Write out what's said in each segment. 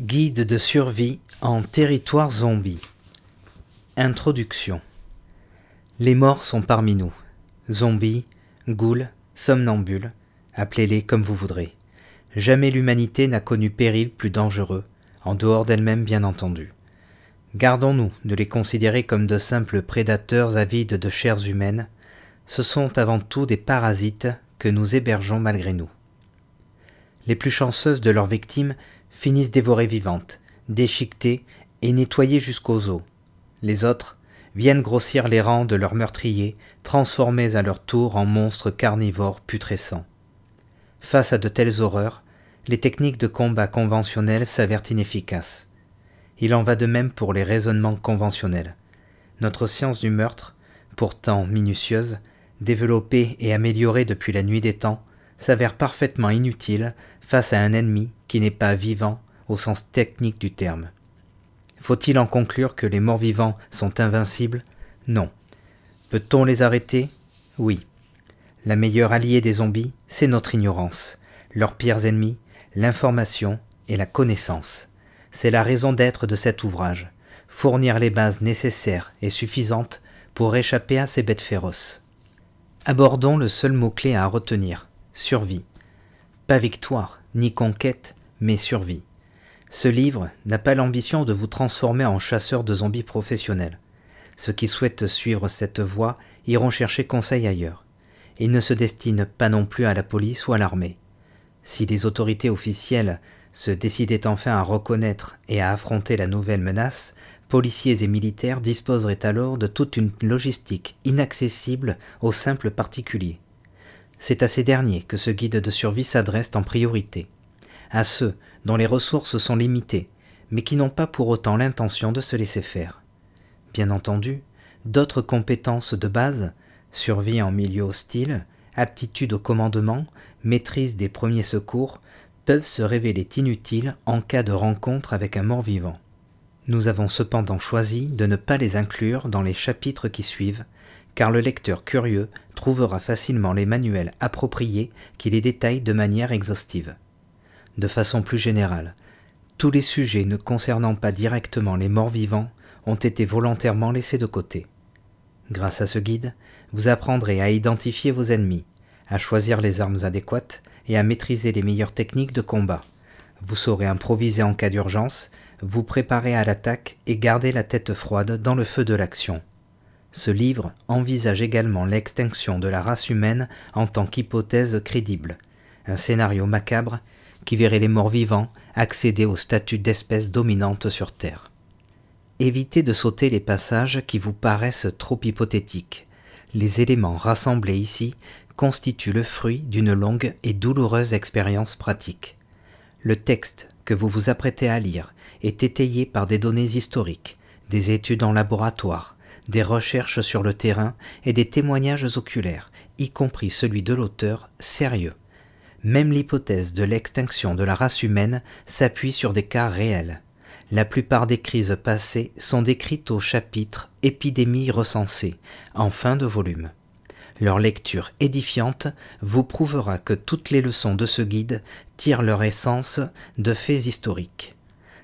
Guide de survie en territoire zombie. Introduction. Les morts sont parmi nous. Zombies, goules, somnambules, appelez-les comme vous voudrez. Jamais l'humanité n'a connu péril plus dangereux, en dehors d'elle-même bien entendu. Gardons-nous de les considérer comme de simples prédateurs avides de chairs humaines, ce sont avant tout des parasites que nous hébergeons malgré nous. Les plus chanceuses de leurs victimes finissent dévorées vivantes, déchiquetées et nettoyées jusqu'aux os. Les autres viennent grossir les rangs de leurs meurtriers, transformés à leur tour en monstres carnivores putrescents. Face à de telles horreurs, les techniques de combat conventionnelles s'avèrent inefficaces. Il en va de même pour les raisonnements conventionnels. Notre science du meurtre, pourtant minutieuse, développée et améliorée depuis la nuit des temps, s'avère parfaitement inutile face à un ennemi qui n'est pas vivant au sens technique du terme. Faut-il en conclure que les morts vivants sont invincibles Non. Peut-on les arrêter Oui. La meilleure alliée des zombies, c'est notre ignorance. Leurs pires ennemis, l'information et la connaissance. C'est la raison d'être de cet ouvrage, fournir les bases nécessaires et suffisantes pour échapper à ces bêtes féroces. Abordons le seul mot-clé à retenir, survie. Pas victoire, ni conquête, mais survie. Ce livre n'a pas l'ambition de vous transformer en chasseur de zombies professionnels. Ceux qui souhaitent suivre cette voie iront chercher conseil ailleurs. Il ne se destine pas non plus à la police ou à l'armée. Si les autorités officielles se décidaient enfin à reconnaître et à affronter la nouvelle menace, policiers et militaires disposeraient alors de toute une logistique inaccessible aux simples particuliers. C'est à ces derniers que ce guide de survie s'adresse en priorité, à ceux dont les ressources sont limitées, mais qui n'ont pas pour autant l'intention de se laisser faire. Bien entendu, d'autres compétences de base, survie en milieu hostile, aptitude au commandement, maîtrise des premiers secours, peuvent se révéler inutiles en cas de rencontre avec un mort-vivant. Nous avons cependant choisi de ne pas les inclure dans les chapitres qui suivent car le lecteur curieux trouvera facilement les manuels appropriés qui les détaillent de manière exhaustive. De façon plus générale, tous les sujets ne concernant pas directement les morts vivants ont été volontairement laissés de côté. Grâce à ce guide, vous apprendrez à identifier vos ennemis, à choisir les armes adéquates et à maîtriser les meilleures techniques de combat. Vous saurez improviser en cas d'urgence, vous préparer à l'attaque et garder la tête froide dans le feu de l'action. Ce livre envisage également l'extinction de la race humaine en tant qu'hypothèse crédible, un scénario macabre qui verrait les morts vivants accéder au statut d'espèce dominante sur Terre. Évitez de sauter les passages qui vous paraissent trop hypothétiques. Les éléments rassemblés ici constituent le fruit d'une longue et douloureuse expérience pratique. Le texte que vous vous apprêtez à lire est étayé par des données historiques, des études en laboratoire, des recherches sur le terrain et des témoignages oculaires, y compris celui de l'auteur, sérieux. Même l'hypothèse de l'extinction de la race humaine s'appuie sur des cas réels. La plupart des crises passées sont décrites au chapitre Épidémies recensées, en fin de volume. Leur lecture édifiante vous prouvera que toutes les leçons de ce guide tirent leur essence de faits historiques.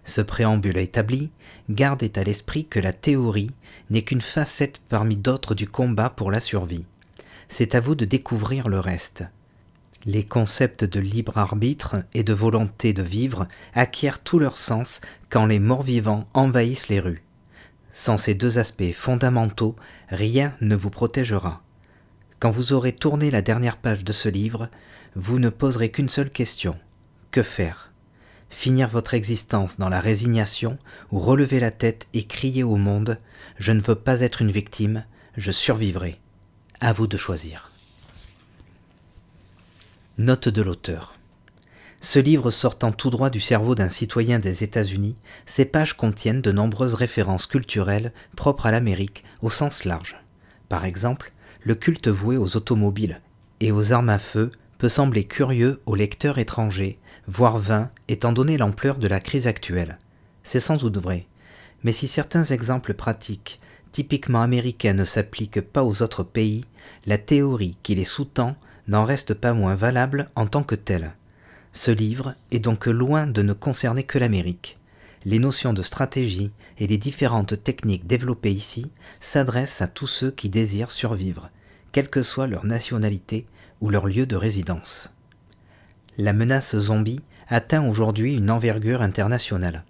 Ce préambule établi, gardez à l'esprit que la théorie n'est qu'une facette parmi d'autres du combat pour la survie. C'est à vous de découvrir le reste. Les concepts de libre arbitre et de volonté de vivre acquièrent tout leur sens quand les morts-vivants envahissent les rues. Sans ces deux aspects fondamentaux, rien ne vous protégera. Quand vous aurez tourné la dernière page de ce livre, vous ne poserez qu'une seule question. Que faire finir votre existence dans la résignation ou relever la tête et crier au monde ⁇ Je ne veux pas être une victime, je survivrai ⁇ À vous de choisir. Note de l'auteur. Ce livre sortant tout droit du cerveau d'un citoyen des États-Unis, ses pages contiennent de nombreuses références culturelles propres à l'Amérique au sens large. Par exemple, le culte voué aux automobiles et aux armes à feu peut sembler curieux aux lecteurs étrangers, voire 20, étant donné l'ampleur de la crise actuelle. C'est sans doute vrai. Mais si certains exemples pratiques, typiquement américains, ne s'appliquent pas aux autres pays, la théorie qui les sous-tend n'en reste pas moins valable en tant que telle. Ce livre est donc loin de ne concerner que l'Amérique. Les notions de stratégie et les différentes techniques développées ici s'adressent à tous ceux qui désirent survivre, quelle que soit leur nationalité ou leur lieu de résidence la menace zombie atteint aujourd'hui une envergure internationale.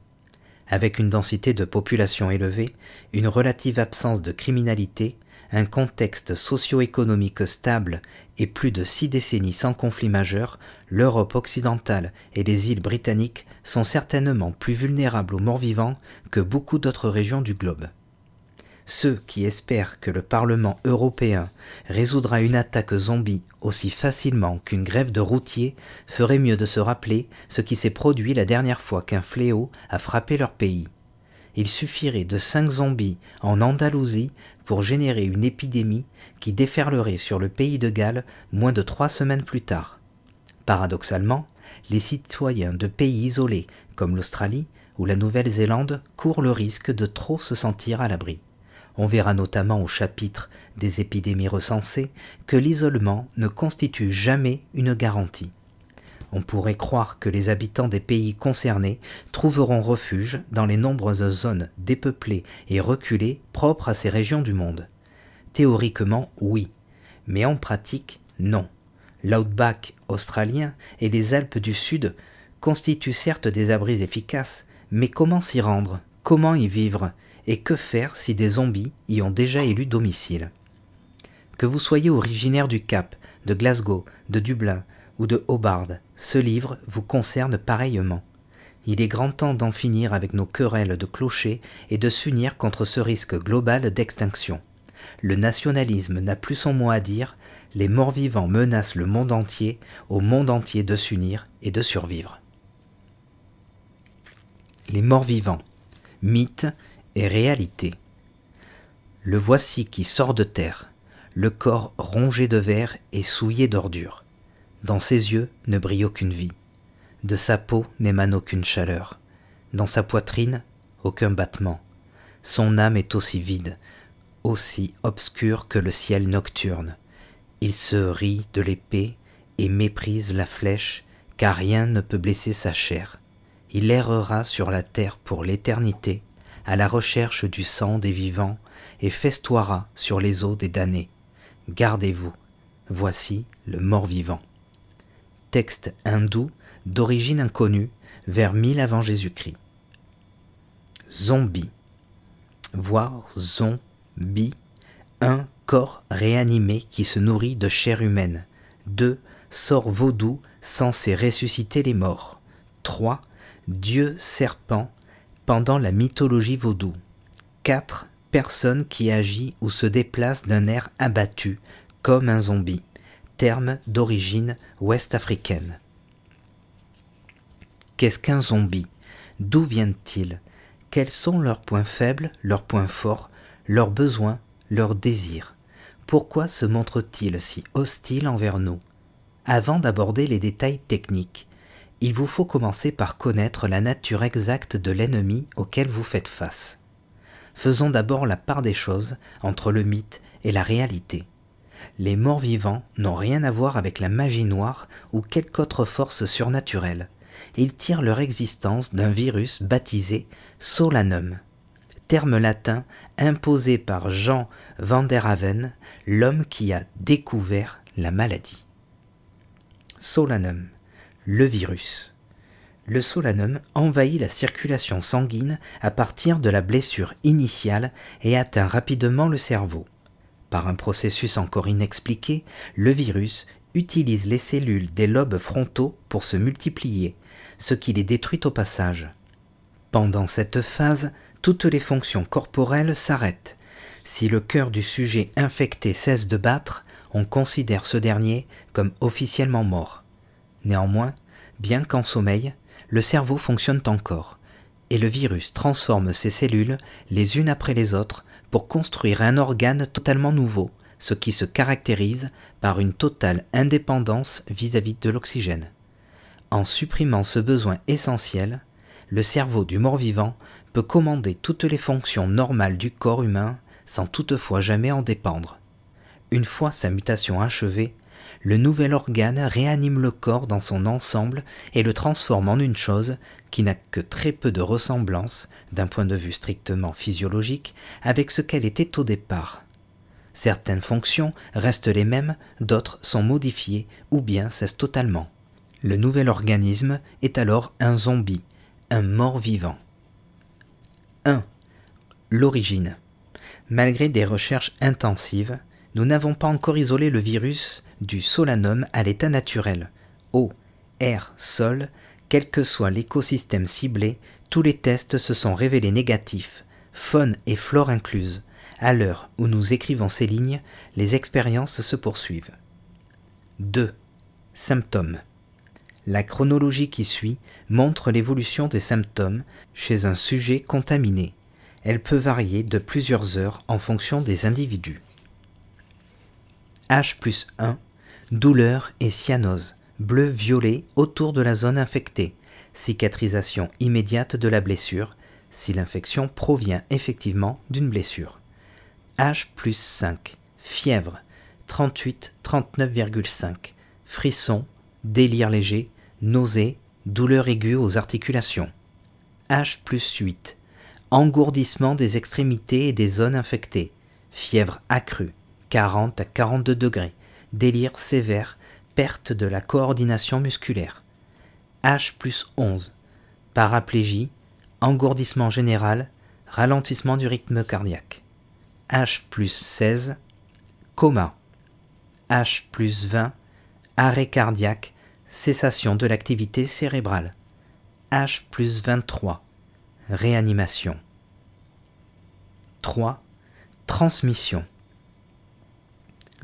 Avec une densité de population élevée, une relative absence de criminalité, un contexte socio-économique stable et plus de six décennies sans conflit majeur, l'Europe occidentale et les îles britanniques sont certainement plus vulnérables aux morts-vivants que beaucoup d'autres régions du globe. Ceux qui espèrent que le Parlement européen résoudra une attaque zombie aussi facilement qu'une grève de routiers feraient mieux de se rappeler ce qui s'est produit la dernière fois qu'un fléau a frappé leur pays. Il suffirait de cinq zombies en Andalousie pour générer une épidémie qui déferlerait sur le pays de Galles moins de trois semaines plus tard. Paradoxalement, les citoyens de pays isolés comme l'Australie ou la Nouvelle-Zélande courent le risque de trop se sentir à l'abri. On verra notamment au chapitre des épidémies recensées que l'isolement ne constitue jamais une garantie. On pourrait croire que les habitants des pays concernés trouveront refuge dans les nombreuses zones dépeuplées et reculées propres à ces régions du monde. Théoriquement, oui, mais en pratique, non. L'outback australien et les Alpes du Sud constituent certes des abris efficaces, mais comment s'y rendre Comment y vivre et que faire si des zombies y ont déjà élu domicile. Que vous soyez originaire du Cap, de Glasgow, de Dublin ou de Hobart, ce livre vous concerne pareillement. Il est grand temps d'en finir avec nos querelles de clochers et de s'unir contre ce risque global d'extinction. Le nationalisme n'a plus son mot à dire, les morts-vivants menacent le monde entier, au monde entier de s'unir et de survivre. Les morts-vivants, mythe et réalité. Le voici qui sort de terre, le corps rongé de verre et souillé d'ordures. Dans ses yeux ne brille aucune vie, de sa peau n'émane aucune chaleur, dans sa poitrine aucun battement. Son âme est aussi vide, aussi obscure que le ciel nocturne. Il se rit de l'épée et méprise la flèche, car rien ne peut blesser sa chair. Il errera sur la terre pour l'éternité, à la recherche du sang des vivants et festoiera sur les eaux des damnés. Gardez-vous, voici le mort-vivant. Texte hindou d'origine inconnue vers 1000 avant Jésus-Christ. Zombie, voir zombie, un corps réanimé qui se nourrit de chair humaine. 2. Sort vaudou censé ressusciter les morts. 3. Dieu serpent pendant la mythologie vaudou. 4. Personne qui agit ou se déplace d'un air abattu, comme un zombie. Terme d'origine ouest-africaine. Qu'est-ce qu'un zombie D'où viennent-ils Quels sont leurs points faibles, leurs points forts, leurs besoins, leurs désirs Pourquoi se montrent-ils si hostiles envers nous Avant d'aborder les détails techniques, il vous faut commencer par connaître la nature exacte de l'ennemi auquel vous faites face. Faisons d'abord la part des choses entre le mythe et la réalité. Les morts vivants n'ont rien à voir avec la magie noire ou quelque autre force surnaturelle. Ils tirent leur existence d'un virus baptisé Solanum, terme latin imposé par Jean van l'homme qui a découvert la maladie. Solanum le virus. Le solanum envahit la circulation sanguine à partir de la blessure initiale et atteint rapidement le cerveau. Par un processus encore inexpliqué, le virus utilise les cellules des lobes frontaux pour se multiplier, ce qui les détruit au passage. Pendant cette phase, toutes les fonctions corporelles s'arrêtent. Si le cœur du sujet infecté cesse de battre, on considère ce dernier comme officiellement mort. Néanmoins, bien qu'en sommeil, le cerveau fonctionne encore, et le virus transforme ses cellules les unes après les autres pour construire un organe totalement nouveau, ce qui se caractérise par une totale indépendance vis à -vis de l'oxygène. En supprimant ce besoin essentiel, le cerveau du mort-vivant peut commander toutes les fonctions normales du corps humain sans toutefois jamais en dépendre. Une fois sa mutation achevée, le nouvel organe réanime le corps dans son ensemble et le transforme en une chose qui n'a que très peu de ressemblance, d'un point de vue strictement physiologique, avec ce qu'elle était au départ. Certaines fonctions restent les mêmes, d'autres sont modifiées ou bien cessent totalement. Le nouvel organisme est alors un zombie, un mort-vivant. 1. L'origine. Malgré des recherches intensives, nous n'avons pas encore isolé le virus du solanum à l'état naturel, eau, air, sol, quel que soit l'écosystème ciblé, tous les tests se sont révélés négatifs, faune et flore incluses. À l'heure où nous écrivons ces lignes, les expériences se poursuivent. 2. Symptômes. La chronologie qui suit montre l'évolution des symptômes chez un sujet contaminé. Elle peut varier de plusieurs heures en fonction des individus. H plus 1, douleur et cyanose, bleu-violet autour de la zone infectée, cicatrisation immédiate de la blessure, si l'infection provient effectivement d'une blessure. H plus 5, fièvre, 38-39,5, frisson, délire léger, nausée, douleur aiguë aux articulations. H plus 8, engourdissement des extrémités et des zones infectées, fièvre accrue, 40 à 42 degrés, délire sévère, perte de la coordination musculaire. H plus 11, paraplégie, engourdissement général, ralentissement du rythme cardiaque. H plus 16, coma. H plus 20, arrêt cardiaque, cessation de l'activité cérébrale. H plus 23, réanimation. 3. Transmission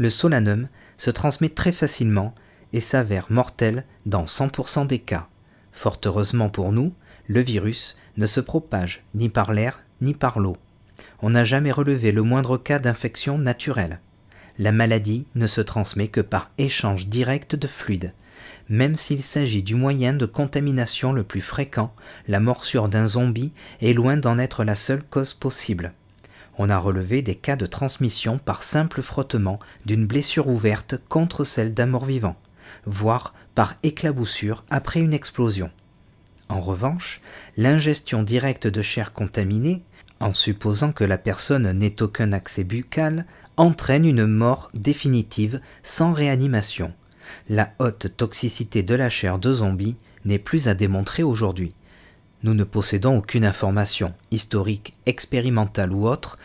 le solanum se transmet très facilement et s'avère mortel dans 100% des cas. Fort heureusement pour nous, le virus ne se propage ni par l'air ni par l'eau. On n'a jamais relevé le moindre cas d'infection naturelle. La maladie ne se transmet que par échange direct de fluides. Même s'il s'agit du moyen de contamination le plus fréquent, la morsure d'un zombie est loin d'en être la seule cause possible on a relevé des cas de transmission par simple frottement d'une blessure ouverte contre celle d'un mort-vivant, voire par éclaboussure après une explosion. En revanche, l'ingestion directe de chair contaminée, en supposant que la personne n'ait aucun accès buccal, entraîne une mort définitive sans réanimation. La haute toxicité de la chair de zombie n'est plus à démontrer aujourd'hui. Nous ne possédons aucune information, historique, expérimentale ou autre,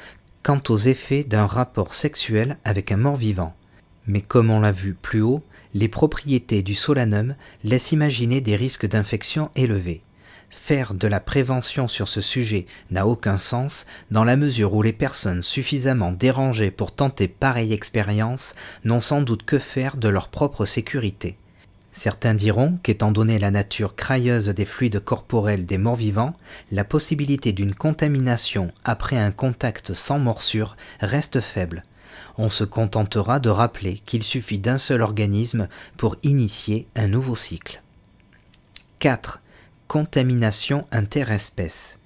quant aux effets d'un rapport sexuel avec un mort-vivant. Mais comme on l'a vu plus haut, les propriétés du solanum laissent imaginer des risques d'infection élevés. Faire de la prévention sur ce sujet n'a aucun sens dans la mesure où les personnes suffisamment dérangées pour tenter pareille expérience n'ont sans doute que faire de leur propre sécurité. Certains diront qu'étant donné la nature crayeuse des fluides corporels des morts-vivants, la possibilité d'une contamination après un contact sans morsure reste faible. On se contentera de rappeler qu'il suffit d'un seul organisme pour initier un nouveau cycle. 4. Contamination interespèce.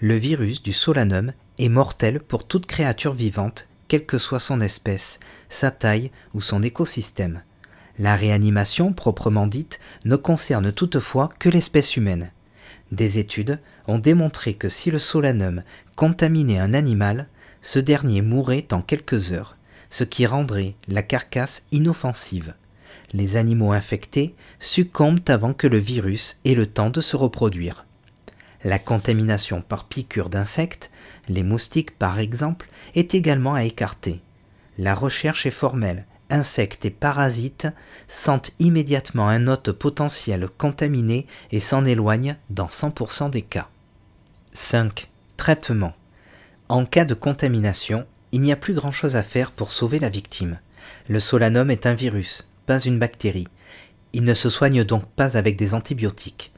Le virus du solanum est mortel pour toute créature vivante, quelle que soit son espèce, sa taille ou son écosystème. La réanimation proprement dite ne concerne toutefois que l'espèce humaine. Des études ont démontré que si le solanum contaminait un animal, ce dernier mourrait en quelques heures, ce qui rendrait la carcasse inoffensive. Les animaux infectés succombent avant que le virus ait le temps de se reproduire. La contamination par piqûres d'insectes, les moustiques par exemple, est également à écarter. La recherche est formelle, insectes et parasites sentent immédiatement un hôte potentiel contaminé et s'en éloignent dans 100% des cas. 5. Traitement. En cas de contamination, il n'y a plus grand-chose à faire pour sauver la victime. Le solanum est un virus, pas une bactérie. Il ne se soigne donc pas avec des antibiotiques.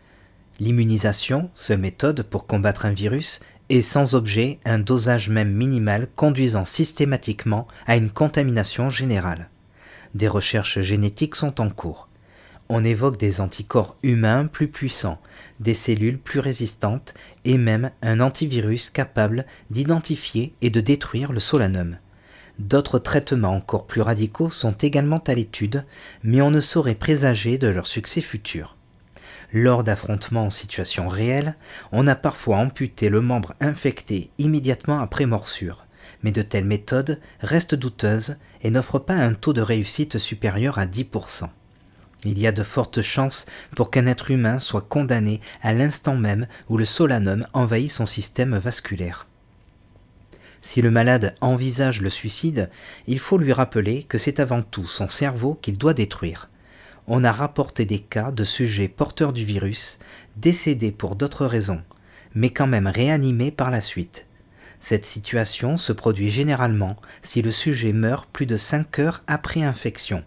L'immunisation, ce méthode pour combattre un virus, est sans objet un dosage même minimal conduisant systématiquement à une contamination générale. Des recherches génétiques sont en cours. On évoque des anticorps humains plus puissants, des cellules plus résistantes et même un antivirus capable d'identifier et de détruire le solanum. D'autres traitements encore plus radicaux sont également à l'étude, mais on ne saurait présager de leur succès futur. Lors d'affrontements en situation réelle, on a parfois amputé le membre infecté immédiatement après morsure mais de telles méthodes restent douteuses et n'offrent pas un taux de réussite supérieur à 10%. Il y a de fortes chances pour qu'un être humain soit condamné à l'instant même où le solanum envahit son système vasculaire. Si le malade envisage le suicide, il faut lui rappeler que c'est avant tout son cerveau qu'il doit détruire. On a rapporté des cas de sujets porteurs du virus, décédés pour d'autres raisons, mais quand même réanimés par la suite. Cette situation se produit généralement si le sujet meurt plus de 5 heures après infection.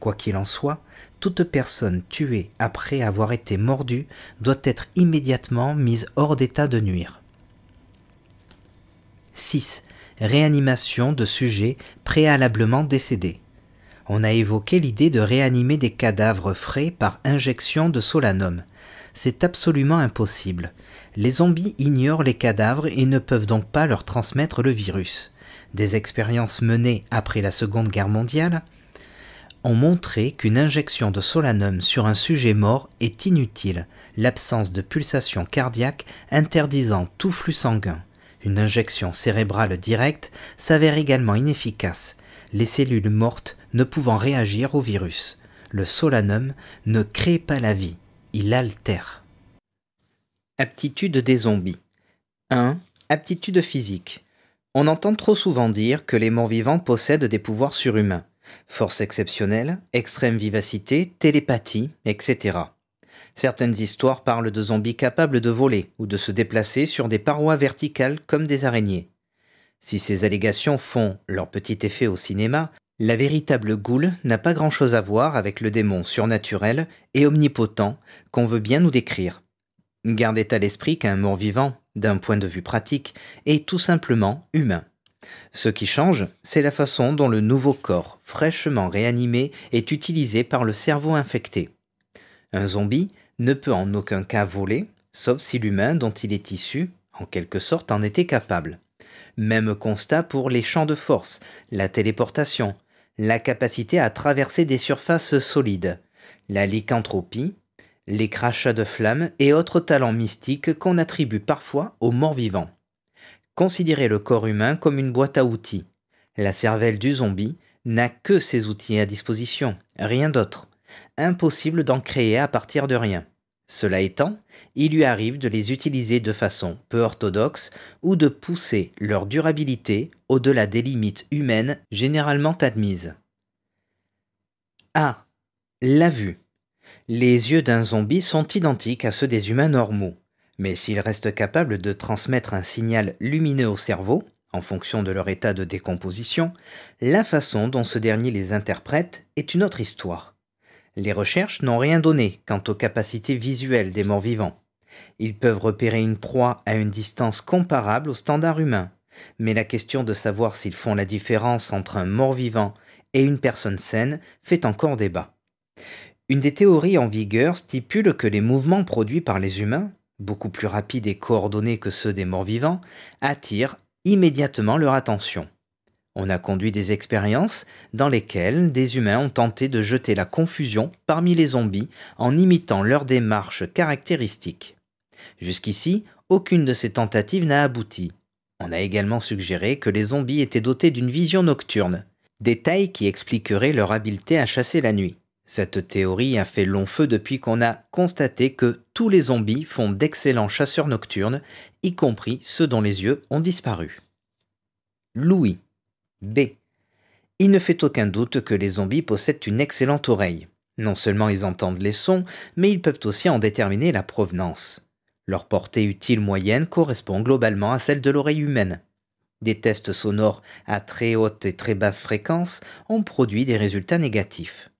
Quoi qu'il en soit, toute personne tuée après avoir été mordue doit être immédiatement mise hors d'état de nuire. 6. Réanimation de sujets préalablement décédés. On a évoqué l'idée de réanimer des cadavres frais par injection de solanum. C'est absolument impossible. Les zombies ignorent les cadavres et ne peuvent donc pas leur transmettre le virus. Des expériences menées après la Seconde Guerre mondiale ont montré qu'une injection de solanum sur un sujet mort est inutile, l'absence de pulsation cardiaque interdisant tout flux sanguin. Une injection cérébrale directe s'avère également inefficace, les cellules mortes ne pouvant réagir au virus. Le solanum ne crée pas la vie, il altère. Aptitude des zombies. 1. Aptitude physique. On entend trop souvent dire que les morts-vivants possèdent des pouvoirs surhumains. Force exceptionnelle, extrême vivacité, télépathie, etc. Certaines histoires parlent de zombies capables de voler ou de se déplacer sur des parois verticales comme des araignées. Si ces allégations font leur petit effet au cinéma, la véritable goule n'a pas grand-chose à voir avec le démon surnaturel et omnipotent qu'on veut bien nous décrire. Gardez à l'esprit qu'un mort-vivant, d'un point de vue pratique, est tout simplement humain. Ce qui change, c'est la façon dont le nouveau corps, fraîchement réanimé, est utilisé par le cerveau infecté. Un zombie ne peut en aucun cas voler, sauf si l'humain dont il est issu, en quelque sorte, en était capable. Même constat pour les champs de force, la téléportation, la capacité à traverser des surfaces solides, la lycanthropie, les crachats de flammes et autres talents mystiques qu'on attribue parfois aux morts-vivants. Considérez le corps humain comme une boîte à outils. La cervelle du zombie n'a que ses outils à disposition, rien d'autre. Impossible d'en créer à partir de rien. Cela étant, il lui arrive de les utiliser de façon peu orthodoxe ou de pousser leur durabilité au-delà des limites humaines généralement admises. A. Ah, la vue. Les yeux d'un zombie sont identiques à ceux des humains normaux, mais s'ils restent capables de transmettre un signal lumineux au cerveau, en fonction de leur état de décomposition, la façon dont ce dernier les interprète est une autre histoire. Les recherches n'ont rien donné quant aux capacités visuelles des morts vivants. Ils peuvent repérer une proie à une distance comparable au standard humain, mais la question de savoir s'ils font la différence entre un mort vivant et une personne saine fait encore débat. Une des théories en vigueur stipule que les mouvements produits par les humains, beaucoup plus rapides et coordonnés que ceux des morts vivants, attirent immédiatement leur attention. On a conduit des expériences dans lesquelles des humains ont tenté de jeter la confusion parmi les zombies en imitant leurs démarches caractéristiques. Jusqu'ici, aucune de ces tentatives n'a abouti. On a également suggéré que les zombies étaient dotés d'une vision nocturne, détail qui expliquerait leur habileté à chasser la nuit. Cette théorie a fait long feu depuis qu'on a constaté que tous les zombies font d'excellents chasseurs nocturnes, y compris ceux dont les yeux ont disparu. Louis. B. Il ne fait aucun doute que les zombies possèdent une excellente oreille. Non seulement ils entendent les sons, mais ils peuvent aussi en déterminer la provenance. Leur portée utile moyenne correspond globalement à celle de l'oreille humaine. Des tests sonores à très haute et très basse fréquence ont produit des résultats négatifs.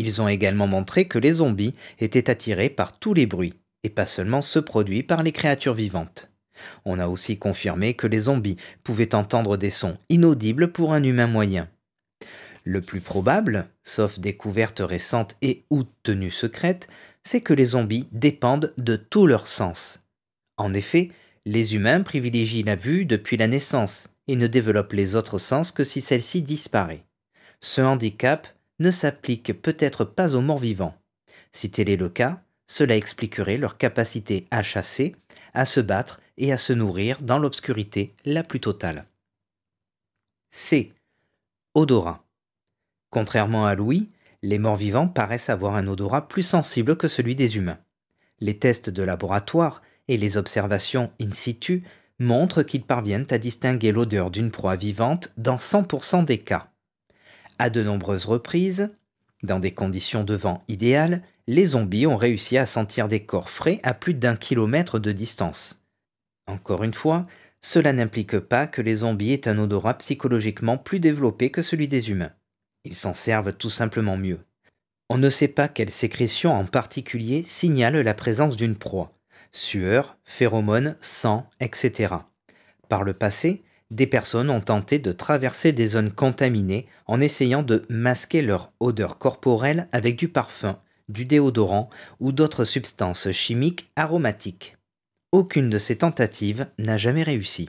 Ils ont également montré que les zombies étaient attirés par tous les bruits, et pas seulement ceux produits par les créatures vivantes. On a aussi confirmé que les zombies pouvaient entendre des sons inaudibles pour un humain moyen. Le plus probable, sauf découverte récente et ou tenue secrète, c'est que les zombies dépendent de tous leurs sens. En effet, les humains privilégient la vue depuis la naissance et ne développent les autres sens que si celle-ci disparaît. Ce handicap ne s'applique peut-être pas aux morts-vivants. Si tel est le cas, cela expliquerait leur capacité à chasser, à se battre et à se nourrir dans l'obscurité la plus totale. C. Odorat. Contrairement à Louis, les morts-vivants paraissent avoir un odorat plus sensible que celui des humains. Les tests de laboratoire et les observations in situ montrent qu'ils parviennent à distinguer l'odeur d'une proie vivante dans 100% des cas. À de nombreuses reprises, dans des conditions de vent idéales, les zombies ont réussi à sentir des corps frais à plus d'un kilomètre de distance. Encore une fois, cela n'implique pas que les zombies aient un odorat psychologiquement plus développé que celui des humains. Ils s'en servent tout simplement mieux. On ne sait pas quelle sécrétion en particulier signale la présence d'une proie. Sueur, phéromones, sang, etc. Par le passé, des personnes ont tenté de traverser des zones contaminées en essayant de masquer leur odeur corporelle avec du parfum, du déodorant ou d'autres substances chimiques aromatiques. Aucune de ces tentatives n'a jamais réussi.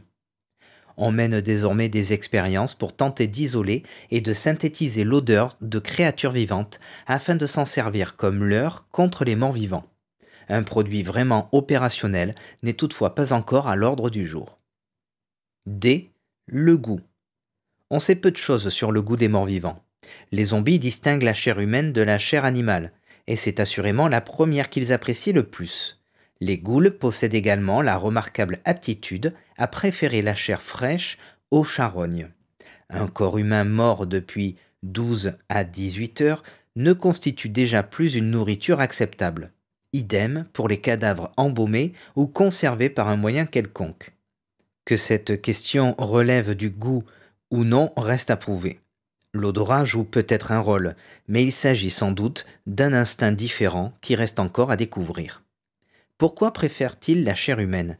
On mène désormais des expériences pour tenter d'isoler et de synthétiser l'odeur de créatures vivantes afin de s'en servir comme leur contre les morts vivants. Un produit vraiment opérationnel n'est toutefois pas encore à l'ordre du jour. D le goût. On sait peu de choses sur le goût des morts-vivants. Les zombies distinguent la chair humaine de la chair animale, et c'est assurément la première qu'ils apprécient le plus. Les goules possèdent également la remarquable aptitude à préférer la chair fraîche aux charognes. Un corps humain mort depuis 12 à 18 heures ne constitue déjà plus une nourriture acceptable. Idem pour les cadavres embaumés ou conservés par un moyen quelconque que cette question relève du goût ou non reste à prouver. L'odorat joue peut-être un rôle, mais il s'agit sans doute d'un instinct différent qui reste encore à découvrir. Pourquoi préfèrent-ils la chair humaine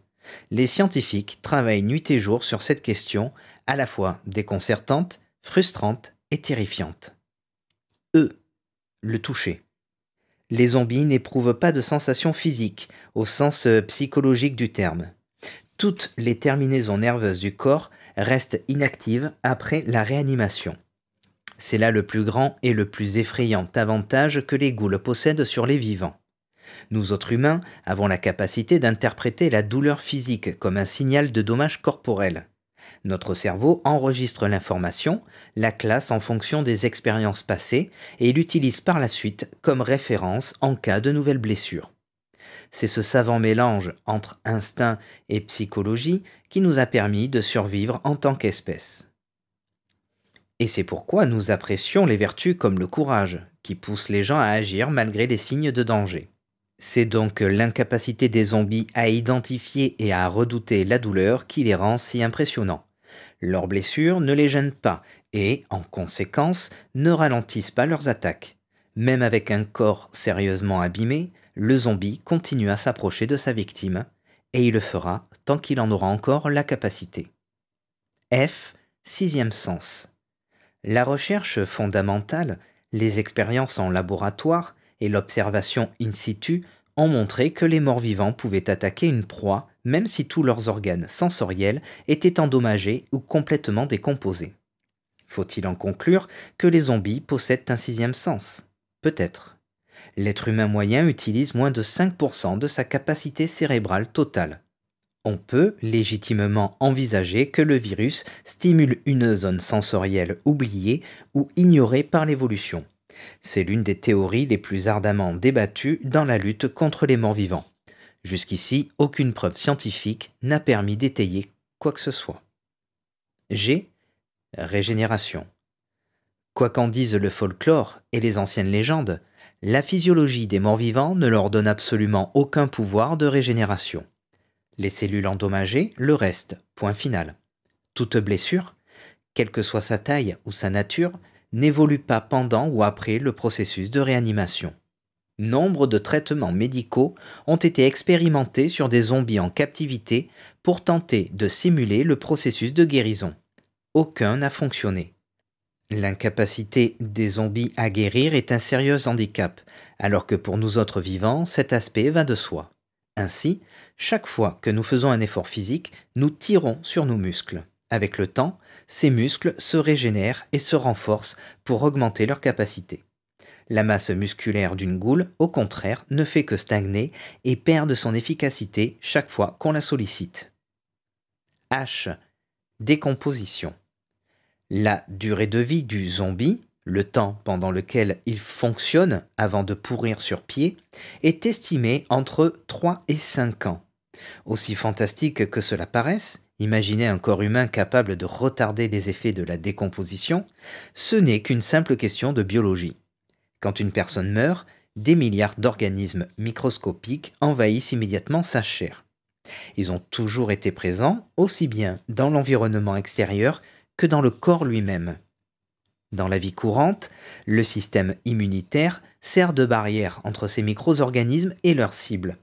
Les scientifiques travaillent nuit et jour sur cette question, à la fois déconcertante, frustrante et terrifiante. E. Le toucher. Les zombies n'éprouvent pas de sensations physiques, au sens euh, psychologique du terme toutes les terminaisons nerveuses du corps restent inactives après la réanimation. C'est là le plus grand et le plus effrayant avantage que les goules possèdent sur les vivants. Nous autres humains avons la capacité d'interpréter la douleur physique comme un signal de dommage corporel. Notre cerveau enregistre l'information, la classe en fonction des expériences passées et l'utilise par la suite comme référence en cas de nouvelle blessure. C'est ce savant mélange entre instinct et psychologie qui nous a permis de survivre en tant qu'espèce. Et c'est pourquoi nous apprécions les vertus comme le courage, qui poussent les gens à agir malgré les signes de danger. C'est donc l'incapacité des zombies à identifier et à redouter la douleur qui les rend si impressionnants. Leurs blessures ne les gênent pas et, en conséquence, ne ralentissent pas leurs attaques. Même avec un corps sérieusement abîmé, le zombie continue à s'approcher de sa victime, et il le fera tant qu'il en aura encore la capacité. F. Sixième sens. La recherche fondamentale, les expériences en laboratoire et l'observation in situ ont montré que les morts-vivants pouvaient attaquer une proie même si tous leurs organes sensoriels étaient endommagés ou complètement décomposés. Faut-il en conclure que les zombies possèdent un sixième sens Peut-être l'être humain moyen utilise moins de 5% de sa capacité cérébrale totale. On peut légitimement envisager que le virus stimule une zone sensorielle oubliée ou ignorée par l'évolution. C'est l'une des théories les plus ardemment débattues dans la lutte contre les morts vivants. Jusqu'ici, aucune preuve scientifique n'a permis d'étayer quoi que ce soit. G. Régénération. Quoi qu'en disent le folklore et les anciennes légendes, la physiologie des morts-vivants ne leur donne absolument aucun pouvoir de régénération. Les cellules endommagées le restent, point final. Toute blessure, quelle que soit sa taille ou sa nature, n'évolue pas pendant ou après le processus de réanimation. Nombre de traitements médicaux ont été expérimentés sur des zombies en captivité pour tenter de simuler le processus de guérison. Aucun n'a fonctionné. L'incapacité des zombies à guérir est un sérieux handicap, alors que pour nous autres vivants, cet aspect va de soi. Ainsi, chaque fois que nous faisons un effort physique, nous tirons sur nos muscles. Avec le temps, ces muscles se régénèrent et se renforcent pour augmenter leur capacité. La masse musculaire d'une goule, au contraire, ne fait que stagner et perd de son efficacité chaque fois qu'on la sollicite. H. Décomposition la durée de vie du zombie, le temps pendant lequel il fonctionne avant de pourrir sur pied, est estimée entre 3 et 5 ans. Aussi fantastique que cela paraisse, imaginer un corps humain capable de retarder les effets de la décomposition, ce n'est qu'une simple question de biologie. Quand une personne meurt, des milliards d'organismes microscopiques envahissent immédiatement sa chair. Ils ont toujours été présents, aussi bien dans l'environnement extérieur que dans le corps lui-même. Dans la vie courante, le système immunitaire sert de barrière entre ces micro-organismes et leurs cibles.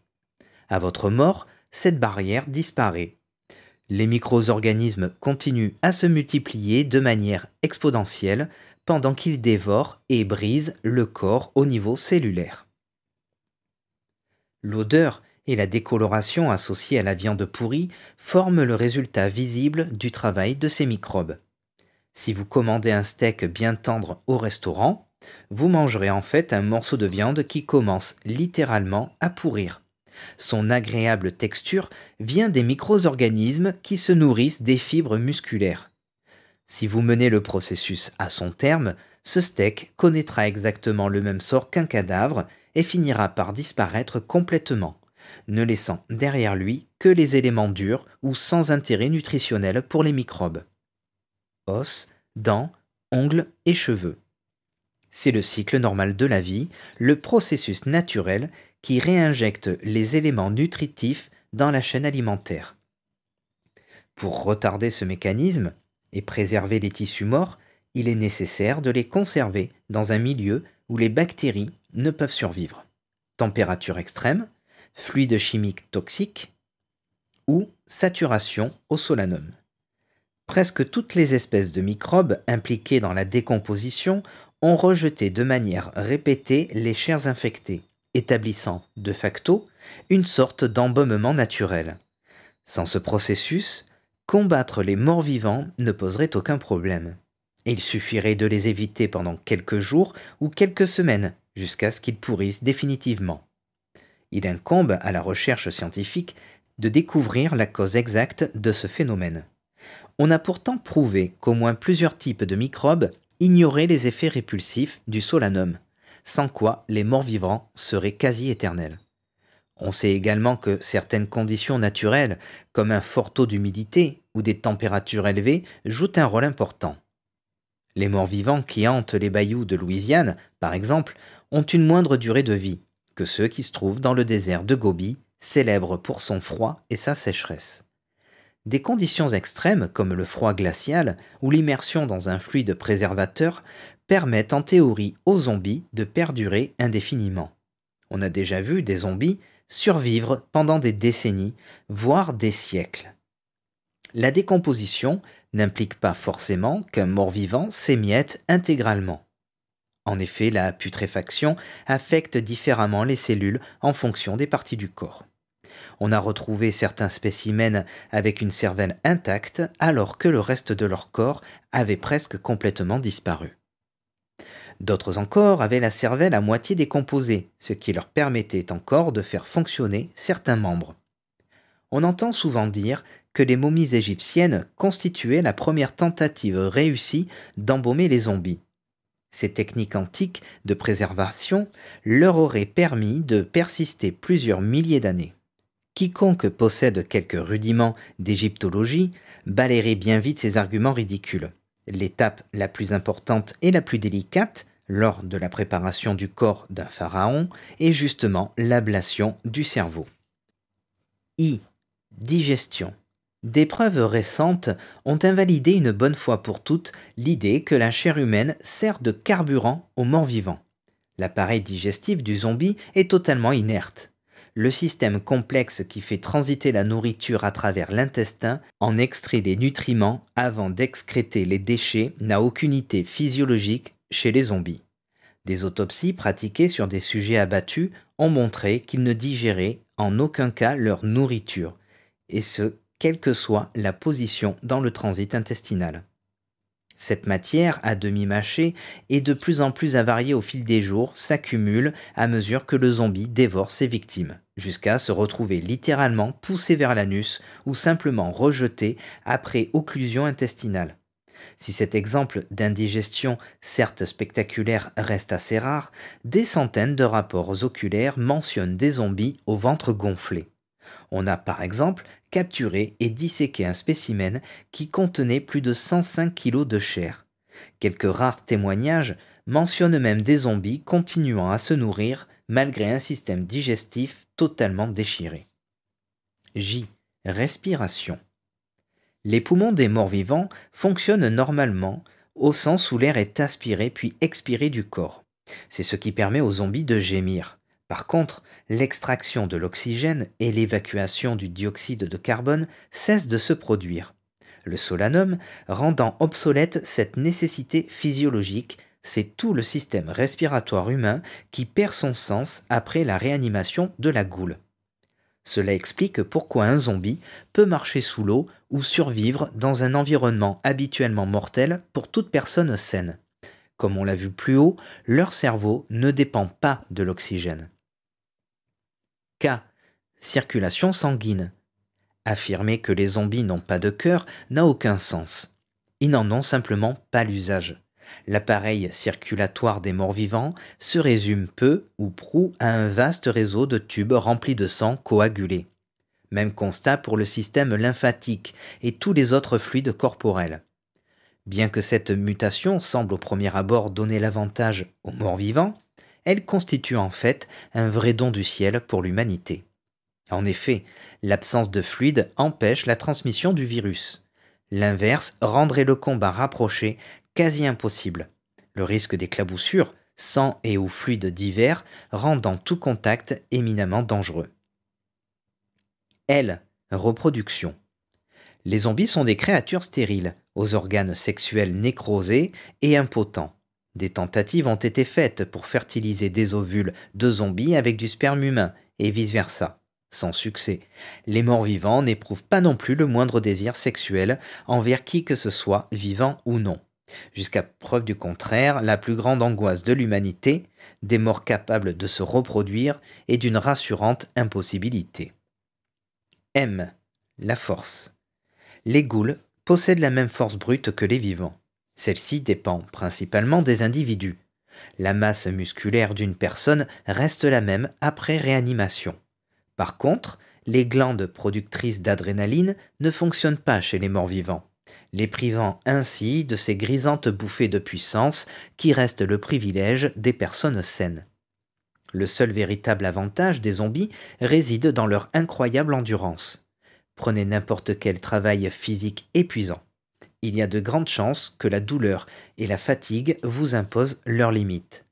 À votre mort, cette barrière disparaît. Les micro-organismes continuent à se multiplier de manière exponentielle pendant qu'ils dévorent et brisent le corps au niveau cellulaire. L'odeur et la décoloration associées à la viande pourrie forment le résultat visible du travail de ces microbes. Si vous commandez un steak bien tendre au restaurant, vous mangerez en fait un morceau de viande qui commence littéralement à pourrir. Son agréable texture vient des micro-organismes qui se nourrissent des fibres musculaires. Si vous menez le processus à son terme, ce steak connaîtra exactement le même sort qu'un cadavre et finira par disparaître complètement, ne laissant derrière lui que les éléments durs ou sans intérêt nutritionnel pour les microbes os, dents, ongles et cheveux. C'est le cycle normal de la vie, le processus naturel qui réinjecte les éléments nutritifs dans la chaîne alimentaire. Pour retarder ce mécanisme et préserver les tissus morts, il est nécessaire de les conserver dans un milieu où les bactéries ne peuvent survivre. Température extrême, fluide chimique toxique ou saturation au solanum. Presque toutes les espèces de microbes impliquées dans la décomposition ont rejeté de manière répétée les chairs infectées, établissant, de facto, une sorte d'embaumement naturel. Sans ce processus, combattre les morts vivants ne poserait aucun problème. Il suffirait de les éviter pendant quelques jours ou quelques semaines, jusqu'à ce qu'ils pourrissent définitivement. Il incombe à la recherche scientifique de découvrir la cause exacte de ce phénomène. On a pourtant prouvé qu'au moins plusieurs types de microbes ignoraient les effets répulsifs du solanum, sans quoi les morts-vivants seraient quasi éternels. On sait également que certaines conditions naturelles, comme un fort taux d'humidité ou des températures élevées, jouent un rôle important. Les morts-vivants qui hantent les bayous de Louisiane, par exemple, ont une moindre durée de vie que ceux qui se trouvent dans le désert de Gobi, célèbre pour son froid et sa sécheresse. Des conditions extrêmes, comme le froid glacial ou l'immersion dans un fluide préservateur, permettent en théorie aux zombies de perdurer indéfiniment. On a déjà vu des zombies survivre pendant des décennies, voire des siècles. La décomposition n'implique pas forcément qu'un mort-vivant s'émiette intégralement. En effet, la putréfaction affecte différemment les cellules en fonction des parties du corps. On a retrouvé certains spécimens avec une cervelle intacte alors que le reste de leur corps avait presque complètement disparu. D'autres encore avaient la cervelle à moitié décomposée, ce qui leur permettait encore de faire fonctionner certains membres. On entend souvent dire que les momies égyptiennes constituaient la première tentative réussie d'embaumer les zombies. Ces techniques antiques de préservation leur auraient permis de persister plusieurs milliers d'années. Quiconque possède quelques rudiments d'égyptologie balayerait bien vite ces arguments ridicules. L'étape la plus importante et la plus délicate lors de la préparation du corps d'un pharaon est justement l'ablation du cerveau. I. Digestion. Des preuves récentes ont invalidé une bonne fois pour toutes l'idée que la chair humaine sert de carburant aux morts vivants. L'appareil digestif du zombie est totalement inerte le système complexe qui fait transiter la nourriture à travers l'intestin en extrait des nutriments avant d'excréter les déchets n'a aucune idée physiologique chez les zombies. Des autopsies pratiquées sur des sujets abattus ont montré qu'ils ne digéraient en aucun cas leur nourriture, et ce, quelle que soit la position dans le transit intestinal. Cette matière, à demi mâchée, et de plus en plus avariée au fil des jours, s'accumule à mesure que le zombie dévore ses victimes, jusqu'à se retrouver littéralement poussé vers l'anus ou simplement rejeté après occlusion intestinale. Si cet exemple d'indigestion, certes spectaculaire, reste assez rare, des centaines de rapports oculaires mentionnent des zombies au ventre gonflé. On a par exemple capturer et disséquer un spécimen qui contenait plus de 105 kg de chair. Quelques rares témoignages mentionnent même des zombies continuant à se nourrir malgré un système digestif totalement déchiré. J. Respiration. Les poumons des morts-vivants fonctionnent normalement au sens où l'air est aspiré puis expiré du corps. C'est ce qui permet aux zombies de gémir. Par contre, l'extraction de l'oxygène et l'évacuation du dioxyde de carbone cessent de se produire. Le solanum rendant obsolète cette nécessité physiologique, c'est tout le système respiratoire humain qui perd son sens après la réanimation de la goule. Cela explique pourquoi un zombie peut marcher sous l'eau ou survivre dans un environnement habituellement mortel pour toute personne saine. Comme on l'a vu plus haut, leur cerveau ne dépend pas de l'oxygène. K. Circulation sanguine. Affirmer que les zombies n'ont pas de cœur n'a aucun sens. Ils n'en ont simplement pas l'usage. L'appareil circulatoire des morts-vivants se résume peu ou prou à un vaste réseau de tubes remplis de sang coagulé. Même constat pour le système lymphatique et tous les autres fluides corporels. Bien que cette mutation semble au premier abord donner l'avantage aux morts-vivants, elle constitue en fait un vrai don du ciel pour l'humanité. En effet, l'absence de fluide empêche la transmission du virus. L'inverse rendrait le combat rapproché quasi impossible. Le risque d'éclaboussures, sang et ou fluides divers rendant tout contact éminemment dangereux. L. Reproduction. Les zombies sont des créatures stériles, aux organes sexuels nécrosés et impotents. Des tentatives ont été faites pour fertiliser des ovules de zombies avec du sperme humain, et vice-versa. Sans succès. Les morts vivants n'éprouvent pas non plus le moindre désir sexuel envers qui que ce soit, vivant ou non. Jusqu'à preuve du contraire, la plus grande angoisse de l'humanité, des morts capables de se reproduire, est d'une rassurante impossibilité. M. La force. Les goules possèdent la même force brute que les vivants. Celle-ci dépend principalement des individus. La masse musculaire d'une personne reste la même après réanimation. Par contre, les glandes productrices d'adrénaline ne fonctionnent pas chez les morts vivants, les privant ainsi de ces grisantes bouffées de puissance qui restent le privilège des personnes saines. Le seul véritable avantage des zombies réside dans leur incroyable endurance. Prenez n'importe quel travail physique épuisant il y a de grandes chances que la douleur et la fatigue vous imposent leurs limites.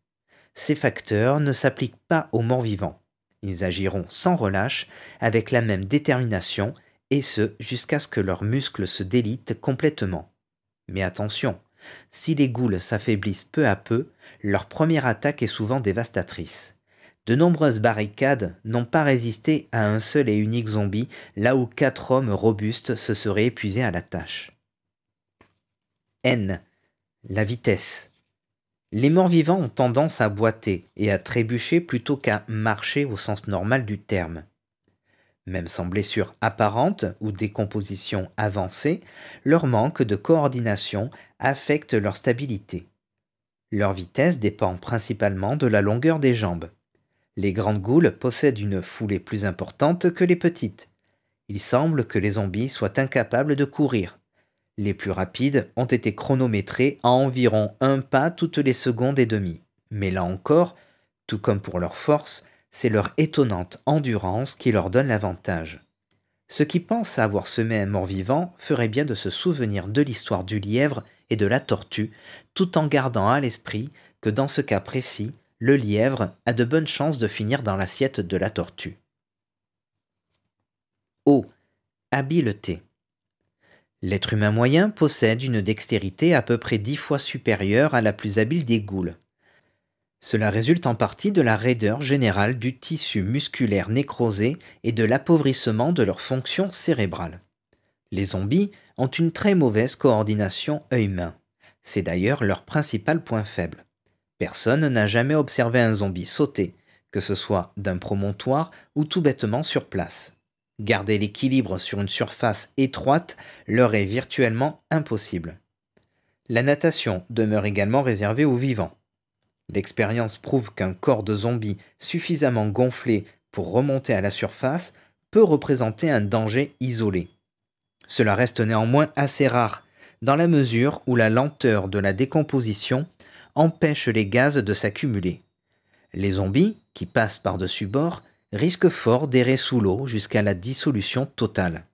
Ces facteurs ne s'appliquent pas aux morts-vivants. Ils agiront sans relâche, avec la même détermination, et ce jusqu'à ce que leurs muscles se délitent complètement. Mais attention, si les goules s'affaiblissent peu à peu, leur première attaque est souvent dévastatrice. De nombreuses barricades n'ont pas résisté à un seul et unique zombie, là où quatre hommes robustes se seraient épuisés à la tâche. N. la vitesse. Les morts-vivants ont tendance à boiter et à trébucher plutôt qu'à marcher au sens normal du terme. Même sans blessure apparente ou décomposition avancée, leur manque de coordination affecte leur stabilité. Leur vitesse dépend principalement de la longueur des jambes. Les grandes goules possèdent une foulée plus importante que les petites. Il semble que les zombies soient incapables de courir. Les plus rapides ont été chronométrés à environ un pas toutes les secondes et demie. Mais là encore, tout comme pour leur force, c'est leur étonnante endurance qui leur donne l'avantage. Ceux qui pensent avoir semé un mort-vivant feraient bien de se souvenir de l'histoire du lièvre et de la tortue, tout en gardant à l'esprit que dans ce cas précis, le lièvre a de bonnes chances de finir dans l'assiette de la tortue. O. Habileté. L'être humain moyen possède une dextérité à peu près dix fois supérieure à la plus habile des goules. Cela résulte en partie de la raideur générale du tissu musculaire nécrosé et de l'appauvrissement de leurs fonctions cérébrales. Les zombies ont une très mauvaise coordination œil-main. C'est d'ailleurs leur principal point faible. Personne n'a jamais observé un zombie sauter, que ce soit d'un promontoire ou tout bêtement sur place. Garder l'équilibre sur une surface étroite leur est virtuellement impossible. La natation demeure également réservée aux vivants. L'expérience prouve qu'un corps de zombie suffisamment gonflé pour remonter à la surface peut représenter un danger isolé. Cela reste néanmoins assez rare, dans la mesure où la lenteur de la décomposition empêche les gaz de s'accumuler. Les zombies, qui passent par-dessus bord, risquent fort d'errer sous l'eau jusqu'à la dissolution totale.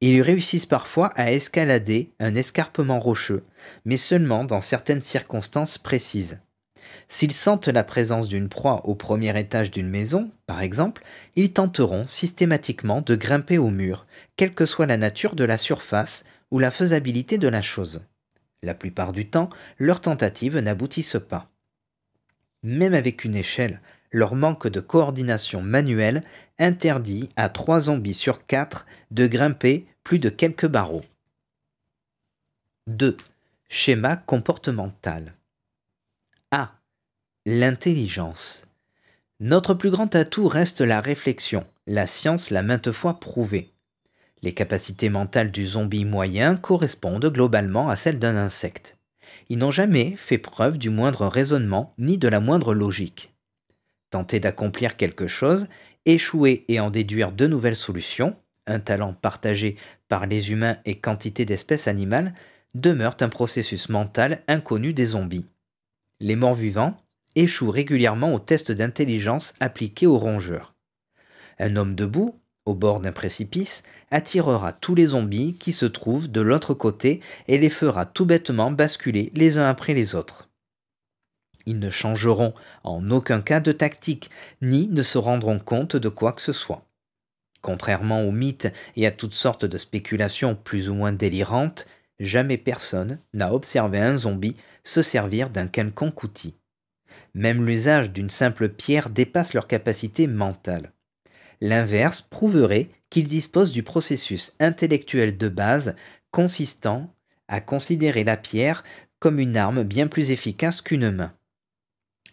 Ils réussissent parfois à escalader un escarpement rocheux, mais seulement dans certaines circonstances précises. S'ils sentent la présence d'une proie au premier étage d'une maison, par exemple, ils tenteront systématiquement de grimper au mur, quelle que soit la nature de la surface ou la faisabilité de la chose. La plupart du temps, leurs tentatives n'aboutissent pas. Même avec une échelle, leur manque de coordination manuelle interdit à trois zombies sur quatre de grimper plus de quelques barreaux. 2. Schéma comportemental. A. L'intelligence. Notre plus grand atout reste la réflexion. La science l'a maintes fois prouvé. Les capacités mentales du zombie moyen correspondent globalement à celles d'un insecte. Ils n'ont jamais fait preuve du moindre raisonnement ni de la moindre logique tenter d'accomplir quelque chose, échouer et en déduire de nouvelles solutions, un talent partagé par les humains et quantité d'espèces animales, demeure un processus mental inconnu des zombies. Les morts-vivants échouent régulièrement aux tests d'intelligence appliqués aux rongeurs. Un homme debout, au bord d'un précipice, attirera tous les zombies qui se trouvent de l'autre côté et les fera tout bêtement basculer les uns après les autres ils ne changeront en aucun cas de tactique, ni ne se rendront compte de quoi que ce soit. Contrairement aux mythes et à toutes sortes de spéculations plus ou moins délirantes, jamais personne n'a observé un zombie se servir d'un quelconque outil. Même l'usage d'une simple pierre dépasse leur capacité mentale. L'inverse prouverait qu'ils disposent du processus intellectuel de base consistant à considérer la pierre comme une arme bien plus efficace qu'une main.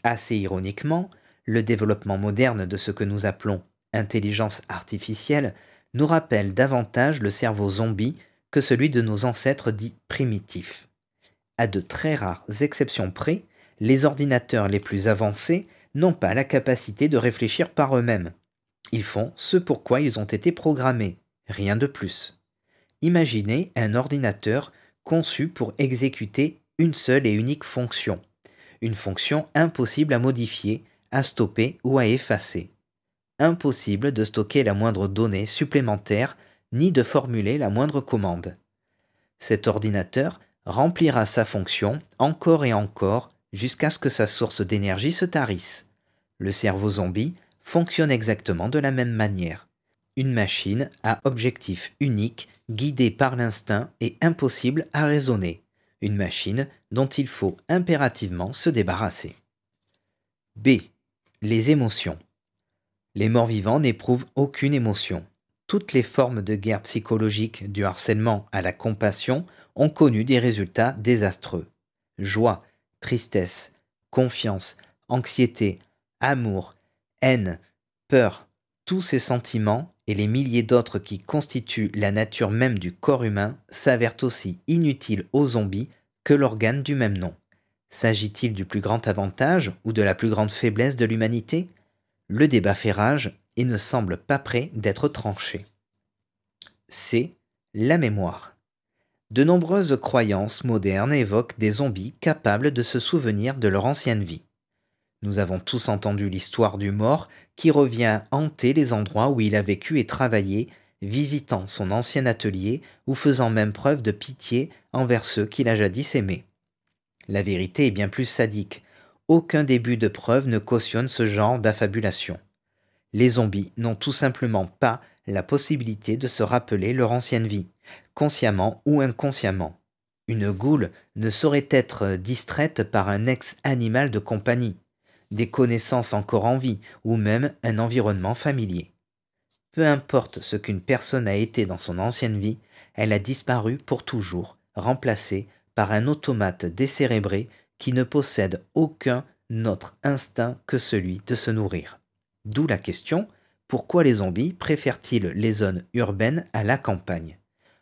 Assez ironiquement, le développement moderne de ce que nous appelons intelligence artificielle nous rappelle davantage le cerveau zombie que celui de nos ancêtres dits primitifs. À de très rares exceptions près, les ordinateurs les plus avancés n'ont pas la capacité de réfléchir par eux-mêmes. Ils font ce pour quoi ils ont été programmés, rien de plus. Imaginez un ordinateur conçu pour exécuter une seule et unique fonction, une fonction impossible à modifier, à stopper ou à effacer. Impossible de stocker la moindre donnée supplémentaire ni de formuler la moindre commande. Cet ordinateur remplira sa fonction encore et encore jusqu'à ce que sa source d'énergie se tarisse. Le cerveau zombie fonctionne exactement de la même manière. Une machine à objectif unique, guidée par l'instinct et impossible à raisonner une machine dont il faut impérativement se débarrasser. B. Les émotions. Les morts-vivants n'éprouvent aucune émotion. Toutes les formes de guerre psychologique, du harcèlement à la compassion, ont connu des résultats désastreux. Joie, tristesse, confiance, anxiété, amour, haine, peur, tous ces sentiments et les milliers d'autres qui constituent la nature même du corps humain s'avèrent aussi inutiles aux zombies que l'organe du même nom. S'agit-il du plus grand avantage ou de la plus grande faiblesse de l'humanité Le débat fait rage et ne semble pas prêt d'être tranché. C'est la mémoire. De nombreuses croyances modernes évoquent des zombies capables de se souvenir de leur ancienne vie. Nous avons tous entendu l'histoire du mort qui revient hanter les endroits où il a vécu et travaillé, visitant son ancien atelier ou faisant même preuve de pitié envers ceux qu'il a jadis aimés. La vérité est bien plus sadique. Aucun début de preuve ne cautionne ce genre d'affabulation. Les zombies n'ont tout simplement pas la possibilité de se rappeler leur ancienne vie, consciemment ou inconsciemment. Une goule ne saurait être distraite par un ex-animal de compagnie des connaissances encore en vie ou même un environnement familier. Peu importe ce qu'une personne a été dans son ancienne vie, elle a disparu pour toujours, remplacée par un automate décérébré qui ne possède aucun autre instinct que celui de se nourrir. D'où la question, pourquoi les zombies préfèrent-ils les zones urbaines à la campagne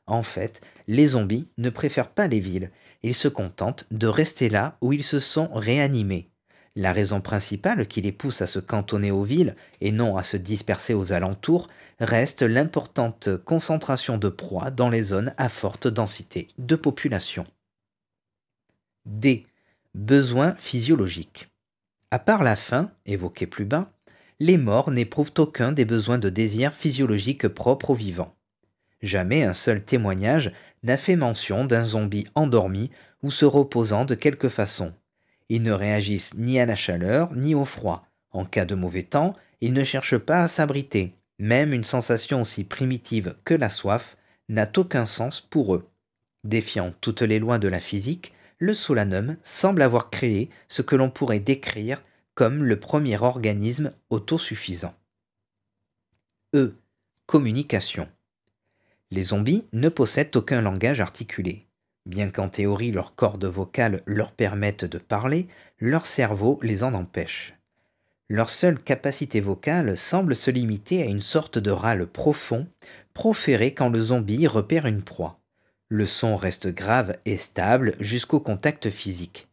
En fait, les zombies ne préfèrent pas les villes, ils se contentent de rester là où ils se sont réanimés. La raison principale qui les pousse à se cantonner aux villes et non à se disperser aux alentours reste l'importante concentration de proies dans les zones à forte densité de population. D. Besoins physiologiques. À part la faim, évoquée plus bas, les morts n'éprouvent aucun des besoins de désir physiologique propres aux vivants. Jamais un seul témoignage n'a fait mention d'un zombie endormi ou se reposant de quelque façon, ils ne réagissent ni à la chaleur ni au froid. En cas de mauvais temps, ils ne cherchent pas à s'abriter. Même une sensation aussi primitive que la soif n'a aucun sens pour eux. Défiant toutes les lois de la physique, le Solanum semble avoir créé ce que l'on pourrait décrire comme le premier organisme autosuffisant. E. Communication. Les zombies ne possèdent aucun langage articulé. Bien qu'en théorie leurs cordes vocales leur permettent de parler, leur cerveau les en empêche. Leur seule capacité vocale semble se limiter à une sorte de râle profond, proféré quand le zombie repère une proie. Le son reste grave et stable jusqu'au contact physique.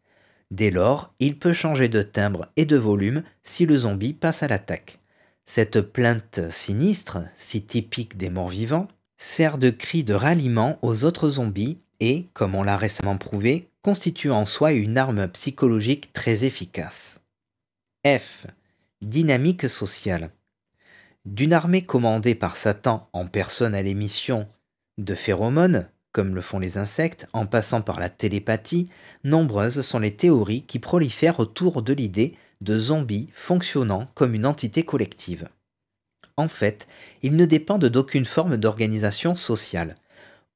Dès lors, il peut changer de timbre et de volume si le zombie passe à l'attaque. Cette plainte sinistre, si typique des morts vivants, sert de cri de ralliement aux autres zombies et, comme on l'a récemment prouvé, constitue en soi une arme psychologique très efficace. F. Dynamique sociale. D'une armée commandée par Satan en personne à l'émission de phéromones, comme le font les insectes, en passant par la télépathie, nombreuses sont les théories qui prolifèrent autour de l'idée de zombies fonctionnant comme une entité collective. En fait, ils ne dépendent d'aucune forme d'organisation sociale.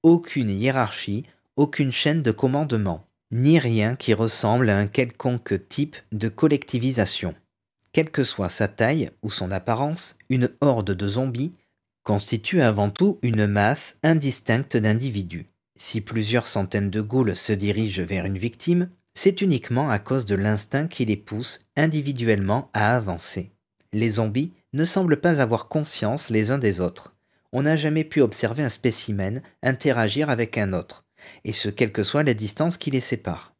Aucune hiérarchie, aucune chaîne de commandement, ni rien qui ressemble à un quelconque type de collectivisation. Quelle que soit sa taille ou son apparence, une horde de zombies constitue avant tout une masse indistincte d'individus. Si plusieurs centaines de goules se dirigent vers une victime, c'est uniquement à cause de l'instinct qui les pousse individuellement à avancer. Les zombies ne semblent pas avoir conscience les uns des autres. On n'a jamais pu observer un spécimen interagir avec un autre et ce quelle que soit la distance qui les sépare.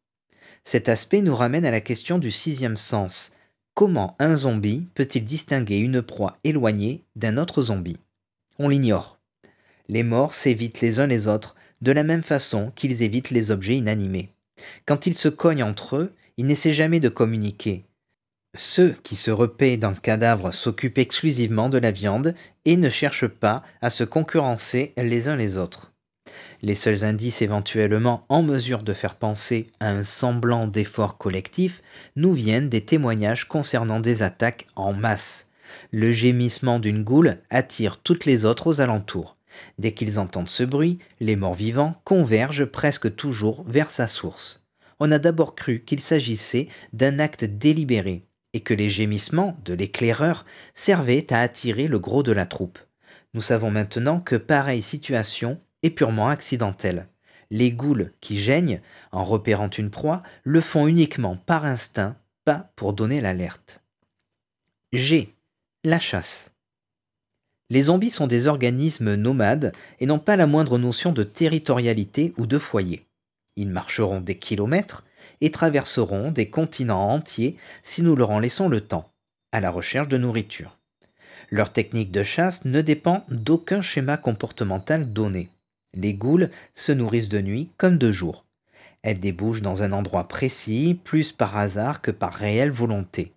Cet aspect nous ramène à la question du sixième sens. Comment un zombie peut-il distinguer une proie éloignée d'un autre zombie On l'ignore. Les morts s'évitent les uns les autres de la même façon qu'ils évitent les objets inanimés. Quand ils se cognent entre eux, ils n'essaient jamais de communiquer. Ceux qui se repaient dans le cadavre s'occupent exclusivement de la viande et ne cherchent pas à se concurrencer les uns les autres les seuls indices éventuellement en mesure de faire penser à un semblant d'effort collectif nous viennent des témoignages concernant des attaques en masse. Le gémissement d'une goule attire toutes les autres aux alentours. Dès qu'ils entendent ce bruit, les morts-vivants convergent presque toujours vers sa source. On a d'abord cru qu'il s'agissait d'un acte délibéré et que les gémissements de l'éclaireur servaient à attirer le gros de la troupe. Nous savons maintenant que pareille situation est purement accidentelle. Les goules qui geignent en repérant une proie le font uniquement par instinct, pas pour donner l'alerte. G. La chasse. Les zombies sont des organismes nomades et n'ont pas la moindre notion de territorialité ou de foyer. Ils marcheront des kilomètres et traverseront des continents entiers si nous leur en laissons le temps, à la recherche de nourriture. Leur technique de chasse ne dépend d'aucun schéma comportemental donné. Les goules se nourrissent de nuit comme de jour. Elles débouchent dans un endroit précis, plus par hasard que par réelle volonté.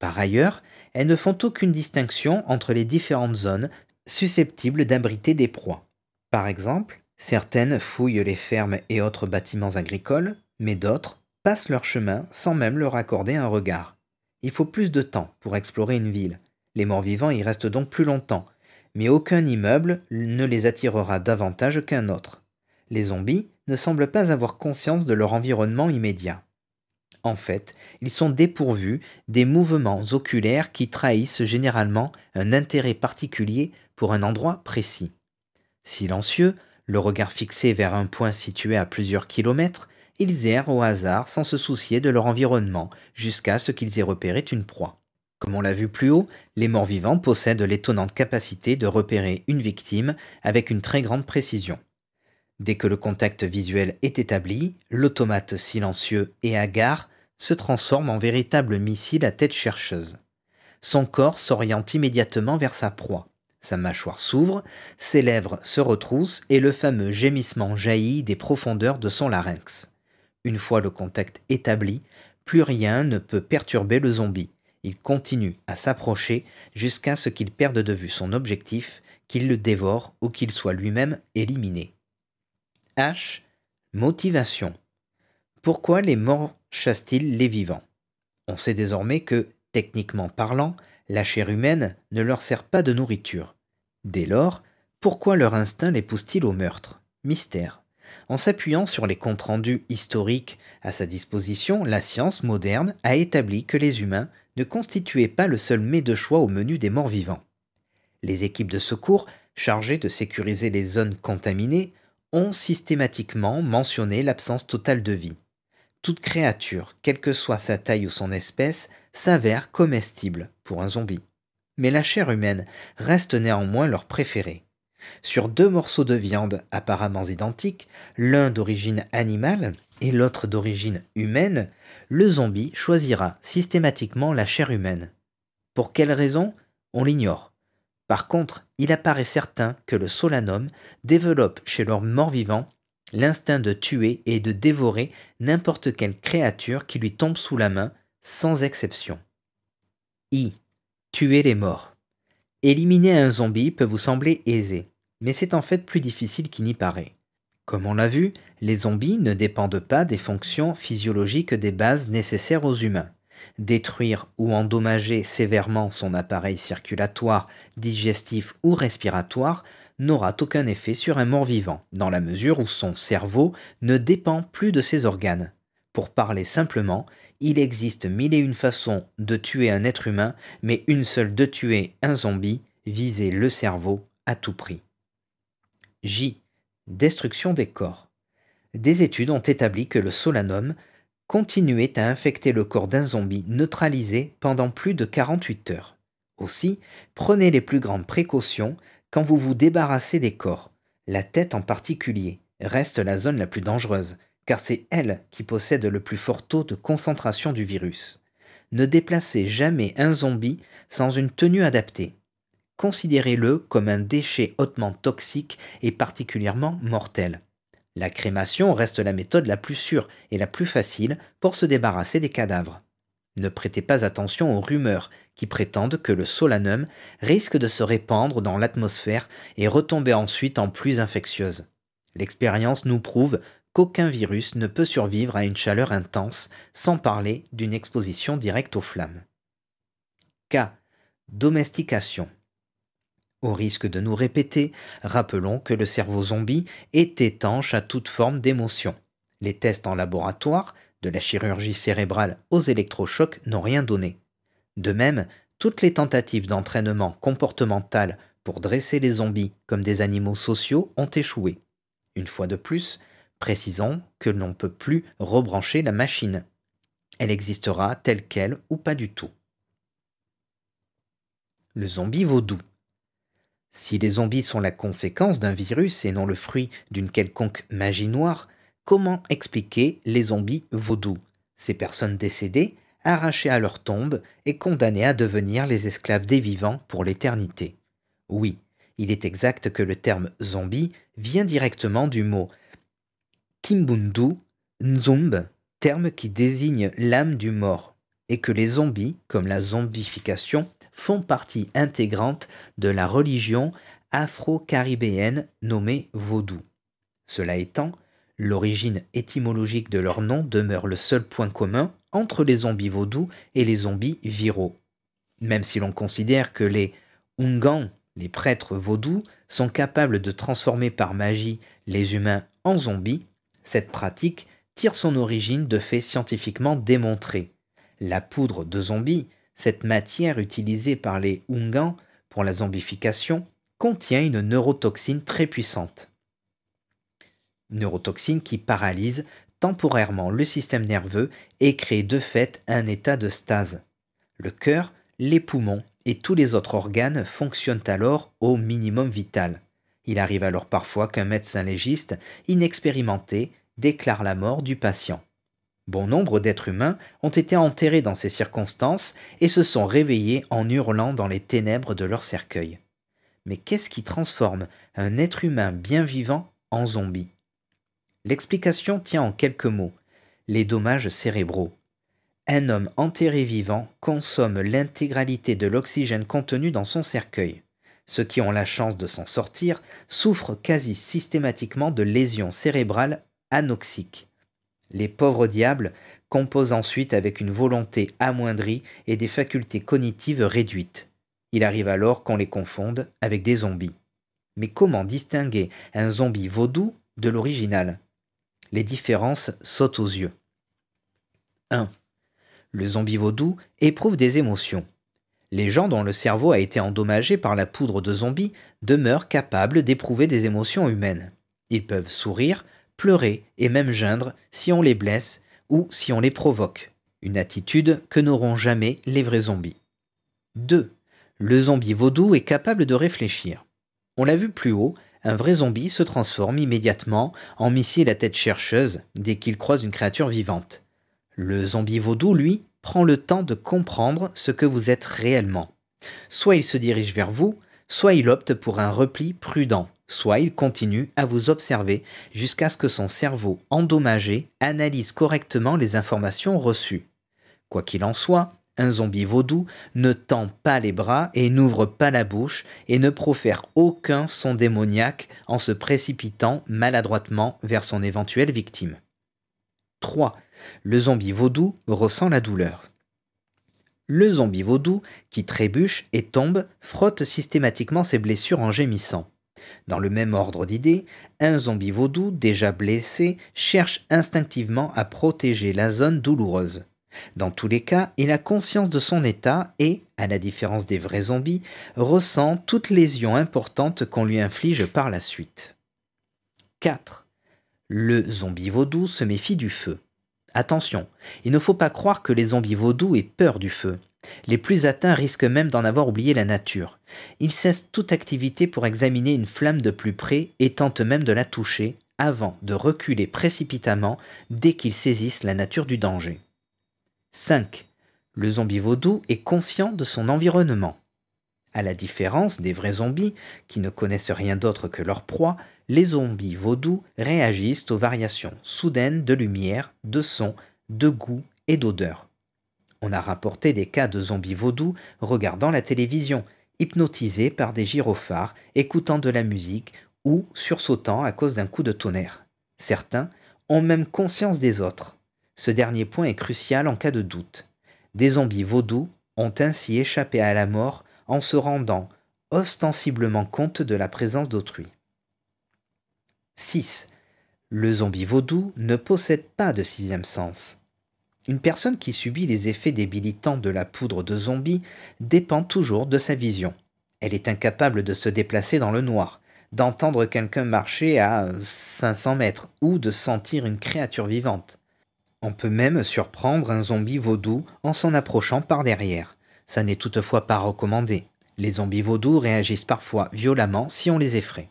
Par ailleurs, elles ne font aucune distinction entre les différentes zones susceptibles d'abriter des proies. Par exemple, certaines fouillent les fermes et autres bâtiments agricoles, mais d'autres passent leur chemin sans même leur accorder un regard. Il faut plus de temps pour explorer une ville. Les morts-vivants y restent donc plus longtemps, mais aucun immeuble ne les attirera davantage qu'un autre. Les zombies ne semblent pas avoir conscience de leur environnement immédiat. En fait, ils sont dépourvus des mouvements oculaires qui trahissent généralement un intérêt particulier pour un endroit précis. Silencieux, le regard fixé vers un point situé à plusieurs kilomètres, ils errent au hasard sans se soucier de leur environnement jusqu'à ce qu'ils aient repéré une proie. Comme on l'a vu plus haut, les morts-vivants possèdent l'étonnante capacité de repérer une victime avec une très grande précision. Dès que le contact visuel est établi, l'automate silencieux et hagard se transforme en véritable missile à tête chercheuse. Son corps s'oriente immédiatement vers sa proie. Sa mâchoire s'ouvre, ses lèvres se retroussent et le fameux gémissement jaillit des profondeurs de son larynx. Une fois le contact établi, plus rien ne peut perturber le zombie il continue à s'approcher jusqu'à ce qu'il perde de vue son objectif, qu'il le dévore ou qu'il soit lui-même éliminé. H. Motivation. Pourquoi les morts chassent-ils les vivants On sait désormais que, techniquement parlant, la chair humaine ne leur sert pas de nourriture. Dès lors, pourquoi leur instinct les pousse-t-il au meurtre Mystère. En s'appuyant sur les comptes rendus historiques à sa disposition, la science moderne a établi que les humains ne constituait pas le seul mets de choix au menu des morts-vivants. Les équipes de secours, chargées de sécuriser les zones contaminées, ont systématiquement mentionné l'absence totale de vie. Toute créature, quelle que soit sa taille ou son espèce, s'avère comestible pour un zombie. Mais la chair humaine reste néanmoins leur préférée. Sur deux morceaux de viande apparemment identiques, l'un d'origine animale et l'autre d'origine humaine, le zombie choisira systématiquement la chair humaine. Pour quelle raison On l'ignore. Par contre, il apparaît certain que le solanum développe chez leurs mort-vivant l'instinct de tuer et de dévorer n'importe quelle créature qui lui tombe sous la main, sans exception. I. Tuer les morts. Éliminer un zombie peut vous sembler aisé, mais c'est en fait plus difficile qu'il n'y paraît. Comme on l'a vu, les zombies ne dépendent pas des fonctions physiologiques des bases nécessaires aux humains. Détruire ou endommager sévèrement son appareil circulatoire, digestif ou respiratoire n'aura aucun effet sur un mort-vivant, dans la mesure où son cerveau ne dépend plus de ses organes. Pour parler simplement, il existe mille et une façons de tuer un être humain, mais une seule de tuer un zombie, viser le cerveau à tout prix. J destruction des corps. Des études ont établi que le solanum continuait à infecter le corps d'un zombie neutralisé pendant plus de 48 heures. Aussi, prenez les plus grandes précautions quand vous vous débarrassez des corps. La tête en particulier reste la zone la plus dangereuse, car c'est elle qui possède le plus fort taux de concentration du virus. Ne déplacez jamais un zombie sans une tenue adaptée considérez-le comme un déchet hautement toxique et particulièrement mortel. La crémation reste la méthode la plus sûre et la plus facile pour se débarrasser des cadavres. Ne prêtez pas attention aux rumeurs qui prétendent que le solanum risque de se répandre dans l'atmosphère et retomber ensuite en plus infectieuse. L'expérience nous prouve qu'aucun virus ne peut survivre à une chaleur intense, sans parler d'une exposition directe aux flammes. K. Domestication. Au risque de nous répéter, rappelons que le cerveau zombie est étanche à toute forme d'émotion. Les tests en laboratoire, de la chirurgie cérébrale aux électrochocs, n'ont rien donné. De même, toutes les tentatives d'entraînement comportemental pour dresser les zombies comme des animaux sociaux ont échoué. Une fois de plus, précisons que l'on ne peut plus rebrancher la machine. Elle existera telle qu'elle ou pas du tout. Le zombie vaudou. Si les zombies sont la conséquence d'un virus et non le fruit d'une quelconque magie noire, comment expliquer les zombies vaudous, ces personnes décédées, arrachées à leur tombe et condamnées à devenir les esclaves des vivants pour l'éternité Oui, il est exact que le terme zombie vient directement du mot kimbundu, nzumb », terme qui désigne l'âme du mort, et que les zombies, comme la zombification, font partie intégrante de la religion afro-caribéenne nommée vaudou. Cela étant, l'origine étymologique de leur nom demeure le seul point commun entre les zombies vaudous et les zombies viraux. Même si l'on considère que les Ungan, les prêtres vaudous, sont capables de transformer par magie les humains en zombies, cette pratique tire son origine de faits scientifiquement démontrés. La poudre de zombies, cette matière utilisée par les Ungans pour la zombification contient une neurotoxine très puissante. Neurotoxine qui paralyse temporairement le système nerveux et crée de fait un état de stase. Le cœur, les poumons et tous les autres organes fonctionnent alors au minimum vital. Il arrive alors parfois qu'un médecin légiste inexpérimenté déclare la mort du patient. Bon nombre d'êtres humains ont été enterrés dans ces circonstances et se sont réveillés en hurlant dans les ténèbres de leur cercueil. Mais qu'est-ce qui transforme un être humain bien vivant en zombie L'explication tient en quelques mots. Les dommages cérébraux. Un homme enterré vivant consomme l'intégralité de l'oxygène contenu dans son cercueil. Ceux qui ont la chance de s'en sortir souffrent quasi systématiquement de lésions cérébrales anoxiques. Les pauvres diables composent ensuite avec une volonté amoindrie et des facultés cognitives réduites. Il arrive alors qu'on les confonde avec des zombies. Mais comment distinguer un zombie vaudou de l'original Les différences sautent aux yeux. 1. Le zombie vaudou éprouve des émotions. Les gens dont le cerveau a été endommagé par la poudre de zombie demeurent capables d'éprouver des émotions humaines. Ils peuvent sourire, pleurer et même geindre si on les blesse ou si on les provoque, une attitude que n'auront jamais les vrais zombies. 2. Le zombie vaudou est capable de réfléchir. On l'a vu plus haut, un vrai zombie se transforme immédiatement en missile à tête chercheuse dès qu'il croise une créature vivante. Le zombie vaudou, lui, prend le temps de comprendre ce que vous êtes réellement. Soit il se dirige vers vous, soit il opte pour un repli prudent, soit il continue à vous observer jusqu'à ce que son cerveau endommagé analyse correctement les informations reçues. Quoi qu'il en soit, un zombie vaudou ne tend pas les bras et n'ouvre pas la bouche et ne profère aucun son démoniaque en se précipitant maladroitement vers son éventuelle victime. 3. Le zombie vaudou ressent la douleur. Le zombie vaudou, qui trébuche et tombe, frotte systématiquement ses blessures en gémissant. Dans le même ordre d'idées, un zombie vaudou déjà blessé cherche instinctivement à protéger la zone douloureuse. Dans tous les cas, il a conscience de son état et, à la différence des vrais zombies, ressent toute lésion importante qu'on lui inflige par la suite. 4. Le zombie vaudou se méfie du feu. Attention, il ne faut pas croire que les zombies vaudous aient peur du feu. Les plus atteints risquent même d'en avoir oublié la nature. Ils cessent toute activité pour examiner une flamme de plus près et tentent même de la toucher avant de reculer précipitamment dès qu'ils saisissent la nature du danger. 5. Le zombie vaudou est conscient de son environnement. À la différence des vrais zombies, qui ne connaissent rien d'autre que leur proie, les zombies vaudous réagissent aux variations soudaines de lumière, de son, de goût et d'odeur. On a rapporté des cas de zombies vaudous regardant la télévision, hypnotisés par des gyrophares, écoutant de la musique ou sursautant à cause d'un coup de tonnerre. Certains ont même conscience des autres. Ce dernier point est crucial en cas de doute. Des zombies vaudous ont ainsi échappé à la mort en se rendant ostensiblement compte de la présence d'autrui. 6. Le zombie vaudou ne possède pas de sixième sens. Une personne qui subit les effets débilitants de la poudre de zombie dépend toujours de sa vision. Elle est incapable de se déplacer dans le noir, d'entendre quelqu'un marcher à 500 euh, mètres ou de sentir une créature vivante. On peut même surprendre un zombie vaudou en s'en approchant par derrière. Ça n'est toutefois pas recommandé. Les zombies vaudous réagissent parfois violemment si on les effraie.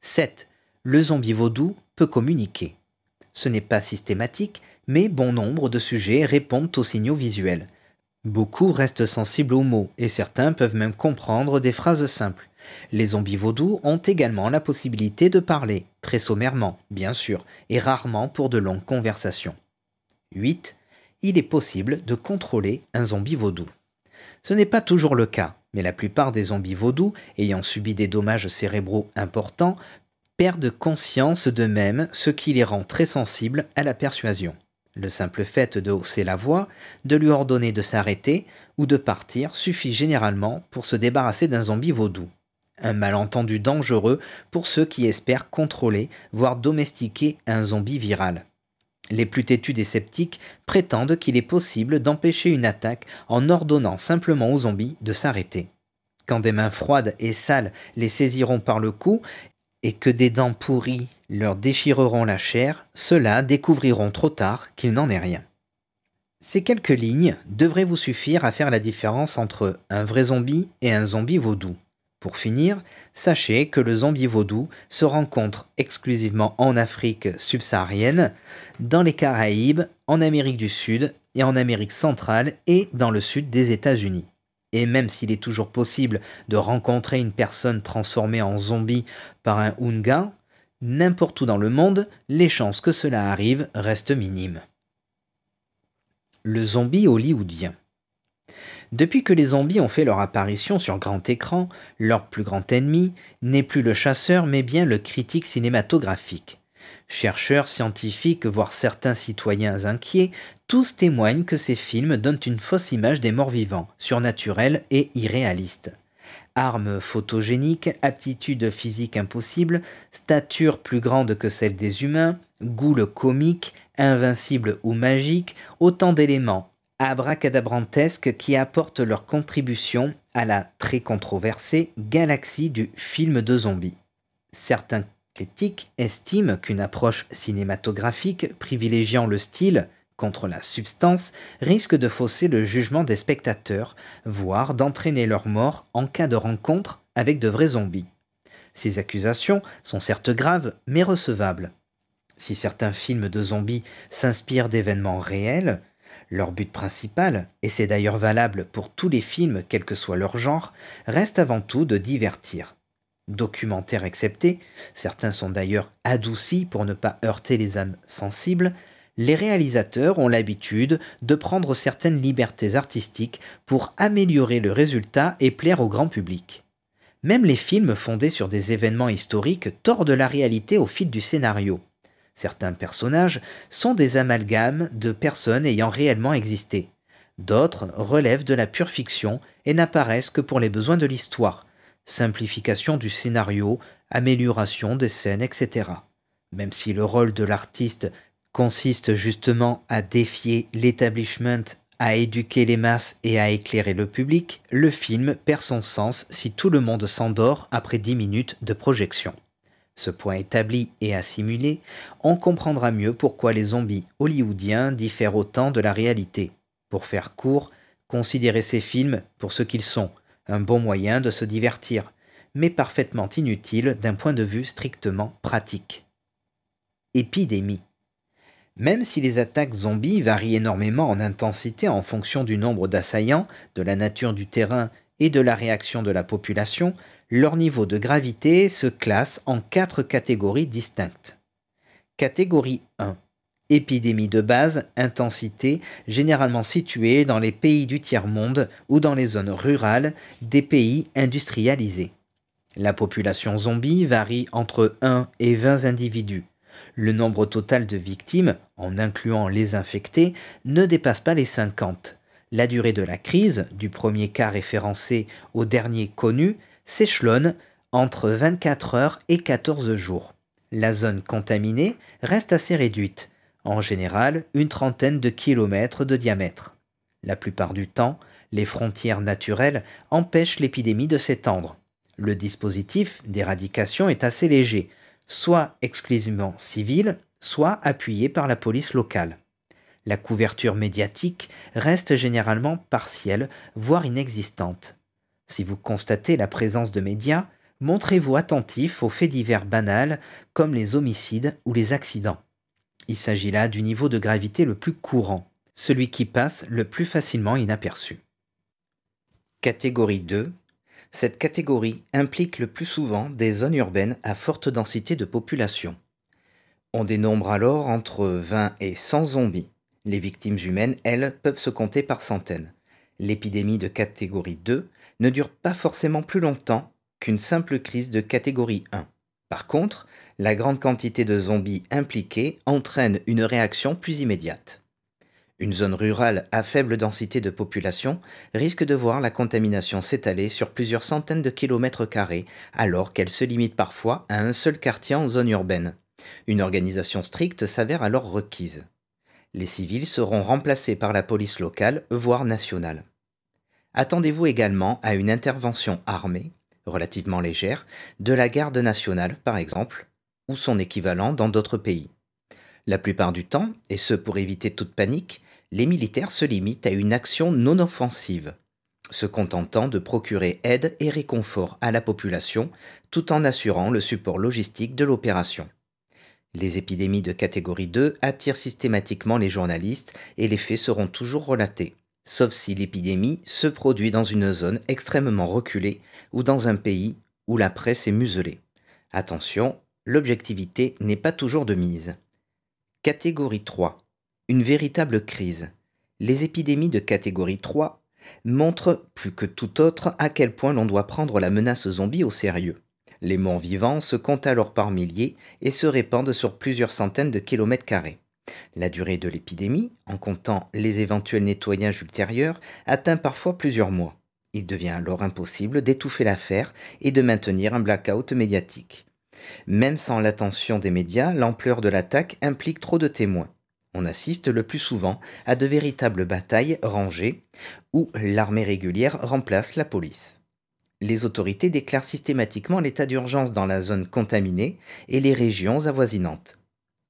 7. Le zombie vaudou peut communiquer. Ce n'est pas systématique, mais bon nombre de sujets répondent aux signaux visuels. Beaucoup restent sensibles aux mots et certains peuvent même comprendre des phrases simples. Les zombies vaudous ont également la possibilité de parler, très sommairement, bien sûr, et rarement pour de longues conversations. 8. Il est possible de contrôler un zombie vaudou. Ce n'est pas toujours le cas, mais la plupart des zombies vaudous, ayant subi des dommages cérébraux importants, perdent conscience d'eux-mêmes, ce qui les rend très sensibles à la persuasion. Le simple fait de hausser la voix, de lui ordonner de s'arrêter ou de partir suffit généralement pour se débarrasser d'un zombie vaudou. Un malentendu dangereux pour ceux qui espèrent contrôler, voire domestiquer un zombie viral. Les plus têtus des sceptiques prétendent qu'il est possible d'empêcher une attaque en ordonnant simplement aux zombies de s'arrêter. Quand des mains froides et sales les saisiront par le cou et que des dents pourries leur déchireront la chair, ceux-là découvriront trop tard qu'il n'en est rien. Ces quelques lignes devraient vous suffire à faire la différence entre un vrai zombie et un zombie vaudou. Pour finir, sachez que le zombie vaudou se rencontre exclusivement en Afrique subsaharienne, dans les Caraïbes, en Amérique du Sud et en Amérique centrale et dans le sud des États-Unis. Et même s'il est toujours possible de rencontrer une personne transformée en zombie par un unga, n'importe où dans le monde, les chances que cela arrive restent minimes. Le zombie hollywoodien. Depuis que les zombies ont fait leur apparition sur grand écran, leur plus grand ennemi n'est plus le chasseur mais bien le critique cinématographique. Chercheurs, scientifiques, voire certains citoyens inquiets, tous témoignent que ces films donnent une fausse image des morts vivants, surnaturels et irréalistes armes photogéniques, aptitudes physiques impossibles, stature plus grande que celle des humains, goule comique, invincible ou magique, autant d'éléments abracadabrantesques qui apportent leur contribution à la très controversée galaxie du film de zombies. Certains critiques estiment qu'une approche cinématographique privilégiant le style, contre la substance risque de fausser le jugement des spectateurs, voire d'entraîner leur mort en cas de rencontre avec de vrais zombies. Ces accusations sont certes graves, mais recevables. Si certains films de zombies s'inspirent d'événements réels, leur but principal, et c'est d'ailleurs valable pour tous les films quel que soit leur genre, reste avant tout de divertir. Documentaires acceptés, certains sont d'ailleurs adoucis pour ne pas heurter les âmes sensibles, les réalisateurs ont l'habitude de prendre certaines libertés artistiques pour améliorer le résultat et plaire au grand public. Même les films fondés sur des événements historiques tordent la réalité au fil du scénario. Certains personnages sont des amalgames de personnes ayant réellement existé. D'autres relèvent de la pure fiction et n'apparaissent que pour les besoins de l'histoire. Simplification du scénario, amélioration des scènes, etc. Même si le rôle de l'artiste consiste justement à défier l'établissement, à éduquer les masses et à éclairer le public, le film perd son sens si tout le monde s'endort après dix minutes de projection. Ce point établi et assimilé, on comprendra mieux pourquoi les zombies hollywoodiens diffèrent autant de la réalité. Pour faire court, considérer ces films pour ce qu'ils sont, un bon moyen de se divertir, mais parfaitement inutile d'un point de vue strictement pratique. Épidémie. Même si les attaques zombies varient énormément en intensité en fonction du nombre d'assaillants, de la nature du terrain et de la réaction de la population, leur niveau de gravité se classe en quatre catégories distinctes. Catégorie 1. Épidémie de base, intensité, généralement située dans les pays du tiers-monde ou dans les zones rurales des pays industrialisés. La population zombie varie entre 1 et 20 individus. Le nombre total de victimes, en incluant les infectés, ne dépasse pas les 50. La durée de la crise, du premier cas référencé au dernier connu, s'échelonne entre 24 heures et 14 jours. La zone contaminée reste assez réduite, en général une trentaine de kilomètres de diamètre. La plupart du temps, les frontières naturelles empêchent l'épidémie de s'étendre. Le dispositif d'éradication est assez léger, soit exclusivement civile, soit appuyée par la police locale. La couverture médiatique reste généralement partielle, voire inexistante. Si vous constatez la présence de médias, montrez-vous attentif aux faits divers banals comme les homicides ou les accidents. Il s'agit là du niveau de gravité le plus courant, celui qui passe le plus facilement inaperçu. Catégorie 2. Cette catégorie implique le plus souvent des zones urbaines à forte densité de population. On dénombre alors entre 20 et 100 zombies. Les victimes humaines, elles, peuvent se compter par centaines. L'épidémie de catégorie 2 ne dure pas forcément plus longtemps qu'une simple crise de catégorie 1. Par contre, la grande quantité de zombies impliqués entraîne une réaction plus immédiate. Une zone rurale à faible densité de population risque de voir la contamination s'étaler sur plusieurs centaines de kilomètres carrés, alors qu'elle se limite parfois à un seul quartier en zone urbaine. Une organisation stricte s'avère alors requise. Les civils seront remplacés par la police locale, voire nationale. Attendez-vous également à une intervention armée, relativement légère, de la garde nationale, par exemple, ou son équivalent dans d'autres pays. La plupart du temps, et ce pour éviter toute panique, les militaires se limitent à une action non offensive, se contentant de procurer aide et réconfort à la population tout en assurant le support logistique de l'opération. Les épidémies de catégorie 2 attirent systématiquement les journalistes et les faits seront toujours relatés, sauf si l'épidémie se produit dans une zone extrêmement reculée ou dans un pays où la presse est muselée. Attention, l'objectivité n'est pas toujours de mise. Catégorie 3 une véritable crise. Les épidémies de catégorie 3 montrent plus que tout autre à quel point l'on doit prendre la menace zombie au sérieux. Les morts vivants se comptent alors par milliers et se répandent sur plusieurs centaines de kilomètres carrés. La durée de l'épidémie, en comptant les éventuels nettoyages ultérieurs, atteint parfois plusieurs mois. Il devient alors impossible d'étouffer l'affaire et de maintenir un blackout médiatique. Même sans l'attention des médias, l'ampleur de l'attaque implique trop de témoins on assiste le plus souvent à de véritables batailles rangées où l'armée régulière remplace la police. Les autorités déclarent systématiquement l'état d'urgence dans la zone contaminée et les régions avoisinantes.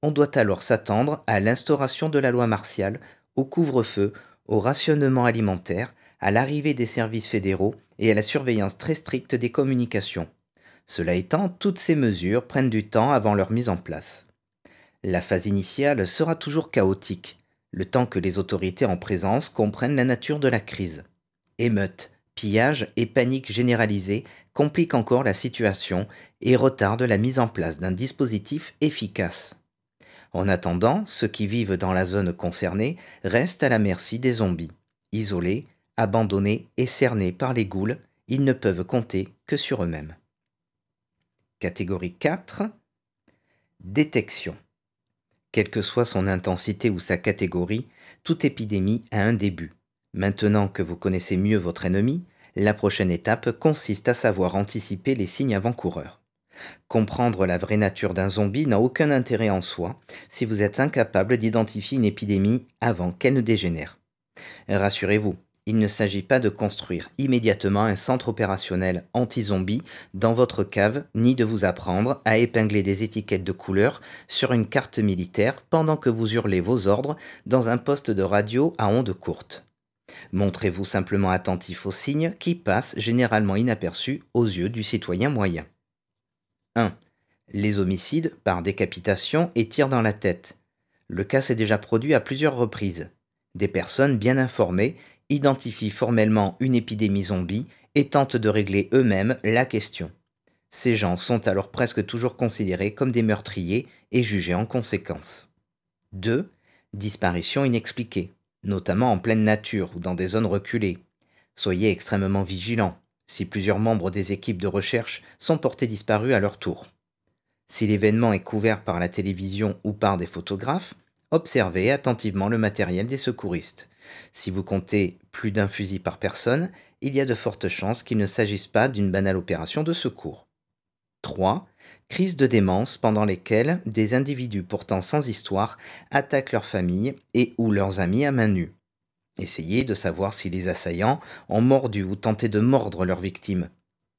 On doit alors s'attendre à l'instauration de la loi martiale, au couvre-feu, au rationnement alimentaire, à l'arrivée des services fédéraux et à la surveillance très stricte des communications. Cela étant, toutes ces mesures prennent du temps avant leur mise en place. La phase initiale sera toujours chaotique, le temps que les autorités en présence comprennent la nature de la crise. Émeutes, pillages et paniques généralisées compliquent encore la situation et retardent la mise en place d'un dispositif efficace. En attendant, ceux qui vivent dans la zone concernée restent à la merci des zombies. Isolés, abandonnés et cernés par les goules, ils ne peuvent compter que sur eux-mêmes. Catégorie 4 Détection. Quelle que soit son intensité ou sa catégorie, toute épidémie a un début. Maintenant que vous connaissez mieux votre ennemi, la prochaine étape consiste à savoir anticiper les signes avant-coureurs. Comprendre la vraie nature d'un zombie n'a aucun intérêt en soi si vous êtes incapable d'identifier une épidémie avant qu'elle ne dégénère. Rassurez-vous, il ne s'agit pas de construire immédiatement un centre opérationnel anti-zombie dans votre cave, ni de vous apprendre à épingler des étiquettes de couleur sur une carte militaire pendant que vous hurlez vos ordres dans un poste de radio à ondes courtes. Montrez-vous simplement attentif aux signes qui passent généralement inaperçus aux yeux du citoyen moyen. 1. Les homicides par décapitation et tir dans la tête. Le cas s'est déjà produit à plusieurs reprises. Des personnes bien informées identifient formellement une épidémie zombie et tentent de régler eux-mêmes la question. Ces gens sont alors presque toujours considérés comme des meurtriers et jugés en conséquence. 2. Disparition inexpliquée, notamment en pleine nature ou dans des zones reculées. Soyez extrêmement vigilants si plusieurs membres des équipes de recherche sont portés disparus à leur tour. Si l'événement est couvert par la télévision ou par des photographes, observez attentivement le matériel des secouristes. Si vous comptez plus d'un fusil par personne, il y a de fortes chances qu'il ne s'agisse pas d'une banale opération de secours. 3. Crise de démence pendant lesquelles des individus pourtant sans histoire attaquent leurs famille et ou leurs amis à main nue. Essayez de savoir si les assaillants ont mordu ou tenté de mordre leurs victimes.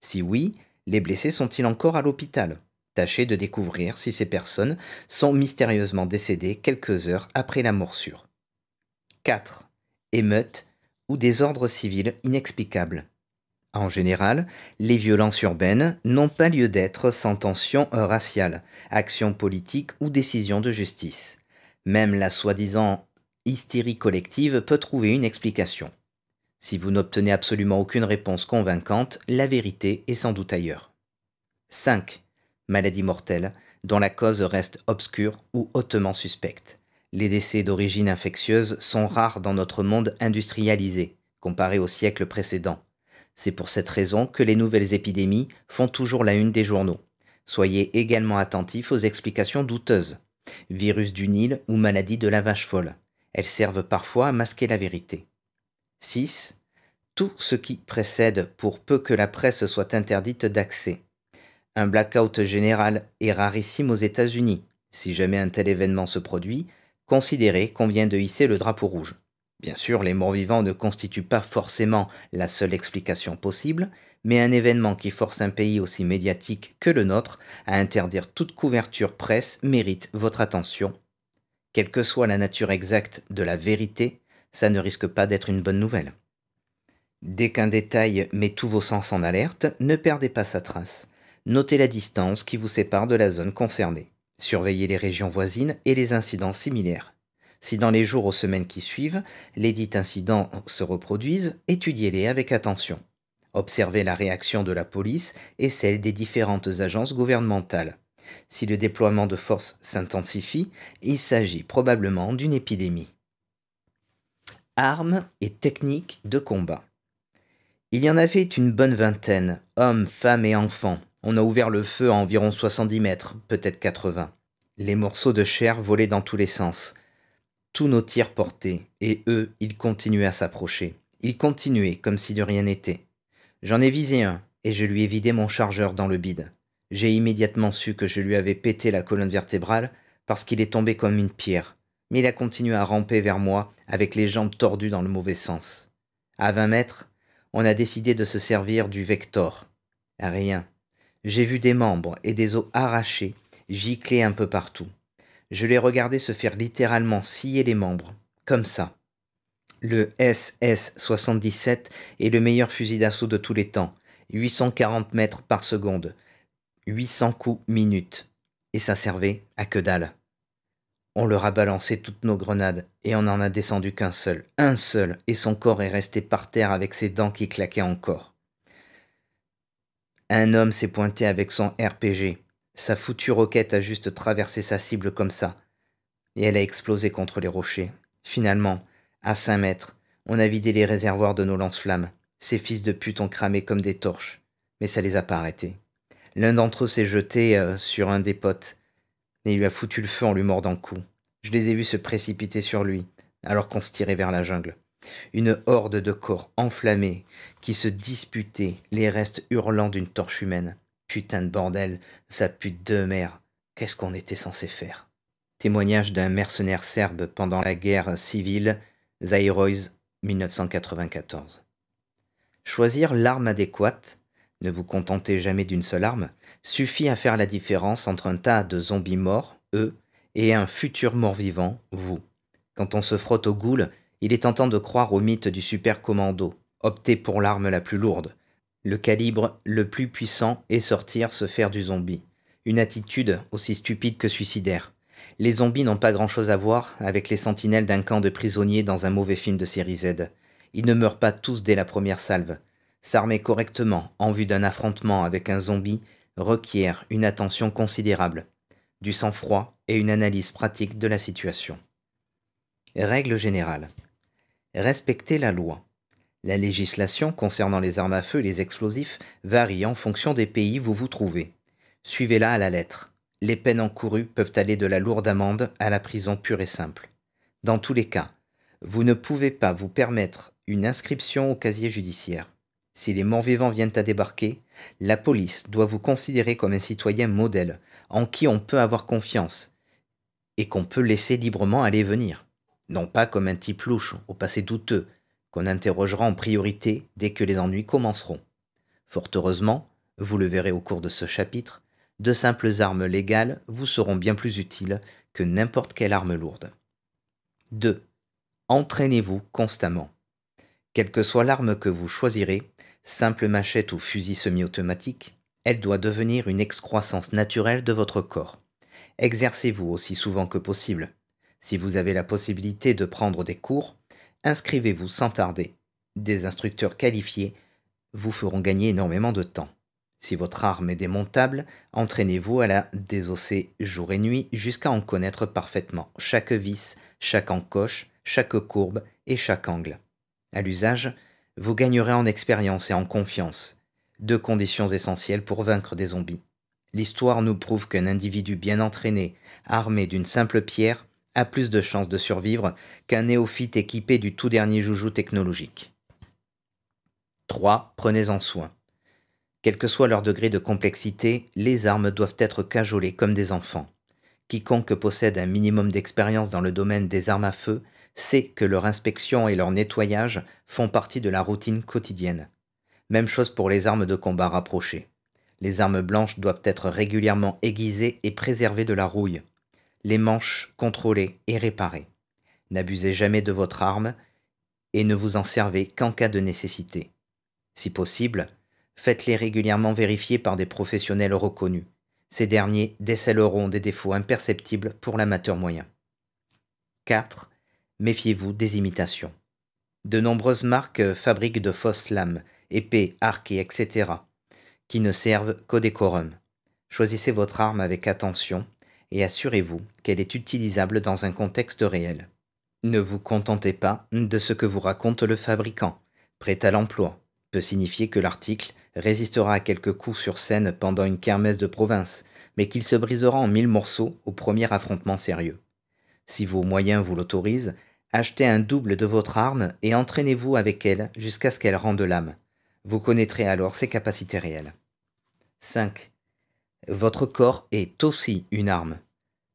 Si oui, les blessés sont-ils encore à l'hôpital Tâchez de découvrir si ces personnes sont mystérieusement décédées quelques heures après la morsure. 4 émeutes ou désordres civils inexplicables. En général, les violences urbaines n'ont pas lieu d'être sans tension raciale, action politique ou décision de justice. Même la soi-disant hystérie collective peut trouver une explication. Si vous n'obtenez absolument aucune réponse convaincante, la vérité est sans doute ailleurs. 5. Maladie mortelle, dont la cause reste obscure ou hautement suspecte. Les décès d'origine infectieuse sont rares dans notre monde industrialisé, comparé au siècle précédent. C'est pour cette raison que les nouvelles épidémies font toujours la une des journaux. Soyez également attentifs aux explications douteuses. Virus du Nil ou maladie de la vache folle. Elles servent parfois à masquer la vérité. 6. Tout ce qui précède pour peu que la presse soit interdite d'accès. Un blackout général est rarissime aux États-Unis. Si jamais un tel événement se produit, qu'on vient de hisser le drapeau rouge. Bien sûr, les morts-vivants ne constituent pas forcément la seule explication possible, mais un événement qui force un pays aussi médiatique que le nôtre à interdire toute couverture presse mérite votre attention. Quelle que soit la nature exacte de la vérité, ça ne risque pas d'être une bonne nouvelle. Dès qu'un détail met tous vos sens en alerte, ne perdez pas sa trace. Notez la distance qui vous sépare de la zone concernée. Surveillez les régions voisines et les incidents similaires. Si dans les jours ou semaines qui suivent, les dits incidents se reproduisent, étudiez-les avec attention. Observez la réaction de la police et celle des différentes agences gouvernementales. Si le déploiement de forces s'intensifie, il s'agit probablement d'une épidémie. Armes et techniques de combat. Il y en avait une bonne vingtaine, hommes, femmes et enfants, on a ouvert le feu à environ 70 mètres, peut-être 80. Les morceaux de chair volaient dans tous les sens. Tous nos tirs portaient, et eux, ils continuaient à s'approcher. Ils continuaient comme si de rien n'était. J'en ai visé un, et je lui ai vidé mon chargeur dans le bide. J'ai immédiatement su que je lui avais pété la colonne vertébrale parce qu'il est tombé comme une pierre, mais il a continué à ramper vers moi avec les jambes tordues dans le mauvais sens. À 20 mètres, on a décidé de se servir du Vector. Rien, j'ai vu des membres et des os arrachés, gicler un peu partout. Je l'ai regardé se faire littéralement scier les membres, comme ça. Le SS-77 est le meilleur fusil d'assaut de tous les temps, 840 mètres par seconde, 800 coups minute, et ça servait à que dalle. On leur a balancé toutes nos grenades, et on n'en a descendu qu'un seul, un seul, et son corps est resté par terre avec ses dents qui claquaient encore. Un homme s'est pointé avec son RPG. Sa foutue roquette a juste traversé sa cible comme ça. Et elle a explosé contre les rochers. Finalement, à 5 mètres, on a vidé les réservoirs de nos lance-flammes. Ces fils de pute ont cramé comme des torches. Mais ça les a pas arrêtés. L'un d'entre eux s'est jeté euh, sur un des potes. Et il lui a foutu le feu en lui mordant le cou. Je les ai vus se précipiter sur lui, alors qu'on se tirait vers la jungle. Une horde de corps enflammés qui se disputaient les restes hurlants d'une torche humaine. Putain de bordel, sa pute de mère, qu'est-ce qu'on était censé faire Témoignage d'un mercenaire serbe pendant la guerre civile, Zairois, 1994. Choisir l'arme adéquate, ne vous contentez jamais d'une seule arme, suffit à faire la différence entre un tas de zombies morts, eux, et un futur mort-vivant, vous. Quand on se frotte au goule, il est tentant de croire au mythe du super commando, opter pour l'arme la plus lourde, le calibre le plus puissant et sortir se faire du zombie. Une attitude aussi stupide que suicidaire. Les zombies n'ont pas grand-chose à voir avec les sentinelles d'un camp de prisonniers dans un mauvais film de série Z. Ils ne meurent pas tous dès la première salve. S'armer correctement en vue d'un affrontement avec un zombie requiert une attention considérable, du sang-froid et une analyse pratique de la situation. Règle générale. Respecter la loi. La législation concernant les armes à feu et les explosifs varie en fonction des pays où vous vous trouvez. Suivez-la à la lettre. Les peines encourues peuvent aller de la lourde amende à la prison pure et simple. Dans tous les cas, vous ne pouvez pas vous permettre une inscription au casier judiciaire. Si les morts-vivants viennent à débarquer, la police doit vous considérer comme un citoyen modèle, en qui on peut avoir confiance, et qu'on peut laisser librement aller venir. Non pas comme un type louche, au passé douteux, qu'on interrogera en priorité dès que les ennuis commenceront. Fort heureusement, vous le verrez au cours de ce chapitre, de simples armes légales vous seront bien plus utiles que n'importe quelle arme lourde. 2. Entraînez-vous constamment. Quelle que soit l'arme que vous choisirez, simple machette ou fusil semi-automatique, elle doit devenir une excroissance naturelle de votre corps. Exercez-vous aussi souvent que possible. Si vous avez la possibilité de prendre des cours, Inscrivez-vous sans tarder. Des instructeurs qualifiés vous feront gagner énormément de temps. Si votre arme est démontable, entraînez-vous à la désosser jour et nuit jusqu'à en connaître parfaitement chaque vis, chaque encoche, chaque courbe et chaque angle. À l'usage, vous gagnerez en expérience et en confiance, deux conditions essentielles pour vaincre des zombies. L'histoire nous prouve qu'un individu bien entraîné, armé d'une simple pierre, a plus de chances de survivre qu'un néophyte équipé du tout dernier joujou technologique. 3. Prenez-en soin. Quel que soit leur degré de complexité, les armes doivent être cajolées comme des enfants. Quiconque possède un minimum d'expérience dans le domaine des armes à feu sait que leur inspection et leur nettoyage font partie de la routine quotidienne. Même chose pour les armes de combat rapprochées. Les armes blanches doivent être régulièrement aiguisées et préservées de la rouille les manches contrôlées et réparées. N'abusez jamais de votre arme et ne vous en servez qu'en cas de nécessité. Si possible, faites-les régulièrement vérifier par des professionnels reconnus. Ces derniers décèleront des défauts imperceptibles pour l'amateur moyen. 4. Méfiez-vous des imitations. De nombreuses marques fabriquent de fausses lames, épées, arcs etc., qui ne servent qu'au décorum. Choisissez votre arme avec attention et assurez-vous qu'elle est utilisable dans un contexte réel. Ne vous contentez pas de ce que vous raconte le fabricant. Prêt à l'emploi peut signifier que l'article résistera à quelques coups sur scène pendant une kermesse de province, mais qu'il se brisera en mille morceaux au premier affrontement sérieux. Si vos moyens vous l'autorisent, achetez un double de votre arme et entraînez-vous avec elle jusqu'à ce qu'elle rende l'âme. Vous connaîtrez alors ses capacités réelles. 5. Votre corps est aussi une arme.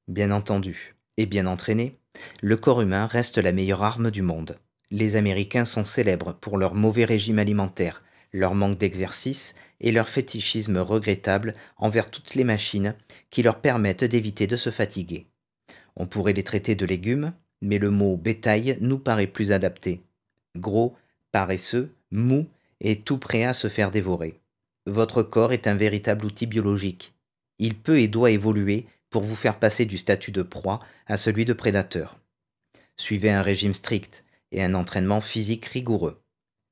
Bien entendu, et bien entraîné, le corps humain reste la meilleure arme du monde. Les Américains sont célèbres pour leur mauvais régime alimentaire, leur manque d'exercice et leur fétichisme regrettable envers toutes les machines qui leur permettent d'éviter de se fatiguer. On pourrait les traiter de légumes, mais le mot bétail nous paraît plus adapté. Gros, paresseux, mou et tout prêt à se faire dévorer. Votre corps est un véritable outil biologique. Il peut et doit évoluer pour vous faire passer du statut de proie à celui de prédateur. Suivez un régime strict et un entraînement physique rigoureux.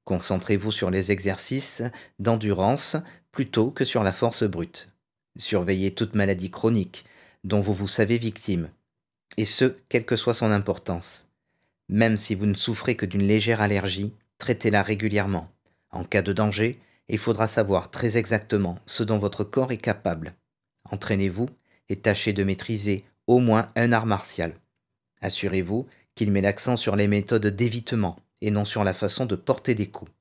Concentrez-vous sur les exercices d'endurance plutôt que sur la force brute. Surveillez toute maladie chronique dont vous vous savez victime, et ce, quelle que soit son importance. Même si vous ne souffrez que d'une légère allergie, traitez-la régulièrement. En cas de danger, il faudra savoir très exactement ce dont votre corps est capable. Entraînez-vous et tâchez de maîtriser au moins un art martial. Assurez-vous qu'il met l'accent sur les méthodes d'évitement et non sur la façon de porter des coups.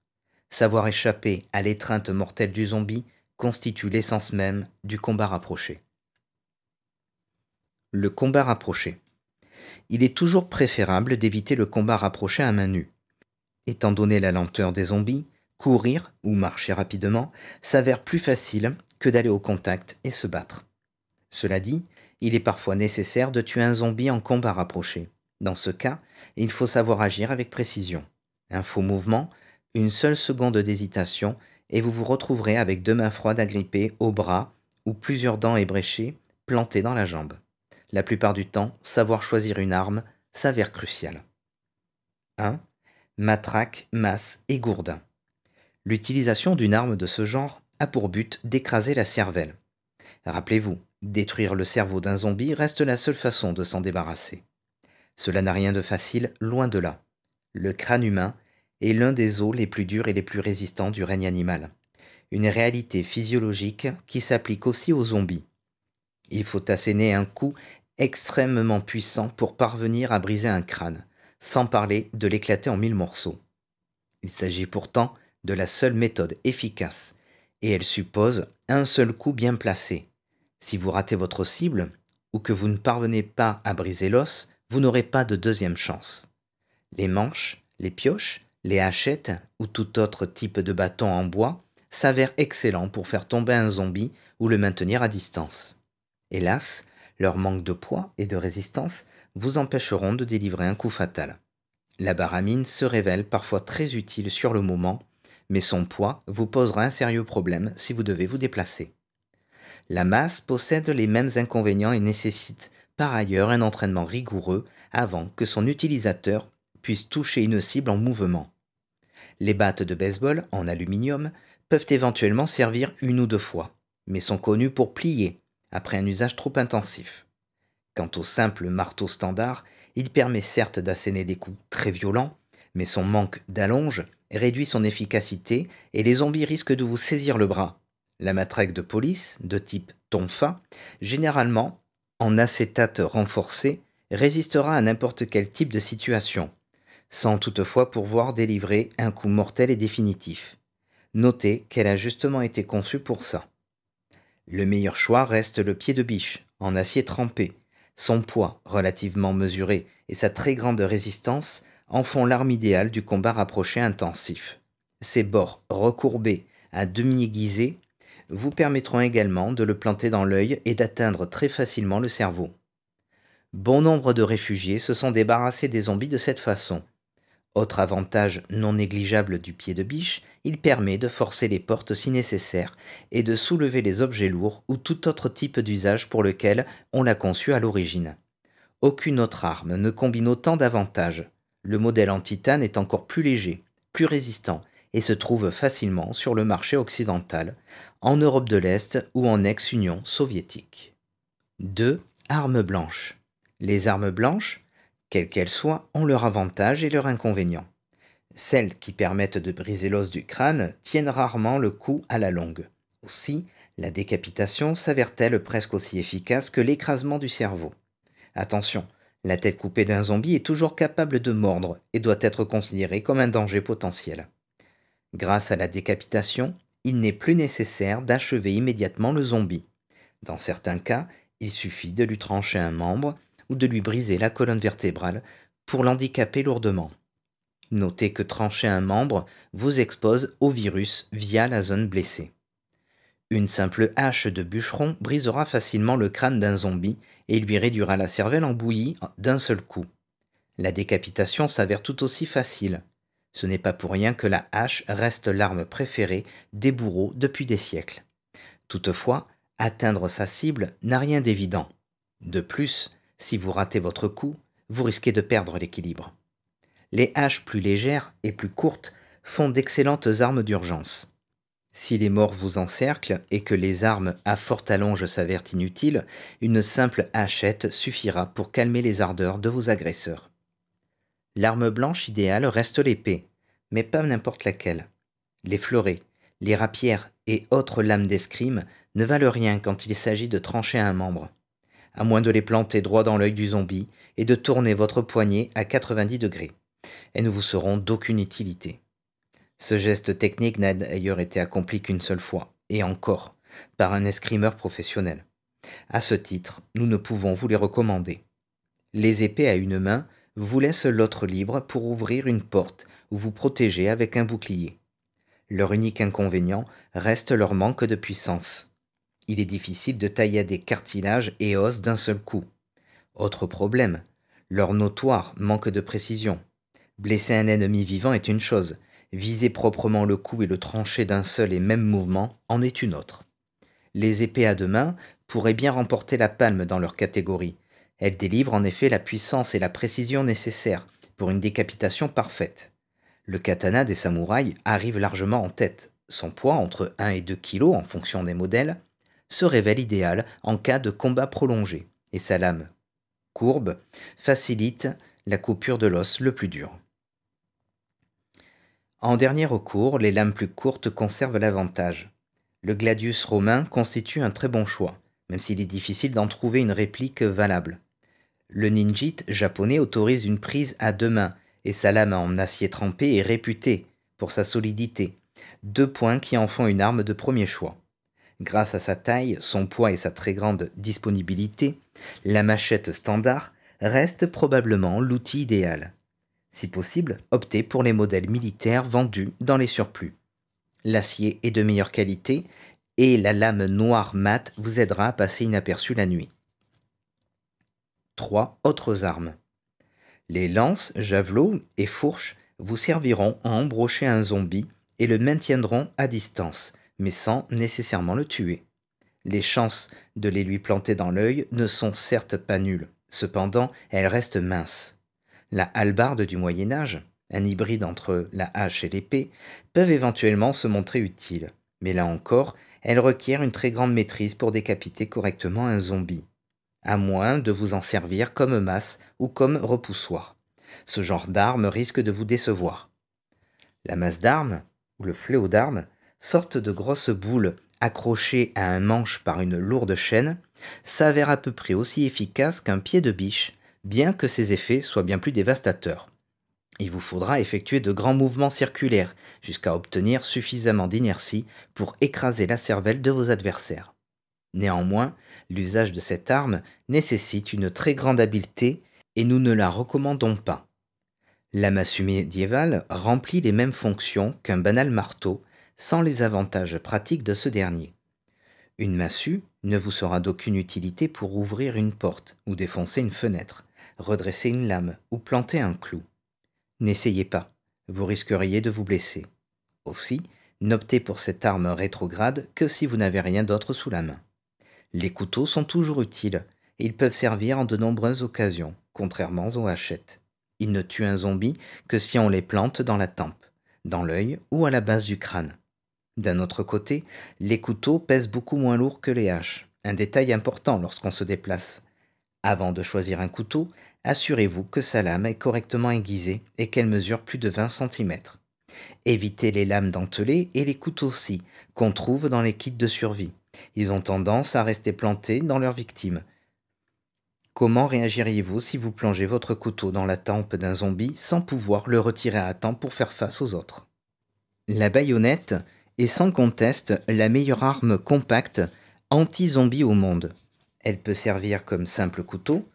Savoir échapper à l'étreinte mortelle du zombie constitue l'essence même du combat rapproché. Le combat rapproché. Il est toujours préférable d'éviter le combat rapproché à main nue. Étant donné la lenteur des zombies, courir ou marcher rapidement s'avère plus facile que d'aller au contact et se battre. Cela dit, il est parfois nécessaire de tuer un zombie en combat rapproché. Dans ce cas, il faut savoir agir avec précision. Un faux mouvement, une seule seconde d'hésitation, et vous vous retrouverez avec deux mains froides agrippées au bras ou plusieurs dents ébréchées plantées dans la jambe. La plupart du temps, savoir choisir une arme s'avère crucial. 1. Matraque, masse et gourdin. L'utilisation d'une arme de ce genre a pour but d'écraser la cervelle. Rappelez-vous, Détruire le cerveau d'un zombie reste la seule façon de s'en débarrasser. Cela n'a rien de facile, loin de là. Le crâne humain est l'un des os les plus durs et les plus résistants du règne animal. Une réalité physiologique qui s'applique aussi aux zombies. Il faut asséner un coup extrêmement puissant pour parvenir à briser un crâne, sans parler de l'éclater en mille morceaux. Il s'agit pourtant de la seule méthode efficace, et elle suppose un seul coup bien placé, si vous ratez votre cible, ou que vous ne parvenez pas à briser l'os, vous n'aurez pas de deuxième chance. Les manches, les pioches, les hachettes ou tout autre type de bâton en bois s'avèrent excellents pour faire tomber un zombie ou le maintenir à distance. Hélas, leur manque de poids et de résistance vous empêcheront de délivrer un coup fatal. La baramine se révèle parfois très utile sur le moment, mais son poids vous posera un sérieux problème si vous devez vous déplacer. La masse possède les mêmes inconvénients et nécessite par ailleurs un entraînement rigoureux avant que son utilisateur puisse toucher une cible en mouvement. Les battes de baseball en aluminium peuvent éventuellement servir une ou deux fois, mais sont connues pour plier après un usage trop intensif. Quant au simple marteau standard, il permet certes d'asséner des coups très violents, mais son manque d'allonge réduit son efficacité et les zombies risquent de vous saisir le bras la matraque de police, de type tonfa, généralement en acétate renforcé, résistera à n'importe quel type de situation, sans toutefois pouvoir délivrer un coup mortel et définitif. Notez qu'elle a justement été conçue pour ça. Le meilleur choix reste le pied de biche, en acier trempé. Son poids, relativement mesuré, et sa très grande résistance en font l'arme idéale du combat rapproché intensif. Ses bords recourbés, à demi aiguisés, vous permettront également de le planter dans l'œil et d'atteindre très facilement le cerveau. Bon nombre de réfugiés se sont débarrassés des zombies de cette façon. Autre avantage non négligeable du pied de biche, il permet de forcer les portes si nécessaire et de soulever les objets lourds ou tout autre type d'usage pour lequel on l'a conçu à l'origine. Aucune autre arme ne combine autant d'avantages. Le modèle en titane est encore plus léger, plus résistant et se trouve facilement sur le marché occidental, en Europe de l'Est ou en ex-Union soviétique. 2. Armes blanches. Les armes blanches, quelles qu'elles soient, ont leurs avantages et leurs inconvénients. Celles qui permettent de briser l'os du crâne tiennent rarement le coup à la longue. Aussi, la décapitation s'avère-t-elle presque aussi efficace que l'écrasement du cerveau. Attention, la tête coupée d'un zombie est toujours capable de mordre et doit être considérée comme un danger potentiel. Grâce à la décapitation, il n'est plus nécessaire d'achever immédiatement le zombie. Dans certains cas, il suffit de lui trancher un membre ou de lui briser la colonne vertébrale pour l'handicaper lourdement. Notez que trancher un membre vous expose au virus via la zone blessée. Une simple hache de bûcheron brisera facilement le crâne d'un zombie et lui réduira la cervelle en bouillie d'un seul coup. La décapitation s'avère tout aussi facile. Ce n'est pas pour rien que la hache reste l'arme préférée des bourreaux depuis des siècles. Toutefois, atteindre sa cible n'a rien d'évident. De plus, si vous ratez votre coup, vous risquez de perdre l'équilibre. Les haches plus légères et plus courtes font d'excellentes armes d'urgence. Si les morts vous encerclent et que les armes à forte allonge s'avèrent inutiles, une simple hachette suffira pour calmer les ardeurs de vos agresseurs. L'arme blanche idéale reste l'épée, mais pas n'importe laquelle. Les fleurets, les rapières et autres lames d'escrime ne valent rien quand il s'agit de trancher un membre, à moins de les planter droit dans l'œil du zombie et de tourner votre poignet à 90 degrés. Elles ne vous seront d'aucune utilité. Ce geste technique n'a d'ailleurs été accompli qu'une seule fois, et encore, par un escrimeur professionnel. À ce titre, nous ne pouvons vous les recommander. Les épées à une main vous laisse l'autre libre pour ouvrir une porte ou vous protéger avec un bouclier. Leur unique inconvénient reste leur manque de puissance. Il est difficile de tailler des cartilages et os d'un seul coup. Autre problème, leur notoire manque de précision. Blesser un ennemi vivant est une chose, viser proprement le cou et le trancher d'un seul et même mouvement en est une autre. Les épées à deux mains pourraient bien remporter la palme dans leur catégorie, elle délivre en effet la puissance et la précision nécessaires pour une décapitation parfaite. Le katana des samouraïs arrive largement en tête. Son poids, entre 1 et 2 kg en fonction des modèles, se révèle idéal en cas de combat prolongé, et sa lame courbe facilite la coupure de l'os le plus dur. En dernier recours, les lames plus courtes conservent l'avantage. Le gladius romain constitue un très bon choix, même s'il est difficile d'en trouver une réplique valable. Le ninjit japonais autorise une prise à deux mains, et sa lame en acier trempé est réputée pour sa solidité, deux points qui en font une arme de premier choix. Grâce à sa taille, son poids et sa très grande disponibilité, la machette standard reste probablement l'outil idéal. Si possible, optez pour les modèles militaires vendus dans les surplus. L'acier est de meilleure qualité et la lame noire mate vous aidera à passer inaperçu la nuit trois autres armes. Les lances, javelots et fourches vous serviront à embrocher un zombie et le maintiendront à distance, mais sans nécessairement le tuer. Les chances de les lui planter dans l'œil ne sont certes pas nulles, cependant elles restent minces. La hallebarde du Moyen Âge, un hybride entre la hache et l'épée, peuvent éventuellement se montrer utiles, mais là encore, elle requiert une très grande maîtrise pour décapiter correctement un zombie à moins de vous en servir comme masse ou comme repoussoir. Ce genre d'arme risque de vous décevoir. La masse d'armes, ou le fléau d'armes, sorte de grosse boule accrochée à un manche par une lourde chaîne, s'avère à peu près aussi efficace qu'un pied de biche, bien que ses effets soient bien plus dévastateurs. Il vous faudra effectuer de grands mouvements circulaires jusqu'à obtenir suffisamment d'inertie pour écraser la cervelle de vos adversaires. Néanmoins, L'usage de cette arme nécessite une très grande habileté et nous ne la recommandons pas. La massue médiévale remplit les mêmes fonctions qu'un banal marteau, sans les avantages pratiques de ce dernier. Une massue ne vous sera d'aucune utilité pour ouvrir une porte ou défoncer une fenêtre, redresser une lame ou planter un clou. N'essayez pas, vous risqueriez de vous blesser. Aussi, n'optez pour cette arme rétrograde que si vous n'avez rien d'autre sous la main. Les couteaux sont toujours utiles, et ils peuvent servir en de nombreuses occasions, contrairement aux hachettes. Ils ne tuent un zombie que si on les plante dans la tempe, dans l'œil ou à la base du crâne. D'un autre côté, les couteaux pèsent beaucoup moins lourd que les haches, un détail important lorsqu'on se déplace. Avant de choisir un couteau, assurez-vous que sa lame est correctement aiguisée et qu'elle mesure plus de 20 cm. Évitez les lames dentelées et les couteaux si qu'on trouve dans les kits de survie. Ils ont tendance à rester plantés dans leurs victimes. Comment réagiriez-vous si vous plongez votre couteau dans la tempe d'un zombie sans pouvoir le retirer à temps pour faire face aux autres La baïonnette est sans conteste la meilleure arme compacte anti-zombie au monde. Elle peut servir comme simple couteau,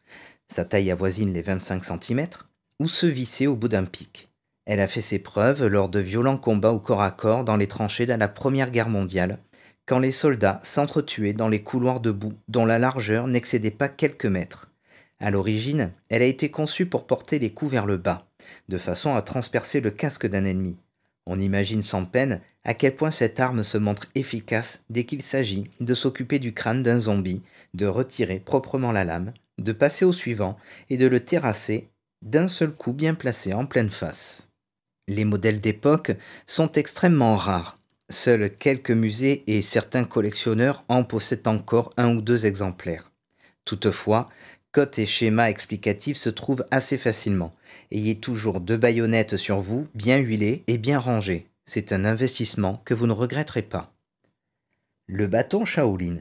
sa taille avoisine les 25 cm, ou se visser au bout d'un pic. Elle a fait ses preuves lors de violents combats au corps à corps dans les tranchées de la Première Guerre mondiale, quand les soldats s'entretuaient dans les couloirs de boue dont la largeur n'excédait pas quelques mètres. À l'origine, elle a été conçue pour porter les coups vers le bas, de façon à transpercer le casque d'un ennemi. On imagine sans peine à quel point cette arme se montre efficace dès qu'il s'agit de s'occuper du crâne d'un zombie, de retirer proprement la lame, de passer au suivant et de le terrasser d'un seul coup bien placé en pleine face. Les modèles d'époque sont extrêmement rares, seuls quelques musées et certains collectionneurs en possèdent encore un ou deux exemplaires. Toutefois, cotes et schémas explicatifs se trouvent assez facilement. Ayez toujours deux baïonnettes sur vous, bien huilées et bien rangées. C'est un investissement que vous ne regretterez pas. Le bâton Shaolin.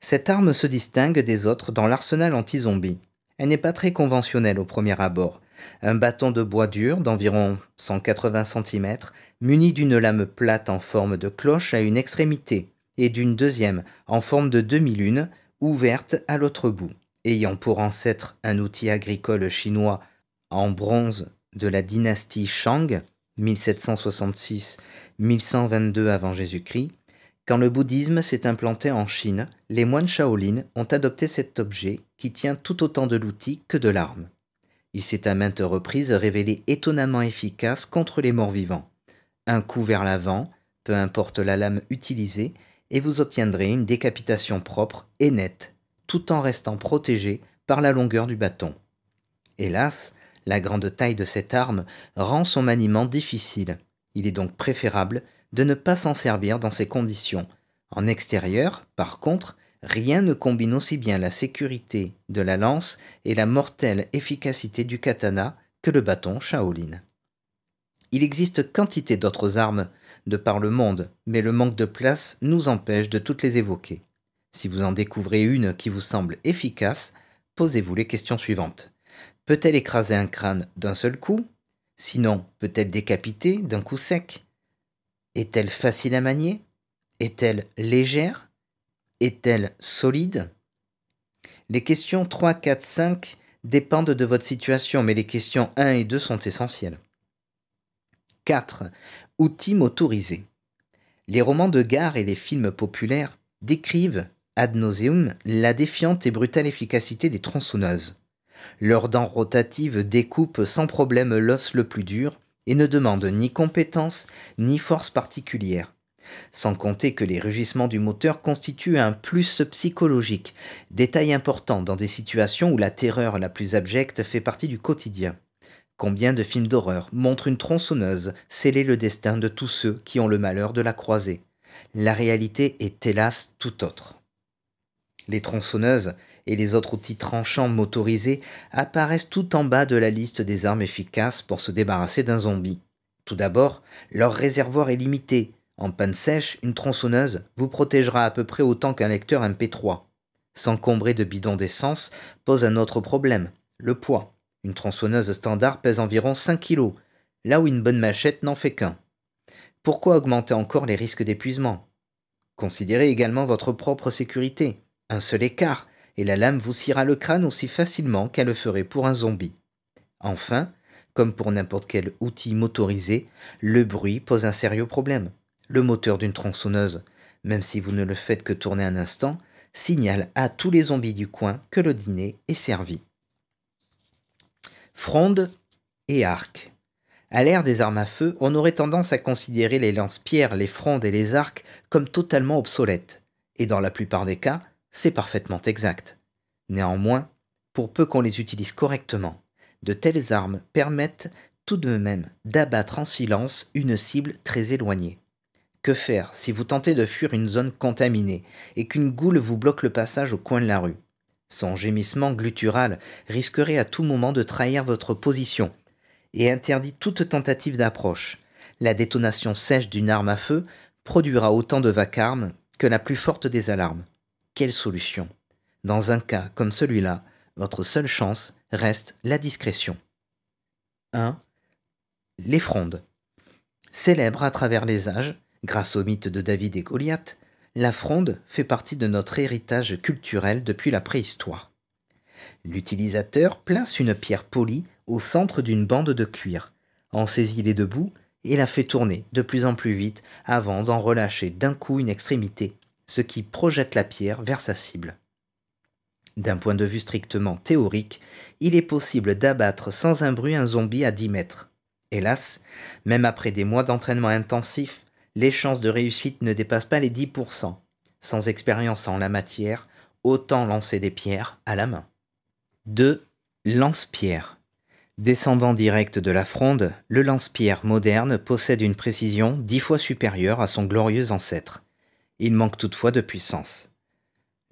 Cette arme se distingue des autres dans l'arsenal anti-zombie. Elle n'est pas très conventionnelle au premier abord, un bâton de bois dur d'environ 180 cm, muni d'une lame plate en forme de cloche à une extrémité et d'une deuxième en forme de demi-lune ouverte à l'autre bout, ayant pour ancêtre un outil agricole chinois en bronze de la dynastie Shang 1766-1122 avant Jésus-Christ, quand le bouddhisme s'est implanté en Chine, les moines Shaolin ont adopté cet objet qui tient tout autant de l'outil que de l'arme. Il s'est à maintes reprises révélé étonnamment efficace contre les morts-vivants. Un coup vers l'avant, peu importe la lame utilisée, et vous obtiendrez une décapitation propre et nette, tout en restant protégé par la longueur du bâton. Hélas, la grande taille de cette arme rend son maniement difficile. Il est donc préférable de ne pas s'en servir dans ces conditions. En extérieur, par contre, Rien ne combine aussi bien la sécurité de la lance et la mortelle efficacité du katana que le bâton Shaolin. Il existe quantité d'autres armes de par le monde, mais le manque de place nous empêche de toutes les évoquer. Si vous en découvrez une qui vous semble efficace, posez-vous les questions suivantes. Peut-elle écraser un crâne d'un seul coup Sinon, peut-elle décapiter d'un coup sec Est-elle facile à manier Est-elle légère est-elle solide Les questions 3, 4, 5 dépendent de votre situation, mais les questions 1 et 2 sont essentielles. 4. Outils motorisés. Les romans de gare et les films populaires décrivent ad nauseum la défiante et brutale efficacité des tronçonneuses. Leurs dents rotatives découpent sans problème l'os le plus dur et ne demandent ni compétence ni force particulière. Sans compter que les rugissements du moteur constituent un plus psychologique, détail important dans des situations où la terreur la plus abjecte fait partie du quotidien. Combien de films d'horreur montrent une tronçonneuse sceller le destin de tous ceux qui ont le malheur de la croiser La réalité est hélas tout autre. Les tronçonneuses et les autres outils tranchants motorisés apparaissent tout en bas de la liste des armes efficaces pour se débarrasser d'un zombie. Tout d'abord, leur réservoir est limité, en panne sèche, une tronçonneuse vous protégera à peu près autant qu'un lecteur MP3. S'encombrer de bidons d'essence pose un autre problème, le poids. Une tronçonneuse standard pèse environ 5 kg, là où une bonne machette n'en fait qu'un. Pourquoi augmenter encore les risques d'épuisement Considérez également votre propre sécurité. Un seul écart, et la lame vous sciera le crâne aussi facilement qu'elle le ferait pour un zombie. Enfin, comme pour n'importe quel outil motorisé, le bruit pose un sérieux problème le moteur d'une tronçonneuse, même si vous ne le faites que tourner un instant, signale à tous les zombies du coin que le dîner est servi. Fronde et arc. À l'ère des armes à feu, on aurait tendance à considérer les lances pierres les frondes et les arcs comme totalement obsolètes, et dans la plupart des cas, c'est parfaitement exact. Néanmoins, pour peu qu'on les utilise correctement, de telles armes permettent tout de même d'abattre en silence une cible très éloignée. Que faire si vous tentez de fuir une zone contaminée et qu'une goule vous bloque le passage au coin de la rue Son gémissement gluttural risquerait à tout moment de trahir votre position et interdit toute tentative d'approche. La détonation sèche d'une arme à feu produira autant de vacarme que la plus forte des alarmes. Quelle solution Dans un cas comme celui-là, votre seule chance reste la discrétion. 1. Les frondes. Célèbre à travers les âges, Grâce au mythe de David et Goliath, la fronde fait partie de notre héritage culturel depuis la préhistoire. L'utilisateur place une pierre polie au centre d'une bande de cuir, en saisit les deux bouts et la fait tourner de plus en plus vite avant d'en relâcher d'un coup une extrémité, ce qui projette la pierre vers sa cible. D'un point de vue strictement théorique, il est possible d'abattre sans un bruit un zombie à 10 mètres. Hélas, même après des mois d'entraînement intensif, les chances de réussite ne dépassent pas les 10%. Sans expérience en la matière, autant lancer des pierres à la main. 2. Lance-pierre. Descendant direct de la fronde, le lance-pierre moderne possède une précision dix fois supérieure à son glorieux ancêtre. Il manque toutefois de puissance.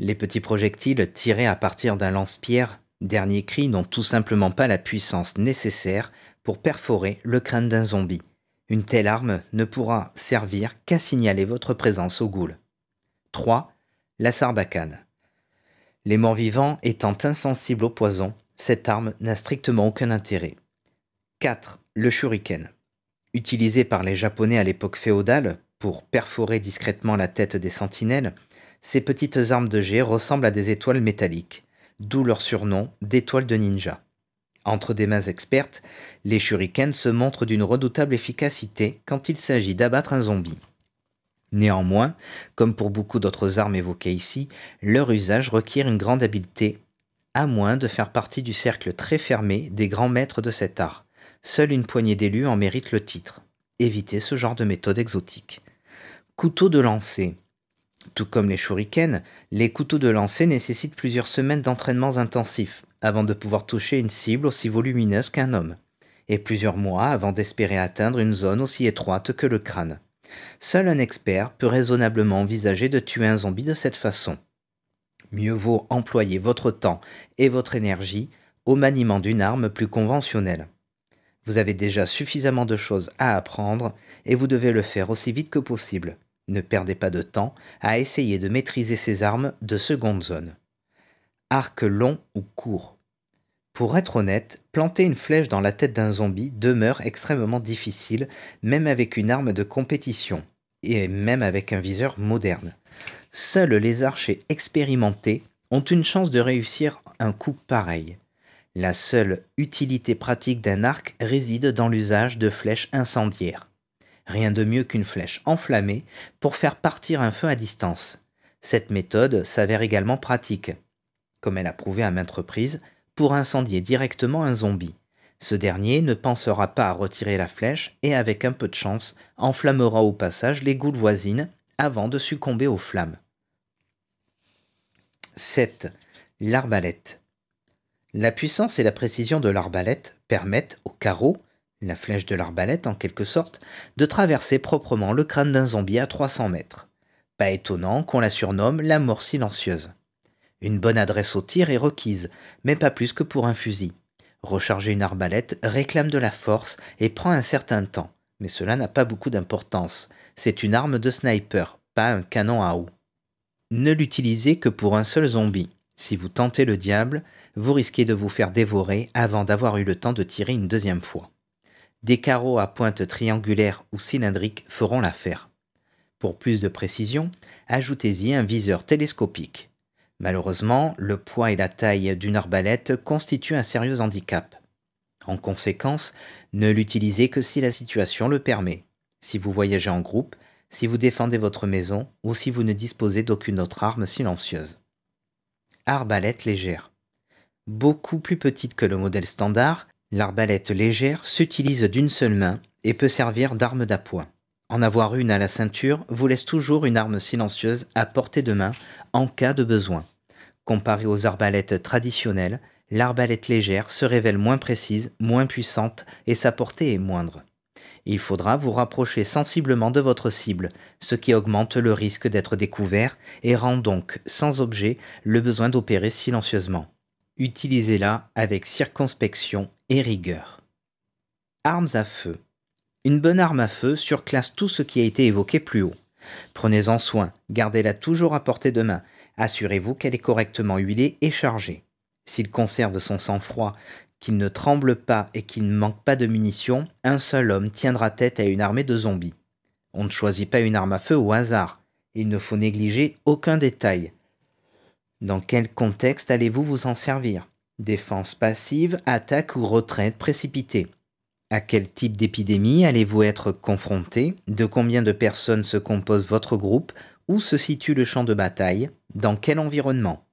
Les petits projectiles tirés à partir d'un lance-pierre, dernier cri, n'ont tout simplement pas la puissance nécessaire pour perforer le crâne d'un zombie. Une telle arme ne pourra servir qu'à signaler votre présence au ghoul. 3. La sarbacane. Les morts-vivants étant insensibles au poison, cette arme n'a strictement aucun intérêt. 4. Le shuriken. Utilisé par les Japonais à l'époque féodale pour perforer discrètement la tête des sentinelles, ces petites armes de jet ressemblent à des étoiles métalliques, d'où leur surnom d'étoiles de ninja. Entre des mains expertes, les shurikens se montrent d'une redoutable efficacité quand il s'agit d'abattre un zombie. Néanmoins, comme pour beaucoup d'autres armes évoquées ici, leur usage requiert une grande habileté, à moins de faire partie du cercle très fermé des grands maîtres de cet art. Seule une poignée d'élus en mérite le titre. Évitez ce genre de méthode exotique. Couteau de lancer. Tout comme les shurikens, les couteaux de lancer nécessitent plusieurs semaines d'entraînements intensifs, avant de pouvoir toucher une cible aussi volumineuse qu'un homme, et plusieurs mois avant d'espérer atteindre une zone aussi étroite que le crâne. Seul un expert peut raisonnablement envisager de tuer un zombie de cette façon. Mieux vaut employer votre temps et votre énergie au maniement d'une arme plus conventionnelle. Vous avez déjà suffisamment de choses à apprendre et vous devez le faire aussi vite que possible. Ne perdez pas de temps à essayer de maîtriser ces armes de seconde zone. Arc long ou court. Pour être honnête, planter une flèche dans la tête d'un zombie demeure extrêmement difficile, même avec une arme de compétition, et même avec un viseur moderne. Seuls les archers expérimentés ont une chance de réussir un coup pareil. La seule utilité pratique d'un arc réside dans l'usage de flèches incendiaires. Rien de mieux qu'une flèche enflammée pour faire partir un feu à distance. Cette méthode s'avère également pratique. Comme elle a prouvé à maintes reprises, pour incendier directement un zombie. Ce dernier ne pensera pas à retirer la flèche et avec un peu de chance enflammera au passage les gouttes voisines avant de succomber aux flammes. 7. L'arbalète. La puissance et la précision de l'arbalète permettent au carreau, la flèche de l'arbalète en quelque sorte, de traverser proprement le crâne d'un zombie à 300 mètres. Pas étonnant qu'on la surnomme la mort silencieuse. Une bonne adresse au tir est requise, mais pas plus que pour un fusil. Recharger une arbalète réclame de la force et prend un certain temps, mais cela n'a pas beaucoup d'importance. C'est une arme de sniper, pas un canon à eau. Ne l'utilisez que pour un seul zombie. Si vous tentez le diable, vous risquez de vous faire dévorer avant d'avoir eu le temps de tirer une deuxième fois. Des carreaux à pointe triangulaire ou cylindrique feront l'affaire. Pour plus de précision, ajoutez-y un viseur télescopique. Malheureusement, le poids et la taille d'une arbalète constituent un sérieux handicap. En conséquence, ne l'utilisez que si la situation le permet, si vous voyagez en groupe, si vous défendez votre maison ou si vous ne disposez d'aucune autre arme silencieuse. Arbalète légère. Beaucoup plus petite que le modèle standard, l'arbalète légère s'utilise d'une seule main et peut servir d'arme d'appoint. En avoir une à la ceinture vous laisse toujours une arme silencieuse à portée de main en cas de besoin. Comparée aux arbalètes traditionnelles, l'arbalète légère se révèle moins précise, moins puissante et sa portée est moindre. Il faudra vous rapprocher sensiblement de votre cible, ce qui augmente le risque d'être découvert et rend donc sans objet le besoin d'opérer silencieusement. Utilisez-la avec circonspection et rigueur. Armes à feu. Une bonne arme à feu surclasse tout ce qui a été évoqué plus haut. Prenez-en soin, gardez-la toujours à portée de main, assurez-vous qu'elle est correctement huilée et chargée. S'il conserve son sang-froid, qu'il ne tremble pas et qu'il ne manque pas de munitions, un seul homme tiendra tête à une armée de zombies. On ne choisit pas une arme à feu au hasard, il ne faut négliger aucun détail. Dans quel contexte allez-vous vous en servir Défense passive, attaque ou retraite précipitée à quel type d'épidémie allez-vous être confronté De combien de personnes se compose votre groupe Où se situe le champ de bataille Dans quel environnement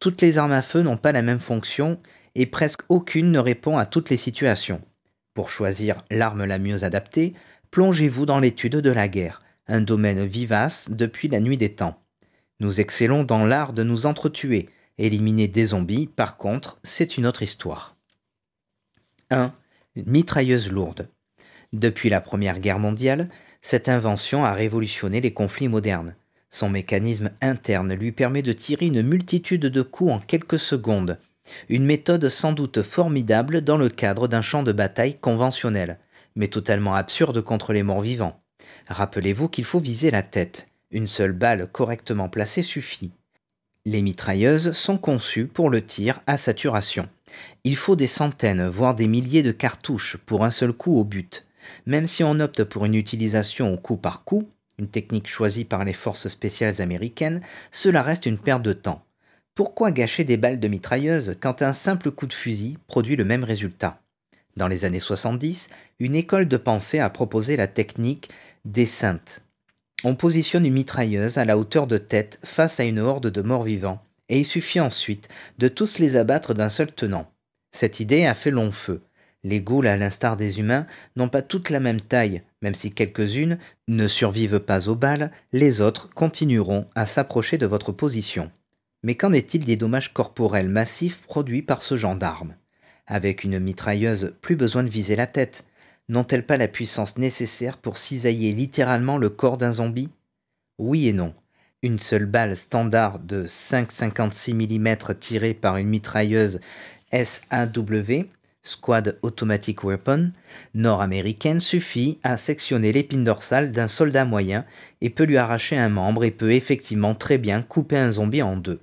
Toutes les armes à feu n'ont pas la même fonction et presque aucune ne répond à toutes les situations. Pour choisir l'arme la mieux adaptée, plongez-vous dans l'étude de la guerre, un domaine vivace depuis la nuit des temps. Nous excellons dans l'art de nous entretuer. Éliminer des zombies, par contre, c'est une autre histoire. 1 mitrailleuse lourde. Depuis la Première Guerre mondiale, cette invention a révolutionné les conflits modernes. Son mécanisme interne lui permet de tirer une multitude de coups en quelques secondes, une méthode sans doute formidable dans le cadre d'un champ de bataille conventionnel, mais totalement absurde contre les morts vivants. Rappelez-vous qu'il faut viser la tête, une seule balle correctement placée suffit. Les mitrailleuses sont conçues pour le tir à saturation. Il faut des centaines, voire des milliers de cartouches pour un seul coup au but. Même si on opte pour une utilisation au coup par coup, une technique choisie par les forces spéciales américaines, cela reste une perte de temps. Pourquoi gâcher des balles de mitrailleuse quand un simple coup de fusil produit le même résultat Dans les années 70, une école de pensée a proposé la technique des saintes. On positionne une mitrailleuse à la hauteur de tête face à une horde de morts-vivants et il suffit ensuite de tous les abattre d'un seul tenant. Cette idée a fait long feu. Les goules, à l'instar des humains, n'ont pas toutes la même taille, même si quelques-unes ne survivent pas aux balles, les autres continueront à s'approcher de votre position. Mais qu'en est-il des dommages corporels massifs produits par ce gendarme Avec une mitrailleuse, plus besoin de viser la tête. N'ont-elles pas la puissance nécessaire pour cisailler littéralement le corps d'un zombie Oui et non une seule balle standard de 5,56 mm tirée par une mitrailleuse SAW, Squad Automatic Weapon, nord-américaine suffit à sectionner l'épine dorsale d'un soldat moyen et peut lui arracher un membre et peut effectivement très bien couper un zombie en deux.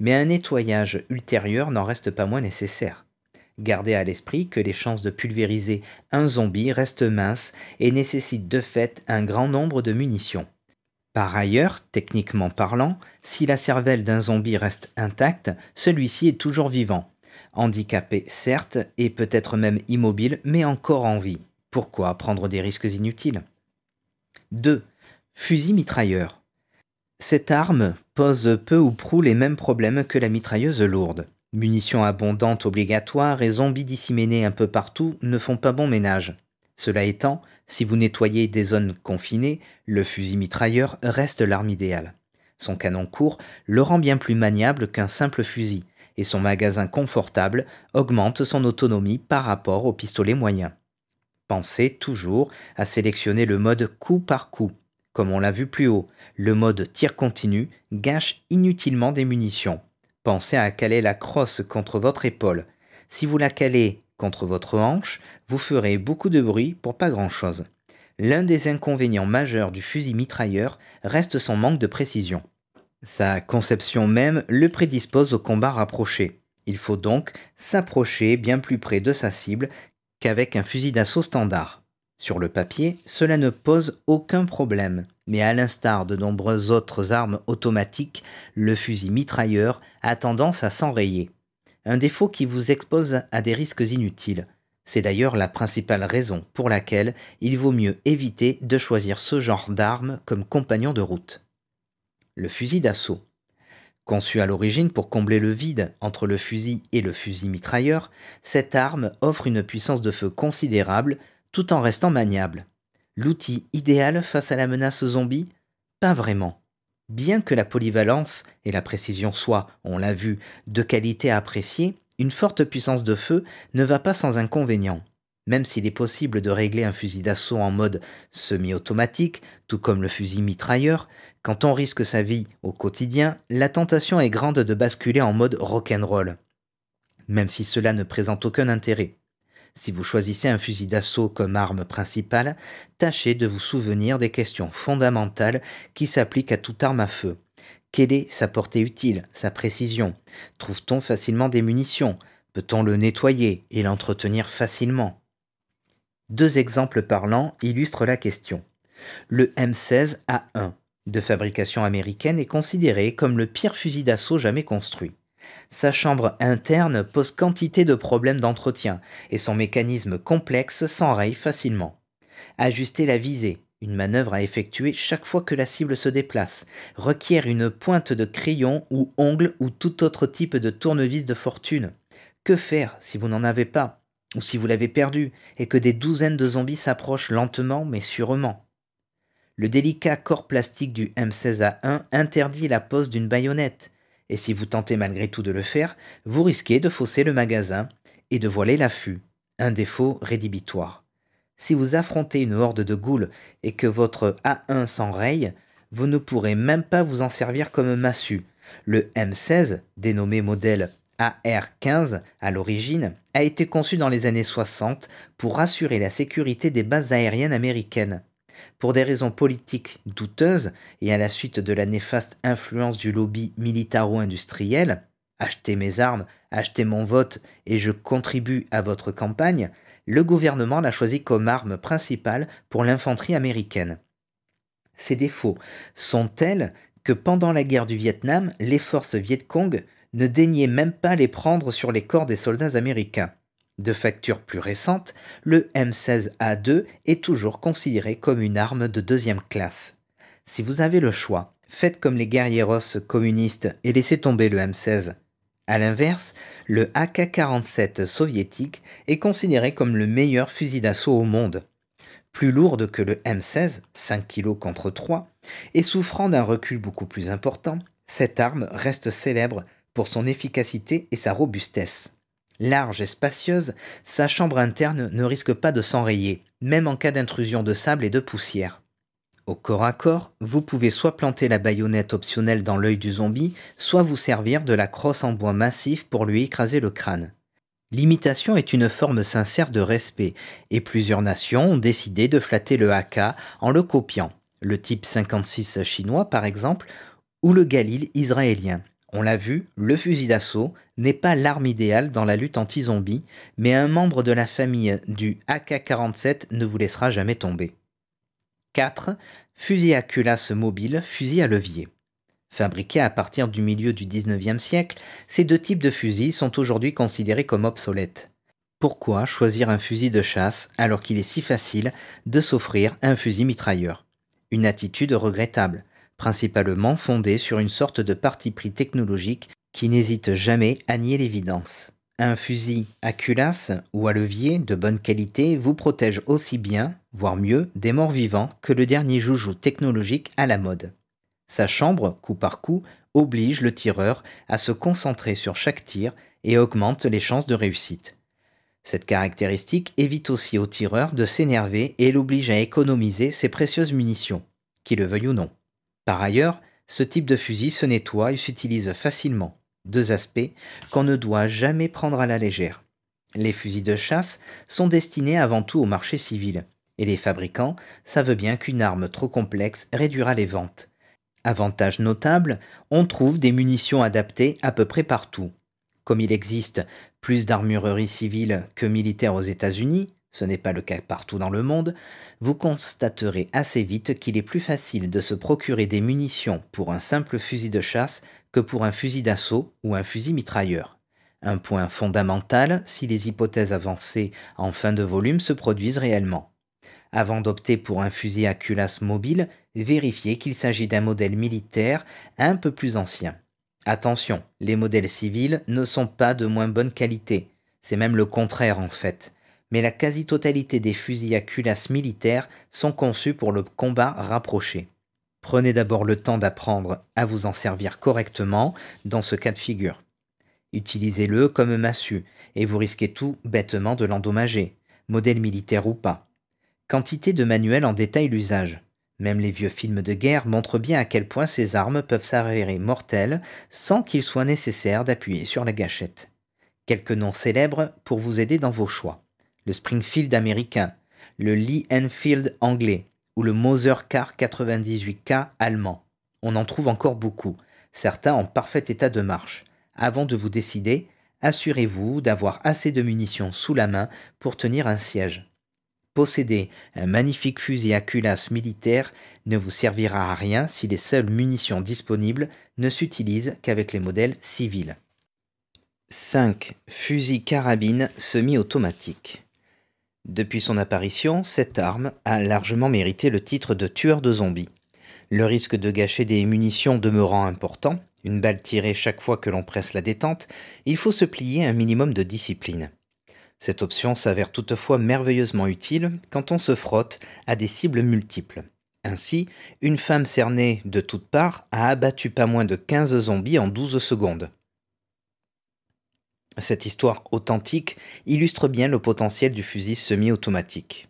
Mais un nettoyage ultérieur n'en reste pas moins nécessaire. Gardez à l'esprit que les chances de pulvériser un zombie restent minces et nécessitent de fait un grand nombre de munitions. Par ailleurs, techniquement parlant, si la cervelle d'un zombie reste intacte, celui-ci est toujours vivant. Handicapé, certes, et peut-être même immobile, mais encore en vie. Pourquoi prendre des risques inutiles 2. Fusil mitrailleur. Cette arme pose peu ou prou les mêmes problèmes que la mitrailleuse lourde. Munitions abondantes obligatoires et zombies disséminés un peu partout ne font pas bon ménage. Cela étant, si vous nettoyez des zones confinées, le fusil mitrailleur reste l'arme idéale. Son canon court le rend bien plus maniable qu'un simple fusil, et son magasin confortable augmente son autonomie par rapport au pistolet moyen. Pensez toujours à sélectionner le mode coup par coup. Comme on l'a vu plus haut, le mode tir continu gâche inutilement des munitions. Pensez à caler la crosse contre votre épaule. Si vous la calez contre votre hanche, vous ferez beaucoup de bruit pour pas grand-chose. L'un des inconvénients majeurs du fusil mitrailleur reste son manque de précision. Sa conception même le prédispose au combat rapproché. Il faut donc s'approcher bien plus près de sa cible qu'avec un fusil d'assaut standard. Sur le papier, cela ne pose aucun problème, mais à l'instar de nombreuses autres armes automatiques, le fusil mitrailleur a tendance à s'enrayer un défaut qui vous expose à des risques inutiles. C'est d'ailleurs la principale raison pour laquelle il vaut mieux éviter de choisir ce genre d'arme comme compagnon de route. Le fusil d'assaut. Conçu à l'origine pour combler le vide entre le fusil et le fusil mitrailleur, cette arme offre une puissance de feu considérable tout en restant maniable. L'outil idéal face à la menace zombie Pas vraiment. Bien que la polyvalence et la précision soient, on l'a vu, de qualité à apprécier, une forte puissance de feu ne va pas sans inconvénient. Même s'il est possible de régler un fusil d'assaut en mode semi-automatique, tout comme le fusil mitrailleur, quand on risque sa vie au quotidien, la tentation est grande de basculer en mode rock'n'roll. Même si cela ne présente aucun intérêt. Si vous choisissez un fusil d'assaut comme arme principale, tâchez de vous souvenir des questions fondamentales qui s'appliquent à toute arme à feu. Quelle est sa portée utile, sa précision Trouve-t-on facilement des munitions Peut-on le nettoyer et l'entretenir facilement Deux exemples parlants illustrent la question. Le M16A1, de fabrication américaine, est considéré comme le pire fusil d'assaut jamais construit. Sa chambre interne pose quantité de problèmes d'entretien et son mécanisme complexe s'enraye facilement. Ajuster la visée, une manœuvre à effectuer chaque fois que la cible se déplace, requiert une pointe de crayon ou ongle ou tout autre type de tournevis de fortune. Que faire si vous n'en avez pas, ou si vous l'avez perdu, et que des douzaines de zombies s'approchent lentement mais sûrement Le délicat corps plastique du M16A1 interdit la pose d'une baïonnette, et si vous tentez malgré tout de le faire, vous risquez de fausser le magasin et de voiler l'affût, un défaut rédhibitoire. Si vous affrontez une horde de goules et que votre A1 s'enraye, vous ne pourrez même pas vous en servir comme massue. Le M16, dénommé modèle AR-15 à l'origine, a été conçu dans les années 60 pour assurer la sécurité des bases aériennes américaines pour des raisons politiques douteuses et à la suite de la néfaste influence du lobby militaro-industriel, achetez mes armes, achetez mon vote et je contribue à votre campagne, le gouvernement l'a choisi comme arme principale pour l'infanterie américaine. Ces défauts sont tels que pendant la guerre du Vietnam, les forces Viet Cong ne daignaient même pas les prendre sur les corps des soldats américains. De facture plus récente, le M16A2 est toujours considéré comme une arme de deuxième classe. Si vous avez le choix, faites comme les guerrieros communistes et laissez tomber le M16. A l'inverse, le AK-47 soviétique est considéré comme le meilleur fusil d'assaut au monde. Plus lourde que le M16, 5 kg contre 3, et souffrant d'un recul beaucoup plus important, cette arme reste célèbre pour son efficacité et sa robustesse. Large et spacieuse, sa chambre interne ne risque pas de s'enrayer, même en cas d'intrusion de sable et de poussière. Au corps à corps, vous pouvez soit planter la baïonnette optionnelle dans l'œil du zombie, soit vous servir de la crosse en bois massif pour lui écraser le crâne. L'imitation est une forme sincère de respect, et plusieurs nations ont décidé de flatter le haka en le copiant, le type 56 chinois par exemple, ou le galil israélien. On l'a vu, le fusil d'assaut n'est pas l'arme idéale dans la lutte anti-zombie, mais un membre de la famille du AK-47 ne vous laissera jamais tomber. 4. Fusil à culasse mobile, fusil à levier. Fabriqués à partir du milieu du 19e siècle, ces deux types de fusils sont aujourd'hui considérés comme obsolètes. Pourquoi choisir un fusil de chasse alors qu'il est si facile de s'offrir un fusil mitrailleur Une attitude regrettable, principalement fondé sur une sorte de parti pris technologique qui n'hésite jamais à nier l'évidence. Un fusil à culasse ou à levier de bonne qualité vous protège aussi bien, voire mieux, des morts vivants que le dernier joujou technologique à la mode. Sa chambre, coup par coup, oblige le tireur à se concentrer sur chaque tir et augmente les chances de réussite. Cette caractéristique évite aussi au tireur de s'énerver et l'oblige à économiser ses précieuses munitions, qu'il le veuille ou non. Par ailleurs, ce type de fusil se nettoie et s'utilise facilement. Deux aspects qu'on ne doit jamais prendre à la légère. Les fusils de chasse sont destinés avant tout au marché civil, et les fabricants savent bien qu'une arme trop complexe réduira les ventes. Avantage notable, on trouve des munitions adaptées à peu près partout. Comme il existe plus d'armureries civiles que militaires aux États-Unis, ce n'est pas le cas partout dans le monde, vous constaterez assez vite qu'il est plus facile de se procurer des munitions pour un simple fusil de chasse que pour un fusil d'assaut ou un fusil mitrailleur. Un point fondamental si les hypothèses avancées en fin de volume se produisent réellement. Avant d'opter pour un fusil à culasse mobile, vérifiez qu'il s'agit d'un modèle militaire un peu plus ancien. Attention, les modèles civils ne sont pas de moins bonne qualité. C'est même le contraire en fait mais la quasi-totalité des fusils à culasse militaire sont conçus pour le combat rapproché. Prenez d'abord le temps d'apprendre à vous en servir correctement dans ce cas de figure. Utilisez-le comme massue et vous risquez tout bêtement de l'endommager, modèle militaire ou pas. Quantité de manuels en détail l'usage. Même les vieux films de guerre montrent bien à quel point ces armes peuvent s'avérer mortelles sans qu'il soit nécessaire d'appuyer sur la gâchette. Quelques noms célèbres pour vous aider dans vos choix le Springfield américain, le Lee Enfield anglais ou le Moser Car 98K allemand. On en trouve encore beaucoup, certains en parfait état de marche. Avant de vous décider, assurez-vous d'avoir assez de munitions sous la main pour tenir un siège. Posséder un magnifique fusil à culasse militaire ne vous servira à rien si les seules munitions disponibles ne s'utilisent qu'avec les modèles civils. 5. Fusil carabine semi-automatique. Depuis son apparition, cette arme a largement mérité le titre de tueur de zombies. Le risque de gâcher des munitions demeurant important, une balle tirée chaque fois que l'on presse la détente, il faut se plier un minimum de discipline. Cette option s'avère toutefois merveilleusement utile quand on se frotte à des cibles multiples. Ainsi, une femme cernée de toutes parts a abattu pas moins de 15 zombies en 12 secondes. Cette histoire authentique illustre bien le potentiel du fusil semi-automatique.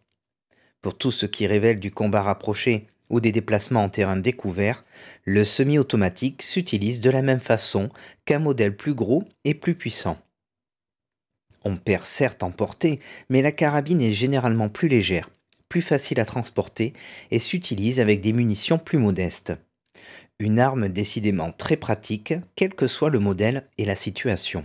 Pour tout ce qui révèle du combat rapproché ou des déplacements en terrain découvert, le semi-automatique s'utilise de la même façon qu'un modèle plus gros et plus puissant. On perd certes en portée, mais la carabine est généralement plus légère, plus facile à transporter et s'utilise avec des munitions plus modestes. Une arme décidément très pratique, quel que soit le modèle et la situation.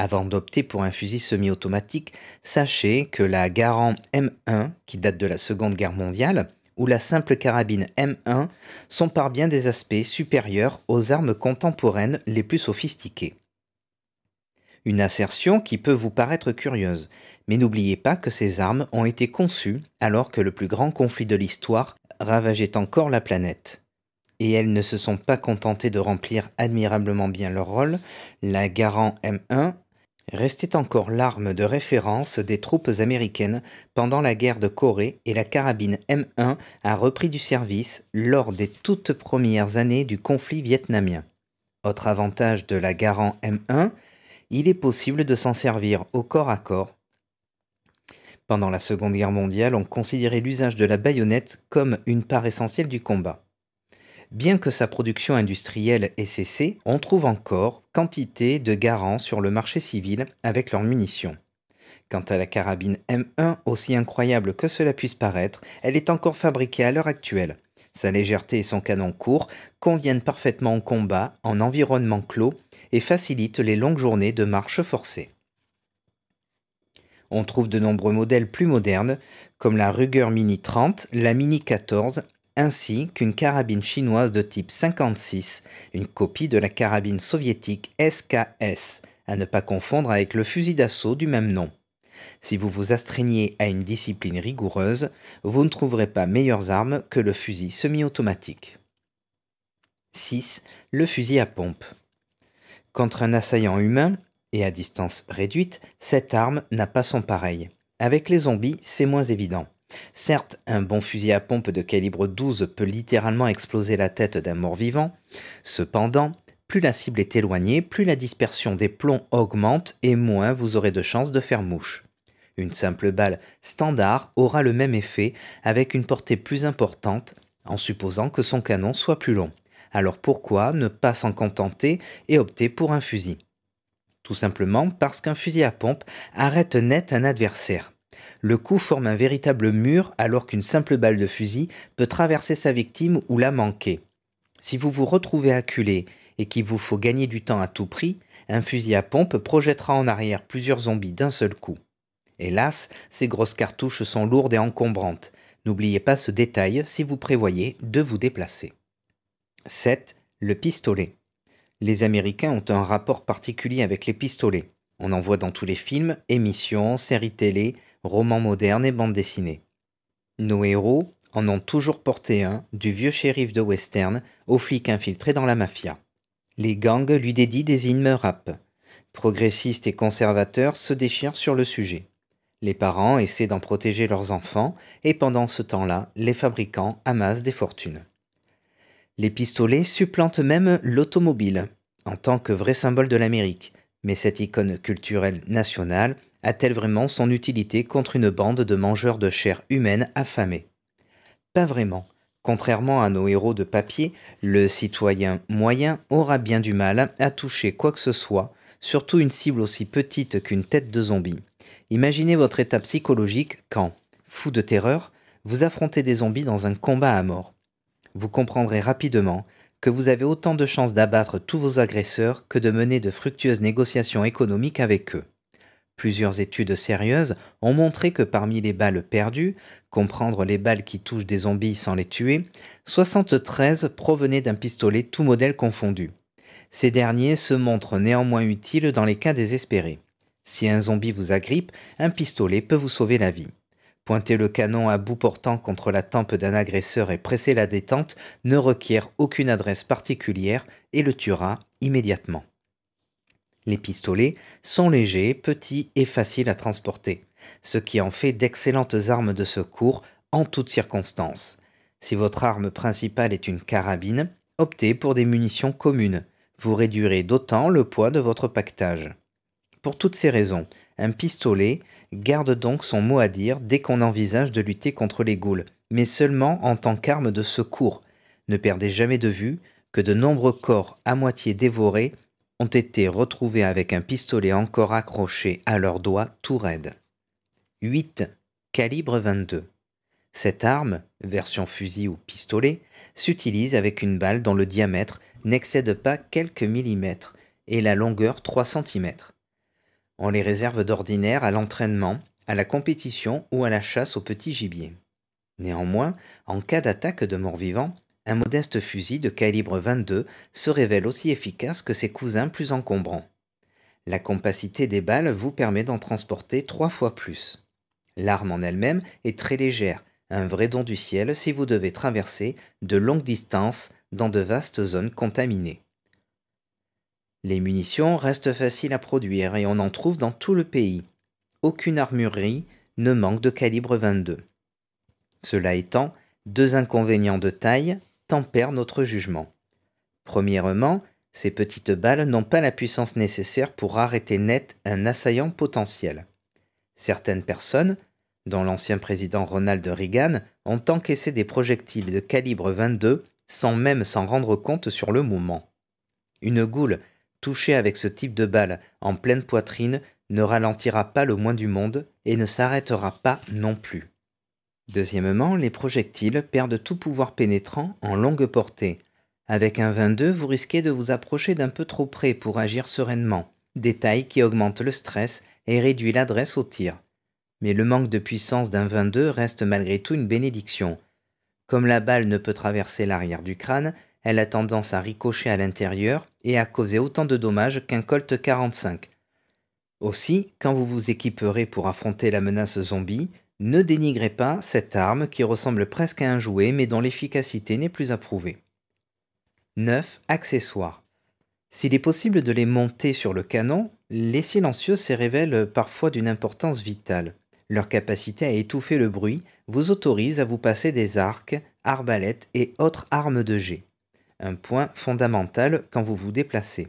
Avant d'opter pour un fusil semi-automatique, sachez que la Garand M1, qui date de la Seconde Guerre mondiale, ou la simple carabine M1 sont par bien des aspects supérieurs aux armes contemporaines les plus sophistiquées. Une assertion qui peut vous paraître curieuse, mais n'oubliez pas que ces armes ont été conçues alors que le plus grand conflit de l'histoire ravageait encore la planète. Et elles ne se sont pas contentées de remplir admirablement bien leur rôle, la Garand M1 restait encore l'arme de référence des troupes américaines pendant la guerre de Corée et la carabine M1 a repris du service lors des toutes premières années du conflit vietnamien. Autre avantage de la Garand M1, il est possible de s'en servir au corps à corps. Pendant la Seconde Guerre mondiale, on considérait l'usage de la baïonnette comme une part essentielle du combat bien que sa production industrielle ait cessé, on trouve encore quantité de garants sur le marché civil avec leurs munitions. Quant à la carabine M1, aussi incroyable que cela puisse paraître, elle est encore fabriquée à l'heure actuelle. Sa légèreté et son canon court conviennent parfaitement au combat en environnement clos et facilitent les longues journées de marche forcée. On trouve de nombreux modèles plus modernes, comme la Ruger Mini 30, la Mini 14 ainsi qu'une carabine chinoise de type 56, une copie de la carabine soviétique SKS, à ne pas confondre avec le fusil d'assaut du même nom. Si vous vous astreignez à une discipline rigoureuse, vous ne trouverez pas meilleures armes que le fusil semi-automatique. 6. Le fusil à pompe. Contre un assaillant humain, et à distance réduite, cette arme n'a pas son pareil. Avec les zombies, c'est moins évident. Certes, un bon fusil à pompe de calibre 12 peut littéralement exploser la tête d'un mort-vivant, cependant, plus la cible est éloignée, plus la dispersion des plombs augmente et moins vous aurez de chances de faire mouche. Une simple balle standard aura le même effet avec une portée plus importante en supposant que son canon soit plus long. Alors pourquoi ne pas s'en contenter et opter pour un fusil Tout simplement parce qu'un fusil à pompe arrête net un adversaire. Le coup forme un véritable mur alors qu'une simple balle de fusil peut traverser sa victime ou la manquer. Si vous vous retrouvez acculé et qu'il vous faut gagner du temps à tout prix, un fusil à pompe projettera en arrière plusieurs zombies d'un seul coup. Hélas, ces grosses cartouches sont lourdes et encombrantes. N'oubliez pas ce détail si vous prévoyez de vous déplacer. 7. Le pistolet. Les Américains ont un rapport particulier avec les pistolets. On en voit dans tous les films, émissions, séries télé, romans modernes et bandes dessinées. Nos héros en ont toujours porté un, du vieux shérif de western au flic infiltré dans la mafia. Les gangs lui dédient des hymnes rap. Progressistes et conservateurs se déchirent sur le sujet. Les parents essaient d'en protéger leurs enfants et pendant ce temps-là, les fabricants amassent des fortunes. Les pistolets supplantent même l'automobile en tant que vrai symbole de l'Amérique, mais cette icône culturelle nationale a-t-elle vraiment son utilité contre une bande de mangeurs de chair humaine affamés Pas vraiment. Contrairement à nos héros de papier, le citoyen moyen aura bien du mal à toucher quoi que ce soit, surtout une cible aussi petite qu'une tête de zombie. Imaginez votre état psychologique quand, fou de terreur, vous affrontez des zombies dans un combat à mort. Vous comprendrez rapidement que vous avez autant de chances d'abattre tous vos agresseurs que de mener de fructueuses négociations économiques avec eux. Plusieurs études sérieuses ont montré que parmi les balles perdues, comprendre les balles qui touchent des zombies sans les tuer, 73 provenaient d'un pistolet tout modèle confondu. Ces derniers se montrent néanmoins utiles dans les cas désespérés. Si un zombie vous agrippe, un pistolet peut vous sauver la vie. Pointer le canon à bout portant contre la tempe d'un agresseur et presser la détente ne requiert aucune adresse particulière et le tuera immédiatement. Les pistolets sont légers, petits et faciles à transporter, ce qui en fait d'excellentes armes de secours en toutes circonstances. Si votre arme principale est une carabine, optez pour des munitions communes. Vous réduirez d'autant le poids de votre pactage. Pour toutes ces raisons, un pistolet garde donc son mot à dire dès qu'on envisage de lutter contre les goules, mais seulement en tant qu'arme de secours. Ne perdez jamais de vue que de nombreux corps à moitié dévorés ont été retrouvés avec un pistolet encore accroché à leur doigt tout raide. 8. Calibre 22. Cette arme, version fusil ou pistolet, s'utilise avec une balle dont le diamètre n'excède pas quelques millimètres et la longueur 3 cm. On les réserve d'ordinaire à l'entraînement, à la compétition ou à la chasse au petit gibier. Néanmoins, en cas d'attaque de mort-vivant, un modeste fusil de calibre 22 se révèle aussi efficace que ses cousins plus encombrants. La compacité des balles vous permet d'en transporter trois fois plus. L'arme en elle-même est très légère, un vrai don du ciel si vous devez traverser de longues distances dans de vastes zones contaminées. Les munitions restent faciles à produire et on en trouve dans tout le pays. Aucune armurerie ne manque de calibre 22. Cela étant, deux inconvénients de taille tempère notre jugement. Premièrement, ces petites balles n'ont pas la puissance nécessaire pour arrêter net un assaillant potentiel. Certaines personnes, dont l'ancien président Ronald Reagan, ont encaissé des projectiles de calibre 22 sans même s'en rendre compte sur le moment. Une goule touchée avec ce type de balle en pleine poitrine ne ralentira pas le moins du monde et ne s'arrêtera pas non plus. Deuxièmement, les projectiles perdent tout pouvoir pénétrant en longue portée. Avec un 22, vous risquez de vous approcher d'un peu trop près pour agir sereinement, détail qui augmente le stress et réduit l'adresse au tir. Mais le manque de puissance d'un 22 reste malgré tout une bénédiction. Comme la balle ne peut traverser l'arrière du crâne, elle a tendance à ricocher à l'intérieur et à causer autant de dommages qu'un Colt 45. Aussi, quand vous vous équiperez pour affronter la menace zombie, ne dénigrez pas cette arme qui ressemble presque à un jouet mais dont l'efficacité n'est plus approuvée. 9. Accessoires. S'il est possible de les monter sur le canon, les silencieux se révèlent parfois d'une importance vitale. Leur capacité à étouffer le bruit vous autorise à vous passer des arcs, arbalètes et autres armes de jet. Un point fondamental quand vous vous déplacez.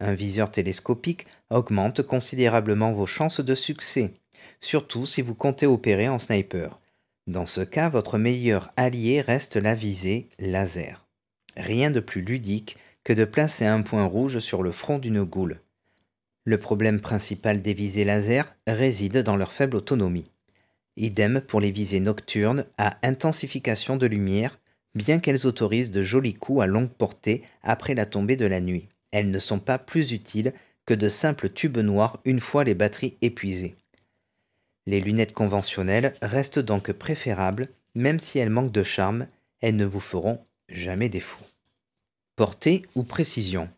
Un viseur télescopique augmente considérablement vos chances de succès, surtout si vous comptez opérer en sniper. Dans ce cas, votre meilleur allié reste la visée laser. Rien de plus ludique que de placer un point rouge sur le front d'une goule. Le problème principal des visées laser réside dans leur faible autonomie. Idem pour les visées nocturnes à intensification de lumière, bien qu'elles autorisent de jolis coups à longue portée après la tombée de la nuit. Elles ne sont pas plus utiles que de simples tubes noirs une fois les batteries épuisées. Les lunettes conventionnelles restent donc préférables, même si elles manquent de charme, elles ne vous feront jamais défaut. Portée ou précision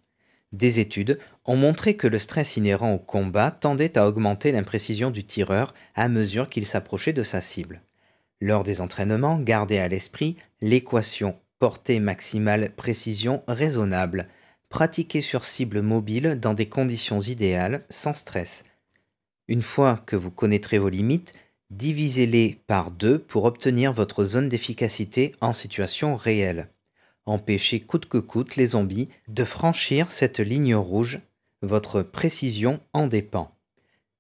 Des études ont montré que le stress inhérent au combat tendait à augmenter l'imprécision du tireur à mesure qu'il s'approchait de sa cible. Lors des entraînements, gardez à l'esprit l'équation portée maximale précision raisonnable, pratiquée sur cible mobile dans des conditions idéales sans stress, une fois que vous connaîtrez vos limites, divisez-les par deux pour obtenir votre zone d'efficacité en situation réelle. Empêchez coûte que coûte les zombies de franchir cette ligne rouge, votre précision en dépend.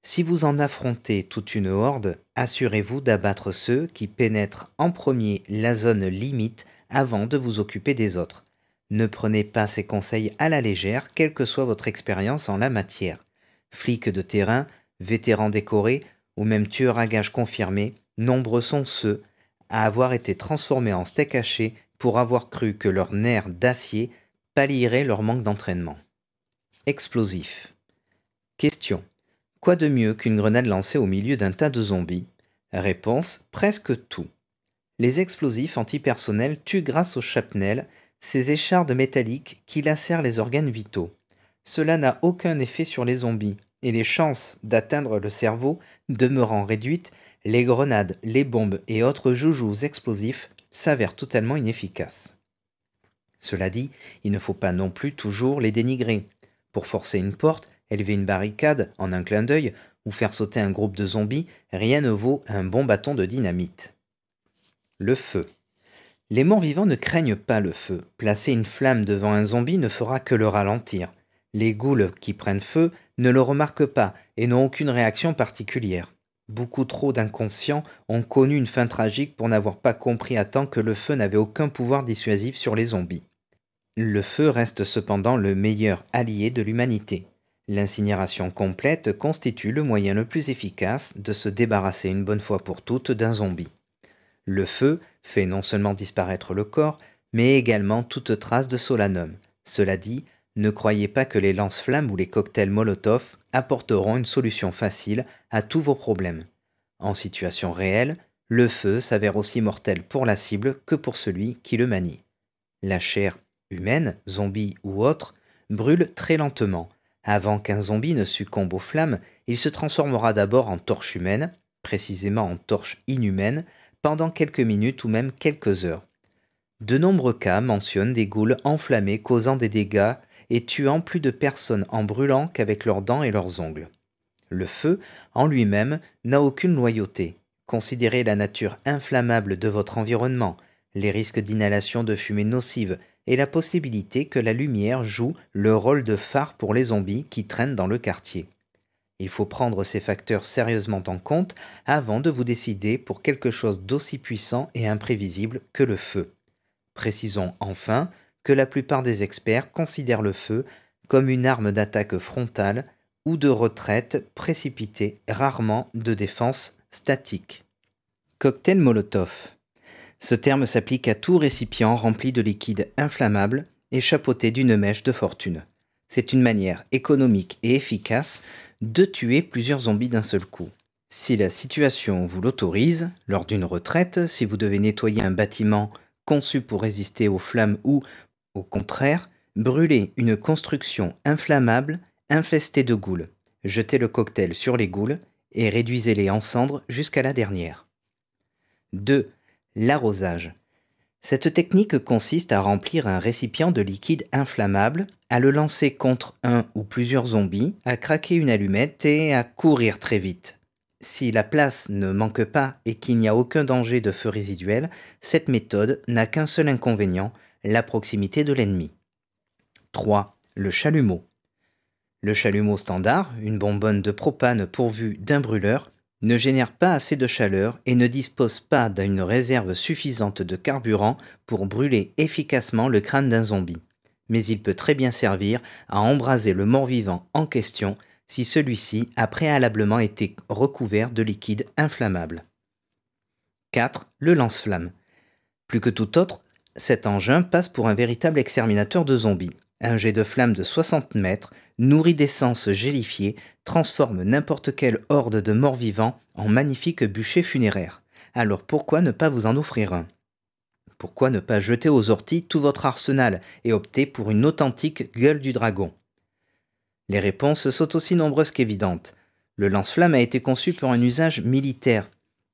Si vous en affrontez toute une horde, assurez-vous d'abattre ceux qui pénètrent en premier la zone limite avant de vous occuper des autres. Ne prenez pas ces conseils à la légère, quelle que soit votre expérience en la matière. Flic de terrain, vétérans décorés ou même tueurs à gages confirmés, nombreux sont ceux à avoir été transformés en steak haché pour avoir cru que leur nerf d'acier pallierait leur manque d'entraînement. Explosif. Question. Quoi de mieux qu'une grenade lancée au milieu d'un tas de zombies Réponse presque tout. Les explosifs antipersonnels tuent grâce au chapnel, ces échardes métalliques qui lacèrent les organes vitaux. Cela n'a aucun effet sur les zombies et les chances d'atteindre le cerveau demeurant réduites, les grenades, les bombes et autres joujoux explosifs s'avèrent totalement inefficaces. Cela dit, il ne faut pas non plus toujours les dénigrer. Pour forcer une porte, élever une barricade en un clin d'œil ou faire sauter un groupe de zombies, rien ne vaut un bon bâton de dynamite. Le feu. Les morts-vivants ne craignent pas le feu. Placer une flamme devant un zombie ne fera que le ralentir. Les goules qui prennent feu ne le remarquent pas et n'ont aucune réaction particulière. Beaucoup trop d'inconscients ont connu une fin tragique pour n'avoir pas compris à temps que le feu n'avait aucun pouvoir dissuasif sur les zombies. Le feu reste cependant le meilleur allié de l'humanité. L'incinération complète constitue le moyen le plus efficace de se débarrasser une bonne fois pour toutes d'un zombie. Le feu fait non seulement disparaître le corps, mais également toute trace de solanum. Cela dit, ne croyez pas que les lances flammes ou les cocktails Molotov apporteront une solution facile à tous vos problèmes. En situation réelle, le feu s'avère aussi mortel pour la cible que pour celui qui le manie. La chair humaine, zombie ou autre, brûle très lentement. Avant qu'un zombie ne succombe aux flammes, il se transformera d'abord en torche humaine, précisément en torche inhumaine, pendant quelques minutes ou même quelques heures. De nombreux cas mentionnent des goules enflammées causant des dégâts et tuant plus de personnes en brûlant qu'avec leurs dents et leurs ongles. Le feu, en lui-même, n'a aucune loyauté. Considérez la nature inflammable de votre environnement, les risques d'inhalation de fumée nocive et la possibilité que la lumière joue le rôle de phare pour les zombies qui traînent dans le quartier. Il faut prendre ces facteurs sérieusement en compte avant de vous décider pour quelque chose d'aussi puissant et imprévisible que le feu. Précisons enfin que la plupart des experts considèrent le feu comme une arme d'attaque frontale ou de retraite précipitée, rarement de défense statique. Cocktail Molotov. Ce terme s'applique à tout récipient rempli de liquide inflammable et chapeauté d'une mèche de fortune. C'est une manière économique et efficace de tuer plusieurs zombies d'un seul coup. Si la situation vous l'autorise, lors d'une retraite, si vous devez nettoyer un bâtiment conçu pour résister aux flammes ou au contraire, brûlez une construction inflammable infestée de goules, Jetez le cocktail sur les goules et réduisez-les en cendres jusqu'à la dernière. 2. L'arrosage. Cette technique consiste à remplir un récipient de liquide inflammable, à le lancer contre un ou plusieurs zombies, à craquer une allumette et à courir très vite. Si la place ne manque pas et qu'il n'y a aucun danger de feu résiduel, cette méthode n'a qu'un seul inconvénient, la proximité de l'ennemi. 3. Le chalumeau. Le chalumeau standard, une bonbonne de propane pourvue d'un brûleur, ne génère pas assez de chaleur et ne dispose pas d'une réserve suffisante de carburant pour brûler efficacement le crâne d'un zombie. Mais il peut très bien servir à embraser le mort-vivant en question si celui-ci a préalablement été recouvert de liquide inflammable. 4. Le lance-flamme. Plus que tout autre, cet engin passe pour un véritable exterminateur de zombies. Un jet de flamme de 60 mètres, nourri d'essence gélifiée, transforme n'importe quelle horde de morts vivants en magnifique bûcher funéraires. Alors pourquoi ne pas vous en offrir un Pourquoi ne pas jeter aux orties tout votre arsenal et opter pour une authentique gueule du dragon Les réponses sont aussi nombreuses qu'évidentes. Le lance-flamme a été conçu pour un usage militaire.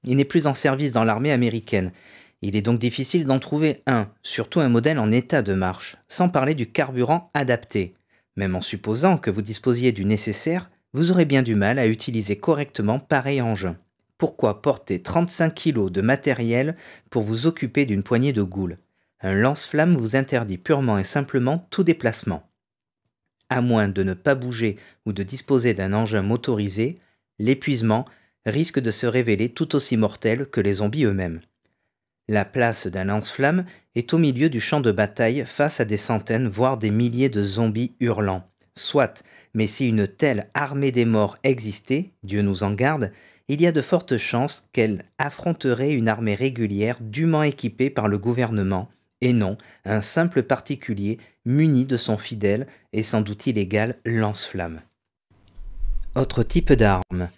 Il n'est plus en service dans l'armée américaine, il est donc difficile d'en trouver un, surtout un modèle en état de marche, sans parler du carburant adapté. Même en supposant que vous disposiez du nécessaire, vous aurez bien du mal à utiliser correctement pareil engin. Pourquoi porter 35 kg de matériel pour vous occuper d'une poignée de goules Un lance-flamme vous interdit purement et simplement tout déplacement. À moins de ne pas bouger ou de disposer d'un engin motorisé, l'épuisement risque de se révéler tout aussi mortel que les zombies eux-mêmes. La place d'un lance-flamme est au milieu du champ de bataille face à des centaines, voire des milliers de zombies hurlants. Soit, mais si une telle armée des morts existait, Dieu nous en garde, il y a de fortes chances qu'elle affronterait une armée régulière dûment équipée par le gouvernement, et non un simple particulier muni de son fidèle et sans doute illégal lance-flamme. Autre type d'arme.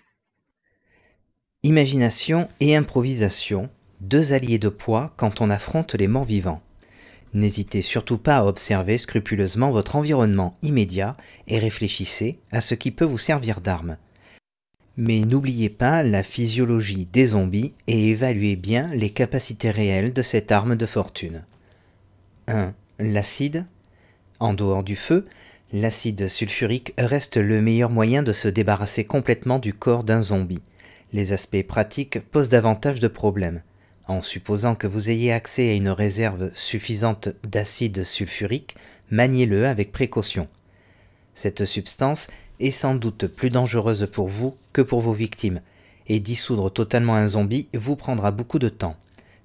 Imagination et improvisation deux alliés de poids quand on affronte les morts vivants. N'hésitez surtout pas à observer scrupuleusement votre environnement immédiat et réfléchissez à ce qui peut vous servir d'arme. Mais n'oubliez pas la physiologie des zombies et évaluez bien les capacités réelles de cette arme de fortune. 1. L'acide. En dehors du feu, l'acide sulfurique reste le meilleur moyen de se débarrasser complètement du corps d'un zombie. Les aspects pratiques posent davantage de problèmes en supposant que vous ayez accès à une réserve suffisante d'acide sulfurique, maniez-le avec précaution. Cette substance est sans doute plus dangereuse pour vous que pour vos victimes, et dissoudre totalement un zombie vous prendra beaucoup de temps.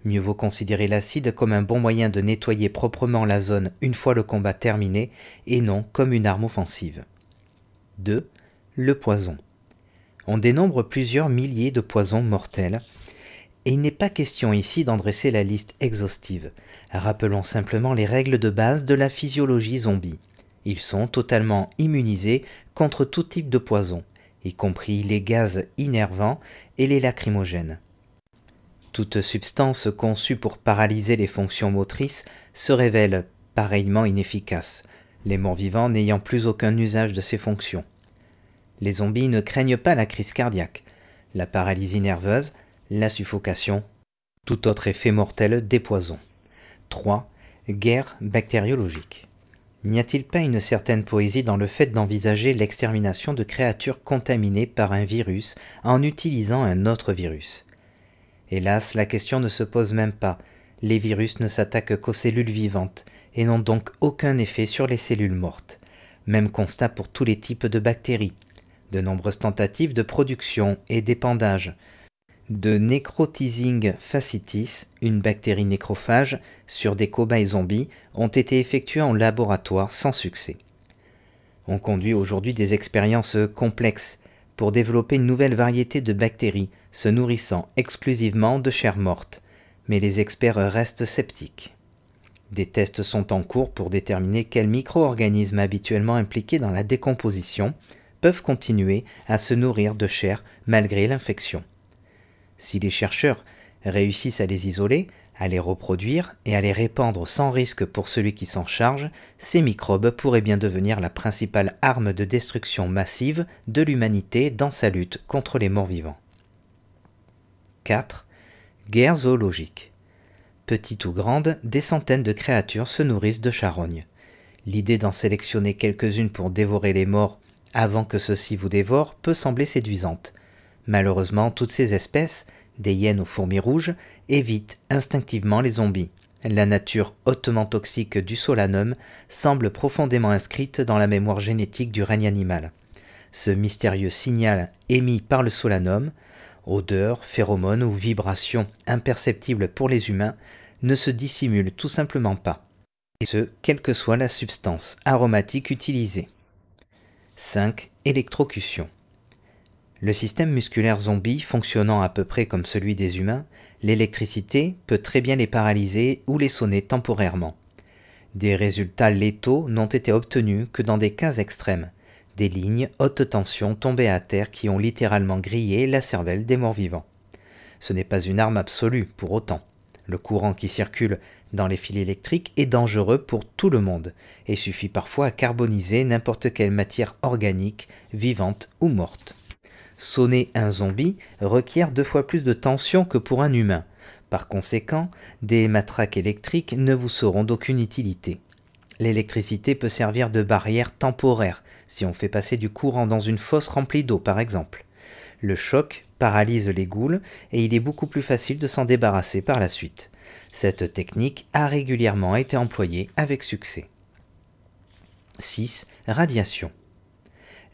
Mieux vaut considérer l'acide comme un bon moyen de nettoyer proprement la zone une fois le combat terminé, et non comme une arme offensive. 2. Le poison. On dénombre plusieurs milliers de poisons mortels, et il n'est pas question ici d'en dresser la liste exhaustive. Rappelons simplement les règles de base de la physiologie zombie. Ils sont totalement immunisés contre tout type de poison, y compris les gaz innervants et les lacrymogènes. Toute substance conçue pour paralyser les fonctions motrices se révèle pareillement inefficace, les morts-vivants n'ayant plus aucun usage de ces fonctions. Les zombies ne craignent pas la crise cardiaque. La paralysie nerveuse la suffocation, tout autre effet mortel des poisons. 3. Guerre bactériologique. N'y a-t-il pas une certaine poésie dans le fait d'envisager l'extermination de créatures contaminées par un virus en utilisant un autre virus Hélas, la question ne se pose même pas. Les virus ne s'attaquent qu'aux cellules vivantes et n'ont donc aucun effet sur les cellules mortes. Même constat pour tous les types de bactéries. De nombreuses tentatives de production et d'épandage, de Necrotizing facitis, une bactérie nécrophage, sur des cobayes zombies ont été effectués en laboratoire sans succès. On conduit aujourd'hui des expériences complexes pour développer une nouvelle variété de bactéries se nourrissant exclusivement de chair morte, mais les experts restent sceptiques. Des tests sont en cours pour déterminer quels micro-organismes habituellement impliqués dans la décomposition peuvent continuer à se nourrir de chair malgré l'infection si les chercheurs réussissent à les isoler, à les reproduire et à les répandre sans risque pour celui qui s'en charge, ces microbes pourraient bien devenir la principale arme de destruction massive de l'humanité dans sa lutte contre les morts vivants. 4. Guerre zoologique. Petites ou grandes, des centaines de créatures se nourrissent de charognes. L'idée d'en sélectionner quelques-unes pour dévorer les morts avant que ceux-ci vous dévorent peut sembler séduisante. Malheureusement, toutes ces espèces des hyènes aux fourmis rouges, évitent instinctivement les zombies. La nature hautement toxique du solanum semble profondément inscrite dans la mémoire génétique du règne animal. Ce mystérieux signal émis par le solanum, odeur, phéromone ou vibration imperceptible pour les humains, ne se dissimule tout simplement pas, et ce, quelle que soit la substance aromatique utilisée. 5. Électrocution. Le système musculaire zombie fonctionnant à peu près comme celui des humains, l'électricité peut très bien les paralyser ou les sonner temporairement. Des résultats létaux n'ont été obtenus que dans des cas extrêmes, des lignes haute tension tombées à terre qui ont littéralement grillé la cervelle des morts vivants. Ce n'est pas une arme absolue pour autant. Le courant qui circule dans les fils électriques est dangereux pour tout le monde et suffit parfois à carboniser n'importe quelle matière organique, vivante ou morte. Sonner un zombie requiert deux fois plus de tension que pour un humain. Par conséquent, des matraques électriques ne vous seront d'aucune utilité. L'électricité peut servir de barrière temporaire, si on fait passer du courant dans une fosse remplie d'eau par exemple. Le choc paralyse les goules et il est beaucoup plus facile de s'en débarrasser par la suite. Cette technique a régulièrement été employée avec succès. 6. Radiation.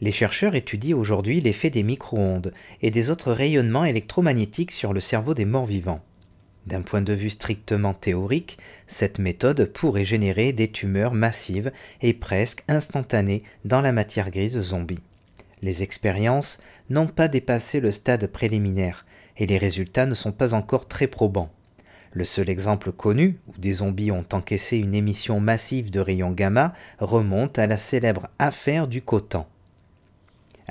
Les chercheurs étudient aujourd'hui l'effet des micro-ondes et des autres rayonnements électromagnétiques sur le cerveau des morts-vivants. D'un point de vue strictement théorique, cette méthode pourrait générer des tumeurs massives et presque instantanées dans la matière grise zombie. Les expériences n'ont pas dépassé le stade préliminaire et les résultats ne sont pas encore très probants. Le seul exemple connu où des zombies ont encaissé une émission massive de rayons gamma remonte à la célèbre affaire du Coton.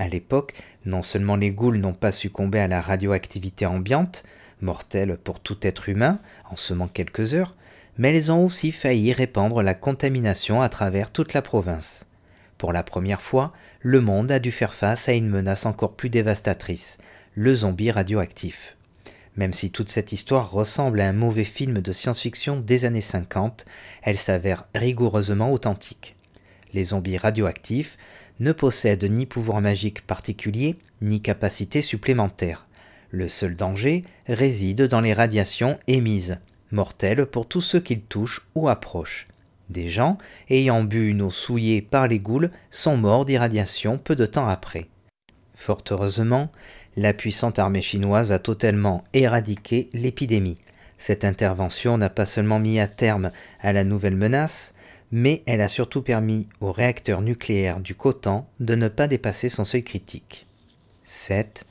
À l'époque, non seulement les goules n'ont pas succombé à la radioactivité ambiante, mortelle pour tout être humain, en seulement quelques heures, mais elles ont aussi failli répandre la contamination à travers toute la province. Pour la première fois, le monde a dû faire face à une menace encore plus dévastatrice, le zombie radioactif. Même si toute cette histoire ressemble à un mauvais film de science-fiction des années 50, elle s'avère rigoureusement authentique. Les zombies radioactifs ne possède ni pouvoir magique particulier, ni capacité supplémentaire. Le seul danger réside dans les radiations émises, mortelles pour tous ceux qu'ils touchent ou approchent. Des gens ayant bu une eau souillée par les goules sont morts d'irradiation peu de temps après. Fort heureusement, la puissante armée chinoise a totalement éradiqué l'épidémie. Cette intervention n'a pas seulement mis à terme à la nouvelle menace, mais elle a surtout permis au réacteur nucléaire du Cotan de ne pas dépasser son seuil critique. 7.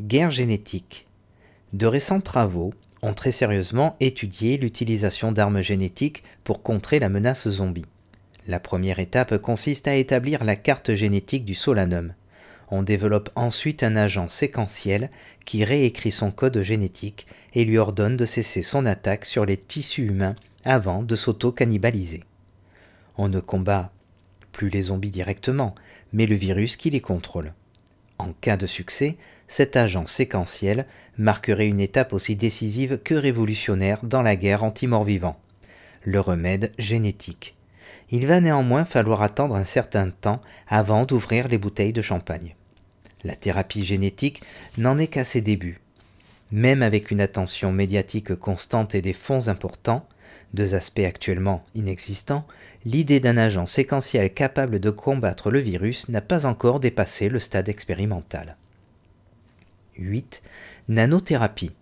Guerre génétique. De récents travaux ont très sérieusement étudié l'utilisation d'armes génétiques pour contrer la menace zombie. La première étape consiste à établir la carte génétique du solanum. On développe ensuite un agent séquentiel qui réécrit son code génétique et lui ordonne de cesser son attaque sur les tissus humains avant de s'auto-cannibaliser. On ne combat plus les zombies directement, mais le virus qui les contrôle. En cas de succès, cet agent séquentiel marquerait une étape aussi décisive que révolutionnaire dans la guerre anti-mort-vivant, le remède génétique. Il va néanmoins falloir attendre un certain temps avant d'ouvrir les bouteilles de champagne. La thérapie génétique n'en est qu'à ses débuts. Même avec une attention médiatique constante et des fonds importants, deux aspects actuellement inexistants, l'idée d'un agent séquentiel capable de combattre le virus n'a pas encore dépassé le stade expérimental. 8. Nanothérapie.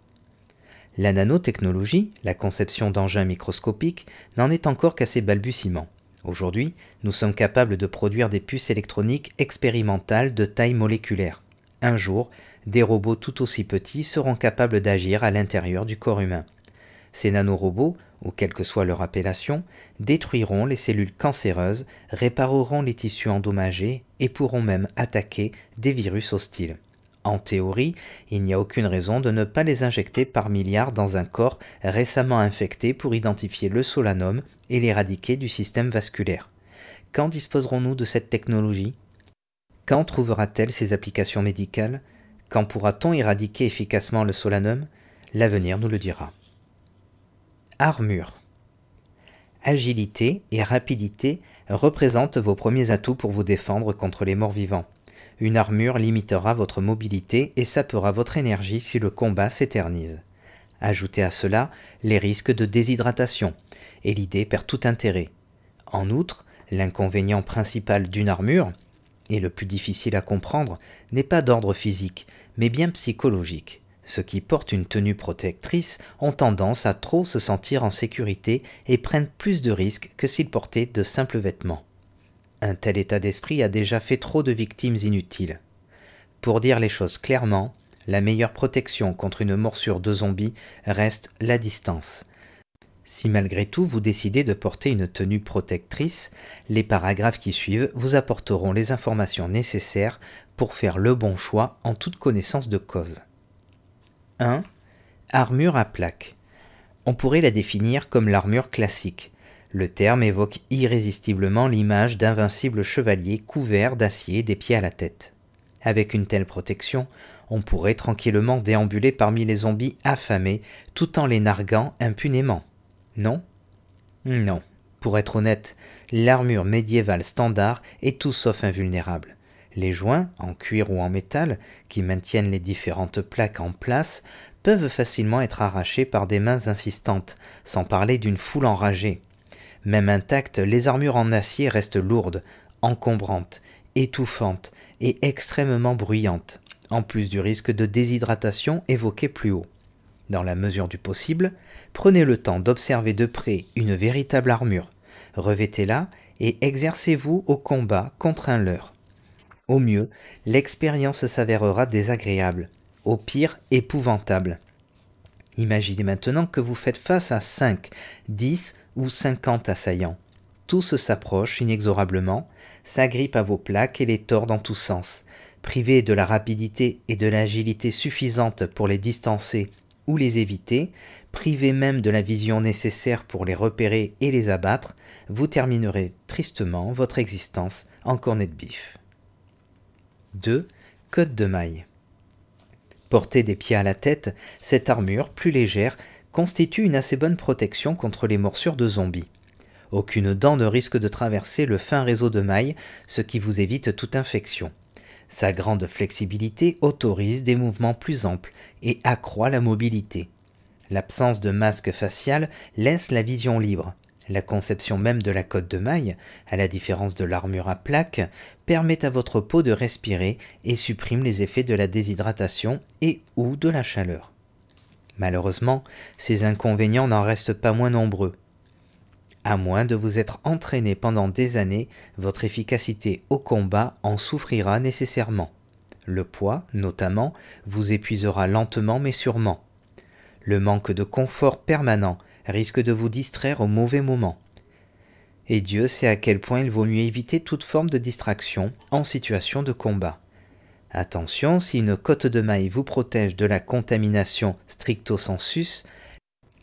La nanotechnologie, la conception d'engins microscopiques, n'en est encore qu'à ses balbutiements. Aujourd'hui, nous sommes capables de produire des puces électroniques expérimentales de taille moléculaire. Un jour, des robots tout aussi petits seront capables d'agir à l'intérieur du corps humain. Ces nanorobots ou quelle que soit leur appellation, détruiront les cellules cancéreuses, répareront les tissus endommagés et pourront même attaquer des virus hostiles. En théorie, il n'y a aucune raison de ne pas les injecter par milliards dans un corps récemment infecté pour identifier le solanum et l'éradiquer du système vasculaire. Quand disposerons-nous de cette technologie Quand trouvera-t-elle ses applications médicales Quand pourra-t-on éradiquer efficacement le solanum L'avenir nous le dira armure. Agilité et rapidité représentent vos premiers atouts pour vous défendre contre les morts-vivants. Une armure limitera votre mobilité et sapera votre énergie si le combat s'éternise. Ajoutez à cela les risques de déshydratation, et l'idée perd tout intérêt. En outre, l'inconvénient principal d'une armure, et le plus difficile à comprendre, n'est pas d'ordre physique, mais bien psychologique. Ceux qui portent une tenue protectrice ont tendance à trop se sentir en sécurité et prennent plus de risques que s'ils portaient de simples vêtements. Un tel état d'esprit a déjà fait trop de victimes inutiles. Pour dire les choses clairement, la meilleure protection contre une morsure de zombie reste la distance. Si malgré tout vous décidez de porter une tenue protectrice, les paragraphes qui suivent vous apporteront les informations nécessaires pour faire le bon choix en toute connaissance de cause. 1. Armure à plaque. On pourrait la définir comme l'armure classique. Le terme évoque irrésistiblement l'image invincible chevalier couvert d'acier des pieds à la tête. Avec une telle protection, on pourrait tranquillement déambuler parmi les zombies affamés tout en les narguant impunément. Non Non. Pour être honnête, l'armure médiévale standard est tout sauf invulnérable. Les joints, en cuir ou en métal, qui maintiennent les différentes plaques en place, peuvent facilement être arrachés par des mains insistantes, sans parler d'une foule enragée. Même intactes, les armures en acier restent lourdes, encombrantes, étouffantes et extrêmement bruyantes, en plus du risque de déshydratation évoqué plus haut. Dans la mesure du possible, prenez le temps d'observer de près une véritable armure, revêtez-la et exercez-vous au combat contre un leurre. Au mieux, l'expérience s'avérera désagréable, au pire épouvantable. Imaginez maintenant que vous faites face à 5, 10 ou 50 assaillants. Tous s'approchent inexorablement, s'agrippent à vos plaques et les tordent en tous sens. Privés de la rapidité et de l'agilité suffisantes pour les distancer ou les éviter, privés même de la vision nécessaire pour les repérer et les abattre, vous terminerez tristement votre existence en cornet de bif. 2. Côte de maille. Portée des pieds à la tête, cette armure, plus légère, constitue une assez bonne protection contre les morsures de zombies. Aucune dent ne risque de traverser le fin réseau de mailles, ce qui vous évite toute infection. Sa grande flexibilité autorise des mouvements plus amples et accroît la mobilité. L'absence de masque facial laisse la vision libre. La conception même de la cotte de maille, à la différence de l'armure à plaques, permet à votre peau de respirer et supprime les effets de la déshydratation et ou de la chaleur. Malheureusement, ces inconvénients n'en restent pas moins nombreux. À moins de vous être entraîné pendant des années, votre efficacité au combat en souffrira nécessairement. Le poids, notamment, vous épuisera lentement mais sûrement. Le manque de confort permanent risque de vous distraire au mauvais moment. Et Dieu sait à quel point il vaut mieux éviter toute forme de distraction en situation de combat. Attention, si une cote de maille vous protège de la contamination stricto sensus,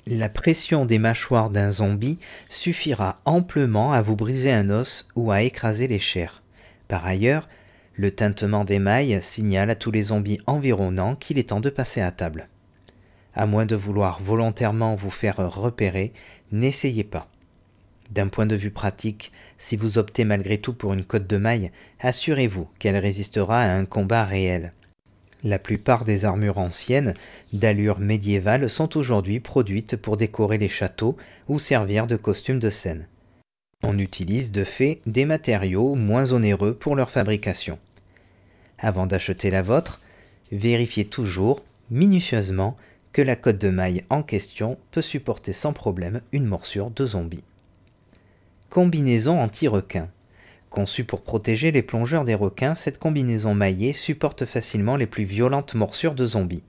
la pression des mâchoires d'un zombie suffira amplement à vous briser un os ou à écraser les chairs. Par ailleurs, le tintement des mailles signale à tous les zombies environnants qu'il est temps de passer à table à moins de vouloir volontairement vous faire repérer, n'essayez pas. D'un point de vue pratique, si vous optez malgré tout pour une cote de maille, assurez-vous qu'elle résistera à un combat réel. La plupart des armures anciennes, d'allure médiévale, sont aujourd'hui produites pour décorer les châteaux ou servir de costumes de scène. On utilise de fait des matériaux moins onéreux pour leur fabrication. Avant d'acheter la vôtre, vérifiez toujours, minutieusement, que la cote de maille en question peut supporter sans problème une morsure de zombie. Combinaison anti-requin. Conçue pour protéger les plongeurs des requins, cette combinaison maillée supporte facilement les plus violentes morsures de zombies.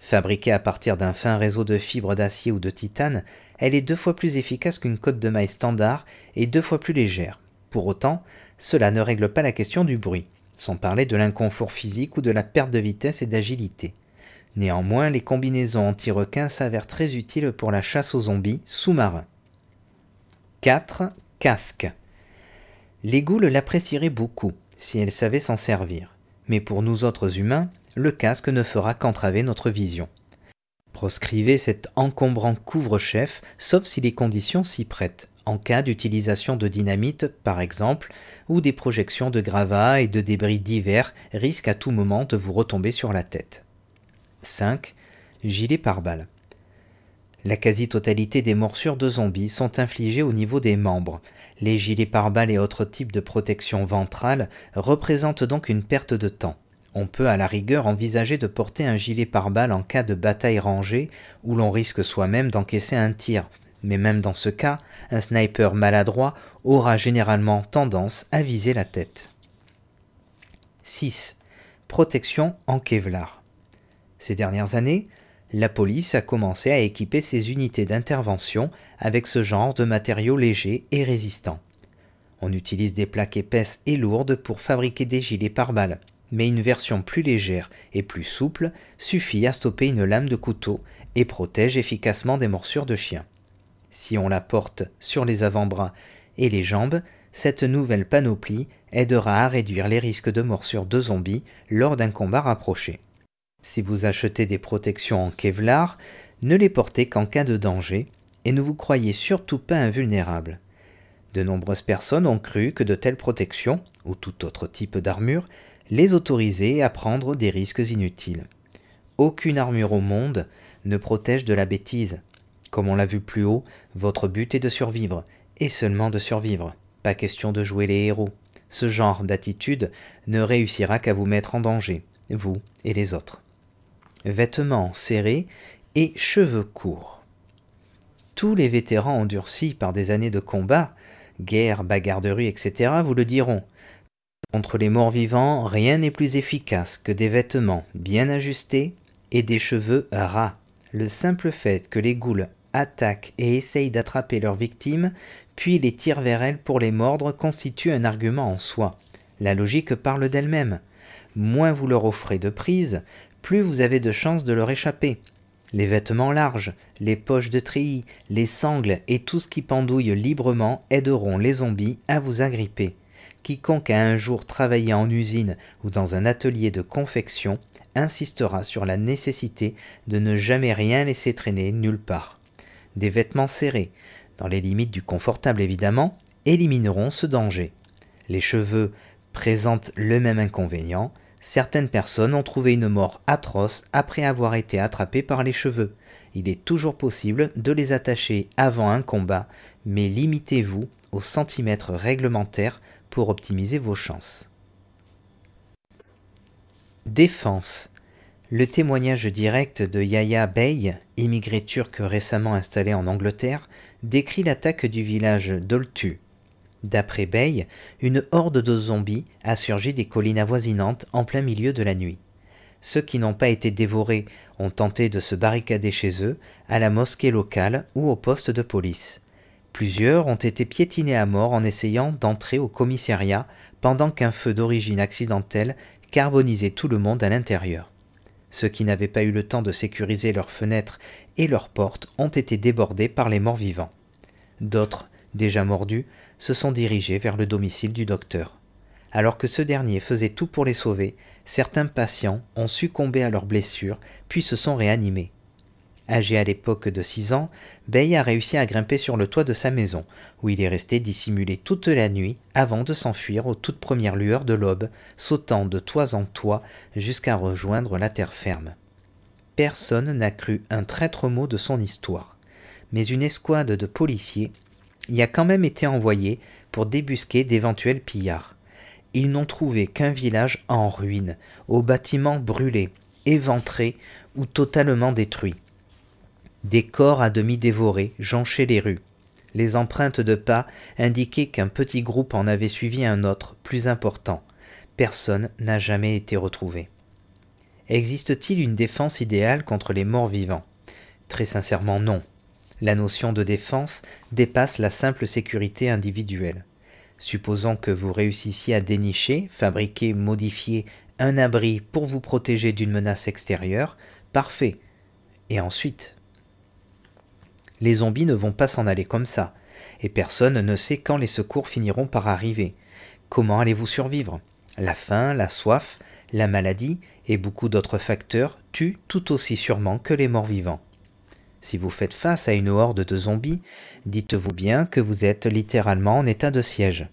Fabriquée à partir d'un fin réseau de fibres d'acier ou de titane, elle est deux fois plus efficace qu'une cote de maille standard et deux fois plus légère. Pour autant, cela ne règle pas la question du bruit, sans parler de l'inconfort physique ou de la perte de vitesse et d'agilité. Néanmoins, les combinaisons anti-requins s'avèrent très utiles pour la chasse aux zombies sous-marins. 4. Casque. Les goules l'apprécieraient beaucoup si elles savaient s'en servir, mais pour nous autres humains, le casque ne fera qu'entraver notre vision. Proscrivez cet encombrant couvre-chef, sauf si les conditions s'y prêtent, en cas d'utilisation de dynamite par exemple, ou des projections de gravats et de débris divers risquent à tout moment de vous retomber sur la tête. 5. Gilets pare-balles. La quasi-totalité des morsures de zombies sont infligées au niveau des membres. Les gilets pare-balles et autres types de protection ventrale représentent donc une perte de temps. On peut à la rigueur envisager de porter un gilet pare-balles en cas de bataille rangée où l'on risque soi-même d'encaisser un tir. Mais même dans ce cas, un sniper maladroit aura généralement tendance à viser la tête. 6. Protection en Kevlar. Ces dernières années, la police a commencé à équiper ses unités d'intervention avec ce genre de matériaux légers et résistants. On utilise des plaques épaisses et lourdes pour fabriquer des gilets pare-balles, mais une version plus légère et plus souple suffit à stopper une lame de couteau et protège efficacement des morsures de chien. Si on la porte sur les avant-bras et les jambes, cette nouvelle panoplie aidera à réduire les risques de morsures de zombies lors d'un combat rapproché. Si vous achetez des protections en Kevlar, ne les portez qu'en cas de danger et ne vous croyez surtout pas invulnérable. De nombreuses personnes ont cru que de telles protections, ou tout autre type d'armure, les autorisaient à prendre des risques inutiles. Aucune armure au monde ne protège de la bêtise. Comme on l'a vu plus haut, votre but est de survivre, et seulement de survivre. Pas question de jouer les héros. Ce genre d'attitude ne réussira qu'à vous mettre en danger, vous et les autres vêtements serrés et cheveux courts. Tous les vétérans endurcis par des années de combat, guerre, rue, etc., vous le diront. Contre les morts vivants, rien n'est plus efficace que des vêtements bien ajustés et des cheveux ras. Le simple fait que les goules attaquent et essayent d'attraper leurs victimes, puis les tirent vers elles pour les mordre constitue un argument en soi. La logique parle d'elle-même. Moins vous leur offrez de prise, plus vous avez de chances de leur échapper. Les vêtements larges, les poches de treillis, les sangles et tout ce qui pendouille librement aideront les zombies à vous agripper. Quiconque a un jour travaillé en usine ou dans un atelier de confection insistera sur la nécessité de ne jamais rien laisser traîner nulle part. Des vêtements serrés, dans les limites du confortable évidemment, élimineront ce danger. Les cheveux présentent le même inconvénient, Certaines personnes ont trouvé une mort atroce après avoir été attrapées par les cheveux. Il est toujours possible de les attacher avant un combat, mais limitez-vous aux centimètres réglementaires pour optimiser vos chances. Défense. Le témoignage direct de Yaya Bey, immigré turc récemment installé en Angleterre, décrit l'attaque du village d'Oltu, D'après Bay, une horde de zombies a surgi des collines avoisinantes en plein milieu de la nuit. Ceux qui n'ont pas été dévorés ont tenté de se barricader chez eux, à la mosquée locale ou au poste de police. Plusieurs ont été piétinés à mort en essayant d'entrer au commissariat pendant qu'un feu d'origine accidentelle carbonisait tout le monde à l'intérieur. Ceux qui n'avaient pas eu le temps de sécuriser leurs fenêtres et leurs portes ont été débordés par les morts vivants. D'autres, déjà mordus, se sont dirigés vers le domicile du docteur. Alors que ce dernier faisait tout pour les sauver, certains patients ont succombé à leurs blessures puis se sont réanimés. Âgé à l'époque de 6 ans, Bay a réussi à grimper sur le toit de sa maison, où il est resté dissimulé toute la nuit avant de s'enfuir aux toutes premières lueurs de l'aube, sautant de toit en toit jusqu'à rejoindre la terre ferme. Personne n'a cru un traître mot de son histoire, mais une escouade de policiers y a quand même été envoyé pour débusquer d'éventuels pillards. Ils n'ont trouvé qu'un village en ruine, aux bâtiments brûlés, éventrés ou totalement détruits. Des corps à demi dévorés jonchaient les rues. Les empreintes de pas indiquaient qu'un petit groupe en avait suivi un autre, plus important. Personne n'a jamais été retrouvé. Existe-t-il une défense idéale contre les morts vivants Très sincèrement non. La notion de défense dépasse la simple sécurité individuelle. Supposons que vous réussissiez à dénicher, fabriquer, modifier un abri pour vous protéger d'une menace extérieure, parfait. Et ensuite Les zombies ne vont pas s'en aller comme ça, et personne ne sait quand les secours finiront par arriver. Comment allez-vous survivre La faim, la soif, la maladie et beaucoup d'autres facteurs tuent tout aussi sûrement que les morts vivants. Si vous faites face à une horde de zombies, dites-vous bien que vous êtes littéralement en état de siège.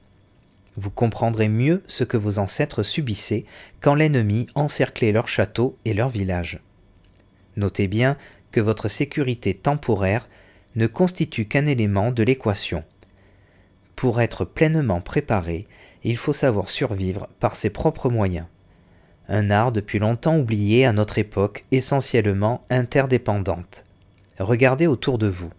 Vous comprendrez mieux ce que vos ancêtres subissaient quand l'ennemi encerclait leur château et leur village. Notez bien que votre sécurité temporaire ne constitue qu'un élément de l'équation. Pour être pleinement préparé, il faut savoir survivre par ses propres moyens. Un art depuis longtemps oublié à notre époque essentiellement interdépendante. Regardez autour de vous.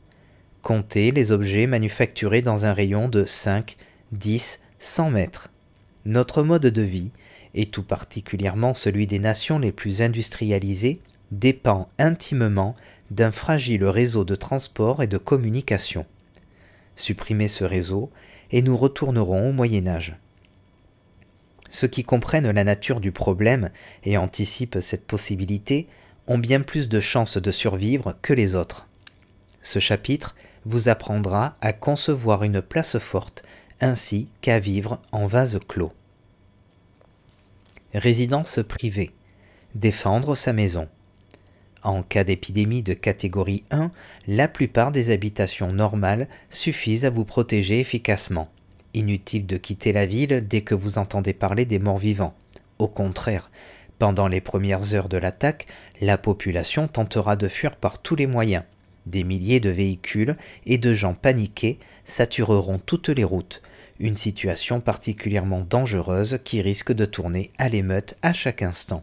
Comptez les objets manufacturés dans un rayon de 5, 10, 100 mètres. Notre mode de vie, et tout particulièrement celui des nations les plus industrialisées, dépend intimement d'un fragile réseau de transport et de communication. Supprimez ce réseau et nous retournerons au Moyen Âge. Ceux qui comprennent la nature du problème et anticipent cette possibilité ont bien plus de chances de survivre que les autres. Ce chapitre vous apprendra à concevoir une place forte ainsi qu'à vivre en vase clos. Résidence privée. Défendre sa maison. En cas d'épidémie de catégorie 1, la plupart des habitations normales suffisent à vous protéger efficacement. Inutile de quitter la ville dès que vous entendez parler des morts vivants. Au contraire, pendant les premières heures de l'attaque, la population tentera de fuir par tous les moyens. Des milliers de véhicules et de gens paniqués satureront toutes les routes, une situation particulièrement dangereuse qui risque de tourner à l'émeute à chaque instant.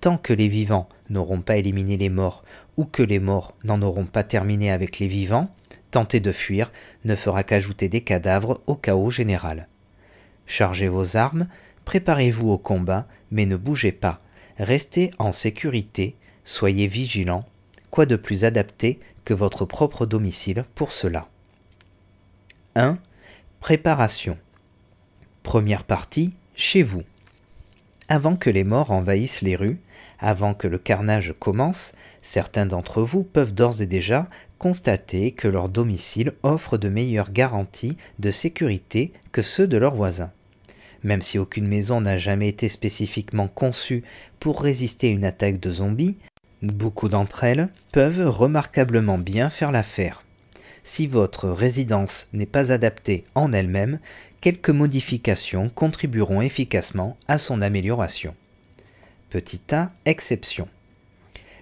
Tant que les vivants n'auront pas éliminé les morts ou que les morts n'en auront pas terminé avec les vivants, tenter de fuir ne fera qu'ajouter des cadavres au chaos général. Chargez vos armes, Préparez-vous au combat, mais ne bougez pas. Restez en sécurité, soyez vigilants. Quoi de plus adapté que votre propre domicile pour cela 1. Préparation. Première partie, chez vous. Avant que les morts envahissent les rues, avant que le carnage commence, certains d'entre vous peuvent d'ores et déjà constater que leur domicile offre de meilleures garanties de sécurité que ceux de leurs voisins. Même si aucune maison n'a jamais été spécifiquement conçue pour résister à une attaque de zombies, beaucoup d'entre elles peuvent remarquablement bien faire l'affaire. Si votre résidence n'est pas adaptée en elle-même, quelques modifications contribueront efficacement à son amélioration. Petit a, exception.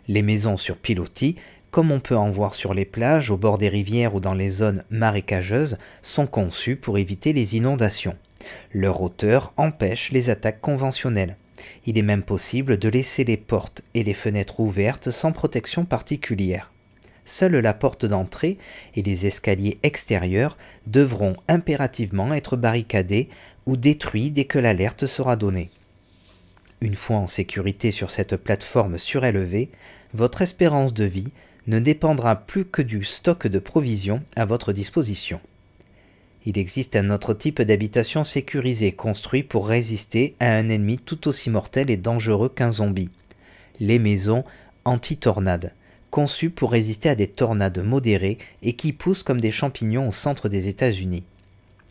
Les maisons sur pilotis, comme on peut en voir sur les plages, au bord des rivières ou dans les zones marécageuses, sont conçues pour éviter les inondations. Leur hauteur empêche les attaques conventionnelles. Il est même possible de laisser les portes et les fenêtres ouvertes sans protection particulière. Seule la porte d'entrée et les escaliers extérieurs devront impérativement être barricadés ou détruits dès que l'alerte sera donnée. Une fois en sécurité sur cette plateforme surélevée, votre espérance de vie ne dépendra plus que du stock de provisions à votre disposition. Il existe un autre type d'habitation sécurisée construit pour résister à un ennemi tout aussi mortel et dangereux qu'un zombie. Les maisons anti-tornades, conçues pour résister à des tornades modérées et qui poussent comme des champignons au centre des États-Unis.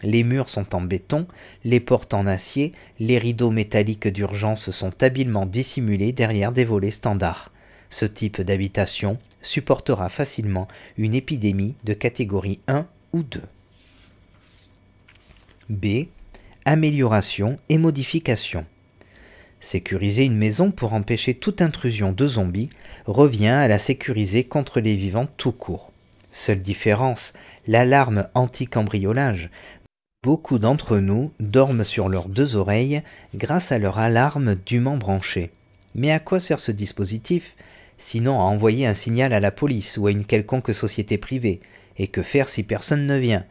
Les murs sont en béton, les portes en acier, les rideaux métalliques d'urgence sont habilement dissimulés derrière des volets standards. Ce type d'habitation supportera facilement une épidémie de catégorie 1 ou 2. B. Amélioration et modification. Sécuriser une maison pour empêcher toute intrusion de zombies revient à la sécuriser contre les vivants tout court. Seule différence, l'alarme anti-cambriolage. Beaucoup d'entre nous dorment sur leurs deux oreilles grâce à leur alarme dûment branchée. Mais à quoi sert ce dispositif Sinon à envoyer un signal à la police ou à une quelconque société privée. Et que faire si personne ne vient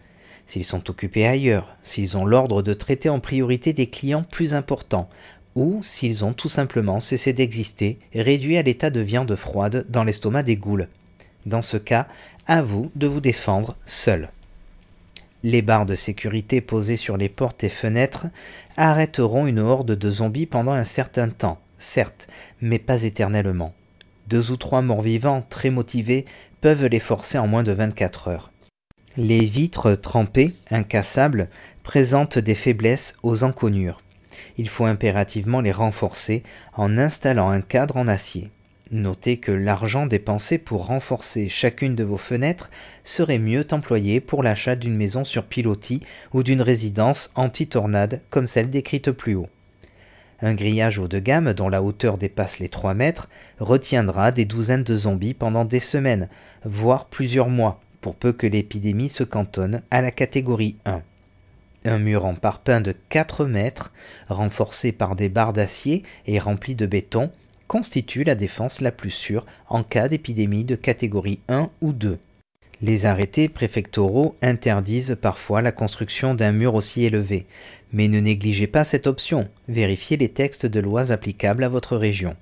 s'ils sont occupés ailleurs, s'ils ont l'ordre de traiter en priorité des clients plus importants, ou s'ils ont tout simplement cessé d'exister, réduits à l'état de viande froide dans l'estomac des goules. Dans ce cas, à vous de vous défendre seul. Les barres de sécurité posées sur les portes et fenêtres arrêteront une horde de zombies pendant un certain temps, certes, mais pas éternellement. Deux ou trois morts vivants très motivés peuvent les forcer en moins de 24 heures. Les vitres trempées, incassables, présentent des faiblesses aux enconnures. Il faut impérativement les renforcer en installant un cadre en acier. Notez que l'argent dépensé pour renforcer chacune de vos fenêtres serait mieux employé pour l'achat d'une maison sur pilotis ou d'une résidence anti-tornade comme celle décrite plus haut. Un grillage haut de gamme dont la hauteur dépasse les 3 mètres retiendra des douzaines de zombies pendant des semaines, voire plusieurs mois, pour peu que l'épidémie se cantonne à la catégorie 1. Un mur en parpaing de 4 mètres, renforcé par des barres d'acier et rempli de béton, constitue la défense la plus sûre en cas d'épidémie de catégorie 1 ou 2. Les arrêtés préfectoraux interdisent parfois la construction d'un mur aussi élevé, mais ne négligez pas cette option, vérifiez les textes de lois applicables à votre région.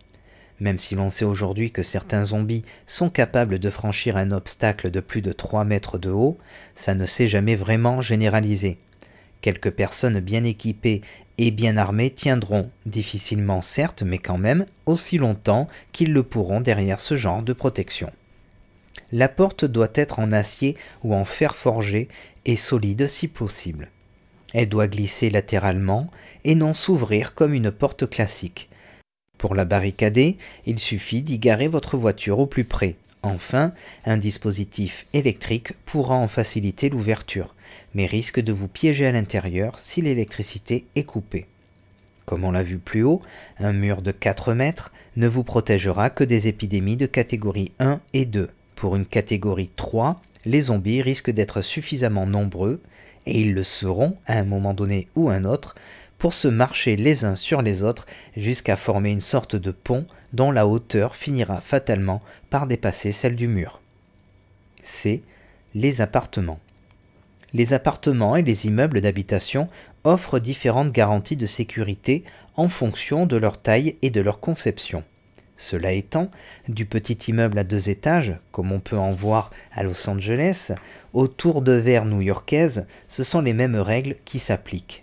Même si l'on sait aujourd'hui que certains zombies sont capables de franchir un obstacle de plus de 3 mètres de haut, ça ne s'est jamais vraiment généralisé. Quelques personnes bien équipées et bien armées tiendront, difficilement certes, mais quand même, aussi longtemps qu'ils le pourront derrière ce genre de protection. La porte doit être en acier ou en fer forgé et solide si possible. Elle doit glisser latéralement et non s'ouvrir comme une porte classique. Pour la barricader, il suffit d'y garer votre voiture au plus près. Enfin, un dispositif électrique pourra en faciliter l'ouverture, mais risque de vous piéger à l'intérieur si l'électricité est coupée. Comme on l'a vu plus haut, un mur de 4 mètres ne vous protégera que des épidémies de catégorie 1 et 2. Pour une catégorie 3, les zombies risquent d'être suffisamment nombreux, et ils le seront à un moment donné ou un autre, pour se marcher les uns sur les autres jusqu'à former une sorte de pont dont la hauteur finira fatalement par dépasser celle du mur. C. les appartements. Les appartements et les immeubles d'habitation offrent différentes garanties de sécurité en fonction de leur taille et de leur conception. Cela étant, du petit immeuble à deux étages, comme on peut en voir à Los Angeles, aux tours de verre new-yorkaises, ce sont les mêmes règles qui s'appliquent.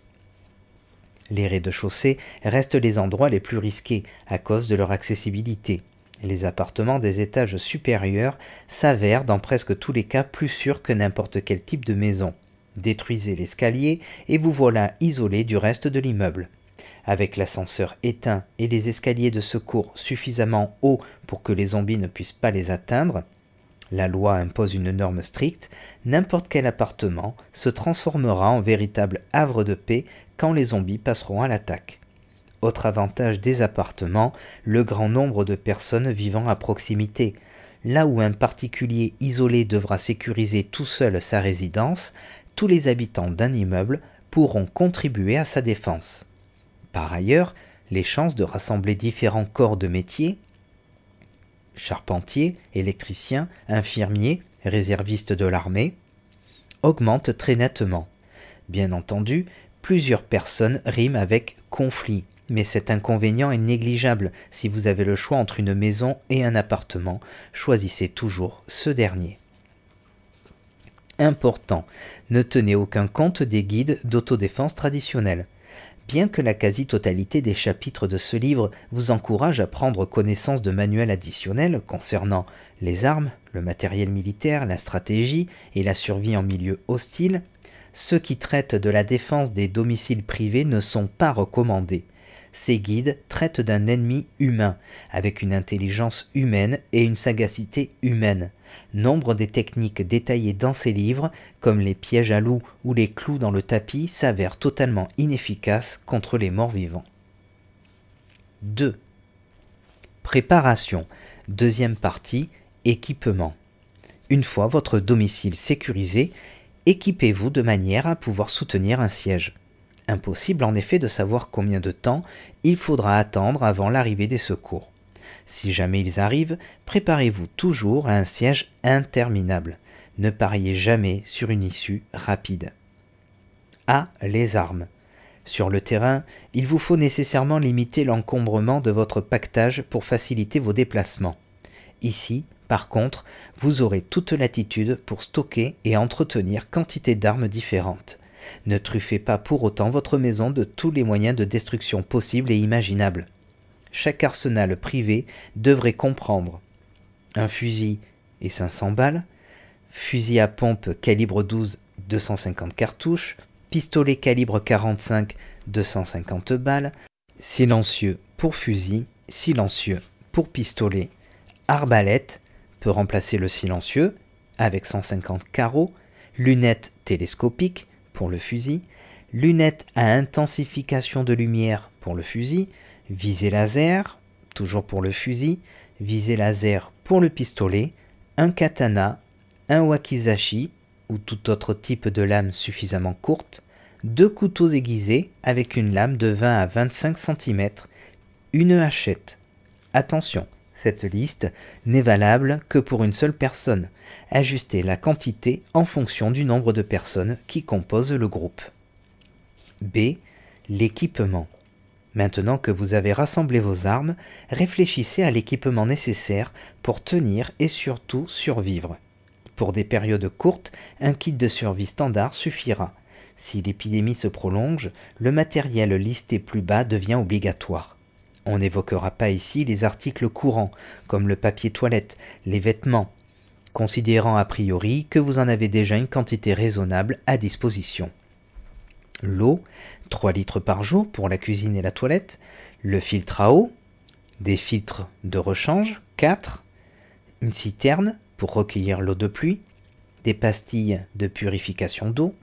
Les rez-de-chaussée restent les endroits les plus risqués à cause de leur accessibilité. Les appartements des étages supérieurs s'avèrent dans presque tous les cas plus sûrs que n'importe quel type de maison. Détruisez l'escalier et vous voilà isolé du reste de l'immeuble. Avec l'ascenseur éteint et les escaliers de secours suffisamment hauts pour que les zombies ne puissent pas les atteindre, la loi impose une norme stricte, n'importe quel appartement se transformera en véritable havre de paix quand les zombies passeront à l'attaque. Autre avantage des appartements, le grand nombre de personnes vivant à proximité. Là où un particulier isolé devra sécuriser tout seul sa résidence, tous les habitants d'un immeuble pourront contribuer à sa défense. Par ailleurs, les chances de rassembler différents corps de métier, charpentiers, électriciens, infirmiers, réservistes de l'armée, augmentent très nettement. Bien entendu, plusieurs personnes riment avec conflit. Mais cet inconvénient est négligeable. Si vous avez le choix entre une maison et un appartement, choisissez toujours ce dernier. Important, ne tenez aucun compte des guides d'autodéfense traditionnels. Bien que la quasi-totalité des chapitres de ce livre vous encourage à prendre connaissance de manuels additionnels concernant les armes, le matériel militaire, la stratégie et la survie en milieu hostile, ceux qui traitent de la défense des domiciles privés ne sont pas recommandés. Ces guides traitent d'un ennemi humain, avec une intelligence humaine et une sagacité humaine. Nombre des techniques détaillées dans ces livres, comme les pièges à loups ou les clous dans le tapis, s'avèrent totalement inefficaces contre les morts vivants. 2. Préparation. Deuxième partie, équipement. Une fois votre domicile sécurisé, équipez-vous de manière à pouvoir soutenir un siège. Impossible en effet de savoir combien de temps il faudra attendre avant l'arrivée des secours. Si jamais ils arrivent, préparez-vous toujours à un siège interminable. Ne pariez jamais sur une issue rapide. A. Les armes. Sur le terrain, il vous faut nécessairement limiter l'encombrement de votre pactage pour faciliter vos déplacements. Ici, par contre, vous aurez toute latitude pour stocker et entretenir quantité d'armes différentes. Ne truffez pas pour autant votre maison de tous les moyens de destruction possibles et imaginables. Chaque arsenal privé devrait comprendre un fusil et 500 balles, fusil à pompe calibre 12 250 cartouches, pistolet calibre 45 250 balles, silencieux pour fusil, silencieux pour pistolet, arbalète, peut remplacer le silencieux avec 150 carreaux, lunettes télescopiques pour le fusil, lunettes à intensification de lumière pour le fusil, visée laser, toujours pour le fusil, visée laser pour le pistolet, un katana, un wakizashi ou tout autre type de lame suffisamment courte, deux couteaux aiguisés avec une lame de 20 à 25 cm, une hachette. Attention, cette liste n'est valable que pour une seule personne. Ajustez la quantité en fonction du nombre de personnes qui composent le groupe. B. L'équipement. Maintenant que vous avez rassemblé vos armes, réfléchissez à l'équipement nécessaire pour tenir et surtout survivre. Pour des périodes courtes, un kit de survie standard suffira. Si l'épidémie se prolonge, le matériel listé plus bas devient obligatoire. On n'évoquera pas ici les articles courants, comme le papier toilette, les vêtements, considérant a priori que vous en avez déjà une quantité raisonnable à disposition. L'eau, 3 litres par jour pour la cuisine et la toilette, le filtre à eau, des filtres de rechange, 4, une citerne pour recueillir l'eau de pluie, des pastilles de purification d'eau,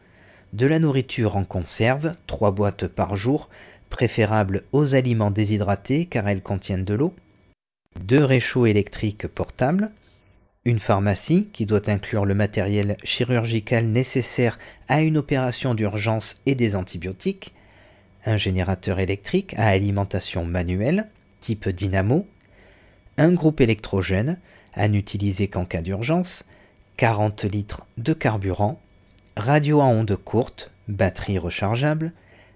de la nourriture en conserve, 3 boîtes par jour, préférables aux aliments déshydratés car elles contiennent de l'eau, deux réchauds électriques portables, une pharmacie qui doit inclure le matériel chirurgical nécessaire à une opération d'urgence et des antibiotiques, un générateur électrique à alimentation manuelle, type dynamo, un groupe électrogène, à n'utiliser qu'en cas d'urgence, 40 litres de carburant, radio à ondes courtes, batterie rechargeable,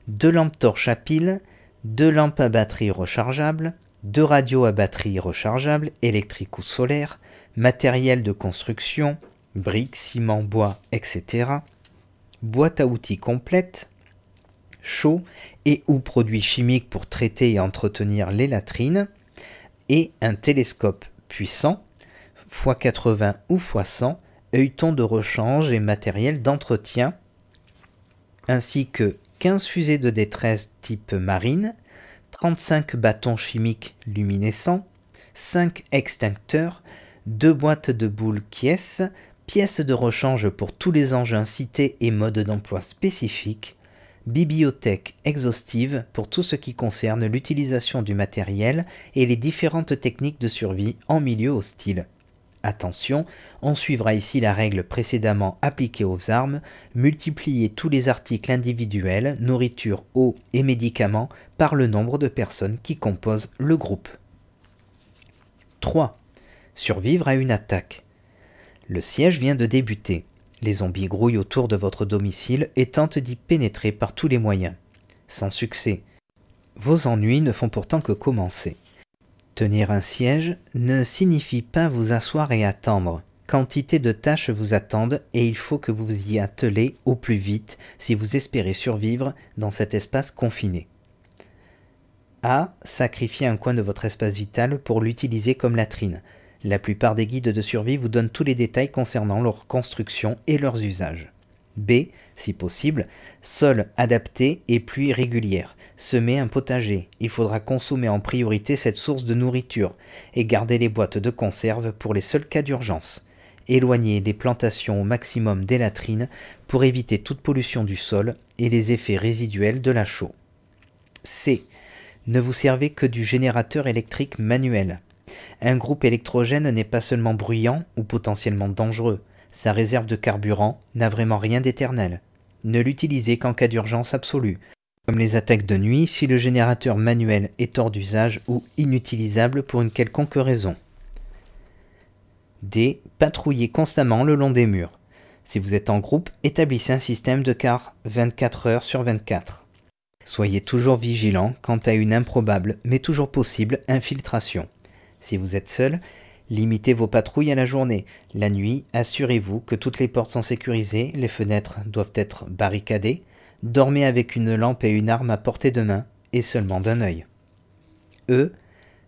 deux lampes torches à pile, deux lampes à batterie rechargeable, deux radios à batterie rechargeable, électrique ou solaire, matériel de construction, briques, ciment, bois, etc., boîte à outils complète, chaud et ou produits chimiques pour traiter et entretenir les latrines, et un télescope puissant, x80 ou x100, œilleton de rechange et matériel d'entretien, ainsi que 15 fusées de détresse type marine, 35 bâtons chimiques luminescents, 5 extincteurs, 2 boîtes de boules pièces, pièces de rechange pour tous les engins cités et modes d'emploi spécifiques, bibliothèque exhaustive pour tout ce qui concerne l'utilisation du matériel et les différentes techniques de survie en milieu hostile. Attention, on suivra ici la règle précédemment appliquée aux armes, multiplier tous les articles individuels, nourriture, eau et médicaments par le nombre de personnes qui composent le groupe. 3. Survivre à une attaque. Le siège vient de débuter. Les zombies grouillent autour de votre domicile et tentent d'y pénétrer par tous les moyens. Sans succès. Vos ennuis ne font pourtant que commencer. Tenir un siège ne signifie pas vous asseoir et attendre. Quantité de tâches vous attendent et il faut que vous vous y attelez au plus vite si vous espérez survivre dans cet espace confiné. A. Sacrifier un coin de votre espace vital pour l'utiliser comme latrine. La plupart des guides de survie vous donnent tous les détails concernant leur construction et leurs usages. B. Si possible, sol adapté et pluie régulière. Semer un potager. Il faudra consommer en priorité cette source de nourriture et garder les boîtes de conserve pour les seuls cas d'urgence. Éloigner les plantations au maximum des latrines pour éviter toute pollution du sol et les effets résiduels de la chaux. C. Ne vous servez que du générateur électrique manuel. Un groupe électrogène n'est pas seulement bruyant ou potentiellement dangereux, sa réserve de carburant n'a vraiment rien d'éternel. Ne l'utilisez qu'en cas d'urgence absolue, comme les attaques de nuit, si le générateur manuel est hors d'usage ou inutilisable pour une quelconque raison. D. Patrouillez constamment le long des murs. Si vous êtes en groupe, établissez un système de car 24 heures sur 24. Soyez toujours vigilant quant à une improbable, mais toujours possible, infiltration. Si vous êtes seul, limitez vos patrouilles à la journée. La nuit, assurez-vous que toutes les portes sont sécurisées, les fenêtres doivent être barricadées, Dormez avec une lampe et une arme à portée de main, et seulement d'un œil. E.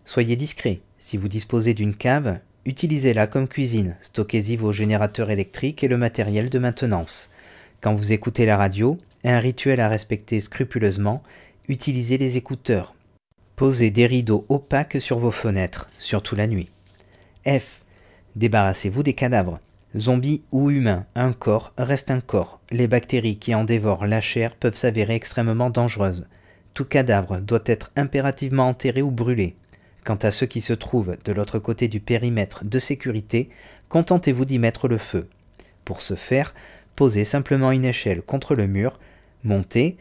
soyez discret. si vous disposez d'une cave, utilisez-la comme cuisine, stockez-y vos générateurs électriques et le matériel de maintenance. Quand vous écoutez la radio, un rituel à respecter scrupuleusement, utilisez les écouteurs. Posez des rideaux opaques sur vos fenêtres, surtout la nuit. F. Débarrassez-vous des cadavres. Zombies ou humains, un corps reste un corps. Les bactéries qui en dévorent la chair peuvent s'avérer extrêmement dangereuses. Tout cadavre doit être impérativement enterré ou brûlé. Quant à ceux qui se trouvent de l'autre côté du périmètre de sécurité, contentez-vous d'y mettre le feu. Pour ce faire, posez simplement une échelle contre le mur, montez,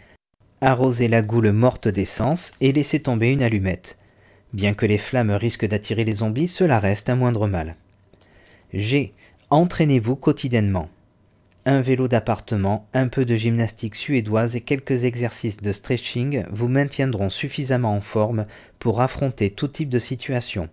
arrosez la goule morte d'essence et laissez tomber une allumette. Bien que les flammes risquent d'attirer les zombies, cela reste un moindre mal. G. Entraînez-vous quotidiennement. Un vélo d'appartement, un peu de gymnastique suédoise et quelques exercices de stretching vous maintiendront suffisamment en forme pour affronter tout type de situation.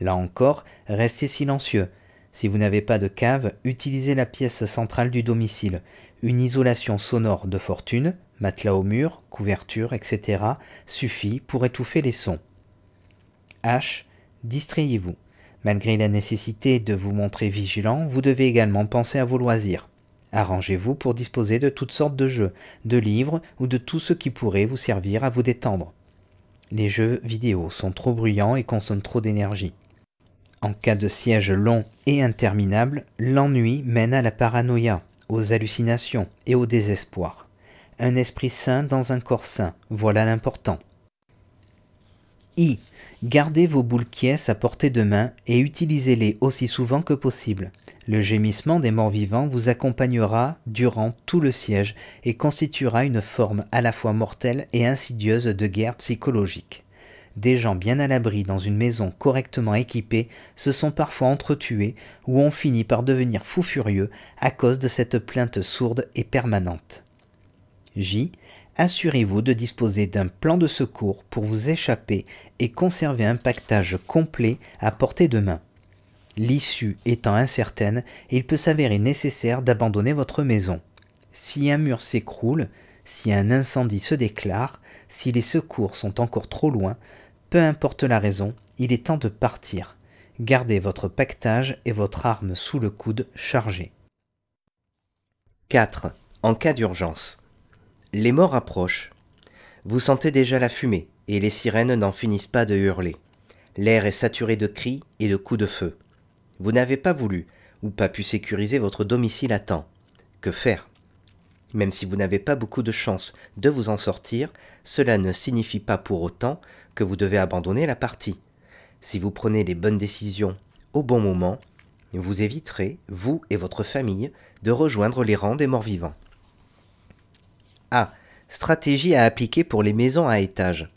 Là encore, restez silencieux. Si vous n'avez pas de cave, utilisez la pièce centrale du domicile. Une isolation sonore de fortune, matelas au mur, couverture, etc. suffit pour étouffer les sons. H. Distrayez-vous. Malgré la nécessité de vous montrer vigilant, vous devez également penser à vos loisirs. Arrangez-vous pour disposer de toutes sortes de jeux, de livres ou de tout ce qui pourrait vous servir à vous détendre. Les jeux vidéo sont trop bruyants et consomment trop d'énergie. En cas de siège long et interminable, l'ennui mène à la paranoïa, aux hallucinations et au désespoir. Un esprit sain dans un corps sain, voilà l'important. I. Gardez vos boules à portée de main et utilisez-les aussi souvent que possible. Le gémissement des morts vivants vous accompagnera durant tout le siège et constituera une forme à la fois mortelle et insidieuse de guerre psychologique. Des gens bien à l'abri dans une maison correctement équipée se sont parfois entretués ou ont fini par devenir fous furieux à cause de cette plainte sourde et permanente. J assurez-vous de disposer d'un plan de secours pour vous échapper et conserver un pactage complet à portée de main. L'issue étant incertaine, il peut s'avérer nécessaire d'abandonner votre maison. Si un mur s'écroule, si un incendie se déclare, si les secours sont encore trop loin, peu importe la raison, il est temps de partir. Gardez votre pactage et votre arme sous le coude chargée. 4. En cas d'urgence. Les morts approchent. Vous sentez déjà la fumée, et les sirènes n'en finissent pas de hurler. L'air est saturé de cris et de coups de feu. Vous n'avez pas voulu, ou pas pu sécuriser votre domicile à temps. Que faire Même si vous n'avez pas beaucoup de chance de vous en sortir, cela ne signifie pas pour autant que vous devez abandonner la partie. Si vous prenez les bonnes décisions au bon moment, vous éviterez, vous et votre famille, de rejoindre les rangs des morts-vivants. Stratégie à appliquer pour les maisons à étage.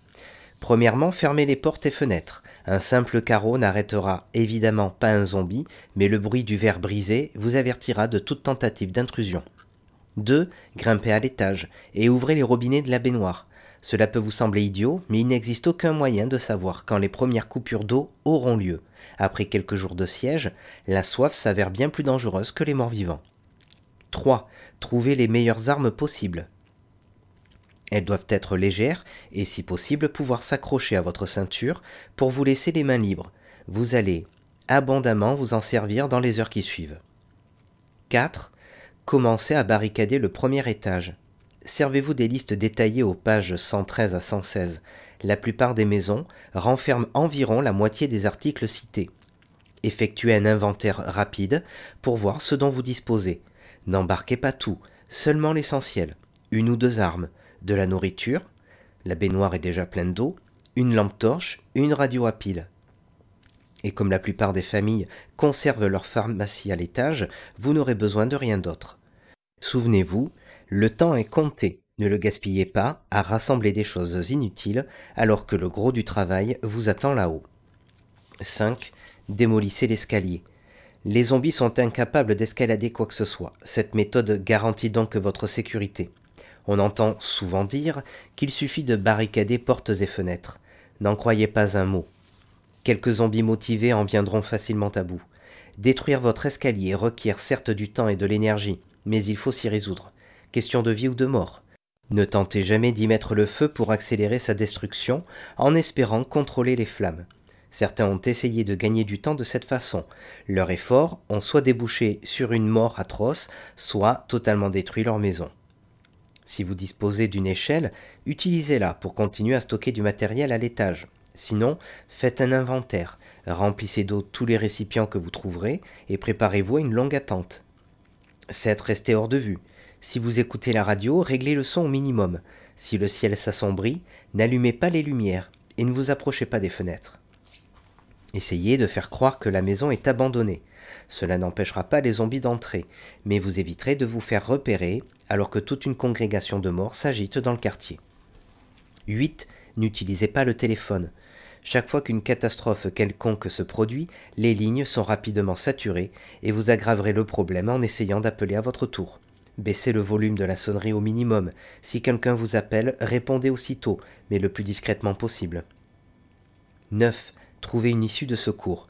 Premièrement, fermez les portes et fenêtres. Un simple carreau n'arrêtera évidemment pas un zombie, mais le bruit du verre brisé vous avertira de toute tentative d'intrusion. 2. Grimpez à l'étage et ouvrez les robinets de la baignoire. Cela peut vous sembler idiot, mais il n'existe aucun moyen de savoir quand les premières coupures d'eau auront lieu. Après quelques jours de siège, la soif s'avère bien plus dangereuse que les morts vivants. 3. Trouvez les meilleures armes possibles. Elles doivent être légères et si possible pouvoir s'accrocher à votre ceinture pour vous laisser les mains libres. Vous allez abondamment vous en servir dans les heures qui suivent. 4. Commencez à barricader le premier étage. Servez-vous des listes détaillées aux pages 113 à 116. La plupart des maisons renferment environ la moitié des articles cités. Effectuez un inventaire rapide pour voir ce dont vous disposez. N'embarquez pas tout, seulement l'essentiel. Une ou deux armes, de la nourriture, la baignoire est déjà pleine d'eau, une lampe torche, une radio à pile. Et comme la plupart des familles conservent leur pharmacie à l'étage, vous n'aurez besoin de rien d'autre. Souvenez-vous, le temps est compté. Ne le gaspillez pas à rassembler des choses inutiles alors que le gros du travail vous attend là-haut. 5. Démolissez l'escalier. Les zombies sont incapables d'escalader quoi que ce soit. Cette méthode garantit donc votre sécurité. On entend souvent dire qu'il suffit de barricader portes et fenêtres. N'en croyez pas un mot. Quelques zombies motivés en viendront facilement à bout. Détruire votre escalier requiert certes du temps et de l'énergie, mais il faut s'y résoudre. Question de vie ou de mort. Ne tentez jamais d'y mettre le feu pour accélérer sa destruction en espérant contrôler les flammes. Certains ont essayé de gagner du temps de cette façon. Leurs efforts ont soit débouché sur une mort atroce, soit totalement détruit leur maison. Si vous disposez d'une échelle, utilisez-la pour continuer à stocker du matériel à l'étage. Sinon, faites un inventaire, remplissez d'eau tous les récipients que vous trouverez et préparez-vous à une longue attente. 7. Restez hors de vue. Si vous écoutez la radio, réglez le son au minimum. Si le ciel s'assombrit, n'allumez pas les lumières et ne vous approchez pas des fenêtres. Essayez de faire croire que la maison est abandonnée. Cela n'empêchera pas les zombies d'entrer, mais vous éviterez de vous faire repérer alors que toute une congrégation de morts s'agite dans le quartier. 8. N'utilisez pas le téléphone. Chaque fois qu'une catastrophe quelconque se produit, les lignes sont rapidement saturées et vous aggraverez le problème en essayant d'appeler à votre tour. Baissez le volume de la sonnerie au minimum. Si quelqu'un vous appelle, répondez aussitôt, mais le plus discrètement possible. 9. Trouvez une issue de secours.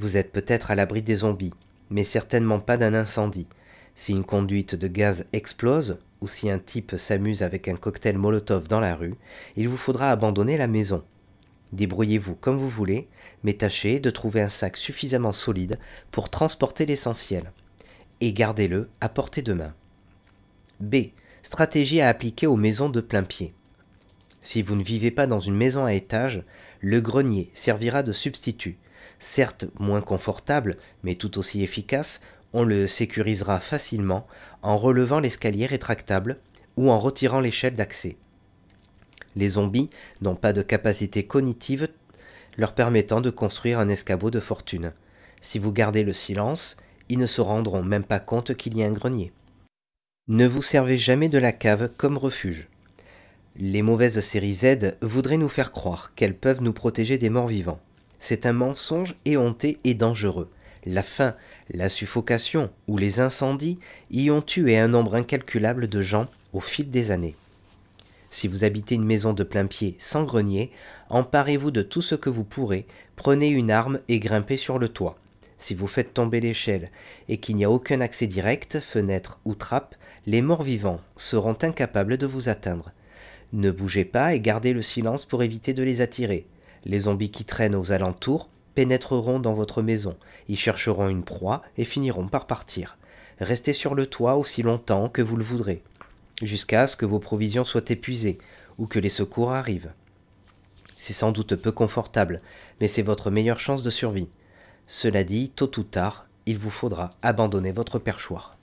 Vous êtes peut-être à l'abri des zombies, mais certainement pas d'un incendie. Si une conduite de gaz explose, ou si un type s'amuse avec un cocktail Molotov dans la rue, il vous faudra abandonner la maison. Débrouillez-vous comme vous voulez, mais tâchez de trouver un sac suffisamment solide pour transporter l'essentiel. Et gardez-le à portée de main. B. Stratégie à appliquer aux maisons de plein pied. Si vous ne vivez pas dans une maison à étage, le grenier servira de substitut certes moins confortable, mais tout aussi efficace, on le sécurisera facilement en relevant l'escalier rétractable ou en retirant l'échelle d'accès. Les zombies n'ont pas de capacité cognitive leur permettant de construire un escabeau de fortune. Si vous gardez le silence, ils ne se rendront même pas compte qu'il y a un grenier. Ne vous servez jamais de la cave comme refuge. Les mauvaises séries Z voudraient nous faire croire qu'elles peuvent nous protéger des morts vivants c'est un mensonge éhonté et dangereux. La faim, la suffocation ou les incendies y ont tué un nombre incalculable de gens au fil des années. Si vous habitez une maison de plein pied sans grenier, emparez-vous de tout ce que vous pourrez, prenez une arme et grimpez sur le toit. Si vous faites tomber l'échelle et qu'il n'y a aucun accès direct, fenêtre ou trappe, les morts vivants seront incapables de vous atteindre. Ne bougez pas et gardez le silence pour éviter de les attirer. Les zombies qui traînent aux alentours pénétreront dans votre maison, y chercheront une proie et finiront par partir. Restez sur le toit aussi longtemps que vous le voudrez, jusqu'à ce que vos provisions soient épuisées ou que les secours arrivent. C'est sans doute peu confortable, mais c'est votre meilleure chance de survie. Cela dit, tôt ou tard, il vous faudra abandonner votre perchoir.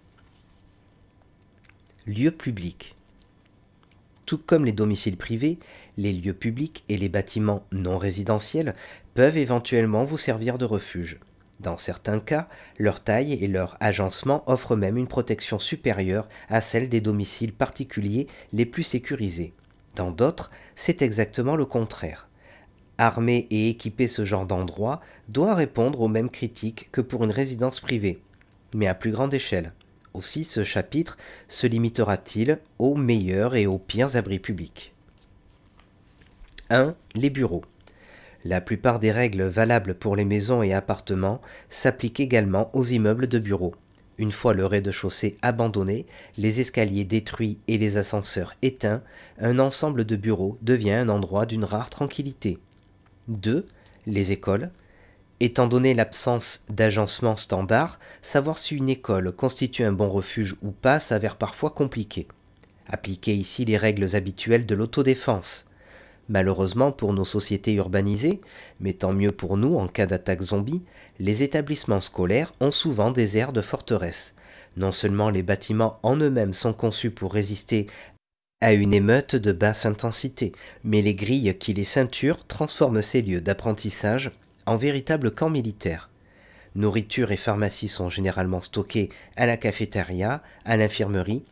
Lieu public. Tout comme les domiciles privés, les lieux publics et les bâtiments non résidentiels peuvent éventuellement vous servir de refuge. Dans certains cas, leur taille et leur agencement offrent même une protection supérieure à celle des domiciles particuliers les plus sécurisés. Dans d'autres, c'est exactement le contraire. Armer et équiper ce genre d'endroit doit répondre aux mêmes critiques que pour une résidence privée, mais à plus grande échelle. Aussi ce chapitre se limitera-t-il aux meilleurs et aux pires abris publics. 1. Les bureaux. La plupart des règles valables pour les maisons et appartements s'appliquent également aux immeubles de bureaux. Une fois le rez-de-chaussée abandonné, les escaliers détruits et les ascenseurs éteints, un ensemble de bureaux devient un endroit d'une rare tranquillité. 2. Les écoles. Étant donné l'absence d'agencement standard, savoir si une école constitue un bon refuge ou pas s'avère parfois compliqué. Appliquez ici les règles habituelles de l'autodéfense. Malheureusement pour nos sociétés urbanisées, mais tant mieux pour nous en cas d'attaque zombie, les établissements scolaires ont souvent des airs de forteresse. Non seulement les bâtiments en eux-mêmes sont conçus pour résister à une émeute de basse intensité, mais les grilles qui les ceinturent transforment ces lieux d'apprentissage en véritables camps militaires. Nourriture et pharmacie sont généralement stockées à la cafétéria, à l'infirmerie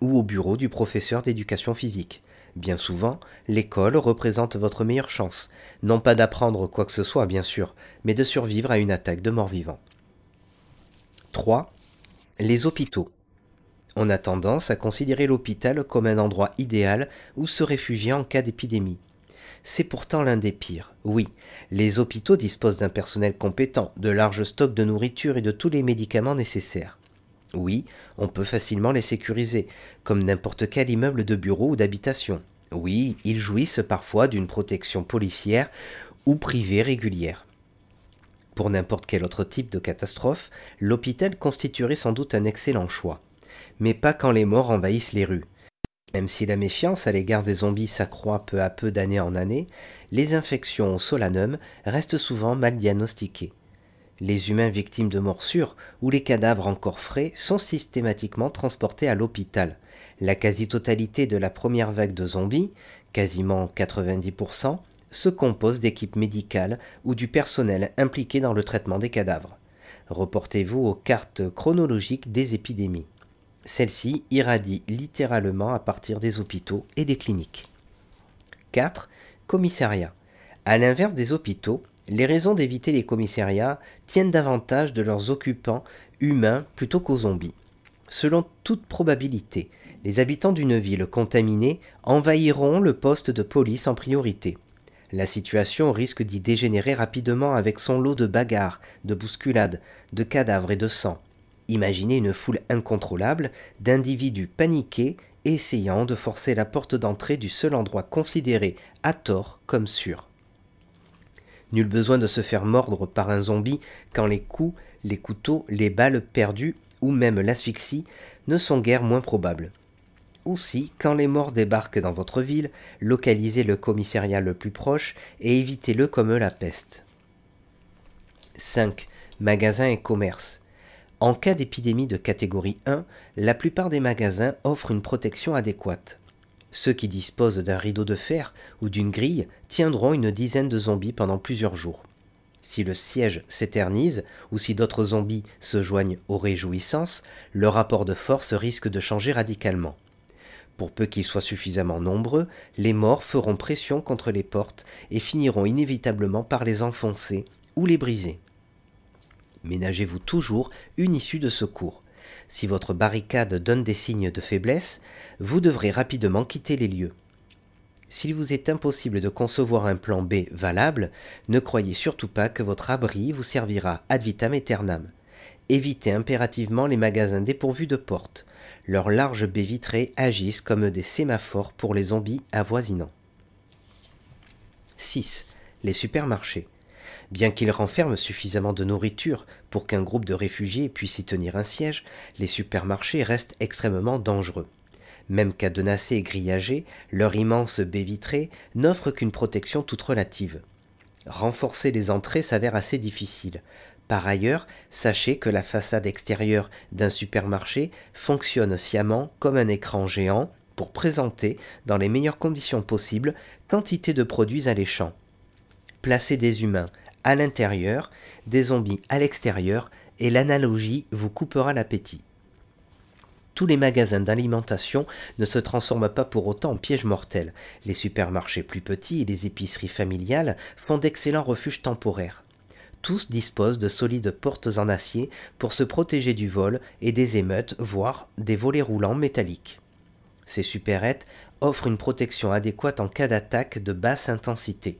ou au bureau du professeur d'éducation physique. Bien souvent, l'école représente votre meilleure chance, non pas d'apprendre quoi que ce soit bien sûr, mais de survivre à une attaque de mort-vivant. 3. Les hôpitaux. On a tendance à considérer l'hôpital comme un endroit idéal où se réfugier en cas d'épidémie. C'est pourtant l'un des pires. Oui, les hôpitaux disposent d'un personnel compétent, de larges stocks de nourriture et de tous les médicaments nécessaires. Oui, on peut facilement les sécuriser, comme n'importe quel immeuble de bureau ou d'habitation. Oui, ils jouissent parfois d'une protection policière ou privée régulière. Pour n'importe quel autre type de catastrophe, l'hôpital constituerait sans doute un excellent choix. Mais pas quand les morts envahissent les rues. Même si la méfiance à l'égard des zombies s'accroît peu à peu d'année en année, les infections au solanum restent souvent mal diagnostiquées. Les humains victimes de morsures ou les cadavres encore frais sont systématiquement transportés à l'hôpital. La quasi-totalité de la première vague de zombies, quasiment 90%, se compose d'équipes médicales ou du personnel impliqué dans le traitement des cadavres. Reportez-vous aux cartes chronologiques des épidémies. Celles-ci irradient littéralement à partir des hôpitaux et des cliniques. 4. Commissariat. À l'inverse des hôpitaux, les raisons d'éviter les commissariats tiennent davantage de leurs occupants humains plutôt qu'aux zombies. Selon toute probabilité, les habitants d'une ville contaminée envahiront le poste de police en priorité. La situation risque d'y dégénérer rapidement avec son lot de bagarres, de bousculades, de cadavres et de sang. Imaginez une foule incontrôlable d'individus paniqués essayant de forcer la porte d'entrée du seul endroit considéré à tort comme sûr. Nul besoin de se faire mordre par un zombie quand les coups, les couteaux, les balles perdues ou même l'asphyxie ne sont guère moins probables. Aussi, quand les morts débarquent dans votre ville, localisez le commissariat le plus proche et évitez-le comme la peste. 5. Magasins et commerces. En cas d'épidémie de catégorie 1, la plupart des magasins offrent une protection adéquate. Ceux qui disposent d'un rideau de fer ou d'une grille tiendront une dizaine de zombies pendant plusieurs jours. Si le siège s'éternise ou si d'autres zombies se joignent aux réjouissances, le rapport de force risque de changer radicalement. Pour peu qu'ils soient suffisamment nombreux, les morts feront pression contre les portes et finiront inévitablement par les enfoncer ou les briser. Ménagez-vous toujours une issue de secours. Si votre barricade donne des signes de faiblesse, vous devrez rapidement quitter les lieux. S'il vous est impossible de concevoir un plan B valable, ne croyez surtout pas que votre abri vous servira ad vitam aeternam. Évitez impérativement les magasins dépourvus de portes. Leurs larges baies vitrées agissent comme des sémaphores pour les zombies avoisinants. 6. Les supermarchés. Bien qu'ils renferment suffisamment de nourriture pour qu'un groupe de réfugiés puisse y tenir un siège, les supermarchés restent extrêmement dangereux. Même cadenassés et grillagés, leur immense baie vitrée n'offre qu'une protection toute relative. Renforcer les entrées s'avère assez difficile. Par ailleurs, sachez que la façade extérieure d'un supermarché fonctionne sciemment comme un écran géant pour présenter, dans les meilleures conditions possibles, quantité de produits alléchants. Placer des humains, à l'intérieur, des zombies à l'extérieur, et l'analogie vous coupera l'appétit. Tous les magasins d'alimentation ne se transforment pas pour autant en pièges mortels. Les supermarchés plus petits et les épiceries familiales font d'excellents refuges temporaires. Tous disposent de solides portes en acier pour se protéger du vol et des émeutes, voire des volets roulants métalliques. Ces supérettes offrent une protection adéquate en cas d'attaque de basse intensité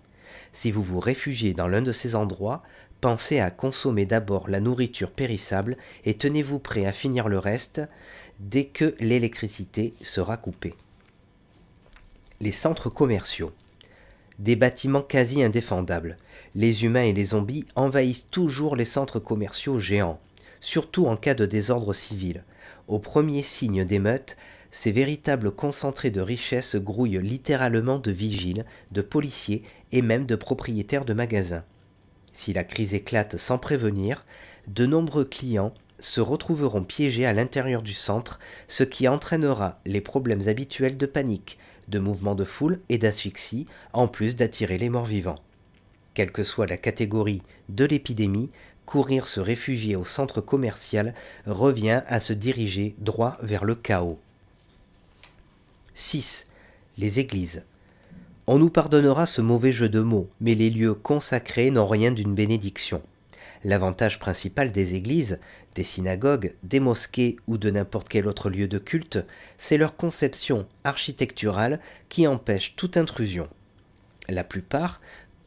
si vous vous réfugiez dans l'un de ces endroits, pensez à consommer d'abord la nourriture périssable et tenez-vous prêt à finir le reste dès que l'électricité sera coupée. Les centres commerciaux. Des bâtiments quasi indéfendables. Les humains et les zombies envahissent toujours les centres commerciaux géants, surtout en cas de désordre civil. Au premier signe d'émeute, ces véritables concentrés de richesses grouillent littéralement de vigiles, de policiers et même de propriétaires de magasins. Si la crise éclate sans prévenir, de nombreux clients se retrouveront piégés à l'intérieur du centre, ce qui entraînera les problèmes habituels de panique, de mouvements de foule et d'asphyxie, en plus d'attirer les morts vivants. Quelle que soit la catégorie de l'épidémie, courir se réfugier au centre commercial revient à se diriger droit vers le chaos. 6. Les églises. On nous pardonnera ce mauvais jeu de mots, mais les lieux consacrés n'ont rien d'une bénédiction. L'avantage principal des églises, des synagogues, des mosquées ou de n'importe quel autre lieu de culte, c'est leur conception architecturale qui empêche toute intrusion. La plupart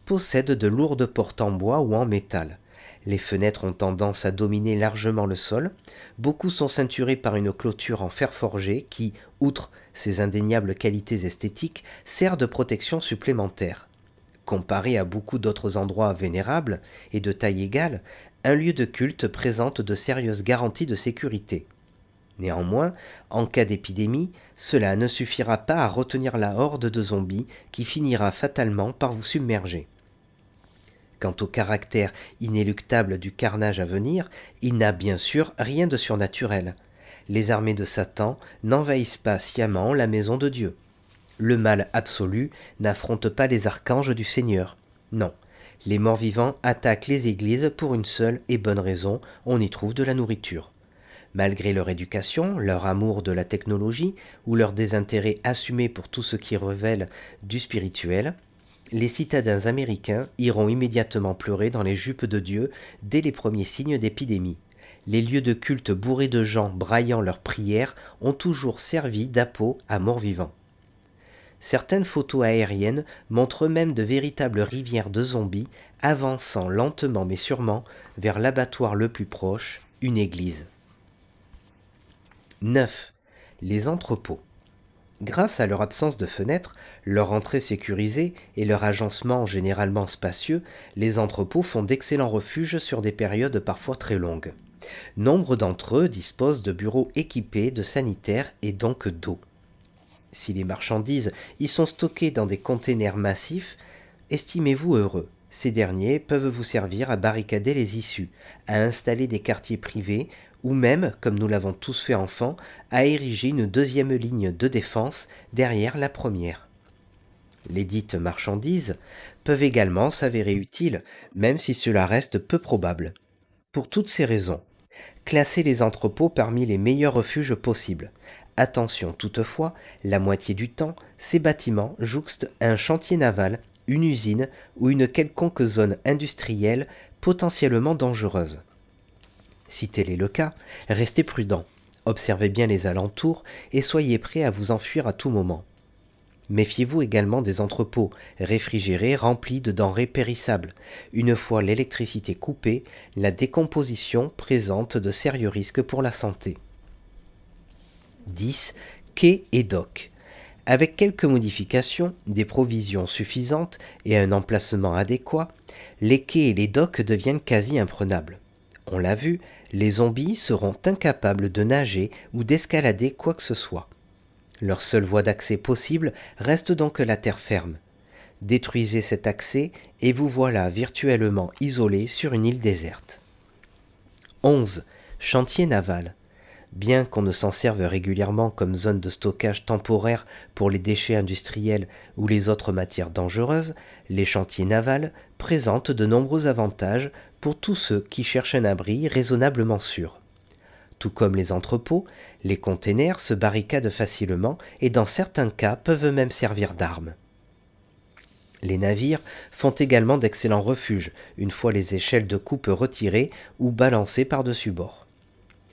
possèdent de lourdes portes en bois ou en métal. Les fenêtres ont tendance à dominer largement le sol, beaucoup sont ceinturées par une clôture en fer forgé qui, outre ses indéniables qualités esthétiques, servent de protection supplémentaire. Comparé à beaucoup d'autres endroits vénérables et de taille égale, un lieu de culte présente de sérieuses garanties de sécurité. Néanmoins, en cas d'épidémie, cela ne suffira pas à retenir la horde de zombies qui finira fatalement par vous submerger. Quant au caractère inéluctable du carnage à venir, il n'a bien sûr rien de surnaturel les armées de Satan n'envahissent pas sciemment la maison de Dieu. Le mal absolu n'affronte pas les archanges du Seigneur. Non, les morts vivants attaquent les églises pour une seule et bonne raison, on y trouve de la nourriture. Malgré leur éducation, leur amour de la technologie ou leur désintérêt assumé pour tout ce qui révèle du spirituel, les citadins américains iront immédiatement pleurer dans les jupes de Dieu dès les premiers signes d'épidémie les lieux de culte bourrés de gens braillant leurs prières ont toujours servi d'appôt à morts-vivants. Certaines photos aériennes montrent même de véritables rivières de zombies avançant lentement mais sûrement vers l'abattoir le plus proche, une église. 9. Les entrepôts. Grâce à leur absence de fenêtres, leur entrée sécurisée et leur agencement généralement spacieux, les entrepôts font d'excellents refuges sur des périodes parfois très longues. Nombre d'entre eux disposent de bureaux équipés de sanitaires et donc d'eau. Si les marchandises y sont stockées dans des containers massifs, estimez-vous heureux. Ces derniers peuvent vous servir à barricader les issues, à installer des quartiers privés, ou même, comme nous l'avons tous fait enfant, à ériger une deuxième ligne de défense derrière la première. Les dites marchandises peuvent également s'avérer utiles, même si cela reste peu probable. Pour toutes ces raisons, Classez les entrepôts parmi les meilleurs refuges possibles. Attention toutefois, la moitié du temps, ces bâtiments jouxtent un chantier naval, une usine ou une quelconque zone industrielle potentiellement dangereuse. Si tel est le cas, restez prudent, observez bien les alentours et soyez prêt à vous enfuir à tout moment. Méfiez-vous également des entrepôts réfrigérés remplis de denrées périssables. Une fois l'électricité coupée, la décomposition présente de sérieux risques pour la santé. 10. Quai et doc. Avec quelques modifications, des provisions suffisantes et un emplacement adéquat, les quais et les docks deviennent quasi imprenables. On l'a vu, les zombies seront incapables de nager ou d'escalader quoi que ce soit. Leur seule voie d'accès possible reste donc la terre ferme. Détruisez cet accès et vous voilà virtuellement isolé sur une île déserte. 11. Chantier naval. Bien qu'on ne s'en serve régulièrement comme zone de stockage temporaire pour les déchets industriels ou les autres matières dangereuses, les chantiers navals présentent de nombreux avantages pour tous ceux qui cherchent un abri raisonnablement sûr. Tout comme les entrepôts, les containers se barricadent facilement et dans certains cas peuvent même servir d'armes. Les navires font également d'excellents refuges une fois les échelles de coupe retirées ou balancées par-dessus bord.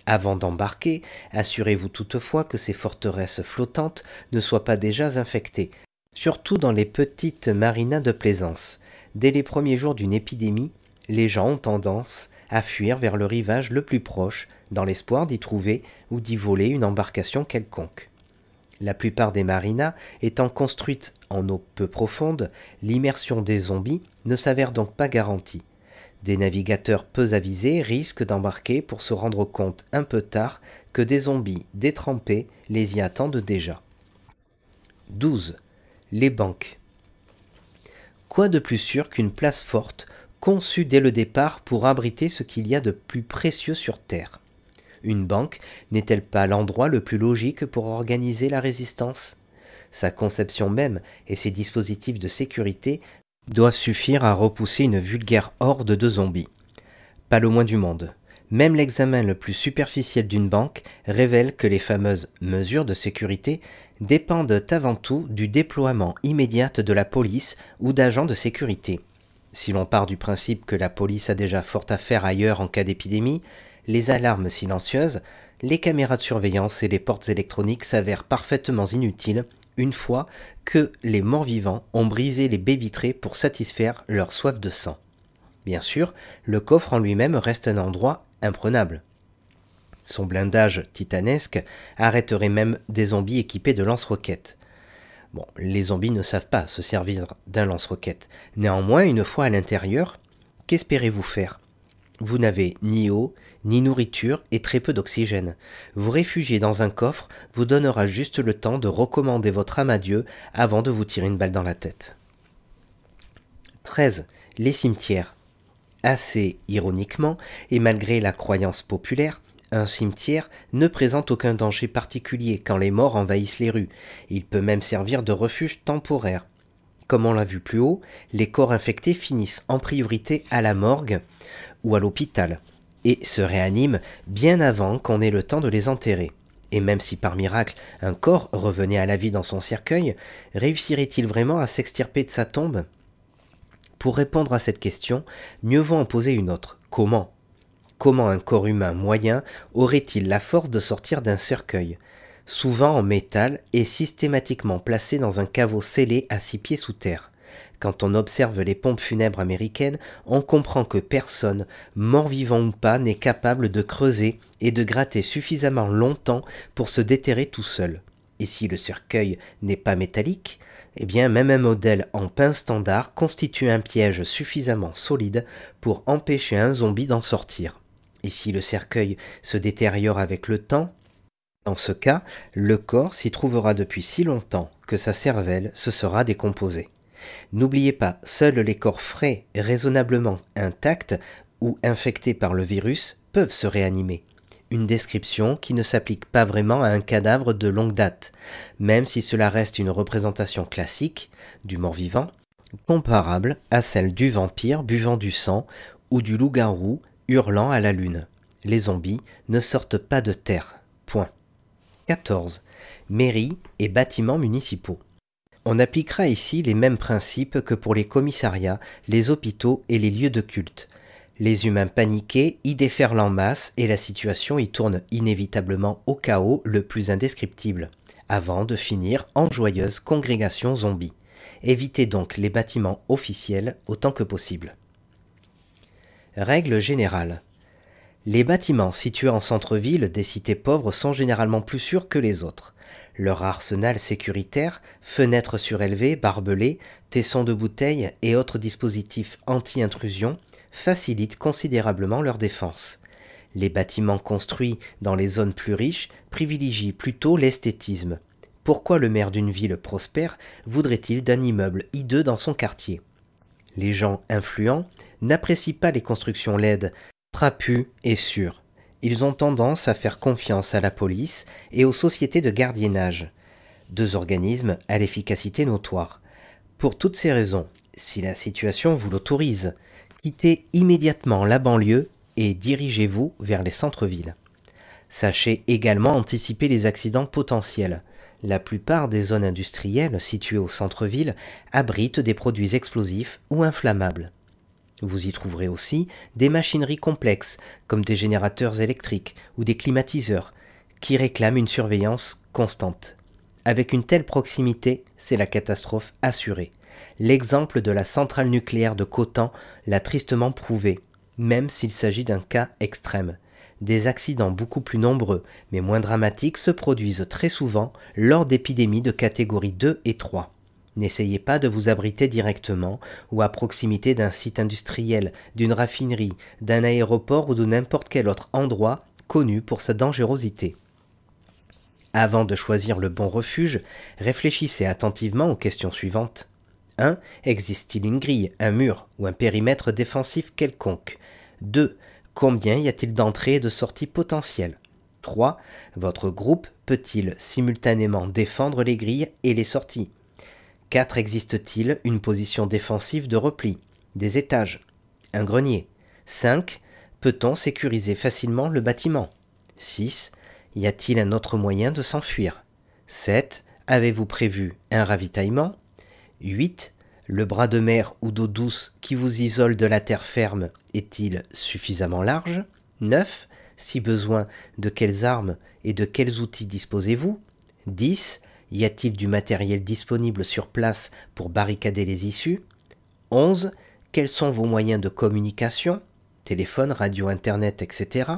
Avant d'embarquer, assurez-vous toutefois que ces forteresses flottantes ne soient pas déjà infectées, surtout dans les petites marinas de plaisance. Dès les premiers jours d'une épidémie, les gens ont tendance à fuir vers le rivage le plus proche dans l'espoir d'y trouver ou d'y voler une embarcation quelconque. La plupart des marinas étant construites en eau peu profonde, l'immersion des zombies ne s'avère donc pas garantie. Des navigateurs peu avisés risquent d'embarquer pour se rendre compte un peu tard que des zombies détrempés les y attendent déjà. 12. Les banques. Quoi de plus sûr qu'une place forte, conçue dès le départ pour abriter ce qu'il y a de plus précieux sur Terre une banque n'est-elle pas l'endroit le plus logique pour organiser la résistance Sa conception même et ses dispositifs de sécurité doivent suffire à repousser une vulgaire horde de zombies. Pas le moins du monde. Même l'examen le plus superficiel d'une banque révèle que les fameuses mesures de sécurité dépendent avant tout du déploiement immédiat de la police ou d'agents de sécurité. Si l'on part du principe que la police a déjà fort à faire ailleurs en cas d'épidémie, les alarmes silencieuses, les caméras de surveillance et les portes électroniques s'avèrent parfaitement inutiles une fois que les morts-vivants ont brisé les baies vitrées pour satisfaire leur soif de sang. Bien sûr, le coffre en lui-même reste un endroit imprenable. Son blindage titanesque arrêterait même des zombies équipés de lance-roquettes. Bon, les zombies ne savent pas se servir d'un lance-roquette. Néanmoins, une fois à l'intérieur, qu'espérez-vous faire Vous n'avez ni eau, ni nourriture et très peu d'oxygène. Vous réfugier dans un coffre vous donnera juste le temps de recommander votre âme à Dieu avant de vous tirer une balle dans la tête. 13. Les cimetières. Assez ironiquement, et malgré la croyance populaire, un cimetière ne présente aucun danger particulier quand les morts envahissent les rues. Il peut même servir de refuge temporaire. Comme on l'a vu plus haut, les corps infectés finissent en priorité à la morgue ou à l'hôpital et se réaniment bien avant qu'on ait le temps de les enterrer. Et même si par miracle un corps revenait à la vie dans son cercueil, réussirait-il vraiment à s'extirper de sa tombe Pour répondre à cette question, mieux vaut en poser une autre. Comment Comment un corps humain moyen aurait-il la force de sortir d'un cercueil Souvent en métal et systématiquement placé dans un caveau scellé à six pieds sous terre. Quand on observe les pompes funèbres américaines, on comprend que personne, mort-vivant ou pas, n'est capable de creuser et de gratter suffisamment longtemps pour se déterrer tout seul. Et si le cercueil n'est pas métallique, eh bien même un modèle en pin standard constitue un piège suffisamment solide pour empêcher un zombie d'en sortir. Et si le cercueil se détériore avec le temps, dans ce cas, le corps s'y trouvera depuis si longtemps que sa cervelle se sera décomposée. N'oubliez pas, seuls les corps frais, raisonnablement intacts ou infectés par le virus peuvent se réanimer. Une description qui ne s'applique pas vraiment à un cadavre de longue date, même si cela reste une représentation classique du mort-vivant, comparable à celle du vampire buvant du sang ou du loup-garou hurlant à la lune. Les zombies ne sortent pas de terre. Point. 14. Mairies et bâtiments municipaux. On appliquera ici les mêmes principes que pour les commissariats, les hôpitaux et les lieux de culte. Les humains paniqués y déferlent en masse et la situation y tourne inévitablement au chaos le plus indescriptible, avant de finir en joyeuse congrégation zombie. Évitez donc les bâtiments officiels autant que possible. Règle générale. Les bâtiments situés en centre-ville des cités pauvres sont généralement plus sûrs que les autres. Leur arsenal sécuritaire, fenêtres surélevées, barbelés, tessons de bouteilles et autres dispositifs anti-intrusion facilitent considérablement leur défense. Les bâtiments construits dans les zones plus riches privilégient plutôt l'esthétisme. Pourquoi le maire d'une ville prospère voudrait-il d'un immeuble hideux dans son quartier Les gens influents n'apprécient pas les constructions laides, trapues et sûres ils ont tendance à faire confiance à la police et aux sociétés de gardiennage, deux organismes à l'efficacité notoire. Pour toutes ces raisons, si la situation vous l'autorise, quittez immédiatement la banlieue et dirigez-vous vers les centres-villes. Sachez également anticiper les accidents potentiels. La plupart des zones industrielles situées au centre-ville abritent des produits explosifs ou inflammables. Vous y trouverez aussi des machineries complexes, comme des générateurs électriques ou des climatiseurs, qui réclament une surveillance constante. Avec une telle proximité, c'est la catastrophe assurée. L'exemple de la centrale nucléaire de Cotan l'a tristement prouvé, même s'il s'agit d'un cas extrême. Des accidents beaucoup plus nombreux, mais moins dramatiques, se produisent très souvent lors d'épidémies de catégories 2 et 3. N'essayez pas de vous abriter directement ou à proximité d'un site industriel, d'une raffinerie, d'un aéroport ou de n'importe quel autre endroit connu pour sa dangerosité. Avant de choisir le bon refuge, réfléchissez attentivement aux questions suivantes. 1. Existe-t-il une grille, un mur ou un périmètre défensif quelconque 2. Combien y a-t-il d'entrées et de sorties potentielles 3. Votre groupe peut-il simultanément défendre les grilles et les sorties 4 existe-t-il une position défensive de repli, des étages, un grenier 5. Peut-on sécuriser facilement le bâtiment 6. Y a-t-il un autre moyen de s'enfuir 7. Avez-vous prévu un ravitaillement 8. Le bras de mer ou d'eau douce qui vous isole de la terre ferme est-il suffisamment large 9. Si besoin, de quelles armes et de quels outils disposez-vous 10. Y a-t-il du matériel disponible sur place pour barricader les issues 11. Quels sont vos moyens de communication Téléphone, radio, internet, etc.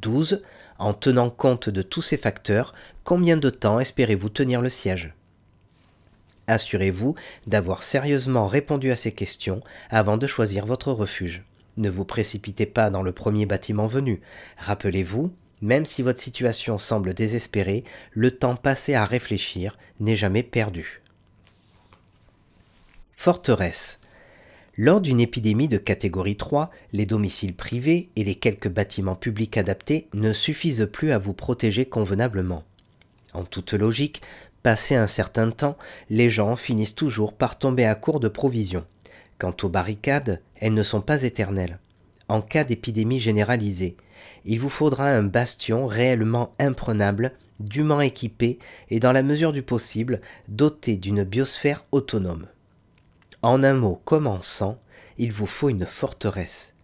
12. En tenant compte de tous ces facteurs, combien de temps espérez-vous tenir le siège Assurez-vous d'avoir sérieusement répondu à ces questions avant de choisir votre refuge. Ne vous précipitez pas dans le premier bâtiment venu. Rappelez-vous, même si votre situation semble désespérée, le temps passé à réfléchir n'est jamais perdu. Forteresse. Lors d'une épidémie de catégorie 3, les domiciles privés et les quelques bâtiments publics adaptés ne suffisent plus à vous protéger convenablement. En toute logique, passé un certain temps, les gens finissent toujours par tomber à court de provisions. Quant aux barricades, elles ne sont pas éternelles. En cas d'épidémie généralisée, il vous faudra un bastion réellement imprenable, dûment équipé et dans la mesure du possible doté d'une biosphère autonome. En un mot commençant, il vous faut une forteresse.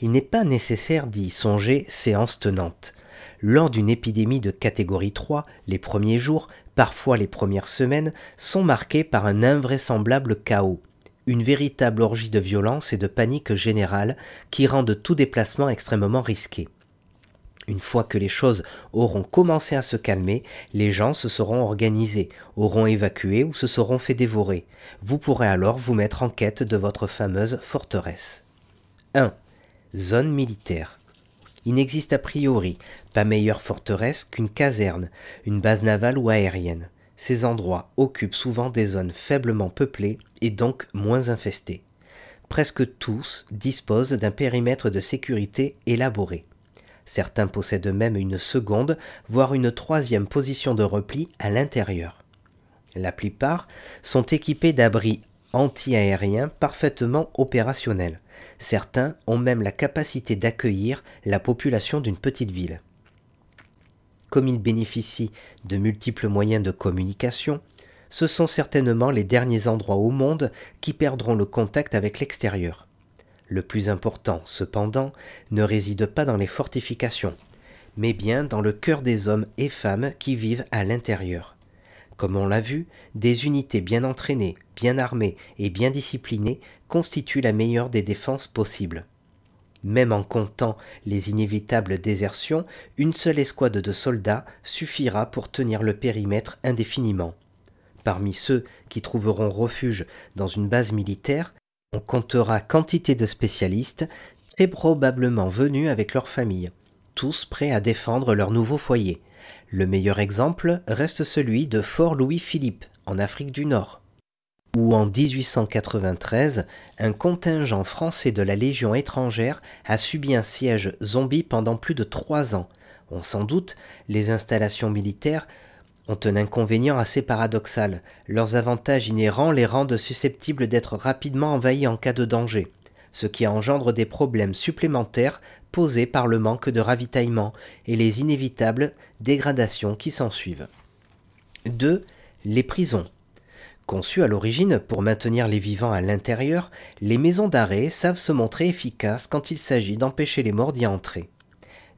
Il n'est pas nécessaire d'y songer séance tenante. Lors d'une épidémie de catégorie 3, les premiers jours, parfois les premières semaines, sont marqués par un invraisemblable chaos, une véritable orgie de violence et de panique générale qui rendent tout déplacement extrêmement risqué. Une fois que les choses auront commencé à se calmer, les gens se seront organisés, auront évacué ou se seront fait dévorer. Vous pourrez alors vous mettre en quête de votre fameuse forteresse. 1. Zone militaire. Il n'existe a priori pas meilleure forteresse qu'une caserne, une base navale ou aérienne. Ces endroits occupent souvent des zones faiblement peuplées et donc moins infestées. Presque tous disposent d'un périmètre de sécurité élaboré. Certains possèdent même une seconde, voire une troisième position de repli à l'intérieur. La plupart sont équipés d'abris anti-aériens parfaitement opérationnels. Certains ont même la capacité d'accueillir la population d'une petite ville. Comme ils bénéficient de multiples moyens de communication, ce sont certainement les derniers endroits au monde qui perdront le contact avec l'extérieur. Le plus important, cependant, ne réside pas dans les fortifications, mais bien dans le cœur des hommes et femmes qui vivent à l'intérieur. Comme on l'a vu, des unités bien entraînées, bien armées et bien disciplinées constituent la meilleure des défenses possibles. Même en comptant les inévitables désertions, une seule escouade de soldats suffira pour tenir le périmètre indéfiniment. Parmi ceux qui trouveront refuge dans une base militaire, on comptera quantité de spécialistes, très probablement venus avec leurs familles, tous prêts à défendre leur nouveau foyer. Le meilleur exemple reste celui de Fort Louis-Philippe, en Afrique du Nord, où en 1893, un contingent français de la Légion étrangère a subi un siège zombie pendant plus de trois ans. On s'en doute, les installations militaires ont un inconvénient assez paradoxal. Leurs avantages inhérents les rendent susceptibles d'être rapidement envahis en cas de danger, ce qui engendre des problèmes supplémentaires posés par le manque de ravitaillement et les inévitables dégradations qui s'ensuivent. 2. Les prisons. Conçues à l'origine pour maintenir les vivants à l'intérieur, les maisons d'arrêt savent se montrer efficaces quand il s'agit d'empêcher les morts d'y entrer.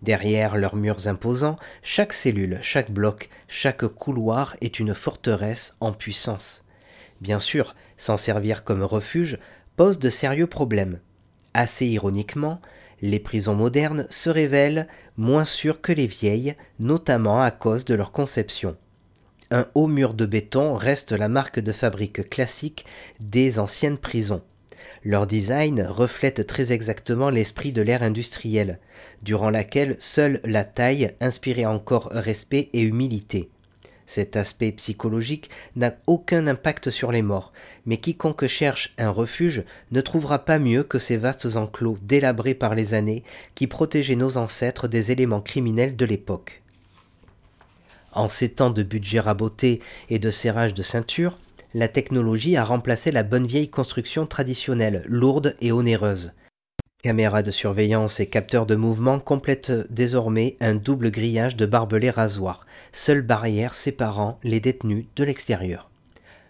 Derrière leurs murs imposants, chaque cellule, chaque bloc, chaque couloir est une forteresse en puissance. Bien sûr, s'en servir comme refuge pose de sérieux problèmes. Assez ironiquement, les prisons modernes se révèlent moins sûres que les vieilles, notamment à cause de leur conception. Un haut mur de béton reste la marque de fabrique classique des anciennes prisons. Leur design reflète très exactement l'esprit de l'ère industrielle, durant laquelle seule la taille inspirait encore respect et humilité. Cet aspect psychologique n'a aucun impact sur les morts, mais quiconque cherche un refuge ne trouvera pas mieux que ces vastes enclos délabrés par les années qui protégeaient nos ancêtres des éléments criminels de l'époque. En ces temps de budget raboté et de serrage de ceinture, la technologie a remplacé la bonne vieille construction traditionnelle, lourde et onéreuse. Caméras de surveillance et capteurs de mouvement complètent désormais un double grillage de barbelés rasoirs, seule barrière séparant les détenus de l'extérieur.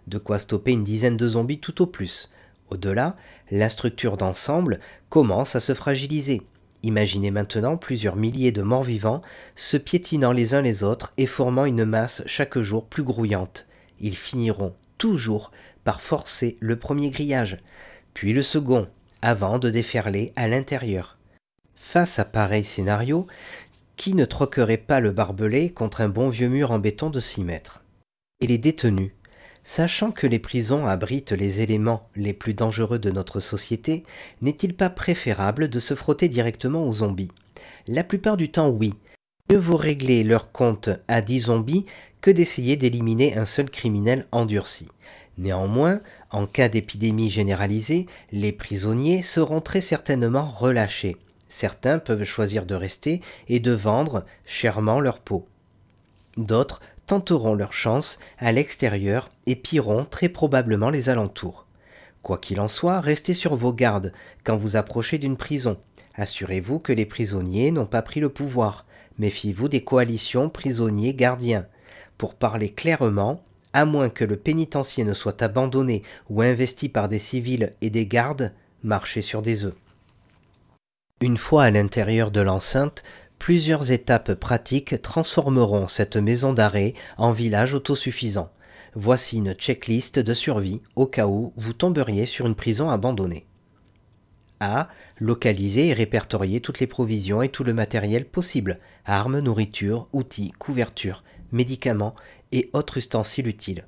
De quoi stopper une dizaine de zombies tout au plus. Au-delà, la structure d'ensemble commence à se fragiliser. Imaginez maintenant plusieurs milliers de morts vivants se piétinant les uns les autres et formant une masse chaque jour plus grouillante. Ils finiront toujours par forcer le premier grillage, puis le second, avant de déferler à l'intérieur. Face à pareil scénario, qui ne troquerait pas le barbelé contre un bon vieux mur en béton de 6 mètres Et les détenus Sachant que les prisons abritent les éléments les plus dangereux de notre société, n'est-il pas préférable de se frotter directement aux zombies La plupart du temps oui. Mieux vous régler leur compte à 10 zombies que d'essayer d'éliminer un seul criminel endurci. Néanmoins, en cas d'épidémie généralisée, les prisonniers seront très certainement relâchés. Certains peuvent choisir de rester et de vendre chèrement leur peau. D'autres tenteront leur chance à l'extérieur et pilleront très probablement les alentours. Quoi qu'il en soit, restez sur vos gardes quand vous approchez d'une prison. Assurez-vous que les prisonniers n'ont pas pris le pouvoir. Méfiez-vous des coalitions prisonniers gardiens. Pour parler clairement, à moins que le pénitencier ne soit abandonné ou investi par des civils et des gardes, marchez sur des œufs. Une fois à l'intérieur de l'enceinte, plusieurs étapes pratiques transformeront cette maison d'arrêt en village autosuffisant. Voici une checklist de survie au cas où vous tomberiez sur une prison abandonnée. A. Localiser et répertorier toutes les provisions et tout le matériel possible armes, nourriture, outils, couvertures, médicaments et autres ustensiles utiles.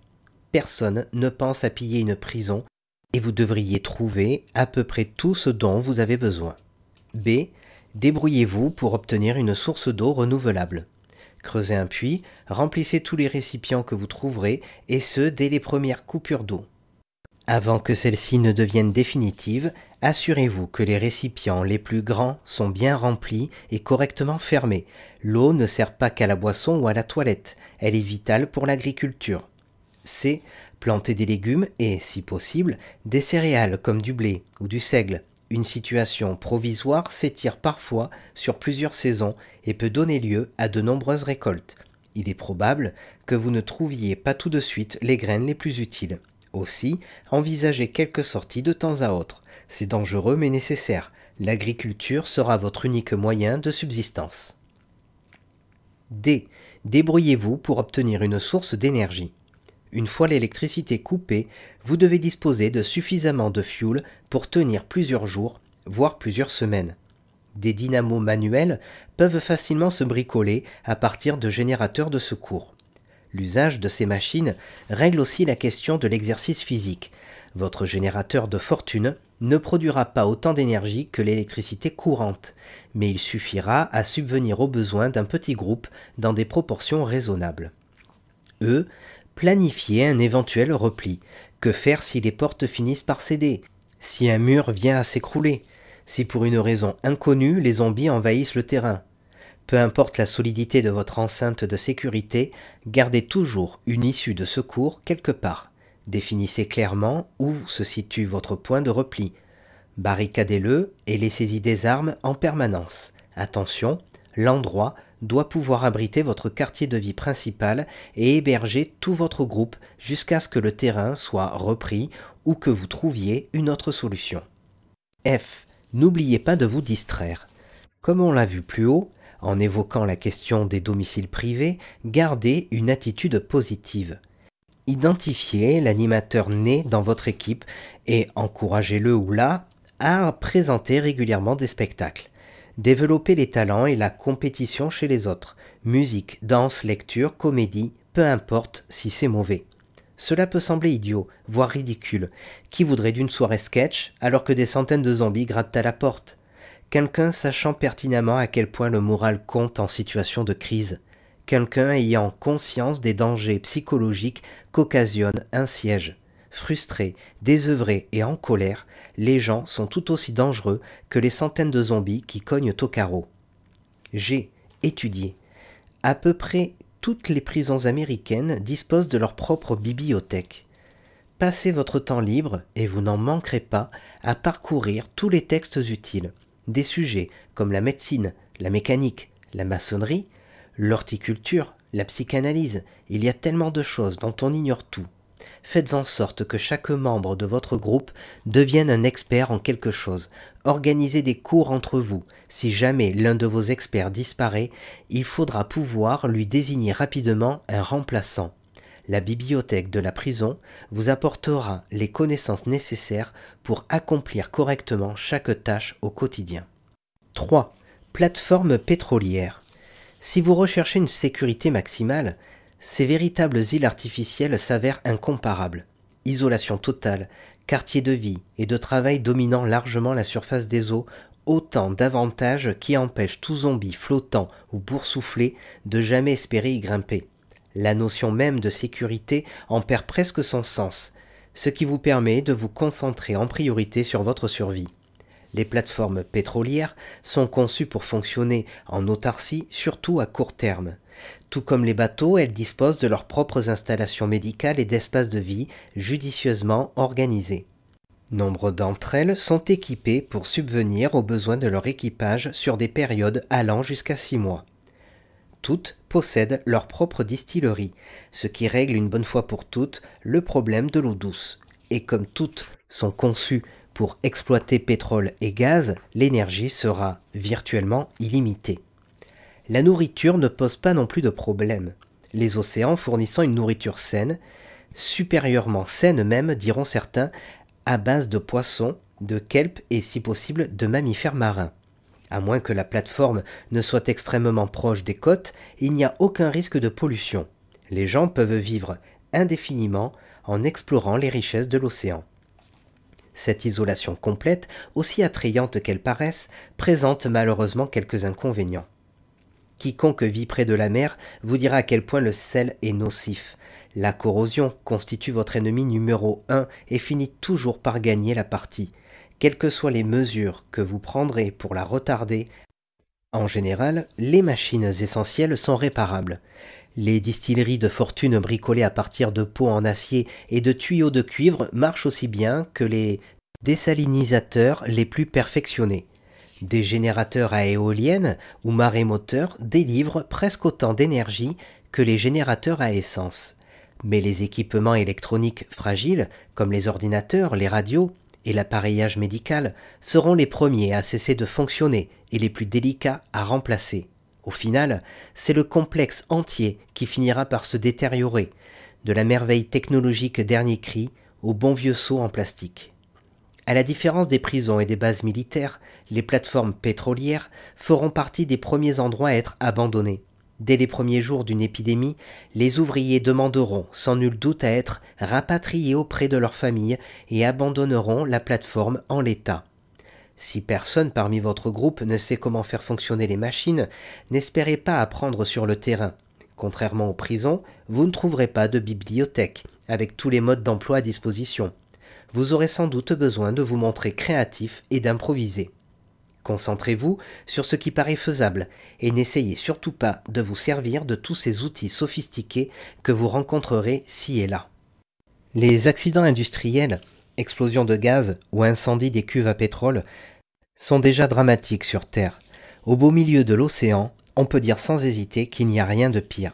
Personne ne pense à piller une prison et vous devriez trouver à peu près tout ce dont vous avez besoin. B. Débrouillez-vous pour obtenir une source d'eau renouvelable. Creusez un puits, remplissez tous les récipients que vous trouverez, et ce dès les premières coupures d'eau. Avant que celles-ci ne deviennent définitives, assurez-vous que les récipients les plus grands sont bien remplis et correctement fermés, L'eau ne sert pas qu'à la boisson ou à la toilette, elle est vitale pour l'agriculture. C. Planter des légumes et, si possible, des céréales comme du blé ou du seigle. Une situation provisoire s'étire parfois sur plusieurs saisons et peut donner lieu à de nombreuses récoltes. Il est probable que vous ne trouviez pas tout de suite les graines les plus utiles. Aussi, envisagez quelques sorties de temps à autre. C'est dangereux mais nécessaire. L'agriculture sera votre unique moyen de subsistance. D. Débrouillez-vous pour obtenir une source d'énergie. Une fois l'électricité coupée, vous devez disposer de suffisamment de fuel pour tenir plusieurs jours, voire plusieurs semaines. Des dynamos manuels peuvent facilement se bricoler à partir de générateurs de secours. L'usage de ces machines règle aussi la question de l'exercice physique. Votre générateur de fortune ne produira pas autant d'énergie que l'électricité courante, mais il suffira à subvenir aux besoins d'un petit groupe dans des proportions raisonnables. E. Planifier un éventuel repli. Que faire si les portes finissent par céder Si un mur vient à s'écrouler Si pour une raison inconnue les zombies envahissent le terrain peu importe la solidité de votre enceinte de sécurité, gardez toujours une issue de secours quelque part. Définissez clairement où se situe votre point de repli. Barricadez-le et laissez-y des armes en permanence. Attention, l'endroit doit pouvoir abriter votre quartier de vie principal et héberger tout votre groupe jusqu'à ce que le terrain soit repris ou que vous trouviez une autre solution. F. N'oubliez pas de vous distraire. Comme on l'a vu plus haut, en évoquant la question des domiciles privés, gardez une attitude positive. Identifiez l'animateur né dans votre équipe et encouragez-le ou la à présenter régulièrement des spectacles. Développez les talents et la compétition chez les autres. Musique, danse, lecture, comédie, peu importe si c'est mauvais. Cela peut sembler idiot, voire ridicule. Qui voudrait d'une soirée sketch alors que des centaines de zombies grattent à la porte Quelqu'un sachant pertinemment à quel point le moral compte en situation de crise quelqu'un ayant conscience des dangers psychologiques qu'occasionne un siège. Frustrés, désœuvrés et en colère, les gens sont tout aussi dangereux que les centaines de zombies qui cognent au carreau. J'ai étudié. À peu près toutes les prisons américaines disposent de leur propre bibliothèque. Passez votre temps libre, et vous n'en manquerez pas, à parcourir tous les textes utiles. Des sujets comme la médecine, la mécanique, la maçonnerie, l'horticulture, la psychanalyse, il y a tellement de choses dont on ignore tout. Faites en sorte que chaque membre de votre groupe devienne un expert en quelque chose. Organisez des cours entre vous. Si jamais l'un de vos experts disparaît, il faudra pouvoir lui désigner rapidement un remplaçant. La bibliothèque de la prison vous apportera les connaissances nécessaires pour accomplir correctement chaque tâche au quotidien. 3. Plateforme pétrolière. Si vous recherchez une sécurité maximale, ces véritables îles artificielles s'avèrent incomparables. Isolation totale, quartier de vie et de travail dominant largement la surface des eaux, autant d'avantages qui empêchent tout zombie flottant ou boursouflé de jamais espérer y grimper. La notion même de sécurité en perd presque son sens, ce qui vous permet de vous concentrer en priorité sur votre survie. Les plateformes pétrolières sont conçues pour fonctionner en autarcie, surtout à court terme. Tout comme les bateaux, elles disposent de leurs propres installations médicales et d'espaces de vie judicieusement organisés. Nombre d'entre elles sont équipées pour subvenir aux besoins de leur équipage sur des périodes allant jusqu'à 6 mois. Toutes possèdent leur propre distillerie, ce qui règle une bonne fois pour toutes le problème de l'eau douce. Et comme toutes sont conçues pour exploiter pétrole et gaz, l'énergie sera virtuellement illimitée. La nourriture ne pose pas non plus de problème, les océans fournissant une nourriture saine, supérieurement saine même, diront certains, à base de poissons, de kelp et si possible de mammifères marins. À moins que la plateforme ne soit extrêmement proche des côtes, il n'y a aucun risque de pollution. Les gens peuvent vivre indéfiniment en explorant les richesses de l'océan. Cette isolation complète, aussi attrayante qu'elle paraisse, présente malheureusement quelques inconvénients. Quiconque vit près de la mer vous dira à quel point le sel est nocif. La corrosion constitue votre ennemi numéro 1 et finit toujours par gagner la partie. Quelles que soient les mesures que vous prendrez pour la retarder, en général, les machines essentielles sont réparables. Les distilleries de fortune bricolées à partir de pots en acier et de tuyaux de cuivre marchent aussi bien que les désalinisateurs les plus perfectionnés. Des générateurs à éoliennes ou marémoteurs délivrent presque autant d'énergie que les générateurs à essence. Mais les équipements électroniques fragiles, comme les ordinateurs, les radios et l'appareillage médical, seront les premiers à cesser de fonctionner et les plus délicats à remplacer. Au final, c'est le complexe entier qui finira par se détériorer, de la merveille technologique dernier cri au bon vieux seau en plastique. À la différence des prisons et des bases militaires, les plateformes pétrolières feront partie des premiers endroits à être abandonnés. Dès les premiers jours d'une épidémie, les ouvriers demanderont sans nul doute à être rapatriés auprès de leur famille et abandonneront la plateforme en l'état. Si personne parmi votre groupe ne sait comment faire fonctionner les machines, n'espérez pas apprendre sur le terrain. Contrairement aux prisons, vous ne trouverez pas de bibliothèque, avec tous les modes d'emploi à disposition. Vous aurez sans doute besoin de vous montrer créatif et d'improviser. Concentrez-vous sur ce qui paraît faisable et n'essayez surtout pas de vous servir de tous ces outils sophistiqués que vous rencontrerez ci et là. Les accidents industriels explosion de gaz ou incendie des cuves à pétrole, sont déjà dramatiques sur Terre. Au beau milieu de l'océan, on peut dire sans hésiter qu'il n'y a rien de pire.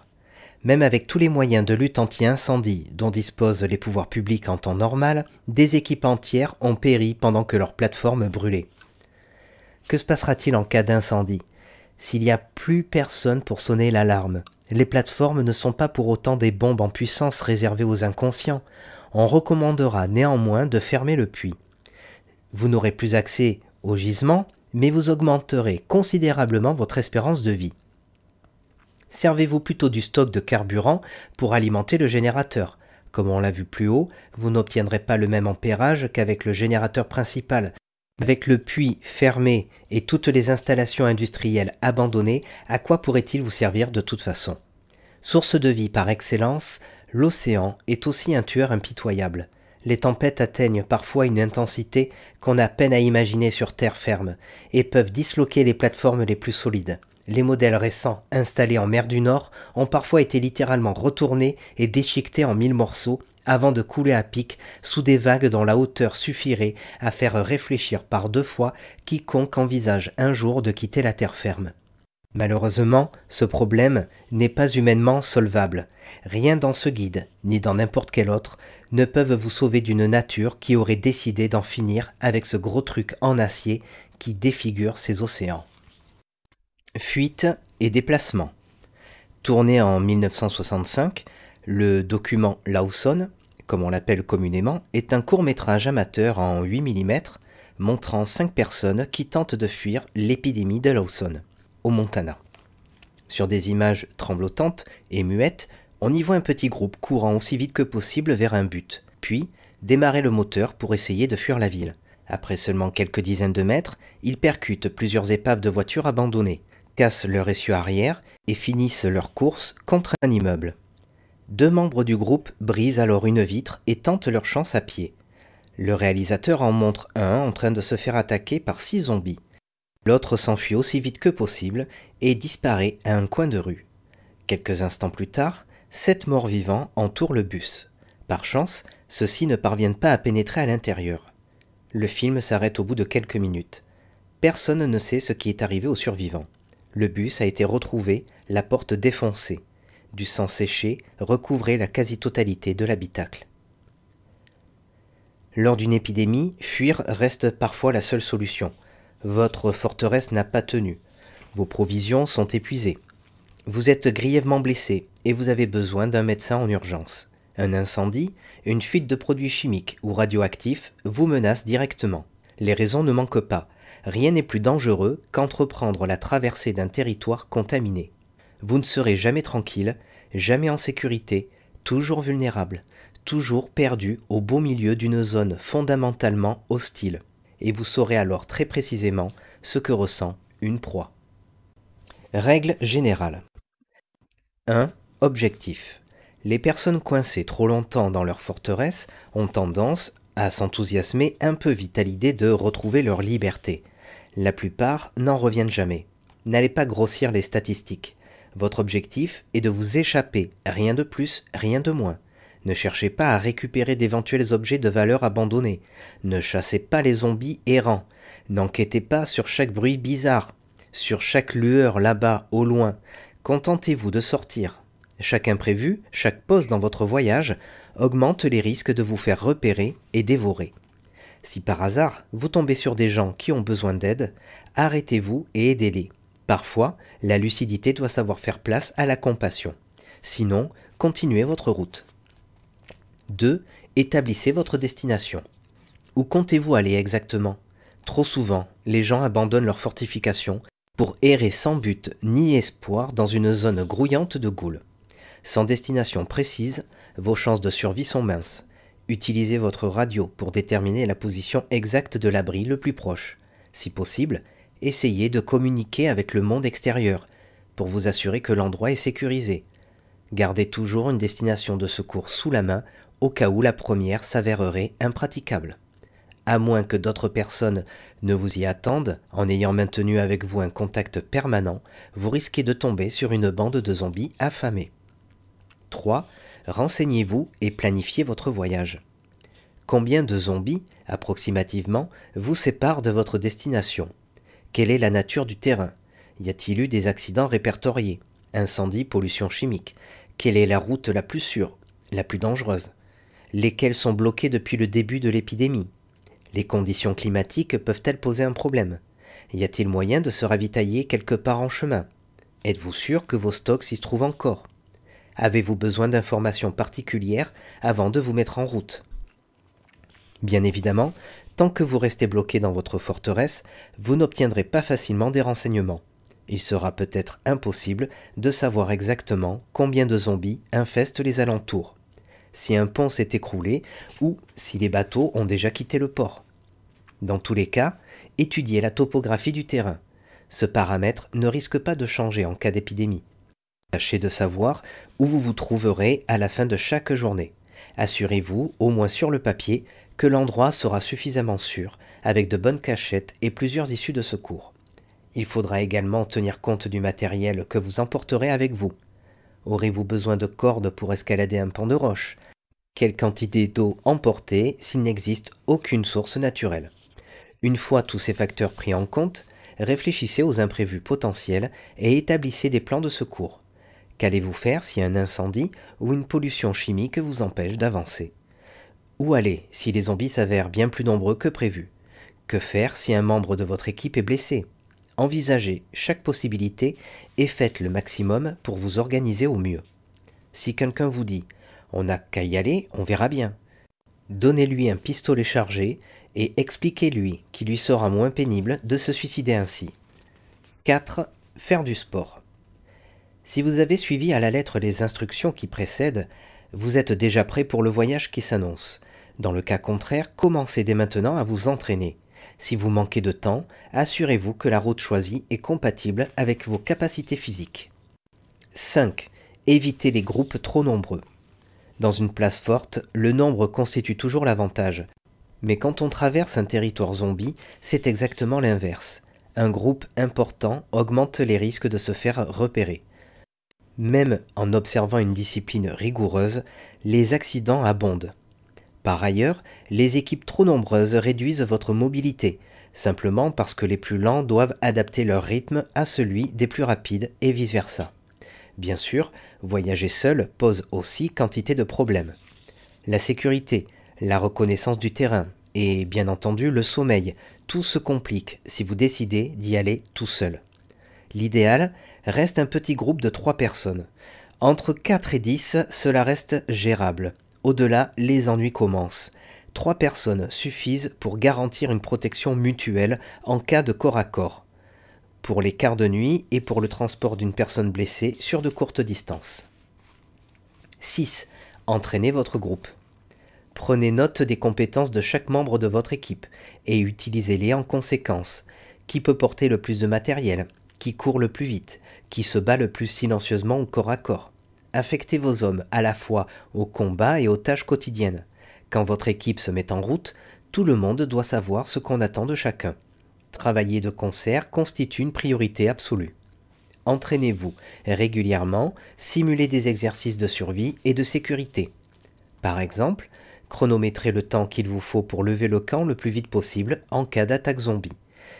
Même avec tous les moyens de lutte anti-incendie dont disposent les pouvoirs publics en temps normal, des équipes entières ont péri pendant que leurs plateformes brûlait. Que se passera-t-il en cas d'incendie S'il n'y a plus personne pour sonner l'alarme, les plateformes ne sont pas pour autant des bombes en puissance réservées aux inconscients on recommandera néanmoins de fermer le puits. Vous n'aurez plus accès au gisement, mais vous augmenterez considérablement votre espérance de vie. Servez-vous plutôt du stock de carburant pour alimenter le générateur. Comme on l'a vu plus haut, vous n'obtiendrez pas le même ampérage qu'avec le générateur principal. Avec le puits fermé et toutes les installations industrielles abandonnées, à quoi pourrait-il vous servir de toute façon Source de vie par excellence, L'océan est aussi un tueur impitoyable. Les tempêtes atteignent parfois une intensité qu'on a peine à imaginer sur terre ferme et peuvent disloquer les plateformes les plus solides. Les modèles récents installés en mer du Nord ont parfois été littéralement retournés et déchiquetés en mille morceaux avant de couler à pic sous des vagues dont la hauteur suffirait à faire réfléchir par deux fois quiconque envisage un jour de quitter la terre ferme. Malheureusement, ce problème n'est pas humainement solvable. Rien dans ce guide, ni dans n'importe quel autre, ne peuvent vous sauver d'une nature qui aurait décidé d'en finir avec ce gros truc en acier qui défigure ses océans. Fuite et déplacement. Tourné en 1965, le document Lawson, comme on l'appelle communément, est un court-métrage amateur en 8 mm montrant 5 personnes qui tentent de fuir l'épidémie de Lawson. Montana. Sur des images tremblotantes et muettes, on y voit un petit groupe courant aussi vite que possible vers un but, puis démarrer le moteur pour essayer de fuir la ville. Après seulement quelques dizaines de mètres, ils percutent plusieurs épaves de voitures abandonnées, cassent leur essieu arrière et finissent leur course contre un immeuble. Deux membres du groupe brisent alors une vitre et tentent leur chance à pied. Le réalisateur en montre un en train de se faire attaquer par six zombies. L'autre s'enfuit aussi vite que possible et disparaît à un coin de rue. Quelques instants plus tard, sept morts vivants entourent le bus. Par chance, ceux-ci ne parviennent pas à pénétrer à l'intérieur. Le film s'arrête au bout de quelques minutes. Personne ne sait ce qui est arrivé aux survivants. Le bus a été retrouvé, la porte défoncée. Du sang séché recouvrait la quasi-totalité de l'habitacle. Lors d'une épidémie, fuir reste parfois la seule solution, votre forteresse n'a pas tenu. Vos provisions sont épuisées. Vous êtes grièvement blessé et vous avez besoin d'un médecin en urgence. Un incendie, une fuite de produits chimiques ou radioactifs vous menace directement. Les raisons ne manquent pas. Rien n'est plus dangereux qu'entreprendre la traversée d'un territoire contaminé. Vous ne serez jamais tranquille, jamais en sécurité, toujours vulnérable, toujours perdu au beau milieu d'une zone fondamentalement hostile et vous saurez alors très précisément ce que ressent une proie. Règle générale. 1. Objectif. Les personnes coincées trop longtemps dans leur forteresse ont tendance à s'enthousiasmer un peu vite à l'idée de retrouver leur liberté. La plupart n'en reviennent jamais. N'allez pas grossir les statistiques. Votre objectif est de vous échapper, rien de plus, rien de moins. Ne cherchez pas à récupérer d'éventuels objets de valeur abandonnés. Ne chassez pas les zombies errants. N'enquêtez pas sur chaque bruit bizarre, sur chaque lueur là-bas, au loin. Contentez-vous de sortir. Chaque imprévu, chaque pause dans votre voyage augmente les risques de vous faire repérer et dévorer. Si par hasard vous tombez sur des gens qui ont besoin d'aide, arrêtez-vous et aidez-les. Parfois, la lucidité doit savoir faire place à la compassion. Sinon, continuez votre route. 2. Établissez votre destination. Où comptez-vous aller exactement Trop souvent, les gens abandonnent leurs fortifications pour errer sans but ni espoir dans une zone grouillante de goules. Sans destination précise, vos chances de survie sont minces. Utilisez votre radio pour déterminer la position exacte de l'abri le plus proche. Si possible, essayez de communiquer avec le monde extérieur pour vous assurer que l'endroit est sécurisé. Gardez toujours une destination de secours sous la main au cas où la première s'avérerait impraticable. À moins que d'autres personnes ne vous y attendent, en ayant maintenu avec vous un contact permanent, vous risquez de tomber sur une bande de zombies affamés. 3. Renseignez-vous et planifiez votre voyage. Combien de zombies, approximativement, vous séparent de votre destination Quelle est la nature du terrain Y a-t-il eu des accidents répertoriés Incendie, pollution chimique Quelle est la route la plus sûre, la plus dangereuse lesquels sont bloqués depuis le début de l'épidémie. Les conditions climatiques peuvent-elles poser un problème Y a-t-il moyen de se ravitailler quelque part en chemin Êtes-vous sûr que vos stocks s'y trouvent encore Avez-vous besoin d'informations particulières avant de vous mettre en route Bien évidemment, tant que vous restez bloqué dans votre forteresse, vous n'obtiendrez pas facilement des renseignements. Il sera peut-être impossible de savoir exactement combien de zombies infestent les alentours si un pont s'est écroulé ou si les bateaux ont déjà quitté le port. Dans tous les cas, étudiez la topographie du terrain. Ce paramètre ne risque pas de changer en cas d'épidémie. Tâchez de savoir où vous vous trouverez à la fin de chaque journée. Assurez-vous, au moins sur le papier, que l'endroit sera suffisamment sûr, avec de bonnes cachettes et plusieurs issues de secours. Il faudra également tenir compte du matériel que vous emporterez avec vous. Aurez-vous besoin de cordes pour escalader un pan de roche quelle quantité d'eau emporter s'il n'existe aucune source naturelle Une fois tous ces facteurs pris en compte, réfléchissez aux imprévus potentiels et établissez des plans de secours. Qu'allez-vous faire si un incendie ou une pollution chimique vous empêche d'avancer Où aller si les zombies s'avèrent bien plus nombreux que prévu Que faire si un membre de votre équipe est blessé Envisagez chaque possibilité et faites le maximum pour vous organiser au mieux. Si quelqu'un vous dit ⁇ on n'a qu'à y aller, on verra bien. Donnez-lui un pistolet chargé et expliquez-lui qu'il lui sera moins pénible de se suicider ainsi. 4. Faire du sport. Si vous avez suivi à la lettre les instructions qui précèdent, vous êtes déjà prêt pour le voyage qui s'annonce. Dans le cas contraire, commencez dès maintenant à vous entraîner. Si vous manquez de temps, assurez-vous que la route choisie est compatible avec vos capacités physiques. 5. Évitez les groupes trop nombreux. Dans une place forte, le nombre constitue toujours l'avantage. Mais quand on traverse un territoire zombie, c'est exactement l'inverse. Un groupe important augmente les risques de se faire repérer. Même en observant une discipline rigoureuse, les accidents abondent. Par ailleurs, les équipes trop nombreuses réduisent votre mobilité, simplement parce que les plus lents doivent adapter leur rythme à celui des plus rapides et vice-versa. Bien sûr, Voyager seul pose aussi quantité de problèmes. La sécurité, la reconnaissance du terrain et bien entendu le sommeil, tout se complique si vous décidez d'y aller tout seul. L'idéal reste un petit groupe de 3 personnes. Entre 4 et 10, cela reste gérable. Au-delà, les ennuis commencent. 3 personnes suffisent pour garantir une protection mutuelle en cas de corps à corps pour les quarts de nuit et pour le transport d'une personne blessée sur de courtes distances. 6. Entraînez votre groupe. Prenez note des compétences de chaque membre de votre équipe et utilisez-les en conséquence. Qui peut porter le plus de matériel Qui court le plus vite Qui se bat le plus silencieusement au corps à corps Affectez vos hommes à la fois au combat et aux tâches quotidiennes. Quand votre équipe se met en route, tout le monde doit savoir ce qu'on attend de chacun. Travailler de concert constitue une priorité absolue. Entraînez-vous régulièrement, simulez des exercices de survie et de sécurité. Par exemple, chronométrez le temps qu'il vous faut pour lever le camp le plus vite possible en cas d'attaque zombie.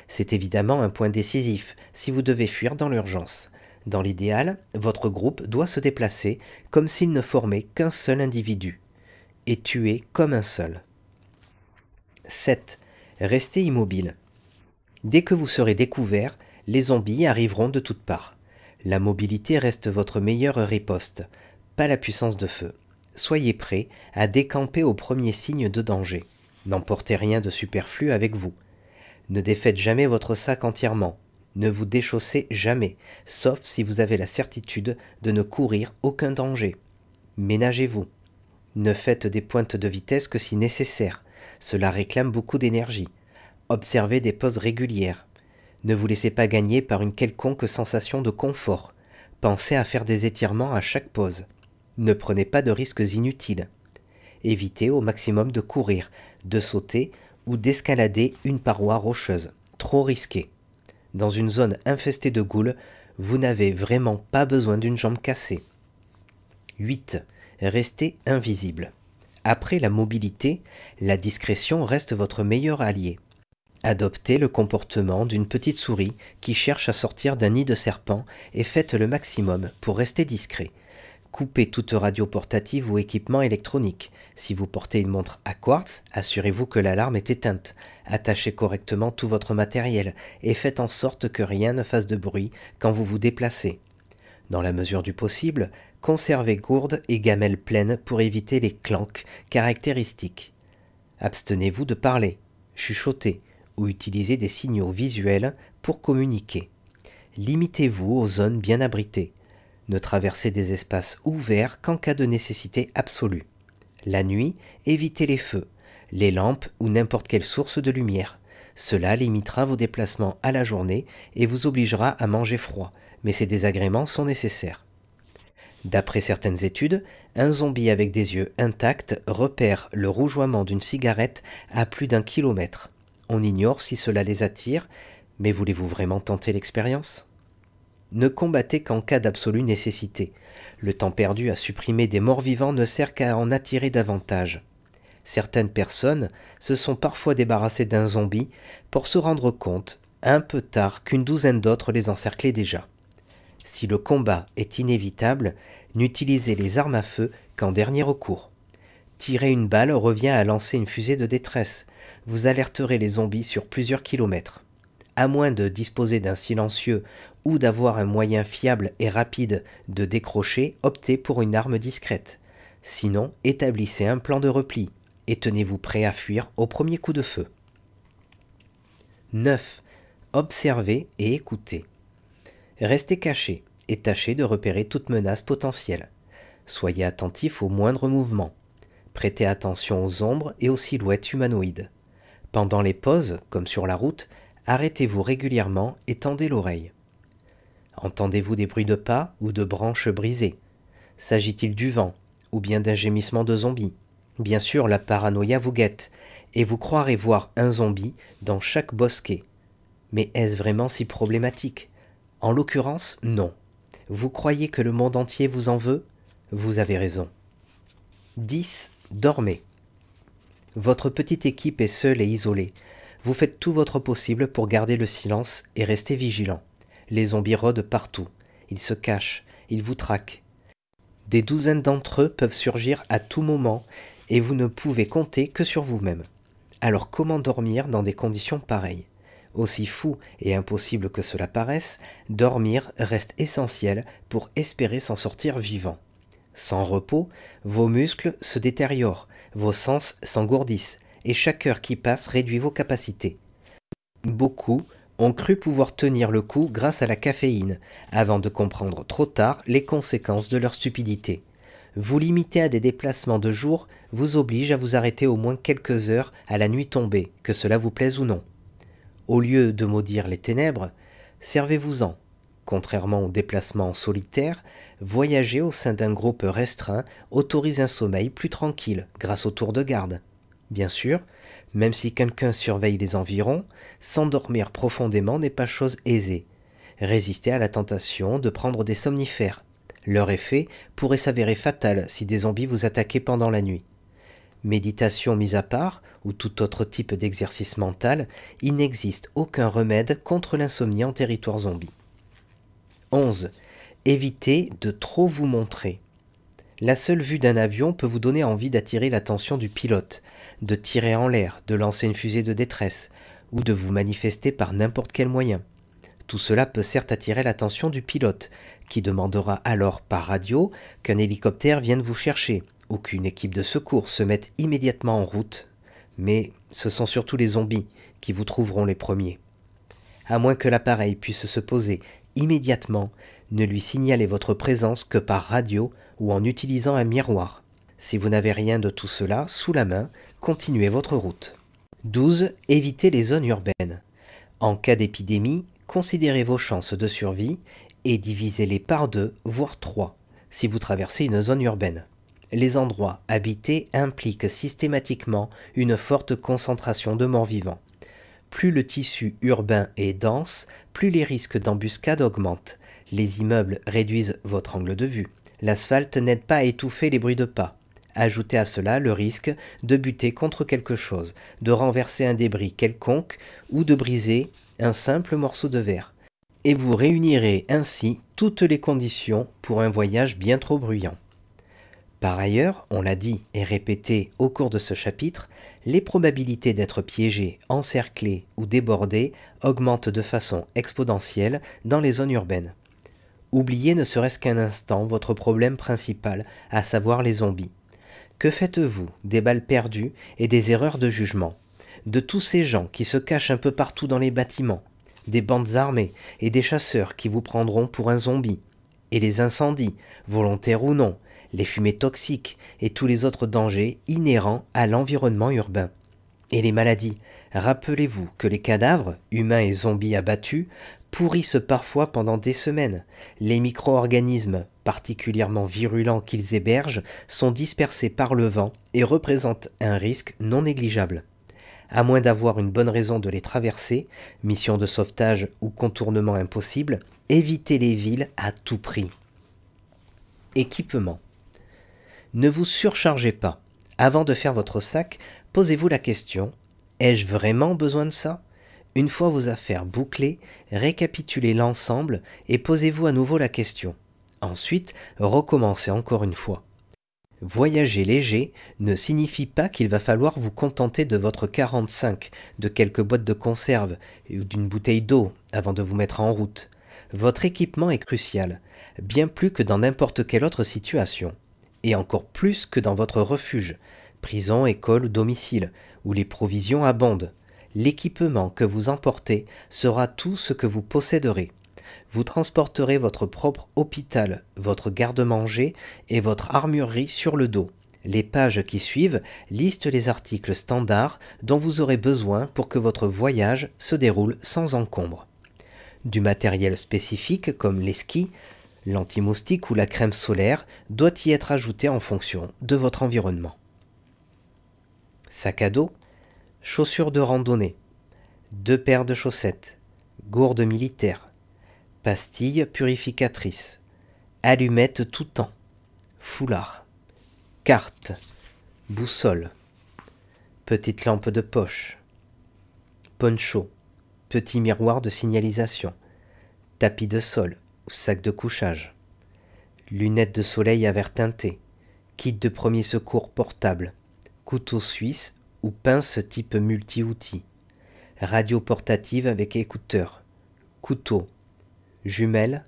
C'est évidemment un point décisif si vous devez fuir dans l'urgence. Dans l'idéal, votre groupe doit se déplacer comme s'il ne formait qu'un seul individu et tuer comme un seul. 7. Restez immobile. Dès que vous serez découvert, les zombies arriveront de toutes parts. La mobilité reste votre meilleure riposte, pas la puissance de feu. Soyez prêt à décamper au premier signe de danger. N'emportez rien de superflu avec vous. Ne défaites jamais votre sac entièrement. Ne vous déchaussez jamais, sauf si vous avez la certitude de ne courir aucun danger. Ménagez-vous. Ne faites des pointes de vitesse que si nécessaire. Cela réclame beaucoup d'énergie. Observez des pauses régulières. Ne vous laissez pas gagner par une quelconque sensation de confort. Pensez à faire des étirements à chaque pause. Ne prenez pas de risques inutiles. Évitez au maximum de courir, de sauter ou d'escalader une paroi rocheuse. Trop risqué. Dans une zone infestée de goules, vous n'avez vraiment pas besoin d'une jambe cassée. 8. Restez invisible. Après la mobilité, la discrétion reste votre meilleur allié. Adoptez le comportement d'une petite souris qui cherche à sortir d'un nid de serpent et faites le maximum pour rester discret. Coupez toute radio portative ou équipement électronique. Si vous portez une montre à quartz, assurez-vous que l'alarme est éteinte. Attachez correctement tout votre matériel et faites en sorte que rien ne fasse de bruit quand vous vous déplacez. Dans la mesure du possible, conservez gourdes et gamelles pleines pour éviter les clanques caractéristiques. Abstenez-vous de parler, chuchotez ou utilisez des signaux visuels pour communiquer. Limitez-vous aux zones bien abritées. Ne traversez des espaces ouverts qu'en cas de nécessité absolue. La nuit, évitez les feux, les lampes ou n'importe quelle source de lumière. Cela limitera vos déplacements à la journée et vous obligera à manger froid, mais ces désagréments sont nécessaires. D'après certaines études, un zombie avec des yeux intacts repère le rougeoiement d'une cigarette à plus d'un kilomètre. On ignore si cela les attire, mais voulez-vous vraiment tenter l'expérience Ne combattez qu'en cas d'absolue nécessité. Le temps perdu à supprimer des morts vivants ne sert qu'à en attirer davantage. Certaines personnes se sont parfois débarrassées d'un zombie pour se rendre compte, un peu tard, qu'une douzaine d'autres les encerclaient déjà. Si le combat est inévitable, n'utilisez les armes à feu qu'en dernier recours. Tirer une balle revient à lancer une fusée de détresse, vous alerterez les zombies sur plusieurs kilomètres. À moins de disposer d'un silencieux ou d'avoir un moyen fiable et rapide de décrocher, optez pour une arme discrète. Sinon, établissez un plan de repli et tenez-vous prêt à fuir au premier coup de feu. 9. Observez et écoutez. Restez caché et tâchez de repérer toute menace potentielle. Soyez attentif aux moindres mouvements. Prêtez attention aux ombres et aux silhouettes humanoïdes. Pendant les pauses, comme sur la route, arrêtez-vous régulièrement et tendez l'oreille. Entendez-vous des bruits de pas ou de branches brisées S'agit-il du vent ou bien d'un gémissement de zombies Bien sûr, la paranoïa vous guette et vous croirez voir un zombie dans chaque bosquet. Mais est-ce vraiment si problématique En l'occurrence, non. Vous croyez que le monde entier vous en veut Vous avez raison. 10. Dormez. Votre petite équipe est seule et isolée. Vous faites tout votre possible pour garder le silence et rester vigilant. Les zombies rôdent partout. Ils se cachent, ils vous traquent. Des douzaines d'entre eux peuvent surgir à tout moment et vous ne pouvez compter que sur vous-même. Alors comment dormir dans des conditions pareilles aussi fou et impossible que cela paraisse, dormir reste essentiel pour espérer s'en sortir vivant. Sans repos, vos muscles se détériorent, vos sens s'engourdissent, et chaque heure qui passe réduit vos capacités. Beaucoup ont cru pouvoir tenir le coup grâce à la caféine, avant de comprendre trop tard les conséquences de leur stupidité. Vous limiter à des déplacements de jour vous oblige à vous arrêter au moins quelques heures à la nuit tombée, que cela vous plaise ou non. Au lieu de maudire les ténèbres, servez-vous-en. Contrairement aux déplacements solitaires, voyager au sein d'un groupe restreint autorise un sommeil plus tranquille grâce au tour de garde. Bien sûr, même si quelqu'un surveille les environs, s'endormir profondément n'est pas chose aisée. Résister à la tentation de prendre des somnifères. Leur effet pourrait s'avérer fatal si des zombies vous attaquaient pendant la nuit. Méditation mise à part, ou tout autre type d'exercice mental, il n'existe aucun remède contre l'insomnie en territoire zombie. 11. Évitez de trop vous montrer. La seule vue d'un avion peut vous donner envie d'attirer l'attention du pilote, de tirer en l'air, de lancer une fusée de détresse, ou de vous manifester par n'importe quel moyen. Tout cela peut certes attirer l'attention du pilote, qui demandera alors par radio qu'un hélicoptère vienne vous chercher, ou qu'une équipe de secours se mette immédiatement en route, mais ce sont surtout les zombies qui vous trouveront les premiers. À moins que l'appareil puisse se poser immédiatement ne lui signalez votre présence que par radio ou en utilisant un miroir. Si vous n'avez rien de tout cela sous la main, continuez votre route. 12. Évitez les zones urbaines. En cas d'épidémie, considérez vos chances de survie et divisez-les par deux, voire trois, si vous traversez une zone urbaine. Les endroits habités impliquent systématiquement une forte concentration de morts vivants. Plus le tissu urbain est dense, plus les risques d'embuscade augmentent, les immeubles réduisent votre angle de vue. L'asphalte n'aide pas à étouffer les bruits de pas. Ajoutez à cela le risque de buter contre quelque chose, de renverser un débris quelconque ou de briser un simple morceau de verre. Et vous réunirez ainsi toutes les conditions pour un voyage bien trop bruyant. Par ailleurs, on l'a dit et répété au cours de ce chapitre, les probabilités d'être piégé, encerclé ou débordé augmentent de façon exponentielle dans les zones urbaines. Oubliez ne serait-ce qu'un instant votre problème principal, à savoir les zombies. Que faites-vous des balles perdues et des erreurs de jugement De tous ces gens qui se cachent un peu partout dans les bâtiments, des bandes armées et des chasseurs qui vous prendront pour un zombie, et les incendies, volontaires ou non, les fumées toxiques et tous les autres dangers inhérents à l'environnement urbain. Et les maladies. Rappelez-vous que les cadavres, humains et zombies abattus, pourrissent parfois pendant des semaines. Les micro-organismes, particulièrement virulents qu'ils hébergent, sont dispersés par le vent et représentent un risque non négligeable. À moins d'avoir une bonne raison de les traverser, mission de sauvetage ou contournement impossible, évitez les villes à tout prix. Équipement. Ne vous surchargez pas. Avant de faire votre sac, posez-vous la question, ai-je vraiment besoin de ça une fois vos affaires bouclées, récapitulez l'ensemble et posez-vous à nouveau la question. Ensuite, recommencez encore une fois. Voyager léger ne signifie pas qu'il va falloir vous contenter de votre 45, de quelques boîtes de conserve ou d'une bouteille d'eau avant de vous mettre en route. Votre équipement est crucial, bien plus que dans n'importe quelle autre situation, et encore plus que dans votre refuge, prison, école ou domicile, où les provisions abondent. L'équipement que vous emportez sera tout ce que vous posséderez. Vous transporterez votre propre hôpital, votre garde-manger et votre armurerie sur le dos. Les pages qui suivent listent les articles standards dont vous aurez besoin pour que votre voyage se déroule sans encombre. Du matériel spécifique comme les skis, l'anti-moustique ou la crème solaire doit y être ajouté en fonction de votre environnement. Sac à dos, chaussures de randonnée, deux paires de chaussettes, gourde militaire, pastilles purificatrices, allumettes tout temps, foulard, carte, boussole, petite lampe de poche, poncho, petit miroir de signalisation, tapis de sol ou sac de couchage, lunettes de soleil à verre teinté, kit de premier secours portable, couteau suisse ou pince type multi outils radio portative avec écouteurs, couteau, jumelles,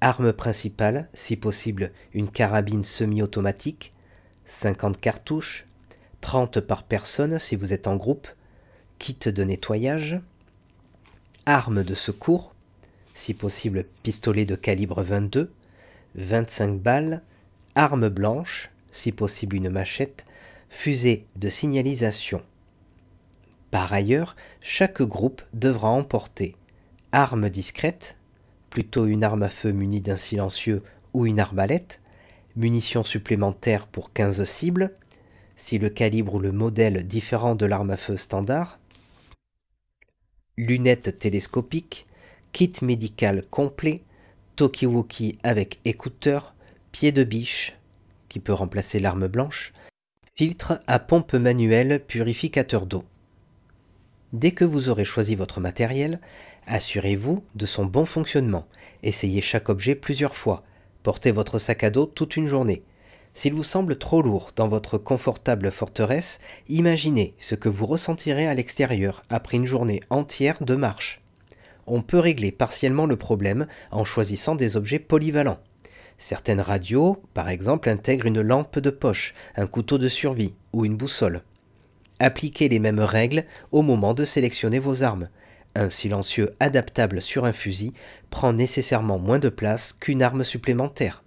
arme principale, si possible une carabine semi-automatique, 50 cartouches, 30 par personne si vous êtes en groupe, kit de nettoyage, arme de secours, si possible pistolet de calibre 22, 25 balles, arme blanche, si possible une machette, fusée de signalisation. Par ailleurs, chaque groupe devra emporter Arme discrète, plutôt une arme à feu munie d'un silencieux ou une arbalète, munitions supplémentaires pour 15 cibles, si le calibre ou le modèle différent de l'arme à feu standard, lunettes télescopiques, kit médical complet, Tokiwoki avec écouteur, pied de biche, qui peut remplacer l'arme blanche, Filtre à pompe manuelle purificateur d'eau. Dès que vous aurez choisi votre matériel, assurez-vous de son bon fonctionnement. Essayez chaque objet plusieurs fois. Portez votre sac à dos toute une journée. S'il vous semble trop lourd dans votre confortable forteresse, imaginez ce que vous ressentirez à l'extérieur après une journée entière de marche. On peut régler partiellement le problème en choisissant des objets polyvalents. Certaines radios, par exemple, intègrent une lampe de poche, un couteau de survie ou une boussole. Appliquez les mêmes règles au moment de sélectionner vos armes. Un silencieux adaptable sur un fusil prend nécessairement moins de place qu'une arme supplémentaire,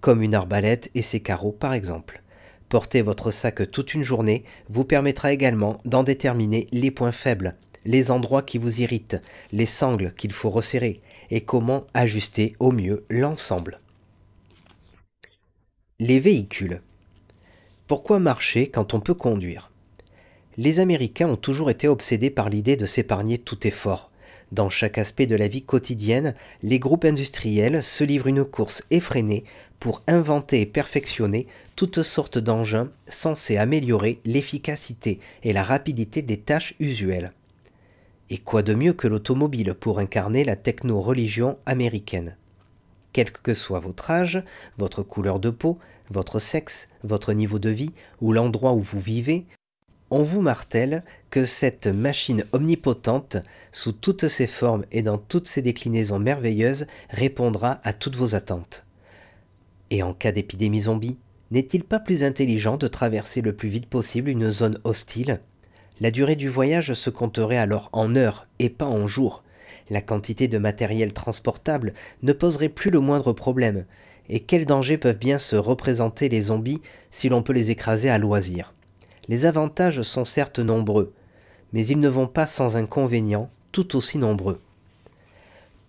comme une arbalète et ses carreaux par exemple. Porter votre sac toute une journée vous permettra également d'en déterminer les points faibles, les endroits qui vous irritent, les sangles qu'il faut resserrer et comment ajuster au mieux l'ensemble. Les véhicules. Pourquoi marcher quand on peut conduire Les Américains ont toujours été obsédés par l'idée de s'épargner tout effort. Dans chaque aspect de la vie quotidienne, les groupes industriels se livrent une course effrénée pour inventer et perfectionner toutes sortes d'engins censés améliorer l'efficacité et la rapidité des tâches usuelles. Et quoi de mieux que l'automobile pour incarner la techno-religion américaine quel que soit votre âge, votre couleur de peau, votre sexe, votre niveau de vie ou l'endroit où vous vivez, on vous martèle que cette machine omnipotente, sous toutes ses formes et dans toutes ses déclinaisons merveilleuses, répondra à toutes vos attentes. Et en cas d'épidémie zombie, n'est-il pas plus intelligent de traverser le plus vite possible une zone hostile La durée du voyage se compterait alors en heures et pas en jours, la quantité de matériel transportable ne poserait plus le moindre problème, et quels dangers peuvent bien se représenter les zombies si l'on peut les écraser à loisir. Les avantages sont certes nombreux, mais ils ne vont pas sans inconvénients tout aussi nombreux.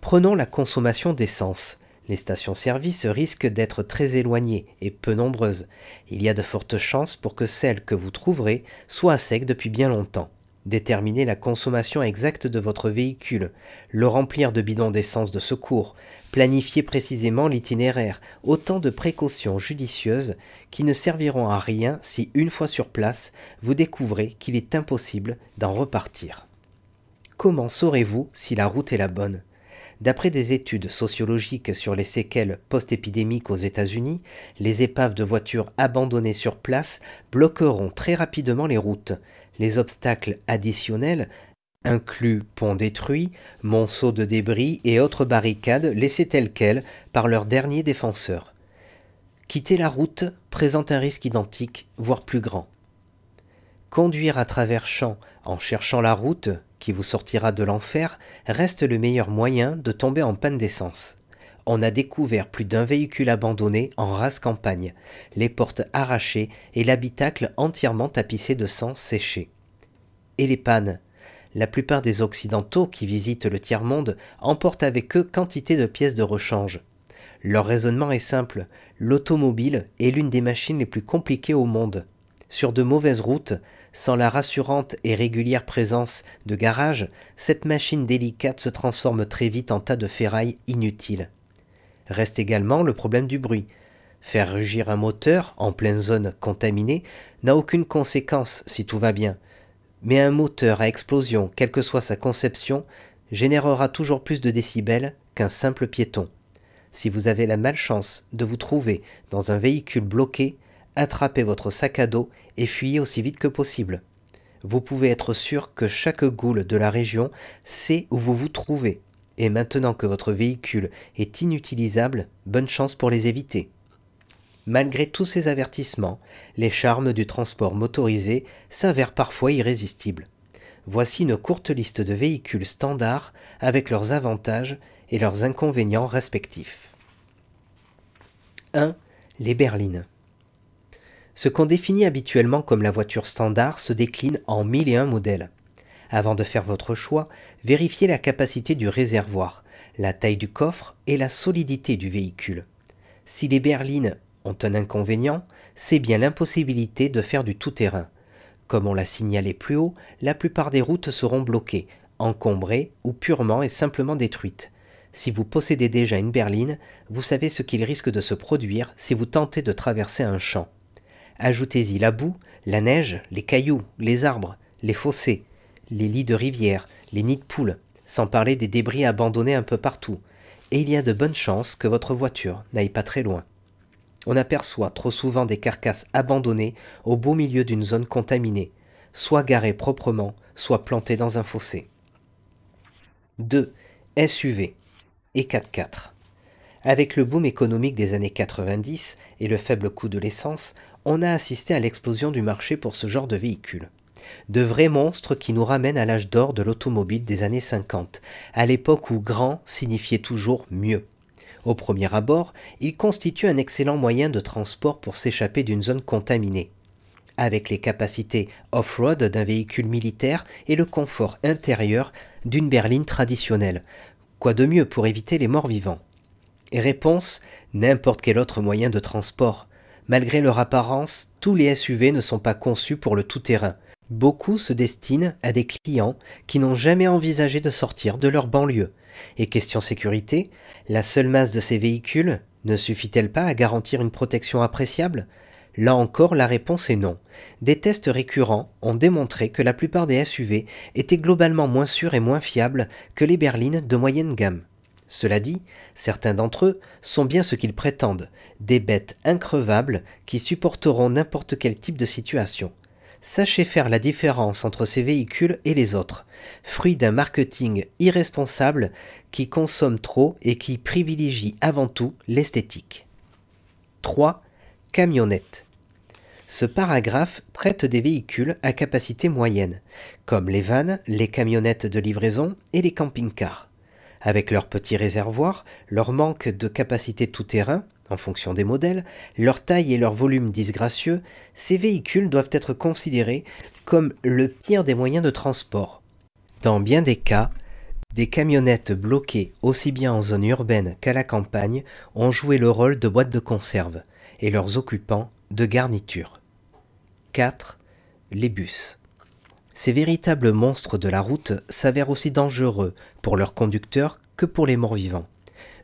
Prenons la consommation d'essence. Les stations-service risquent d'être très éloignées et peu nombreuses. Il y a de fortes chances pour que celles que vous trouverez soient à sec depuis bien longtemps. Déterminer la consommation exacte de votre véhicule, le remplir de bidons d'essence de secours, planifier précisément l'itinéraire, autant de précautions judicieuses qui ne serviront à rien si une fois sur place, vous découvrez qu'il est impossible d'en repartir. Comment saurez-vous si la route est la bonne D'après des études sociologiques sur les séquelles post-épidémiques aux États-Unis, les épaves de voitures abandonnées sur place bloqueront très rapidement les routes, les obstacles additionnels incluent ponts détruits, monceaux de débris et autres barricades laissées telles quelles par leurs derniers défenseurs. Quitter la route présente un risque identique, voire plus grand. Conduire à travers champs en cherchant la route qui vous sortira de l'enfer reste le meilleur moyen de tomber en panne d'essence on a découvert plus d'un véhicule abandonné en rase campagne, les portes arrachées et l'habitacle entièrement tapissé de sang séché. Et les pannes La plupart des Occidentaux qui visitent le tiers-monde emportent avec eux quantité de pièces de rechange. Leur raisonnement est simple, l'automobile est l'une des machines les plus compliquées au monde. Sur de mauvaises routes, sans la rassurante et régulière présence de garages, cette machine délicate se transforme très vite en tas de ferraille inutile. Reste également le problème du bruit. Faire rugir un moteur en pleine zone contaminée n'a aucune conséquence si tout va bien. Mais un moteur à explosion, quelle que soit sa conception, générera toujours plus de décibels qu'un simple piéton. Si vous avez la malchance de vous trouver dans un véhicule bloqué, attrapez votre sac à dos et fuyez aussi vite que possible. Vous pouvez être sûr que chaque goule de la région sait où vous vous trouvez et maintenant que votre véhicule est inutilisable, bonne chance pour les éviter. Malgré tous ces avertissements, les charmes du transport motorisé s'avèrent parfois irrésistibles. Voici une courte liste de véhicules standards avec leurs avantages et leurs inconvénients respectifs. 1. Les berlines. Ce qu'on définit habituellement comme la voiture standard se décline en mille et un modèles. Avant de faire votre choix, vérifiez la capacité du réservoir, la taille du coffre et la solidité du véhicule. Si les berlines ont un inconvénient, c'est bien l'impossibilité de faire du tout-terrain. Comme on l'a signalé plus haut, la plupart des routes seront bloquées, encombrées ou purement et simplement détruites. Si vous possédez déjà une berline, vous savez ce qu'il risque de se produire si vous tentez de traverser un champ. Ajoutez-y la boue, la neige, les cailloux, les arbres, les fossés, les lits de rivière, les nids de poules, sans parler des débris abandonnés un peu partout, et il y a de bonnes chances que votre voiture n'aille pas très loin. On aperçoit trop souvent des carcasses abandonnées au beau milieu d'une zone contaminée, soit garées proprement, soit plantées dans un fossé. 2. SUV et 4x4. Avec le boom économique des années 90 et le faible coût de l'essence, on a assisté à l'explosion du marché pour ce genre de véhicules de vrais monstres qui nous ramènent à l'âge d'or de l'automobile des années 50, à l'époque où grand signifiait toujours mieux. Au premier abord, ils constituent un excellent moyen de transport pour s'échapper d'une zone contaminée. Avec les capacités off-road d'un véhicule militaire et le confort intérieur d'une berline traditionnelle, quoi de mieux pour éviter les morts vivants réponse, n'importe quel autre moyen de transport. Malgré leur apparence, tous les SUV ne sont pas conçus pour le tout-terrain. Beaucoup se destinent à des clients qui n'ont jamais envisagé de sortir de leur banlieue. Et question sécurité, la seule masse de ces véhicules ne suffit-elle pas à garantir une protection appréciable Là encore, la réponse est non. Des tests récurrents ont démontré que la plupart des SUV étaient globalement moins sûrs et moins fiables que les berlines de moyenne gamme. Cela dit, certains d'entre eux sont bien ce qu'ils prétendent, des bêtes increvables qui supporteront n'importe quel type de situation. Sachez faire la différence entre ces véhicules et les autres, fruit d'un marketing irresponsable qui consomme trop et qui privilégie avant tout l'esthétique. 3. Camionnettes. Ce paragraphe traite des véhicules à capacité moyenne, comme les vannes, les camionnettes de livraison et les camping-cars. Avec leurs petits réservoirs, leur manque de capacité tout-terrain, en fonction des modèles, leur taille et leur volume disgracieux, ces véhicules doivent être considérés comme le pire des moyens de transport. Dans bien des cas, des camionnettes bloquées aussi bien en zone urbaine qu'à la campagne ont joué le rôle de boîtes de conserve et leurs occupants de garniture. 4. Les bus. Ces véritables monstres de la route s'avèrent aussi dangereux pour leurs conducteurs que pour les morts-vivants.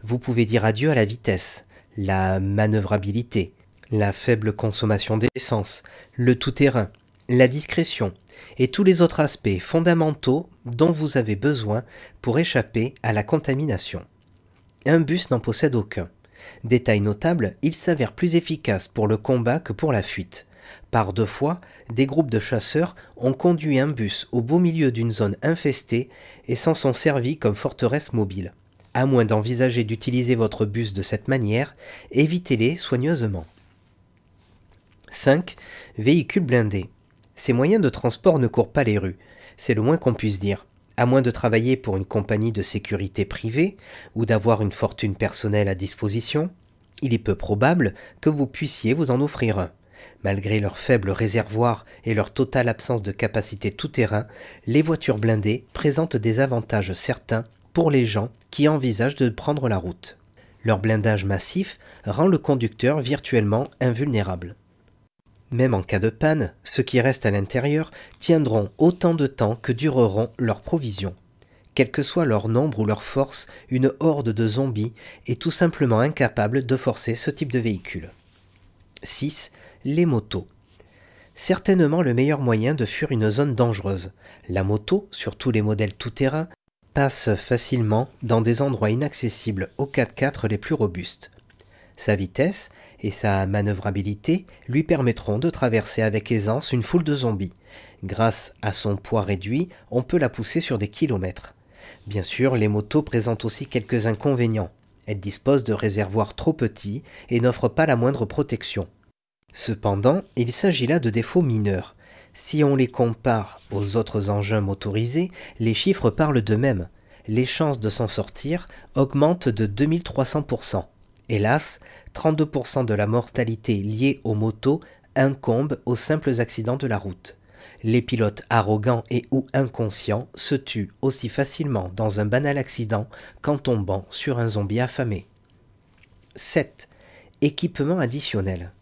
Vous pouvez dire adieu à la vitesse, la manœuvrabilité, la faible consommation d'essence, le tout-terrain, la discrétion et tous les autres aspects fondamentaux dont vous avez besoin pour échapper à la contamination. Un bus n'en possède aucun. Détail notable, il s'avère plus efficace pour le combat que pour la fuite. Par deux fois, des groupes de chasseurs ont conduit un bus au beau milieu d'une zone infestée et s'en sont servis comme forteresse mobile. À moins d'envisager d'utiliser votre bus de cette manière, évitez-les soigneusement. 5. Véhicules blindés. Ces moyens de transport ne courent pas les rues, c'est le moins qu'on puisse dire. À moins de travailler pour une compagnie de sécurité privée ou d'avoir une fortune personnelle à disposition, il est peu probable que vous puissiez vous en offrir un. Malgré leur faible réservoir et leur totale absence de capacité tout-terrain, les voitures blindées présentent des avantages certains pour les gens qui envisagent de prendre la route. Leur blindage massif rend le conducteur virtuellement invulnérable. Même en cas de panne, ceux qui restent à l'intérieur tiendront autant de temps que dureront leurs provisions. Quel que soit leur nombre ou leur force, une horde de zombies est tout simplement incapable de forcer ce type de véhicule. 6. Les motos. Certainement le meilleur moyen de fuir une zone dangereuse. La moto, surtout les modèles tout-terrain, passe facilement dans des endroits inaccessibles aux 4x4 les plus robustes. Sa vitesse et sa manœuvrabilité lui permettront de traverser avec aisance une foule de zombies. Grâce à son poids réduit, on peut la pousser sur des kilomètres. Bien sûr, les motos présentent aussi quelques inconvénients. Elles disposent de réservoirs trop petits et n'offrent pas la moindre protection. Cependant, il s'agit là de défauts mineurs. Si on les compare aux autres engins motorisés, les chiffres parlent d'eux-mêmes. Les chances de s'en sortir augmentent de 2300%. Hélas, 32% de la mortalité liée aux motos incombe aux simples accidents de la route. Les pilotes arrogants et ou inconscients se tuent aussi facilement dans un banal accident qu'en tombant sur un zombie affamé. 7. Équipement additionnel.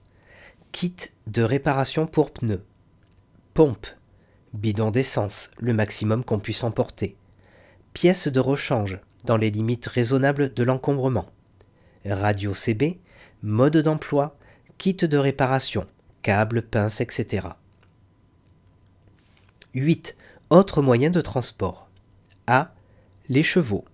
Kit de réparation pour pneus pompe, bidon d'essence, le maximum qu'on puisse emporter, pièces de rechange, dans les limites raisonnables de l'encombrement, radio CB, mode d'emploi, kit de réparation, câbles, pinces, etc. 8. Autres moyens de transport. A. Les chevaux.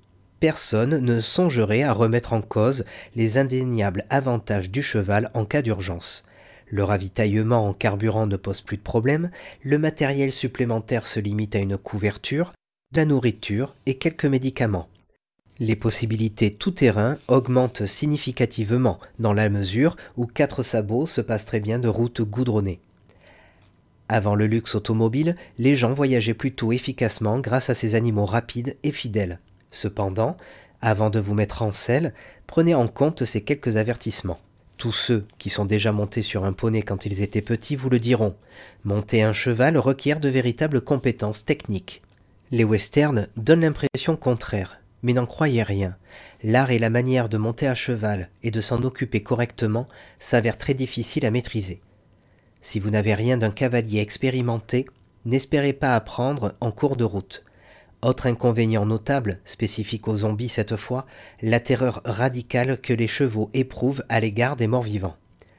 Personne ne songerait à remettre en cause les indéniables avantages du cheval en cas d'urgence. Le ravitaillement en carburant ne pose plus de problème, le matériel supplémentaire se limite à une couverture, de la nourriture et quelques médicaments. Les possibilités tout-terrain augmentent significativement dans la mesure où quatre sabots se passent très bien de routes goudronnées. Avant le luxe automobile, les gens voyageaient plutôt efficacement grâce à ces animaux rapides et fidèles. Cependant, avant de vous mettre en selle, prenez en compte ces quelques avertissements. Tous ceux qui sont déjà montés sur un poney quand ils étaient petits vous le diront. Monter un cheval requiert de véritables compétences techniques. Les westerns donnent l'impression contraire, mais n'en croyez rien. L'art et la manière de monter à cheval et de s'en occuper correctement s'avèrent très difficiles à maîtriser. Si vous n'avez rien d'un cavalier expérimenté, n'espérez pas apprendre en cours de route. Autre inconvénient notable, spécifique aux zombies cette fois, la terreur radicale que les chevaux éprouvent à l'égard des morts-vivants.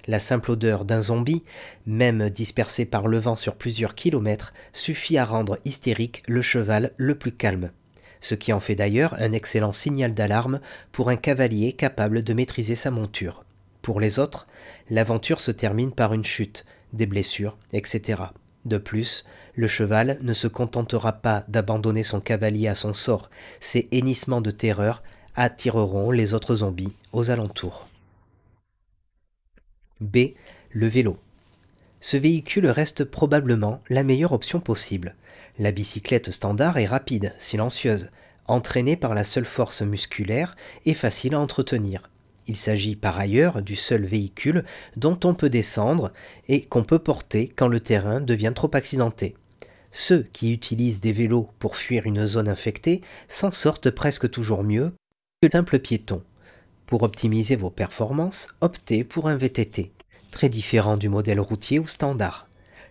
La simple odeur d'un zombie, même dispersée par le vent sur plusieurs kilomètres, suffit à rendre hystérique le cheval le plus calme, ce qui en fait d'ailleurs un excellent signal d'alarme pour un cavalier capable de maîtriser sa monture. Pour les autres, l'aventure se termine par une chute, des blessures, etc. De plus, le cheval ne se contentera pas d'abandonner son cavalier à son sort, ses hennissements de terreur attireront les autres zombies aux alentours. B. Le vélo. Ce véhicule reste probablement la meilleure option possible. La bicyclette standard est rapide, silencieuse, entraînée par la seule force musculaire et facile à entretenir. Il s'agit par ailleurs du seul véhicule dont on peut descendre et qu'on peut porter quand le terrain devient trop accidenté. Ceux qui utilisent des vélos pour fuir une zone infectée s'en sortent presque toujours mieux que simple piéton. Pour optimiser vos performances, optez pour un VTT, très différent du modèle routier ou standard.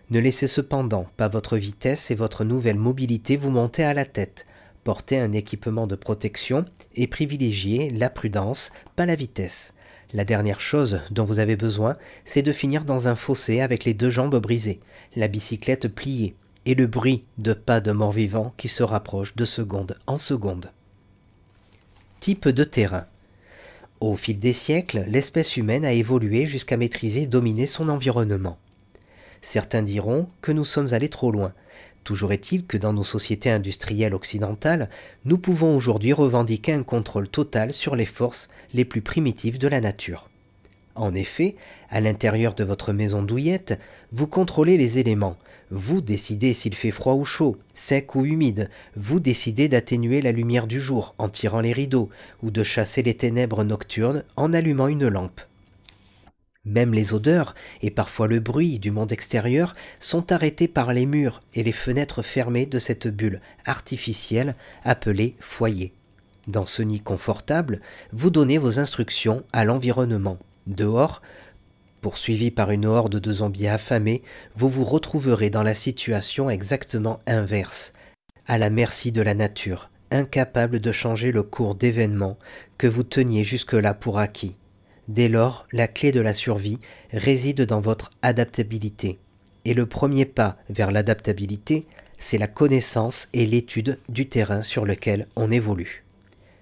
Ne laissez cependant pas votre vitesse et votre nouvelle mobilité vous monter à la tête. Portez un équipement de protection et privilégiez la prudence, pas la vitesse. La dernière chose dont vous avez besoin, c'est de finir dans un fossé avec les deux jambes brisées, la bicyclette pliée, et le bruit de pas de mort-vivant qui se rapproche de seconde en seconde. Type de terrain. Au fil des siècles, l'espèce humaine a évolué jusqu'à maîtriser et dominer son environnement. Certains diront que nous sommes allés trop loin. Toujours est-il que dans nos sociétés industrielles occidentales, nous pouvons aujourd'hui revendiquer un contrôle total sur les forces les plus primitives de la nature. En effet, à l'intérieur de votre maison douillette, vous contrôlez les éléments, vous décidez s'il fait froid ou chaud, sec ou humide, vous décidez d'atténuer la lumière du jour en tirant les rideaux, ou de chasser les ténèbres nocturnes en allumant une lampe. Même les odeurs, et parfois le bruit du monde extérieur, sont arrêtés par les murs et les fenêtres fermées de cette bulle artificielle appelée foyer. Dans ce nid confortable, vous donnez vos instructions à l'environnement. Dehors, Poursuivi par une horde de zombies affamés, vous vous retrouverez dans la situation exactement inverse, à la merci de la nature, incapable de changer le cours d'événements que vous teniez jusque-là pour acquis. Dès lors, la clé de la survie réside dans votre adaptabilité. Et le premier pas vers l'adaptabilité, c'est la connaissance et l'étude du terrain sur lequel on évolue.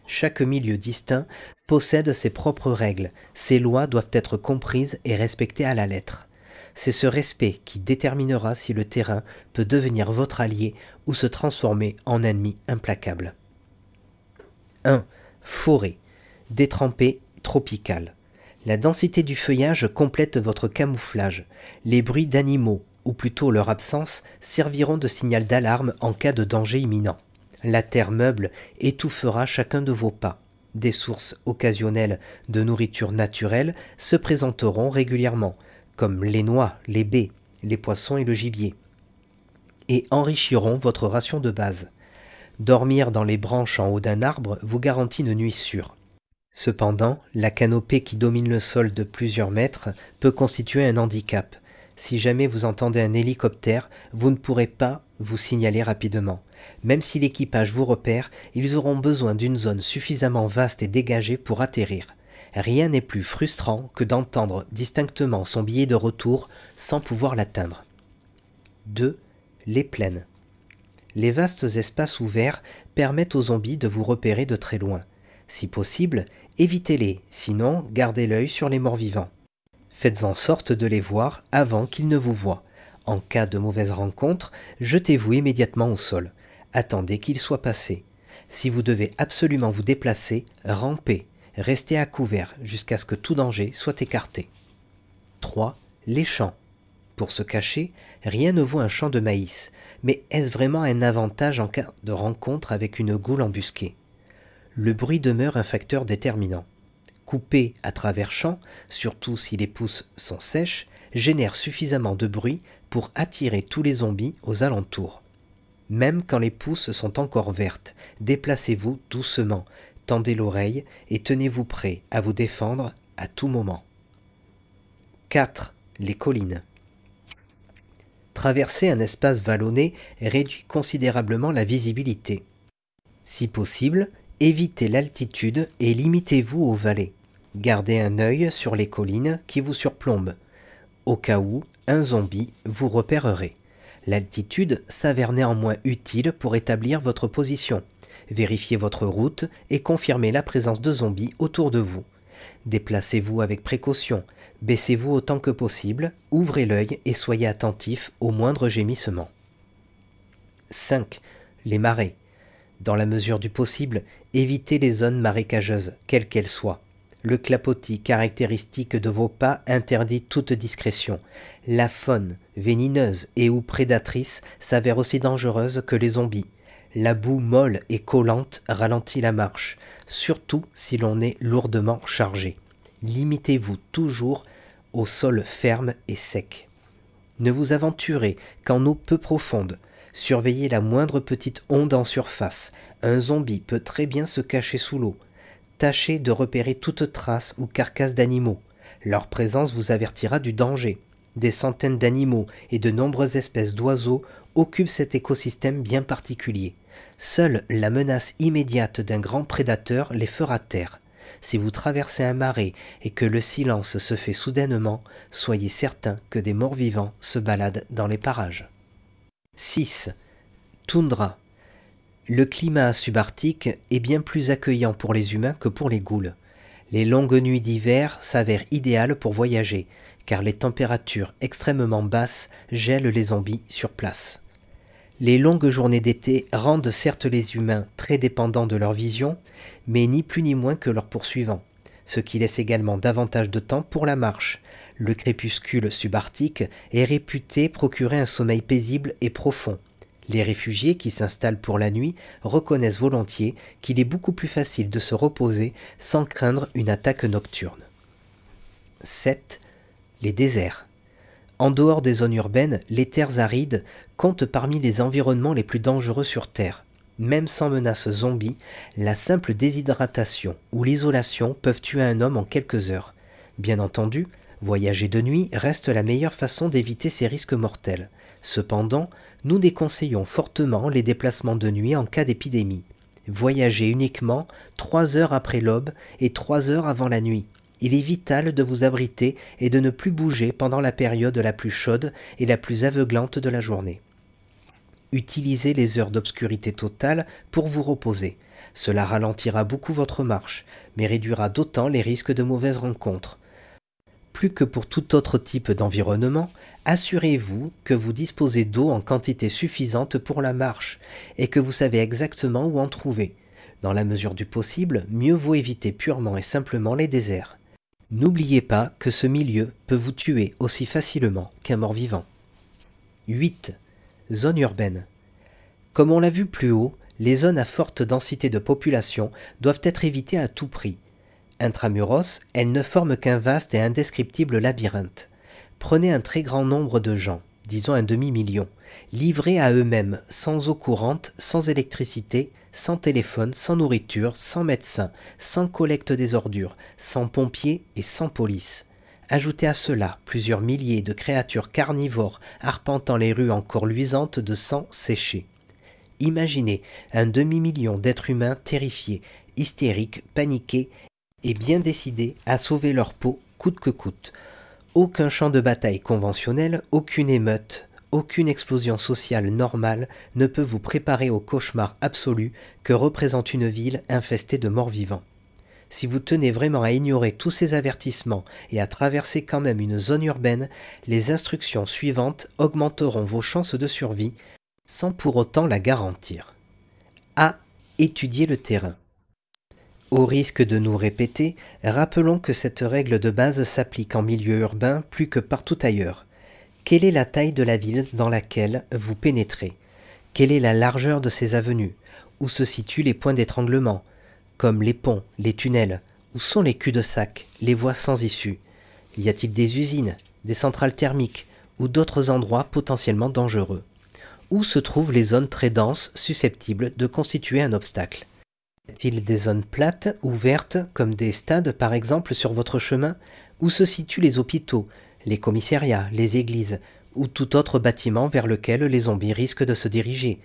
Chaque milieu distinct possède ses propres règles, ses lois doivent être comprises et respectées à la lettre. C'est ce respect qui déterminera si le terrain peut devenir votre allié ou se transformer en ennemi implacable. 1. Forêt. Détrempée tropicale. La densité du feuillage complète votre camouflage. Les bruits d'animaux, ou plutôt leur absence, serviront de signal d'alarme en cas de danger imminent. La terre meuble étouffera chacun de vos pas. Des sources occasionnelles de nourriture naturelle se présenteront régulièrement, comme les noix, les baies, les poissons et le gibier, et enrichiront votre ration de base. Dormir dans les branches en haut d'un arbre vous garantit une nuit sûre. Cependant, la canopée qui domine le sol de plusieurs mètres peut constituer un handicap. Si jamais vous entendez un hélicoptère, vous ne pourrez pas vous signaler rapidement. Même si l'équipage vous repère, ils auront besoin d'une zone suffisamment vaste et dégagée pour atterrir. Rien n'est plus frustrant que d'entendre distinctement son billet de retour sans pouvoir l'atteindre. 2. Les plaines. Les vastes espaces ouverts permettent aux zombies de vous repérer de très loin. Si possible, évitez-les, sinon gardez l'œil sur les morts-vivants. Faites en sorte de les voir avant qu'ils ne vous voient. En cas de mauvaise rencontre, jetez-vous immédiatement au sol attendez qu'il soit passé. Si vous devez absolument vous déplacer, rampez, restez à couvert jusqu'à ce que tout danger soit écarté. 3. Les champs. Pour se cacher, rien ne vaut un champ de maïs, mais est-ce vraiment un avantage en cas de rencontre avec une goule embusquée Le bruit demeure un facteur déterminant. Couper à travers champs, surtout si les pousses sont sèches, génère suffisamment de bruit pour attirer tous les zombies aux alentours, même quand les pousses sont encore vertes, déplacez-vous doucement, tendez l'oreille et tenez-vous prêt à vous défendre à tout moment. 4. Les collines. Traverser un espace vallonné réduit considérablement la visibilité. Si possible, évitez l'altitude et limitez-vous aux vallées. Gardez un œil sur les collines qui vous surplombent. Au cas où, un zombie vous repérerait. L'altitude s'avère néanmoins utile pour établir votre position, Vérifiez votre route et confirmez la présence de zombies autour de vous. Déplacez-vous avec précaution, baissez-vous autant que possible, ouvrez l'œil et soyez attentif au moindre gémissement. 5. Les marées. Dans la mesure du possible, évitez les zones marécageuses, quelles qu'elles soient. Le clapotis caractéristique de vos pas interdit toute discrétion. La faune, vénineuse et ou prédatrice, s'avère aussi dangereuse que les zombies. La boue molle et collante ralentit la marche, surtout si l'on est lourdement chargé. Limitez-vous toujours au sol ferme et sec. Ne vous aventurez qu'en eau peu profonde. Surveillez la moindre petite onde en surface. Un zombie peut très bien se cacher sous l'eau. Tâchez de repérer toute trace ou carcasse d'animaux. Leur présence vous avertira du danger. Des centaines d'animaux et de nombreuses espèces d'oiseaux occupent cet écosystème bien particulier. Seule la menace immédiate d'un grand prédateur les fera taire. Si vous traversez un marais et que le silence se fait soudainement, soyez certain que des morts vivants se baladent dans les parages. 6. Toundra. Le climat subarctique est bien plus accueillant pour les humains que pour les goules. Les longues nuits d'hiver s'avèrent idéales pour voyager, car les températures extrêmement basses gèlent les zombies sur place. Les longues journées d'été rendent certes les humains très dépendants de leur vision, mais ni plus ni moins que leurs poursuivants, ce qui laisse également davantage de temps pour la marche. Le crépuscule subarctique est réputé procurer un sommeil paisible et profond. Les réfugiés qui s'installent pour la nuit reconnaissent volontiers qu'il est beaucoup plus facile de se reposer sans craindre une attaque nocturne. 7 les déserts. En dehors des zones urbaines, les terres arides comptent parmi les environnements les plus dangereux sur Terre. Même sans menace zombie, la simple déshydratation ou l'isolation peuvent tuer un homme en quelques heures. Bien entendu, voyager de nuit reste la meilleure façon d'éviter ces risques mortels. Cependant, nous déconseillons fortement les déplacements de nuit en cas d'épidémie. Voyager uniquement 3 heures après l'aube et 3 heures avant la nuit. Il est vital de vous abriter et de ne plus bouger pendant la période la plus chaude et la plus aveuglante de la journée. Utilisez les heures d'obscurité totale pour vous reposer. Cela ralentira beaucoup votre marche, mais réduira d'autant les risques de mauvaises rencontres. Plus que pour tout autre type d'environnement, assurez-vous que vous disposez d'eau en quantité suffisante pour la marche et que vous savez exactement où en trouver. Dans la mesure du possible, mieux vaut éviter purement et simplement les déserts. N'oubliez pas que ce milieu peut vous tuer aussi facilement qu'un mort-vivant. 8. Zone urbaine. Comme on l'a vu plus haut, les zones à forte densité de population doivent être évitées à tout prix. Intramuros, elles ne forment qu'un vaste et indescriptible labyrinthe. Prenez un très grand nombre de gens, disons un demi-million, livrés à eux-mêmes, sans eau courante, sans électricité, sans téléphone, sans nourriture, sans médecin, sans collecte des ordures, sans pompiers et sans police. Ajoutez à cela plusieurs milliers de créatures carnivores arpentant les rues encore luisantes de sang séché. Imaginez un demi-million d'êtres humains terrifiés, hystériques, paniqués et bien décidés à sauver leur peau coûte que coûte. Aucun champ de bataille conventionnel, aucune émeute, aucune explosion sociale normale ne peut vous préparer au cauchemar absolu que représente une ville infestée de morts-vivants. Si vous tenez vraiment à ignorer tous ces avertissements et à traverser quand même une zone urbaine, les instructions suivantes augmenteront vos chances de survie sans pour autant la garantir. A. Étudier le terrain. Au risque de nous répéter, rappelons que cette règle de base s'applique en milieu urbain plus que partout ailleurs. Quelle est la taille de la ville dans laquelle vous pénétrez Quelle est la largeur de ses avenues Où se situent les points d'étranglement, comme les ponts, les tunnels Où sont les culs-de-sac, les voies sans issue Y a-t-il des usines, des centrales thermiques ou d'autres endroits potentiellement dangereux Où se trouvent les zones très denses susceptibles de constituer un obstacle y a-t-il des zones plates ou vertes, comme des stades par exemple, sur votre chemin Où se situent les hôpitaux, les commissariats, les églises ou tout autre bâtiment vers lequel les zombies risquent de se diriger.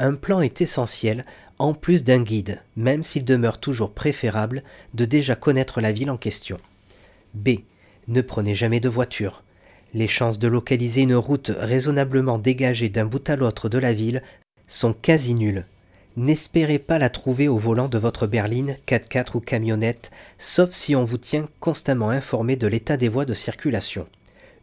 Un plan est essentiel en plus d'un guide, même s'il demeure toujours préférable de déjà connaître la ville en question. B. Ne prenez jamais de voiture. Les chances de localiser une route raisonnablement dégagée d'un bout à l'autre de la ville sont quasi nulles. N'espérez pas la trouver au volant de votre berline, 4x4 ou camionnette, sauf si on vous tient constamment informé de l'état des voies de circulation.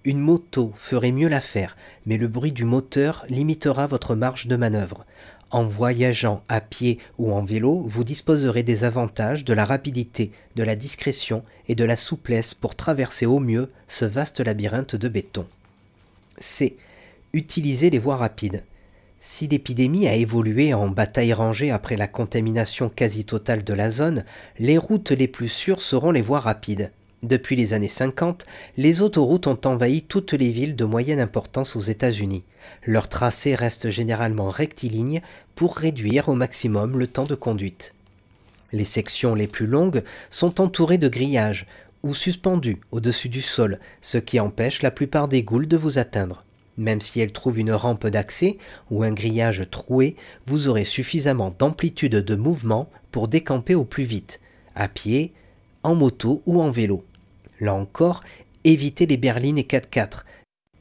Une moto ferait mieux l'affaire, mais le bruit du moteur limitera votre marge de manœuvre. En voyageant à pied ou en vélo, vous disposerez des avantages de la rapidité, de la discrétion et de la souplesse pour traverser au mieux ce vaste labyrinthe de béton. C. Utilisez les voies rapides. Si l'épidémie a évolué en bataille rangée après la contamination quasi totale de la zone, les routes les plus sûres seront les voies rapides. Depuis les années 50, les autoroutes ont envahi toutes les villes de moyenne importance aux États-Unis. Leur tracé reste généralement rectiligne pour réduire au maximum le temps de conduite. Les sections les plus longues sont entourées de grillages ou suspendues au-dessus du sol, ce qui empêche la plupart des goules de vous atteindre. Même si elles trouvent une rampe d'accès ou un grillage troué, vous aurez suffisamment d'amplitude de mouvement pour décamper au plus vite, à pied, en moto ou en vélo. Là encore, évitez les berlines et 4x4.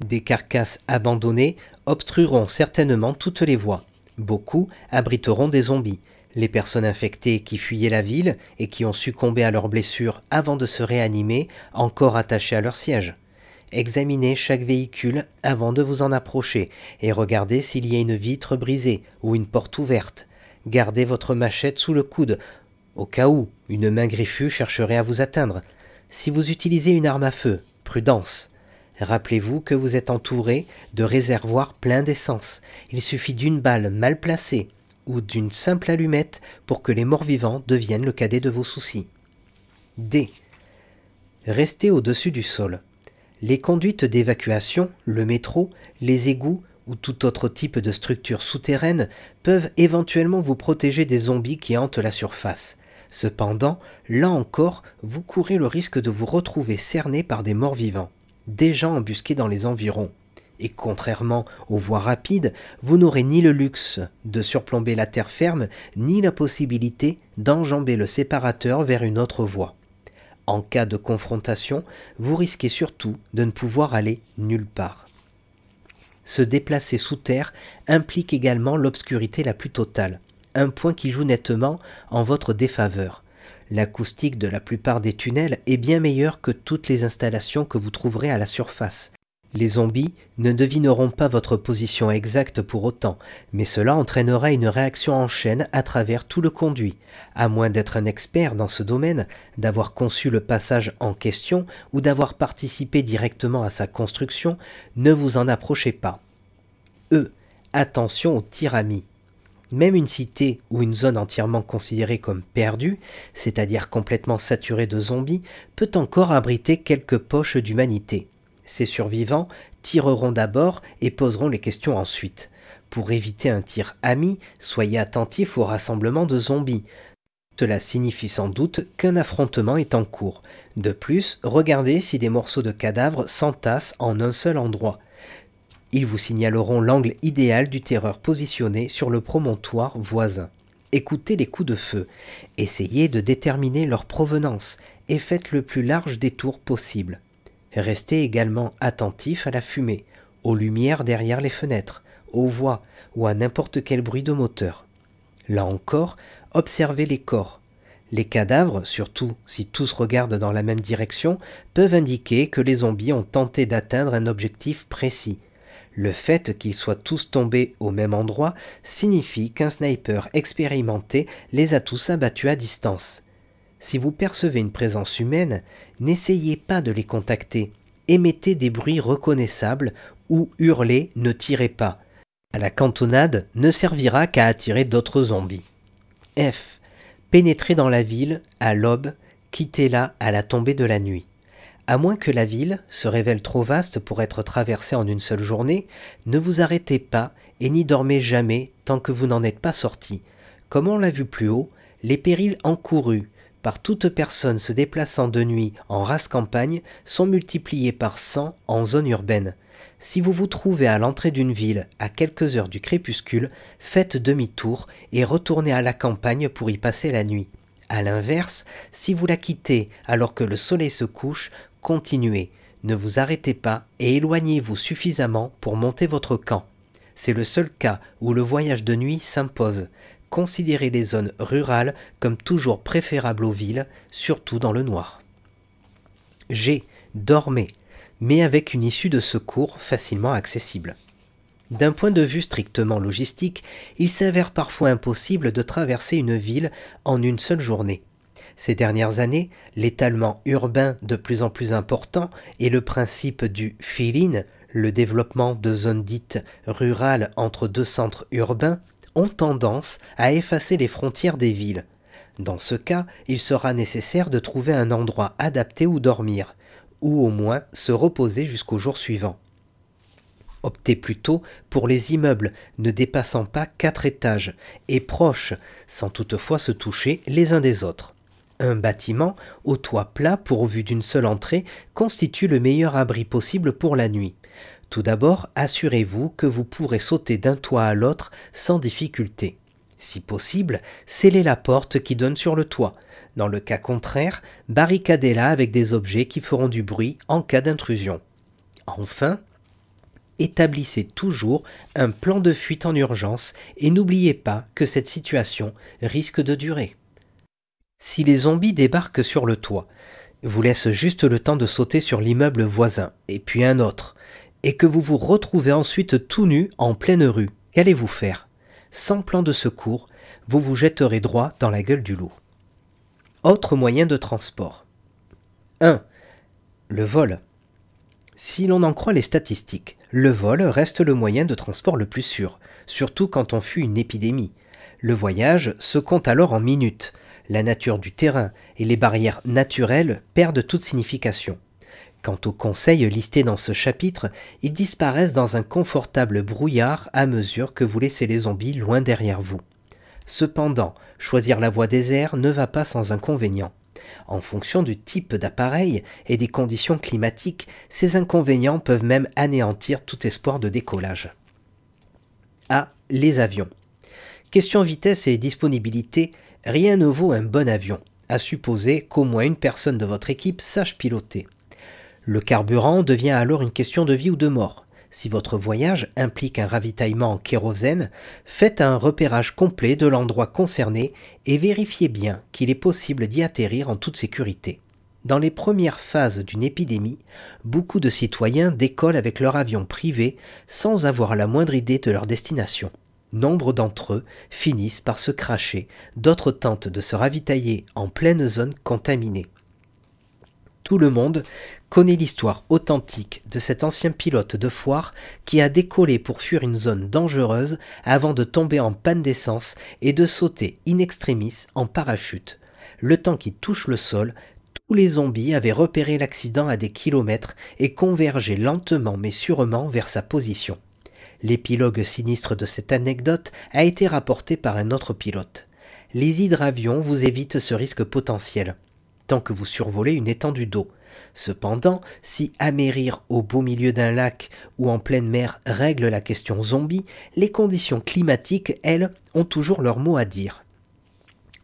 Des carcasses abandonnées obstrueront certainement toutes les voies. Beaucoup abriteront des zombies. Les personnes infectées qui fuyaient la ville et qui ont succombé à leurs blessures avant de se réanimer, encore attachées à leur siège. Examinez chaque véhicule avant de vous en approcher et regardez s'il y a une vitre brisée ou une porte ouverte. Gardez votre machette sous le coude, au cas où une main griffue chercherait à vous atteindre. Si vous utilisez une arme à feu, prudence. Rappelez-vous que vous êtes entouré de réservoirs pleins d'essence. Il suffit d'une balle mal placée ou d'une simple allumette pour que les morts-vivants deviennent le cadet de vos soucis. D. Restez au-dessus du sol. Les conduites d'évacuation, le métro, les égouts ou tout autre type de structure souterraine peuvent éventuellement vous protéger des zombies qui hantent la surface. Cependant, là encore, vous courez le risque de vous retrouver cerné par des morts-vivants, déjà embusqués dans les environs. Et contrairement aux voies rapides, vous n'aurez ni le luxe de surplomber la terre ferme, ni la possibilité d'enjamber le séparateur vers une autre voie. En cas de confrontation, vous risquez surtout de ne pouvoir aller nulle part. Se déplacer sous terre implique également l'obscurité la plus totale un point qui joue nettement en votre défaveur. L'acoustique de la plupart des tunnels est bien meilleure que toutes les installations que vous trouverez à la surface. Les zombies ne devineront pas votre position exacte pour autant, mais cela entraînera une réaction en chaîne à travers tout le conduit, à moins d'être un expert dans ce domaine, d'avoir conçu le passage en question ou d'avoir participé directement à sa construction, ne vous en approchez pas. E. Attention aux tiramis. Même une cité ou une zone entièrement considérée comme perdue, c'est-à-dire complètement saturée de zombies, peut encore abriter quelques poches d'humanité. Ces survivants tireront d'abord et poseront les questions ensuite. Pour éviter un tir ami, soyez attentif au rassemblement de zombies. Cela signifie sans doute qu'un affrontement est en cours. De plus, regardez si des morceaux de cadavres s'entassent en un seul endroit. Ils vous signaleront l'angle idéal du terreur positionné sur le promontoire voisin. Écoutez les coups de feu, essayez de déterminer leur provenance et faites le plus large détour possible. Restez également attentif à la fumée, aux lumières derrière les fenêtres, aux voix ou à n'importe quel bruit de moteur. Là encore, observez les corps. Les cadavres, surtout si tous regardent dans la même direction, peuvent indiquer que les zombies ont tenté d'atteindre un objectif précis. Le fait qu'ils soient tous tombés au même endroit signifie qu'un sniper expérimenté les a tous abattus à distance. Si vous percevez une présence humaine, n'essayez pas de les contacter. Émettez des bruits reconnaissables ou hurlez ne tirez pas. la cantonade ne servira qu'à attirer d'autres zombies. F. Pénétrez dans la ville à l'aube, quittez-la à la tombée de la nuit. À moins que la ville se révèle trop vaste pour être traversée en une seule journée, ne vous arrêtez pas et n'y dormez jamais tant que vous n'en êtes pas sorti. Comme on l'a vu plus haut, les périls encourus par toute personne se déplaçant de nuit en race campagne sont multipliés par 100 en zone urbaine. Si vous vous trouvez à l'entrée d'une ville à quelques heures du crépuscule, faites demi-tour et retournez à la campagne pour y passer la nuit. A l'inverse, si vous la quittez alors que le soleil se couche, Continuez, ne vous arrêtez pas et éloignez-vous suffisamment pour monter votre camp. C'est le seul cas où le voyage de nuit s'impose. Considérez les zones rurales comme toujours préférables aux villes, surtout dans le noir. G. Dormez, mais avec une issue de secours facilement accessible. D'un point de vue strictement logistique, il s'avère parfois impossible de traverser une ville en une seule journée. Ces dernières années, l'étalement urbain de plus en plus important et le principe du fill-in, le développement de zones dites rurales entre deux centres urbains, ont tendance à effacer les frontières des villes. Dans ce cas, il sera nécessaire de trouver un endroit adapté où dormir, ou au moins se reposer jusqu'au jour suivant. Optez plutôt pour les immeubles ne dépassant pas quatre étages et proches, sans toutefois se toucher les uns des autres. Un bâtiment, au toit plat pourvu d'une seule entrée, constitue le meilleur abri possible pour la nuit. Tout d'abord, assurez-vous que vous pourrez sauter d'un toit à l'autre sans difficulté. Si possible, scellez la porte qui donne sur le toit. Dans le cas contraire, barricadez-la avec des objets qui feront du bruit en cas d'intrusion. Enfin, établissez toujours un plan de fuite en urgence et n'oubliez pas que cette situation risque de durer. Si les zombies débarquent sur le toit, vous laissent juste le temps de sauter sur l'immeuble voisin, et puis un autre, et que vous vous retrouvez ensuite tout nu en pleine rue, qu'allez-vous faire Sans plan de secours, vous vous jetterez droit dans la gueule du loup. Autre moyen de transport. 1. Le vol. Si l'on en croit les statistiques, le vol reste le moyen de transport le plus sûr, surtout quand on fuit une épidémie. Le voyage se compte alors en minutes, la nature du terrain et les barrières naturelles perdent toute signification. Quant aux conseils listés dans ce chapitre, ils disparaissent dans un confortable brouillard à mesure que vous laissez les zombies loin derrière vous. Cependant, choisir la voie désert ne va pas sans inconvénients. En fonction du type d'appareil et des conditions climatiques, ces inconvénients peuvent même anéantir tout espoir de décollage. A. Les avions. Question vitesse et disponibilité, Rien ne vaut un bon avion, à supposer qu'au moins une personne de votre équipe sache piloter. Le carburant devient alors une question de vie ou de mort. Si votre voyage implique un ravitaillement en kérosène, faites un repérage complet de l'endroit concerné et vérifiez bien qu'il est possible d'y atterrir en toute sécurité. Dans les premières phases d'une épidémie, beaucoup de citoyens décollent avec leur avion privé sans avoir la moindre idée de leur destination. Nombre d'entre eux finissent par se cracher, d'autres tentent de se ravitailler en pleine zone contaminée. Tout le monde connaît l'histoire authentique de cet ancien pilote de foire qui a décollé pour fuir une zone dangereuse avant de tomber en panne d'essence et de sauter in extremis en parachute. Le temps qu'il touche le sol, tous les zombies avaient repéré l'accident à des kilomètres et convergé lentement mais sûrement vers sa position. L'épilogue sinistre de cette anecdote a été rapporté par un autre pilote. Les hydravions vous évitent ce risque potentiel, tant que vous survolez une étendue d'eau. Cependant, si amérir au beau milieu d'un lac ou en pleine mer règle la question zombie, les conditions climatiques, elles, ont toujours leur mot à dire.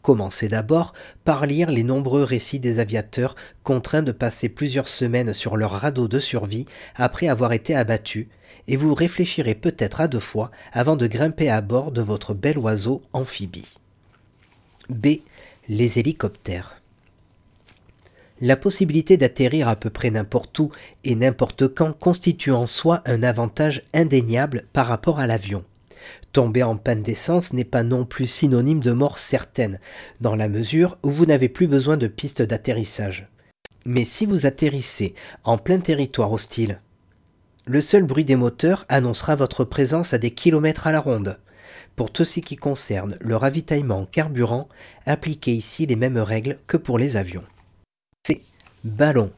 Commencez d'abord par lire les nombreux récits des aviateurs contraints de passer plusieurs semaines sur leur radeau de survie après avoir été abattus, et vous réfléchirez peut-être à deux fois avant de grimper à bord de votre bel oiseau amphibie. B. Les hélicoptères. La possibilité d'atterrir à peu près n'importe où et n'importe quand constitue en soi un avantage indéniable par rapport à l'avion. Tomber en panne d'essence n'est pas non plus synonyme de mort certaine, dans la mesure où vous n'avez plus besoin de pistes d'atterrissage. Mais si vous atterrissez en plein territoire hostile, le seul bruit des moteurs annoncera votre présence à des kilomètres à la ronde. Pour tout ce qui concerne le ravitaillement en carburant, appliquez ici les mêmes règles que pour les avions. C'est ballon.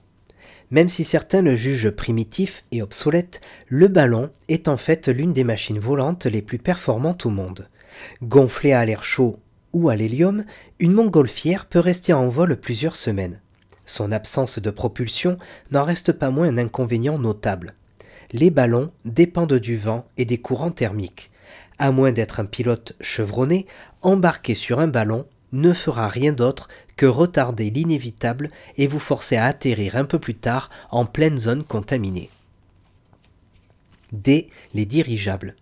Même si certains le jugent primitif et obsolète, le ballon est en fait l'une des machines volantes les plus performantes au monde. Gonflée à l'air chaud ou à l'hélium, une montgolfière peut rester en vol plusieurs semaines. Son absence de propulsion n'en reste pas moins un inconvénient notable les ballons dépendent du vent et des courants thermiques. À moins d'être un pilote chevronné, embarquer sur un ballon ne fera rien d'autre que retarder l'inévitable et vous forcer à atterrir un peu plus tard en pleine zone contaminée. D. Les dirigeables.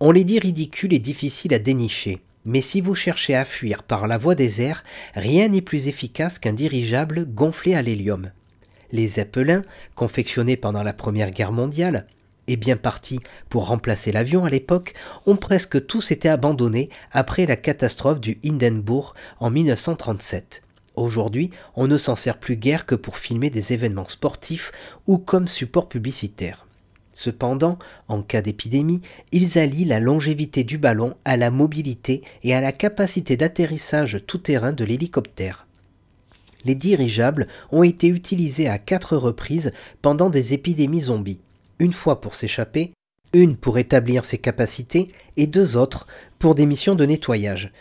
On les dit ridicules et difficiles à dénicher, mais si vous cherchez à fuir par la voie des airs, rien n'est plus efficace qu'un dirigeable gonflé à l'hélium les Zeppelins, confectionnés pendant la Première Guerre mondiale, et bien partis pour remplacer l'avion à l'époque, ont presque tous été abandonnés après la catastrophe du Hindenburg en 1937. Aujourd'hui, on ne s'en sert plus guère que pour filmer des événements sportifs ou comme support publicitaire. Cependant, en cas d'épidémie, ils allient la longévité du ballon à la mobilité et à la capacité d'atterrissage tout-terrain de l'hélicoptère les dirigeables ont été utilisés à quatre reprises pendant des épidémies zombies, une fois pour s'échapper, une pour établir ses capacités et deux autres pour des missions de nettoyage.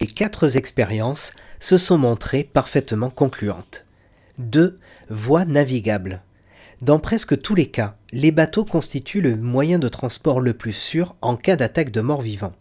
Les quatre expériences se sont montrées parfaitement concluantes. 2. Voies navigables. Dans presque tous les cas, les bateaux constituent le moyen de transport le plus sûr en cas d'attaque de morts vivants.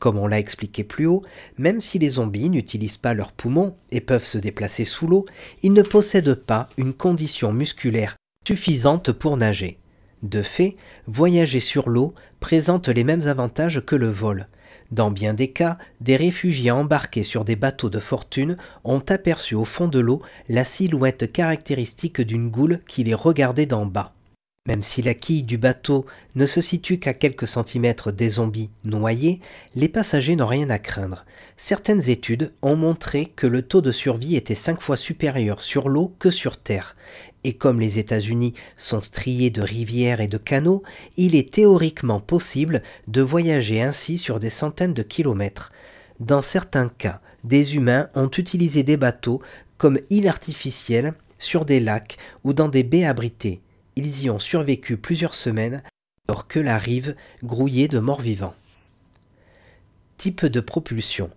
Comme on l'a expliqué plus haut, même si les zombies n'utilisent pas leurs poumons et peuvent se déplacer sous l'eau, ils ne possèdent pas une condition musculaire suffisante pour nager. De fait, voyager sur l'eau présente les mêmes avantages que le vol. Dans bien des cas, des réfugiés embarqués sur des bateaux de fortune ont aperçu au fond de l'eau la silhouette caractéristique d'une goule qui les regardait d'en bas. Même si la quille du bateau ne se situe qu'à quelques centimètres des zombies noyés, les passagers n'ont rien à craindre. Certaines études ont montré que le taux de survie était 5 fois supérieur sur l'eau que sur terre. Et comme les États-Unis sont striés de rivières et de canaux, il est théoriquement possible de voyager ainsi sur des centaines de kilomètres. Dans certains cas, des humains ont utilisé des bateaux comme îles artificielles sur des lacs ou dans des baies abritées. Ils y ont survécu plusieurs semaines alors que la rive grouillait de morts vivants. Type de propulsion.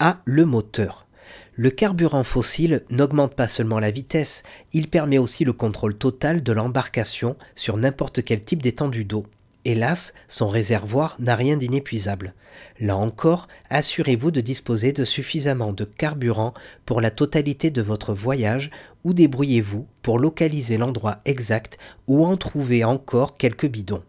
A. Le moteur. Le carburant fossile n'augmente pas seulement la vitesse, il permet aussi le contrôle total de l'embarcation sur n'importe quel type d'étendue d'eau. Hélas, son réservoir n'a rien d'inépuisable. Là encore, assurez-vous de disposer de suffisamment de carburant pour la totalité de votre voyage où débrouillez-vous pour localiser l'endroit exact où en trouver encore quelques bidons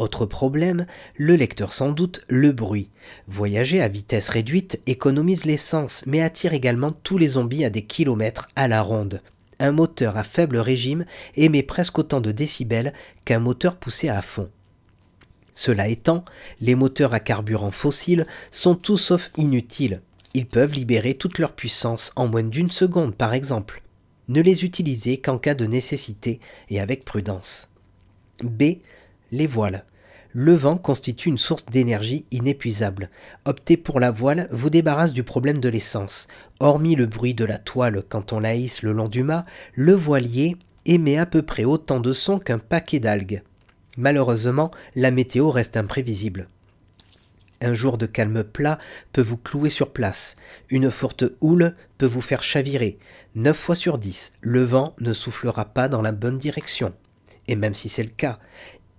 autre problème, le lecteur sans doute, le bruit. Voyager à vitesse réduite économise l'essence mais attire également tous les zombies à des kilomètres à la ronde. Un moteur à faible régime émet presque autant de décibels qu'un moteur poussé à fond. Cela étant, les moteurs à carburant fossile sont tout sauf inutiles. Ils peuvent libérer toute leur puissance en moins d'une seconde par exemple. Ne les utilisez qu'en cas de nécessité et avec prudence. B. Les voiles. Le vent constitue une source d'énergie inépuisable. Opter pour la voile vous débarrasse du problème de l'essence. Hormis le bruit de la toile quand on la hisse le long du mât, le voilier émet à peu près autant de son qu'un paquet d'algues. Malheureusement, la météo reste imprévisible. Un jour de calme plat peut vous clouer sur place. Une forte houle peut vous faire chavirer. Neuf fois sur dix, le vent ne soufflera pas dans la bonne direction. Et même si c'est le cas,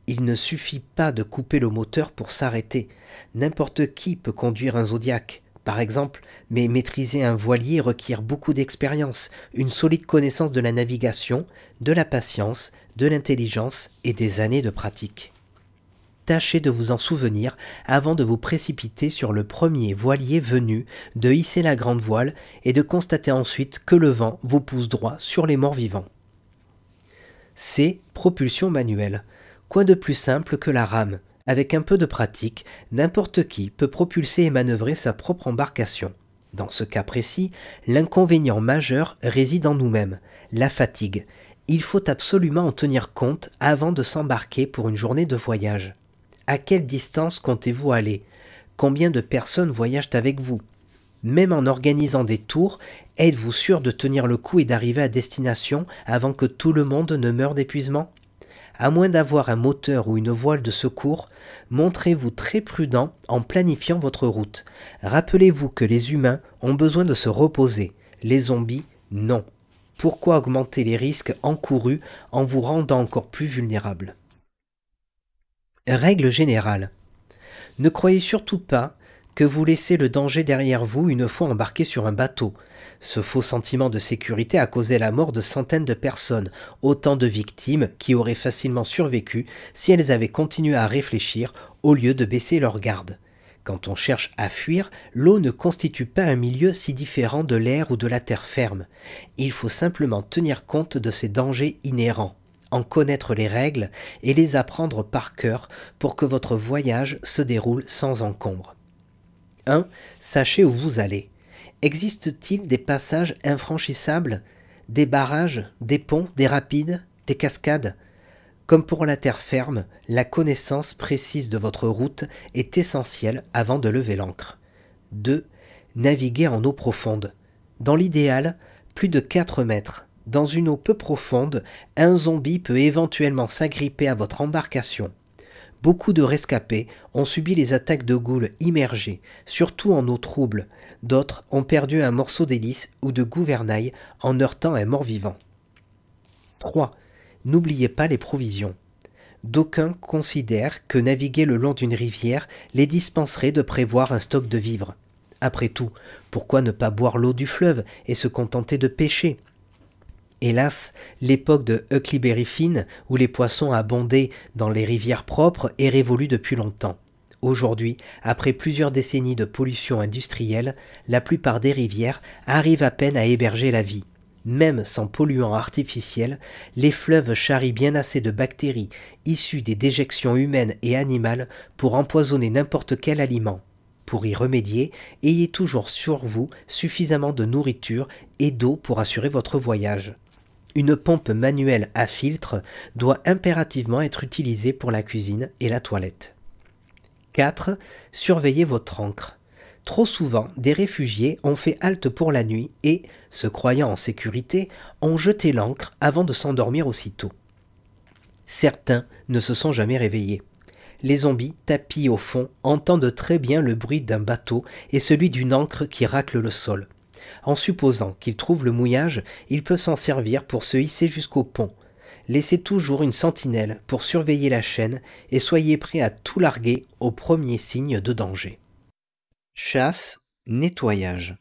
il ne suffit pas de couper le moteur pour s'arrêter. N'importe qui peut conduire un Zodiac, par exemple, mais maîtriser un voilier requiert beaucoup d'expérience, une solide connaissance de la navigation, de la patience, de l'intelligence et des années de pratique tâchez de vous en souvenir avant de vous précipiter sur le premier voilier venu, de hisser la grande voile et de constater ensuite que le vent vous pousse droit sur les morts vivants. C'est propulsion manuelle. Quoi de plus simple que la rame Avec un peu de pratique, n'importe qui peut propulser et manœuvrer sa propre embarcation. Dans ce cas précis, l'inconvénient majeur réside en nous-mêmes, la fatigue. Il faut absolument en tenir compte avant de s'embarquer pour une journée de voyage. À quelle distance comptez-vous aller Combien de personnes voyagent avec vous Même en organisant des tours, êtes-vous sûr de tenir le coup et d'arriver à destination avant que tout le monde ne meure d'épuisement à moins d'avoir un moteur ou une voile de secours, montrez-vous très prudent en planifiant votre route. Rappelez-vous que les humains ont besoin de se reposer, les zombies non. Pourquoi augmenter les risques encourus en vous rendant encore plus vulnérables Règle générale. Ne croyez surtout pas que vous laissez le danger derrière vous une fois embarqué sur un bateau. Ce faux sentiment de sécurité a causé la mort de centaines de personnes, autant de victimes qui auraient facilement survécu si elles avaient continué à réfléchir au lieu de baisser leur garde. Quand on cherche à fuir, l'eau ne constitue pas un milieu si différent de l'air ou de la terre ferme. Il faut simplement tenir compte de ces dangers inhérents en connaître les règles et les apprendre par cœur pour que votre voyage se déroule sans encombre. 1. Sachez où vous allez. Existe-t-il des passages infranchissables, des barrages, des ponts, des rapides, des cascades Comme pour la terre ferme, la connaissance précise de votre route est essentielle avant de lever l'ancre. 2. Naviguer en eau profonde. Dans l'idéal, plus de 4 mètres dans une eau peu profonde, un zombie peut éventuellement s'agripper à votre embarcation. Beaucoup de rescapés ont subi les attaques de goules immergées, surtout en eau trouble. D'autres ont perdu un morceau d'hélice ou de gouvernail en heurtant un mort-vivant. 3. N'oubliez pas les provisions. D'aucuns considèrent que naviguer le long d'une rivière les dispenserait de prévoir un stock de vivres. Après tout, pourquoi ne pas boire l'eau du fleuve et se contenter de pêcher Hélas, l'époque de Huckleberry où les poissons abondaient dans les rivières propres, est révolue depuis longtemps. Aujourd'hui, après plusieurs décennies de pollution industrielle, la plupart des rivières arrivent à peine à héberger la vie. Même sans polluants artificiels, les fleuves charrient bien assez de bactéries issues des déjections humaines et animales pour empoisonner n'importe quel aliment. Pour y remédier, ayez toujours sur vous suffisamment de nourriture et d'eau pour assurer votre voyage une pompe manuelle à filtre doit impérativement être utilisée pour la cuisine et la toilette. 4. Surveillez votre encre. Trop souvent, des réfugiés ont fait halte pour la nuit et, se croyant en sécurité, ont jeté l'encre avant de s'endormir aussitôt. Certains ne se sont jamais réveillés. Les zombies, tapis au fond, entendent très bien le bruit d'un bateau et celui d'une encre qui racle le sol. En supposant qu'il trouve le mouillage, il peut s'en servir pour se hisser jusqu'au pont. Laissez toujours une sentinelle pour surveiller la chaîne et soyez prêt à tout larguer au premier signe de danger. Chasse, nettoyage.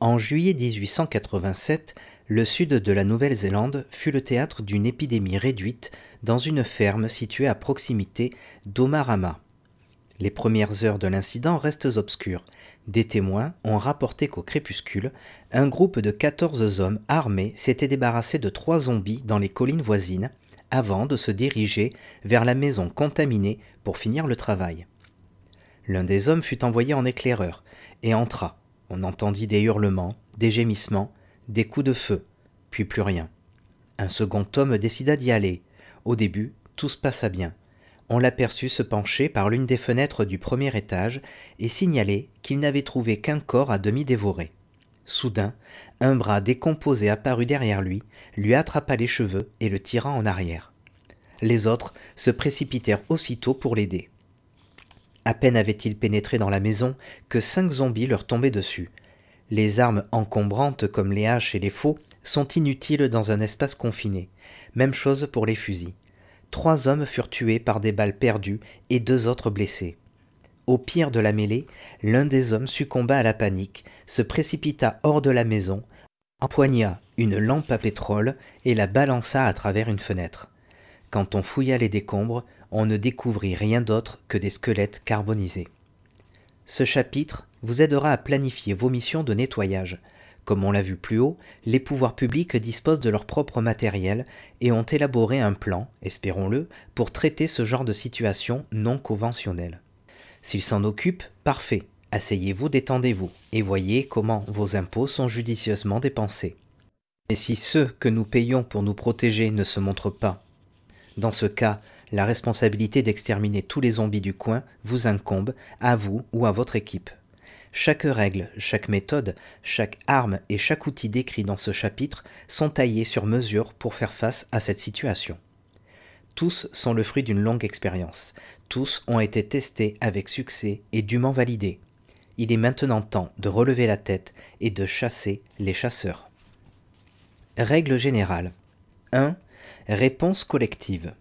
En juillet 1887, le sud de la Nouvelle-Zélande fut le théâtre d'une épidémie réduite dans une ferme située à proximité d'Omarama. Les premières heures de l'incident restent obscures, des témoins ont rapporté qu'au crépuscule, un groupe de 14 hommes armés s'était débarrassé de trois zombies dans les collines voisines avant de se diriger vers la maison contaminée pour finir le travail. L'un des hommes fut envoyé en éclaireur et entra. On entendit des hurlements, des gémissements, des coups de feu, puis plus rien. Un second homme décida d'y aller. Au début, tout se passa bien on l'aperçut se pencher par l'une des fenêtres du premier étage et signaler qu'il n'avait trouvé qu'un corps à demi dévoré. Soudain, un bras décomposé apparut derrière lui, lui attrapa les cheveux et le tira en arrière. Les autres se précipitèrent aussitôt pour l'aider. À peine avait-il pénétré dans la maison que cinq zombies leur tombaient dessus. Les armes encombrantes comme les haches et les faux sont inutiles dans un espace confiné. Même chose pour les fusils trois hommes furent tués par des balles perdues et deux autres blessés. Au pire de la mêlée, l'un des hommes succomba à la panique, se précipita hors de la maison, empoigna une lampe à pétrole et la balança à travers une fenêtre. Quand on fouilla les décombres, on ne découvrit rien d'autre que des squelettes carbonisés. Ce chapitre vous aidera à planifier vos missions de nettoyage. Comme on l'a vu plus haut, les pouvoirs publics disposent de leur propre matériel et ont élaboré un plan, espérons-le, pour traiter ce genre de situation non conventionnelle. S'ils s'en occupent, parfait, asseyez-vous, détendez-vous, et voyez comment vos impôts sont judicieusement dépensés. Mais si ceux que nous payons pour nous protéger ne se montrent pas, dans ce cas, la responsabilité d'exterminer tous les zombies du coin vous incombe, à vous ou à votre équipe. Chaque règle, chaque méthode, chaque arme et chaque outil décrit dans ce chapitre sont taillés sur mesure pour faire face à cette situation. Tous sont le fruit d'une longue expérience, tous ont été testés avec succès et dûment validés. Il est maintenant temps de relever la tête et de chasser les chasseurs. Règle générale 1. Réponse collective.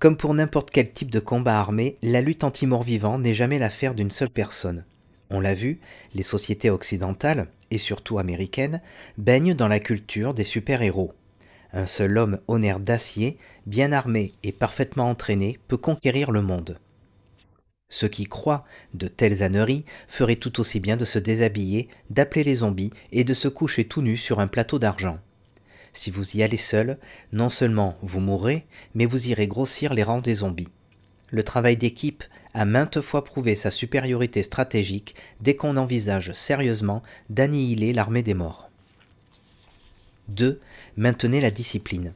Comme pour n'importe quel type de combat armé, la lutte anti-mort-vivant n'est jamais l'affaire d'une seule personne. On l'a vu, les sociétés occidentales, et surtout américaines, baignent dans la culture des super-héros. Un seul homme au nerf d'acier, bien armé et parfaitement entraîné, peut conquérir le monde. Ceux qui croient de telles âneries feraient tout aussi bien de se déshabiller, d'appeler les zombies et de se coucher tout nu sur un plateau d'argent. Si vous y allez seul, non seulement vous mourrez, mais vous irez grossir les rangs des zombies. Le travail d'équipe a maintes fois prouvé sa supériorité stratégique dès qu'on envisage sérieusement d'annihiler l'armée des morts. 2. Maintenez la discipline.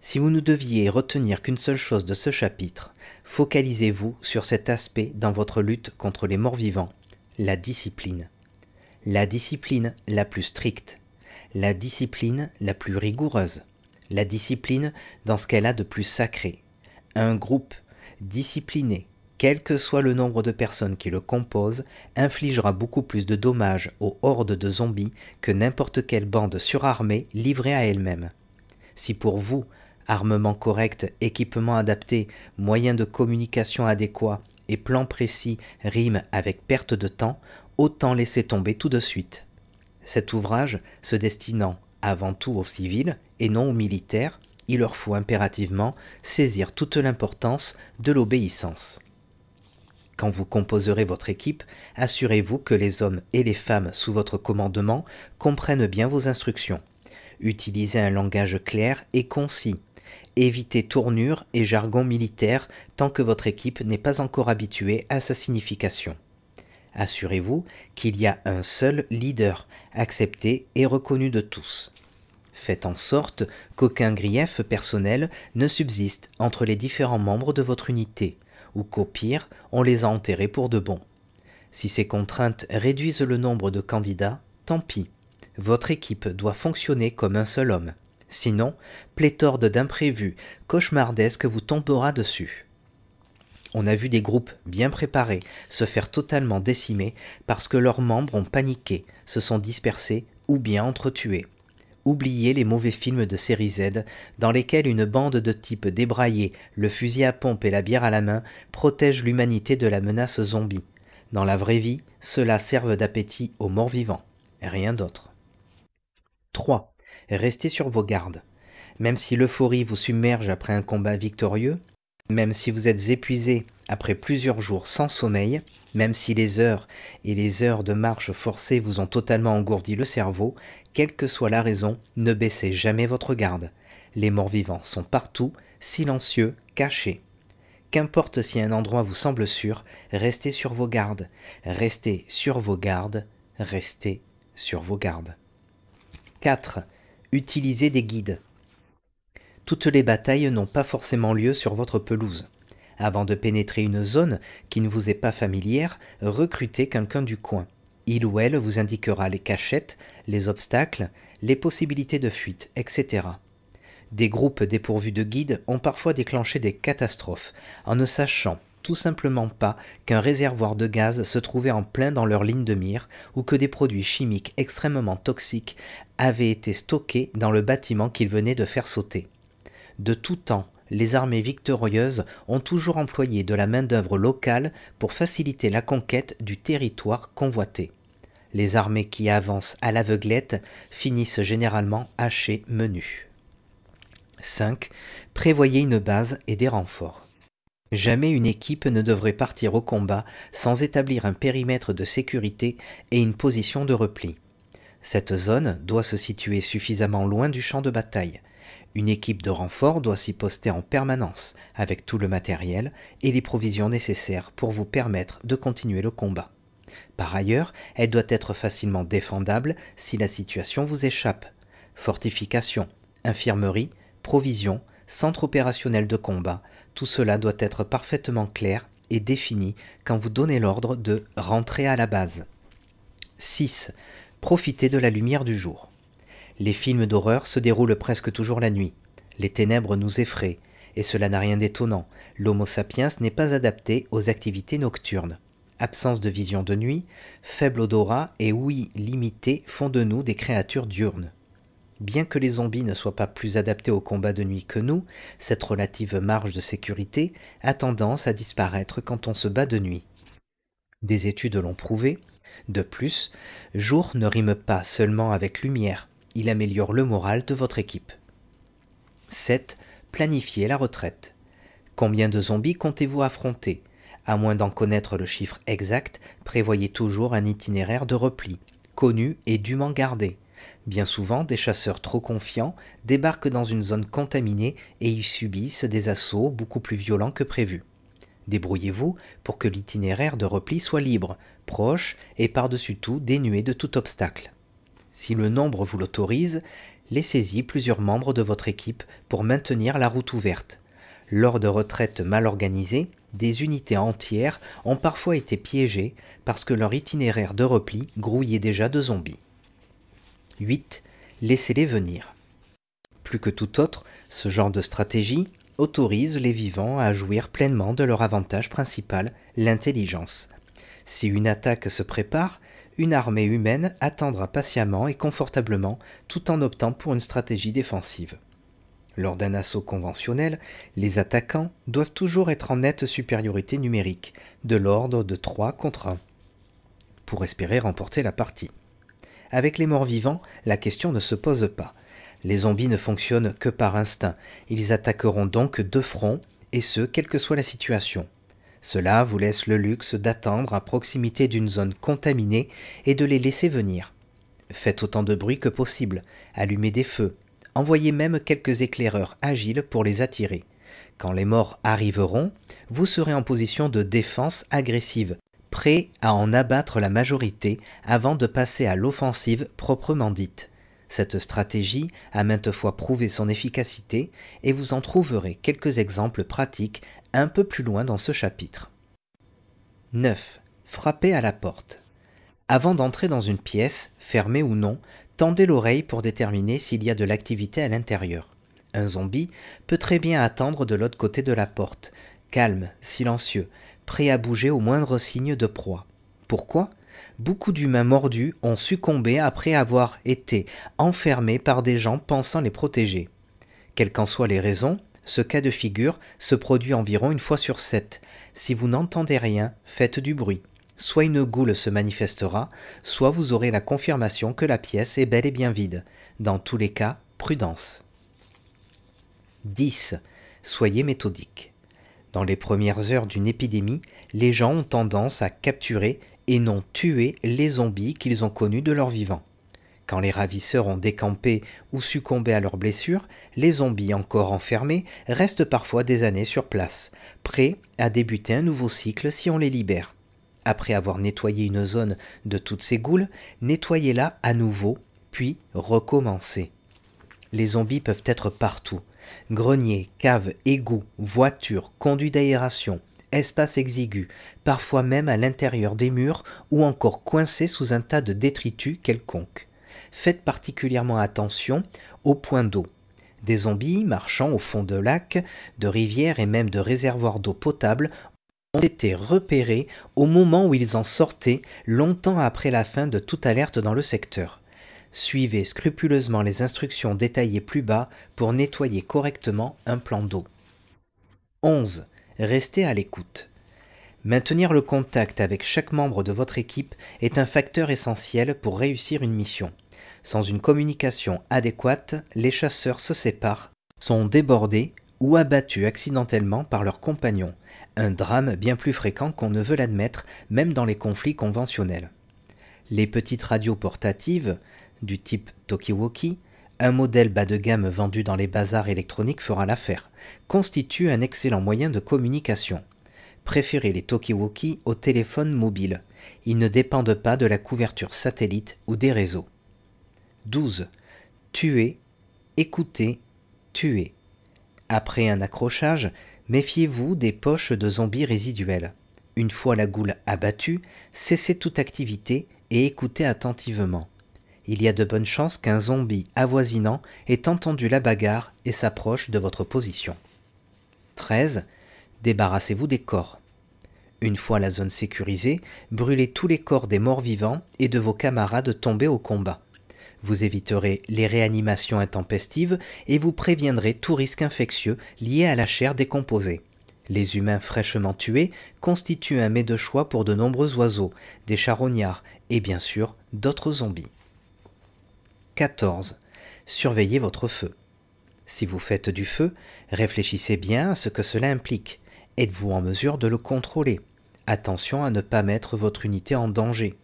Si vous ne deviez retenir qu'une seule chose de ce chapitre, focalisez-vous sur cet aspect dans votre lutte contre les morts vivants, la discipline. La discipline la plus stricte, la discipline la plus rigoureuse, la discipline dans ce qu'elle a de plus sacré. Un groupe discipliné quel que soit le nombre de personnes qui le composent, infligera beaucoup plus de dommages aux hordes de zombies que n'importe quelle bande surarmée livrée à elle-même. Si pour vous, armement correct, équipement adapté, moyens de communication adéquats et plan précis riment avec perte de temps, autant laisser tomber tout de suite. Cet ouvrage se destinant avant tout aux civils et non aux militaires, il leur faut impérativement saisir toute l'importance de l'obéissance. Quand vous composerez votre équipe, assurez-vous que les hommes et les femmes sous votre commandement comprennent bien vos instructions. Utilisez un langage clair et concis. Évitez tournures et jargon militaire tant que votre équipe n'est pas encore habituée à sa signification. Assurez-vous qu'il y a un seul leader, accepté et reconnu de tous. Faites en sorte qu'aucun grief personnel ne subsiste entre les différents membres de votre unité ou qu'au pire, on les a enterrés pour de bon. Si ces contraintes réduisent le nombre de candidats, tant pis. Votre équipe doit fonctionner comme un seul homme. Sinon, pléthorde d'imprévus cauchemardesques vous tombera dessus. On a vu des groupes bien préparés se faire totalement décimer parce que leurs membres ont paniqué, se sont dispersés ou bien entretués oubliez les mauvais films de série Z, dans lesquels une bande de types débraillés, le fusil à pompe et la bière à la main protège l'humanité de la menace zombie. Dans la vraie vie, cela serve d'appétit aux morts vivants, rien d'autre. 3. Restez sur vos gardes. Même si l'euphorie vous submerge après un combat victorieux, même si vous êtes épuisé après plusieurs jours sans sommeil, même si les heures et les heures de marche forcées vous ont totalement engourdi le cerveau, quelle que soit la raison, ne baissez jamais votre garde. Les morts vivants sont partout, silencieux, cachés. Qu'importe si un endroit vous semble sûr, restez sur vos gardes, restez sur vos gardes, restez sur vos gardes. 4. Utilisez des guides. Toutes les batailles n'ont pas forcément lieu sur votre pelouse. Avant de pénétrer une zone qui ne vous est pas familière, recrutez quelqu'un du coin. Il ou elle vous indiquera les cachettes, les obstacles, les possibilités de fuite, etc. Des groupes dépourvus de guides ont parfois déclenché des catastrophes en ne sachant tout simplement pas qu'un réservoir de gaz se trouvait en plein dans leur ligne de mire ou que des produits chimiques extrêmement toxiques avaient été stockés dans le bâtiment qu'ils venaient de faire sauter. De tout temps, les armées victorieuses ont toujours employé de la main-d'œuvre locale pour faciliter la conquête du territoire convoité. Les armées qui avancent à l'aveuglette finissent généralement hachées menues. 5. Prévoyez une base et des renforts. Jamais une équipe ne devrait partir au combat sans établir un périmètre de sécurité et une position de repli. Cette zone doit se situer suffisamment loin du champ de bataille. Une équipe de renfort doit s'y poster en permanence, avec tout le matériel et les provisions nécessaires pour vous permettre de continuer le combat. Par ailleurs, elle doit être facilement défendable si la situation vous échappe. Fortification, infirmerie, provisions, centre opérationnel de combat, tout cela doit être parfaitement clair et défini quand vous donnez l'ordre de rentrer à la base. 6. Profitez de la lumière du jour. Les films d'horreur se déroulent presque toujours la nuit. Les ténèbres nous effraient, et cela n'a rien d'étonnant. L'Homo sapiens n'est pas adapté aux activités nocturnes. Absence de vision de nuit, faible odorat et ouïe limitée font de nous des créatures diurnes. Bien que les zombies ne soient pas plus adaptés au combat de nuit que nous, cette relative marge de sécurité a tendance à disparaître quand on se bat de nuit. Des études l'ont prouvé. De plus, jour ne rime pas seulement avec lumière il améliore le moral de votre équipe. 7. Planifiez la retraite. Combien de zombies comptez-vous affronter À moins d'en connaître le chiffre exact, prévoyez toujours un itinéraire de repli, connu et dûment gardé. Bien souvent, des chasseurs trop confiants débarquent dans une zone contaminée et y subissent des assauts beaucoup plus violents que prévu. Débrouillez-vous pour que l'itinéraire de repli soit libre, proche et par-dessus tout dénué de tout obstacle. Si le nombre vous l'autorise, laissez-y plusieurs membres de votre équipe pour maintenir la route ouverte. Lors de retraites mal organisées, des unités entières ont parfois été piégées parce que leur itinéraire de repli grouillait déjà de zombies. 8. Laissez-les venir. Plus que tout autre, ce genre de stratégie autorise les vivants à jouir pleinement de leur avantage principal, l'intelligence. Si une attaque se prépare, une armée humaine attendra patiemment et confortablement tout en optant pour une stratégie défensive. Lors d'un assaut conventionnel, les attaquants doivent toujours être en nette supériorité numérique, de l'ordre de 3 contre 1, pour espérer remporter la partie. Avec les morts vivants, la question ne se pose pas. Les zombies ne fonctionnent que par instinct, ils attaqueront donc de front, et ce, quelle que soit la situation. Cela vous laisse le luxe d'attendre à proximité d'une zone contaminée et de les laisser venir. Faites autant de bruit que possible, allumez des feux, envoyez même quelques éclaireurs agiles pour les attirer. Quand les morts arriveront, vous serez en position de défense agressive, prêt à en abattre la majorité avant de passer à l'offensive proprement dite. Cette stratégie a maintes fois prouvé son efficacité et vous en trouverez quelques exemples pratiques un peu plus loin dans ce chapitre. 9. Frapper à la porte. Avant d'entrer dans une pièce, fermée ou non, tendez l'oreille pour déterminer s'il y a de l'activité à l'intérieur. Un zombie peut très bien attendre de l'autre côté de la porte, calme, silencieux, prêt à bouger au moindre signe de proie. Pourquoi Beaucoup d'humains mordus ont succombé après avoir été enfermés par des gens pensant les protéger. Quelles qu'en soient les raisons, ce cas de figure se produit environ une fois sur sept. Si vous n'entendez rien, faites du bruit. Soit une goule se manifestera, soit vous aurez la confirmation que la pièce est bel et bien vide. Dans tous les cas, prudence. 10. Soyez méthodique. Dans les premières heures d'une épidémie, les gens ont tendance à capturer et non tuer les zombies qu'ils ont connus de leur vivant. Quand les ravisseurs ont décampé ou succombé à leurs blessures, les zombies encore enfermés restent parfois des années sur place, prêts à débuter un nouveau cycle si on les libère. Après avoir nettoyé une zone de toutes ces goules, nettoyez-la à nouveau, puis recommencez. Les zombies peuvent être partout. Greniers, caves, égouts, voitures, conduits d'aération, espaces exigus, parfois même à l'intérieur des murs ou encore coincés sous un tas de détritus quelconques faites particulièrement attention aux points d'eau. Des zombies marchant au fond de lacs, de rivières et même de réservoirs d'eau potable ont été repérés au moment où ils en sortaient, longtemps après la fin de toute alerte dans le secteur. Suivez scrupuleusement les instructions détaillées plus bas pour nettoyer correctement un plan d'eau. 11. Restez à l'écoute. Maintenir le contact avec chaque membre de votre équipe est un facteur essentiel pour réussir une mission. Sans une communication adéquate, les chasseurs se séparent, sont débordés ou abattus accidentellement par leurs compagnons, un drame bien plus fréquent qu'on ne veut l'admettre même dans les conflits conventionnels. Les petites radios portatives, du type Tokiwoki, un modèle bas de gamme vendu dans les bazars électroniques fera l'affaire, constituent un excellent moyen de communication. Préférez les Tokiwoki au téléphone mobile, Ils ne dépendent pas de la couverture satellite ou des réseaux. 12. Tuez, écoutez, tuez. Après un accrochage, méfiez-vous des poches de zombies résiduelles. Une fois la goule abattue, cessez toute activité et écoutez attentivement. Il y a de bonnes chances qu'un zombie avoisinant ait entendu la bagarre et s'approche de votre position. 13. Débarrassez-vous des corps. Une fois la zone sécurisée, brûlez tous les corps des morts vivants et de vos camarades tombés au combat. Vous éviterez les réanimations intempestives et vous préviendrez tout risque infectieux lié à la chair décomposée. Les humains fraîchement tués constituent un mets de choix pour de nombreux oiseaux, des charognards et bien sûr d'autres zombies. 14. Surveillez votre feu. Si vous faites du feu, réfléchissez bien à ce que cela implique. Êtes-vous en mesure de le contrôler Attention à ne pas mettre votre unité en danger.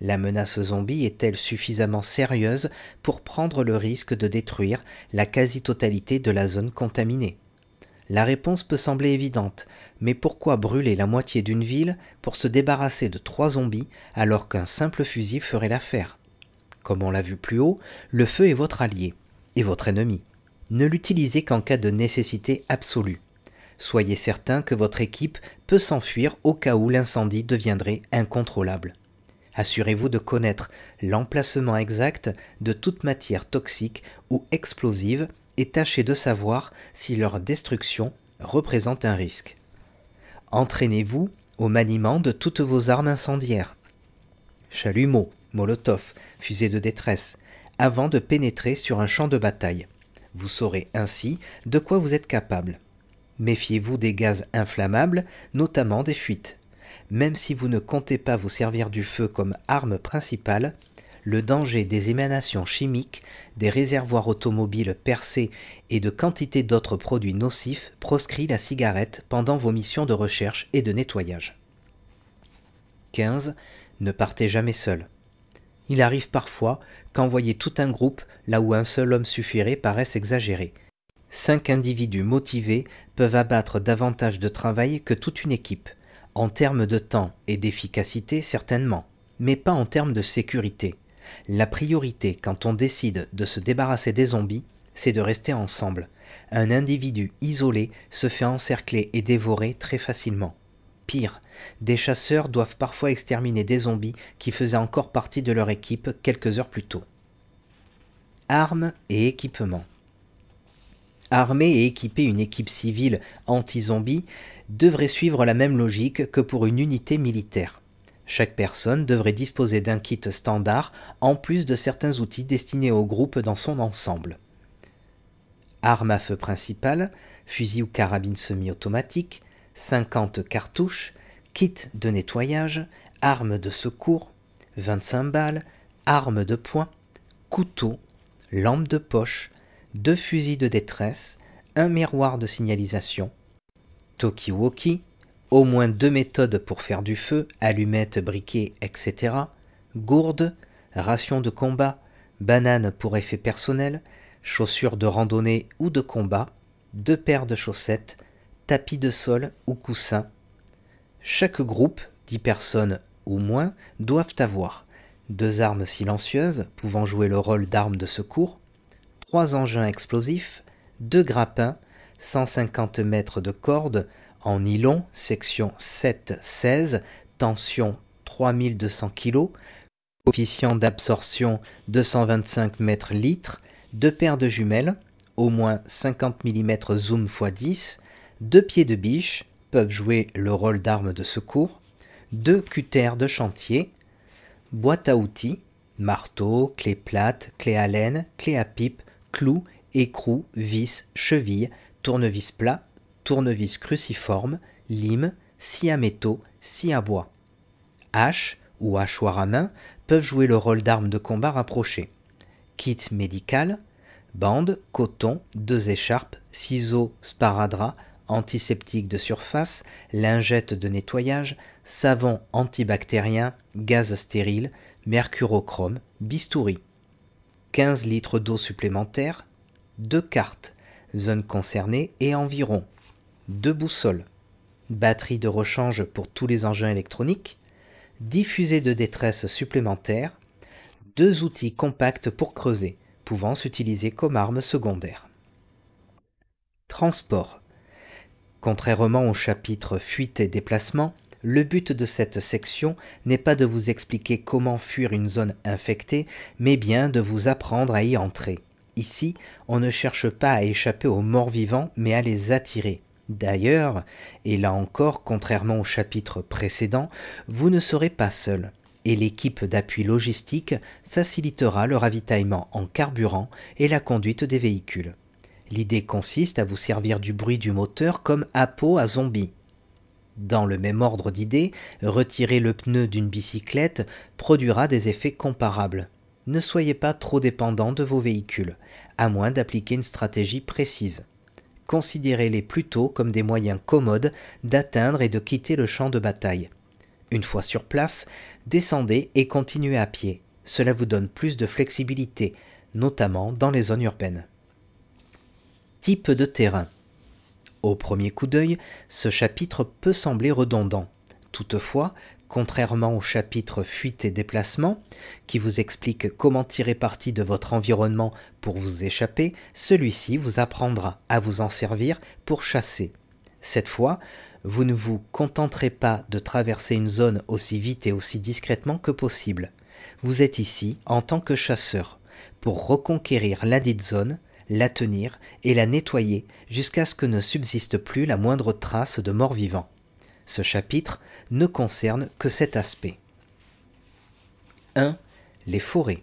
La menace zombie est-elle suffisamment sérieuse pour prendre le risque de détruire la quasi-totalité de la zone contaminée La réponse peut sembler évidente, mais pourquoi brûler la moitié d'une ville pour se débarrasser de trois zombies alors qu'un simple fusil ferait l'affaire Comme on l'a vu plus haut, le feu est votre allié et votre ennemi. Ne l'utilisez qu'en cas de nécessité absolue. Soyez certain que votre équipe peut s'enfuir au cas où l'incendie deviendrait incontrôlable. Assurez-vous de connaître l'emplacement exact de toute matière toxique ou explosive et tâchez de savoir si leur destruction représente un risque. Entraînez-vous au maniement de toutes vos armes incendiaires, chalumeaux, molotov, fusées de détresse, avant de pénétrer sur un champ de bataille. Vous saurez ainsi de quoi vous êtes capable. Méfiez-vous des gaz inflammables, notamment des fuites. Même si vous ne comptez pas vous servir du feu comme arme principale, le danger des émanations chimiques, des réservoirs automobiles percés et de quantité d'autres produits nocifs proscrit la cigarette pendant vos missions de recherche et de nettoyage. 15. Ne partez jamais seul. Il arrive parfois qu'envoyer tout un groupe là où un seul homme suffirait paraisse exagéré. Cinq individus motivés peuvent abattre davantage de travail que toute une équipe. En termes de temps et d'efficacité, certainement, mais pas en termes de sécurité. La priorité quand on décide de se débarrasser des zombies, c'est de rester ensemble. Un individu isolé se fait encercler et dévorer très facilement. Pire, des chasseurs doivent parfois exterminer des zombies qui faisaient encore partie de leur équipe quelques heures plus tôt. Armes et équipements. Armer et équiper une équipe civile anti-zombie, devrait suivre la même logique que pour une unité militaire. Chaque personne devrait disposer d'un kit standard en plus de certains outils destinés au groupe dans son ensemble. Arme à feu principale, fusil ou carabine semi-automatique, 50 cartouches, kit de nettoyage, arme de secours, 25 balles, arme de poing, couteau, lampe de poche, deux fusils de détresse, un miroir de signalisation, Tokiwoki, au moins deux méthodes pour faire du feu, allumettes, briquets, etc., gourdes, ration de combat, bananes pour effet personnel, chaussures de randonnée ou de combat, deux paires de chaussettes, tapis de sol ou coussins. Chaque groupe, dix personnes ou moins, doivent avoir deux armes silencieuses pouvant jouer le rôle d'armes de secours, trois engins explosifs, deux grappins, 150 mètres de corde en nylon, section 7-16, tension 3200 kg, coefficient d'absorption 225 mètres litre, deux paires de jumelles, au moins 50 mm zoom x 10, deux pieds de biche peuvent jouer le rôle d'arme de secours, deux cutters de chantier, boîte à outils, marteau, clé plate, clé à laine, clé à pipe, clou, écrou, vis, cheville, tournevis plat, tournevis cruciforme, lime, scie à métaux, scie à bois. Hache ou hachoir à main peuvent jouer le rôle d'armes de combat rapprochées. Kit médical, bande, coton, deux écharpes, ciseaux, sparadrap, antiseptique de surface, lingette de nettoyage, savon antibactérien, gaz stérile, mercurochrome, bistouri. 15 litres d'eau supplémentaire, deux cartes, zone concernée et environ, deux boussoles, batterie de rechange pour tous les engins électroniques, diffusée de détresse supplémentaire, deux outils compacts pour creuser, pouvant s'utiliser comme arme secondaire. Transport. Contrairement au chapitre fuite et déplacement, le but de cette section n'est pas de vous expliquer comment fuir une zone infectée, mais bien de vous apprendre à y entrer. Ici, on ne cherche pas à échapper aux morts vivants, mais à les attirer. D'ailleurs, et là encore, contrairement au chapitre précédent, vous ne serez pas seul, et l'équipe d'appui logistique facilitera le ravitaillement en carburant et la conduite des véhicules. L'idée consiste à vous servir du bruit du moteur comme peau à zombies. Dans le même ordre d'idées, retirer le pneu d'une bicyclette produira des effets comparables ne soyez pas trop dépendant de vos véhicules, à moins d'appliquer une stratégie précise. Considérez-les plutôt comme des moyens commodes d'atteindre et de quitter le champ de bataille. Une fois sur place, descendez et continuez à pied. Cela vous donne plus de flexibilité, notamment dans les zones urbaines. Type de terrain. Au premier coup d'œil, ce chapitre peut sembler redondant. Toutefois, Contrairement au chapitre Fuite et déplacement, qui vous explique comment tirer parti de votre environnement pour vous échapper, celui-ci vous apprendra à vous en servir pour chasser. Cette fois, vous ne vous contenterez pas de traverser une zone aussi vite et aussi discrètement que possible. Vous êtes ici en tant que chasseur pour reconquérir la dite zone, la tenir et la nettoyer jusqu'à ce que ne subsiste plus la moindre trace de mort vivant. Ce chapitre ne concerne que cet aspect. 1. Les forêts.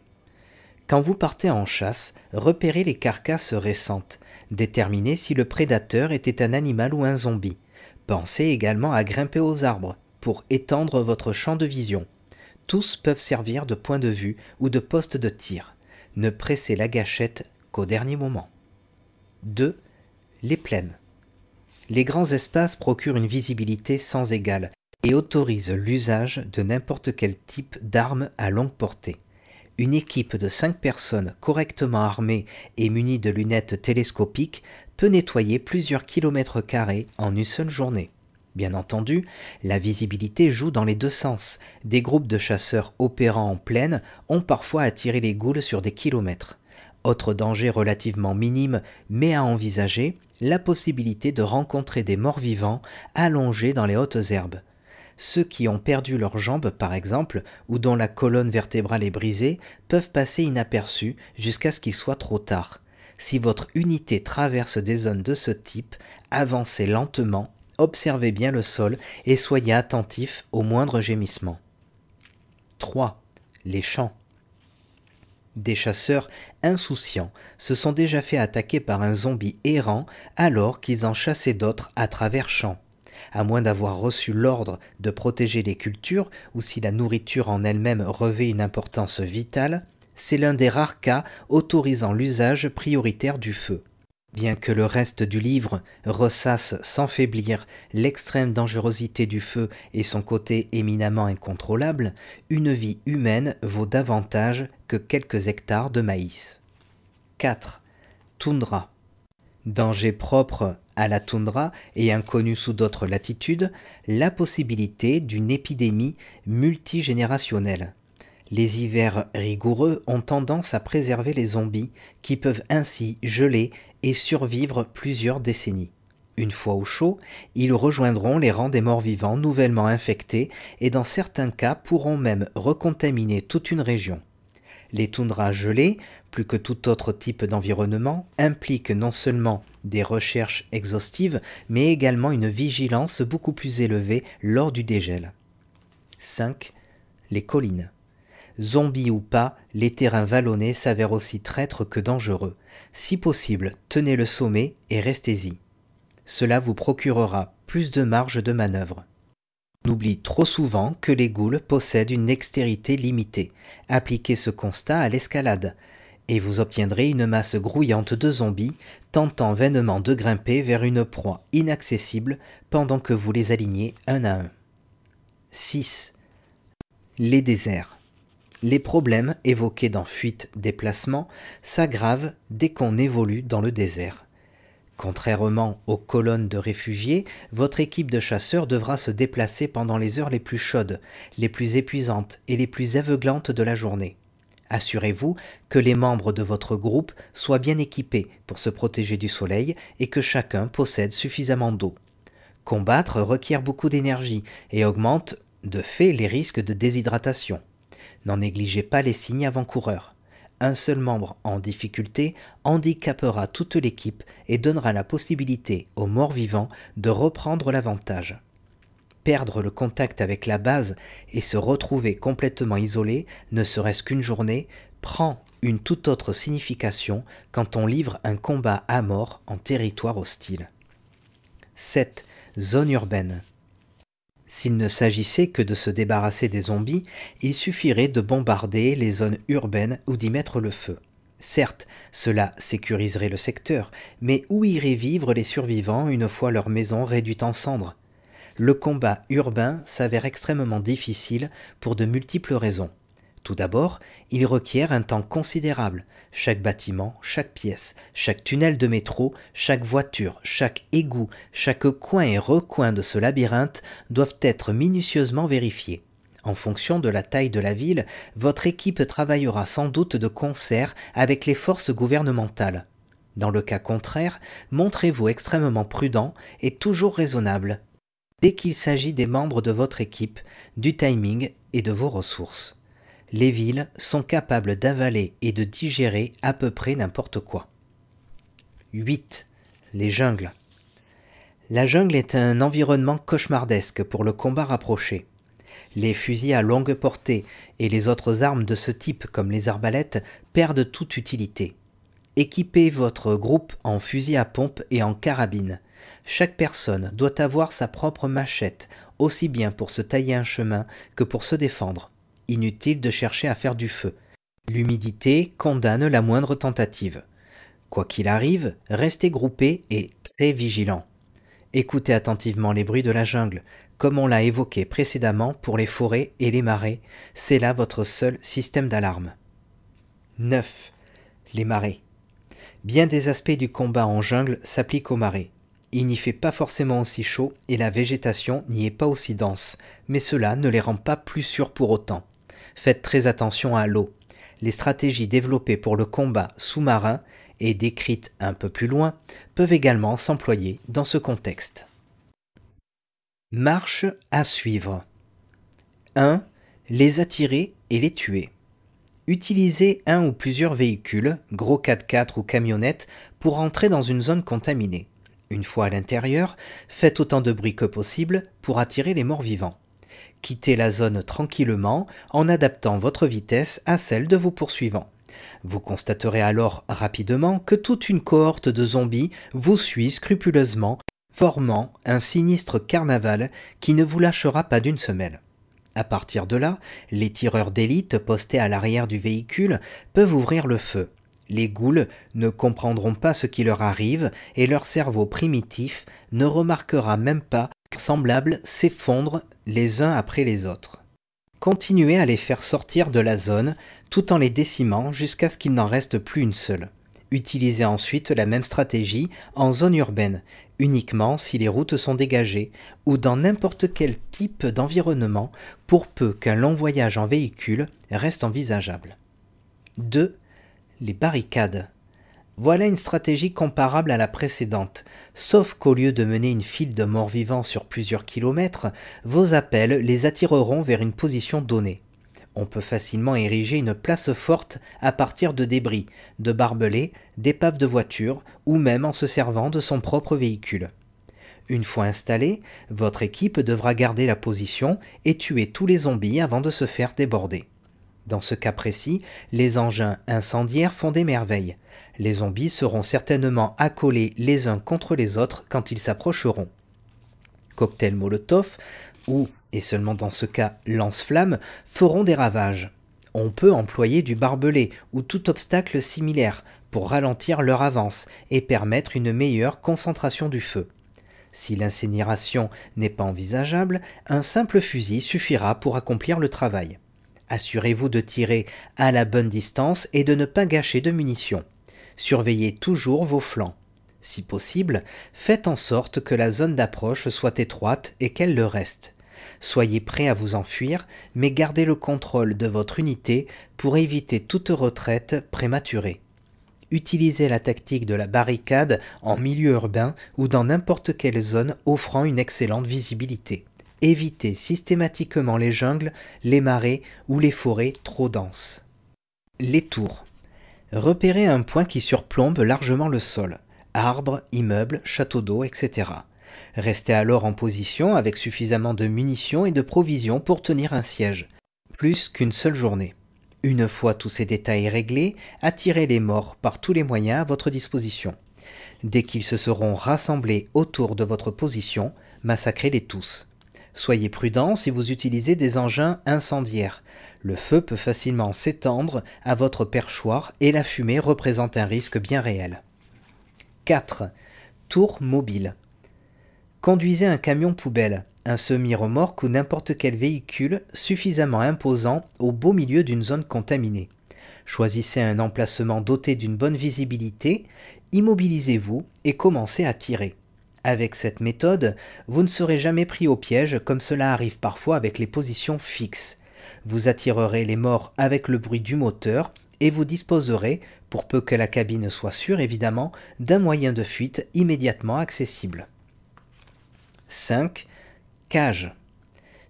Quand vous partez en chasse, repérez les carcasses récentes. Déterminez si le prédateur était un animal ou un zombie. Pensez également à grimper aux arbres pour étendre votre champ de vision. Tous peuvent servir de point de vue ou de poste de tir. Ne pressez la gâchette qu'au dernier moment. 2. Les plaines. Les grands espaces procurent une visibilité sans égale et autorise l'usage de n'importe quel type d'arme à longue portée. Une équipe de 5 personnes correctement armées et munies de lunettes télescopiques peut nettoyer plusieurs kilomètres carrés en une seule journée. Bien entendu, la visibilité joue dans les deux sens. Des groupes de chasseurs opérant en plaine ont parfois attiré les goules sur des kilomètres. Autre danger relativement minime, mais à envisager, la possibilité de rencontrer des morts vivants allongés dans les hautes herbes. Ceux qui ont perdu leurs jambes, par exemple, ou dont la colonne vertébrale est brisée, peuvent passer inaperçus jusqu'à ce qu'il soit trop tard. Si votre unité traverse des zones de ce type, avancez lentement, observez bien le sol et soyez attentifs au moindre gémissement. 3. Les champs. Des chasseurs insouciants se sont déjà fait attaquer par un zombie errant alors qu'ils en chassaient d'autres à travers champs à moins d'avoir reçu l'ordre de protéger les cultures ou si la nourriture en elle-même revêt une importance vitale, c'est l'un des rares cas autorisant l'usage prioritaire du feu. Bien que le reste du livre ressasse sans faiblir l'extrême dangerosité du feu et son côté éminemment incontrôlable, une vie humaine vaut davantage que quelques hectares de maïs. 4. Toundra danger propre à la toundra et inconnu sous d'autres latitudes, la possibilité d'une épidémie multigénérationnelle. Les hivers rigoureux ont tendance à préserver les zombies, qui peuvent ainsi geler et survivre plusieurs décennies. Une fois au chaud, ils rejoindront les rangs des morts-vivants nouvellement infectés et dans certains cas pourront même recontaminer toute une région. Les toundras gelées, plus que tout autre type d'environnement, impliquent non seulement des recherches exhaustives, mais également une vigilance beaucoup plus élevée lors du dégel. 5. Les collines. Zombies ou pas, les terrains vallonnés s'avèrent aussi traîtres que dangereux. Si possible, tenez le sommet et restez-y. Cela vous procurera plus de marge de manœuvre. N'oubliez trop souvent que les goules possèdent une dextérité limitée. Appliquez ce constat à l'escalade, et vous obtiendrez une masse grouillante de zombies tentant vainement de grimper vers une proie inaccessible pendant que vous les alignez un à un. 6. Les déserts. Les problèmes évoqués dans fuite déplacement s'aggravent dès qu'on évolue dans le désert. Contrairement aux colonnes de réfugiés, votre équipe de chasseurs devra se déplacer pendant les heures les plus chaudes, les plus épuisantes et les plus aveuglantes de la journée. Assurez-vous que les membres de votre groupe soient bien équipés pour se protéger du soleil et que chacun possède suffisamment d'eau. Combattre requiert beaucoup d'énergie et augmente de fait les risques de déshydratation. N'en négligez pas les signes avant-coureurs. Un seul membre en difficulté handicapera toute l'équipe et donnera la possibilité aux morts vivants de reprendre l'avantage. Perdre le contact avec la base et se retrouver complètement isolé, ne serait-ce qu'une journée, prend une toute autre signification quand on livre un combat à mort en territoire hostile. 7. Zone urbaine. S'il ne s'agissait que de se débarrasser des zombies, il suffirait de bombarder les zones urbaines ou d'y mettre le feu. Certes, cela sécuriserait le secteur, mais où iraient vivre les survivants une fois leur maison réduite en cendres Le combat urbain s'avère extrêmement difficile pour de multiples raisons. Tout d'abord, il requiert un temps considérable. Chaque bâtiment, chaque pièce, chaque tunnel de métro, chaque voiture, chaque égout, chaque coin et recoin de ce labyrinthe doivent être minutieusement vérifiés. En fonction de la taille de la ville, votre équipe travaillera sans doute de concert avec les forces gouvernementales. Dans le cas contraire, montrez-vous extrêmement prudent et toujours raisonnable dès qu'il s'agit des membres de votre équipe, du timing et de vos ressources les villes sont capables d'avaler et de digérer à peu près n'importe quoi. 8. Les jungles. La jungle est un environnement cauchemardesque pour le combat rapproché. Les fusils à longue portée et les autres armes de ce type comme les arbalètes perdent toute utilité. Équipez votre groupe en fusils à pompe et en carabine. Chaque personne doit avoir sa propre machette, aussi bien pour se tailler un chemin que pour se défendre. Inutile de chercher à faire du feu. L'humidité condamne la moindre tentative. Quoi qu'il arrive, restez groupés et très vigilants. Écoutez attentivement les bruits de la jungle, comme on l'a évoqué précédemment pour les forêts et les marais, c'est là votre seul système d'alarme. 9. Les marais. Bien des aspects du combat en jungle s'appliquent aux marais. Il n'y fait pas forcément aussi chaud et la végétation n'y est pas aussi dense, mais cela ne les rend pas plus sûrs pour autant faites très attention à l'eau. Les stratégies développées pour le combat sous-marin et décrites un peu plus loin peuvent également s'employer dans ce contexte. Marche à suivre. 1. Les attirer et les tuer. Utilisez un ou plusieurs véhicules, gros 4x4 ou camionnettes, pour entrer dans une zone contaminée. Une fois à l'intérieur, faites autant de bruit que possible pour attirer les morts vivants. Quittez la zone tranquillement en adaptant votre vitesse à celle de vos poursuivants. Vous constaterez alors rapidement que toute une cohorte de zombies vous suit scrupuleusement, formant un sinistre carnaval qui ne vous lâchera pas d'une semelle. À partir de là, les tireurs d'élite postés à l'arrière du véhicule peuvent ouvrir le feu. Les goules ne comprendront pas ce qui leur arrive et leur cerveau primitif ne remarquera même pas que semblable s'effondre les uns après les autres. Continuez à les faire sortir de la zone tout en les décimant jusqu'à ce qu'il n'en reste plus une seule. Utilisez ensuite la même stratégie en zone urbaine, uniquement si les routes sont dégagées ou dans n'importe quel type d'environnement pour peu qu'un long voyage en véhicule reste envisageable. 2. Les barricades. Voilà une stratégie comparable à la précédente, sauf qu'au lieu de mener une file de morts vivants sur plusieurs kilomètres, vos appels les attireront vers une position donnée. On peut facilement ériger une place forte à partir de débris, de barbelés, d'épaves de voitures ou même en se servant de son propre véhicule. Une fois installé, votre équipe devra garder la position et tuer tous les zombies avant de se faire déborder. Dans ce cas précis, les engins incendiaires font des merveilles. Les zombies seront certainement accolés les uns contre les autres quand ils s'approcheront. Cocktail Molotov, ou, et seulement dans ce cas, lance-flammes, feront des ravages. On peut employer du barbelé ou tout obstacle similaire pour ralentir leur avance et permettre une meilleure concentration du feu. Si l'incinération n'est pas envisageable, un simple fusil suffira pour accomplir le travail. Assurez-vous de tirer à la bonne distance et de ne pas gâcher de munitions. Surveillez toujours vos flancs. Si possible, faites en sorte que la zone d'approche soit étroite et qu'elle le reste. Soyez prêt à vous enfuir, mais gardez le contrôle de votre unité pour éviter toute retraite prématurée. Utilisez la tactique de la barricade en milieu urbain ou dans n'importe quelle zone offrant une excellente visibilité. Évitez systématiquement les jungles, les marais ou les forêts trop denses. Les tours. Repérez un point qui surplombe largement le sol, arbres, immeubles, châteaux d'eau, etc. Restez alors en position avec suffisamment de munitions et de provisions pour tenir un siège, plus qu'une seule journée. Une fois tous ces détails réglés, attirez les morts par tous les moyens à votre disposition. Dès qu'ils se seront rassemblés autour de votre position, massacrez-les tous. Soyez prudent si vous utilisez des engins incendiaires. Le feu peut facilement s'étendre à votre perchoir et la fumée représente un risque bien réel. 4. Tour mobile. Conduisez un camion poubelle, un semi-remorque ou n'importe quel véhicule suffisamment imposant au beau milieu d'une zone contaminée. Choisissez un emplacement doté d'une bonne visibilité, immobilisez-vous et commencez à tirer. Avec cette méthode, vous ne serez jamais pris au piège comme cela arrive parfois avec les positions fixes. Vous attirerez les morts avec le bruit du moteur et vous disposerez, pour peu que la cabine soit sûre évidemment, d'un moyen de fuite immédiatement accessible. 5. Cage.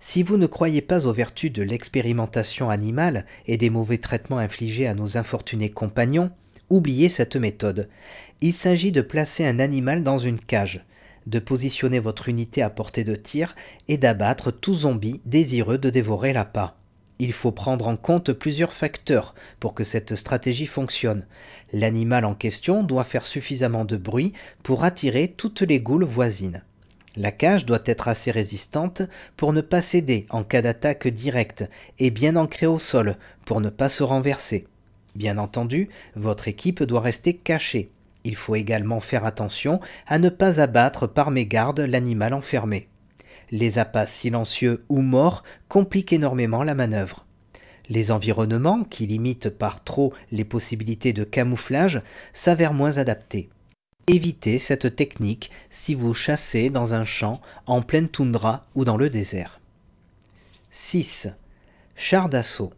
Si vous ne croyez pas aux vertus de l'expérimentation animale et des mauvais traitements infligés à nos infortunés compagnons, oubliez cette méthode. Il s'agit de placer un animal dans une cage, de positionner votre unité à portée de tir et d'abattre tout zombie désireux de dévorer l'appât. Il faut prendre en compte plusieurs facteurs pour que cette stratégie fonctionne. L'animal en question doit faire suffisamment de bruit pour attirer toutes les goules voisines. La cage doit être assez résistante pour ne pas céder en cas d'attaque directe et bien ancrée au sol pour ne pas se renverser. Bien entendu, votre équipe doit rester cachée. Il faut également faire attention à ne pas abattre par mégarde l'animal enfermé. Les appâts silencieux ou morts compliquent énormément la manœuvre. Les environnements, qui limitent par trop les possibilités de camouflage, s'avèrent moins adaptés. Évitez cette technique si vous chassez dans un champ, en pleine toundra ou dans le désert. 6. Char d'assaut.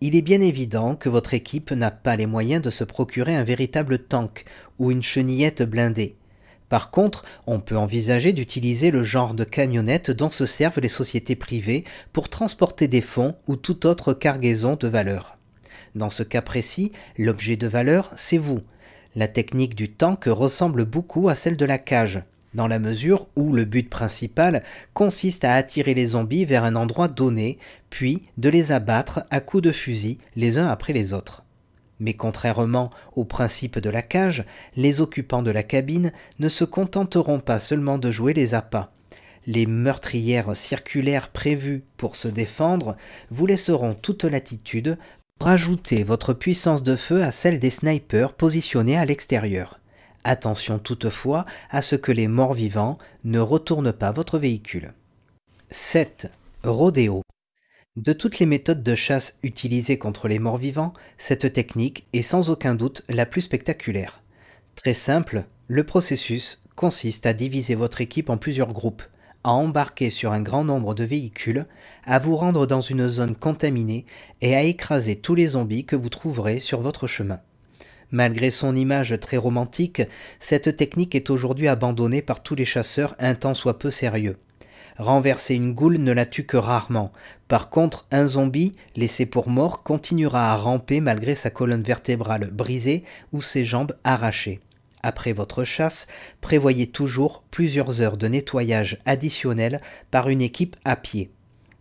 Il est bien évident que votre équipe n'a pas les moyens de se procurer un véritable tank ou une chenillette blindée. Par contre, on peut envisager d'utiliser le genre de camionnette dont se servent les sociétés privées pour transporter des fonds ou toute autre cargaison de valeur. Dans ce cas précis, l'objet de valeur, c'est vous. La technique du tank ressemble beaucoup à celle de la cage, dans la mesure où le but principal consiste à attirer les zombies vers un endroit donné, puis de les abattre à coups de fusil les uns après les autres. Mais contrairement au principe de la cage, les occupants de la cabine ne se contenteront pas seulement de jouer les appâts. Les meurtrières circulaires prévues pour se défendre vous laisseront toute latitude pour ajouter votre puissance de feu à celle des snipers positionnés à l'extérieur. Attention toutefois à ce que les morts vivants ne retournent pas votre véhicule. 7. Rodéo. De toutes les méthodes de chasse utilisées contre les morts-vivants, cette technique est sans aucun doute la plus spectaculaire. Très simple, le processus consiste à diviser votre équipe en plusieurs groupes, à embarquer sur un grand nombre de véhicules, à vous rendre dans une zone contaminée et à écraser tous les zombies que vous trouverez sur votre chemin. Malgré son image très romantique, cette technique est aujourd'hui abandonnée par tous les chasseurs un tant soit peu sérieux. Renverser une goule ne la tue que rarement. Par contre, un zombie, laissé pour mort, continuera à ramper malgré sa colonne vertébrale brisée ou ses jambes arrachées. Après votre chasse, prévoyez toujours plusieurs heures de nettoyage additionnel par une équipe à pied.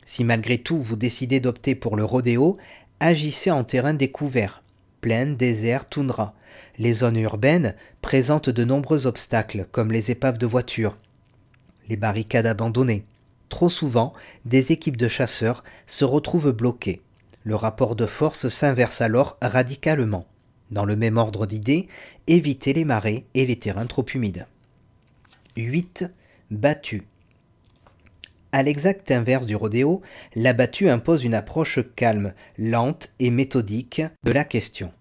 Si malgré tout vous décidez d'opter pour le rodéo, agissez en terrain découvert plaine, désert, toundra. Les zones urbaines présentent de nombreux obstacles, comme les épaves de voitures, les barricades abandonnées. Trop souvent, des équipes de chasseurs se retrouvent bloquées. Le rapport de force s'inverse alors radicalement. Dans le même ordre d'idées, éviter les marées et les terrains trop humides. 8. Battu À l'exact inverse du rodéo, la battue impose une approche calme, lente et méthodique de la question.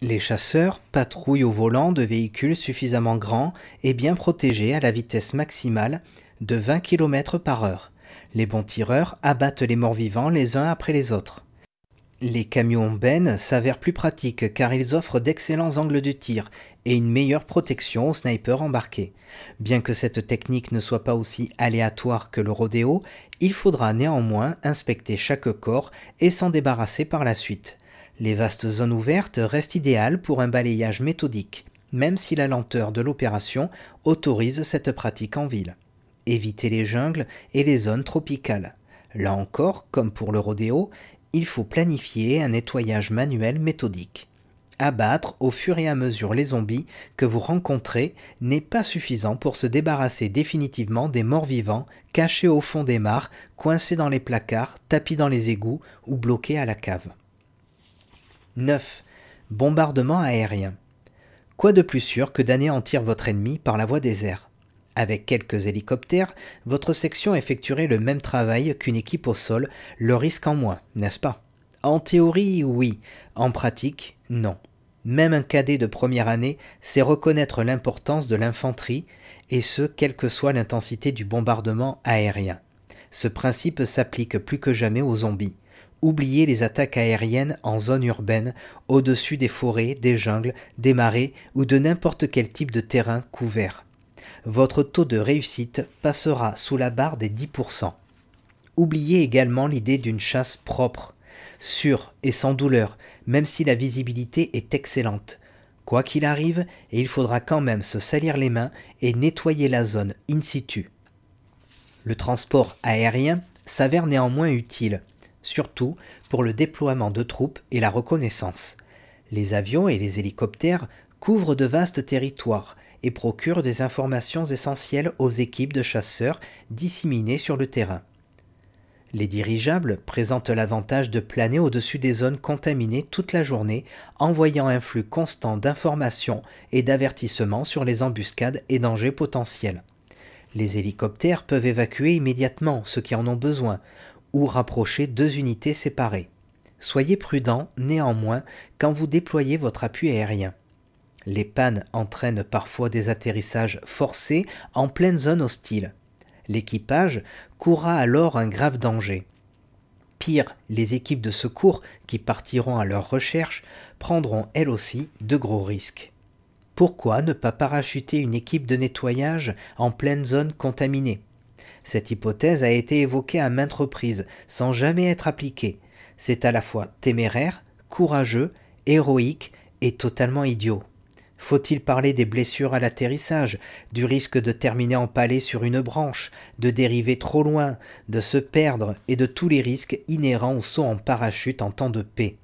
Les chasseurs patrouillent au volant de véhicules suffisamment grands et bien protégés à la vitesse maximale de 20 km par heure. Les bons tireurs abattent les morts-vivants les uns après les autres. Les camions Ben s'avèrent plus pratiques car ils offrent d'excellents angles de tir et une meilleure protection aux snipers embarqués. Bien que cette technique ne soit pas aussi aléatoire que le rodéo, il faudra néanmoins inspecter chaque corps et s'en débarrasser par la suite. Les vastes zones ouvertes restent idéales pour un balayage méthodique, même si la lenteur de l'opération autorise cette pratique en ville. Évitez les jungles et les zones tropicales. Là encore, comme pour le rodéo, il faut planifier un nettoyage manuel méthodique. Abattre au fur et à mesure les zombies que vous rencontrez n'est pas suffisant pour se débarrasser définitivement des morts vivants cachés au fond des mares, coincés dans les placards, tapis dans les égouts ou bloqués à la cave. 9. Bombardement aérien. Quoi de plus sûr que d'anéantir votre ennemi par la voie des airs Avec quelques hélicoptères, votre section effectuerait le même travail qu'une équipe au sol, le risque en moins, n'est-ce pas En théorie, oui. En pratique, non. Même un cadet de première année sait reconnaître l'importance de l'infanterie, et ce, quelle que soit l'intensité du bombardement aérien. Ce principe s'applique plus que jamais aux zombies oubliez les attaques aériennes en zone urbaine, au-dessus des forêts, des jungles, des marais ou de n'importe quel type de terrain couvert. Votre taux de réussite passera sous la barre des 10%. Oubliez également l'idée d'une chasse propre, sûre et sans douleur, même si la visibilité est excellente. Quoi qu'il arrive, il faudra quand même se salir les mains et nettoyer la zone in situ. Le transport aérien s'avère néanmoins utile, surtout pour le déploiement de troupes et la reconnaissance. Les avions et les hélicoptères couvrent de vastes territoires et procurent des informations essentielles aux équipes de chasseurs disséminées sur le terrain. Les dirigeables présentent l'avantage de planer au-dessus des zones contaminées toute la journée, envoyant un flux constant d'informations et d'avertissements sur les embuscades et dangers potentiels. Les hélicoptères peuvent évacuer immédiatement ceux qui en ont besoin, ou rapprocher deux unités séparées. Soyez prudent néanmoins quand vous déployez votre appui aérien. Les pannes entraînent parfois des atterrissages forcés en pleine zone hostile. L'équipage courra alors un grave danger. Pire, les équipes de secours qui partiront à leur recherche prendront elles aussi de gros risques. Pourquoi ne pas parachuter une équipe de nettoyage en pleine zone contaminée cette hypothèse a été évoquée à maintes reprises, sans jamais être appliquée. C'est à la fois téméraire, courageux, héroïque et totalement idiot. Faut-il parler des blessures à l'atterrissage, du risque de terminer empalé sur une branche, de dériver trop loin, de se perdre et de tous les risques inhérents au saut en parachute en temps de paix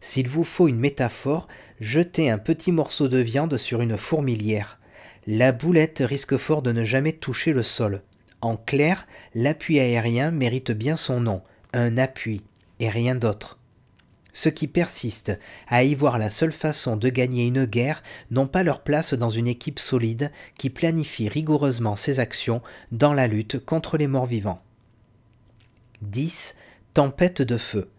S'il vous faut une métaphore, jetez un petit morceau de viande sur une fourmilière. La boulette risque fort de ne jamais toucher le sol. En clair, l'appui aérien mérite bien son nom, un appui, et rien d'autre. Ceux qui persistent à y voir la seule façon de gagner une guerre n'ont pas leur place dans une équipe solide qui planifie rigoureusement ses actions dans la lutte contre les morts-vivants. 10. Tempête de feu.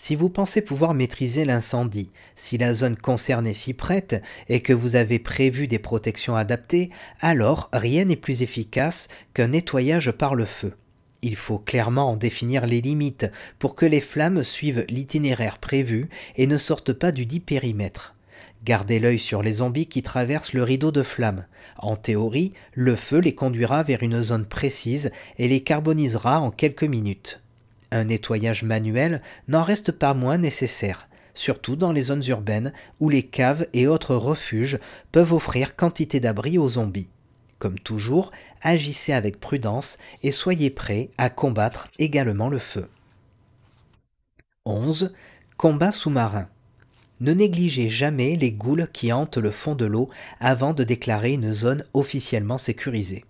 Si vous pensez pouvoir maîtriser l'incendie, si la zone concernée s'y prête et que vous avez prévu des protections adaptées, alors rien n'est plus efficace qu'un nettoyage par le feu. Il faut clairement en définir les limites pour que les flammes suivent l'itinéraire prévu et ne sortent pas du dit périmètre. Gardez l'œil sur les zombies qui traversent le rideau de flammes. En théorie, le feu les conduira vers une zone précise et les carbonisera en quelques minutes. Un nettoyage manuel n'en reste pas moins nécessaire, surtout dans les zones urbaines où les caves et autres refuges peuvent offrir quantité d'abris aux zombies. Comme toujours, agissez avec prudence et soyez prêts à combattre également le feu. 11. Combat sous-marin. Ne négligez jamais les goules qui hantent le fond de l'eau avant de déclarer une zone officiellement sécurisée.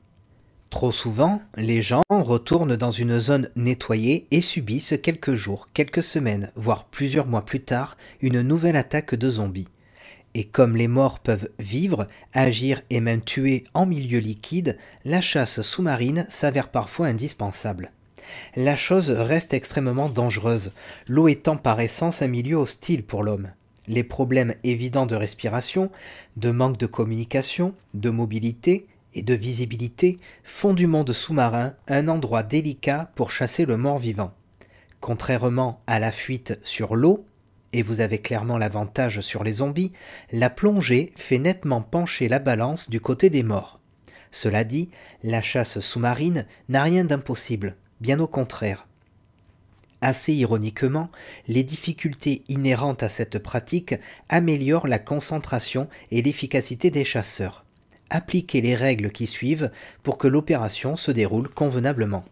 Trop souvent, les gens retournent dans une zone nettoyée et subissent quelques jours, quelques semaines, voire plusieurs mois plus tard, une nouvelle attaque de zombies. Et comme les morts peuvent vivre, agir et même tuer en milieu liquide, la chasse sous-marine s'avère parfois indispensable. La chose reste extrêmement dangereuse, l'eau étant par essence un milieu hostile pour l'homme les problèmes évidents de respiration, de manque de communication, de mobilité, de visibilité font du monde sous-marin un endroit délicat pour chasser le mort-vivant. Contrairement à la fuite sur l'eau, et vous avez clairement l'avantage sur les zombies, la plongée fait nettement pencher la balance du côté des morts. Cela dit, la chasse sous-marine n'a rien d'impossible, bien au contraire. Assez ironiquement, les difficultés inhérentes à cette pratique améliorent la concentration et l'efficacité des chasseurs. Appliquez les règles qui suivent pour que l'opération se déroule convenablement.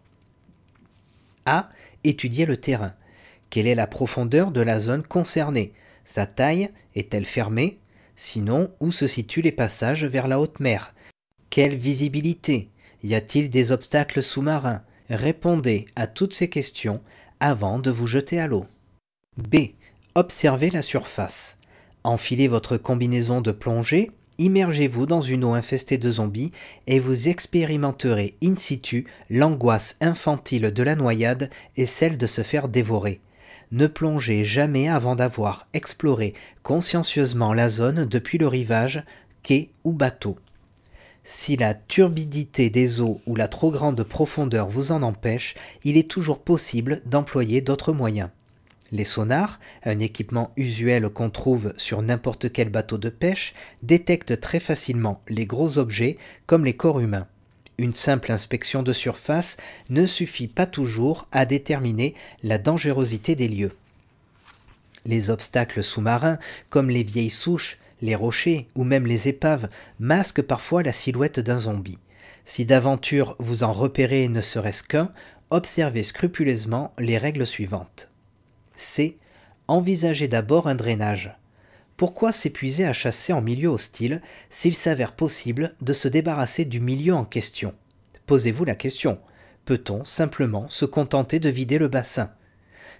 A. Étudiez le terrain. Quelle est la profondeur de la zone concernée Sa taille est-elle fermée Sinon, où se situent les passages vers la haute mer Quelle visibilité Y a-t-il des obstacles sous-marins Répondez à toutes ces questions avant de vous jeter à l'eau. B. Observez la surface. Enfilez votre combinaison de plongée Immergez-vous dans une eau infestée de zombies et vous expérimenterez in situ l'angoisse infantile de la noyade et celle de se faire dévorer. Ne plongez jamais avant d'avoir exploré consciencieusement la zone depuis le rivage, quai ou bateau. Si la turbidité des eaux ou la trop grande profondeur vous en empêche, il est toujours possible d'employer d'autres moyens. Les sonars, un équipement usuel qu'on trouve sur n'importe quel bateau de pêche, détectent très facilement les gros objets comme les corps humains. Une simple inspection de surface ne suffit pas toujours à déterminer la dangerosité des lieux. Les obstacles sous-marins, comme les vieilles souches, les rochers ou même les épaves, masquent parfois la silhouette d'un zombie. Si d'aventure vous en repérez ne serait-ce qu'un, observez scrupuleusement les règles suivantes. C. envisager d'abord un drainage. Pourquoi s'épuiser à chasser en milieu hostile s'il s'avère possible de se débarrasser du milieu en question Posez-vous la question. Peut-on simplement se contenter de vider le bassin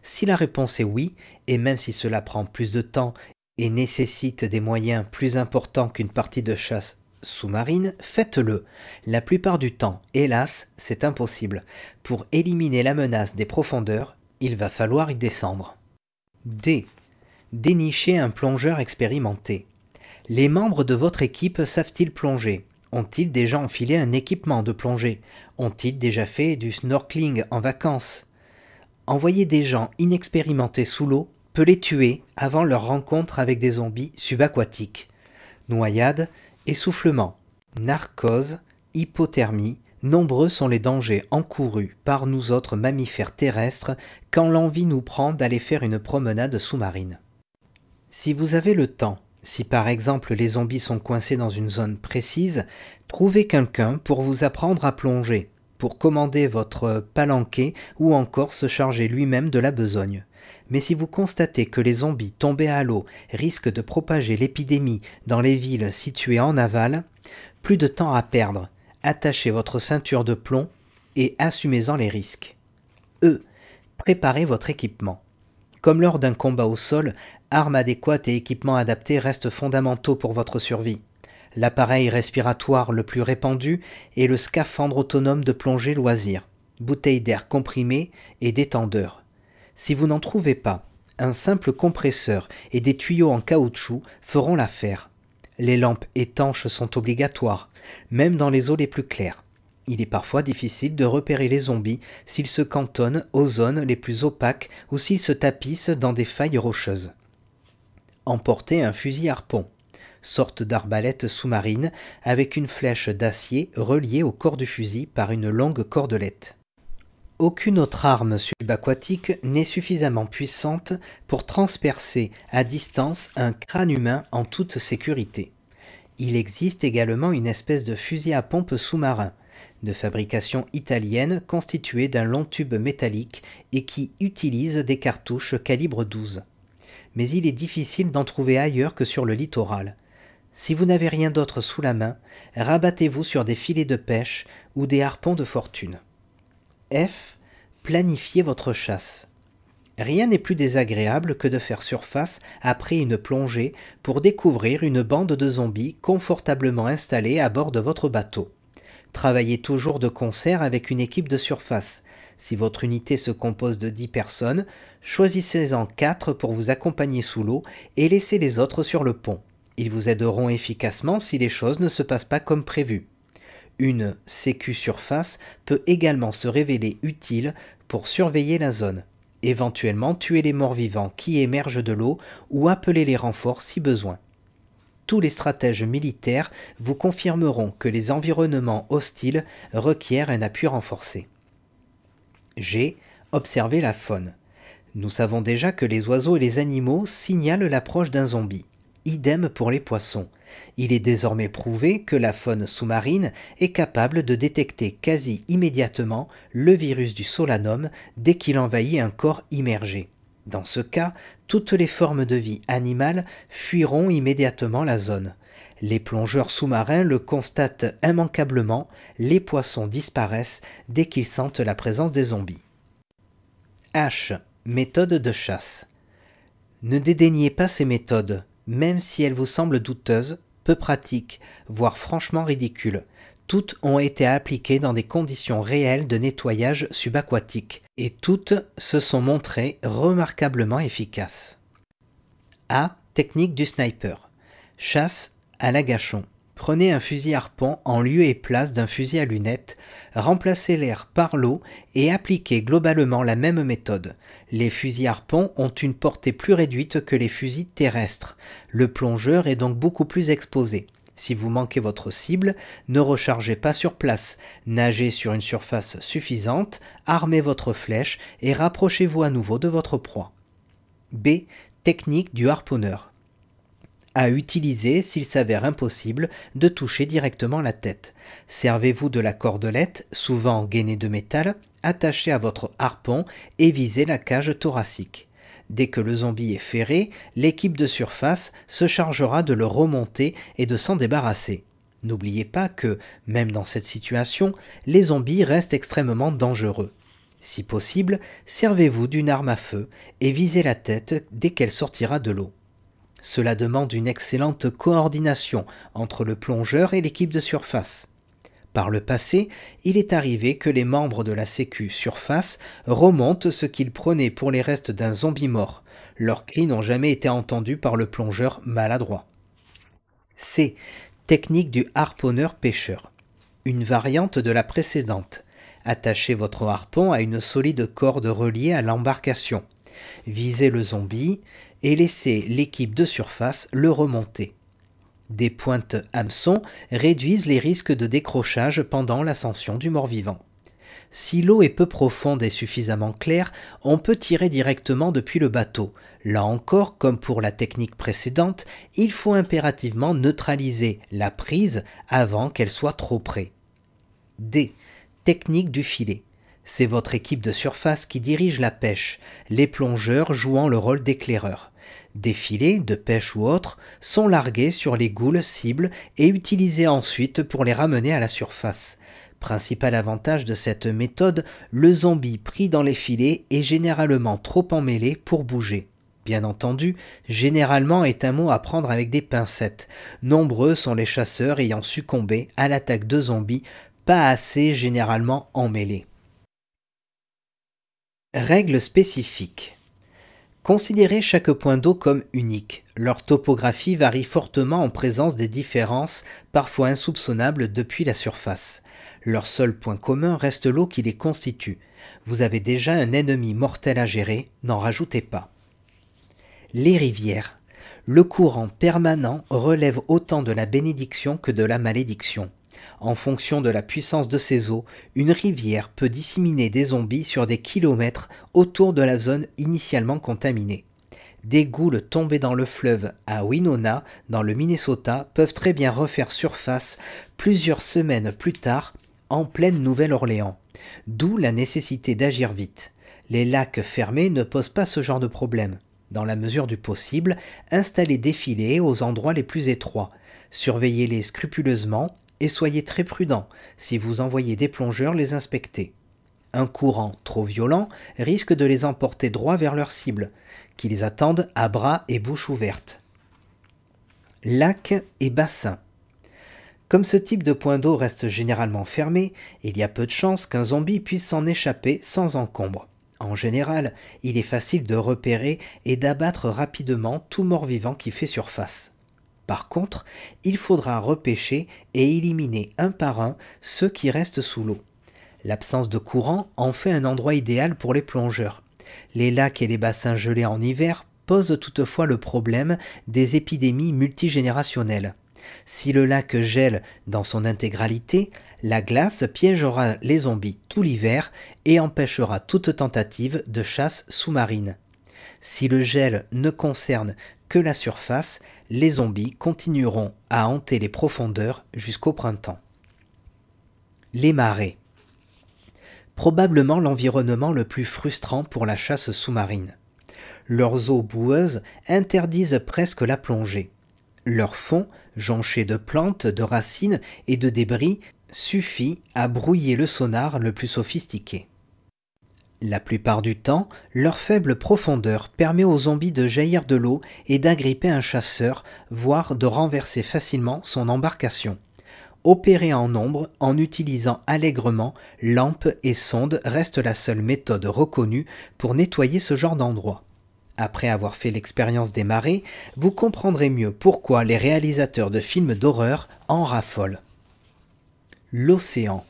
Si la réponse est oui, et même si cela prend plus de temps et nécessite des moyens plus importants qu'une partie de chasse sous-marine, faites-le. La plupart du temps, hélas, c'est impossible. Pour éliminer la menace des profondeurs, il va falloir y descendre. D. Dénicher un plongeur expérimenté. Les membres de votre équipe savent-ils plonger Ont-ils déjà enfilé un équipement de plongée Ont-ils déjà fait du snorkeling en vacances Envoyer des gens inexpérimentés sous l'eau peut les tuer avant leur rencontre avec des zombies subaquatiques. Noyade, essoufflement, narcose, hypothermie, Nombreux sont les dangers encourus par nous autres mammifères terrestres quand l'envie nous prend d'aller faire une promenade sous-marine. Si vous avez le temps, si par exemple les zombies sont coincés dans une zone précise, trouvez quelqu'un pour vous apprendre à plonger, pour commander votre palanquet ou encore se charger lui-même de la besogne. Mais si vous constatez que les zombies tombés à l'eau risquent de propager l'épidémie dans les villes situées en aval, plus de temps à perdre, Attachez votre ceinture de plomb et assumez-en les risques. E. Préparez votre équipement. Comme lors d'un combat au sol, armes adéquates et équipements adaptés restent fondamentaux pour votre survie. L'appareil respiratoire le plus répandu est le scaphandre autonome de plongée loisir, bouteille d'air comprimé et détendeur. Si vous n'en trouvez pas, un simple compresseur et des tuyaux en caoutchouc feront l'affaire. Les lampes étanches sont obligatoires, même dans les eaux les plus claires. Il est parfois difficile de repérer les zombies s'ils se cantonnent aux zones les plus opaques ou s'ils se tapissent dans des failles rocheuses. Emporter un fusil harpon, sorte d'arbalète sous-marine avec une flèche d'acier reliée au corps du fusil par une longue cordelette. Aucune autre arme subaquatique n'est suffisamment puissante pour transpercer à distance un crâne humain en toute sécurité. Il existe également une espèce de fusil à pompe sous-marin, de fabrication italienne constituée d'un long tube métallique et qui utilise des cartouches calibre 12. Mais il est difficile d'en trouver ailleurs que sur le littoral. Si vous n'avez rien d'autre sous la main, rabattez-vous sur des filets de pêche ou des harpons de fortune. F. Planifiez votre chasse. Rien n'est plus désagréable que de faire surface après une plongée pour découvrir une bande de zombies confortablement installée à bord de votre bateau. Travaillez toujours de concert avec une équipe de surface. Si votre unité se compose de 10 personnes, choisissez-en 4 pour vous accompagner sous l'eau et laissez les autres sur le pont. Ils vous aideront efficacement si les choses ne se passent pas comme prévu. Une sécu surface peut également se révéler utile pour surveiller la zone éventuellement tuer les morts vivants qui émergent de l'eau ou appeler les renforts si besoin. Tous les stratèges militaires vous confirmeront que les environnements hostiles requièrent un appui renforcé. G. Observez la faune. Nous savons déjà que les oiseaux et les animaux signalent l'approche d'un zombie. Idem pour les poissons. Il est désormais prouvé que la faune sous-marine est capable de détecter quasi immédiatement le virus du solanum dès qu'il envahit un corps immergé. Dans ce cas, toutes les formes de vie animales fuiront immédiatement la zone. Les plongeurs sous-marins le constatent immanquablement, les poissons disparaissent dès qu'ils sentent la présence des zombies. H. Méthode de chasse. Ne dédaignez pas ces méthodes même si elles vous semblent douteuses, peu pratiques, voire franchement ridicules. Toutes ont été appliquées dans des conditions réelles de nettoyage subaquatique, et toutes se sont montrées remarquablement efficaces. A. Technique du sniper. Chasse à l'agachon. Prenez un fusil harpon en lieu et place d'un fusil à lunettes, remplacez l'air par l'eau et appliquez globalement la même méthode. Les fusils harpons ont une portée plus réduite que les fusils terrestres. Le plongeur est donc beaucoup plus exposé. Si vous manquez votre cible, ne rechargez pas sur place, nagez sur une surface suffisante, armez votre flèche et rapprochez-vous à nouveau de votre proie. B. Technique du harponneur à utiliser s'il s'avère impossible de toucher directement la tête. Servez-vous de la cordelette, souvent gainée de métal, attachée à votre harpon et visez la cage thoracique. Dès que le zombie est ferré, l'équipe de surface se chargera de le remonter et de s'en débarrasser. N'oubliez pas que, même dans cette situation, les zombies restent extrêmement dangereux. Si possible, servez-vous d'une arme à feu et visez la tête dès qu'elle sortira de l'eau. Cela demande une excellente coordination entre le plongeur et l'équipe de surface. Par le passé, il est arrivé que les membres de la sécu surface remontent ce qu'ils prenaient pour les restes d'un zombie mort. Leurs cris n'ont jamais été entendus par le plongeur maladroit. C. Technique du harponneur-pêcheur. Une variante de la précédente. Attachez votre harpon à une solide corde reliée à l'embarcation. Visez le zombie, et laisser l'équipe de surface le remonter. Des pointes hameçons réduisent les risques de décrochage pendant l'ascension du mort-vivant. Si l'eau est peu profonde et suffisamment claire, on peut tirer directement depuis le bateau. Là encore, comme pour la technique précédente, il faut impérativement neutraliser la prise avant qu'elle soit trop près. D. Technique du filet. C'est votre équipe de surface qui dirige la pêche, les plongeurs jouant le rôle d'éclaireurs. Des filets, de pêche ou autres, sont largués sur les goules cibles et utilisés ensuite pour les ramener à la surface. Principal avantage de cette méthode, le zombie pris dans les filets est généralement trop emmêlé pour bouger. Bien entendu, généralement est un mot à prendre avec des pincettes. Nombreux sont les chasseurs ayant succombé à l'attaque de zombies, pas assez généralement emmêlés. Règles spécifiques. Considérez chaque point d'eau comme unique. Leur topographie varie fortement en présence des différences, parfois insoupçonnables depuis la surface. Leur seul point commun reste l'eau qui les constitue. Vous avez déjà un ennemi mortel à gérer, n'en rajoutez pas. Les rivières. Le courant permanent relève autant de la bénédiction que de la malédiction. En fonction de la puissance de ses eaux, une rivière peut disséminer des zombies sur des kilomètres autour de la zone initialement contaminée. Des goules tombées dans le fleuve à Winona, dans le Minnesota, peuvent très bien refaire surface plusieurs semaines plus tard en pleine Nouvelle-Orléans. D'où la nécessité d'agir vite. Les lacs fermés ne posent pas ce genre de problème. Dans la mesure du possible, installez des filets aux endroits les plus étroits. Surveillez-les scrupuleusement et soyez très prudents si vous envoyez des plongeurs les inspecter. Un courant trop violent risque de les emporter droit vers leur cible, qui les attendent à bras et bouche ouvertes. Lacs et bassins Comme ce type de point d'eau reste généralement fermé, il y a peu de chances qu'un zombie puisse s'en échapper sans encombre. En général, il est facile de repérer et d'abattre rapidement tout mort-vivant qui fait surface. Par contre, il faudra repêcher et éliminer un par un ceux qui restent sous l'eau. L'absence de courant en fait un endroit idéal pour les plongeurs. Les lacs et les bassins gelés en hiver posent toutefois le problème des épidémies multigénérationnelles. Si le lac gèle dans son intégralité, la glace piégera les zombies tout l'hiver et empêchera toute tentative de chasse sous-marine. Si le gel ne concerne que la surface, les zombies continueront à hanter les profondeurs jusqu'au printemps. Les marées. Probablement l'environnement le plus frustrant pour la chasse sous-marine. Leurs eaux boueuses interdisent presque la plongée. Leur fond, jonché de plantes, de racines et de débris, suffit à brouiller le sonar le plus sophistiqué. La plupart du temps, leur faible profondeur permet aux zombies de jaillir de l'eau et d'agripper un chasseur, voire de renverser facilement son embarcation. Opérer en nombre en utilisant allègrement lampes et sondes reste la seule méthode reconnue pour nettoyer ce genre d'endroit. Après avoir fait l'expérience des marées, vous comprendrez mieux pourquoi les réalisateurs de films d'horreur en raffolent. L'océan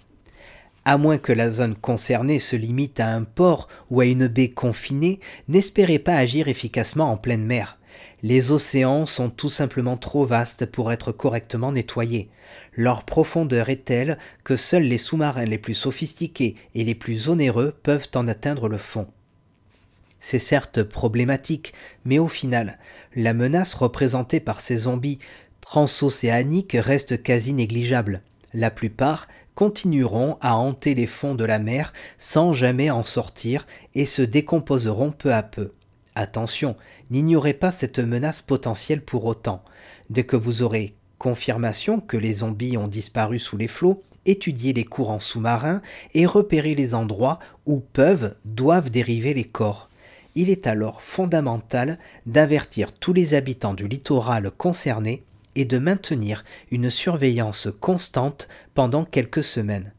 à moins que la zone concernée se limite à un port ou à une baie confinée, n'espérez pas agir efficacement en pleine mer. Les océans sont tout simplement trop vastes pour être correctement nettoyés. Leur profondeur est telle que seuls les sous-marins les plus sophistiqués et les plus onéreux peuvent en atteindre le fond. C'est certes problématique, mais au final, la menace représentée par ces zombies transocéaniques reste quasi négligeable. La plupart continueront à hanter les fonds de la mer sans jamais en sortir et se décomposeront peu à peu. Attention, n'ignorez pas cette menace potentielle pour autant. Dès que vous aurez confirmation que les zombies ont disparu sous les flots, étudiez les courants sous-marins et repérez les endroits où peuvent, doivent dériver les corps. Il est alors fondamental d'avertir tous les habitants du littoral concerné et de maintenir une surveillance constante pendant quelques semaines.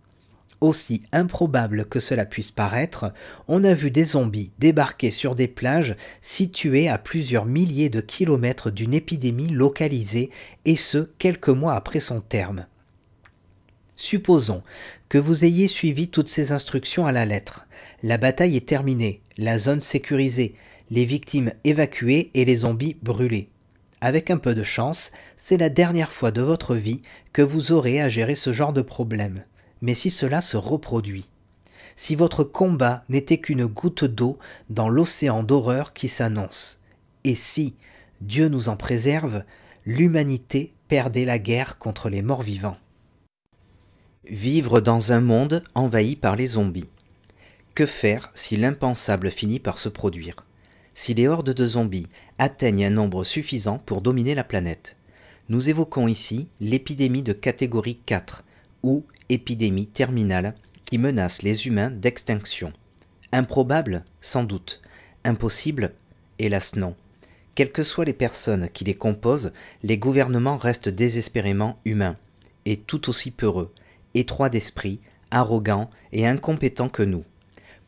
Aussi improbable que cela puisse paraître, on a vu des zombies débarquer sur des plages situées à plusieurs milliers de kilomètres d'une épidémie localisée, et ce quelques mois après son terme. Supposons que vous ayez suivi toutes ces instructions à la lettre. La bataille est terminée, la zone sécurisée, les victimes évacuées et les zombies brûlés. Avec un peu de chance, c'est la dernière fois de votre vie que vous aurez à gérer ce genre de problème. Mais si cela se reproduit, si votre combat n'était qu'une goutte d'eau dans l'océan d'horreur qui s'annonce, et si, Dieu nous en préserve, l'humanité perdait la guerre contre les morts vivants. Vivre dans un monde envahi par les zombies. Que faire si l'impensable finit par se produire Si les hordes de zombies atteignent un nombre suffisant pour dominer la planète. Nous évoquons ici l'épidémie de catégorie 4, ou épidémie terminale, qui menace les humains d'extinction. Improbable, sans doute. Impossible, hélas non. Quelles que soient les personnes qui les composent, les gouvernements restent désespérément humains, et tout aussi peureux, étroits d'esprit, arrogants et incompétents que nous.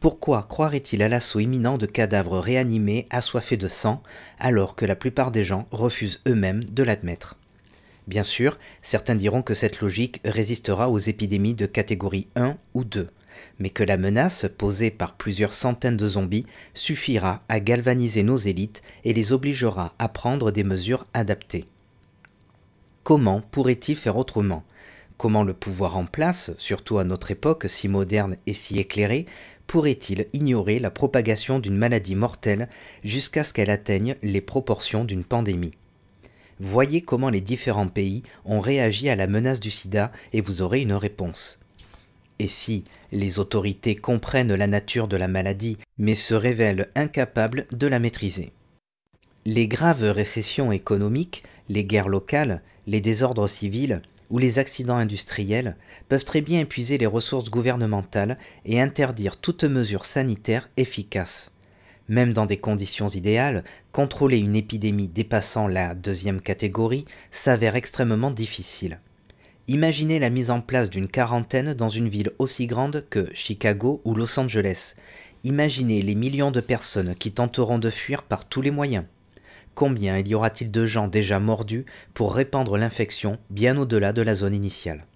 Pourquoi croirait-il à l'assaut imminent de cadavres réanimés, assoiffés de sang, alors que la plupart des gens refusent eux-mêmes de l'admettre Bien sûr, certains diront que cette logique résistera aux épidémies de catégorie 1 ou 2, mais que la menace posée par plusieurs centaines de zombies suffira à galvaniser nos élites et les obligera à prendre des mesures adaptées. Comment pourrait-il faire autrement Comment le pouvoir en place, surtout à notre époque si moderne et si éclairée, pourrait-il ignorer la propagation d'une maladie mortelle jusqu'à ce qu'elle atteigne les proportions d'une pandémie Voyez comment les différents pays ont réagi à la menace du sida et vous aurez une réponse. Et si les autorités comprennent la nature de la maladie mais se révèlent incapables de la maîtriser Les graves récessions économiques, les guerres locales, les désordres civils, ou les accidents industriels peuvent très bien épuiser les ressources gouvernementales et interdire toute mesure sanitaire efficace. Même dans des conditions idéales, contrôler une épidémie dépassant la deuxième catégorie s'avère extrêmement difficile. Imaginez la mise en place d'une quarantaine dans une ville aussi grande que Chicago ou Los Angeles. Imaginez les millions de personnes qui tenteront de fuir par tous les moyens combien il y aura-t-il de gens déjà mordus pour répandre l'infection bien au-delà de la zone initiale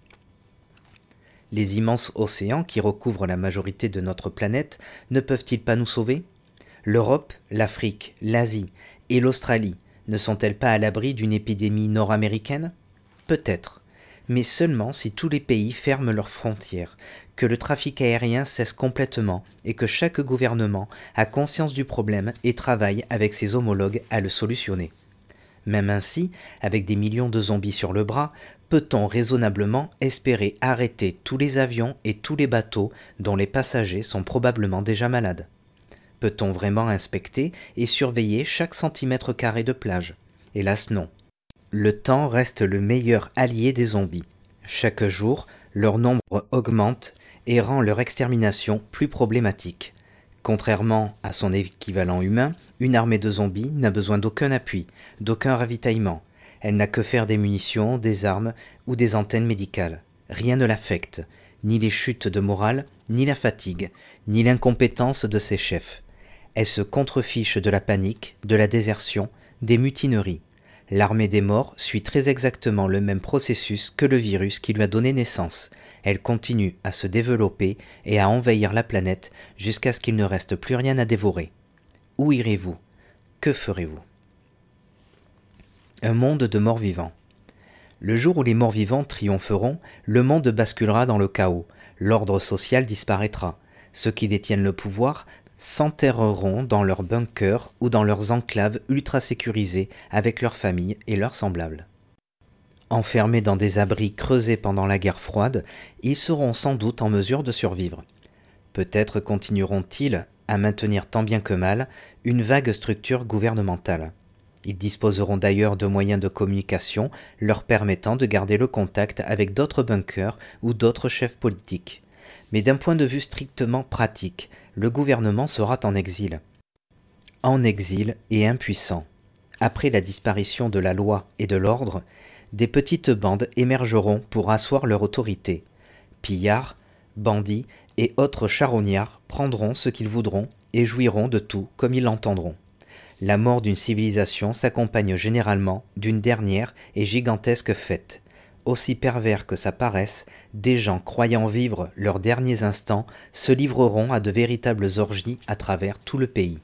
Les immenses océans qui recouvrent la majorité de notre planète ne peuvent-ils pas nous sauver L'Europe, l'Afrique, l'Asie et l'Australie ne sont-elles pas à l'abri d'une épidémie nord-américaine Peut-être, mais seulement si tous les pays ferment leurs frontières, que le trafic aérien cesse complètement et que chaque gouvernement a conscience du problème et travaille avec ses homologues à le solutionner. Même ainsi, avec des millions de zombies sur le bras, peut-on raisonnablement espérer arrêter tous les avions et tous les bateaux dont les passagers sont probablement déjà malades Peut-on vraiment inspecter et surveiller chaque centimètre carré de plage Hélas non. Le temps reste le meilleur allié des zombies. Chaque jour, leur nombre augmente et rend leur extermination plus problématique. Contrairement à son équivalent humain, une armée de zombies n'a besoin d'aucun appui, d'aucun ravitaillement. Elle n'a que faire des munitions, des armes ou des antennes médicales. Rien ne l'affecte, ni les chutes de morale, ni la fatigue, ni l'incompétence de ses chefs. Elle se contrefiche de la panique, de la désertion, des mutineries. L'armée des morts suit très exactement le même processus que le virus qui lui a donné naissance, elle continue à se développer et à envahir la planète jusqu'à ce qu'il ne reste plus rien à dévorer. Où irez-vous Que ferez-vous Un monde de morts-vivants. Le jour où les morts-vivants triompheront, le monde basculera dans le chaos, l'ordre social disparaîtra, ceux qui détiennent le pouvoir s'enterreront dans leurs bunkers ou dans leurs enclaves ultra sécurisées avec leurs familles et leurs semblables. Enfermés dans des abris creusés pendant la guerre froide, ils seront sans doute en mesure de survivre. Peut-être continueront-ils à maintenir tant bien que mal une vague structure gouvernementale. Ils disposeront d'ailleurs de moyens de communication leur permettant de garder le contact avec d'autres bunkers ou d'autres chefs politiques. Mais d'un point de vue strictement pratique, le gouvernement sera en exil. En exil et impuissant. Après la disparition de la loi et de l'ordre, des petites bandes émergeront pour asseoir leur autorité. Pillards, bandits et autres charognards prendront ce qu'ils voudront et jouiront de tout comme ils l'entendront. La mort d'une civilisation s'accompagne généralement d'une dernière et gigantesque fête. Aussi pervers que ça paraisse, des gens croyant vivre leurs derniers instants se livreront à de véritables orgies à travers tout le pays.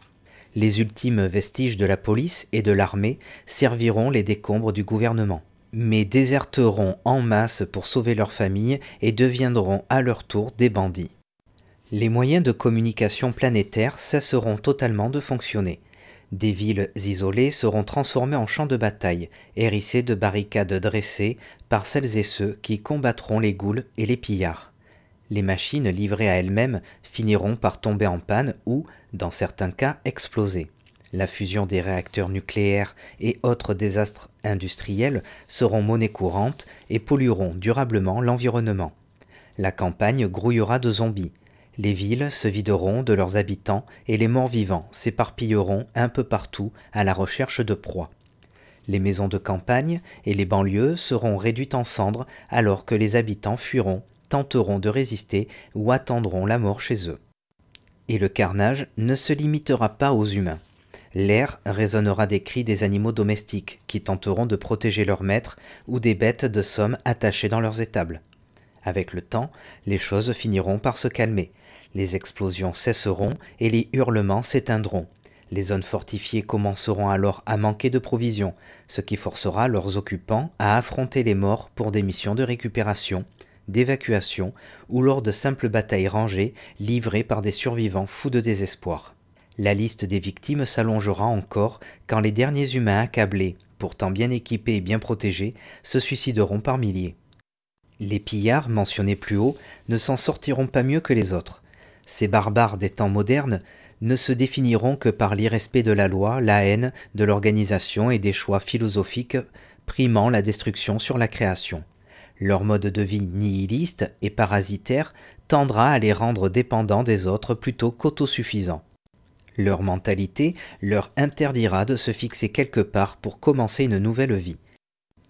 Les ultimes vestiges de la police et de l'armée serviront les décombres du gouvernement mais déserteront en masse pour sauver leurs familles et deviendront à leur tour des bandits. Les moyens de communication planétaire cesseront totalement de fonctionner. Des villes isolées seront transformées en champs de bataille, hérissées de barricades dressées par celles et ceux qui combattront les goules et les pillards. Les machines livrées à elles-mêmes finiront par tomber en panne ou, dans certains cas, exploser. La fusion des réacteurs nucléaires et autres désastres industriels seront monnaie courante et pollueront durablement l'environnement. La campagne grouillera de zombies. Les villes se videront de leurs habitants et les morts vivants s'éparpilleront un peu partout à la recherche de proies. Les maisons de campagne et les banlieues seront réduites en cendres alors que les habitants fuiront, tenteront de résister ou attendront la mort chez eux. Et le carnage ne se limitera pas aux humains. L'air résonnera des cris des animaux domestiques qui tenteront de protéger leurs maîtres ou des bêtes de somme attachées dans leurs étables. Avec le temps, les choses finiront par se calmer. Les explosions cesseront et les hurlements s'éteindront. Les zones fortifiées commenceront alors à manquer de provisions, ce qui forcera leurs occupants à affronter les morts pour des missions de récupération, d'évacuation ou lors de simples batailles rangées livrées par des survivants fous de désespoir. La liste des victimes s'allongera encore quand les derniers humains accablés, pourtant bien équipés et bien protégés, se suicideront par milliers. Les pillards, mentionnés plus haut, ne s'en sortiront pas mieux que les autres. Ces barbares des temps modernes ne se définiront que par l'irrespect de la loi, la haine de l'organisation et des choix philosophiques primant la destruction sur la création. Leur mode de vie nihiliste et parasitaire tendra à les rendre dépendants des autres plutôt qu'autosuffisants. Leur mentalité leur interdira de se fixer quelque part pour commencer une nouvelle vie.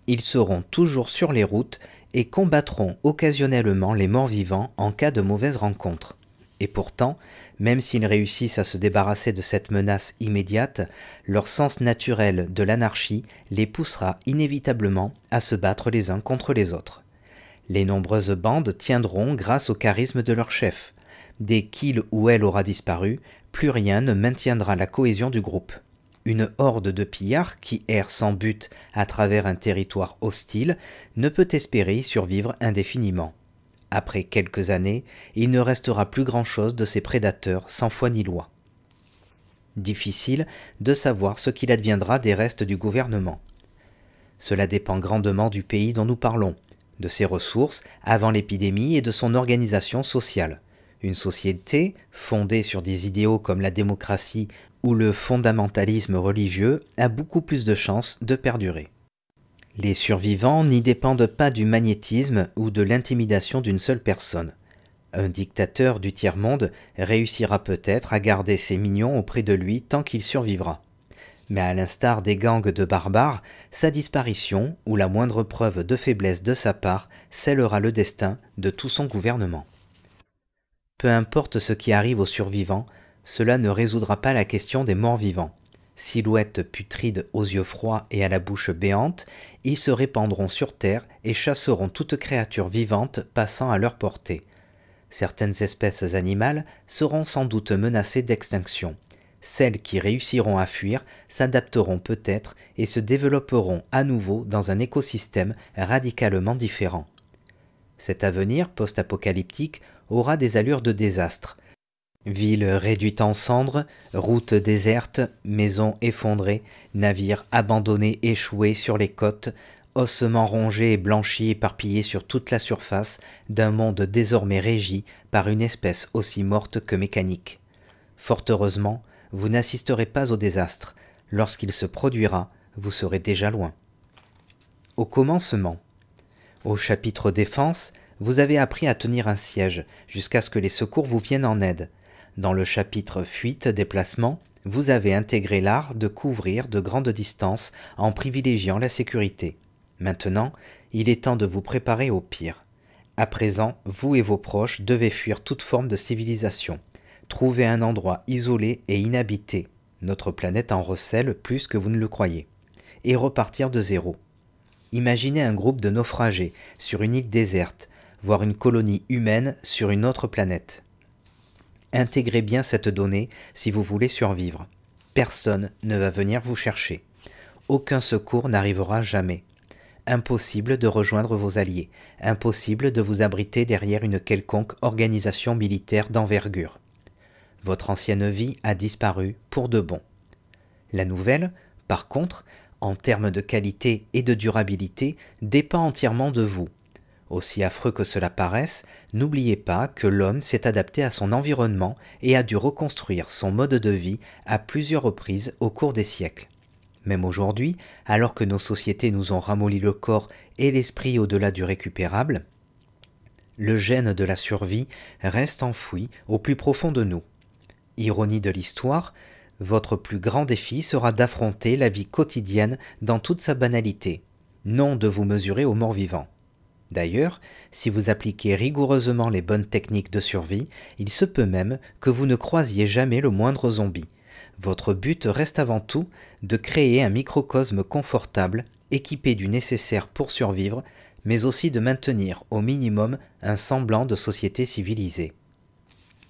Ils seront toujours sur les routes et combattront occasionnellement les morts vivants en cas de mauvaise rencontre. Et pourtant, même s'ils réussissent à se débarrasser de cette menace immédiate, leur sens naturel de l'anarchie les poussera inévitablement à se battre les uns contre les autres. Les nombreuses bandes tiendront grâce au charisme de leur chef. Dès qu'il ou elle aura disparu, plus rien ne maintiendra la cohésion du groupe. Une horde de pillards qui erre sans but à travers un territoire hostile ne peut espérer survivre indéfiniment. Après quelques années, il ne restera plus grand-chose de ces prédateurs sans foi ni loi. Difficile de savoir ce qu'il adviendra des restes du gouvernement. Cela dépend grandement du pays dont nous parlons, de ses ressources avant l'épidémie et de son organisation sociale. Une société fondée sur des idéaux comme la démocratie ou le fondamentalisme religieux a beaucoup plus de chances de perdurer. Les survivants n'y dépendent pas du magnétisme ou de l'intimidation d'une seule personne. Un dictateur du tiers-monde réussira peut-être à garder ses mignons auprès de lui tant qu'il survivra. Mais à l'instar des gangs de barbares, sa disparition ou la moindre preuve de faiblesse de sa part scellera le destin de tout son gouvernement. Peu importe ce qui arrive aux survivants, cela ne résoudra pas la question des morts vivants. Silhouettes putrides aux yeux froids et à la bouche béante, ils se répandront sur Terre et chasseront toute créature vivante passant à leur portée. Certaines espèces animales seront sans doute menacées d'extinction. Celles qui réussiront à fuir s'adapteront peut-être et se développeront à nouveau dans un écosystème radicalement différent. Cet avenir post-apocalyptique aura des allures de désastre. Ville réduite en cendres, routes désertes, maisons effondrées, navires abandonnés échoués sur les côtes, ossements rongés et blanchis éparpillés sur toute la surface d'un monde désormais régi par une espèce aussi morte que mécanique. Fort heureusement, vous n'assisterez pas au désastre. Lorsqu'il se produira, vous serez déjà loin. Au commencement. Au chapitre défense, vous avez appris à tenir un siège jusqu'à ce que les secours vous viennent en aide. Dans le chapitre Fuite, déplacement, vous avez intégré l'art de couvrir de grandes distances en privilégiant la sécurité. Maintenant, il est temps de vous préparer au pire. À présent, vous et vos proches devez fuir toute forme de civilisation. Trouvez un endroit isolé et inhabité. Notre planète en recèle plus que vous ne le croyez. Et repartir de zéro. Imaginez un groupe de naufragés sur une île déserte voire une colonie humaine sur une autre planète. Intégrez bien cette donnée si vous voulez survivre. Personne ne va venir vous chercher. Aucun secours n'arrivera jamais. Impossible de rejoindre vos alliés, impossible de vous abriter derrière une quelconque organisation militaire d'envergure. Votre ancienne vie a disparu pour de bon. La nouvelle, par contre, en termes de qualité et de durabilité, dépend entièrement de vous, aussi affreux que cela paraisse, n'oubliez pas que l'homme s'est adapté à son environnement et a dû reconstruire son mode de vie à plusieurs reprises au cours des siècles. Même aujourd'hui, alors que nos sociétés nous ont ramolli le corps et l'esprit au-delà du récupérable, le gène de la survie reste enfoui au plus profond de nous. Ironie de l'histoire, votre plus grand défi sera d'affronter la vie quotidienne dans toute sa banalité, non de vous mesurer aux morts vivants. D'ailleurs, si vous appliquez rigoureusement les bonnes techniques de survie, il se peut même que vous ne croisiez jamais le moindre zombie. Votre but reste avant tout de créer un microcosme confortable, équipé du nécessaire pour survivre, mais aussi de maintenir au minimum un semblant de société civilisée.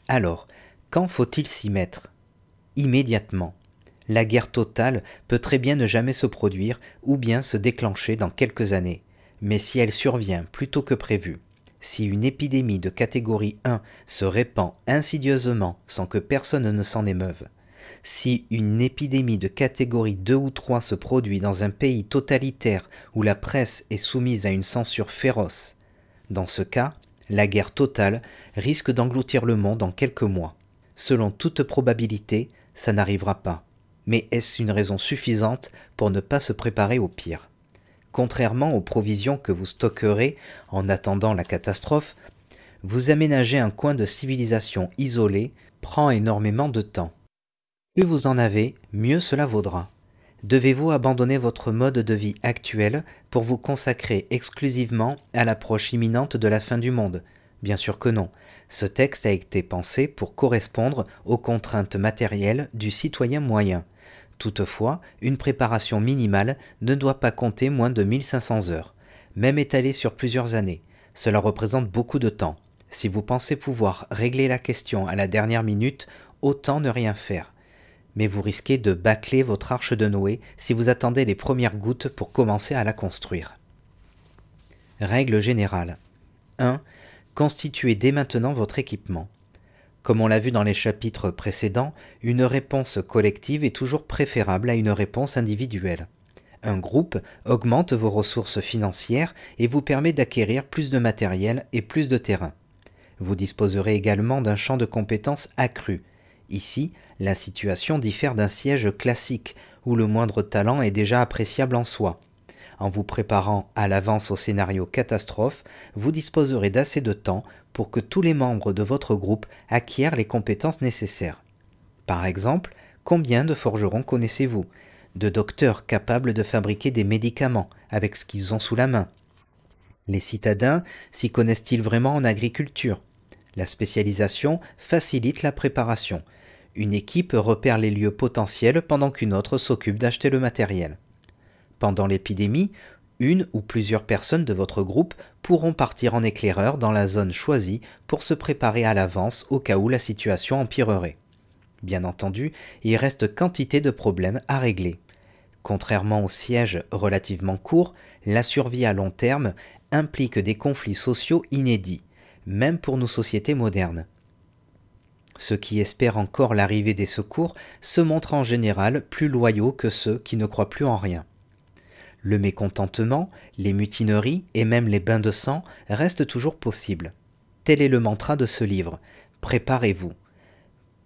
Alors, quand faut-il s'y mettre Immédiatement. La guerre totale peut très bien ne jamais se produire ou bien se déclencher dans quelques années. Mais si elle survient plus tôt que prévu, si une épidémie de catégorie 1 se répand insidieusement sans que personne ne s'en émeuve, si une épidémie de catégorie 2 ou 3 se produit dans un pays totalitaire où la presse est soumise à une censure féroce, dans ce cas, la guerre totale risque d'engloutir le monde en quelques mois. Selon toute probabilité, ça n'arrivera pas. Mais est-ce une raison suffisante pour ne pas se préparer au pire Contrairement aux provisions que vous stockerez en attendant la catastrophe, vous aménager un coin de civilisation isolé prend énormément de temps. Plus vous en avez, mieux cela vaudra. Devez-vous abandonner votre mode de vie actuel pour vous consacrer exclusivement à l'approche imminente de la fin du monde Bien sûr que non. Ce texte a été pensé pour correspondre aux contraintes matérielles du citoyen moyen. Toutefois, une préparation minimale ne doit pas compter moins de 1500 heures, même étalée sur plusieurs années. Cela représente beaucoup de temps. Si vous pensez pouvoir régler la question à la dernière minute, autant ne rien faire. Mais vous risquez de bâcler votre arche de Noé si vous attendez les premières gouttes pour commencer à la construire. Règle générale 1. Constituez dès maintenant votre équipement. Comme on l'a vu dans les chapitres précédents, une réponse collective est toujours préférable à une réponse individuelle. Un groupe augmente vos ressources financières et vous permet d'acquérir plus de matériel et plus de terrain. Vous disposerez également d'un champ de compétences accru. Ici, la situation diffère d'un siège classique, où le moindre talent est déjà appréciable en soi. En vous préparant à l'avance au scénario catastrophe, vous disposerez d'assez de temps pour que tous les membres de votre groupe acquièrent les compétences nécessaires. Par exemple, combien de forgerons connaissez-vous De docteurs capables de fabriquer des médicaments avec ce qu'ils ont sous la main Les citadins s'y connaissent-ils vraiment en agriculture La spécialisation facilite la préparation. Une équipe repère les lieux potentiels pendant qu'une autre s'occupe d'acheter le matériel. Pendant l'épidémie, une ou plusieurs personnes de votre groupe pourront partir en éclaireur dans la zone choisie pour se préparer à l'avance au cas où la situation empirerait. Bien entendu, il reste quantité de problèmes à régler. Contrairement aux sièges relativement courts, la survie à long terme implique des conflits sociaux inédits, même pour nos sociétés modernes. Ceux qui espèrent encore l'arrivée des secours se montrent en général plus loyaux que ceux qui ne croient plus en rien. Le mécontentement, les mutineries et même les bains de sang restent toujours possibles. Tel est le mantra de ce livre. Préparez-vous.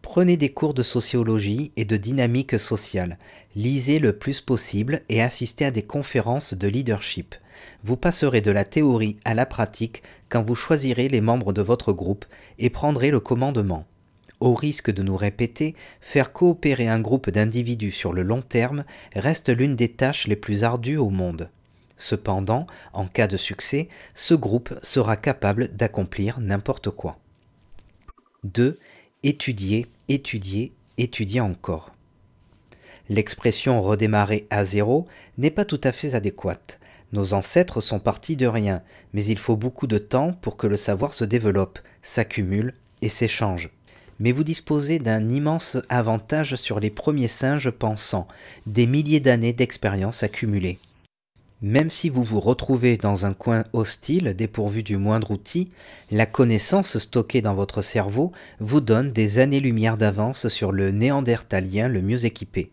Prenez des cours de sociologie et de dynamique sociale. Lisez le plus possible et assistez à des conférences de leadership. Vous passerez de la théorie à la pratique quand vous choisirez les membres de votre groupe et prendrez le commandement au risque de nous répéter, faire coopérer un groupe d'individus sur le long terme reste l'une des tâches les plus ardues au monde. Cependant, en cas de succès, ce groupe sera capable d'accomplir n'importe quoi. 2. Étudier, étudier, étudier encore. L'expression redémarrer à zéro n'est pas tout à fait adéquate. Nos ancêtres sont partis de rien, mais il faut beaucoup de temps pour que le savoir se développe, s'accumule et s'échange mais vous disposez d'un immense avantage sur les premiers singes pensants, des milliers d'années d'expérience accumulées. Même si vous vous retrouvez dans un coin hostile dépourvu du moindre outil, la connaissance stockée dans votre cerveau vous donne des années-lumière d'avance sur le néandertalien le mieux équipé.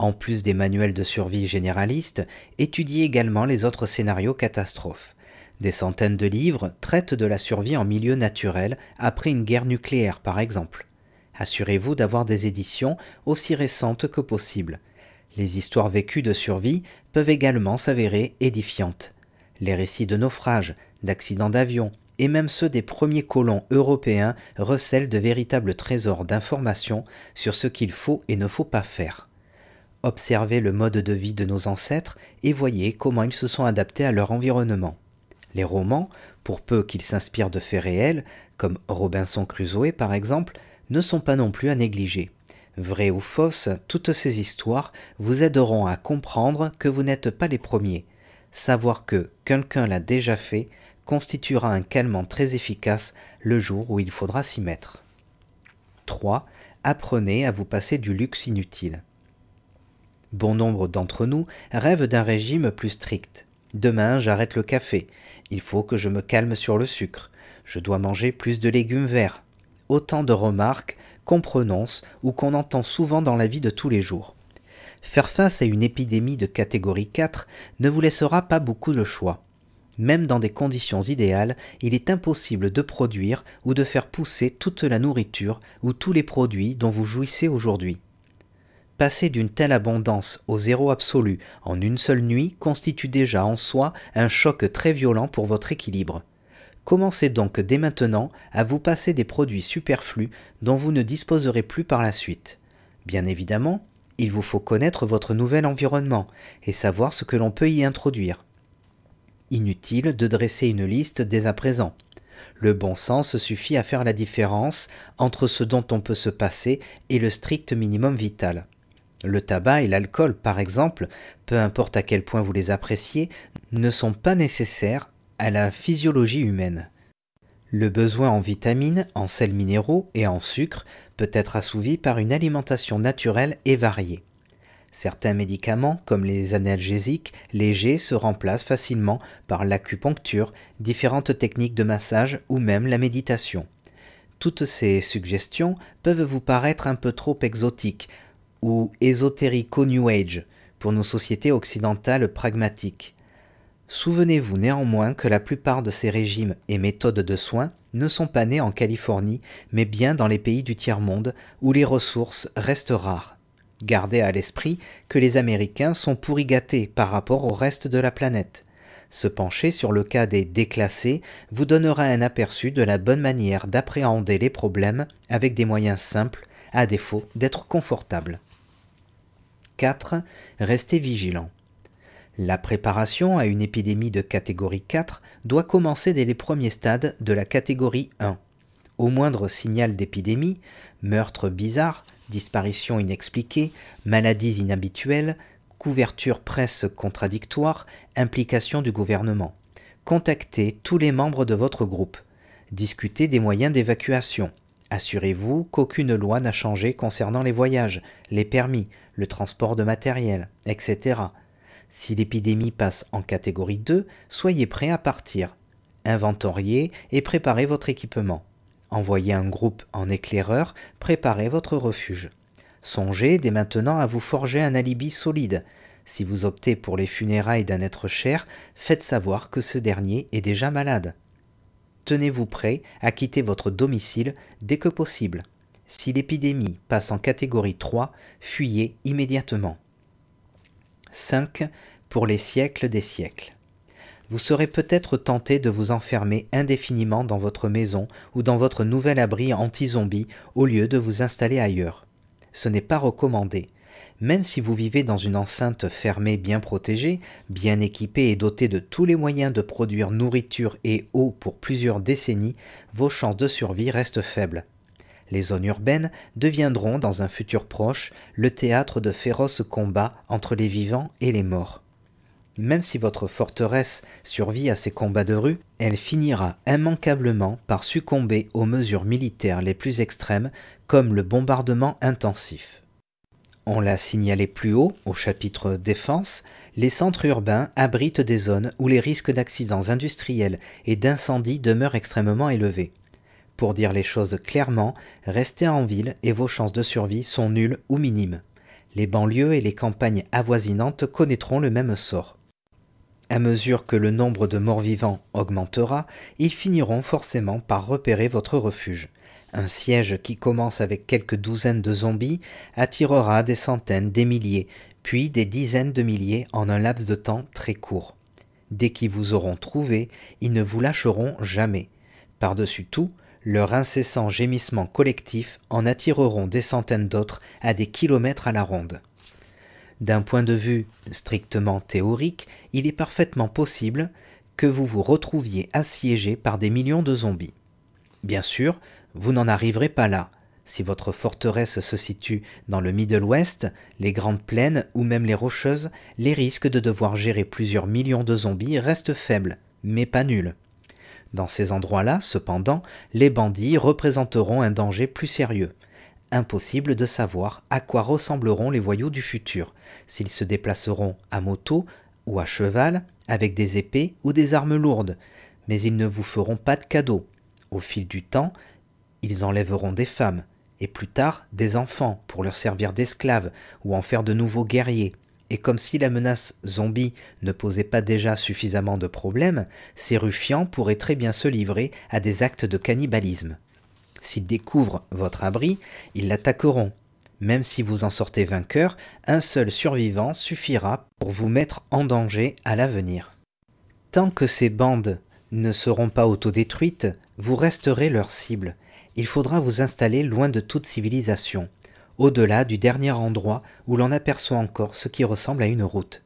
En plus des manuels de survie généralistes, étudiez également les autres scénarios catastrophes. Des centaines de livres traitent de la survie en milieu naturel après une guerre nucléaire par exemple. Assurez-vous d'avoir des éditions aussi récentes que possible. Les histoires vécues de survie peuvent également s'avérer édifiantes. Les récits de naufrages, d'accidents d'avion et même ceux des premiers colons européens recèlent de véritables trésors d'informations sur ce qu'il faut et ne faut pas faire. Observez le mode de vie de nos ancêtres et voyez comment ils se sont adaptés à leur environnement. Les romans, pour peu qu'ils s'inspirent de faits réels, comme Robinson Crusoe par exemple, ne sont pas non plus à négliger. Vraies ou fausses, toutes ces histoires vous aideront à comprendre que vous n'êtes pas les premiers. Savoir que quelqu'un l'a déjà fait constituera un calmant très efficace le jour où il faudra s'y mettre. 3. Apprenez à vous passer du luxe inutile. Bon nombre d'entre nous rêvent d'un régime plus strict. Demain, j'arrête le café, il faut que je me calme sur le sucre. Je dois manger plus de légumes verts. Autant de remarques qu'on prononce ou qu'on entend souvent dans la vie de tous les jours. Faire face à une épidémie de catégorie 4 ne vous laissera pas beaucoup de choix. Même dans des conditions idéales, il est impossible de produire ou de faire pousser toute la nourriture ou tous les produits dont vous jouissez aujourd'hui. Passer d'une telle abondance au zéro absolu en une seule nuit constitue déjà en soi un choc très violent pour votre équilibre. Commencez donc dès maintenant à vous passer des produits superflus dont vous ne disposerez plus par la suite. Bien évidemment, il vous faut connaître votre nouvel environnement et savoir ce que l'on peut y introduire. Inutile de dresser une liste dès à présent. Le bon sens suffit à faire la différence entre ce dont on peut se passer et le strict minimum vital. Le tabac et l'alcool, par exemple, peu importe à quel point vous les appréciez, ne sont pas nécessaires à la physiologie humaine. Le besoin en vitamines, en sels minéraux et en sucre peut être assouvi par une alimentation naturelle et variée. Certains médicaments, comme les analgésiques légers, se remplacent facilement par l'acupuncture, différentes techniques de massage ou même la méditation. Toutes ces suggestions peuvent vous paraître un peu trop exotiques, ou ésotérico-New Age pour nos sociétés occidentales pragmatiques. Souvenez-vous néanmoins que la plupart de ces régimes et méthodes de soins ne sont pas nés en Californie, mais bien dans les pays du tiers-monde où les ressources restent rares. Gardez à l'esprit que les Américains sont pourrigatés par rapport au reste de la planète. Se pencher sur le cas des déclassés vous donnera un aperçu de la bonne manière d'appréhender les problèmes avec des moyens simples, à défaut d'être confortables. 4. Restez vigilant. La préparation à une épidémie de catégorie 4 doit commencer dès les premiers stades de la catégorie 1. Au moindre signal d'épidémie, meurtre bizarre, disparition inexpliquée, maladies inhabituelles, couverture presse contradictoire, implication du gouvernement. Contactez tous les membres de votre groupe. Discutez des moyens d'évacuation. Assurez-vous qu'aucune loi n'a changé concernant les voyages, les permis, le transport de matériel, etc. Si l'épidémie passe en catégorie 2, soyez prêt à partir. Inventoriez et préparez votre équipement. Envoyez un groupe en éclaireur, préparez votre refuge. Songez dès maintenant à vous forger un alibi solide. Si vous optez pour les funérailles d'un être cher, faites savoir que ce dernier est déjà malade. Tenez-vous prêt à quitter votre domicile dès que possible. Si l'épidémie passe en catégorie 3, fuyez immédiatement. 5. Pour les siècles des siècles. Vous serez peut-être tenté de vous enfermer indéfiniment dans votre maison ou dans votre nouvel abri anti-zombie au lieu de vous installer ailleurs. Ce n'est pas recommandé. Même si vous vivez dans une enceinte fermée bien protégée, bien équipée et dotée de tous les moyens de produire nourriture et eau pour plusieurs décennies, vos chances de survie restent faibles. Les zones urbaines deviendront dans un futur proche le théâtre de féroces combats entre les vivants et les morts. Même si votre forteresse survit à ces combats de rue, elle finira immanquablement par succomber aux mesures militaires les plus extrêmes comme le bombardement intensif. On l'a signalé plus haut, au chapitre Défense, les centres urbains abritent des zones où les risques d'accidents industriels et d'incendies demeurent extrêmement élevés. Pour dire les choses clairement, restez en ville et vos chances de survie sont nulles ou minimes. Les banlieues et les campagnes avoisinantes connaîtront le même sort. À mesure que le nombre de morts vivants augmentera, ils finiront forcément par repérer votre refuge. Un siège qui commence avec quelques douzaines de zombies attirera des centaines, des milliers, puis des dizaines de milliers en un laps de temps très court. Dès qu'ils vous auront trouvé, ils ne vous lâcheront jamais. Par-dessus tout, leur incessant gémissement collectif en attireront des centaines d'autres à des kilomètres à la ronde. D'un point de vue strictement théorique, il est parfaitement possible que vous vous retrouviez assiégé par des millions de zombies. Bien sûr, vous n'en arriverez pas là. Si votre forteresse se situe dans le Middle West, les grandes plaines ou même les rocheuses, les risques de devoir gérer plusieurs millions de zombies restent faibles, mais pas nuls. Dans ces endroits-là, cependant, les bandits représenteront un danger plus sérieux. Impossible de savoir à quoi ressembleront les voyous du futur, s'ils se déplaceront à moto ou à cheval, avec des épées ou des armes lourdes, mais ils ne vous feront pas de cadeaux. Au fil du temps, ils enlèveront des femmes, et plus tard des enfants pour leur servir d'esclaves ou en faire de nouveaux guerriers et comme si la menace zombie ne posait pas déjà suffisamment de problèmes, ces ruffians pourraient très bien se livrer à des actes de cannibalisme. S'ils découvrent votre abri, ils l'attaqueront. Même si vous en sortez vainqueur, un seul survivant suffira pour vous mettre en danger à l'avenir. Tant que ces bandes ne seront pas autodétruites, vous resterez leur cible. Il faudra vous installer loin de toute civilisation, au-delà du dernier endroit où l'on aperçoit encore ce qui ressemble à une route.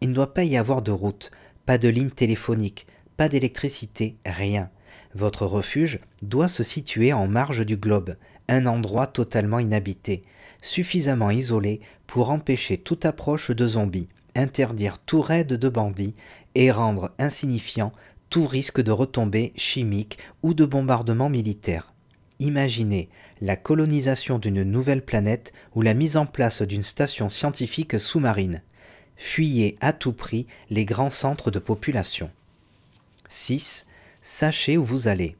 Il ne doit pas y avoir de route, pas de ligne téléphonique, pas d'électricité, rien. Votre refuge doit se situer en marge du globe, un endroit totalement inhabité, suffisamment isolé pour empêcher toute approche de zombies, interdire tout raid de bandits et rendre insignifiant tout risque de retombées chimiques ou de bombardement militaire. Imaginez la colonisation d'une nouvelle planète ou la mise en place d'une station scientifique sous-marine. Fuyez à tout prix les grands centres de population. 6. Sachez où vous allez.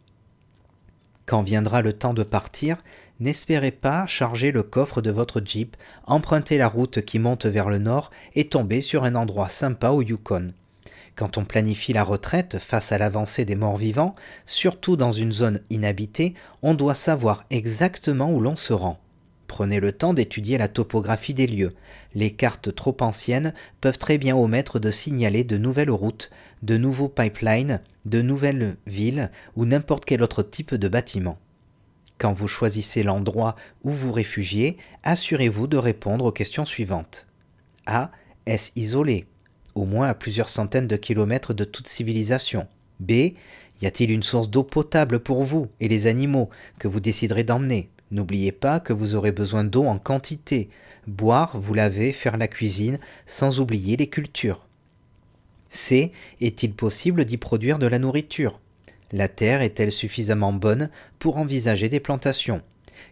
Quand viendra le temps de partir, n'espérez pas charger le coffre de votre jeep, emprunter la route qui monte vers le nord et tomber sur un endroit sympa au Yukon. Quand on planifie la retraite face à l'avancée des morts-vivants, surtout dans une zone inhabitée, on doit savoir exactement où l'on se rend. Prenez le temps d'étudier la topographie des lieux. Les cartes trop anciennes peuvent très bien omettre de signaler de nouvelles routes, de nouveaux pipelines, de nouvelles villes ou n'importe quel autre type de bâtiment. Quand vous choisissez l'endroit où vous réfugiez, assurez-vous de répondre aux questions suivantes. A. Est-ce isolé au moins à plusieurs centaines de kilomètres de toute civilisation B. Y a-t-il une source d'eau potable pour vous et les animaux que vous déciderez d'emmener N'oubliez pas que vous aurez besoin d'eau en quantité. Boire, vous laver, faire la cuisine, sans oublier les cultures. C. Est-il possible d'y produire de la nourriture La terre est-elle suffisamment bonne pour envisager des plantations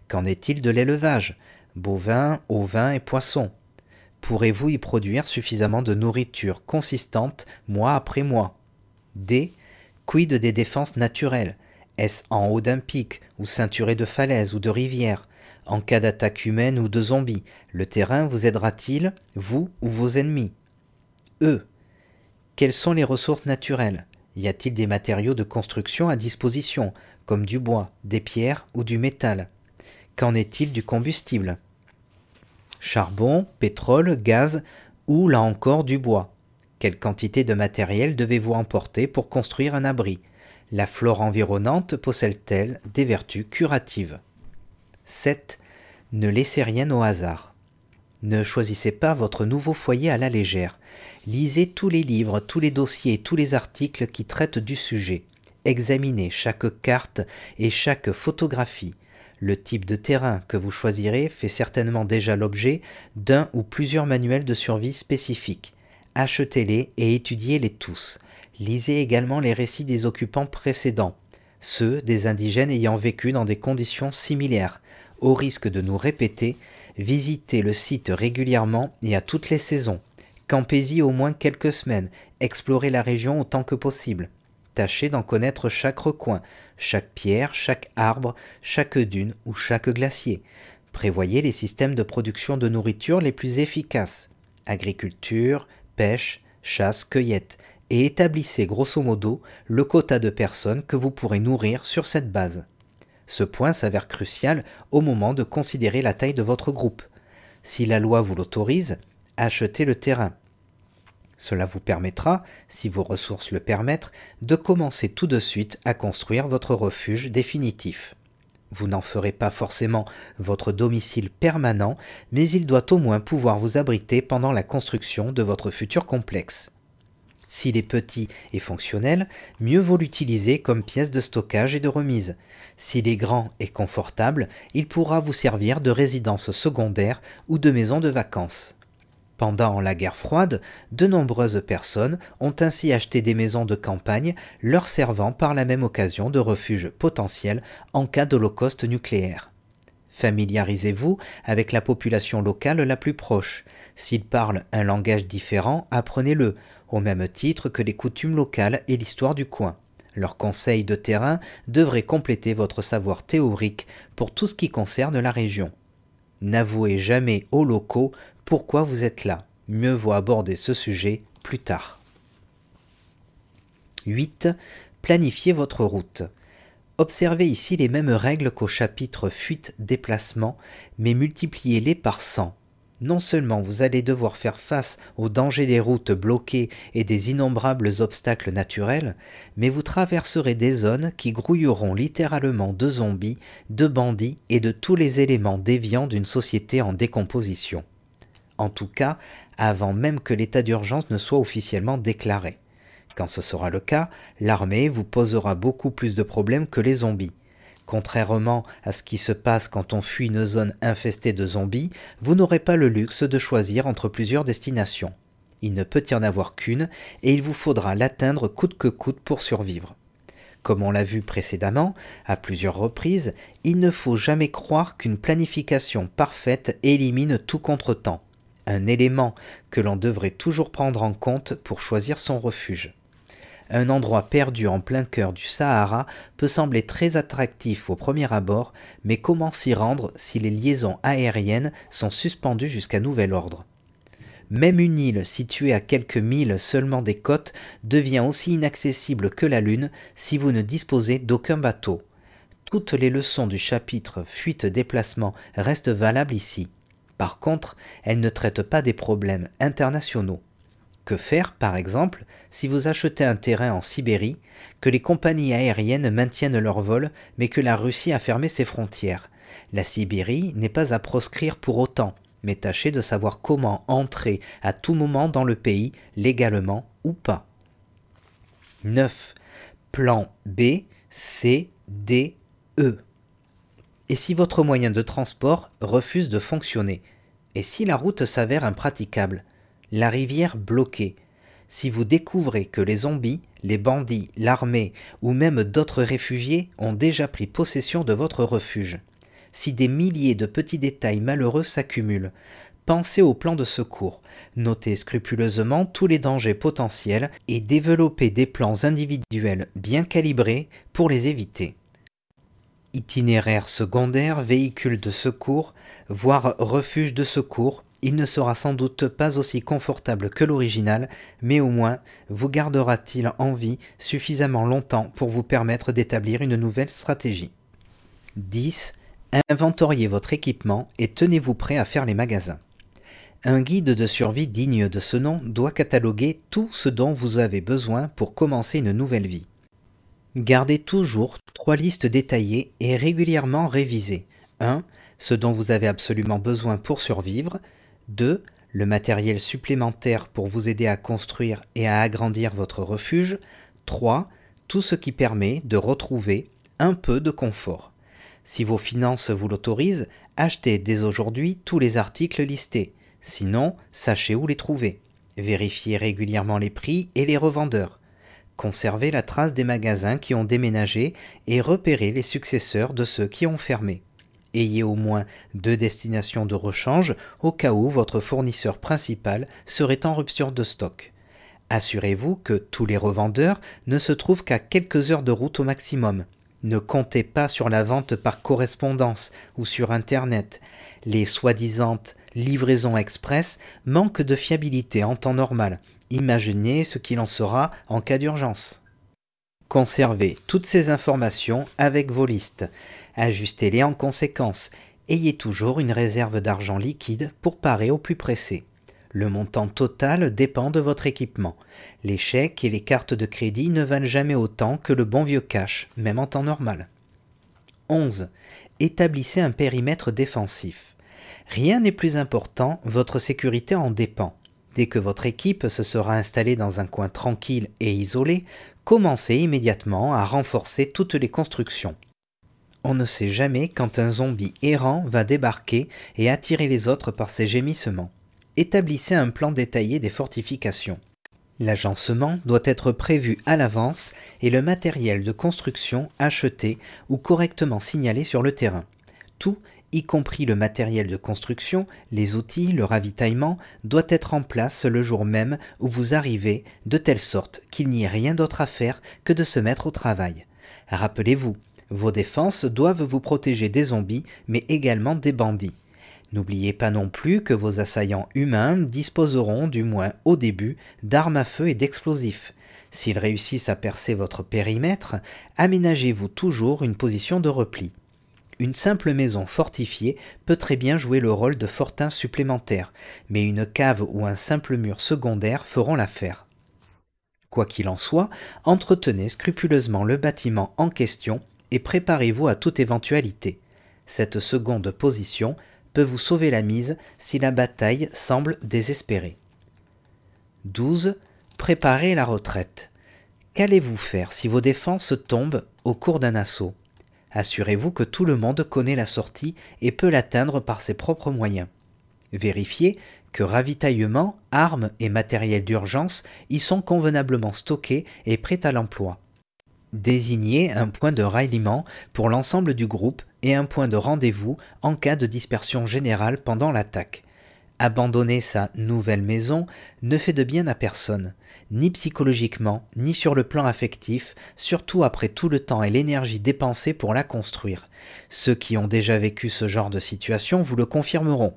Qu'en est-il de l'élevage Bovins, ovins et poissons Pourrez-vous y produire suffisamment de nourriture consistante mois après mois D. Quid des défenses naturelles Est-ce en haut d'un pic, ou ceinturé de falaises ou de rivières En cas d'attaque humaine ou de zombies, le terrain vous aidera-t-il, vous ou vos ennemis E. Quelles sont les ressources naturelles Y a-t-il des matériaux de construction à disposition, comme du bois, des pierres ou du métal Qu'en est-il du combustible charbon, pétrole, gaz ou là encore du bois. Quelle quantité de matériel devez-vous emporter pour construire un abri La flore environnante possède-t-elle des vertus curatives 7. Ne laissez rien au hasard. Ne choisissez pas votre nouveau foyer à la légère. Lisez tous les livres, tous les dossiers, tous les articles qui traitent du sujet. Examinez chaque carte et chaque photographie. Le type de terrain que vous choisirez fait certainement déjà l'objet d'un ou plusieurs manuels de survie spécifiques. Achetez-les et étudiez-les tous. Lisez également les récits des occupants précédents, ceux des indigènes ayant vécu dans des conditions similaires. Au risque de nous répéter, visitez le site régulièrement et à toutes les saisons. Campez-y au moins quelques semaines, explorez la région autant que possible. Tâchez d'en connaître chaque recoin, chaque pierre, chaque arbre, chaque dune ou chaque glacier. Prévoyez les systèmes de production de nourriture les plus efficaces. Agriculture, pêche, chasse, cueillette, et établissez grosso modo le quota de personnes que vous pourrez nourrir sur cette base. Ce point s'avère crucial au moment de considérer la taille de votre groupe. Si la loi vous l'autorise, achetez le terrain. Cela vous permettra, si vos ressources le permettent, de commencer tout de suite à construire votre refuge définitif. Vous n'en ferez pas forcément votre domicile permanent, mais il doit au moins pouvoir vous abriter pendant la construction de votre futur complexe. S'il est petit et fonctionnel, mieux vaut l'utiliser comme pièce de stockage et de remise. S'il est grand et confortable, il pourra vous servir de résidence secondaire ou de maison de vacances. Pendant la guerre froide, de nombreuses personnes ont ainsi acheté des maisons de campagne, leur servant par la même occasion de refuge potentiel en cas d'holocauste nucléaire. Familiarisez-vous avec la population locale la plus proche. S'ils parlent un langage différent, apprenez-le, au même titre que les coutumes locales et l'histoire du coin. Leurs conseils de terrain devraient compléter votre savoir théorique pour tout ce qui concerne la région. N'avouez jamais aux locaux pourquoi vous êtes là. Mieux vaut aborder ce sujet plus tard. 8. Planifiez votre route. Observez ici les mêmes règles qu'au chapitre fuite déplacement, mais multipliez-les par 100. Non seulement vous allez devoir faire face aux dangers des routes bloquées et des innombrables obstacles naturels, mais vous traverserez des zones qui grouilleront littéralement de zombies, de bandits et de tous les éléments déviants d'une société en décomposition en tout cas avant même que l'état d'urgence ne soit officiellement déclaré. Quand ce sera le cas, l'armée vous posera beaucoup plus de problèmes que les zombies. Contrairement à ce qui se passe quand on fuit une zone infestée de zombies, vous n'aurez pas le luxe de choisir entre plusieurs destinations. Il ne peut y en avoir qu'une et il vous faudra l'atteindre coûte que coûte pour survivre. Comme on l'a vu précédemment, à plusieurs reprises, il ne faut jamais croire qu'une planification parfaite élimine tout contretemps un élément que l'on devrait toujours prendre en compte pour choisir son refuge. Un endroit perdu en plein cœur du Sahara peut sembler très attractif au premier abord, mais comment s'y rendre si les liaisons aériennes sont suspendues jusqu'à nouvel ordre Même une île située à quelques milles seulement des côtes devient aussi inaccessible que la Lune si vous ne disposez d'aucun bateau. Toutes les leçons du chapitre Fuite déplacement restent valables ici. Par contre, elle ne traite pas des problèmes internationaux. Que faire, par exemple, si vous achetez un terrain en Sibérie, que les compagnies aériennes maintiennent leur vol, mais que la Russie a fermé ses frontières La Sibérie n'est pas à proscrire pour autant, mais tâchez de savoir comment entrer à tout moment dans le pays, légalement ou pas. 9. Plan B, C, D, E. Et si votre moyen de transport refuse de fonctionner Et si la route s'avère impraticable La rivière bloquée Si vous découvrez que les zombies, les bandits, l'armée ou même d'autres réfugiés ont déjà pris possession de votre refuge Si des milliers de petits détails malheureux s'accumulent, pensez au plan de secours, notez scrupuleusement tous les dangers potentiels et développez des plans individuels bien calibrés pour les éviter. Itinéraire secondaire, véhicule de secours, voire refuge de secours, il ne sera sans doute pas aussi confortable que l'original, mais au moins vous gardera-t-il en vie suffisamment longtemps pour vous permettre d'établir une nouvelle stratégie. 10. Inventoriez votre équipement et tenez-vous prêt à faire les magasins. Un guide de survie digne de ce nom doit cataloguer tout ce dont vous avez besoin pour commencer une nouvelle vie. Gardez toujours trois listes détaillées et régulièrement révisées. 1. Ce dont vous avez absolument besoin pour survivre. 2. Le matériel supplémentaire pour vous aider à construire et à agrandir votre refuge. 3. Tout ce qui permet de retrouver un peu de confort. Si vos finances vous l'autorisent, achetez dès aujourd'hui tous les articles listés. Sinon, sachez où les trouver. Vérifiez régulièrement les prix et les revendeurs conserver la trace des magasins qui ont déménagé et repérer les successeurs de ceux qui ont fermé. Ayez au moins deux destinations de rechange au cas où votre fournisseur principal serait en rupture de stock. Assurez-vous que tous les revendeurs ne se trouvent qu'à quelques heures de route au maximum. Ne comptez pas sur la vente par correspondance ou sur Internet. Les soi-disant livraisons express manquent de fiabilité en temps normal Imaginez ce qu'il en sera en cas d'urgence. Conservez toutes ces informations avec vos listes, ajustez-les en conséquence, ayez toujours une réserve d'argent liquide pour parer au plus pressé. Le montant total dépend de votre équipement. Les chèques et les cartes de crédit ne valent jamais autant que le bon vieux cash, même en temps normal. 11. Établissez un périmètre défensif. Rien n'est plus important, votre sécurité en dépend. Dès que votre équipe se sera installée dans un coin tranquille et isolé, commencez immédiatement à renforcer toutes les constructions. On ne sait jamais quand un zombie errant va débarquer et attirer les autres par ses gémissements. Établissez un plan détaillé des fortifications. L'agencement doit être prévu à l'avance et le matériel de construction acheté ou correctement signalé sur le terrain. Tout y compris le matériel de construction, les outils, le ravitaillement, doit être en place le jour même où vous arrivez, de telle sorte qu'il n'y ait rien d'autre à faire que de se mettre au travail. Rappelez-vous, vos défenses doivent vous protéger des zombies, mais également des bandits. N'oubliez pas non plus que vos assaillants humains disposeront, du moins au début, d'armes à feu et d'explosifs. S'ils réussissent à percer votre périmètre, aménagez-vous toujours une position de repli. Une simple maison fortifiée peut très bien jouer le rôle de fortin supplémentaire, mais une cave ou un simple mur secondaire feront l'affaire. Quoi qu'il en soit, entretenez scrupuleusement le bâtiment en question et préparez-vous à toute éventualité. Cette seconde position peut vous sauver la mise si la bataille semble désespérée. 12. Préparez la retraite. Qu'allez-vous faire si vos défenses tombent au cours d'un assaut Assurez-vous que tout le monde connaît la sortie et peut l'atteindre par ses propres moyens. Vérifiez que ravitaillement, armes et matériel d'urgence y sont convenablement stockés et prêts à l'emploi. Désignez un point de ralliement pour l'ensemble du groupe et un point de rendez-vous en cas de dispersion générale pendant l'attaque. Abandonner sa nouvelle maison ne fait de bien à personne ni psychologiquement, ni sur le plan affectif, surtout après tout le temps et l'énergie dépensés pour la construire. Ceux qui ont déjà vécu ce genre de situation vous le confirmeront.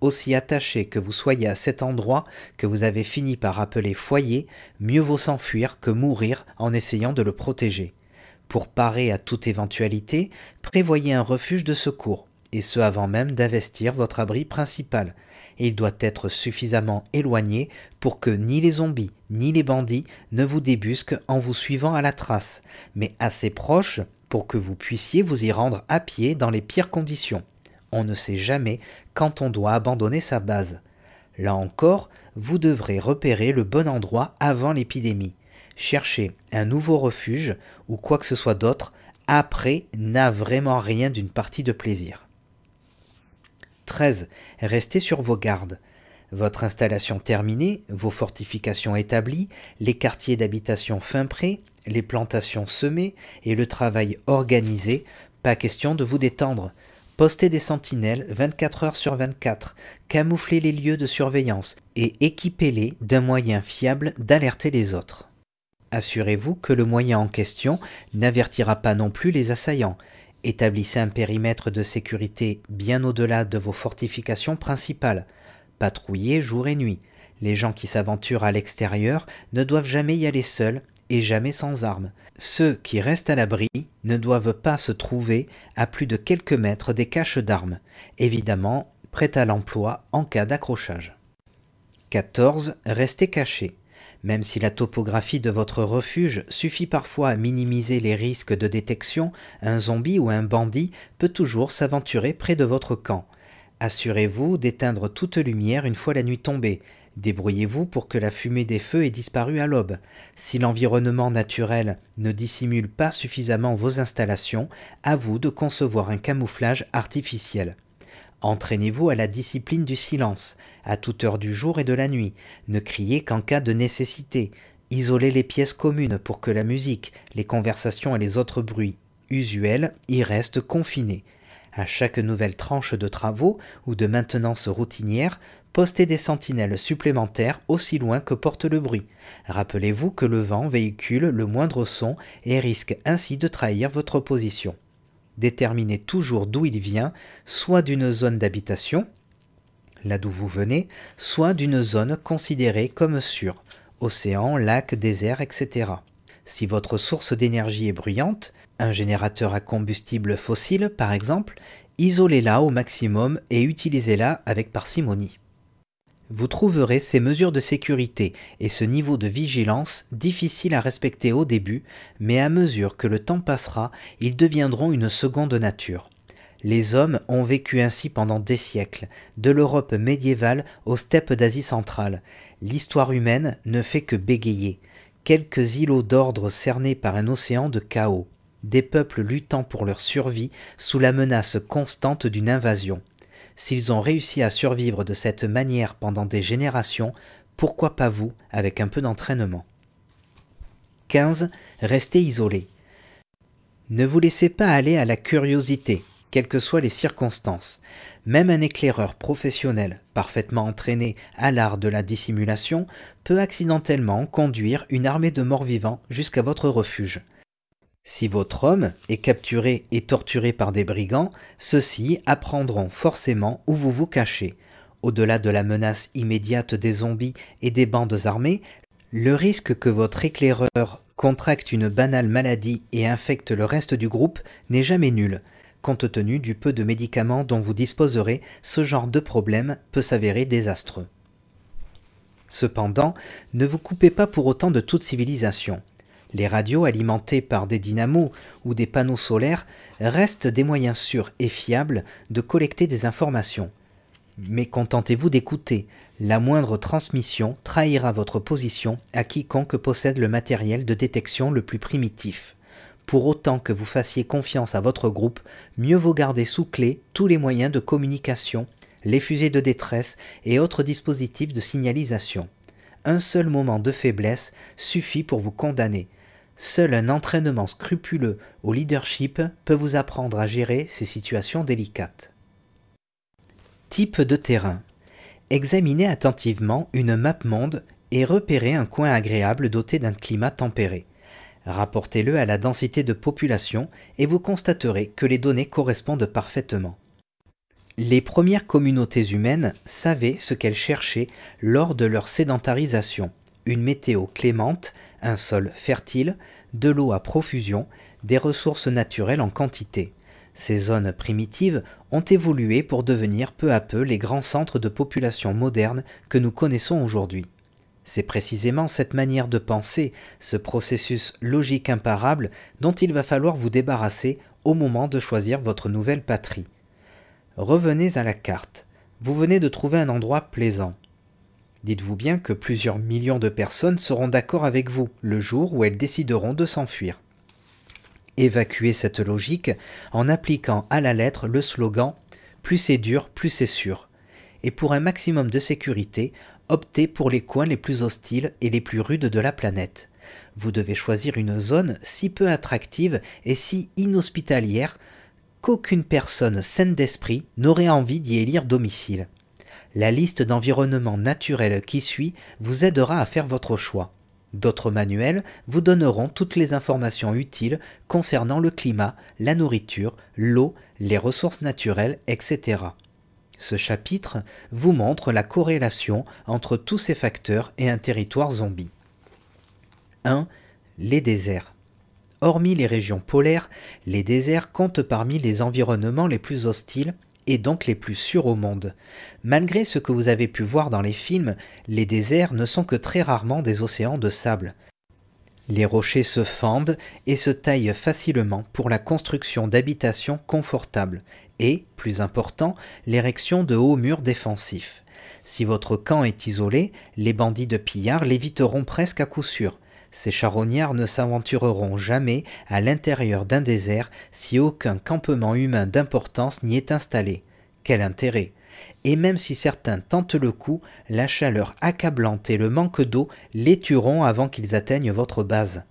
Aussi attaché que vous soyez à cet endroit que vous avez fini par appeler foyer, mieux vaut s'enfuir que mourir en essayant de le protéger. Pour parer à toute éventualité, prévoyez un refuge de secours, et ce avant même d'investir votre abri principal il doit être suffisamment éloigné pour que ni les zombies ni les bandits ne vous débusquent en vous suivant à la trace, mais assez proche pour que vous puissiez vous y rendre à pied dans les pires conditions. On ne sait jamais quand on doit abandonner sa base. Là encore, vous devrez repérer le bon endroit avant l'épidémie. Chercher un nouveau refuge ou quoi que ce soit d'autre après n'a vraiment rien d'une partie de plaisir. 13. Restez sur vos gardes. Votre installation terminée, vos fortifications établies, les quartiers d'habitation fin prêts, les plantations semées et le travail organisé, pas question de vous détendre. Postez des sentinelles 24 heures sur 24, camouflez les lieux de surveillance et équipez-les d'un moyen fiable d'alerter les autres. Assurez-vous que le moyen en question n'avertira pas non plus les assaillants, Établissez un périmètre de sécurité bien au-delà de vos fortifications principales. Patrouillez jour et nuit. Les gens qui s'aventurent à l'extérieur ne doivent jamais y aller seuls et jamais sans armes. Ceux qui restent à l'abri ne doivent pas se trouver à plus de quelques mètres des caches d'armes, évidemment prêtes à l'emploi en cas d'accrochage. 14. Restez cachés. Même si la topographie de votre refuge suffit parfois à minimiser les risques de détection, un zombie ou un bandit peut toujours s'aventurer près de votre camp. Assurez-vous d'éteindre toute lumière une fois la nuit tombée. Débrouillez-vous pour que la fumée des feux ait disparu à l'aube. Si l'environnement naturel ne dissimule pas suffisamment vos installations, à vous de concevoir un camouflage artificiel. Entraînez-vous à la discipline du silence, à toute heure du jour et de la nuit. Ne criez qu'en cas de nécessité. Isolez les pièces communes pour que la musique, les conversations et les autres bruits usuels y restent confinés. À chaque nouvelle tranche de travaux ou de maintenance routinière, postez des sentinelles supplémentaires aussi loin que porte le bruit. Rappelez-vous que le vent véhicule le moindre son et risque ainsi de trahir votre position déterminez toujours d'où il vient, soit d'une zone d'habitation, là d'où vous venez, soit d'une zone considérée comme sûre, océan, lac, désert, etc. Si votre source d'énergie est bruyante, un générateur à combustible fossile par exemple, isolez-la au maximum et utilisez-la avec parcimonie vous trouverez ces mesures de sécurité et ce niveau de vigilance difficiles à respecter au début, mais à mesure que le temps passera, ils deviendront une seconde nature. Les hommes ont vécu ainsi pendant des siècles, de l'Europe médiévale aux steppes d'Asie centrale. L'histoire humaine ne fait que bégayer. Quelques îlots d'ordre cernés par un océan de chaos. Des peuples luttant pour leur survie sous la menace constante d'une invasion. S'ils ont réussi à survivre de cette manière pendant des générations, pourquoi pas vous avec un peu d'entraînement 15. Restez isolé. Ne vous laissez pas aller à la curiosité, quelles que soient les circonstances. Même un éclaireur professionnel, parfaitement entraîné à l'art de la dissimulation, peut accidentellement conduire une armée de morts-vivants jusqu'à votre refuge. Si votre homme est capturé et torturé par des brigands, ceux-ci apprendront forcément où vous vous cachez. Au-delà de la menace immédiate des zombies et des bandes armées, le risque que votre éclaireur contracte une banale maladie et infecte le reste du groupe n'est jamais nul. Compte tenu du peu de médicaments dont vous disposerez, ce genre de problème peut s'avérer désastreux. Cependant, ne vous coupez pas pour autant de toute civilisation. Les radios alimentées par des dynamos ou des panneaux solaires restent des moyens sûrs et fiables de collecter des informations. Mais contentez-vous d'écouter, la moindre transmission trahira votre position à quiconque possède le matériel de détection le plus primitif. Pour autant que vous fassiez confiance à votre groupe, mieux vaut garder sous clé tous les moyens de communication, les fusées de détresse et autres dispositifs de signalisation un seul moment de faiblesse suffit pour vous condamner. Seul un entraînement scrupuleux au leadership peut vous apprendre à gérer ces situations délicates. Type de terrain. Examinez attentivement une map monde et repérez un coin agréable doté d'un climat tempéré. Rapportez-le à la densité de population et vous constaterez que les données correspondent parfaitement. Les premières communautés humaines savaient ce qu'elles cherchaient lors de leur sédentarisation, une météo clémente un sol fertile, de l'eau à profusion, des ressources naturelles en quantité. Ces zones primitives ont évolué pour devenir peu à peu les grands centres de population moderne que nous connaissons aujourd'hui. C'est précisément cette manière de penser, ce processus logique imparable dont il va falloir vous débarrasser au moment de choisir votre nouvelle patrie. Revenez à la carte. Vous venez de trouver un endroit plaisant. Dites-vous bien que plusieurs millions de personnes seront d'accord avec vous le jour où elles décideront de s'enfuir. Évacuez cette logique en appliquant à la lettre le slogan Plus c'est dur, plus c'est sûr. Et pour un maximum de sécurité, optez pour les coins les plus hostiles et les plus rudes de la planète. Vous devez choisir une zone si peu attractive et si inhospitalière qu'aucune personne saine d'esprit n'aurait envie d'y élire domicile. La liste d'environnements naturels qui suit vous aidera à faire votre choix. D'autres manuels vous donneront toutes les informations utiles concernant le climat, la nourriture, l'eau, les ressources naturelles, etc. Ce chapitre vous montre la corrélation entre tous ces facteurs et un territoire zombie. 1. Les déserts. Hormis les régions polaires, les déserts comptent parmi les environnements les plus hostiles et donc les plus sûrs au monde. Malgré ce que vous avez pu voir dans les films, les déserts ne sont que très rarement des océans de sable. Les rochers se fendent et se taillent facilement pour la construction d'habitations confortables et, plus important, l'érection de hauts murs défensifs. Si votre camp est isolé, les bandits de pillards l'éviteront presque à coup sûr, ces charognards ne s'aventureront jamais à l'intérieur d'un désert si aucun campement humain d'importance n'y est installé. Quel intérêt Et même si certains tentent le coup, la chaleur accablante et le manque d'eau les tueront avant qu'ils atteignent votre base.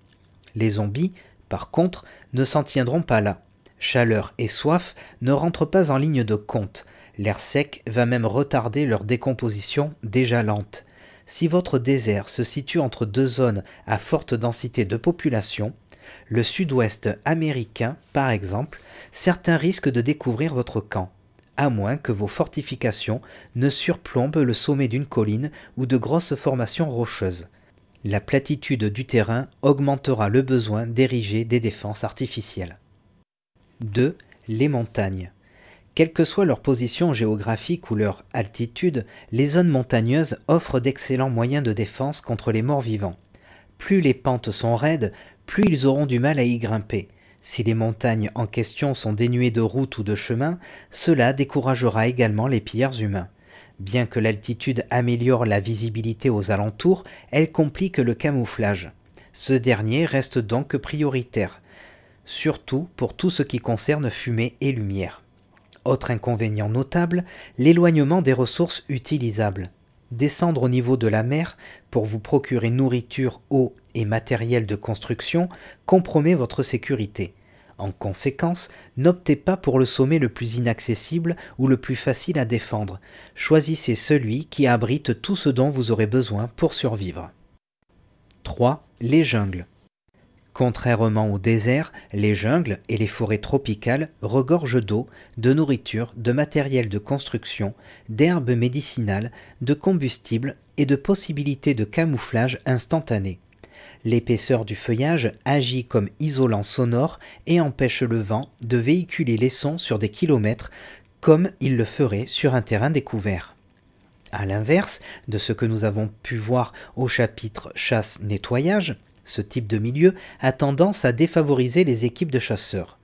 Les zombies, par contre, ne s'en tiendront pas là. Chaleur et soif ne rentrent pas en ligne de compte. L'air sec va même retarder leur décomposition déjà lente. Si votre désert se situe entre deux zones à forte densité de population, le sud-ouest américain par exemple, certains risquent de découvrir votre camp, à moins que vos fortifications ne surplombent le sommet d'une colline ou de grosses formations rocheuses. La platitude du terrain augmentera le besoin d'ériger des défenses artificielles. 2. Les montagnes. Quelle que soit leur position géographique ou leur altitude, les zones montagneuses offrent d'excellents moyens de défense contre les morts-vivants. Plus les pentes sont raides, plus ils auront du mal à y grimper. Si les montagnes en question sont dénuées de routes ou de chemins, cela découragera également les pillards humains. Bien que l'altitude améliore la visibilité aux alentours, elle complique le camouflage. Ce dernier reste donc prioritaire, surtout pour tout ce qui concerne fumée et lumière. Autre inconvénient notable, l'éloignement des ressources utilisables. Descendre au niveau de la mer pour vous procurer nourriture, eau et matériel de construction compromet votre sécurité. En conséquence, n'optez pas pour le sommet le plus inaccessible ou le plus facile à défendre. Choisissez celui qui abrite tout ce dont vous aurez besoin pour survivre. 3. Les jungles. Contrairement au désert, les jungles et les forêts tropicales regorgent d'eau, de nourriture, de matériel de construction, d'herbes médicinales, de combustibles et de possibilités de camouflage instantané. L'épaisseur du feuillage agit comme isolant sonore et empêche le vent de véhiculer les sons sur des kilomètres comme il le ferait sur un terrain découvert. A l'inverse de ce que nous avons pu voir au chapitre chasse-nettoyage, ce type de milieu a tendance à défavoriser les équipes de chasseurs.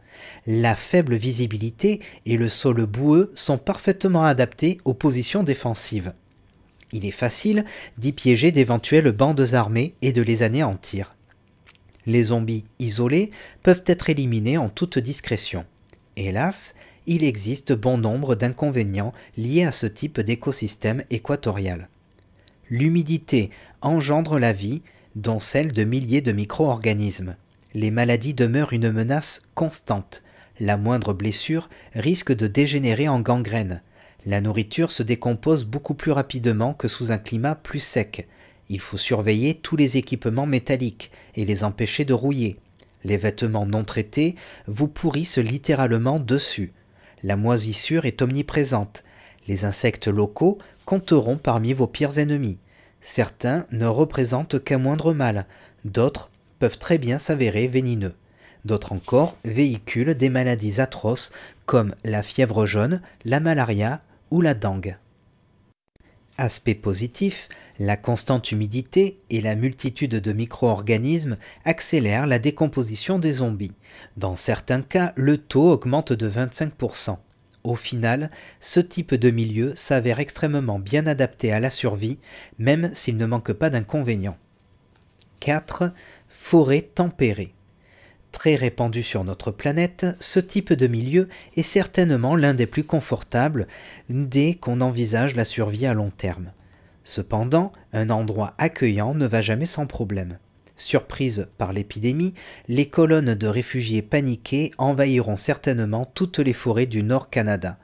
La faible visibilité et le sol boueux sont parfaitement adaptés aux positions défensives. Il est facile d'y piéger d'éventuelles bandes armées et de les anéantir. Les zombies isolés peuvent être éliminés en toute discrétion. Hélas, il existe bon nombre d'inconvénients liés à ce type d'écosystème équatorial. L'humidité engendre la vie dont celle de milliers de micro-organismes. Les maladies demeurent une menace constante. La moindre blessure risque de dégénérer en gangrène. La nourriture se décompose beaucoup plus rapidement que sous un climat plus sec. Il faut surveiller tous les équipements métalliques et les empêcher de rouiller. Les vêtements non traités vous pourrissent littéralement dessus. La moisissure est omniprésente. Les insectes locaux compteront parmi vos pires ennemis. Certains ne représentent qu'un moindre mal, d'autres peuvent très bien s'avérer vénineux. D'autres encore véhiculent des maladies atroces comme la fièvre jaune, la malaria ou la dengue. Aspect positif, la constante humidité et la multitude de micro-organismes accélèrent la décomposition des zombies. Dans certains cas, le taux augmente de 25%. Au final, ce type de milieu s'avère extrêmement bien adapté à la survie, même s'il ne manque pas d'inconvénients. 4. Forêt tempérée. Très répandu sur notre planète, ce type de milieu est certainement l'un des plus confortables dès qu'on envisage la survie à long terme. Cependant, un endroit accueillant ne va jamais sans problème. Surprise par l'épidémie, les colonnes de réfugiés paniqués envahiront certainement toutes les forêts du Nord Canada.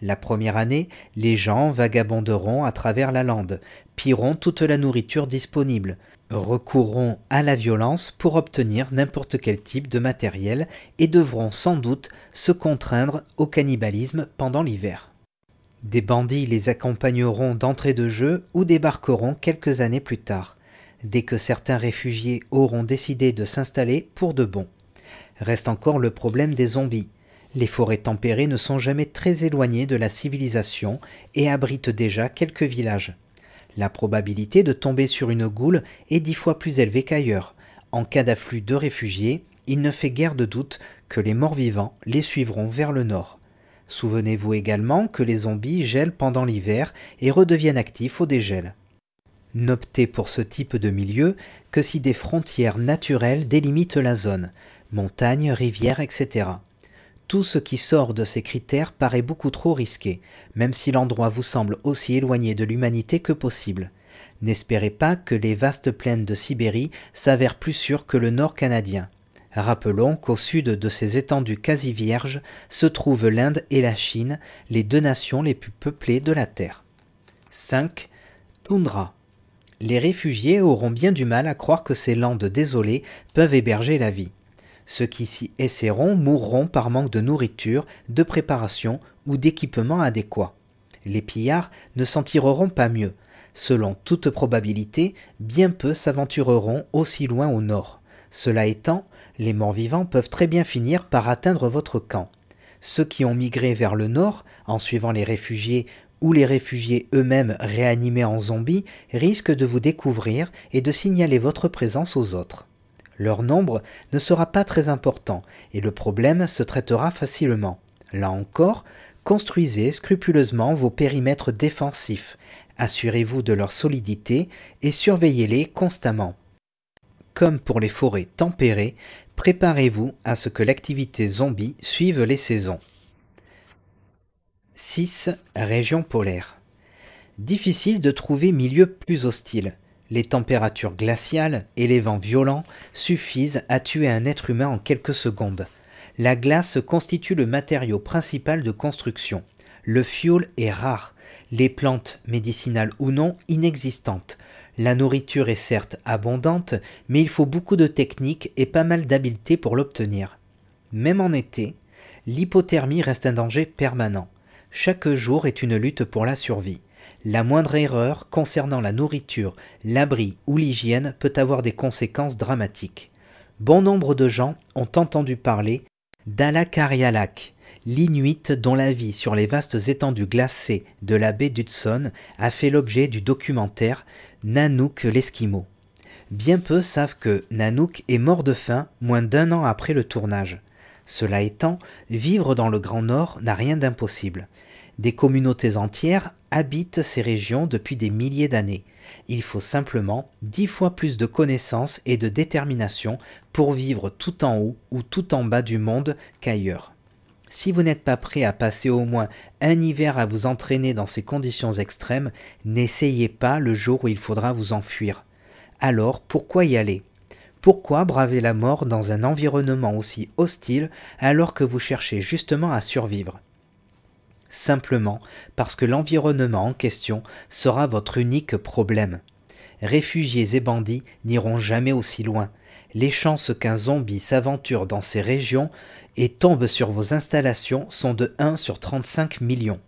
La première année, les gens vagabonderont à travers la lande, pilleront toute la nourriture disponible, recourront à la violence pour obtenir n'importe quel type de matériel et devront sans doute se contraindre au cannibalisme pendant l'hiver. Des bandits les accompagneront d'entrée de jeu ou débarqueront quelques années plus tard dès que certains réfugiés auront décidé de s'installer pour de bon. Reste encore le problème des zombies. Les forêts tempérées ne sont jamais très éloignées de la civilisation et abritent déjà quelques villages. La probabilité de tomber sur une goule est dix fois plus élevée qu'ailleurs. En cas d'afflux de réfugiés, il ne fait guère de doute que les morts-vivants les suivront vers le nord. Souvenez-vous également que les zombies gèlent pendant l'hiver et redeviennent actifs au dégel. N'optez pour ce type de milieu que si des frontières naturelles délimitent la zone, montagnes, rivières, etc. Tout ce qui sort de ces critères paraît beaucoup trop risqué, même si l'endroit vous semble aussi éloigné de l'humanité que possible. N'espérez pas que les vastes plaines de Sibérie s'avèrent plus sûres que le nord canadien. Rappelons qu'au sud de ces étendues quasi vierges se trouvent l'Inde et la Chine, les deux nations les plus peuplées de la Terre. 5. Toundra. Les réfugiés auront bien du mal à croire que ces landes désolées peuvent héberger la vie. Ceux qui s'y essaieront mourront par manque de nourriture, de préparation ou d'équipement adéquat. Les pillards ne s'en tireront pas mieux. Selon toute probabilité, bien peu s'aventureront aussi loin au nord. Cela étant, les morts vivants peuvent très bien finir par atteindre votre camp. Ceux qui ont migré vers le nord, en suivant les réfugiés ou les réfugiés eux-mêmes réanimés en zombies risquent de vous découvrir et de signaler votre présence aux autres. Leur nombre ne sera pas très important et le problème se traitera facilement. Là encore, construisez scrupuleusement vos périmètres défensifs, assurez-vous de leur solidité et surveillez-les constamment. Comme pour les forêts tempérées, préparez-vous à ce que l'activité zombie suive les saisons. 6. Région polaire. Difficile de trouver milieu plus hostile. Les températures glaciales et les vents violents suffisent à tuer un être humain en quelques secondes. La glace constitue le matériau principal de construction. Le fioul est rare, les plantes, médicinales ou non, inexistantes. La nourriture est certes abondante, mais il faut beaucoup de techniques et pas mal d'habileté pour l'obtenir. Même en été, l'hypothermie reste un danger permanent. Chaque jour est une lutte pour la survie. La moindre erreur concernant la nourriture, l'abri ou l'hygiène peut avoir des conséquences dramatiques. Bon nombre de gens ont entendu parler d'Alakarialak, l'Inuit dont la vie sur les vastes étendues glacées de la baie d'Hudson a fait l'objet du documentaire Nanook l'Esquimau. Bien peu savent que Nanook est mort de faim moins d'un an après le tournage. Cela étant, vivre dans le Grand Nord n'a rien d'impossible. Des communautés entières habitent ces régions depuis des milliers d'années. Il faut simplement dix fois plus de connaissances et de détermination pour vivre tout en haut ou tout en bas du monde qu'ailleurs. Si vous n'êtes pas prêt à passer au moins un hiver à vous entraîner dans ces conditions extrêmes, n'essayez pas le jour où il faudra vous enfuir. Alors pourquoi y aller Pourquoi braver la mort dans un environnement aussi hostile alors que vous cherchez justement à survivre simplement parce que l'environnement en question sera votre unique problème. Réfugiés et bandits n'iront jamais aussi loin. Les chances qu'un zombie s'aventure dans ces régions et tombe sur vos installations sont de 1 sur 35 millions.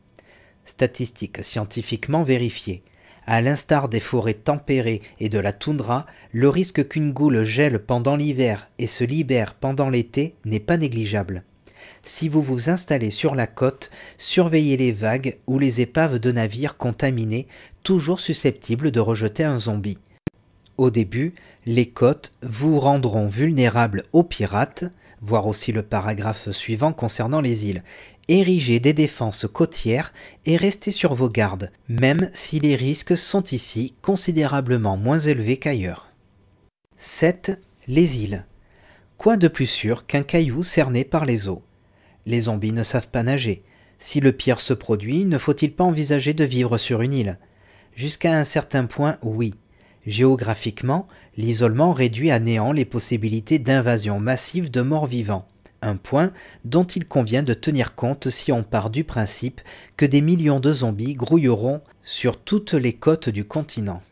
Statistique scientifiquement vérifiée. À l'instar des forêts tempérées et de la toundra, le risque qu'une goule gèle pendant l'hiver et se libère pendant l'été n'est pas négligeable si vous vous installez sur la côte, surveillez les vagues ou les épaves de navires contaminés, toujours susceptibles de rejeter un zombie. Au début, les côtes vous rendront vulnérables aux pirates, voir aussi le paragraphe suivant concernant les îles. Érigez des défenses côtières et restez sur vos gardes, même si les risques sont ici considérablement moins élevés qu'ailleurs. 7. Les îles. Quoi de plus sûr qu'un caillou cerné par les eaux les zombies ne savent pas nager. Si le pire se produit, ne faut-il pas envisager de vivre sur une île Jusqu'à un certain point, oui. Géographiquement, l'isolement réduit à néant les possibilités d'invasion massive de morts vivants, un point dont il convient de tenir compte si on part du principe que des millions de zombies grouilleront sur toutes les côtes du continent.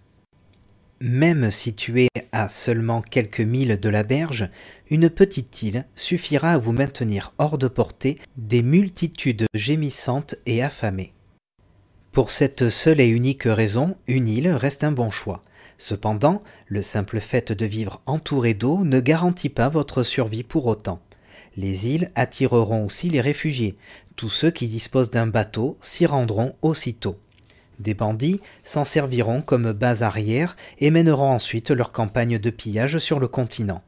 Même situé à seulement quelques milles de la berge, une petite île suffira à vous maintenir hors de portée des multitudes gémissantes et affamées. Pour cette seule et unique raison, une île reste un bon choix. Cependant, le simple fait de vivre entouré d'eau ne garantit pas votre survie pour autant. Les îles attireront aussi les réfugiés. Tous ceux qui disposent d'un bateau s'y rendront aussitôt. Des bandits s'en serviront comme base arrière et mèneront ensuite leur campagne de pillage sur le continent.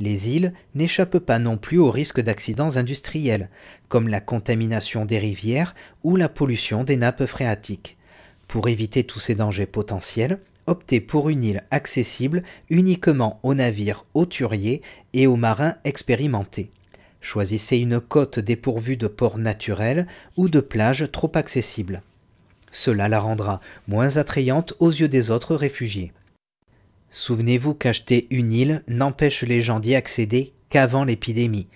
Les îles n'échappent pas non plus aux risques d'accidents industriels, comme la contamination des rivières ou la pollution des nappes phréatiques. Pour éviter tous ces dangers potentiels, optez pour une île accessible uniquement aux navires hauturiers et aux marins expérimentés. Choisissez une côte dépourvue de ports naturels ou de plages trop accessibles. Cela la rendra moins attrayante aux yeux des autres réfugiés. Souvenez-vous qu'acheter une île n'empêche les gens d'y accéder qu'avant l'épidémie.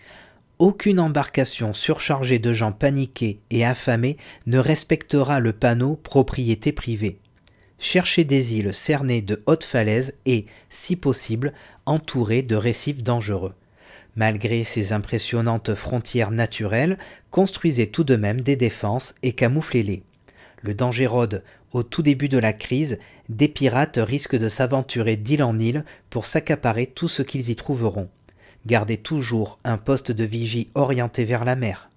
Aucune embarcation surchargée de gens paniqués et affamés ne respectera le panneau propriété privée. Cherchez des îles cernées de hautes falaises et, si possible, entourées de récifs dangereux. Malgré ces impressionnantes frontières naturelles, construisez tout de même des défenses et camouflez-les. Le danger rôde au tout début de la crise des pirates risquent de s'aventurer d'île en île pour s'accaparer tout ce qu'ils y trouveront. Gardez toujours un poste de vigie orienté vers la mer.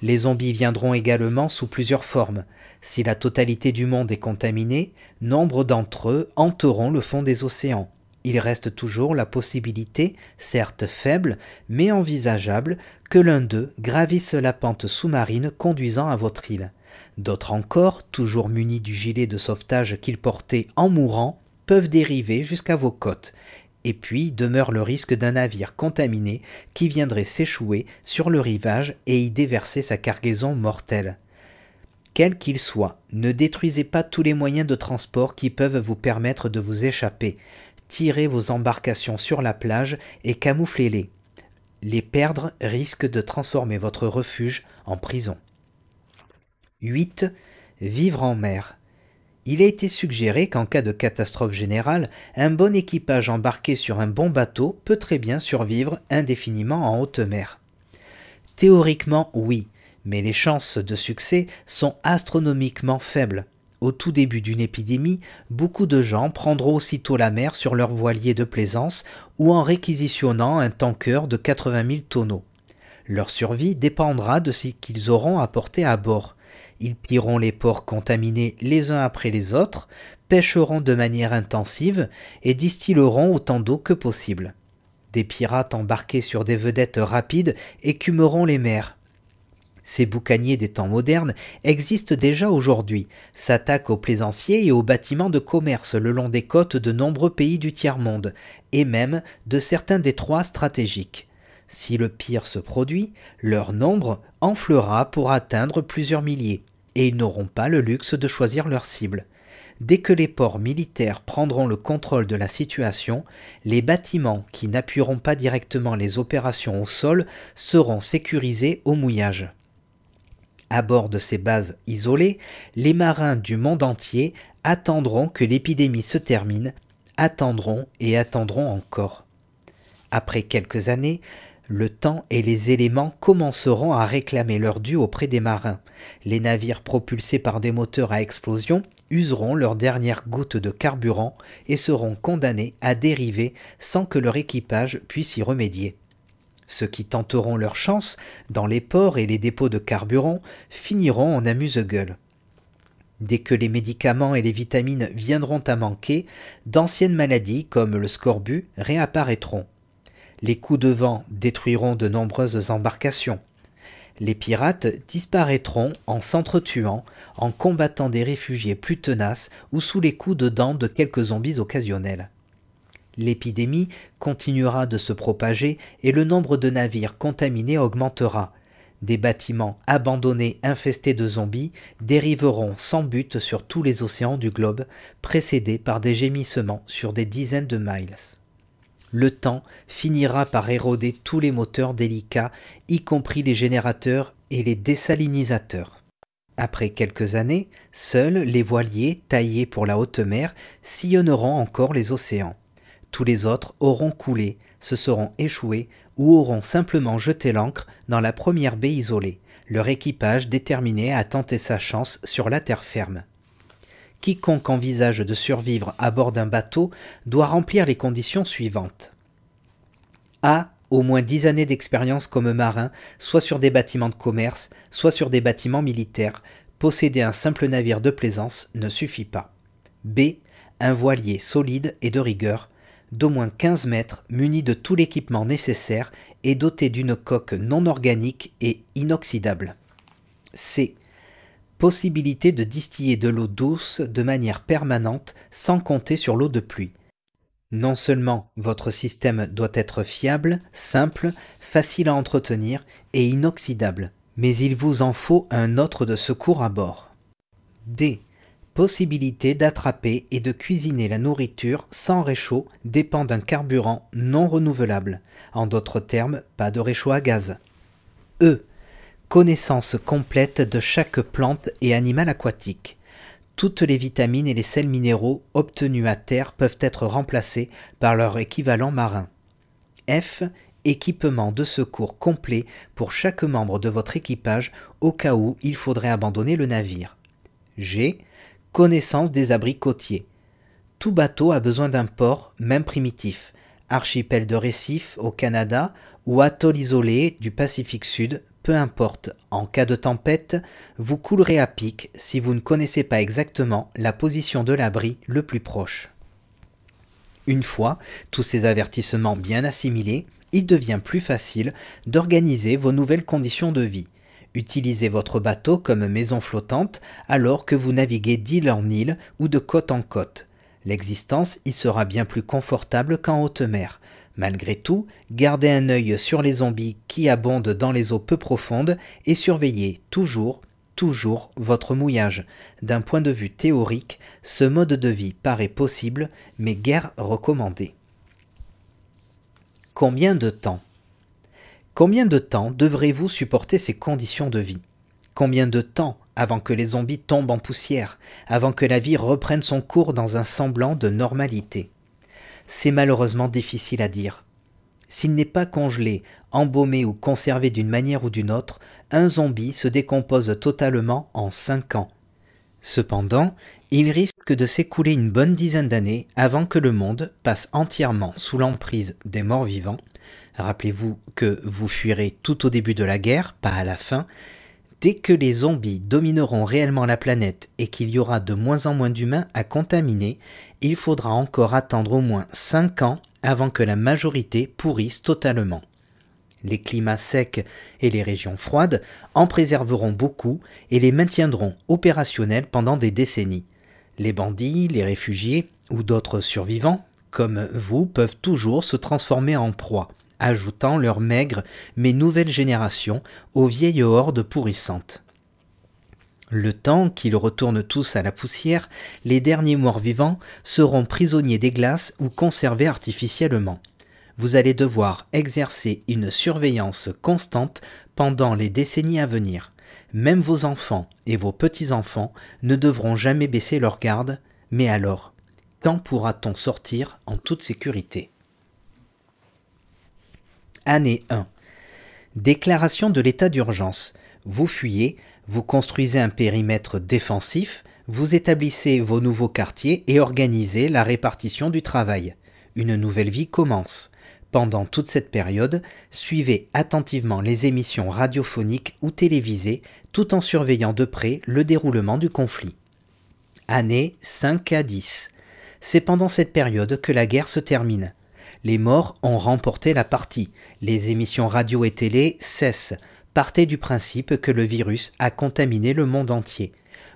Les zombies viendront également sous plusieurs formes. Si la totalité du monde est contaminée, nombre d'entre eux hanteront le fond des océans. Il reste toujours la possibilité, certes faible, mais envisageable, que l'un d'eux gravisse la pente sous-marine conduisant à votre île. D'autres encore, toujours munis du gilet de sauvetage qu'ils portaient en mourant, peuvent dériver jusqu'à vos côtes. Et puis demeure le risque d'un navire contaminé qui viendrait s'échouer sur le rivage et y déverser sa cargaison mortelle. Quel qu'il soit, ne détruisez pas tous les moyens de transport qui peuvent vous permettre de vous échapper. Tirez vos embarcations sur la plage et camouflez-les. Les perdre risque de transformer votre refuge en prison. 8. Vivre en mer. Il a été suggéré qu'en cas de catastrophe générale, un bon équipage embarqué sur un bon bateau peut très bien survivre indéfiniment en haute mer. Théoriquement oui, mais les chances de succès sont astronomiquement faibles. Au tout début d'une épidémie, beaucoup de gens prendront aussitôt la mer sur leur voilier de plaisance ou en réquisitionnant un tanker de 80 000 tonneaux. Leur survie dépendra de ce qu'ils auront apporté à bord. Ils pilleront les ports contaminés les uns après les autres, pêcheront de manière intensive et distilleront autant d'eau que possible. Des pirates embarqués sur des vedettes rapides écumeront les mers. Ces boucaniers des temps modernes existent déjà aujourd'hui, s'attaquent aux plaisanciers et aux bâtiments de commerce le long des côtes de nombreux pays du tiers-monde, et même de certains détroits stratégiques. Si le pire se produit, leur nombre, enflera pour atteindre plusieurs milliers, et ils n'auront pas le luxe de choisir leur cible. Dès que les ports militaires prendront le contrôle de la situation, les bâtiments qui n'appuieront pas directement les opérations au sol seront sécurisés au mouillage. À bord de ces bases isolées, les marins du monde entier attendront que l'épidémie se termine, attendront et attendront encore. Après quelques années, le temps et les éléments commenceront à réclamer leur dû auprès des marins. Les navires propulsés par des moteurs à explosion useront leur dernière goutte de carburant et seront condamnés à dériver sans que leur équipage puisse y remédier. Ceux qui tenteront leur chance dans les ports et les dépôts de carburant finiront en amuse-gueule. Dès que les médicaments et les vitamines viendront à manquer, d'anciennes maladies comme le scorbut réapparaîtront. Les coups de vent détruiront de nombreuses embarcations. Les pirates disparaîtront en s'entretuant, en combattant des réfugiés plus tenaces ou sous les coups de dents de quelques zombies occasionnels. L'épidémie continuera de se propager et le nombre de navires contaminés augmentera. Des bâtiments abandonnés infestés de zombies dériveront sans but sur tous les océans du globe, précédés par des gémissements sur des dizaines de miles le temps finira par éroder tous les moteurs délicats, y compris les générateurs et les désalinisateurs. Après quelques années, seuls les voiliers taillés pour la haute mer sillonneront encore les océans. Tous les autres auront coulé, se seront échoués ou auront simplement jeté l'ancre dans la première baie isolée, leur équipage déterminé à tenter sa chance sur la terre ferme. Quiconque envisage de survivre à bord d'un bateau doit remplir les conditions suivantes. A. Au moins 10 années d'expérience comme marin, soit sur des bâtiments de commerce, soit sur des bâtiments militaires. Posséder un simple navire de plaisance ne suffit pas. B. Un voilier solide et de rigueur, d'au moins 15 mètres, muni de tout l'équipement nécessaire et doté d'une coque non organique et inoxydable. C possibilité de distiller de l'eau douce de manière permanente sans compter sur l'eau de pluie. Non seulement votre système doit être fiable, simple, facile à entretenir et inoxydable, mais il vous en faut un autre de secours à bord. D. Possibilité d'attraper et de cuisiner la nourriture sans réchaud dépend d'un carburant non renouvelable, en d'autres termes pas de réchaud à gaz. E connaissance complète de chaque plante et animal aquatique. Toutes les vitamines et les sels minéraux obtenus à terre peuvent être remplacés par leur équivalent marin. F. Équipement de secours complet pour chaque membre de votre équipage au cas où il faudrait abandonner le navire. G. Connaissance des abris côtiers. Tout bateau a besoin d'un port, même primitif. Archipel de récifs au Canada ou atoll isolé du Pacifique Sud peu importe, en cas de tempête, vous coulerez à pic si vous ne connaissez pas exactement la position de l'abri le plus proche. Une fois tous ces avertissements bien assimilés, il devient plus facile d'organiser vos nouvelles conditions de vie. Utilisez votre bateau comme maison flottante alors que vous naviguez d'île en île ou de côte en côte. L'existence y sera bien plus confortable qu'en haute mer. Malgré tout, gardez un œil sur les zombies qui abondent dans les eaux peu profondes et surveillez toujours, toujours votre mouillage. D'un point de vue théorique, ce mode de vie paraît possible, mais guère recommandé. Combien de temps Combien de temps devrez-vous supporter ces conditions de vie Combien de temps avant que les zombies tombent en poussière, avant que la vie reprenne son cours dans un semblant de normalité c'est malheureusement difficile à dire. S'il n'est pas congelé, embaumé ou conservé d'une manière ou d'une autre, un zombie se décompose totalement en 5 ans. Cependant, il risque de s'écouler une bonne dizaine d'années avant que le monde passe entièrement sous l'emprise des morts vivants. Rappelez-vous que vous fuirez tout au début de la guerre, pas à la fin. Dès que les zombies domineront réellement la planète et qu'il y aura de moins en moins d'humains à contaminer, il faudra encore attendre au moins 5 ans avant que la majorité pourrisse totalement. Les climats secs et les régions froides en préserveront beaucoup et les maintiendront opérationnels pendant des décennies. Les bandits, les réfugiés ou d'autres survivants, comme vous, peuvent toujours se transformer en proie, ajoutant leur maigre mais nouvelle génération aux vieilles hordes pourrissantes. Le temps qu'ils retournent tous à la poussière, les derniers morts vivants seront prisonniers des glaces ou conservés artificiellement. Vous allez devoir exercer une surveillance constante pendant les décennies à venir. Même vos enfants et vos petits-enfants ne devront jamais baisser leur garde, mais alors, quand pourra-t-on sortir en toute sécurité Année 1. Déclaration de l'état d'urgence. Vous fuyez, vous construisez un périmètre défensif, vous établissez vos nouveaux quartiers et organisez la répartition du travail. Une nouvelle vie commence. Pendant toute cette période, suivez attentivement les émissions radiophoniques ou télévisées tout en surveillant de près le déroulement du conflit. Année 5 à 10. C'est pendant cette période que la guerre se termine. Les morts ont remporté la partie, les émissions radio et télé cessent, Partez du principe que le virus a contaminé le monde entier.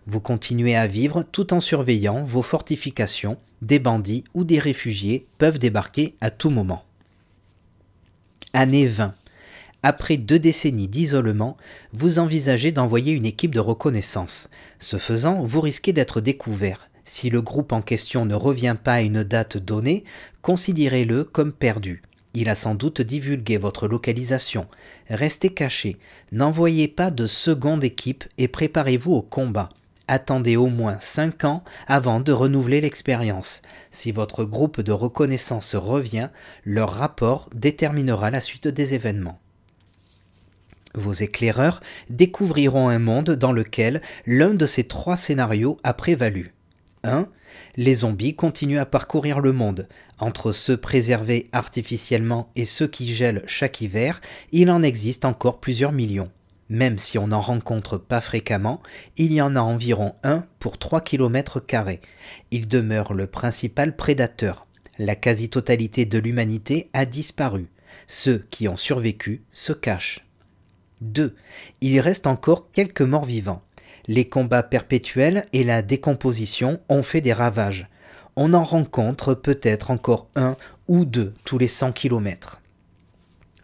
Vous continuez à vivre tout en surveillant vos fortifications, des bandits ou des réfugiés peuvent débarquer à tout moment. Année 20. Après deux décennies d'isolement, vous envisagez d'envoyer une équipe de reconnaissance. Ce faisant, vous risquez d'être découvert. Si le groupe en question ne revient pas à une date donnée, considérez-le comme perdu. Il a sans doute divulgué votre localisation. Restez cachés, n'envoyez pas de seconde équipe et préparez-vous au combat. Attendez au moins 5 ans avant de renouveler l'expérience. Si votre groupe de reconnaissance revient, leur rapport déterminera la suite des événements. Vos éclaireurs découvriront un monde dans lequel l'un de ces trois scénarios a prévalu. 1. Les zombies continuent à parcourir le monde. Entre ceux préservés artificiellement et ceux qui gèlent chaque hiver, il en existe encore plusieurs millions. Même si on n'en rencontre pas fréquemment, il y en a environ un pour 3 km. Il demeure le principal prédateur. La quasi-totalité de l'humanité a disparu. Ceux qui ont survécu se cachent. 2. Il reste encore quelques morts vivants. Les combats perpétuels et la décomposition ont fait des ravages on en rencontre peut-être encore un ou deux tous les 100 km.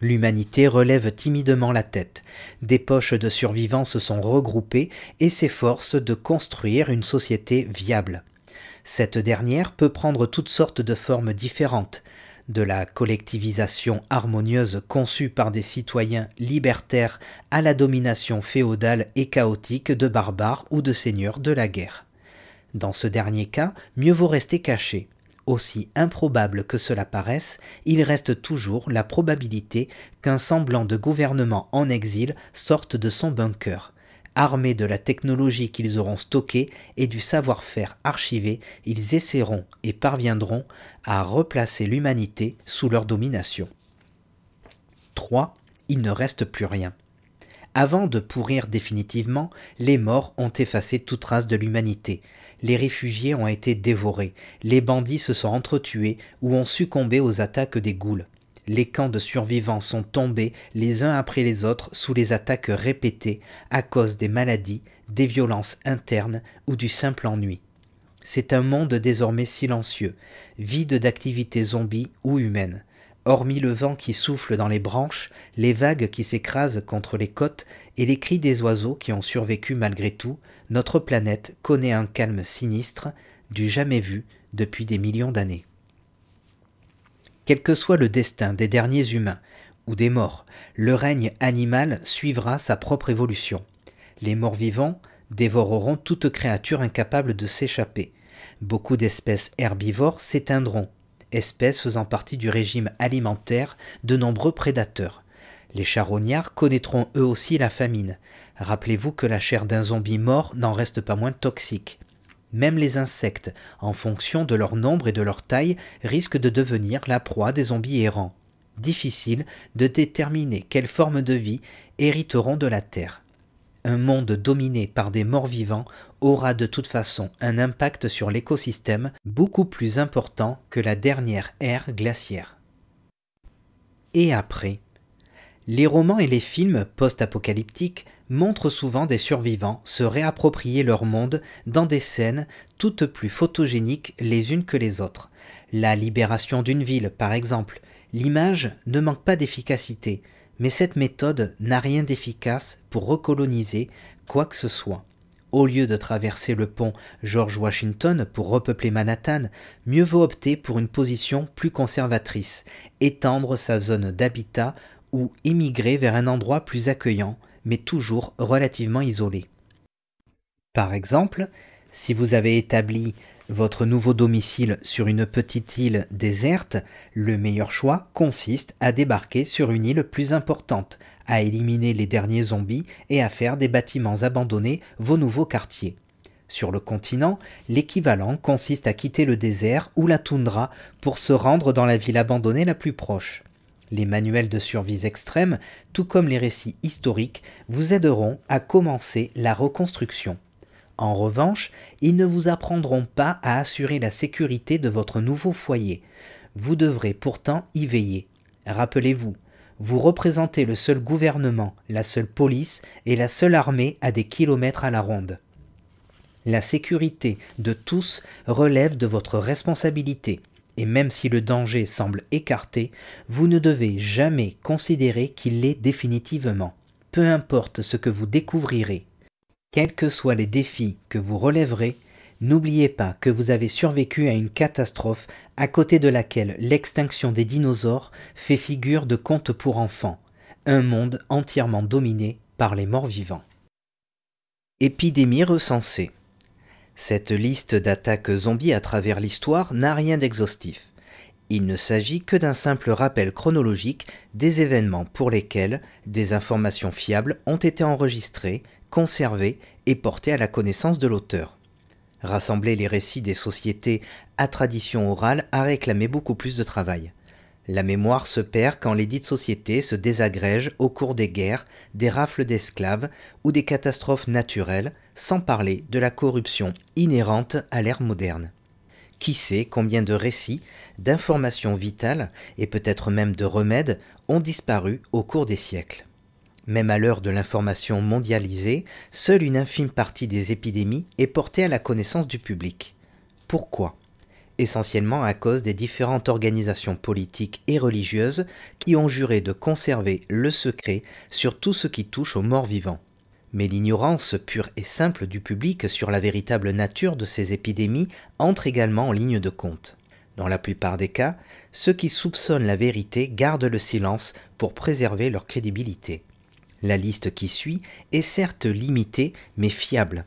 L'humanité relève timidement la tête, des poches de survivants se sont regroupées et s'efforcent de construire une société viable. Cette dernière peut prendre toutes sortes de formes différentes, de la collectivisation harmonieuse conçue par des citoyens libertaires à la domination féodale et chaotique de barbares ou de seigneurs de la guerre. Dans ce dernier cas, mieux vaut rester caché. Aussi improbable que cela paraisse, il reste toujours la probabilité qu'un semblant de gouvernement en exil sorte de son bunker. Armés de la technologie qu'ils auront stockée et du savoir-faire archivé, ils essaieront et parviendront à replacer l'humanité sous leur domination. 3. Il ne reste plus rien. Avant de pourrir définitivement, les morts ont effacé toute trace de l'humanité les réfugiés ont été dévorés, les bandits se sont entretués ou ont succombé aux attaques des goules. Les camps de survivants sont tombés les uns après les autres sous les attaques répétées à cause des maladies, des violences internes ou du simple ennui. C'est un monde désormais silencieux, vide d'activités zombies ou humaines. Hormis le vent qui souffle dans les branches, les vagues qui s'écrasent contre les côtes et les cris des oiseaux qui ont survécu malgré tout, notre planète connaît un calme sinistre, du jamais vu depuis des millions d'années. Quel que soit le destin des derniers humains ou des morts, le règne animal suivra sa propre évolution. Les morts vivants dévoreront toute créature incapable de s'échapper. Beaucoup d'espèces herbivores s'éteindront espèces faisant partie du régime alimentaire de nombreux prédateurs. Les charognards connaîtront eux aussi la famine. Rappelez-vous que la chair d'un zombie mort n'en reste pas moins toxique. Même les insectes, en fonction de leur nombre et de leur taille, risquent de devenir la proie des zombies errants. Difficile de déterminer quelles formes de vie hériteront de la Terre. Un monde dominé par des morts-vivants aura de toute façon un impact sur l'écosystème beaucoup plus important que la dernière ère glaciaire. Et après Les romans et les films post-apocalyptiques montrent souvent des survivants se réapproprier leur monde dans des scènes toutes plus photogéniques les unes que les autres. La libération d'une ville, par exemple. L'image ne manque pas d'efficacité, mais cette méthode n'a rien d'efficace pour recoloniser quoi que ce soit. Au lieu de traverser le pont George Washington pour repeupler Manhattan, mieux vaut opter pour une position plus conservatrice, étendre sa zone d'habitat ou émigrer vers un endroit plus accueillant, mais toujours relativement isolé. Par exemple, si vous avez établi votre nouveau domicile sur une petite île déserte, le meilleur choix consiste à débarquer sur une île plus importante, à éliminer les derniers zombies et à faire des bâtiments abandonnés vos nouveaux quartiers. Sur le continent, l'équivalent consiste à quitter le désert ou la toundra pour se rendre dans la ville abandonnée la plus proche. Les manuels de survie extrême, tout comme les récits historiques, vous aideront à commencer la reconstruction. En revanche, ils ne vous apprendront pas à assurer la sécurité de votre nouveau foyer. Vous devrez pourtant y veiller. Rappelez-vous, vous représentez le seul gouvernement, la seule police et la seule armée à des kilomètres à la ronde. La sécurité de tous relève de votre responsabilité, et même si le danger semble écarté, vous ne devez jamais considérer qu'il l'est définitivement, peu importe ce que vous découvrirez. Quels que soient les défis que vous relèverez, N'oubliez pas que vous avez survécu à une catastrophe à côté de laquelle l'extinction des dinosaures fait figure de conte pour enfants, un monde entièrement dominé par les morts-vivants. Épidémie recensée. Cette liste d'attaques zombies à travers l'histoire n'a rien d'exhaustif. Il ne s'agit que d'un simple rappel chronologique des événements pour lesquels des informations fiables ont été enregistrées, conservées et portées à la connaissance de l'auteur. Rassembler les récits des sociétés à tradition orale a réclamé beaucoup plus de travail. La mémoire se perd quand les dites sociétés se désagrègent au cours des guerres, des rafles d'esclaves ou des catastrophes naturelles, sans parler de la corruption inhérente à l'ère moderne. Qui sait combien de récits, d'informations vitales et peut-être même de remèdes ont disparu au cours des siècles. Même à l'heure de l'information mondialisée, seule une infime partie des épidémies est portée à la connaissance du public. Pourquoi Essentiellement à cause des différentes organisations politiques et religieuses qui ont juré de conserver le secret sur tout ce qui touche aux morts vivants. Mais l'ignorance pure et simple du public sur la véritable nature de ces épidémies entre également en ligne de compte. Dans la plupart des cas, ceux qui soupçonnent la vérité gardent le silence pour préserver leur crédibilité. La liste qui suit est certes limitée mais fiable.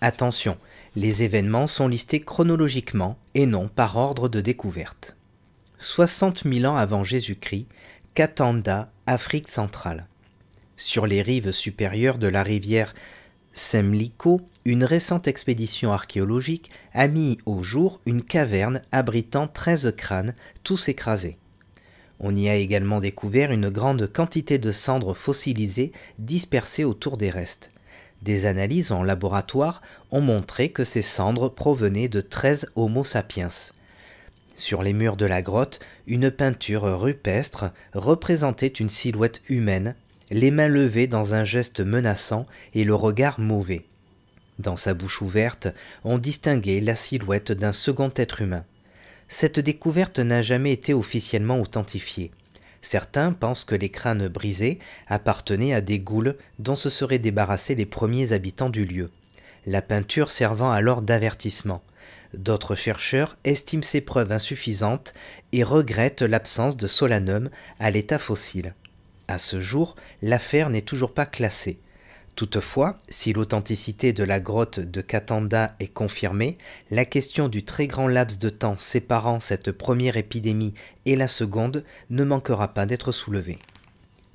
Attention, les événements sont listés chronologiquement et non par ordre de découverte. 60 000 ans avant Jésus-Christ, Katanda, Afrique centrale. Sur les rives supérieures de la rivière Semliko, une récente expédition archéologique a mis au jour une caverne abritant 13 crânes, tous écrasés. On y a également découvert une grande quantité de cendres fossilisées dispersées autour des restes. Des analyses en laboratoire ont montré que ces cendres provenaient de 13 Homo sapiens. Sur les murs de la grotte, une peinture rupestre représentait une silhouette humaine, les mains levées dans un geste menaçant et le regard mauvais. Dans sa bouche ouverte, on distinguait la silhouette d'un second être humain. Cette découverte n'a jamais été officiellement authentifiée. Certains pensent que les crânes brisés appartenaient à des goules dont se seraient débarrassés les premiers habitants du lieu, la peinture servant alors d'avertissement. D'autres chercheurs estiment ces preuves insuffisantes et regrettent l'absence de solanum à l'état fossile. À ce jour, l'affaire n'est toujours pas classée. Toutefois, si l'authenticité de la grotte de Katanda est confirmée, la question du très grand laps de temps séparant cette première épidémie et la seconde ne manquera pas d'être soulevée.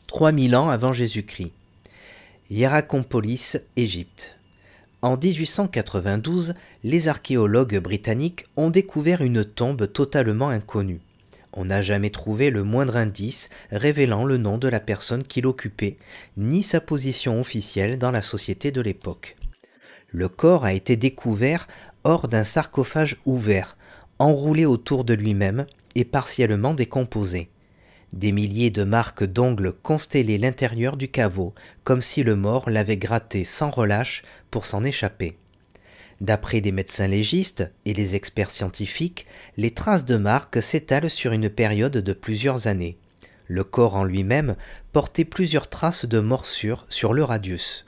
3000 ans avant Jésus-Christ. Hierakonpolis, Égypte. En 1892, les archéologues britanniques ont découvert une tombe totalement inconnue. On n'a jamais trouvé le moindre indice révélant le nom de la personne qui l'occupait, ni sa position officielle dans la société de l'époque. Le corps a été découvert hors d'un sarcophage ouvert, enroulé autour de lui-même et partiellement décomposé. Des milliers de marques d'ongles constellaient l'intérieur du caveau, comme si le mort l'avait gratté sans relâche pour s'en échapper. D'après des médecins légistes et les experts scientifiques, les traces de marques s'étalent sur une période de plusieurs années. Le corps en lui-même portait plusieurs traces de morsures sur le radius.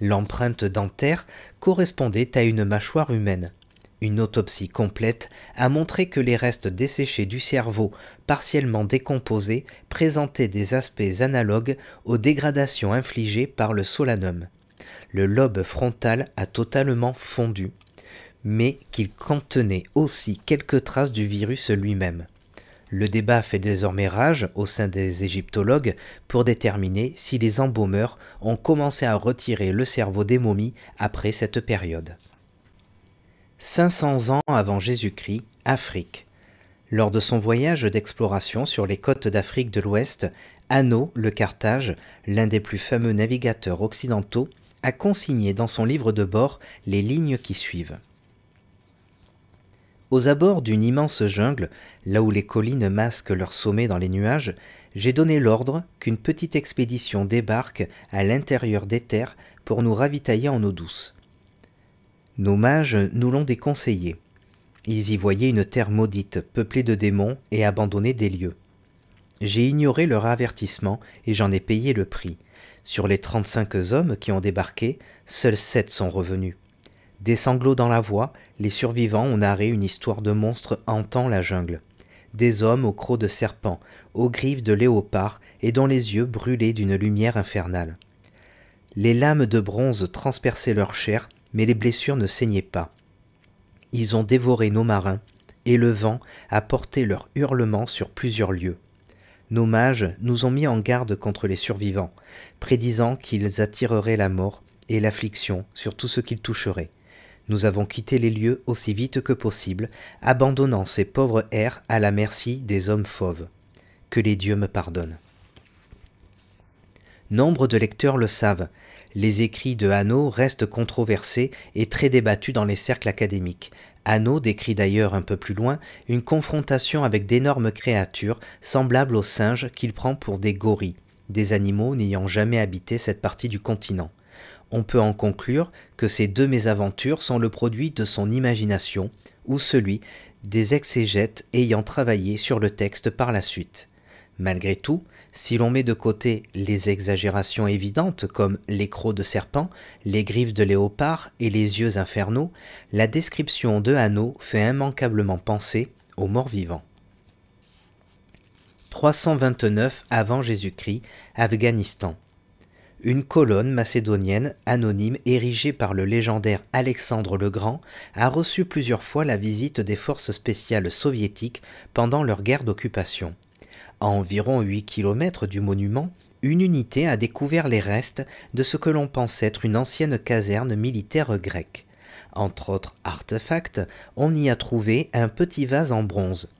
L'empreinte dentaire correspondait à une mâchoire humaine. Une autopsie complète a montré que les restes desséchés du cerveau, partiellement décomposés, présentaient des aspects analogues aux dégradations infligées par le solanum le lobe frontal a totalement fondu, mais qu'il contenait aussi quelques traces du virus lui-même. Le débat fait désormais rage au sein des égyptologues pour déterminer si les embaumeurs ont commencé à retirer le cerveau des momies après cette période. 500 ans avant Jésus-Christ, Afrique. Lors de son voyage d'exploration sur les côtes d'Afrique de l'Ouest, Hanno le Carthage, l'un des plus fameux navigateurs occidentaux, a consigné dans son livre de bord les lignes qui suivent. Aux abords d'une immense jungle, là où les collines masquent leurs sommets dans les nuages, j'ai donné l'ordre qu'une petite expédition débarque à l'intérieur des terres pour nous ravitailler en eau douce. Nos mages nous l'ont déconseillé. Ils y voyaient une terre maudite, peuplée de démons et abandonnée des lieux. J'ai ignoré leur avertissement et j'en ai payé le prix. Sur les 35 hommes qui ont débarqué, seuls 7 sont revenus. Des sanglots dans la voie, les survivants ont narré une histoire de monstres hantant la jungle. Des hommes aux crocs de serpent, aux griffes de léopard et dont les yeux brûlaient d'une lumière infernale. Les lames de bronze transperçaient leur chair, mais les blessures ne saignaient pas. Ils ont dévoré nos marins, et le vent a porté leur hurlements sur plusieurs lieux. Nos mages nous ont mis en garde contre les survivants, prédisant qu'ils attireraient la mort et l'affliction sur tout ce qu'ils toucheraient. Nous avons quitté les lieux aussi vite que possible, abandonnant ces pauvres airs à la merci des hommes fauves. Que les dieux me pardonnent. Nombre de lecteurs le savent, les écrits de Hanno restent controversés et très débattus dans les cercles académiques, Hanno décrit d'ailleurs un peu plus loin une confrontation avec d'énormes créatures semblables aux singes qu'il prend pour des gorilles, des animaux n'ayant jamais habité cette partie du continent. On peut en conclure que ces deux mésaventures sont le produit de son imagination ou celui des exégètes ayant travaillé sur le texte par la suite. Malgré tout, si l'on met de côté les exagérations évidentes comme les crocs de serpent, les griffes de léopard et les yeux infernaux, la description de Hanau fait immanquablement penser aux morts vivants. 329 avant Jésus-Christ, Afghanistan. Une colonne macédonienne anonyme érigée par le légendaire Alexandre le Grand a reçu plusieurs fois la visite des forces spéciales soviétiques pendant leur guerre d'occupation. À environ 8 km du monument, une unité a découvert les restes de ce que l'on pense être une ancienne caserne militaire grecque. Entre autres artefacts, on y a trouvé un petit vase en bronze.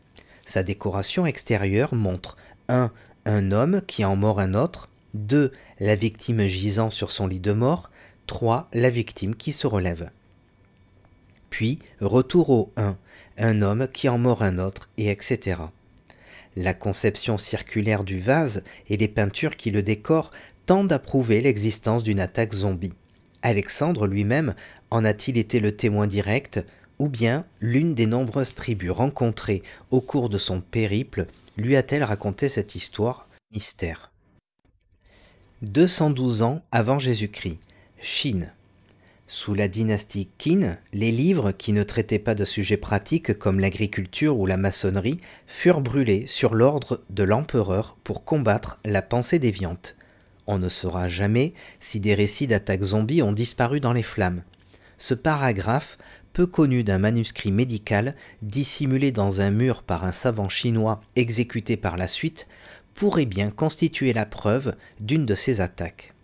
Sa décoration extérieure montre 1. Un homme qui en mord un autre, 2. La victime gisant sur son lit de mort, 3. La victime qui se relève. Puis, retour au 1. Un homme qui en mord un autre, et etc. La conception circulaire du vase et les peintures qui le décorent tendent à prouver l'existence d'une attaque zombie. Alexandre lui-même en a-t-il été le témoin direct ou bien l'une des nombreuses tribus rencontrées au cours de son périple lui a-t-elle raconté cette histoire mystère 212 ans avant Jésus-Christ, Chine. Sous la dynastie Qin, les livres qui ne traitaient pas de sujets pratiques comme l'agriculture ou la maçonnerie furent brûlés sur l'ordre de l'empereur pour combattre la pensée déviante. On ne saura jamais si des récits d'attaques zombies ont disparu dans les flammes. Ce paragraphe, peu connu d'un manuscrit médical, dissimulé dans un mur par un savant chinois exécuté par la suite, pourrait bien constituer la preuve d'une de ces attaques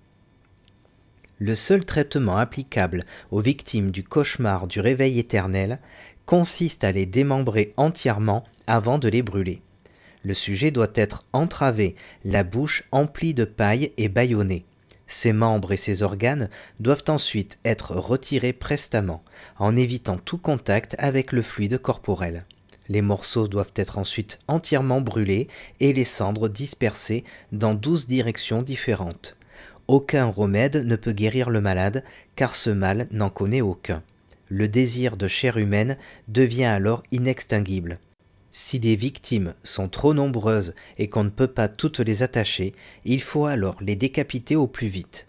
le seul traitement applicable aux victimes du cauchemar du réveil éternel consiste à les démembrer entièrement avant de les brûler. Le sujet doit être entravé, la bouche emplie de paille et bâillonnée. Ses membres et ses organes doivent ensuite être retirés prestamment, en évitant tout contact avec le fluide corporel. Les morceaux doivent être ensuite entièrement brûlés et les cendres dispersées dans douze directions différentes. Aucun remède ne peut guérir le malade, car ce mal n'en connaît aucun. Le désir de chair humaine devient alors inextinguible. Si des victimes sont trop nombreuses et qu'on ne peut pas toutes les attacher, il faut alors les décapiter au plus vite.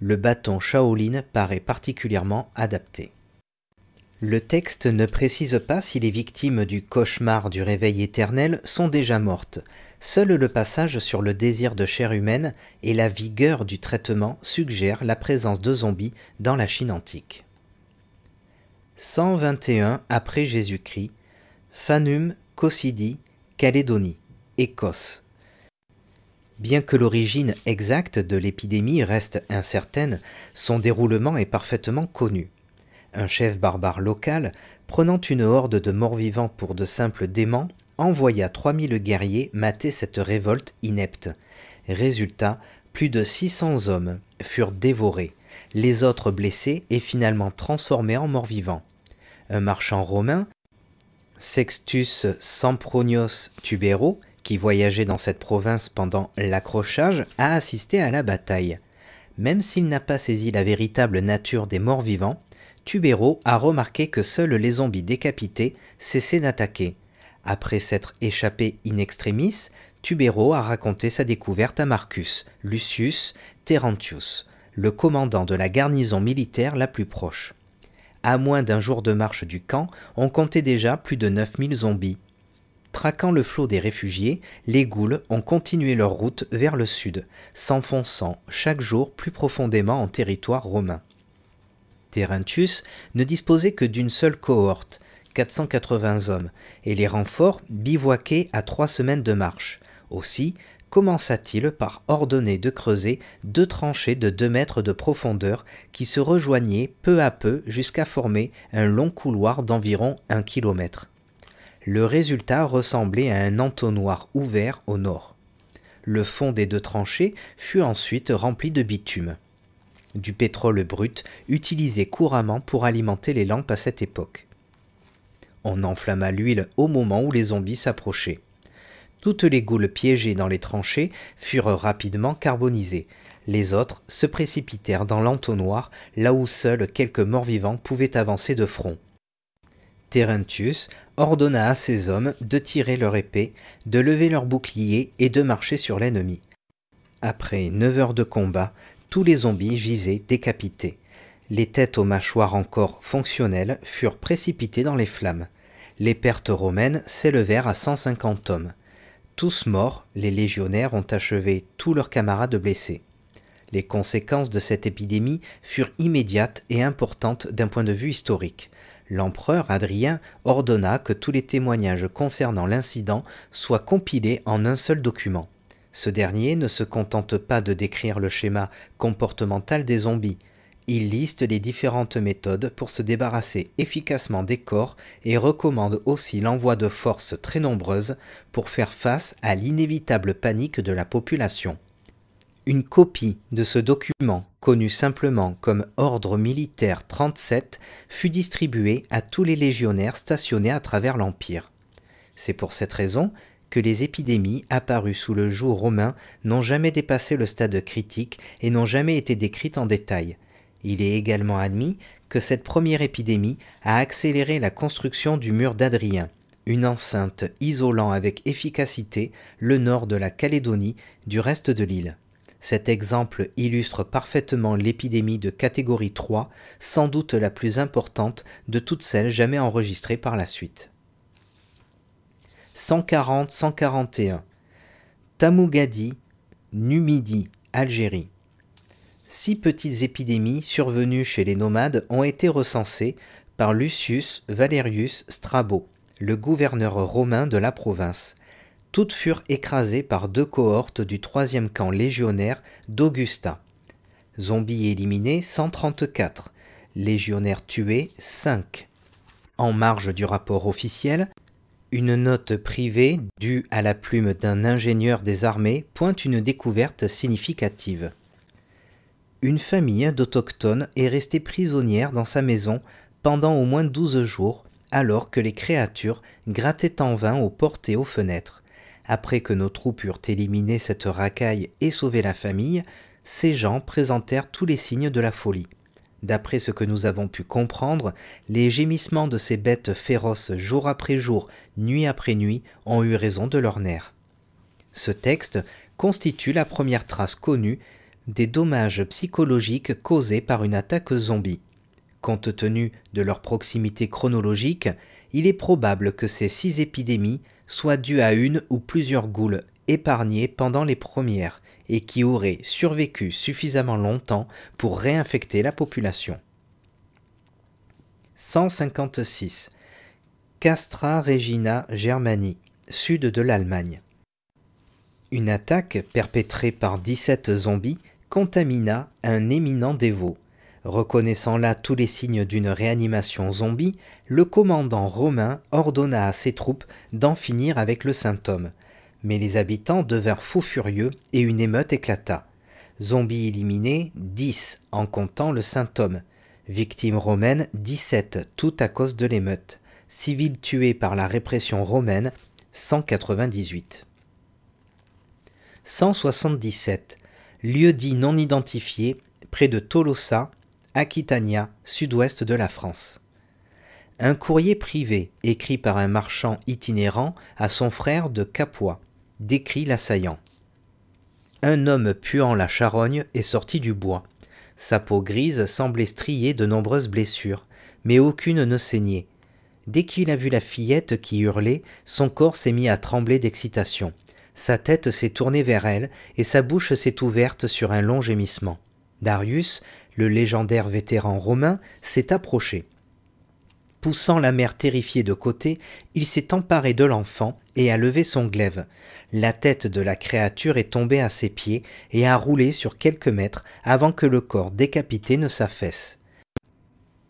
Le bâton Shaolin paraît particulièrement adapté. Le texte ne précise pas si les victimes du cauchemar du réveil éternel sont déjà mortes, Seul le passage sur le désir de chair humaine et la vigueur du traitement suggèrent la présence de zombies dans la Chine antique. 121 après Jésus-Christ, Fanum Cossidi, Calédonie, Écosse. Bien que l'origine exacte de l'épidémie reste incertaine, son déroulement est parfaitement connu. Un chef barbare local, prenant une horde de morts-vivants pour de simples démons, envoya 3000 guerriers mater cette révolte inepte. Résultat, plus de 600 hommes furent dévorés, les autres blessés et finalement transformés en morts-vivants. Un marchand romain, Sextus Sempronios Tubero, qui voyageait dans cette province pendant l'accrochage, a assisté à la bataille. Même s'il n'a pas saisi la véritable nature des morts-vivants, Tubero a remarqué que seuls les zombies décapités cessaient d'attaquer. Après s'être échappé in extremis, Tubero a raconté sa découverte à Marcus, Lucius Terentius, le commandant de la garnison militaire la plus proche. À moins d'un jour de marche du camp, on comptait déjà plus de 9000 zombies. Traquant le flot des réfugiés, les goules ont continué leur route vers le sud, s'enfonçant chaque jour plus profondément en territoire romain. Terentius ne disposait que d'une seule cohorte, 480 hommes, et les renforts bivouaquaient à trois semaines de marche. Aussi, commença-t-il par ordonner de creuser deux tranchées de 2 mètres de profondeur qui se rejoignaient peu à peu jusqu'à former un long couloir d'environ un kilomètre. Le résultat ressemblait à un entonnoir ouvert au nord. Le fond des deux tranchées fut ensuite rempli de bitume, du pétrole brut utilisé couramment pour alimenter les lampes à cette époque. On enflamma l'huile au moment où les zombies s'approchaient. Toutes les goules piégées dans les tranchées furent rapidement carbonisées. Les autres se précipitèrent dans l'entonnoir, là où seuls quelques morts-vivants pouvaient avancer de front. Terentius ordonna à ses hommes de tirer leur épée, de lever leurs boucliers et de marcher sur l'ennemi. Après neuf heures de combat, tous les zombies gisaient décapités. Les têtes aux mâchoires encore fonctionnelles furent précipitées dans les flammes. Les pertes romaines s'élevèrent à 150 hommes. Tous morts, les légionnaires ont achevé tous leurs camarades blessés. Les conséquences de cette épidémie furent immédiates et importantes d'un point de vue historique. L'empereur Adrien ordonna que tous les témoignages concernant l'incident soient compilés en un seul document. Ce dernier ne se contente pas de décrire le schéma comportemental des zombies, il liste les différentes méthodes pour se débarrasser efficacement des corps et recommande aussi l'envoi de forces très nombreuses pour faire face à l'inévitable panique de la population. Une copie de ce document, connu simplement comme Ordre militaire 37, fut distribuée à tous les légionnaires stationnés à travers l'Empire. C'est pour cette raison que les épidémies apparues sous le jour romain n'ont jamais dépassé le stade critique et n'ont jamais été décrites en détail il est également admis que cette première épidémie a accéléré la construction du mur d'Adrien, une enceinte isolant avec efficacité le nord de la Calédonie du reste de l'île. Cet exemple illustre parfaitement l'épidémie de catégorie 3, sans doute la plus importante de toutes celles jamais enregistrées par la suite. 140-141 Tamougadi, Numidie, Algérie six petites épidémies survenues chez les nomades ont été recensées par Lucius Valerius Strabo, le gouverneur romain de la province. Toutes furent écrasées par deux cohortes du troisième camp légionnaire d'Augusta. Zombies éliminés 134, légionnaires tués 5. En marge du rapport officiel, une note privée due à la plume d'un ingénieur des armées pointe une découverte significative. Une famille d'Autochtones est restée prisonnière dans sa maison pendant au moins douze jours alors que les créatures grattaient en vain aux portes et aux fenêtres. Après que nos troupes eurent éliminé cette racaille et sauvé la famille, ces gens présentèrent tous les signes de la folie. D'après ce que nous avons pu comprendre, les gémissements de ces bêtes féroces jour après jour, nuit après nuit, ont eu raison de leurs nerfs. Ce texte constitue la première trace connue des dommages psychologiques causés par une attaque zombie. Compte tenu de leur proximité chronologique, il est probable que ces six épidémies soient dues à une ou plusieurs goules épargnées pendant les premières et qui auraient survécu suffisamment longtemps pour réinfecter la population. 156. Castra Regina Germanie, sud de l'Allemagne. Une attaque perpétrée par 17 zombies contamina un éminent dévot. Reconnaissant là tous les signes d'une réanimation zombie, le commandant romain ordonna à ses troupes d'en finir avec le saint homme. Mais les habitants devinrent fous furieux et une émeute éclata. Zombies éliminés, 10 en comptant le saint homme. Victimes romaines, 17, tout à cause de l'émeute. Civils tués par la répression romaine, 198. 177 lieu dit non identifié près de Tolosa, Aquitania, sud-ouest de la France. Un courrier privé, écrit par un marchand itinérant à son frère de Capois, décrit l'assaillant. Un homme puant la charogne est sorti du bois. Sa peau grise semblait strier de nombreuses blessures, mais aucune ne saignait. Dès qu'il a vu la fillette qui hurlait, son corps s'est mis à trembler d'excitation. Sa tête s'est tournée vers elle et sa bouche s'est ouverte sur un long gémissement. Darius, le légendaire vétéran romain, s'est approché. Poussant la mère terrifiée de côté, il s'est emparé de l'enfant et a levé son glaive. La tête de la créature est tombée à ses pieds et a roulé sur quelques mètres avant que le corps décapité ne s'affaisse.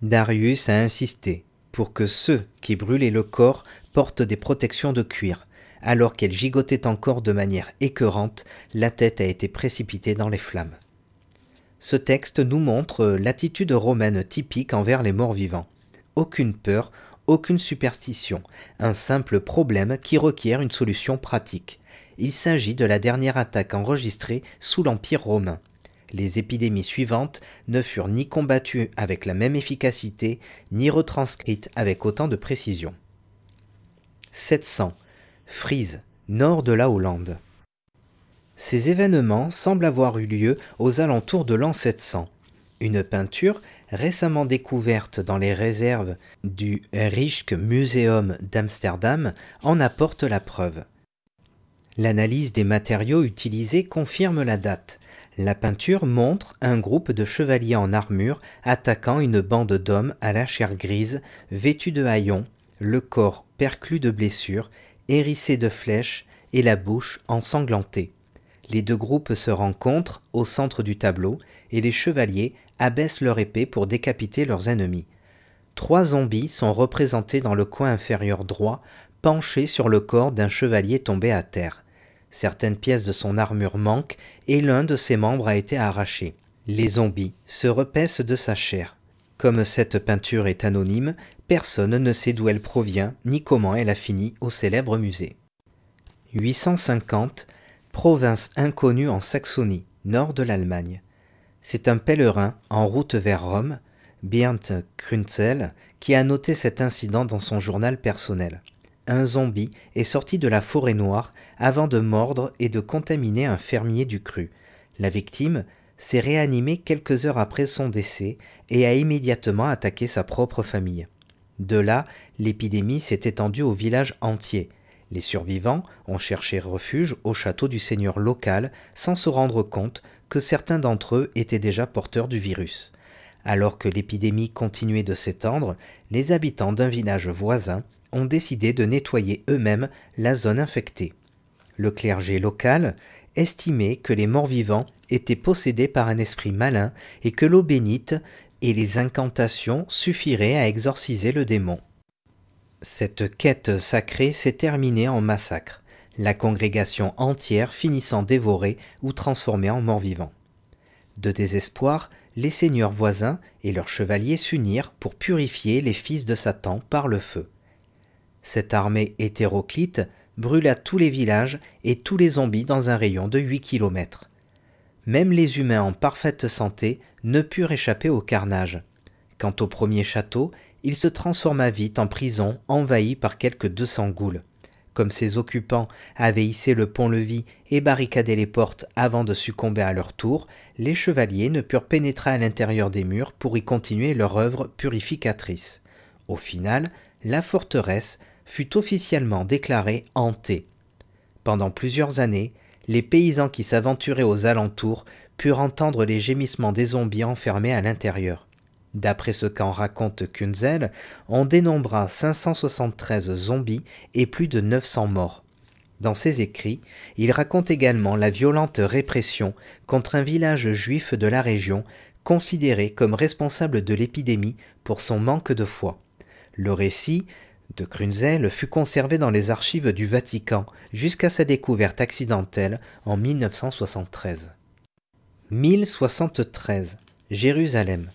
Darius a insisté pour que ceux qui brûlaient le corps portent des protections de cuir. Alors qu'elle gigotait encore de manière écœurante, la tête a été précipitée dans les flammes. Ce texte nous montre l'attitude romaine typique envers les morts vivants. Aucune peur, aucune superstition, un simple problème qui requiert une solution pratique. Il s'agit de la dernière attaque enregistrée sous l'Empire romain. Les épidémies suivantes ne furent ni combattues avec la même efficacité, ni retranscrites avec autant de précision. 700. Frise, nord de la Hollande. Ces événements semblent avoir eu lieu aux alentours de l'an 700. Une peinture récemment découverte dans les réserves du Rijksmuseum d'Amsterdam en apporte la preuve. L'analyse des matériaux utilisés confirme la date. La peinture montre un groupe de chevaliers en armure attaquant une bande d'hommes à la chair grise, vêtus de haillons, le corps perclus de blessures hérissé de flèches et la bouche ensanglantée. Les deux groupes se rencontrent au centre du tableau et les chevaliers abaissent leur épée pour décapiter leurs ennemis. Trois zombies sont représentés dans le coin inférieur droit, penchés sur le corps d'un chevalier tombé à terre. Certaines pièces de son armure manquent et l'un de ses membres a été arraché. Les zombies se repaissent de sa chair. Comme cette peinture est anonyme, Personne ne sait d'où elle provient ni comment elle a fini au célèbre musée. 850 Province inconnue en Saxonie, nord de l'Allemagne. C'est un pèlerin en route vers Rome, Bernd Krunzel, qui a noté cet incident dans son journal personnel. Un zombie est sorti de la forêt noire avant de mordre et de contaminer un fermier du cru. La victime s'est réanimée quelques heures après son décès et a immédiatement attaqué sa propre famille. De là, l'épidémie s'est étendue au village entier. Les survivants ont cherché refuge au château du seigneur local sans se rendre compte que certains d'entre eux étaient déjà porteurs du virus. Alors que l'épidémie continuait de s'étendre, les habitants d'un village voisin ont décidé de nettoyer eux-mêmes la zone infectée. Le clergé local estimait que les morts-vivants étaient possédés par un esprit malin et que l'eau bénite et les incantations suffiraient à exorciser le démon. Cette quête sacrée s'est terminée en massacre, la congrégation entière finissant dévorée ou transformée en mort-vivant. De désespoir, les seigneurs voisins et leurs chevaliers s'unirent pour purifier les fils de Satan par le feu. Cette armée hétéroclite brûla tous les villages et tous les zombies dans un rayon de 8 km. Même les humains en parfaite santé ne purent échapper au carnage. Quant au premier château, il se transforma vite en prison envahie par deux 200 goules. Comme ses occupants avaient hissé le pont-levis et barricadé les portes avant de succomber à leur tour, les chevaliers ne purent pénétrer à l'intérieur des murs pour y continuer leur œuvre purificatrice. Au final, la forteresse fut officiellement déclarée hantée. Pendant plusieurs années, les paysans qui s'aventuraient aux alentours purent entendre les gémissements des zombies enfermés à l'intérieur. D'après ce qu'en raconte Kunzel, on dénombra 573 zombies et plus de 900 morts. Dans ses écrits, il raconte également la violente répression contre un village juif de la région, considéré comme responsable de l'épidémie pour son manque de foi. Le récit de Kunzel fut conservé dans les archives du Vatican jusqu'à sa découverte accidentelle en 1973. 1073 Jérusalem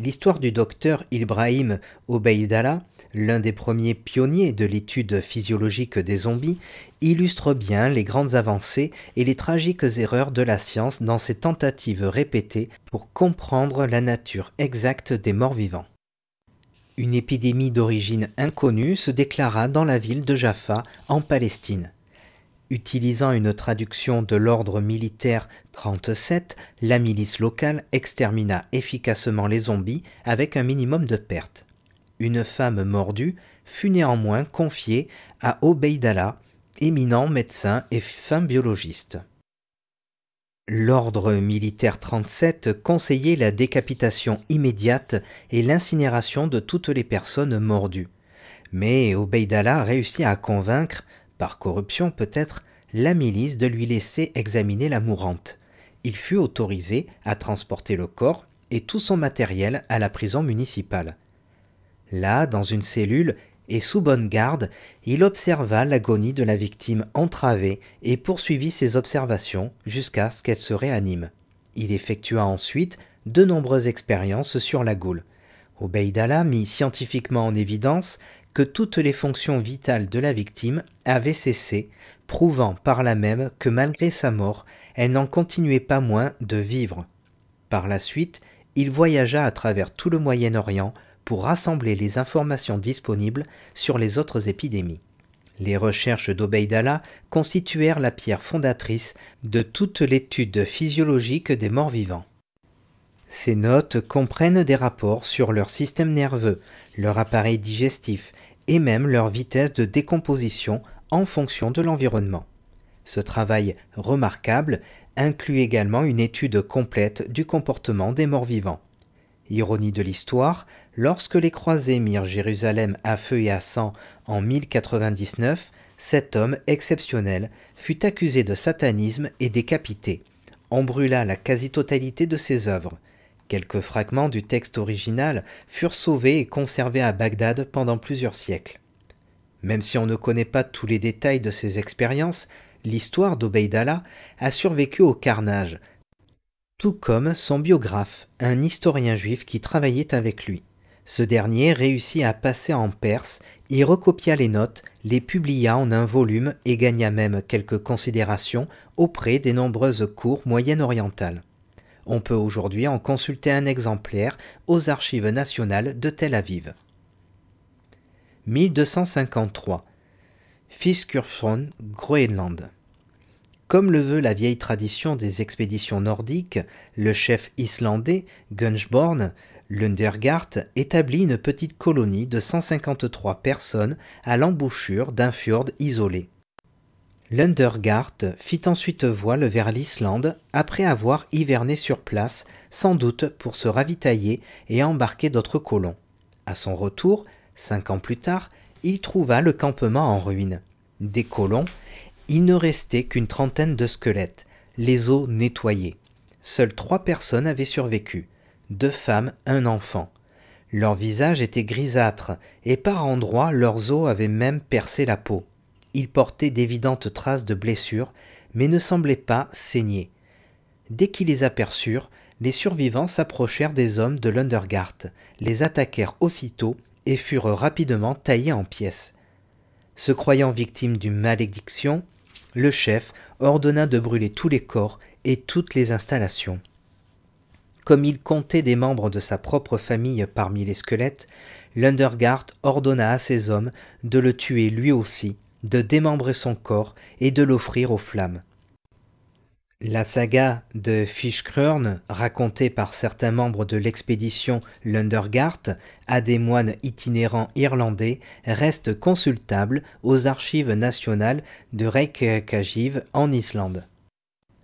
L'histoire du docteur Ibrahim obeydallah l'un des premiers pionniers de l'étude physiologique des zombies, illustre bien les grandes avancées et les tragiques erreurs de la science dans ses tentatives répétées pour comprendre la nature exacte des morts vivants. Une épidémie d'origine inconnue se déclara dans la ville de Jaffa, en Palestine. Utilisant une traduction de l'ordre militaire 37, la milice locale extermina efficacement les zombies avec un minimum de pertes. Une femme mordue fut néanmoins confiée à Obeidallah, éminent médecin et fin biologiste. L'ordre militaire 37 conseillait la décapitation immédiate et l'incinération de toutes les personnes mordues. Mais Obeidallah réussit à convaincre par corruption peut-être, la milice de lui laisser examiner la mourante. Il fut autorisé à transporter le corps et tout son matériel à la prison municipale. Là, dans une cellule, et sous bonne garde, il observa l'agonie de la victime entravée et poursuivit ses observations jusqu'à ce qu'elle se réanime. Il effectua ensuite de nombreuses expériences sur la goule. Obeidallah mit scientifiquement en évidence que toutes les fonctions vitales de la victime avaient cessé, prouvant par là même que malgré sa mort, elle n'en continuait pas moins de vivre. Par la suite, il voyagea à travers tout le Moyen-Orient pour rassembler les informations disponibles sur les autres épidémies. Les recherches d'Obeidallah constituèrent la pierre fondatrice de toute l'étude physiologique des morts vivants. Ces notes comprennent des rapports sur leur système nerveux, leur appareil digestif, et même leur vitesse de décomposition en fonction de l'environnement. Ce travail remarquable inclut également une étude complète du comportement des morts vivants. Ironie de l'histoire, lorsque les croisés mirent Jérusalem à feu et à sang en 1099, cet homme exceptionnel fut accusé de satanisme et décapité. On brûla la quasi-totalité de ses œuvres. Quelques fragments du texte original furent sauvés et conservés à Bagdad pendant plusieurs siècles. Même si on ne connaît pas tous les détails de ces expériences, l'histoire d'Obeidallah a survécu au carnage, tout comme son biographe, un historien juif qui travaillait avec lui. Ce dernier réussit à passer en Perse, y recopia les notes, les publia en un volume et gagna même quelques considérations auprès des nombreuses cours moyen-orientales. On peut aujourd'hui en consulter un exemplaire aux Archives nationales de Tel Aviv. 1253 Fiskurfron, Groenland. Comme le veut la vieille tradition des expéditions nordiques, le chef islandais Gunsborn Lundergart établit une petite colonie de 153 personnes à l'embouchure d'un fjord isolé. Lundergaard fit ensuite voile vers l'Islande après avoir hiverné sur place, sans doute pour se ravitailler et embarquer d'autres colons. À son retour, cinq ans plus tard, il trouva le campement en ruine. Des colons, il ne restait qu'une trentaine de squelettes, les os nettoyés. Seules trois personnes avaient survécu, deux femmes, un enfant. Leur visage était grisâtre et par endroits leurs os avaient même percé la peau. Il portait d'évidentes traces de blessures, mais ne semblait pas saigner. Dès qu'ils les aperçurent, les survivants s'approchèrent des hommes de l'Undergart, les attaquèrent aussitôt et furent rapidement taillés en pièces. Se croyant victime d'une malédiction, le chef ordonna de brûler tous les corps et toutes les installations. Comme il comptait des membres de sa propre famille parmi les squelettes, l'Undergard ordonna à ses hommes de le tuer lui aussi de démembrer son corps et de l'offrir aux flammes. La saga de Fiskjörn racontée par certains membres de l'expédition Lundergaard à des moines itinérants irlandais, reste consultable aux archives nationales de Reykjavik en Islande.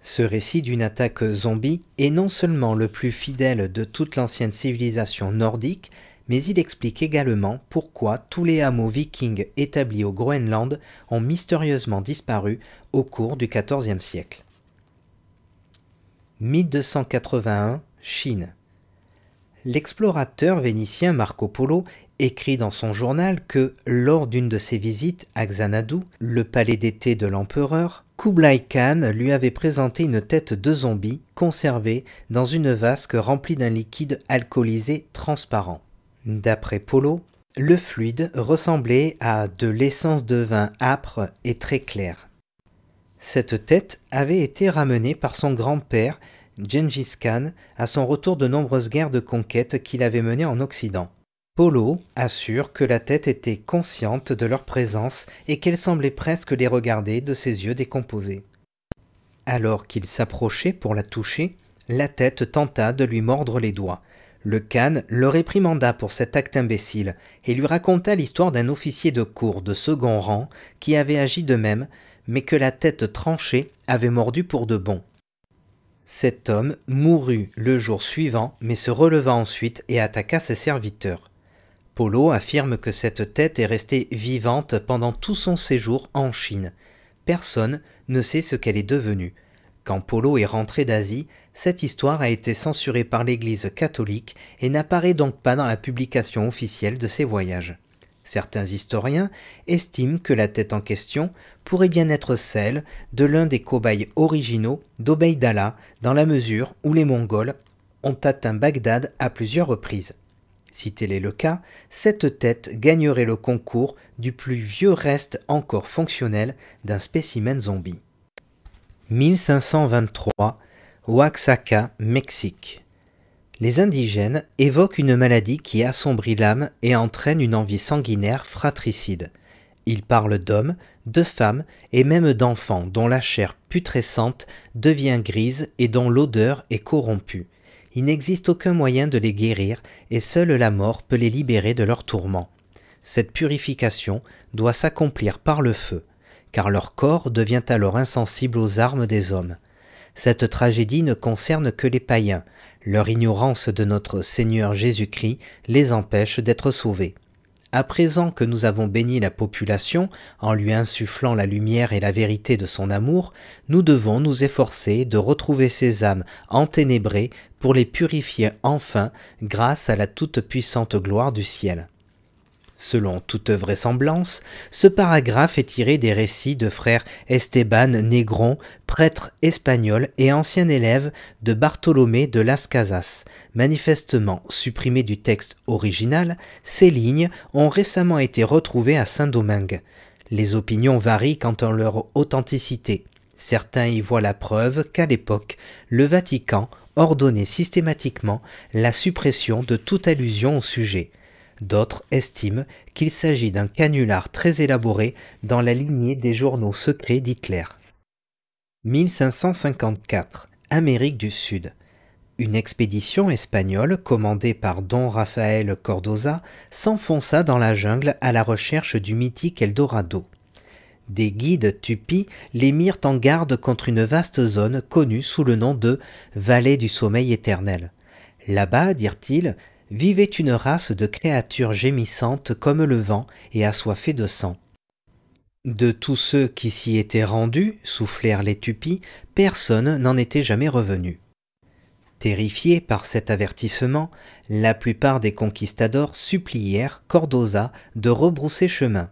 Ce récit d'une attaque zombie est non seulement le plus fidèle de toute l'ancienne civilisation nordique, mais il explique également pourquoi tous les hameaux vikings établis au Groenland ont mystérieusement disparu au cours du XIVe siècle. 1281, Chine. L'explorateur vénitien Marco Polo écrit dans son journal que, lors d'une de ses visites à Xanadu, le palais d'été de l'empereur, Kublai Khan lui avait présenté une tête de zombie conservée dans une vasque remplie d'un liquide alcoolisé transparent. D'après Polo, le fluide ressemblait à de l'essence de vin âpre et très clair. Cette tête avait été ramenée par son grand-père, Genghis Khan, à son retour de nombreuses guerres de conquête qu'il avait menées en Occident. Polo assure que la tête était consciente de leur présence et qu'elle semblait presque les regarder de ses yeux décomposés. Alors qu'il s'approchait pour la toucher, la tête tenta de lui mordre les doigts, le Khan le réprimanda pour cet acte imbécile et lui raconta l'histoire d'un officier de cour de second rang qui avait agi de même, mais que la tête tranchée avait mordu pour de bon. Cet homme mourut le jour suivant, mais se releva ensuite et attaqua ses serviteurs. Polo affirme que cette tête est restée vivante pendant tout son séjour en Chine. Personne ne sait ce qu'elle est devenue. Quand Polo est rentré d'Asie, cette histoire a été censurée par l'Église catholique et n'apparaît donc pas dans la publication officielle de ses voyages. Certains historiens estiment que la tête en question pourrait bien être celle de l'un des cobayes originaux d'Obeidallah, dans la mesure où les Mongols ont atteint Bagdad à plusieurs reprises. Si tel est le cas, cette tête gagnerait le concours du plus vieux reste encore fonctionnel d'un spécimen zombie. 1523 Oaxaca, Mexique. Les indigènes évoquent une maladie qui assombrit l'âme et entraîne une envie sanguinaire fratricide. Ils parlent d'hommes, de femmes et même d'enfants dont la chair putrescente devient grise et dont l'odeur est corrompue. Il n'existe aucun moyen de les guérir et seule la mort peut les libérer de leurs tourments. Cette purification doit s'accomplir par le feu, car leur corps devient alors insensible aux armes des hommes. Cette tragédie ne concerne que les païens. Leur ignorance de notre Seigneur Jésus-Christ les empêche d'être sauvés. À présent que nous avons béni la population en lui insufflant la lumière et la vérité de son amour, nous devons nous efforcer de retrouver ces âmes enténébrées pour les purifier enfin grâce à la toute-puissante gloire du ciel. Selon toute vraisemblance, ce paragraphe est tiré des récits de frère Esteban Negron, prêtre espagnol et ancien élève de Bartholomé de Las Casas. Manifestement supprimés du texte original, ces lignes ont récemment été retrouvées à Saint-Domingue. Les opinions varient quant à leur authenticité. Certains y voient la preuve qu'à l'époque, le Vatican ordonnait systématiquement la suppression de toute allusion au sujet. D'autres estiment qu'il s'agit d'un canular très élaboré dans la lignée des journaux secrets d'Hitler. 1554 Amérique du Sud. Une expédition espagnole commandée par Don Rafael Cordoza s'enfonça dans la jungle à la recherche du mythique Eldorado. Des guides tupis les mirent en garde contre une vaste zone connue sous le nom de Vallée du Sommeil éternel. Là-bas, dirent-ils, vivait une race de créatures gémissantes comme le vent et assoiffées de sang. De tous ceux qui s'y étaient rendus, soufflèrent les tupis, personne n'en était jamais revenu. Terrifiés par cet avertissement, la plupart des conquistadors supplièrent Cordosa de rebrousser chemin,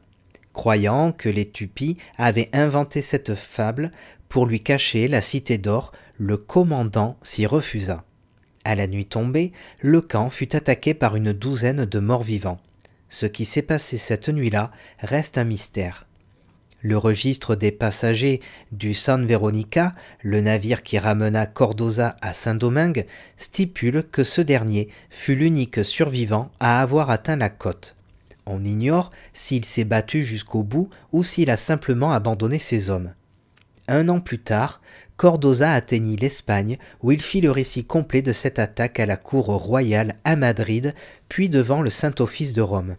croyant que les tupis avaient inventé cette fable pour lui cacher la cité d'or, le commandant s'y refusa. À la nuit tombée, le camp fut attaqué par une douzaine de morts-vivants. Ce qui s'est passé cette nuit-là reste un mystère. Le registre des passagers du San Veronica, le navire qui ramena Cordoza à Saint-Domingue, stipule que ce dernier fut l'unique survivant à avoir atteint la côte. On ignore s'il s'est battu jusqu'au bout ou s'il a simplement abandonné ses hommes. Un an plus tard, Cordoza atteignit l'Espagne, où il fit le récit complet de cette attaque à la cour royale à Madrid, puis devant le Saint-Office de Rome.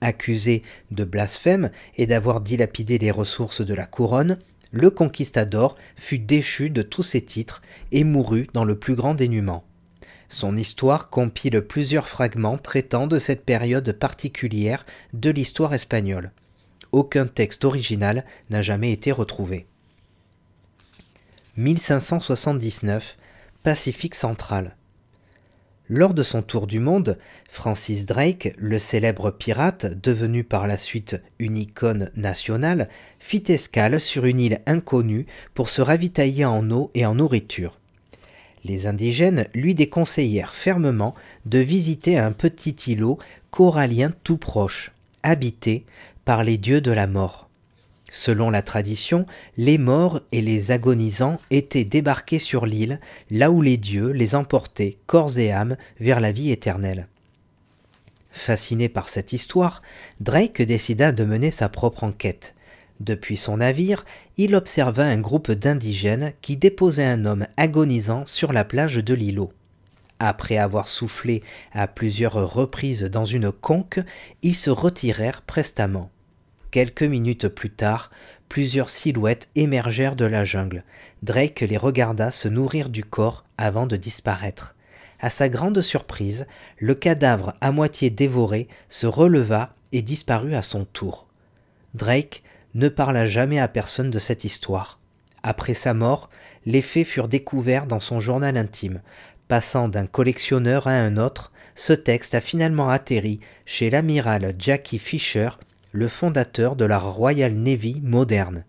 Accusé de blasphème et d'avoir dilapidé les ressources de la couronne, le conquistador fut déchu de tous ses titres et mourut dans le plus grand dénuement. Son histoire compile plusieurs fragments traitant de cette période particulière de l'histoire espagnole. Aucun texte original n'a jamais été retrouvé. 1579, Pacifique central. Lors de son tour du monde, Francis Drake, le célèbre pirate, devenu par la suite une icône nationale, fit escale sur une île inconnue pour se ravitailler en eau et en nourriture. Les indigènes lui déconseillèrent fermement de visiter un petit îlot corallien tout proche, habité par les dieux de la mort. Selon la tradition, les morts et les agonisants étaient débarqués sur l'île, là où les dieux les emportaient, corps et âme, vers la vie éternelle. Fasciné par cette histoire, Drake décida de mener sa propre enquête. Depuis son navire, il observa un groupe d'indigènes qui déposaient un homme agonisant sur la plage de l'îlot. Après avoir soufflé à plusieurs reprises dans une conque, ils se retirèrent prestamment. Quelques minutes plus tard, plusieurs silhouettes émergèrent de la jungle. Drake les regarda se nourrir du corps avant de disparaître. À sa grande surprise, le cadavre à moitié dévoré se releva et disparut à son tour. Drake ne parla jamais à personne de cette histoire. Après sa mort, les faits furent découverts dans son journal intime. Passant d'un collectionneur à un autre, ce texte a finalement atterri chez l'amiral Jackie Fisher, le fondateur de la Royal Navy moderne.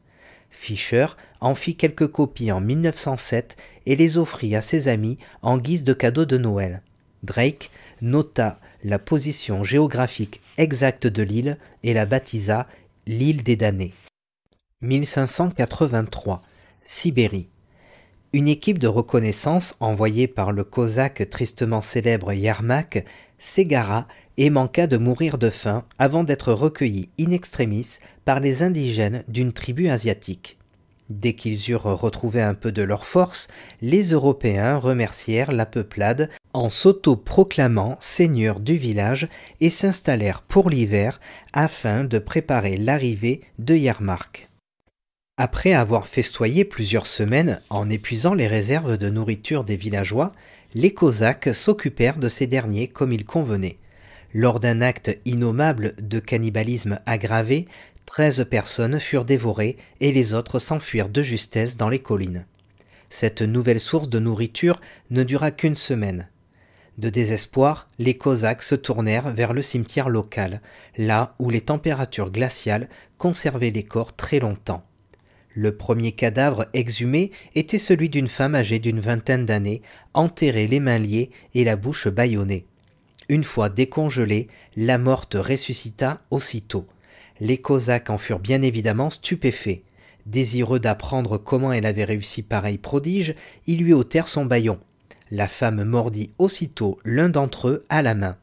Fisher en fit quelques copies en 1907 et les offrit à ses amis en guise de cadeau de Noël. Drake nota la position géographique exacte de l'île et la baptisa l'île des damnés. 1583 Sibérie Une équipe de reconnaissance envoyée par le cosaque tristement célèbre Yermak s'égara et manqua de mourir de faim avant d'être recueilli in extremis par les indigènes d'une tribu asiatique. Dès qu'ils eurent retrouvé un peu de leur force, les Européens remercièrent la peuplade en s'auto-proclamant seigneurs du village et s'installèrent pour l'hiver afin de préparer l'arrivée de Yermark. Après avoir festoyé plusieurs semaines en épuisant les réserves de nourriture des villageois, les Cosaques s'occupèrent de ces derniers comme il convenait. Lors d'un acte innommable de cannibalisme aggravé, 13 personnes furent dévorées et les autres s'enfuirent de justesse dans les collines. Cette nouvelle source de nourriture ne dura qu'une semaine. De désespoir, les Cosaques se tournèrent vers le cimetière local, là où les températures glaciales conservaient les corps très longtemps. Le premier cadavre exhumé était celui d'une femme âgée d'une vingtaine d'années, enterrée les mains liées et la bouche bâillonnée. Une fois décongelée, la morte ressuscita aussitôt. Les Cosaques en furent bien évidemment stupéfaits. Désireux d'apprendre comment elle avait réussi pareil prodige, ils lui ôtèrent son baillon. La femme mordit aussitôt l'un d'entre eux à la main.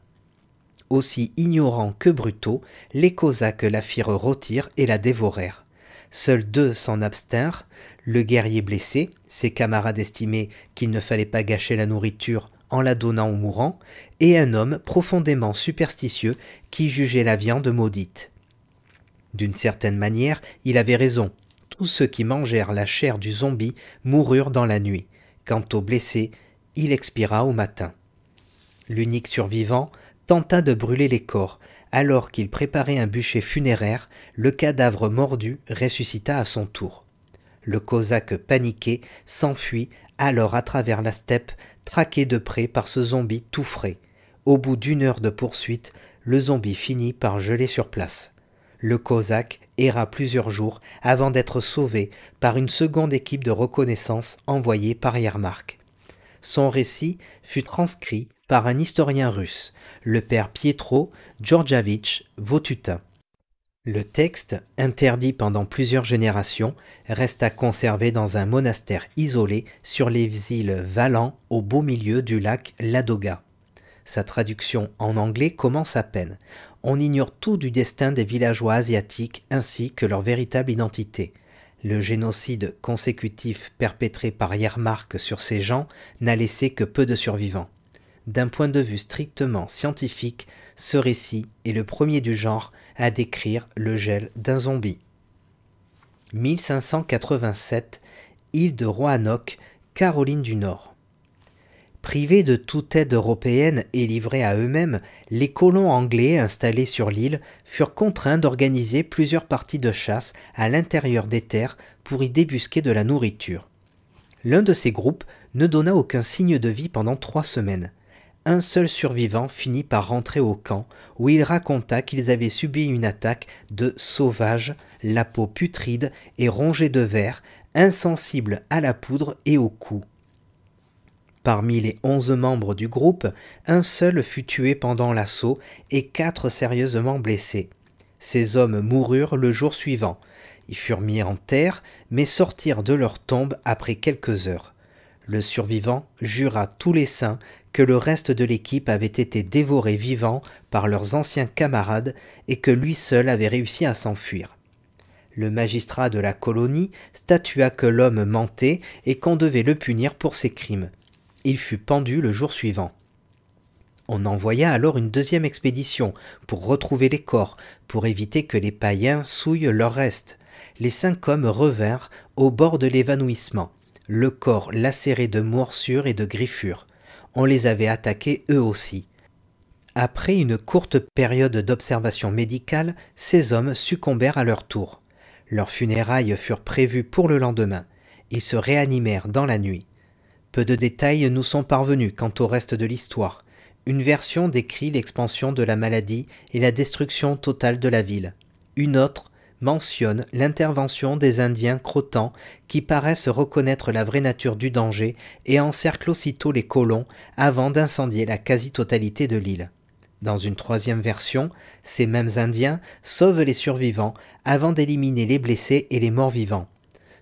Aussi ignorants que brutaux, les Cosaques la firent rôtir et la dévorèrent. Seuls deux s'en abstinrent, le guerrier blessé, ses camarades estimaient qu'il ne fallait pas gâcher la nourriture en la donnant aux mourants, et un homme profondément superstitieux qui jugeait la viande maudite. D'une certaine manière, il avait raison. Tous ceux qui mangèrent la chair du zombie moururent dans la nuit. Quant au blessé, il expira au matin. L'unique survivant tenta de brûler les corps. Alors qu'il préparait un bûcher funéraire, le cadavre mordu ressuscita à son tour. Le cosaque paniqué s'enfuit alors à travers la steppe traqué de près par ce zombie tout frais. Au bout d'une heure de poursuite, le zombie finit par geler sur place. Le Cosaque erra plusieurs jours avant d'être sauvé par une seconde équipe de reconnaissance envoyée par Yermark. Son récit fut transcrit par un historien russe, le père Pietro Georgievitch Votutin. Le texte, interdit pendant plusieurs générations, reste à conserver dans un monastère isolé sur les îles Valan au beau milieu du lac Ladoga. Sa traduction en anglais commence à peine. On ignore tout du destin des villageois asiatiques ainsi que leur véritable identité. Le génocide consécutif perpétré par Yermark sur ces gens n'a laissé que peu de survivants. D'un point de vue strictement scientifique, ce récit est le premier du genre à décrire le gel d'un zombie. 1587, île de Roanoke, Caroline du Nord. Privés de toute aide européenne et livrés à eux-mêmes, les colons anglais installés sur l'île furent contraints d'organiser plusieurs parties de chasse à l'intérieur des terres pour y débusquer de la nourriture. L'un de ces groupes ne donna aucun signe de vie pendant trois semaines un seul survivant finit par rentrer au camp où il raconta qu'ils avaient subi une attaque de sauvages, la peau putride et rongée de verre, insensible à la poudre et au coups. Parmi les onze membres du groupe, un seul fut tué pendant l'assaut et quatre sérieusement blessés. Ces hommes moururent le jour suivant. Ils furent mis en terre, mais sortirent de leur tombe après quelques heures. Le survivant jura tous les saints que le reste de l'équipe avait été dévoré vivant par leurs anciens camarades et que lui seul avait réussi à s'enfuir. Le magistrat de la colonie statua que l'homme mentait et qu'on devait le punir pour ses crimes. Il fut pendu le jour suivant. On envoya alors une deuxième expédition pour retrouver les corps, pour éviter que les païens souillent leurs restes. Les cinq hommes revinrent au bord de l'évanouissement, le corps lacéré de morsures et de griffures on les avait attaqués eux aussi. Après une courte période d'observation médicale, ces hommes succombèrent à leur tour. Leurs funérailles furent prévues pour le lendemain. Ils se réanimèrent dans la nuit. Peu de détails nous sont parvenus quant au reste de l'histoire. Une version décrit l'expansion de la maladie et la destruction totale de la ville. Une autre mentionne l'intervention des Indiens crottants qui paraissent reconnaître la vraie nature du danger et encerclent aussitôt les colons avant d'incendier la quasi-totalité de l'île. Dans une troisième version, ces mêmes Indiens sauvent les survivants avant d'éliminer les blessés et les morts vivants.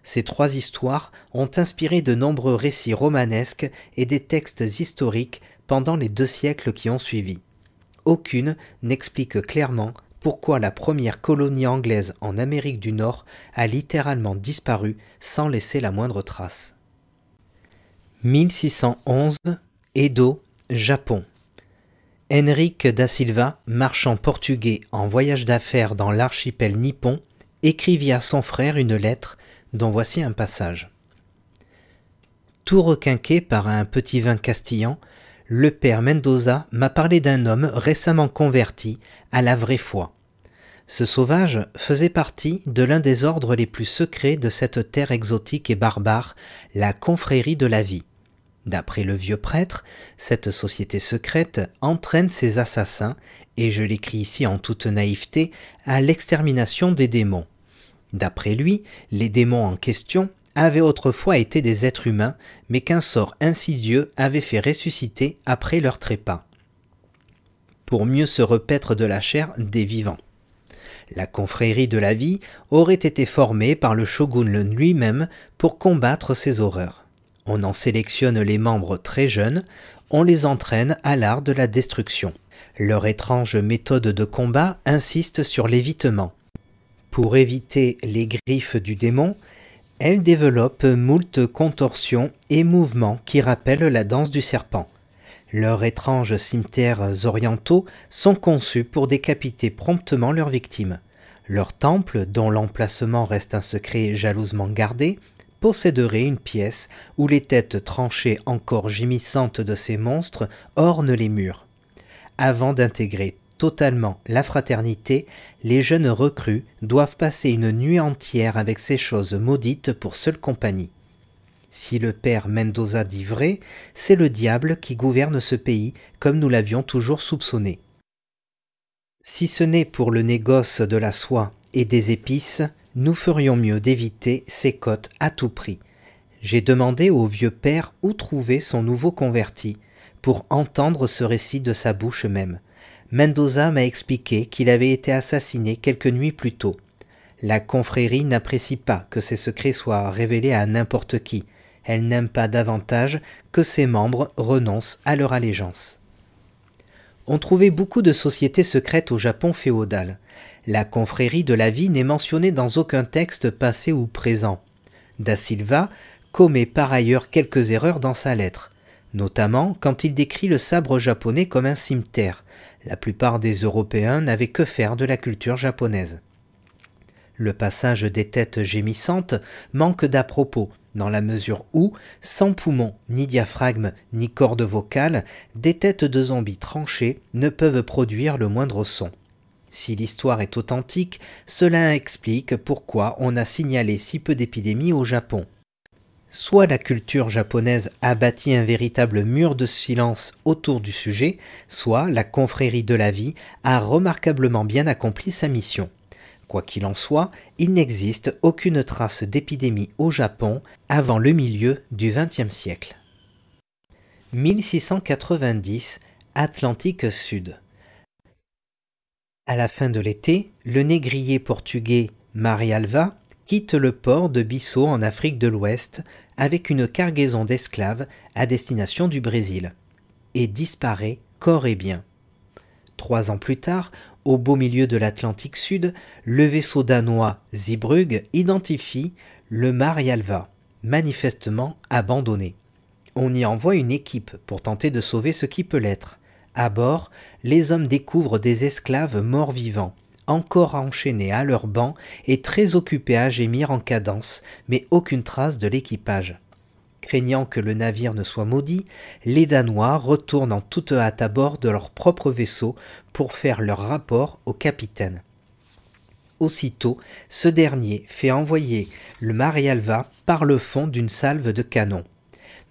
Ces trois histoires ont inspiré de nombreux récits romanesques et des textes historiques pendant les deux siècles qui ont suivi. Aucune n'explique clairement pourquoi la première colonie anglaise en Amérique du Nord a littéralement disparu sans laisser la moindre trace. 1611 Edo, Japon. Henrique da Silva, marchand portugais en voyage d'affaires dans l'archipel nippon, écrivit à son frère une lettre dont voici un passage. Tout requinqué par un petit vin castillan, le père Mendoza m'a parlé d'un homme récemment converti à la vraie foi. Ce sauvage faisait partie de l'un des ordres les plus secrets de cette terre exotique et barbare, la confrérie de la vie. D'après le vieux prêtre, cette société secrète entraîne ses assassins, et je l'écris ici en toute naïveté, à l'extermination des démons. D'après lui, les démons en question avaient autrefois été des êtres humains, mais qu'un sort insidieux avait fait ressusciter après leur trépas, pour mieux se repaître de la chair des vivants. La confrérie de la vie aurait été formée par le shogun lui-même pour combattre ces horreurs. On en sélectionne les membres très jeunes, on les entraîne à l'art de la destruction. Leur étrange méthode de combat insiste sur l'évitement. Pour éviter les griffes du démon, elle développe moult contorsions et mouvements qui rappellent la danse du serpent. Leurs étranges cimetières orientaux sont conçus pour décapiter promptement leurs victimes. Leur temple, dont l'emplacement reste un secret jalousement gardé, posséderait une pièce où les têtes tranchées encore gémissantes de ces monstres ornent les murs. Avant d'intégrer totalement la fraternité, les jeunes recrues doivent passer une nuit entière avec ces choses maudites pour seule compagnie. Si le père Mendoza dit vrai, c'est le diable qui gouverne ce pays comme nous l'avions toujours soupçonné. Si ce n'est pour le négoce de la soie et des épices, nous ferions mieux d'éviter ces côtes à tout prix. J'ai demandé au vieux père où trouver son nouveau converti, pour entendre ce récit de sa bouche même. Mendoza m'a expliqué qu'il avait été assassiné quelques nuits plus tôt. La confrérie n'apprécie pas que ses secrets soient révélés à n'importe qui. Elle n'aime pas davantage que ses membres renoncent à leur allégeance. On trouvait beaucoup de sociétés secrètes au Japon féodal. La confrérie de la vie n'est mentionnée dans aucun texte passé ou présent. Da Silva commet par ailleurs quelques erreurs dans sa lettre, notamment quand il décrit le sabre japonais comme un cimetière, la plupart des Européens n'avaient que faire de la culture japonaise. Le passage des têtes gémissantes manque d'à propos, dans la mesure où, sans poumons, ni diaphragme, ni cordes vocales, des têtes de zombies tranchées ne peuvent produire le moindre son. Si l'histoire est authentique, cela explique pourquoi on a signalé si peu d'épidémies au Japon. Soit la culture japonaise a bâti un véritable mur de silence autour du sujet, soit la confrérie de la vie a remarquablement bien accompli sa mission. Quoi qu'il en soit, il n'existe aucune trace d'épidémie au Japon avant le milieu du XXe siècle. 1690, Atlantique Sud. À la fin de l'été, le négrier portugais Marialva quitte le port de Bissau en Afrique de l'Ouest avec une cargaison d'esclaves à destination du Brésil, et disparaît corps et bien. Trois ans plus tard, au beau milieu de l'Atlantique Sud, le vaisseau danois Zeebrugge identifie le Marialva, manifestement abandonné. On y envoie une équipe pour tenter de sauver ce qui peut l'être. À bord, les hommes découvrent des esclaves morts-vivants, encore enchaînés à leur banc et très occupés à gémir en cadence, mais aucune trace de l'équipage. Craignant que le navire ne soit maudit, les Danois retournent en toute hâte à bord de leur propre vaisseau pour faire leur rapport au capitaine. Aussitôt, ce dernier fait envoyer le Marialva par le fond d'une salve de canons.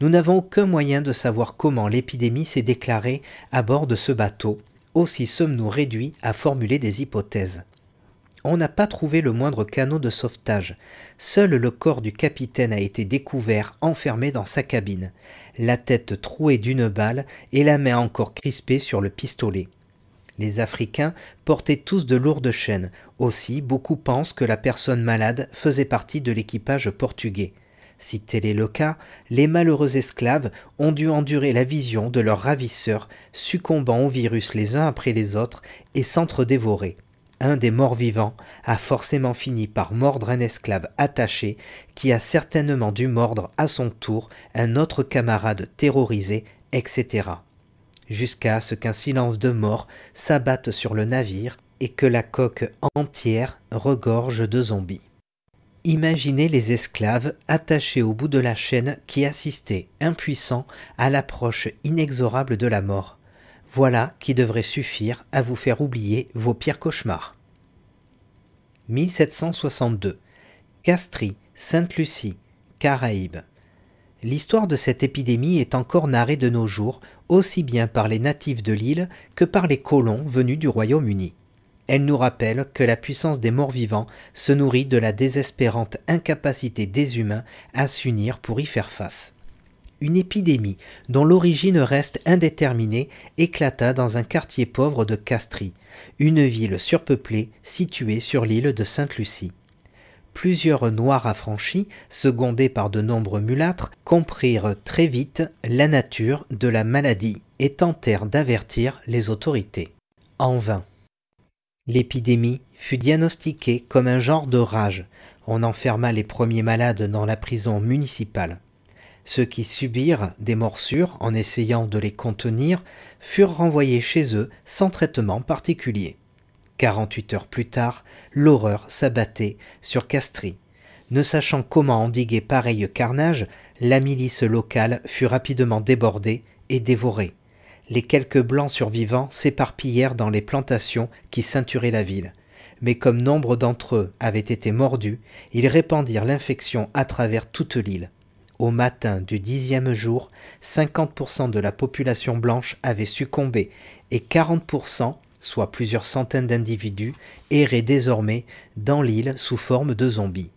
Nous n'avons aucun moyen de savoir comment l'épidémie s'est déclarée à bord de ce bateau, aussi sommes-nous réduits à formuler des hypothèses. On n'a pas trouvé le moindre canot de sauvetage. Seul le corps du capitaine a été découvert enfermé dans sa cabine, la tête trouée d'une balle et la main encore crispée sur le pistolet. Les Africains portaient tous de lourdes chaînes. Aussi, beaucoup pensent que la personne malade faisait partie de l'équipage portugais. Si tel est le cas, les malheureux esclaves ont dû endurer la vision de leurs ravisseurs, succombant au virus les uns après les autres et s'entre-dévorer. Un des morts vivants a forcément fini par mordre un esclave attaché qui a certainement dû mordre à son tour un autre camarade terrorisé, etc. Jusqu'à ce qu'un silence de mort s'abatte sur le navire et que la coque entière regorge de zombies. Imaginez les esclaves attachés au bout de la chaîne qui assistaient, impuissants, à l'approche inexorable de la mort. Voilà qui devrait suffire à vous faire oublier vos pires cauchemars. 1762. Castries, Sainte-Lucie, Caraïbes. L'histoire de cette épidémie est encore narrée de nos jours, aussi bien par les natifs de l'île que par les colons venus du Royaume-Uni. Elle nous rappelle que la puissance des morts vivants se nourrit de la désespérante incapacité des humains à s'unir pour y faire face. Une épidémie dont l'origine reste indéterminée éclata dans un quartier pauvre de Castries, une ville surpeuplée située sur l'île de Sainte-Lucie plusieurs noirs affranchis, secondés par de nombreux mulâtres, comprirent très vite la nature de la maladie et tentèrent d'avertir les autorités. En vain. L'épidémie fut diagnostiquée comme un genre de rage. On enferma les premiers malades dans la prison municipale. Ceux qui subirent des morsures en essayant de les contenir furent renvoyés chez eux sans traitement particulier. 48 heures plus tard, l'horreur s'abattait sur Castries. Ne sachant comment endiguer pareil carnage, la milice locale fut rapidement débordée et dévorée. Les quelques blancs survivants s'éparpillèrent dans les plantations qui ceinturaient la ville. Mais comme nombre d'entre eux avaient été mordus, ils répandirent l'infection à travers toute l'île. Au matin du dixième jour, 50% de la population blanche avait succombé et 40%, soit plusieurs centaines d'individus, erraient désormais dans l'île sous forme de zombies.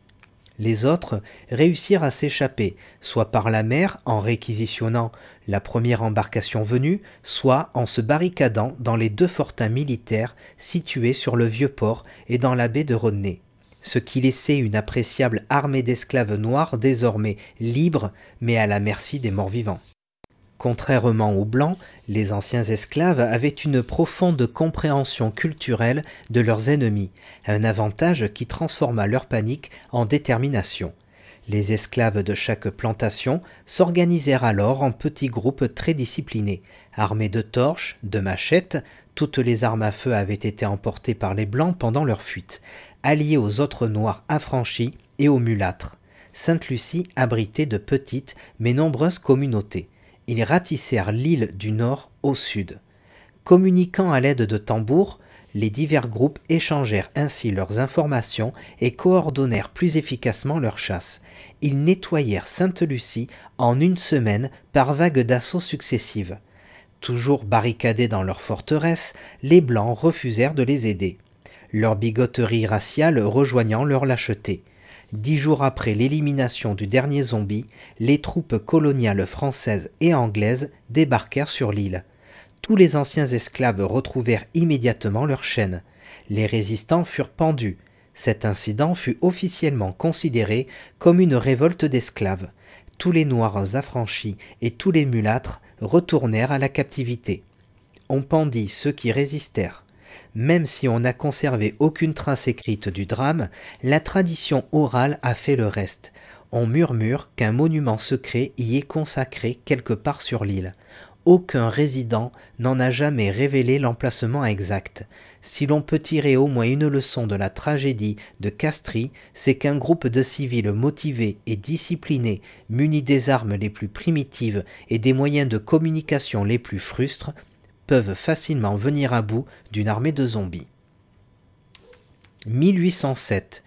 Les autres réussirent à s'échapper, soit par la mer en réquisitionnant la première embarcation venue, soit en se barricadant dans les deux fortins militaires situés sur le vieux port et dans la baie de Rodney, ce qui laissait une appréciable armée d'esclaves noirs désormais libres mais à la merci des morts-vivants. Contrairement aux Blancs, les anciens esclaves avaient une profonde compréhension culturelle de leurs ennemis, un avantage qui transforma leur panique en détermination. Les esclaves de chaque plantation s'organisèrent alors en petits groupes très disciplinés. Armés de torches, de machettes, toutes les armes à feu avaient été emportées par les Blancs pendant leur fuite, alliés aux autres Noirs affranchis et aux mulâtres. Sainte-Lucie abritait de petites mais nombreuses communautés. Ils ratissèrent l'île du nord au sud. Communiquant à l'aide de tambours, les divers groupes échangèrent ainsi leurs informations et coordonnèrent plus efficacement leur chasse ils nettoyèrent Sainte-Lucie en une semaine par vagues d'assauts successives. Toujours barricadés dans leur forteresse, les Blancs refusèrent de les aider, leur bigoterie raciale rejoignant leur lâcheté. Dix jours après l'élimination du dernier zombie, les troupes coloniales françaises et anglaises débarquèrent sur l'île. Tous les anciens esclaves retrouvèrent immédiatement leur chaîne. Les résistants furent pendus, cet incident fut officiellement considéré comme une révolte d'esclaves. Tous les Noirs affranchis et tous les mulâtres retournèrent à la captivité. On pendit ceux qui résistèrent. Même si on n'a conservé aucune trace écrite du drame, la tradition orale a fait le reste. On murmure qu'un monument secret y est consacré quelque part sur l'île. Aucun résident n'en a jamais révélé l'emplacement exact. Si l'on peut tirer au moins une leçon de la tragédie de Castries, c'est qu'un groupe de civils motivés et disciplinés, munis des armes les plus primitives et des moyens de communication les plus frustres, peuvent facilement venir à bout d'une armée de zombies. 1807.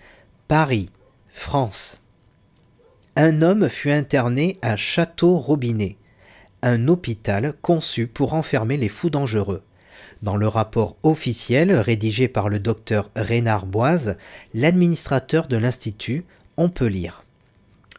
Paris, France. Un homme fut interné à Château-Robinet, un hôpital conçu pour enfermer les fous dangereux. Dans le rapport officiel rédigé par le docteur Rénard Boise, l'administrateur de l'Institut, on peut lire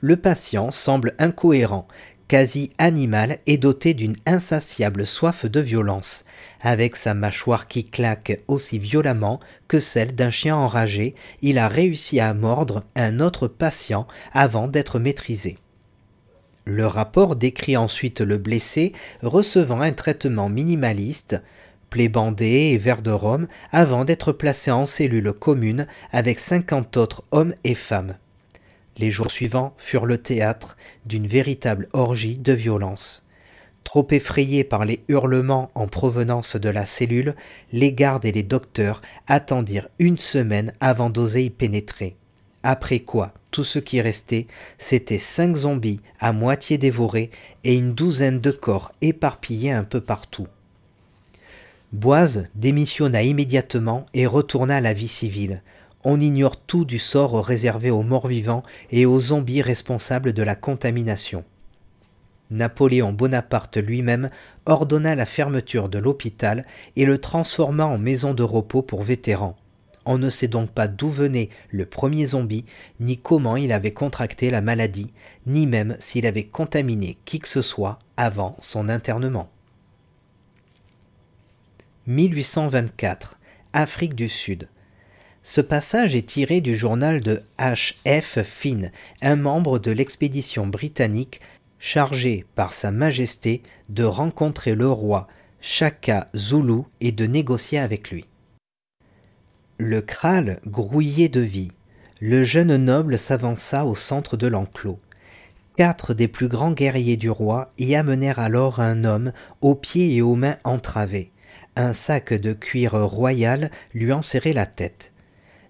Le patient semble incohérent, quasi animal et doté d'une insatiable soif de violence, avec sa mâchoire qui claque aussi violemment que celle d'un chien enragé, il a réussi à mordre un autre patient avant d'être maîtrisé. Le rapport décrit ensuite le blessé recevant un traitement minimaliste, plaies et vers de Rome, avant d'être placé en cellule commune avec cinquante autres hommes et femmes. Les jours suivants furent le théâtre d'une véritable orgie de violence. Trop effrayés par les hurlements en provenance de la cellule, les gardes et les docteurs attendirent une semaine avant d'oser y pénétrer. Après quoi, tout ce qui restait, c'était cinq zombies à moitié dévorés et une douzaine de corps éparpillés un peu partout. Boise démissionna immédiatement et retourna à la vie civile. On ignore tout du sort réservé aux morts-vivants et aux zombies responsables de la contamination. Napoléon Bonaparte lui-même ordonna la fermeture de l'hôpital et le transforma en maison de repos pour vétérans. On ne sait donc pas d'où venait le premier zombie, ni comment il avait contracté la maladie, ni même s'il avait contaminé qui que ce soit avant son internement. 1824, Afrique du Sud. Ce passage est tiré du journal de H. F. Finn, un membre de l'expédition britannique chargé par Sa Majesté de rencontrer le roi Chaka Zulu et de négocier avec lui. Le kraal grouillait de vie. Le jeune noble s'avança au centre de l'enclos. Quatre des plus grands guerriers du roi y amenèrent alors un homme aux pieds et aux mains entravés. Un sac de cuir royal lui enserrait la tête.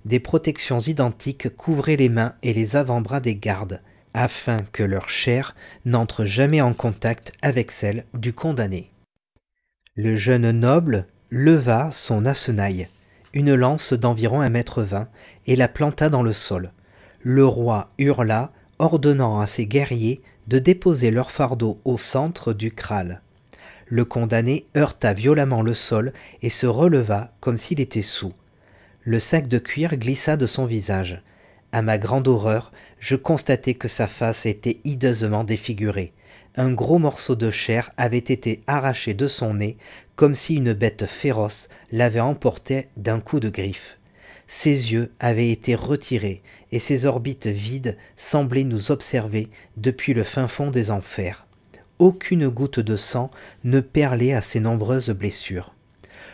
Des protections identiques couvraient les mains et les avant-bras des gardes, afin que leur chair n'entre jamais en contact avec celle du condamné. Le jeune noble leva son assenaille, une lance d'environ un mètre vingt, et la planta dans le sol. Le roi hurla, ordonnant à ses guerriers de déposer leur fardeau au centre du kraal. Le condamné heurta violemment le sol et se releva comme s'il était sous. Le sac de cuir glissa de son visage. À ma grande horreur, je constatai que sa face était hideusement défigurée. Un gros morceau de chair avait été arraché de son nez, comme si une bête féroce l'avait emporté d'un coup de griffe. Ses yeux avaient été retirés, et ses orbites vides semblaient nous observer depuis le fin fond des enfers aucune goutte de sang ne perlait à ses nombreuses blessures.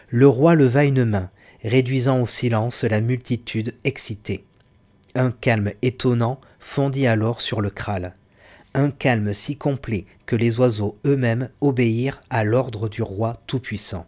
Le roi leva une main, réduisant au silence la multitude excitée. Un calme étonnant fondit alors sur le Kraal. Un calme si complet que les oiseaux eux-mêmes obéirent à l'ordre du roi tout-puissant.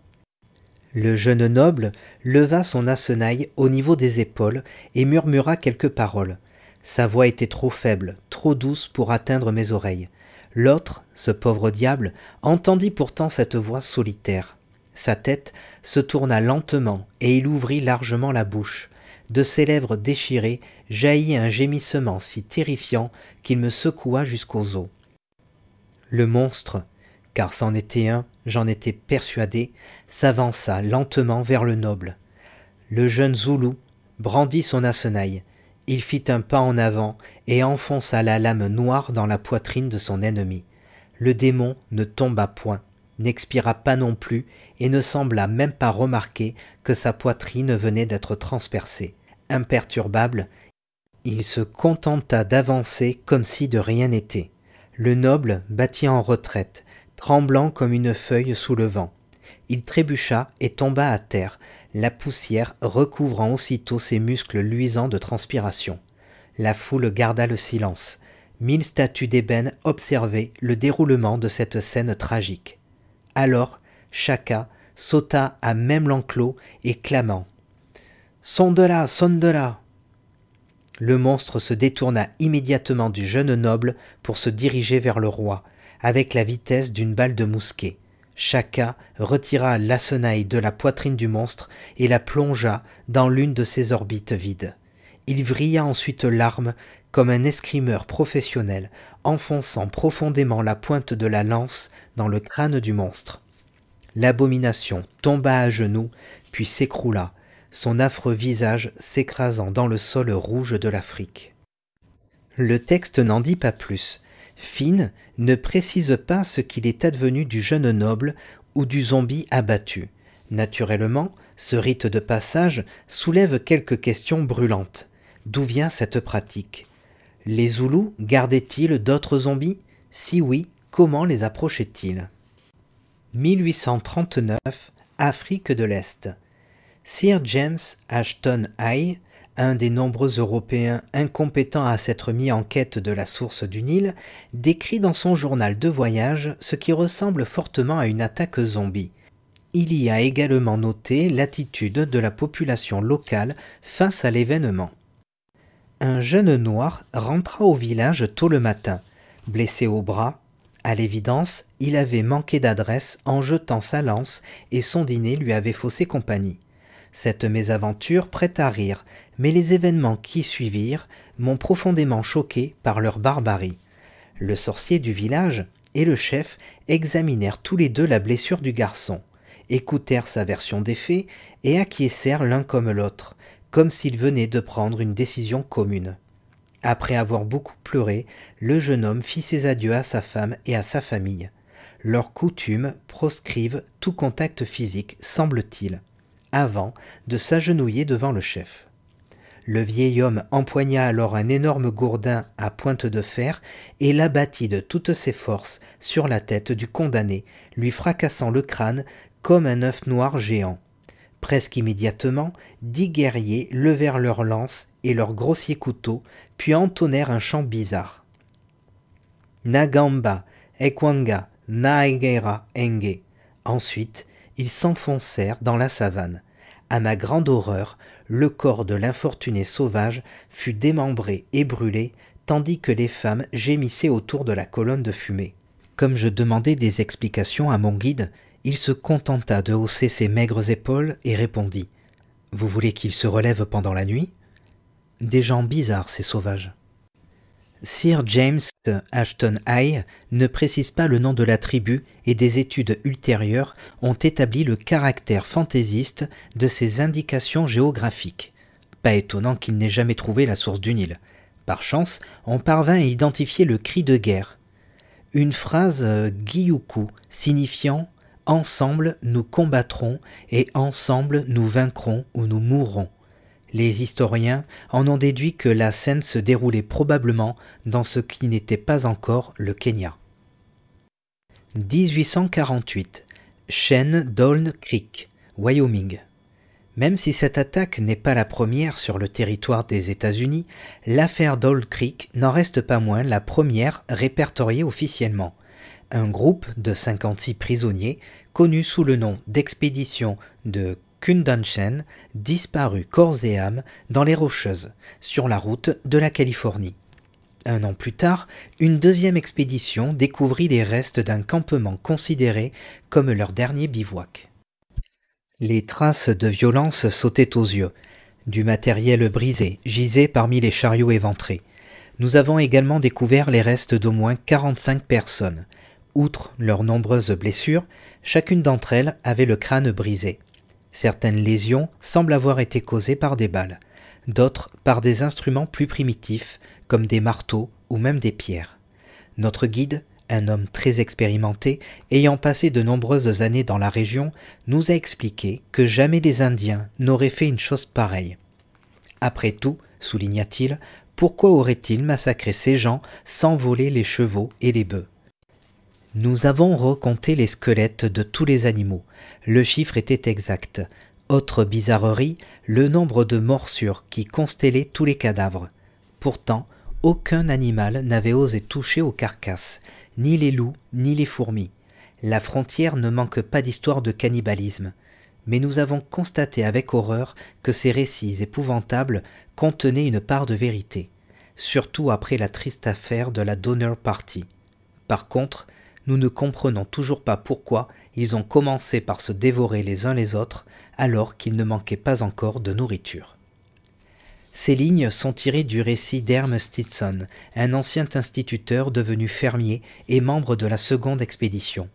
Le jeune noble leva son assenaille au niveau des épaules et murmura quelques paroles. Sa voix était trop faible, trop douce pour atteindre mes oreilles. L'autre, ce pauvre diable entendit pourtant cette voix solitaire. Sa tête se tourna lentement et il ouvrit largement la bouche. De ses lèvres déchirées jaillit un gémissement si terrifiant qu'il me secoua jusqu'aux os. Le monstre, car c'en était un, j'en étais persuadé, s'avança lentement vers le noble. Le jeune Zoulou brandit son assenaille. Il fit un pas en avant et enfonça la lame noire dans la poitrine de son ennemi le démon ne tomba point, n'expira pas non plus, et ne sembla même pas remarquer que sa poitrine venait d'être transpercée. Imperturbable, il se contenta d'avancer comme si de rien n'était. Le noble battit en retraite, tremblant comme une feuille sous le vent. Il trébucha et tomba à terre, la poussière recouvrant aussitôt ses muscles luisants de transpiration. La foule garda le silence. Mille statues d'ébène observaient le déroulement de cette scène tragique. Alors, Chaka sauta à même l'enclos et clamant Sonde là, de là Le monstre se détourna immédiatement du jeune noble pour se diriger vers le roi, avec la vitesse d'une balle de mousquet. Chaka retira l'assenaille de la poitrine du monstre et la plongea dans l'une de ses orbites vides. Il vrilla ensuite l'arme comme un escrimeur professionnel, enfonçant profondément la pointe de la lance dans le crâne du monstre. L'abomination tomba à genoux, puis s'écroula, son affreux visage s'écrasant dans le sol rouge de l'Afrique. Le texte n'en dit pas plus. Finn ne précise pas ce qu'il est advenu du jeune noble ou du zombie abattu. Naturellement, ce rite de passage soulève quelques questions brûlantes. D'où vient cette pratique les Zoulous gardaient-ils d'autres zombies Si oui, comment les approchaient-ils 1839, Afrique de l'Est. Sir James Ashton High, un des nombreux Européens incompétents à s'être mis en quête de la source du Nil, décrit dans son journal de voyage ce qui ressemble fortement à une attaque zombie. Il y a également noté l'attitude de la population locale face à l'événement un jeune noir rentra au village tôt le matin. Blessé au bras, à l'évidence, il avait manqué d'adresse en jetant sa lance et son dîner lui avait faussé compagnie. Cette mésaventure prête à rire, mais les événements qui suivirent m'ont profondément choqué par leur barbarie. Le sorcier du village et le chef examinèrent tous les deux la blessure du garçon, écoutèrent sa version des faits et acquiescèrent l'un comme l'autre comme s'ils venaient de prendre une décision commune. Après avoir beaucoup pleuré, le jeune homme fit ses adieux à sa femme et à sa famille. Leurs coutumes proscrivent tout contact physique, semble-t-il, avant de s'agenouiller devant le chef. Le vieil homme empoigna alors un énorme gourdin à pointe de fer et l'abattit de toutes ses forces sur la tête du condamné, lui fracassant le crâne comme un œuf noir géant. Presque immédiatement, dix guerriers levèrent leurs lances et leurs grossiers couteaux, puis entonnèrent un chant bizarre. Nagamba, Ekwanga, Naegera, Enge. Ensuite, ils s'enfoncèrent dans la savane. À ma grande horreur, le corps de l'infortuné sauvage fut démembré et brûlé, tandis que les femmes gémissaient autour de la colonne de fumée. Comme je demandais des explications à mon guide, il se contenta de hausser ses maigres épaules et répondit Vous voulez qu'il se relève pendant la nuit Des gens bizarres, ces sauvages. Sir James Ashton High ne précise pas le nom de la tribu et des études ultérieures ont établi le caractère fantaisiste de ces indications géographiques. Pas étonnant qu'il n'ait jamais trouvé la source du Nil. Par chance, on parvint à identifier le cri de guerre. Une phrase euh, signifiant Ensemble nous combattrons et ensemble nous vaincrons ou nous mourrons. Les historiens en ont déduit que la scène se déroulait probablement dans ce qui n'était pas encore le Kenya. 1848. chaîne Doln Creek, Wyoming. Même si cette attaque n'est pas la première sur le territoire des États-Unis, l'affaire d'Old Creek n'en reste pas moins la première répertoriée officiellement un groupe de 56 prisonniers, connu sous le nom d'expédition de Kundanshen, disparut corps et âme dans les Rocheuses, sur la route de la Californie. Un an plus tard, une deuxième expédition découvrit les restes d'un campement considéré comme leur dernier bivouac. Les traces de violence sautaient aux yeux. Du matériel brisé gisait parmi les chariots éventrés. Nous avons également découvert les restes d'au moins 45 personnes, Outre leurs nombreuses blessures, chacune d'entre elles avait le crâne brisé. Certaines lésions semblent avoir été causées par des balles, d'autres par des instruments plus primitifs, comme des marteaux ou même des pierres. Notre guide, un homme très expérimenté, ayant passé de nombreuses années dans la région, nous a expliqué que jamais les Indiens n'auraient fait une chose pareille. Après tout, souligna-t-il, pourquoi auraient-ils massacré ces gens sans voler les chevaux et les bœufs nous avons reconté les squelettes de tous les animaux. Le chiffre était exact. Autre bizarrerie, le nombre de morsures qui constellaient tous les cadavres. Pourtant, aucun animal n'avait osé toucher aux carcasses, ni les loups, ni les fourmis. La frontière ne manque pas d'histoire de cannibalisme. Mais nous avons constaté avec horreur que ces récits épouvantables contenaient une part de vérité, surtout après la triste affaire de la Donner Party. Par contre, nous ne comprenons toujours pas pourquoi ils ont commencé par se dévorer les uns les autres alors qu'ils ne manquaient pas encore de nourriture. Ces lignes sont tirées du récit d'Herm Stinson, un ancien instituteur devenu fermier et membre de la seconde expédition.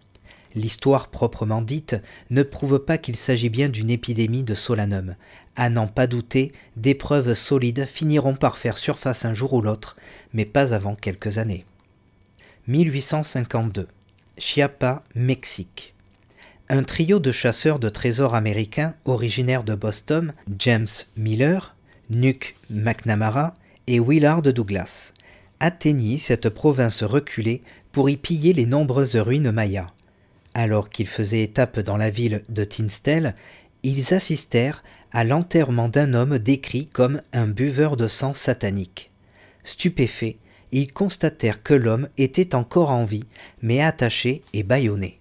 L'histoire proprement dite ne prouve pas qu'il s'agit bien d'une épidémie de solanum. À n'en pas douter, des preuves solides finiront par faire surface un jour ou l'autre, mais pas avant quelques années. 1852. Chiapa, Mexique. Un trio de chasseurs de trésors américains originaires de Boston, James Miller, Nuke McNamara et Willard Douglas, atteignit cette province reculée pour y piller les nombreuses ruines mayas. Alors qu'ils faisaient étape dans la ville de Tinstel, ils assistèrent à l'enterrement d'un homme décrit comme un buveur de sang satanique. Stupéfait, ils constatèrent que l'homme était encore en vie, mais attaché et bâillonné.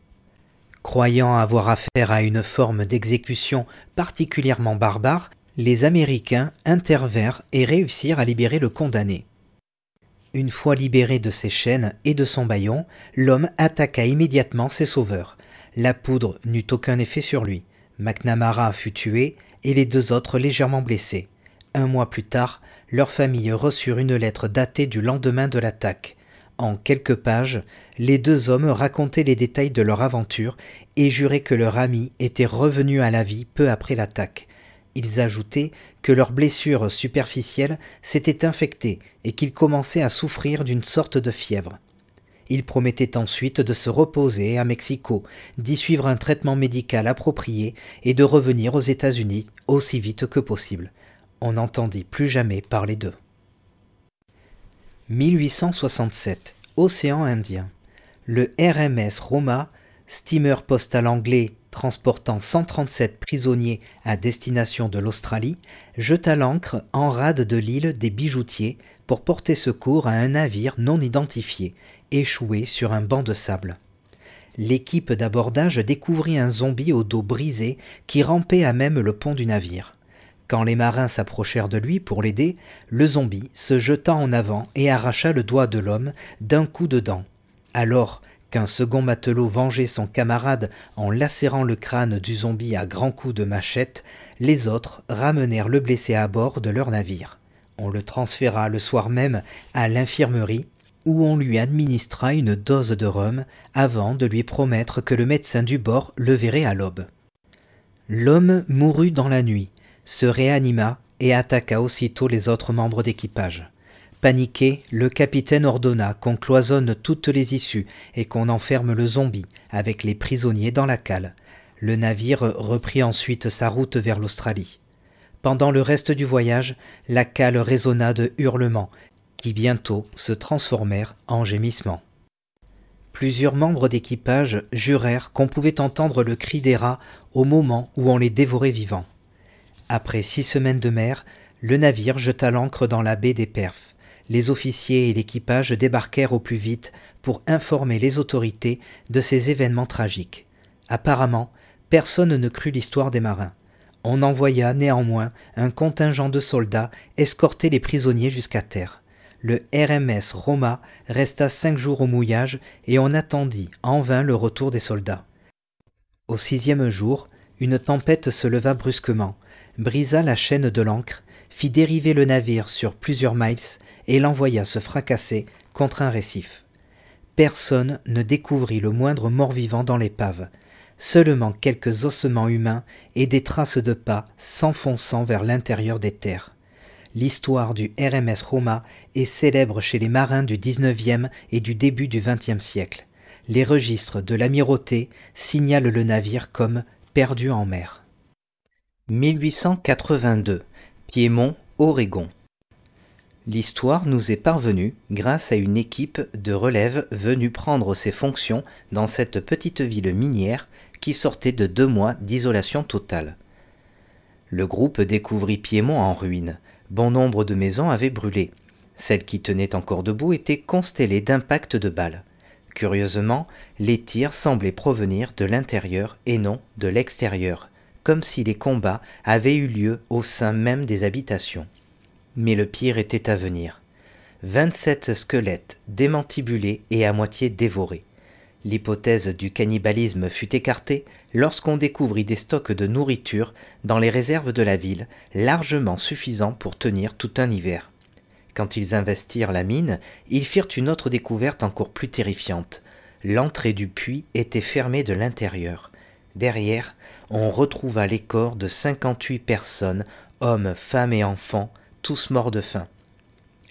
Croyant avoir affaire à une forme d'exécution particulièrement barbare, les Américains intervinrent et réussirent à libérer le condamné. Une fois libéré de ses chaînes et de son bâillon, l'homme attaqua immédiatement ses sauveurs. La poudre n'eut aucun effet sur lui. McNamara fut tué et les deux autres légèrement blessés. Un mois plus tard, leur famille reçurent une lettre datée du lendemain de l'attaque. En quelques pages, les deux hommes racontaient les détails de leur aventure et juraient que leur ami était revenu à la vie peu après l'attaque. Ils ajoutaient que leurs blessures superficielles s'étaient infectées et qu'ils commençaient à souffrir d'une sorte de fièvre. Ils promettaient ensuite de se reposer à Mexico, d'y suivre un traitement médical approprié et de revenir aux États-Unis aussi vite que possible on n'entendit plus jamais parler d'eux. 1867, Océan Indien. Le RMS Roma, steamer postal anglais transportant 137 prisonniers à destination de l'Australie, jeta l'ancre en rade de l'île des Bijoutiers pour porter secours à un navire non identifié, échoué sur un banc de sable. L'équipe d'abordage découvrit un zombie au dos brisé qui rampait à même le pont du navire. Quand les marins s'approchèrent de lui pour l'aider, le zombie se jeta en avant et arracha le doigt de l'homme d'un coup de dent. Alors qu'un second matelot vengeait son camarade en lacérant le crâne du zombie à grands coups de machette, les autres ramenèrent le blessé à bord de leur navire. On le transféra le soir même à l'infirmerie où on lui administra une dose de rhum avant de lui promettre que le médecin du bord le verrait à l'aube. L'homme mourut dans la nuit, se réanima et attaqua aussitôt les autres membres d'équipage. Paniqué, le capitaine ordonna qu'on cloisonne toutes les issues et qu'on enferme le zombie avec les prisonniers dans la cale. Le navire reprit ensuite sa route vers l'Australie. Pendant le reste du voyage, la cale résonna de hurlements, qui bientôt se transformèrent en gémissements. Plusieurs membres d'équipage jurèrent qu'on pouvait entendre le cri des rats au moment où on les dévorait vivants. Après six semaines de mer, le navire jeta l'ancre dans la baie des Perfs. Les officiers et l'équipage débarquèrent au plus vite pour informer les autorités de ces événements tragiques. Apparemment, personne ne crut l'histoire des marins. On envoya néanmoins un contingent de soldats escorter les prisonniers jusqu'à terre. Le RMS Roma resta cinq jours au mouillage et on attendit en vain le retour des soldats. Au sixième jour, une tempête se leva brusquement, brisa la chaîne de l'ancre, fit dériver le navire sur plusieurs miles et l'envoya se fracasser contre un récif. Personne ne découvrit le moindre mort-vivant dans l'épave, seulement quelques ossements humains et des traces de pas s'enfonçant vers l'intérieur des terres. L'histoire du RMS Roma est célèbre chez les marins du XIXe et du début du XXe siècle. Les registres de l'amirauté signalent le navire comme perdu en mer. 1882. Piémont, Oregon. L'histoire nous est parvenue grâce à une équipe de relève venue prendre ses fonctions dans cette petite ville minière qui sortait de deux mois d'isolation totale. Le groupe découvrit Piémont en ruine. Bon nombre de maisons avaient brûlé. Celles qui tenaient encore debout étaient constellées d'impacts de balles. Curieusement, les tirs semblaient provenir de l'intérieur et non de l'extérieur comme si les combats avaient eu lieu au sein même des habitations. Mais le pire était à venir. 27 squelettes démantibulés et à moitié dévorés. L'hypothèse du cannibalisme fut écartée lorsqu'on découvrit des stocks de nourriture dans les réserves de la ville, largement suffisants pour tenir tout un hiver. Quand ils investirent la mine, ils firent une autre découverte encore plus terrifiante. L'entrée du puits était fermée de l'intérieur. Derrière, on retrouva les corps de 58 personnes, hommes, femmes et enfants, tous morts de faim.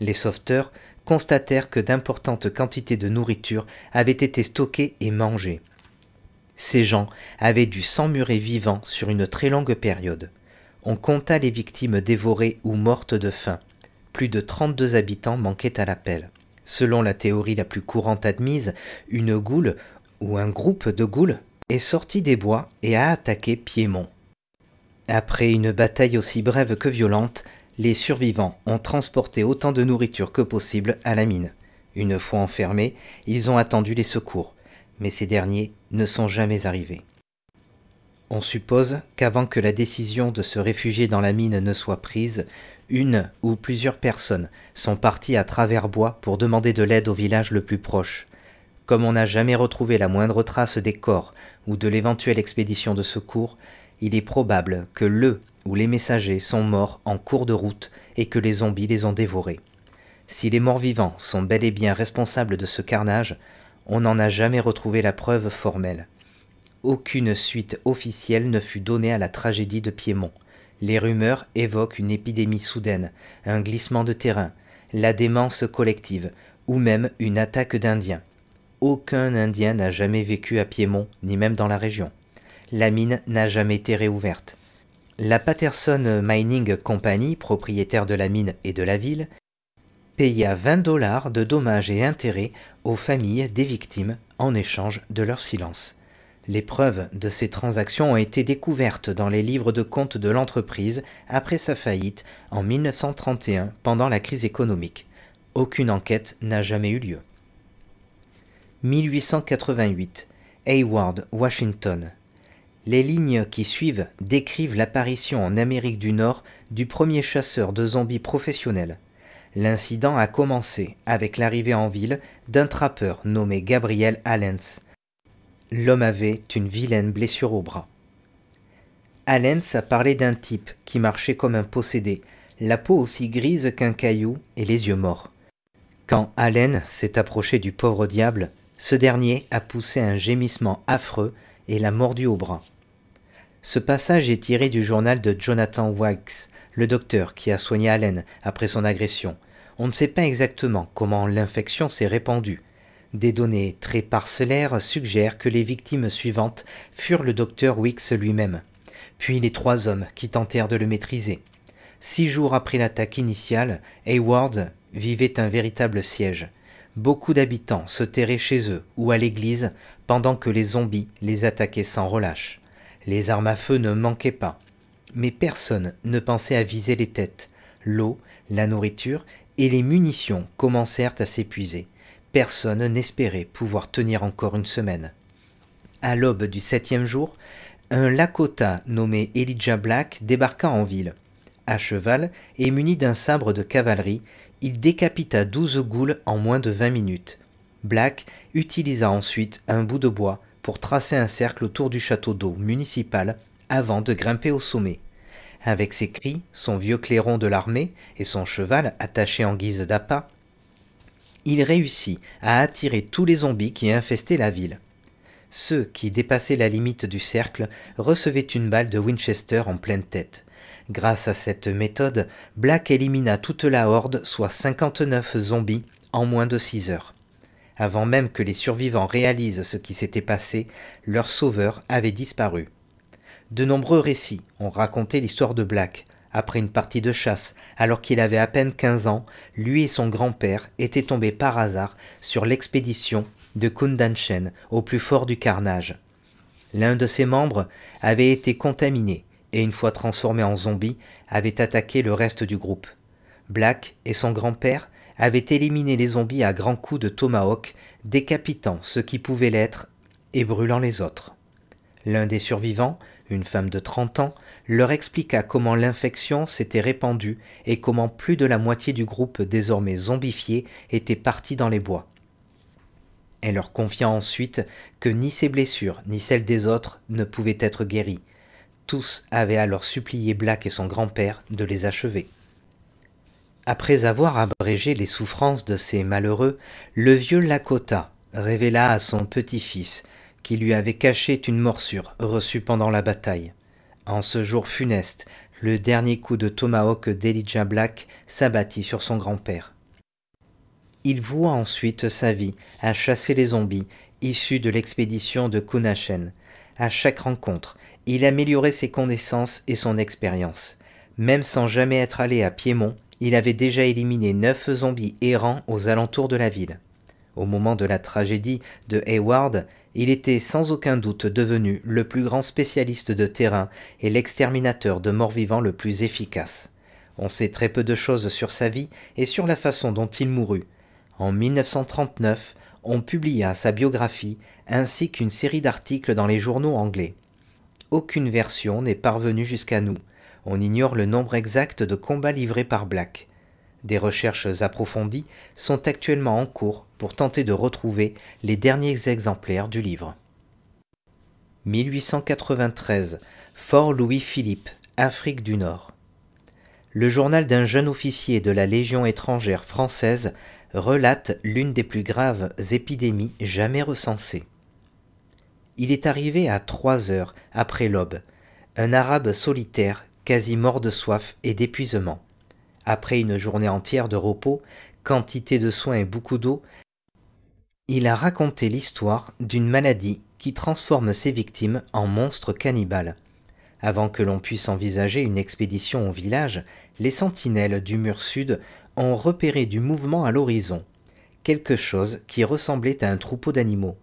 Les sauveteurs constatèrent que d'importantes quantités de nourriture avaient été stockées et mangées. Ces gens avaient dû s'emmurer vivants sur une très longue période. On compta les victimes dévorées ou mortes de faim. Plus de 32 habitants manquaient à l'appel. Selon la théorie la plus courante admise, une goule ou un groupe de goules est sorti des bois et a attaqué Piémont. Après une bataille aussi brève que violente, les survivants ont transporté autant de nourriture que possible à la mine. Une fois enfermés, ils ont attendu les secours, mais ces derniers ne sont jamais arrivés. On suppose qu'avant que la décision de se réfugier dans la mine ne soit prise, une ou plusieurs personnes sont parties à travers bois pour demander de l'aide au village le plus proche. Comme on n'a jamais retrouvé la moindre trace des corps ou de l'éventuelle expédition de secours, il est probable que le ou les messagers sont morts en cours de route et que les zombies les ont dévorés. Si les morts vivants sont bel et bien responsables de ce carnage, on n'en a jamais retrouvé la preuve formelle. Aucune suite officielle ne fut donnée à la tragédie de Piémont. Les rumeurs évoquent une épidémie soudaine, un glissement de terrain, la démence collective, ou même une attaque d'Indiens. Aucun Indien n'a jamais vécu à Piémont, ni même dans la région. La mine n'a jamais été réouverte. La Patterson Mining Company, propriétaire de la mine et de la ville, paya 20 dollars de dommages et intérêts aux familles des victimes en échange de leur silence. Les preuves de ces transactions ont été découvertes dans les livres de compte de l'entreprise après sa faillite en 1931 pendant la crise économique. Aucune enquête n'a jamais eu lieu. 1888, Hayward, Washington. Les lignes qui suivent décrivent l'apparition en Amérique du Nord du premier chasseur de zombies professionnel. L'incident a commencé avec l'arrivée en ville d'un trappeur nommé Gabriel Allens. L'homme avait une vilaine blessure au bras. Allens a parlé d'un type qui marchait comme un possédé, la peau aussi grise qu'un caillou et les yeux morts. Quand Allen s'est approché du pauvre diable, ce dernier a poussé un gémissement affreux et l'a mordu au bras. Ce passage est tiré du journal de Jonathan Wicks, le docteur qui a soigné Allen après son agression. On ne sait pas exactement comment l'infection s'est répandue. Des données très parcellaires suggèrent que les victimes suivantes furent le docteur Wicks lui-même, puis les trois hommes qui tentèrent de le maîtriser. Six jours après l'attaque initiale, Hayward vivait un véritable siège. Beaucoup d'habitants se terraient chez eux ou à l'église pendant que les zombies les attaquaient sans relâche. Les armes à feu ne manquaient pas, mais personne ne pensait à viser les têtes. L'eau, la nourriture et les munitions commencèrent à s'épuiser. Personne n'espérait pouvoir tenir encore une semaine. À l'aube du septième jour, un Lakota nommé Elijah Black débarqua en ville. À cheval et muni d'un sabre de cavalerie, il décapita douze goules en moins de vingt minutes. Black utilisa ensuite un bout de bois pour tracer un cercle autour du château d'eau municipal avant de grimper au sommet. Avec ses cris, son vieux clairon de l'armée et son cheval attaché en guise d'appât, il réussit à attirer tous les zombies qui infestaient la ville. Ceux qui dépassaient la limite du cercle recevaient une balle de Winchester en pleine tête. Grâce à cette méthode, Black élimina toute la horde, soit 59 zombies, en moins de 6 heures. Avant même que les survivants réalisent ce qui s'était passé, leur sauveur avait disparu. De nombreux récits ont raconté l'histoire de Black. Après une partie de chasse, alors qu'il avait à peine 15 ans, lui et son grand-père étaient tombés par hasard sur l'expédition de Kundanchen au plus fort du carnage. L'un de ses membres avait été contaminé et une fois transformé en zombie, avait attaqué le reste du groupe. Black et son grand-père avaient éliminé les zombies à grands coups de tomahawk, décapitant ceux qui pouvaient l'être et brûlant les autres. L'un des survivants, une femme de 30 ans, leur expliqua comment l'infection s'était répandue et comment plus de la moitié du groupe désormais zombifié était parti dans les bois. Elle leur confia ensuite que ni ses blessures ni celles des autres ne pouvaient être guéries, tous avaient alors supplié Black et son grand-père de les achever. Après avoir abrégé les souffrances de ces malheureux, le vieux Lakota révéla à son petit-fils qui lui avait caché une morsure reçue pendant la bataille. En ce jour funeste, le dernier coup de tomahawk d'Elijah Black s'abattit sur son grand-père. Il voua ensuite sa vie à chasser les zombies issus de l'expédition de Kunashen. À chaque rencontre, il améliorait ses connaissances et son expérience. Même sans jamais être allé à Piémont, il avait déjà éliminé neuf zombies errants aux alentours de la ville. Au moment de la tragédie de Hayward, il était sans aucun doute devenu le plus grand spécialiste de terrain et l'exterminateur de morts-vivants le plus efficace. On sait très peu de choses sur sa vie et sur la façon dont il mourut. En 1939, on publia sa biographie ainsi qu'une série d'articles dans les journaux anglais aucune version n'est parvenue jusqu'à nous. On ignore le nombre exact de combats livrés par Black. Des recherches approfondies sont actuellement en cours pour tenter de retrouver les derniers exemplaires du livre. 1893, Fort Louis-Philippe, Afrique du Nord. Le journal d'un jeune officier de la Légion étrangère française relate l'une des plus graves épidémies jamais recensées. Il est arrivé à trois heures après l'aube, un arabe solitaire, quasi mort de soif et d'épuisement. Après une journée entière de repos, quantité de soins et beaucoup d'eau, il a raconté l'histoire d'une maladie qui transforme ses victimes en monstres cannibales. Avant que l'on puisse envisager une expédition au village, les sentinelles du mur sud ont repéré du mouvement à l'horizon, quelque chose qui ressemblait à un troupeau d'animaux.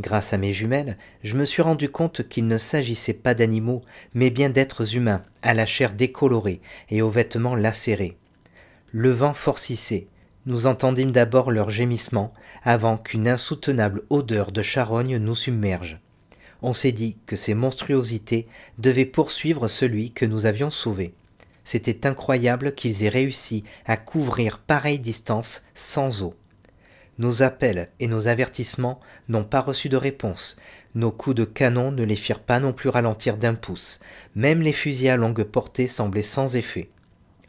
Grâce à mes jumelles, je me suis rendu compte qu'il ne s'agissait pas d'animaux, mais bien d'êtres humains, à la chair décolorée et aux vêtements lacérés. Le vent forcissait. Nous entendîmes d'abord leurs gémissements, avant qu'une insoutenable odeur de charogne nous submerge. On s'est dit que ces monstruosités devaient poursuivre celui que nous avions sauvé. C'était incroyable qu'ils aient réussi à couvrir pareille distance sans eau. Nos appels et nos avertissements n'ont pas reçu de réponse. Nos coups de canon ne les firent pas non plus ralentir d'un pouce. Même les fusils à longue portée semblaient sans effet.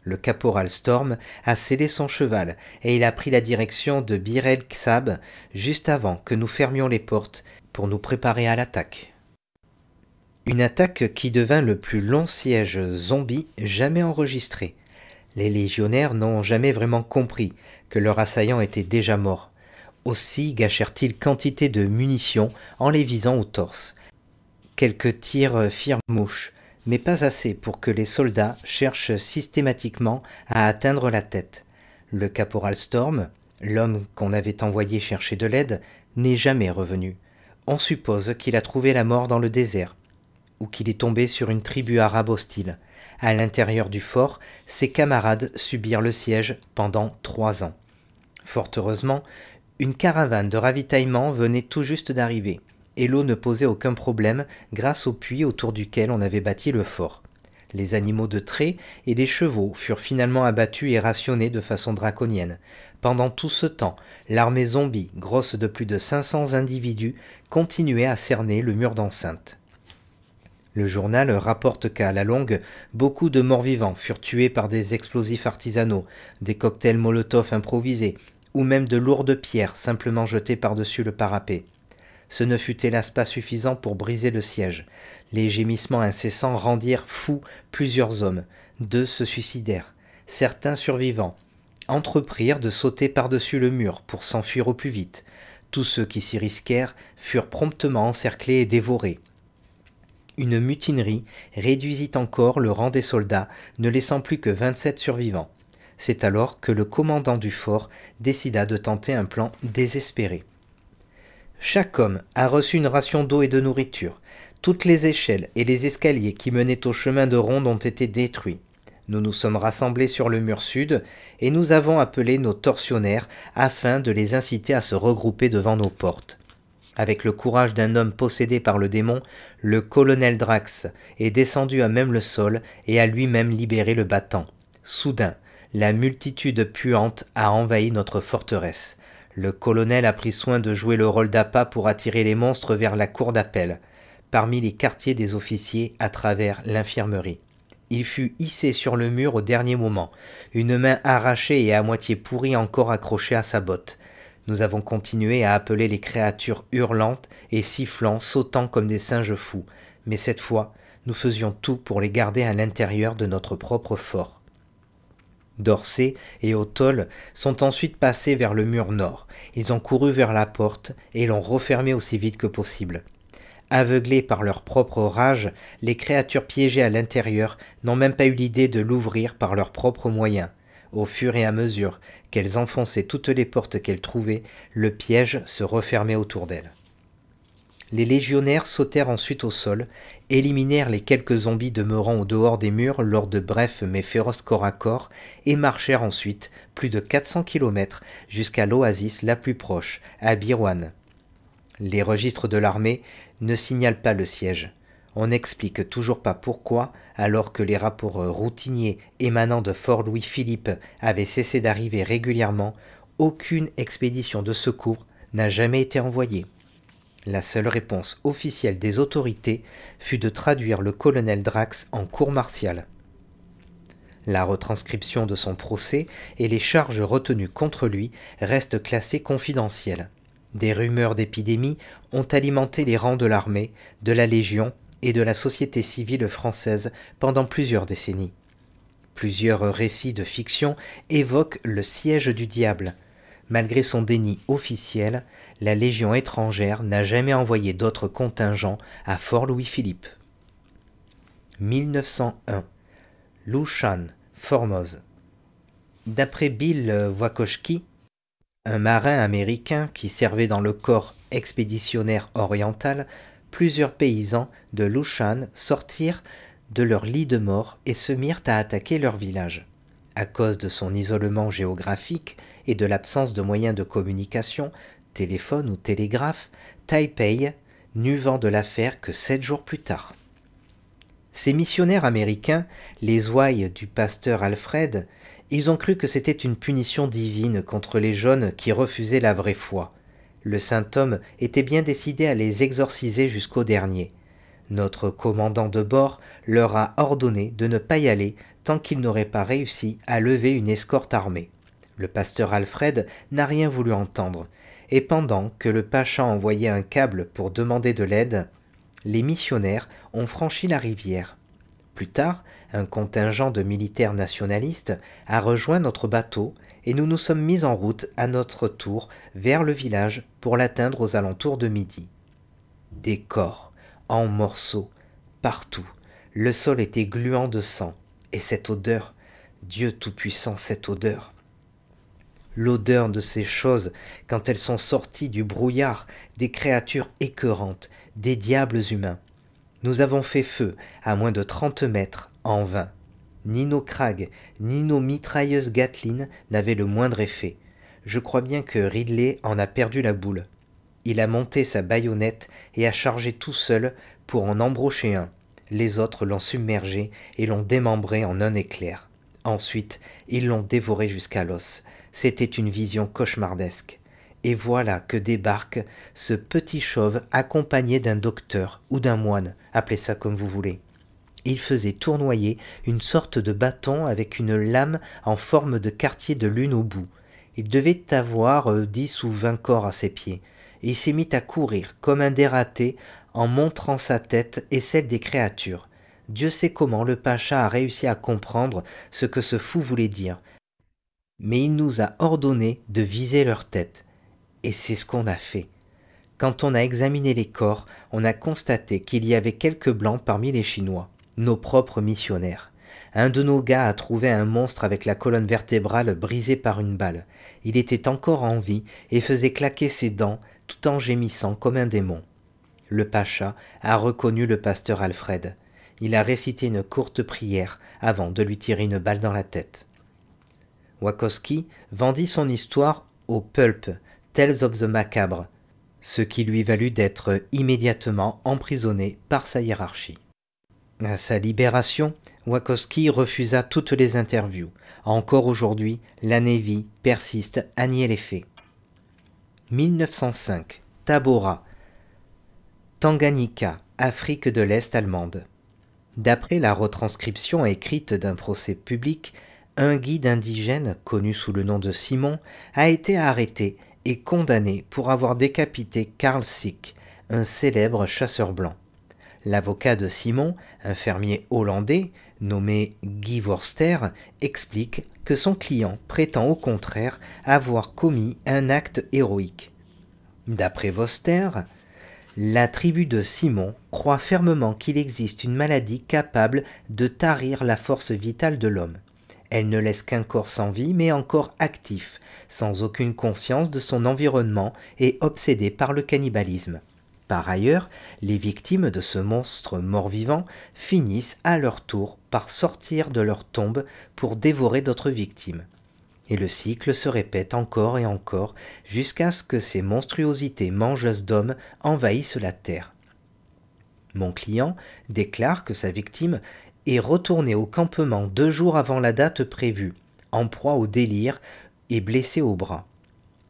Le caporal Storm a scellé son cheval et il a pris la direction de Birel Ksab juste avant que nous fermions les portes pour nous préparer à l'attaque. Une attaque qui devint le plus long siège zombie jamais enregistré. Les légionnaires n'ont jamais vraiment compris que leur assaillant était déjà mort. Aussi gâchèrent-ils quantité de munitions en les visant au torse. Quelques tirs firent mouche, mais pas assez pour que les soldats cherchent systématiquement à atteindre la tête. Le caporal Storm, l'homme qu'on avait envoyé chercher de l'aide, n'est jamais revenu. On suppose qu'il a trouvé la mort dans le désert, ou qu'il est tombé sur une tribu arabe hostile. À l'intérieur du fort, ses camarades subirent le siège pendant trois ans. Fort heureusement, une caravane de ravitaillement venait tout juste d'arriver, et l'eau ne posait aucun problème grâce au puits autour duquel on avait bâti le fort. Les animaux de trait et les chevaux furent finalement abattus et rationnés de façon draconienne. Pendant tout ce temps, l'armée zombie, grosse de plus de 500 individus, continuait à cerner le mur d'enceinte. Le journal rapporte qu'à la longue, beaucoup de morts-vivants furent tués par des explosifs artisanaux, des cocktails Molotov improvisés, ou même de lourdes pierres simplement jetées par-dessus le parapet. Ce ne fut hélas pas suffisant pour briser le siège. Les gémissements incessants rendirent fous plusieurs hommes. Deux se suicidèrent. Certains survivants entreprirent de sauter par-dessus le mur pour s'enfuir au plus vite. Tous ceux qui s'y risquèrent furent promptement encerclés et dévorés. Une mutinerie réduisit encore le rang des soldats, ne laissant plus que vingt-sept survivants. C'est alors que le commandant du fort décida de tenter un plan désespéré. Chaque homme a reçu une ration d'eau et de nourriture. Toutes les échelles et les escaliers qui menaient au chemin de ronde ont été détruits. Nous nous sommes rassemblés sur le mur sud et nous avons appelé nos tortionnaires afin de les inciter à se regrouper devant nos portes. Avec le courage d'un homme possédé par le démon, le colonel Drax est descendu à même le sol et a lui-même libéré le battant. Soudain, la multitude puante a envahi notre forteresse. Le colonel a pris soin de jouer le rôle d'appât pour attirer les monstres vers la cour d'appel, parmi les quartiers des officiers à travers l'infirmerie. Il fut hissé sur le mur au dernier moment, une main arrachée et à moitié pourrie encore accrochée à sa botte. Nous avons continué à appeler les créatures hurlantes et sifflant, sautant comme des singes fous, mais cette fois, nous faisions tout pour les garder à l'intérieur de notre propre fort d'Orsay et O'Tol sont ensuite passés vers le mur nord. Ils ont couru vers la porte et l'ont refermée aussi vite que possible. Aveuglés par leur propre rage, les créatures piégées à l'intérieur n'ont même pas eu l'idée de l'ouvrir par leurs propres moyens. Au fur et à mesure qu'elles enfonçaient toutes les portes qu'elles trouvaient, le piège se refermait autour d'elles. Les légionnaires sautèrent ensuite au sol, éliminèrent les quelques zombies demeurant au dehors des murs lors de brefs mais féroces corps à corps, et marchèrent ensuite plus de 400 km jusqu'à l'oasis la plus proche, à Birwan. Les registres de l'armée ne signalent pas le siège. On n'explique toujours pas pourquoi, alors que les rapports routiniers émanant de Fort Louis-Philippe avaient cessé d'arriver régulièrement, aucune expédition de secours n'a jamais été envoyée. La seule réponse officielle des autorités fut de traduire le colonel Drax en cour martiale. La retranscription de son procès et les charges retenues contre lui restent classées confidentielles. Des rumeurs d'épidémie ont alimenté les rangs de l'armée, de la Légion et de la société civile française pendant plusieurs décennies. Plusieurs récits de fiction évoquent le siège du diable. Malgré son déni officiel, la Légion étrangère n'a jamais envoyé d'autres contingents à Fort Louis-Philippe. 1901. Lushan, Formose. D'après Bill Wakoski, un marin américain qui servait dans le corps expéditionnaire oriental, plusieurs paysans de Lushan sortirent de leur lit de mort et se mirent à attaquer leur village. À cause de son isolement géographique et de l'absence de moyens de communication, Téléphone ou Télégraphe, Taipei n'eut vent de l'affaire que sept jours plus tard. Ces missionnaires américains, les ouailles du pasteur Alfred, ils ont cru que c'était une punition divine contre les jeunes qui refusaient la vraie foi. Le saint homme était bien décidé à les exorciser jusqu'au dernier. Notre commandant de bord leur a ordonné de ne pas y aller tant qu'ils n'auraient pas réussi à lever une escorte armée. Le pasteur Alfred n'a rien voulu entendre et pendant que le Pacha envoyait un câble pour demander de l'aide, les missionnaires ont franchi la rivière. Plus tard, un contingent de militaires nationalistes a rejoint notre bateau et nous nous sommes mis en route à notre tour vers le village pour l'atteindre aux alentours de midi. Des corps, en morceaux, partout. Le sol était gluant de sang. Et cette odeur, Dieu Tout-Puissant, cette odeur l'odeur de ces choses quand elles sont sorties du brouillard des créatures écœurantes, des diables humains. Nous avons fait feu à moins de trente mètres en vain. Ni nos crags, ni nos mitrailleuses Gatlin n'avaient le moindre effet. Je crois bien que Ridley en a perdu la boule. Il a monté sa baïonnette et a chargé tout seul pour en embrocher un. Les autres l'ont submergé et l'ont démembré en un éclair. Ensuite, ils l'ont dévoré jusqu'à l'os. C'était une vision cauchemardesque. Et voilà que débarque ce petit chauve accompagné d'un docteur ou d'un moine, appelez ça comme vous voulez. Il faisait tournoyer une sorte de bâton avec une lame en forme de quartier de lune au bout. Il devait avoir euh, dix ou vingt corps à ses pieds. Et il s'est mis à courir comme un dératé en montrant sa tête et celle des créatures. Dieu sait comment le pacha a réussi à comprendre ce que ce fou voulait dire, mais il nous a ordonné de viser leur tête. Et c'est ce qu'on a fait. Quand on a examiné les corps, on a constaté qu'il y avait quelques blancs parmi les Chinois, nos propres missionnaires. Un de nos gars a trouvé un monstre avec la colonne vertébrale brisée par une balle. Il était encore en vie et faisait claquer ses dents tout en gémissant comme un démon. Le pacha a reconnu le pasteur Alfred. Il a récité une courte prière avant de lui tirer une balle dans la tête. Wakowski vendit son histoire au pulp Tales of the Macabre, ce qui lui valut d'être immédiatement emprisonné par sa hiérarchie. À sa libération, Wakowski refusa toutes les interviews. Encore aujourd'hui, la Navy persiste à nier les faits. 1905, Tabora, Tanganyika, Afrique de l'Est allemande. D'après la retranscription écrite d'un procès public, un guide indigène, connu sous le nom de Simon, a été arrêté et condamné pour avoir décapité Karl Sick, un célèbre chasseur blanc. L'avocat de Simon, un fermier hollandais, nommé Guy Vorster, explique que son client prétend au contraire avoir commis un acte héroïque. D'après vorster la tribu de Simon croit fermement qu'il existe une maladie capable de tarir la force vitale de l'homme. Elle ne laisse qu'un corps sans vie mais encore actif, sans aucune conscience de son environnement et obsédé par le cannibalisme. Par ailleurs, les victimes de ce monstre mort-vivant finissent à leur tour par sortir de leur tombe pour dévorer d'autres victimes. Et le cycle se répète encore et encore jusqu'à ce que ces monstruosités mangeuses d'hommes envahissent la terre. Mon client déclare que sa victime est retourné au campement deux jours avant la date prévue, en proie au délire et blessée au bras.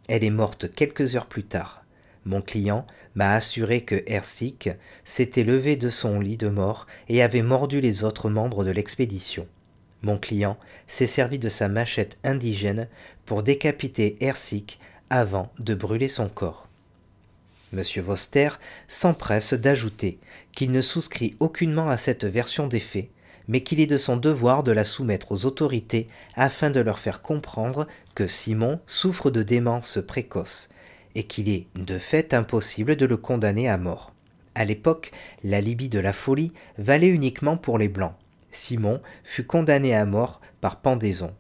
Elle est morte quelques heures plus tard. Mon client m'a assuré que Hersik s'était levé de son lit de mort et avait mordu les autres membres de l'expédition. Mon client s'est servi de sa machette indigène pour décapiter Hersik avant de brûler son corps. M. Voster s'empresse d'ajouter qu'il ne souscrit aucunement à cette version des faits mais qu'il est de son devoir de la soumettre aux autorités afin de leur faire comprendre que Simon souffre de démence précoce et qu'il est de fait impossible de le condamner à mort. À l'époque, la Libye de la folie valait uniquement pour les Blancs. Simon fut condamné à mort par pendaison.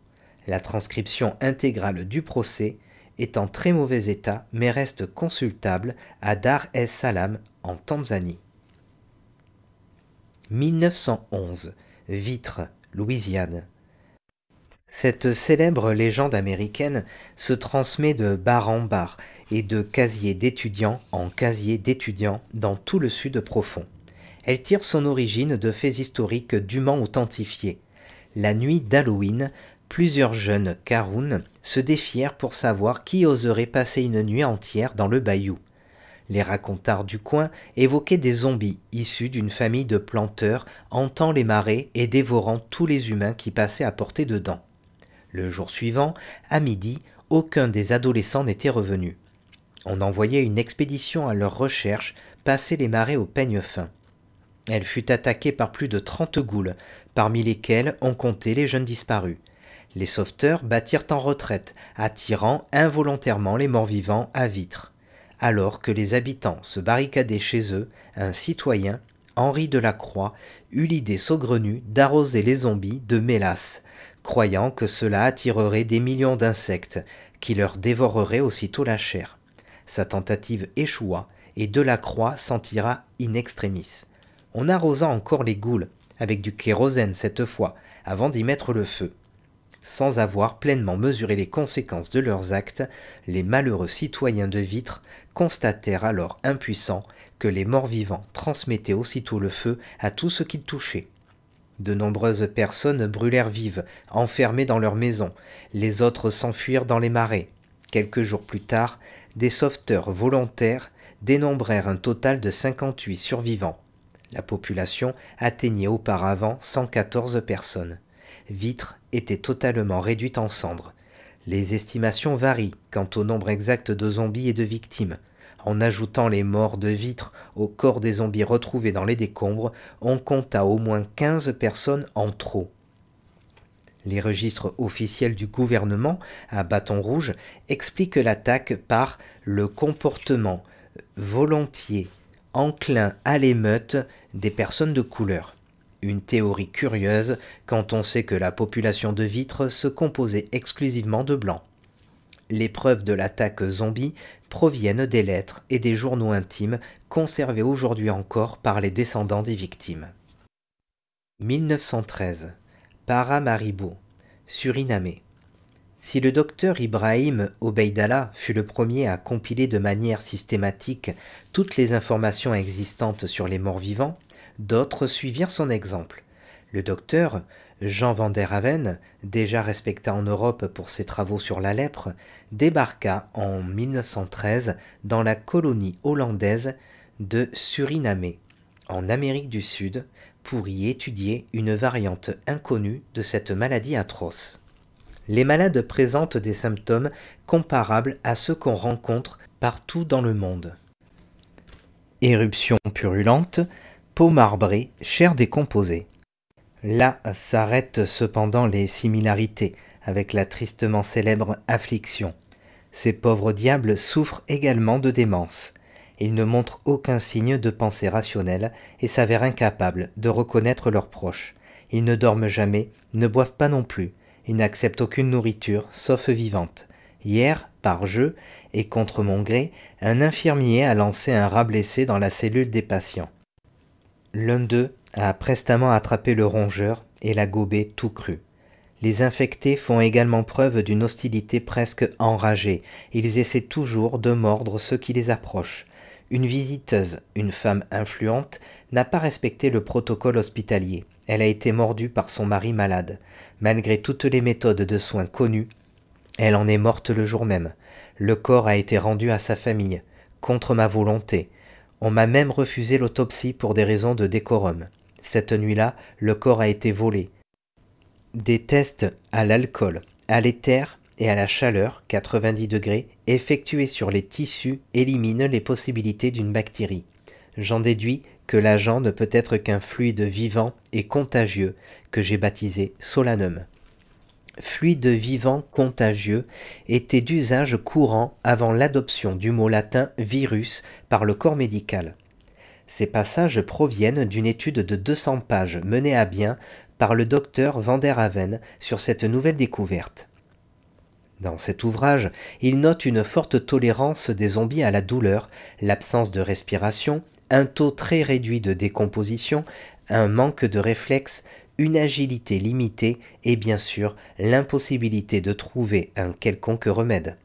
La transcription intégrale du procès est en très mauvais état mais reste consultable à Dar es Salaam en Tanzanie. 1911. Vitre, Louisiane. Cette célèbre légende américaine se transmet de bar en bar et de casier d'étudiant en casier d'étudiant dans tout le sud profond. Elle tire son origine de faits historiques dûment authentifiés. La nuit d'Halloween, plusieurs jeunes Caroun se défièrent pour savoir qui oserait passer une nuit entière dans le bayou. Les racontards du coin évoquaient des zombies issus d'une famille de planteurs hantant les marais et dévorant tous les humains qui passaient à portée de dents. Le jour suivant, à midi, aucun des adolescents n'était revenu. On envoyait une expédition à leur recherche, passer les marais au peigne fin. Elle fut attaquée par plus de trente goules, parmi lesquelles on comptait les jeunes disparus. Les sauveteurs battirent en retraite, attirant involontairement les morts-vivants à vitre. Alors que les habitants se barricadaient chez eux, un citoyen, Henri Delacroix, eut l'idée saugrenue d'arroser les zombies de mélasse, croyant que cela attirerait des millions d'insectes, qui leur dévoreraient aussitôt la chair. Sa tentative échoua, et Delacroix s'en tira in extremis. On arrosa encore les goules, avec du kérosène cette fois, avant d'y mettre le feu. Sans avoir pleinement mesuré les conséquences de leurs actes, les malheureux citoyens de Vitre constatèrent alors impuissants que les morts-vivants transmettaient aussitôt le feu à tout ce qu'ils touchaient. De nombreuses personnes brûlèrent vives, enfermées dans leurs maisons, les autres s'enfuirent dans les marais. Quelques jours plus tard, des sauveteurs volontaires dénombrèrent un total de 58 survivants. La population atteignait auparavant 114 personnes. Vitre était totalement réduite en cendres. Les estimations varient quant au nombre exact de zombies et de victimes. En ajoutant les morts de vitres au corps des zombies retrouvés dans les décombres, on compta au moins 15 personnes en trop. Les registres officiels du gouvernement à bâton rouge expliquent l'attaque par le comportement volontiers enclin à l'émeute des personnes de couleur. Une théorie curieuse quand on sait que la population de vitres se composait exclusivement de blancs. Les preuves de l'attaque zombie proviennent des lettres et des journaux intimes conservés aujourd'hui encore par les descendants des victimes. 1913. Paramaribo, Surinamé. Si le docteur Ibrahim Obeidallah fut le premier à compiler de manière systématique toutes les informations existantes sur les morts vivants, D'autres suivirent son exemple. Le docteur, Jean van der Haven, déjà respecté en Europe pour ses travaux sur la lèpre, débarqua en 1913 dans la colonie hollandaise de Suriname, en Amérique du Sud, pour y étudier une variante inconnue de cette maladie atroce. Les malades présentent des symptômes comparables à ceux qu'on rencontre partout dans le monde. Éruption purulente, peau marbrée, chair décomposée. Là s'arrêtent cependant les similarités avec la tristement célèbre affliction. Ces pauvres diables souffrent également de démence. Ils ne montrent aucun signe de pensée rationnelle et s'avèrent incapables de reconnaître leurs proches. Ils ne dorment jamais, ne boivent pas non plus, ils n'acceptent aucune nourriture, sauf vivante. Hier, par jeu, et contre mon gré, un infirmier a lancé un rat blessé dans la cellule des patients. L'un d'eux a prestement attrapé le rongeur et l'a gobé tout cru. Les infectés font également preuve d'une hostilité presque enragée. Ils essaient toujours de mordre ceux qui les approchent. Une visiteuse, une femme influente, n'a pas respecté le protocole hospitalier. Elle a été mordue par son mari malade. Malgré toutes les méthodes de soins connues, elle en est morte le jour même. Le corps a été rendu à sa famille, contre ma volonté. On m'a même refusé l'autopsie pour des raisons de décorum. Cette nuit-là, le corps a été volé. Des tests à l'alcool, à l'éther et à la chaleur, 90 degrés, effectués sur les tissus éliminent les possibilités d'une bactérie. J'en déduis que l'agent ne peut être qu'un fluide vivant et contagieux que j'ai baptisé solanum. Fluide vivant contagieux était d'usage courant avant l'adoption du mot latin virus par le corps médical. Ces passages proviennent d'une étude de 200 pages menée à bien par le docteur Van der Haven sur cette nouvelle découverte. Dans cet ouvrage, il note une forte tolérance des zombies à la douleur, l'absence de respiration, un taux très réduit de décomposition, un manque de réflexe, une agilité limitée et bien sûr l'impossibilité de trouver un quelconque remède.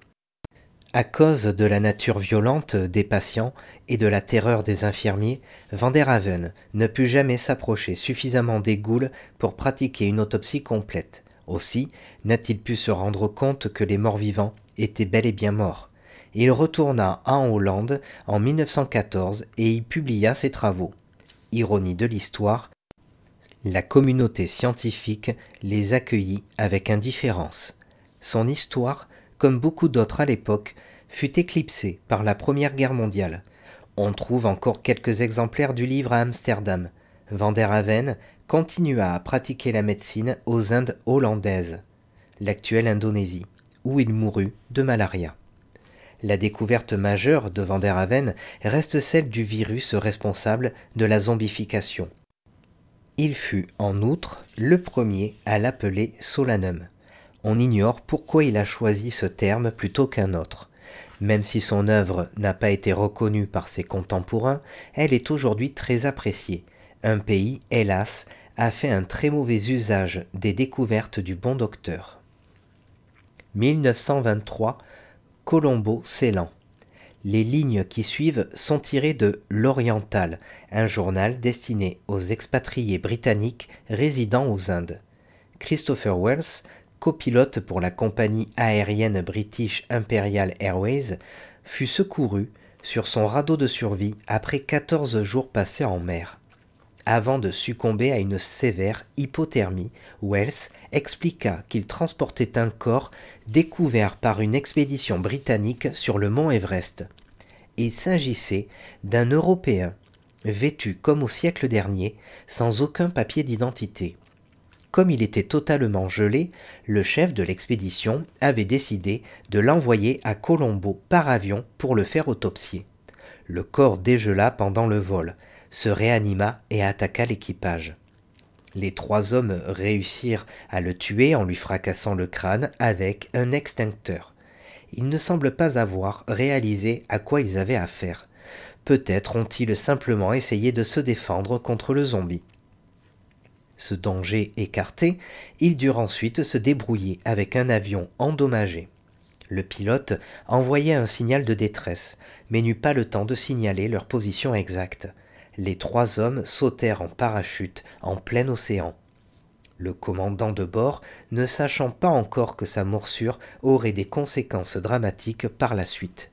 À cause de la nature violente des patients et de la terreur des infirmiers, Vanderhaven ne put jamais s'approcher suffisamment des goules pour pratiquer une autopsie complète. Aussi n'a-t-il pu se rendre compte que les morts-vivants étaient bel et bien morts. Il retourna en Hollande en 1914 et y publia ses travaux. Ironie de l'histoire, la communauté scientifique les accueillit avec indifférence. Son histoire comme beaucoup d'autres à l'époque, fut éclipsé par la Première Guerre mondiale. On trouve encore quelques exemplaires du livre à Amsterdam. Van continua à pratiquer la médecine aux Indes hollandaises, l'actuelle Indonésie, où il mourut de malaria. La découverte majeure de Van reste celle du virus responsable de la zombification. Il fut en outre le premier à l'appeler solanum, on ignore pourquoi il a choisi ce terme plutôt qu'un autre. Même si son œuvre n'a pas été reconnue par ses contemporains, elle est aujourd'hui très appréciée. Un pays, hélas, a fait un très mauvais usage des découvertes du bon docteur. 1923, Colombo Ceylan. Les lignes qui suivent sont tirées de L'Oriental, un journal destiné aux expatriés britanniques résidant aux Indes. Christopher Wells copilote pour la compagnie aérienne British Imperial Airways, fut secouru sur son radeau de survie après 14 jours passés en mer. Avant de succomber à une sévère hypothermie, Wells expliqua qu'il transportait un corps découvert par une expédition britannique sur le mont Everest. Il s'agissait d'un Européen, vêtu comme au siècle dernier, sans aucun papier d'identité. Comme il était totalement gelé, le chef de l'expédition avait décidé de l'envoyer à Colombo par avion pour le faire autopsier. Le corps dégela pendant le vol, se réanima et attaqua l'équipage. Les trois hommes réussirent à le tuer en lui fracassant le crâne avec un extincteur. Ils ne semblent pas avoir réalisé à quoi ils avaient affaire. Peut-être ont-ils simplement essayé de se défendre contre le zombie. Ce danger écarté, il durent ensuite se débrouiller avec un avion endommagé. Le pilote envoyait un signal de détresse, mais n'eut pas le temps de signaler leur position exacte. Les trois hommes sautèrent en parachute en plein océan. Le commandant de bord, ne sachant pas encore que sa morsure aurait des conséquences dramatiques par la suite.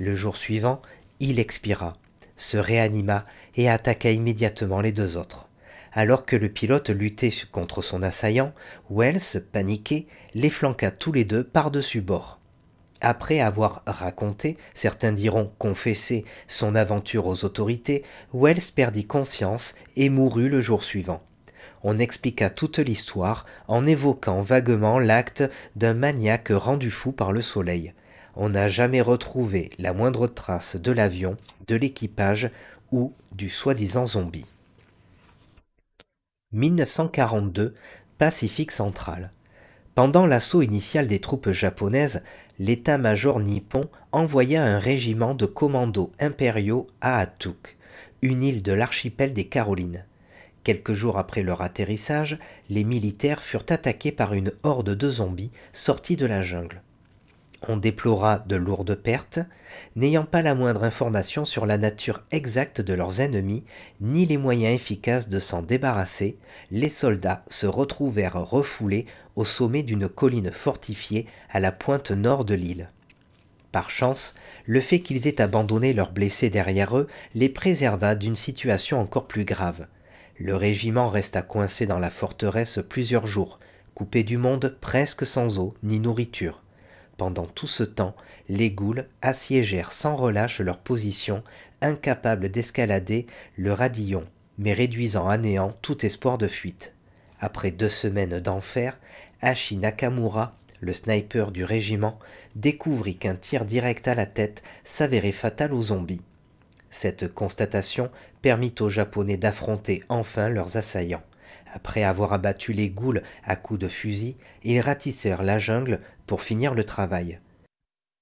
Le jour suivant, il expira, se réanima et attaqua immédiatement les deux autres. Alors que le pilote luttait contre son assaillant, Wells, paniqué, les flanqua tous les deux par-dessus bord. Après avoir raconté, certains diront confessé, son aventure aux autorités, Wells perdit conscience et mourut le jour suivant. On expliqua toute l'histoire en évoquant vaguement l'acte d'un maniaque rendu fou par le soleil. On n'a jamais retrouvé la moindre trace de l'avion, de l'équipage ou du soi-disant zombie. 1942, Pacifique central. Pendant l'assaut initial des troupes japonaises, l'état-major nippon envoya un régiment de commandos impériaux à Atuk, une île de l'archipel des Carolines. Quelques jours après leur atterrissage, les militaires furent attaqués par une horde de zombies sortis de la jungle. On déplora de lourdes pertes, n'ayant pas la moindre information sur la nature exacte de leurs ennemis, ni les moyens efficaces de s'en débarrasser, les soldats se retrouvèrent refoulés au sommet d'une colline fortifiée à la pointe nord de l'île. Par chance, le fait qu'ils aient abandonné leurs blessés derrière eux les préserva d'une situation encore plus grave. Le régiment resta coincé dans la forteresse plusieurs jours, coupé du monde presque sans eau ni nourriture. Pendant tout ce temps, les goules assiégèrent sans relâche leur position, incapables d'escalader le Radillon, mais réduisant à néant tout espoir de fuite. Après deux semaines d'enfer, Ashi Nakamura, le sniper du régiment, découvrit qu'un tir direct à la tête s'avérait fatal aux zombies. Cette constatation permit aux Japonais d'affronter enfin leurs assaillants. Après avoir abattu les goules à coups de fusil, ils ratissèrent la jungle pour finir le travail.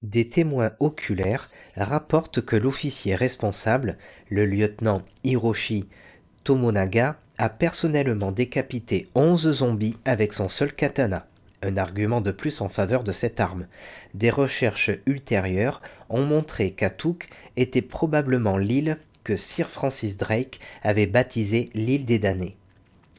Des témoins oculaires rapportent que l'officier responsable, le lieutenant Hiroshi Tomonaga, a personnellement décapité 11 zombies avec son seul katana. Un argument de plus en faveur de cette arme. Des recherches ultérieures ont montré qu'Atouk était probablement l'île que Sir Francis Drake avait baptisée l'île des damnés.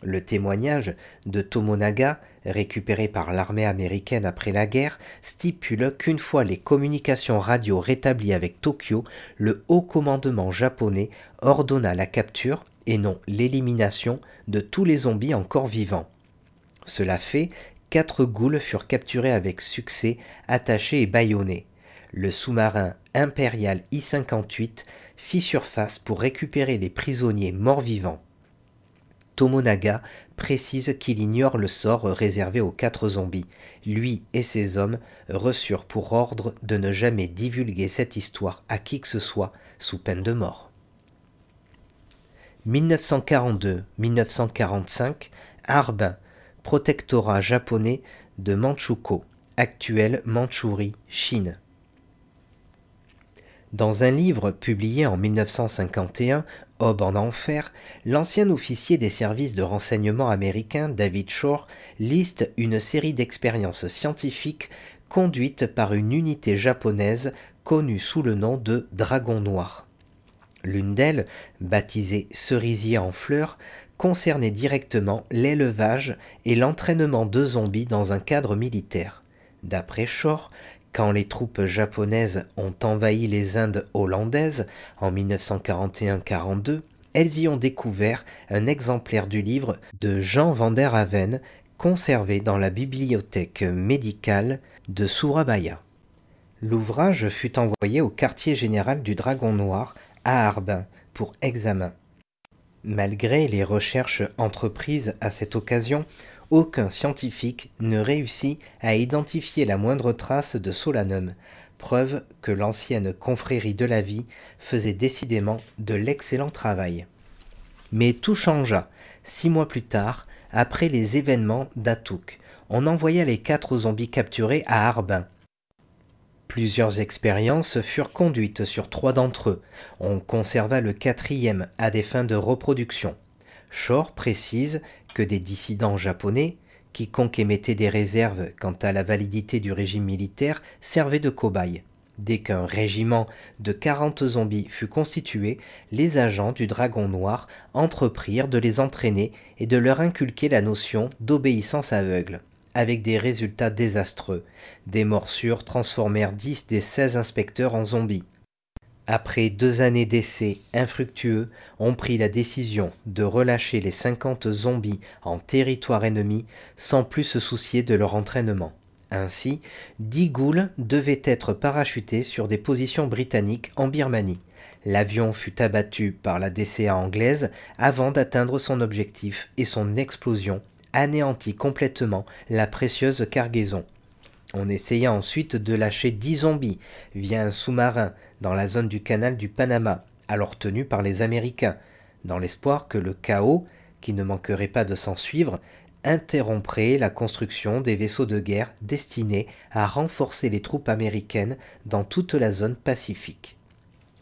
Le témoignage de Tomonaga, récupéré par l'armée américaine après la guerre, stipule qu'une fois les communications radio rétablies avec Tokyo, le haut commandement japonais ordonna la capture, et non l'élimination, de tous les zombies encore vivants. Cela fait, quatre goules furent capturés avec succès, attachés et bâillonnés. Le sous-marin impérial I-58 fit surface pour récupérer les prisonniers morts-vivants. Tomonaga précise qu'il ignore le sort réservé aux quatre zombies. Lui et ses hommes reçurent pour ordre de ne jamais divulguer cette histoire à qui que ce soit sous peine de mort. 1942-1945, Harbin, protectorat japonais de Manchukuo, actuelle Mandchourie, Chine. Dans un livre publié en 1951, en enfer, l'ancien officier des services de renseignement américain David Shore liste une série d'expériences scientifiques conduites par une unité japonaise connue sous le nom de Dragon Noir. L'une d'elles, baptisée Cerisier en fleurs, concernait directement l'élevage et l'entraînement de zombies dans un cadre militaire. D'après Shore, quand les troupes japonaises ont envahi les Indes hollandaises en 1941-42, elles y ont découvert un exemplaire du livre de Jean van der Haven conservé dans la bibliothèque médicale de Surabaya. L'ouvrage fut envoyé au quartier général du Dragon Noir à Harbin pour examen. Malgré les recherches entreprises à cette occasion, aucun scientifique ne réussit à identifier la moindre trace de Solanum, preuve que l'ancienne confrérie de la vie faisait décidément de l'excellent travail. Mais tout changea, six mois plus tard, après les événements d'Atouk. On envoya les quatre zombies capturés à Arbin. Plusieurs expériences furent conduites sur trois d'entre eux. On conserva le quatrième à des fins de reproduction. Shore précise que des dissidents japonais, quiconque émettait des réserves quant à la validité du régime militaire, servaient de cobaye. Dès qu'un régiment de 40 zombies fut constitué, les agents du Dragon Noir entreprirent de les entraîner et de leur inculquer la notion d'obéissance aveugle, avec des résultats désastreux. Des morsures transformèrent 10 des 16 inspecteurs en zombies après deux années d'essais infructueux, on prit la décision de relâcher les 50 zombies en territoire ennemi sans plus se soucier de leur entraînement. Ainsi, 10 goules devaient être parachutés sur des positions britanniques en Birmanie. L'avion fut abattu par la DCA anglaise avant d'atteindre son objectif et son explosion anéantit complètement la précieuse cargaison. On essaya ensuite de lâcher 10 zombies via un sous-marin dans la zone du canal du Panama, alors tenue par les Américains, dans l'espoir que le chaos, qui ne manquerait pas de s'en suivre, interromprait la construction des vaisseaux de guerre destinés à renforcer les troupes américaines dans toute la zone pacifique.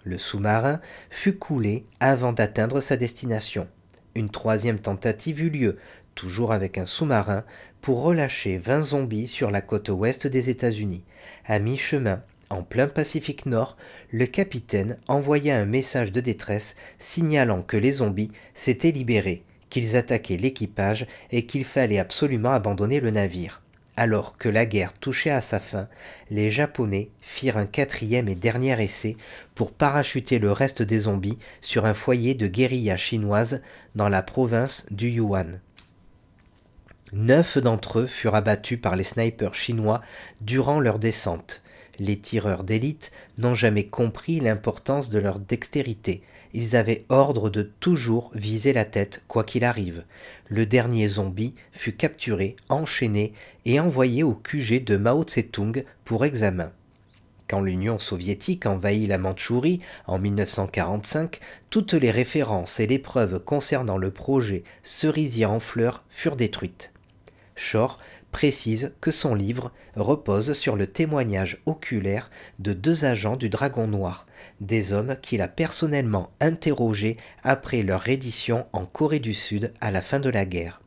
Le sous-marin fut coulé avant d'atteindre sa destination. Une troisième tentative eut lieu, toujours avec un sous-marin, pour relâcher 20 zombies sur la côte ouest des États-Unis. À mi-chemin, en plein Pacifique Nord, le capitaine envoya un message de détresse signalant que les zombies s'étaient libérés, qu'ils attaquaient l'équipage et qu'il fallait absolument abandonner le navire. Alors que la guerre touchait à sa fin, les Japonais firent un quatrième et dernier essai pour parachuter le reste des zombies sur un foyer de guérilla chinoise dans la province du Yuan. Neuf d'entre eux furent abattus par les snipers chinois durant leur descente, les tireurs d'élite n'ont jamais compris l'importance de leur dextérité. Ils avaient ordre de toujours viser la tête, quoi qu'il arrive. Le dernier zombie fut capturé, enchaîné et envoyé au QG de Mao Tse-tung pour examen. Quand l'Union soviétique envahit la Mandchourie en 1945, toutes les références et les preuves concernant le projet Cerisier en fleurs furent détruites. Shore précise que son livre repose sur le témoignage oculaire de deux agents du Dragon Noir, des hommes qu'il a personnellement interrogés après leur reddition en Corée du Sud à la fin de la guerre.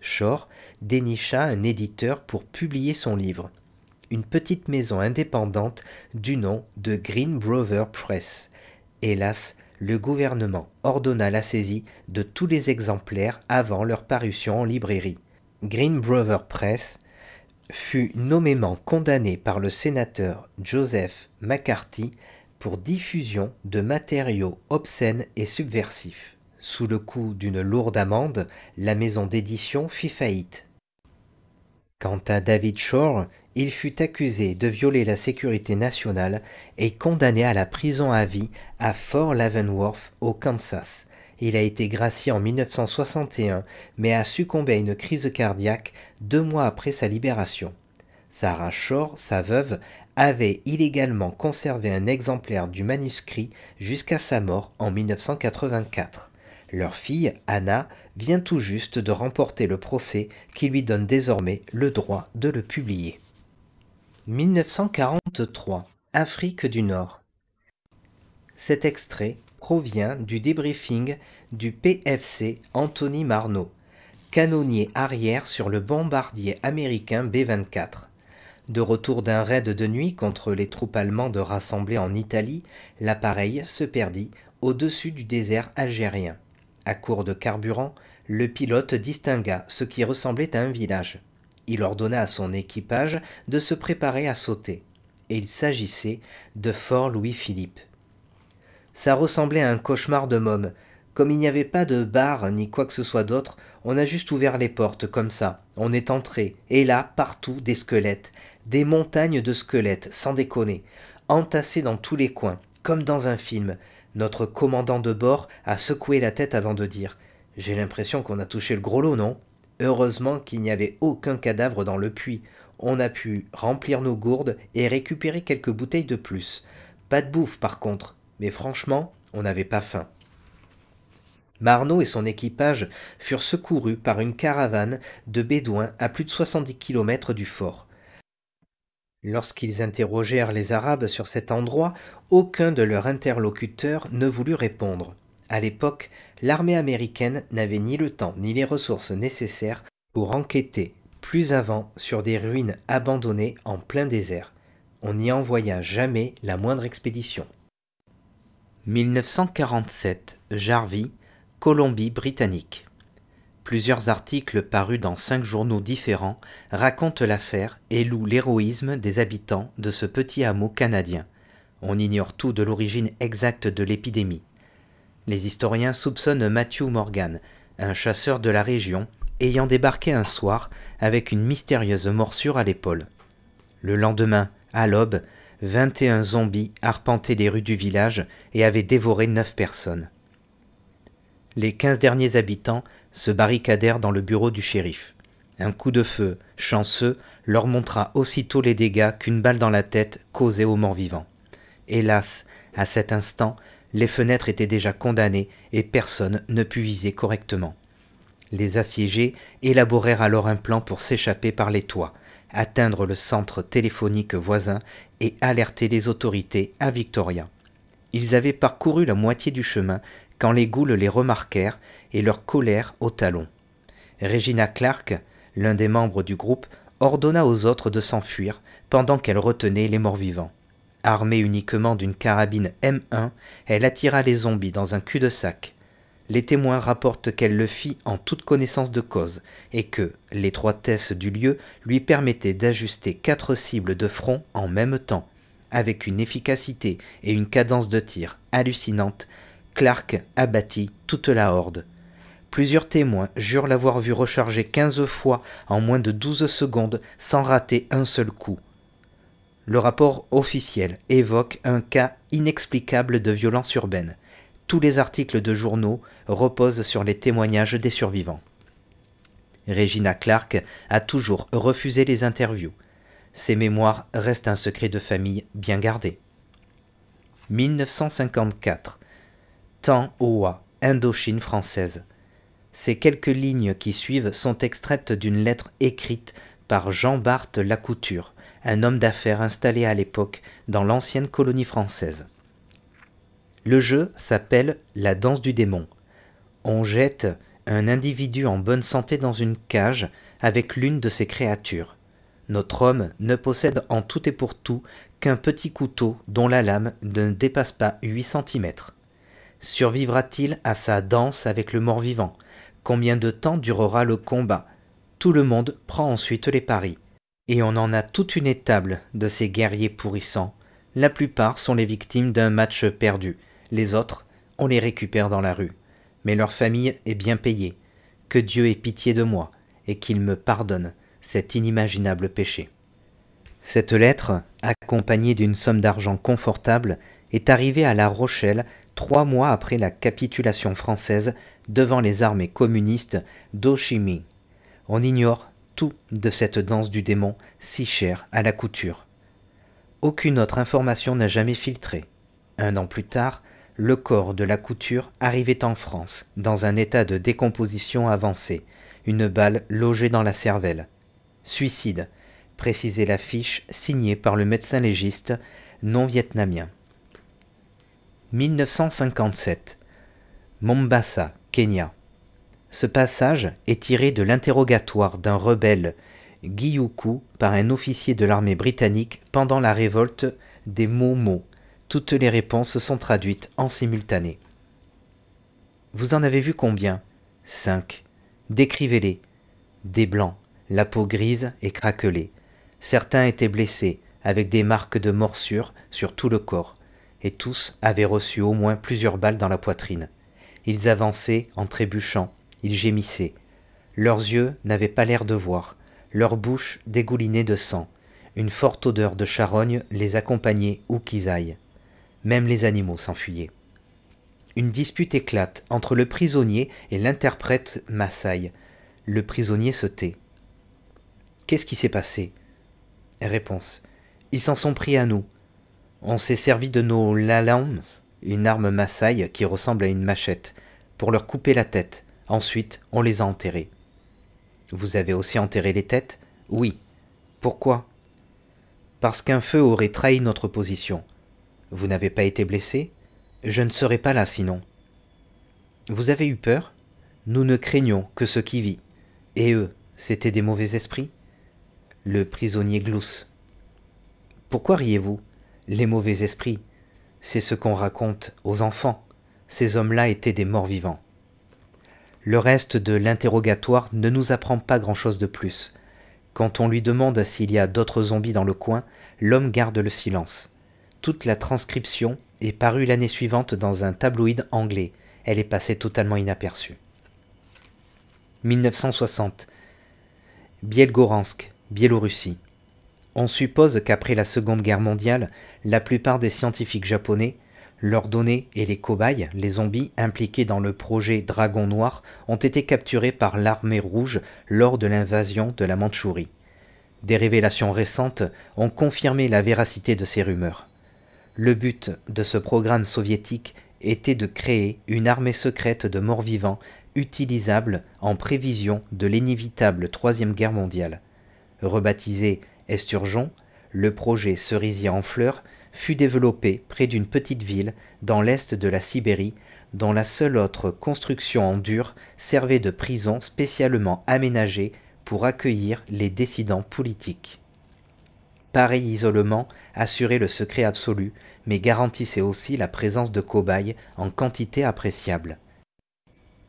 Shore dénicha un éditeur pour publier son livre, une petite maison indépendante du nom de Green Press. Hélas, le gouvernement ordonna la saisie de tous les exemplaires avant leur parution en librairie. Green Brother Press fut nommément condamné par le sénateur Joseph McCarthy pour diffusion de matériaux obscènes et subversifs. Sous le coup d'une lourde amende, la maison d'édition fit faillite. Quant à David Shore, il fut accusé de violer la sécurité nationale et condamné à la prison à vie à Fort Lavenworth, au Kansas, il a été gracié en 1961, mais a succombé à une crise cardiaque deux mois après sa libération. Sarah Shore, sa veuve, avait illégalement conservé un exemplaire du manuscrit jusqu'à sa mort en 1984. Leur fille, Anna, vient tout juste de remporter le procès qui lui donne désormais le droit de le publier. 1943 Afrique du Nord Cet extrait provient du débriefing du PFC Anthony Marneau, canonnier arrière sur le bombardier américain B-24. De retour d'un raid de nuit contre les troupes allemandes rassemblées en Italie, l'appareil se perdit au-dessus du désert algérien. À court de carburant, le pilote distingua ce qui ressemblait à un village. Il ordonna à son équipage de se préparer à sauter. Et il s'agissait de Fort Louis-Philippe. Ça ressemblait à un cauchemar de môme. Comme il n'y avait pas de bar ni quoi que ce soit d'autre, on a juste ouvert les portes comme ça. On est entré, et là, partout, des squelettes. Des montagnes de squelettes, sans déconner. Entassés dans tous les coins, comme dans un film. Notre commandant de bord a secoué la tête avant de dire J'ai l'impression qu'on a touché le gros lot, non Heureusement qu'il n'y avait aucun cadavre dans le puits. On a pu remplir nos gourdes et récupérer quelques bouteilles de plus. Pas de bouffe par contre, mais franchement, on n'avait pas faim. Marno et son équipage furent secourus par une caravane de Bédouins à plus de 70 km du fort. Lorsqu'ils interrogèrent les Arabes sur cet endroit, aucun de leurs interlocuteurs ne voulut répondre. À l'époque, l'armée américaine n'avait ni le temps ni les ressources nécessaires pour enquêter plus avant sur des ruines abandonnées en plein désert. On n'y envoya jamais la moindre expédition. 1947, Jarvie, Colombie-Britannique. Plusieurs articles parus dans cinq journaux différents racontent l'affaire et louent l'héroïsme des habitants de ce petit hameau canadien. On ignore tout de l'origine exacte de l'épidémie. Les historiens soupçonnent Matthew Morgan, un chasseur de la région, ayant débarqué un soir avec une mystérieuse morsure à l'épaule. Le lendemain, à l'aube, 21 zombies arpentaient les rues du village et avaient dévoré 9 personnes. Les 15 derniers habitants se barricadèrent dans le bureau du shérif. Un coup de feu, chanceux, leur montra aussitôt les dégâts qu'une balle dans la tête causait aux morts-vivants. Hélas, à cet instant, les fenêtres étaient déjà condamnées et personne ne put viser correctement. Les assiégés élaborèrent alors un plan pour s'échapper par les toits, atteindre le centre téléphonique voisin et alerter les autorités à Victoria. Ils avaient parcouru la moitié du chemin quand les goules les remarquèrent et leur collèrent au talon. Regina Clark, l'un des membres du groupe, ordonna aux autres de s'enfuir pendant qu'elle retenait les morts vivants. Armée uniquement d'une carabine M1, elle attira les zombies dans un cul-de-sac les témoins rapportent qu'elle le fit en toute connaissance de cause et que l'étroitesse du lieu lui permettait d'ajuster quatre cibles de front en même temps. Avec une efficacité et une cadence de tir hallucinantes, Clark abattit toute la horde. Plusieurs témoins jurent l'avoir vu recharger quinze fois en moins de douze secondes sans rater un seul coup. Le rapport officiel évoque un cas inexplicable de violence urbaine. Tous les articles de journaux, repose sur les témoignages des survivants. Regina Clark a toujours refusé les interviews. Ses mémoires restent un secret de famille bien gardé. 1954. Tan Hoa, Indochine française. Ces quelques lignes qui suivent sont extraites d'une lettre écrite par jean Bart Lacouture, un homme d'affaires installé à l'époque dans l'ancienne colonie française. Le jeu s'appelle La danse du démon. On jette un individu en bonne santé dans une cage avec l'une de ses créatures. Notre homme ne possède en tout et pour tout qu'un petit couteau dont la lame ne dépasse pas 8 cm. Survivra-t-il à sa danse avec le mort-vivant Combien de temps durera le combat Tout le monde prend ensuite les paris. Et on en a toute une étable de ces guerriers pourrissants. La plupart sont les victimes d'un match perdu. Les autres, on les récupère dans la rue mais leur famille est bien payée. Que Dieu ait pitié de moi, et qu'il me pardonne cet inimaginable péché. Cette lettre, accompagnée d'une somme d'argent confortable, est arrivée à La Rochelle trois mois après la capitulation française devant les armées communistes d'Ochimie. On ignore tout de cette danse du démon si chère à la couture. Aucune autre information n'a jamais filtré. Un an plus tard, le corps de la couture arrivait en France, dans un état de décomposition avancée, une balle logée dans la cervelle. Suicide, précisait l'affiche signée par le médecin légiste non vietnamien. 1957. Mombasa, Kenya. Ce passage est tiré de l'interrogatoire d'un rebelle, guyoukou par un officier de l'armée britannique pendant la révolte des Momo toutes les réponses sont traduites en simultané. Vous en avez vu combien Cinq. Décrivez-les. Des blancs, la peau grise et craquelée. Certains étaient blessés, avec des marques de morsure sur tout le corps, et tous avaient reçu au moins plusieurs balles dans la poitrine. Ils avançaient en trébuchant, ils gémissaient. Leurs yeux n'avaient pas l'air de voir, leurs bouches dégoulinées de sang. Une forte odeur de charogne les accompagnait où qu'ils aillent. Même les animaux s'enfuyaient. Une dispute éclate entre le prisonnier et l'interprète Massaï. Le prisonnier se tait. Qu'est-ce qui s'est passé Réponse. Ils s'en sont pris à nous. On s'est servi de nos lalams, une arme Massaï qui ressemble à une machette, pour leur couper la tête. Ensuite, on les a enterrés. Vous avez aussi enterré les têtes Oui. Pourquoi Parce qu'un feu aurait trahi notre position. Vous n'avez pas été blessé Je ne serai pas là sinon. Vous avez eu peur Nous ne craignons que ce qui vit. Et eux, c'étaient des mauvais esprits Le prisonnier glousse. Pourquoi riez-vous Les mauvais esprits. C'est ce qu'on raconte aux enfants. Ces hommes-là étaient des morts vivants. Le reste de l'interrogatoire ne nous apprend pas grand-chose de plus. Quand on lui demande s'il y a d'autres zombies dans le coin, l'homme garde le silence. Toute la transcription est parue l'année suivante dans un tabloïd anglais. Elle est passée totalement inaperçue. 1960. Bielgoransk, Biélorussie. On suppose qu'après la Seconde Guerre mondiale, la plupart des scientifiques japonais, leurs données et les cobayes, les zombies impliqués dans le projet Dragon Noir, ont été capturés par l'armée rouge lors de l'invasion de la Mandchourie. Des révélations récentes ont confirmé la véracité de ces rumeurs. Le but de ce programme soviétique était de créer une armée secrète de morts-vivants utilisable en prévision de l'inévitable Troisième Guerre mondiale. Rebaptisé Esturgeon, le projet Cerisier en fleur fut développé près d'une petite ville dans l'est de la Sibérie dont la seule autre construction en dur servait de prison spécialement aménagée pour accueillir les dissidents politiques. Pareil isolement assurer le secret absolu, mais garantissait aussi la présence de cobayes en quantité appréciable.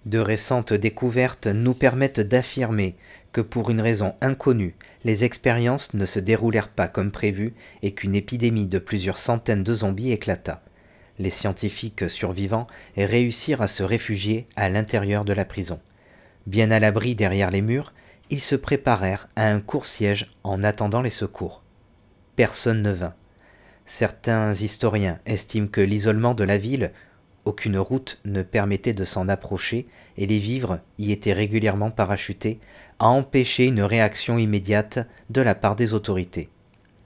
De récentes découvertes nous permettent d'affirmer que pour une raison inconnue, les expériences ne se déroulèrent pas comme prévu et qu'une épidémie de plusieurs centaines de zombies éclata. Les scientifiques survivants réussirent à se réfugier à l'intérieur de la prison. Bien à l'abri derrière les murs, ils se préparèrent à un court siège en attendant les secours. Personne ne vint. Certains historiens estiment que l'isolement de la ville, aucune route ne permettait de s'en approcher et les vivres y étaient régulièrement parachutés, a empêché une réaction immédiate de la part des autorités.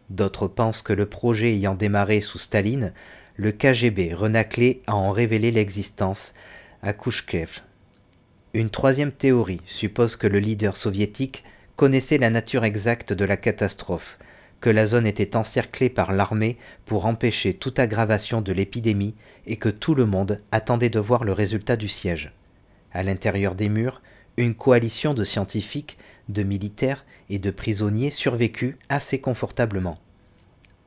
D'autres pensent que le projet ayant démarré sous Staline, le KGB renaclé a en révélé l'existence à Kouchkev. Une troisième théorie suppose que le leader soviétique connaissait la nature exacte de la catastrophe, que la zone était encerclée par l'armée pour empêcher toute aggravation de l'épidémie et que tout le monde attendait de voir le résultat du siège. À l'intérieur des murs, une coalition de scientifiques, de militaires et de prisonniers survécut assez confortablement.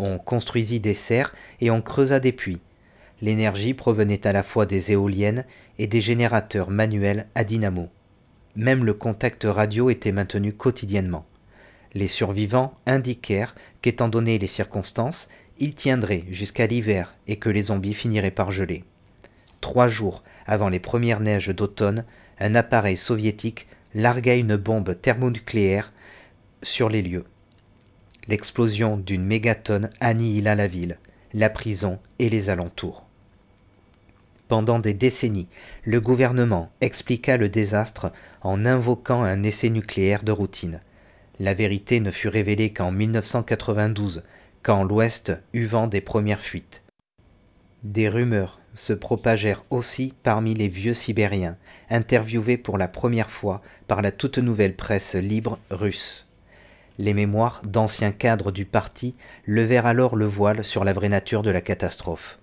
On construisit des serres et on creusa des puits. L'énergie provenait à la fois des éoliennes et des générateurs manuels à dynamo. Même le contact radio était maintenu quotidiennement. Les survivants indiquèrent qu'étant donné les circonstances, ils tiendraient jusqu'à l'hiver et que les zombies finiraient par geler. Trois jours avant les premières neiges d'automne, un appareil soviétique largua une bombe thermonucléaire sur les lieux. L'explosion d'une mégatonne annihila la ville, la prison et les alentours. Pendant des décennies, le gouvernement expliqua le désastre en invoquant un essai nucléaire de routine, la vérité ne fut révélée qu'en 1992, quand l'Ouest eut vent des premières fuites. Des rumeurs se propagèrent aussi parmi les vieux Sibériens, interviewés pour la première fois par la toute nouvelle presse libre russe. Les mémoires d'anciens cadres du parti levèrent alors le voile sur la vraie nature de la catastrophe.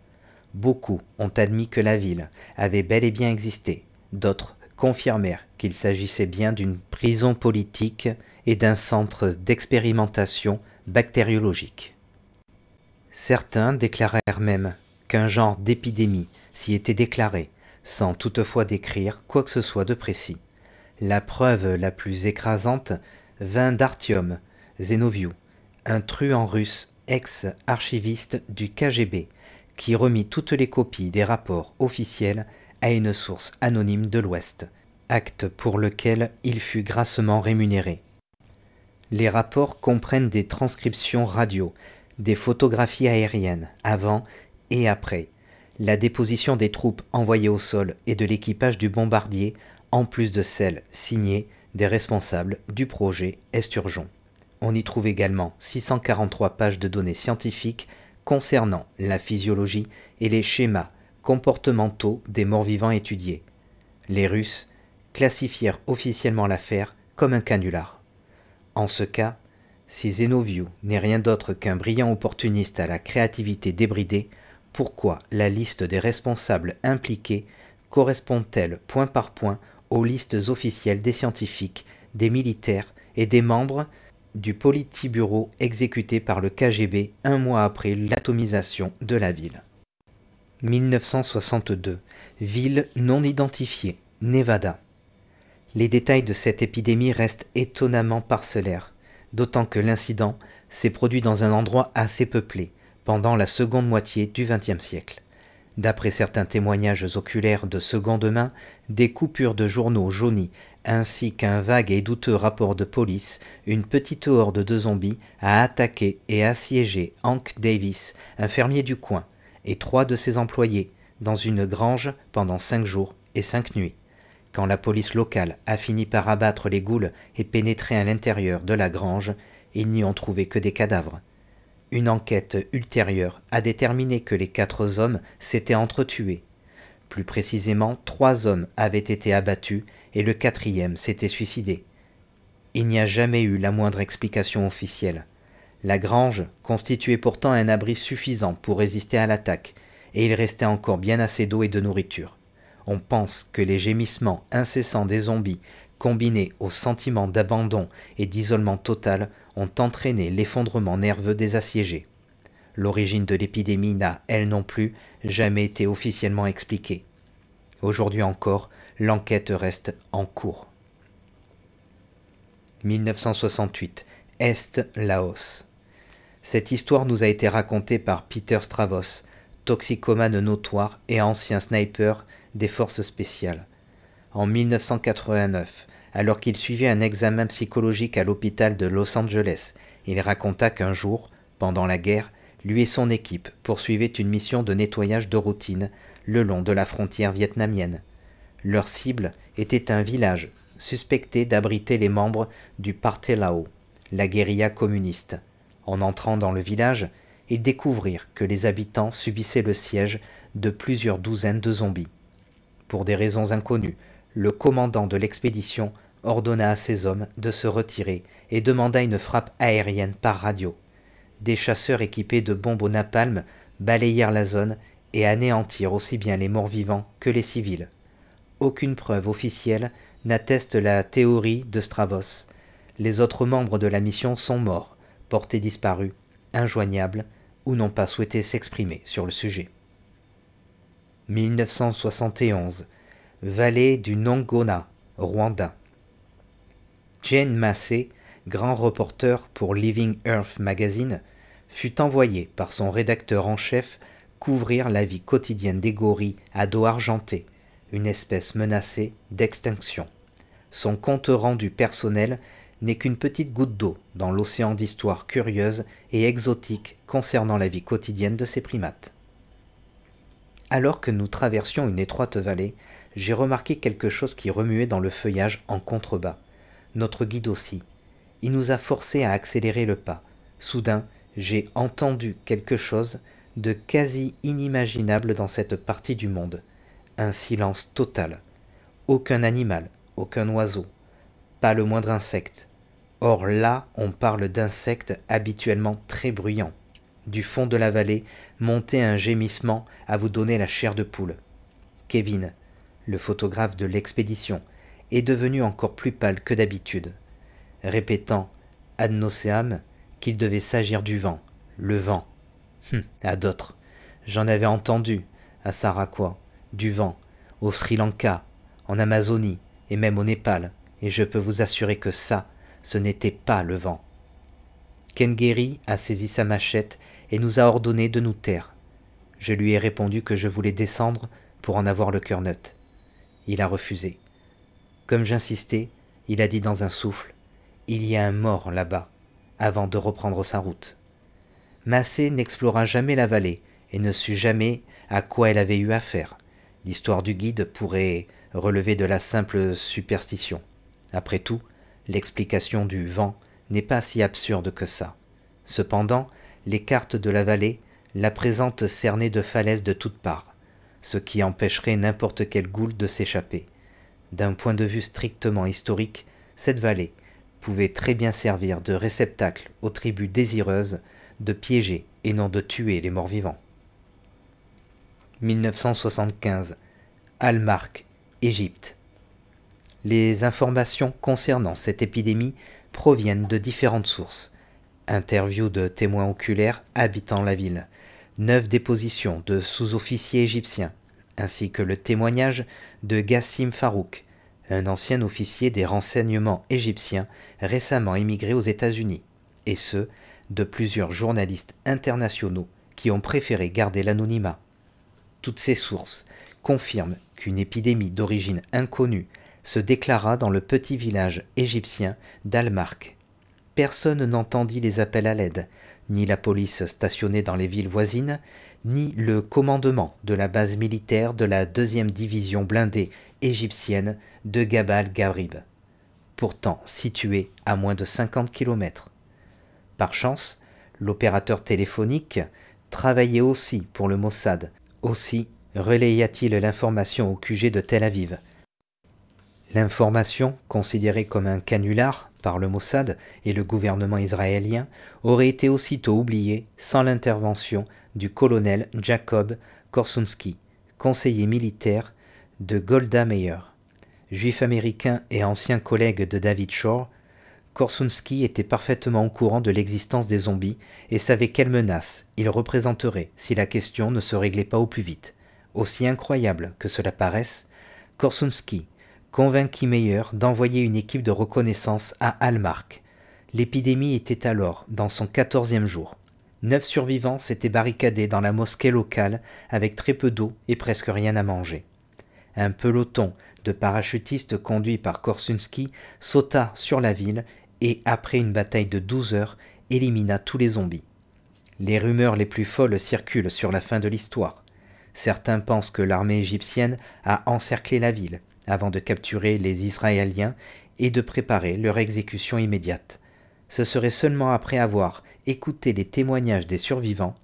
Beaucoup ont admis que la ville avait bel et bien existé, d'autres confirmèrent qu'il s'agissait bien d'une prison politique et d'un centre d'expérimentation bactériologique. Certains déclarèrent même qu'un genre d'épidémie s'y était déclaré, sans toutefois décrire quoi que ce soit de précis. La preuve la plus écrasante vint d'Artiom Zenoviou, un truand russe ex-archiviste du KGB, qui remit toutes les copies des rapports officiels à une source anonyme de l'Ouest, acte pour lequel il fut grassement rémunéré. Les rapports comprennent des transcriptions radio, des photographies aériennes, avant et après, la déposition des troupes envoyées au sol et de l'équipage du bombardier, en plus de celles signées des responsables du projet Esturgeon. On y trouve également 643 pages de données scientifiques concernant la physiologie et les schémas comportementaux des morts-vivants étudiés. Les Russes classifièrent officiellement l'affaire comme un canular. En ce cas, si Zenoview n'est rien d'autre qu'un brillant opportuniste à la créativité débridée, pourquoi la liste des responsables impliqués correspond-elle point par point aux listes officielles des scientifiques, des militaires et des membres du Politbureau exécuté par le KGB un mois après l'atomisation de la ville. 1962. Ville non identifiée, Nevada. Les détails de cette épidémie restent étonnamment parcellaires, d'autant que l'incident s'est produit dans un endroit assez peuplé, pendant la seconde moitié du XXe siècle. D'après certains témoignages oculaires de seconde main, des coupures de journaux jaunis ainsi qu'un vague et douteux rapport de police, une petite horde de zombies a attaqué et assiégé Hank Davis, un fermier du coin, et trois de ses employés, dans une grange pendant cinq jours et cinq nuits. Quand la police locale a fini par abattre les goules et pénétrer à l'intérieur de la grange, ils n'y ont trouvé que des cadavres. Une enquête ultérieure a déterminé que les quatre hommes s'étaient entretués. Plus précisément, trois hommes avaient été abattus et le quatrième s'était suicidé. Il n'y a jamais eu la moindre explication officielle. La grange constituait pourtant un abri suffisant pour résister à l'attaque, et il restait encore bien assez d'eau et de nourriture on pense que les gémissements incessants des zombies, combinés au sentiment d'abandon et d'isolement total, ont entraîné l'effondrement nerveux des assiégés. L'origine de l'épidémie n'a, elle non plus, jamais été officiellement expliquée. Aujourd'hui encore, l'enquête reste en cours. 1968, Est Laos. Cette histoire nous a été racontée par Peter Stravos, toxicomane notoire et ancien sniper des forces spéciales. En 1989, alors qu'il suivait un examen psychologique à l'hôpital de Los Angeles, il raconta qu'un jour, pendant la guerre, lui et son équipe poursuivaient une mission de nettoyage de routine le long de la frontière vietnamienne. Leur cible était un village suspecté d'abriter les membres du Lao, la guérilla communiste. En entrant dans le village, ils découvrirent que les habitants subissaient le siège de plusieurs douzaines de zombies. Pour des raisons inconnues, le commandant de l'expédition ordonna à ses hommes de se retirer et demanda une frappe aérienne par radio. Des chasseurs équipés de bombes au napalm balayèrent la zone et anéantirent aussi bien les morts vivants que les civils. Aucune preuve officielle n'atteste la théorie de Stravos. Les autres membres de la mission sont morts, portés disparus, injoignables ou n'ont pas souhaité s'exprimer sur le sujet. 1971, vallée du Nongona, Rwanda. Jane Massey, grand reporter pour Living Earth magazine, fut envoyée par son rédacteur en chef couvrir la vie quotidienne des gorilles à dos argenté, une espèce menacée d'extinction. Son compte rendu personnel n'est qu'une petite goutte d'eau dans l'océan d'histoires curieuses et exotiques concernant la vie quotidienne de ces primates. Alors que nous traversions une étroite vallée, j'ai remarqué quelque chose qui remuait dans le feuillage en contrebas. Notre guide aussi. Il nous a forcés à accélérer le pas. Soudain, j'ai entendu quelque chose de quasi inimaginable dans cette partie du monde. Un silence total. Aucun animal, aucun oiseau, pas le moindre insecte. Or là, on parle d'insectes habituellement très bruyants. Du fond de la vallée, Monter un gémissement à vous donner la chair de poule. Kevin, le photographe de l'expédition, est devenu encore plus pâle que d'habitude, répétant ad nauseam qu'il devait s'agir du vent, le vent. Hum, à d'autres. J'en avais entendu, à Sarakwa, du vent, au Sri Lanka, en Amazonie et même au Népal, et je peux vous assurer que ça, ce n'était pas le vent. Kengeri a saisi sa machette et nous a ordonné de nous taire. Je lui ai répondu que je voulais descendre pour en avoir le cœur net. Il a refusé. Comme j'insistais, il a dit dans un souffle Il y a un mort là-bas, avant de reprendre sa route. Massé n'explora jamais la vallée et ne sut jamais à quoi elle avait eu affaire. L'histoire du guide pourrait relever de la simple superstition. Après tout, l'explication du vent n'est pas si absurde que ça. Cependant, les cartes de la vallée la présentent cernée de falaises de toutes parts, ce qui empêcherait n'importe quelle goule de s'échapper. D'un point de vue strictement historique, cette vallée pouvait très bien servir de réceptacle aux tribus désireuses de piéger et non de tuer les morts-vivants. 1975 al Égypte. Les informations concernant cette épidémie proviennent de différentes sources, Interview de témoins oculaires habitant la ville, neuf dépositions de sous-officiers égyptiens, ainsi que le témoignage de Gassim Farouk, un ancien officier des renseignements égyptiens récemment émigré aux États-Unis, et ce, de plusieurs journalistes internationaux qui ont préféré garder l'anonymat. Toutes ces sources confirment qu'une épidémie d'origine inconnue se déclara dans le petit village égyptien d'Almark personne n'entendit les appels à l'aide, ni la police stationnée dans les villes voisines, ni le commandement de la base militaire de la 2e division blindée égyptienne de Gabal Gharib, pourtant située à moins de 50 km. Par chance, l'opérateur téléphonique travaillait aussi pour le Mossad, aussi relaya-t-il l'information au QG de Tel Aviv. L'information, considérée comme un canular le Mossad et le gouvernement israélien aurait été aussitôt oublié sans l'intervention du colonel Jacob Korsunski, conseiller militaire de Golda Meir. Juif américain et ancien collègue de David Shore, Korsunski était parfaitement au courant de l'existence des zombies et savait quelle menace ils représenteraient si la question ne se réglait pas au plus vite. Aussi incroyable que cela paraisse, Korsunski convainquit Meyer d'envoyer une équipe de reconnaissance à Almark. L'épidémie était alors dans son quatorzième jour. Neuf survivants s'étaient barricadés dans la mosquée locale avec très peu d'eau et presque rien à manger. Un peloton de parachutistes conduit par Korsunski sauta sur la ville et, après une bataille de douze heures, élimina tous les zombies. Les rumeurs les plus folles circulent sur la fin de l'histoire. Certains pensent que l'armée égyptienne a encerclé la ville avant de capturer les Israéliens et de préparer leur exécution immédiate. Ce serait seulement après avoir écouté les témoignages des survivants,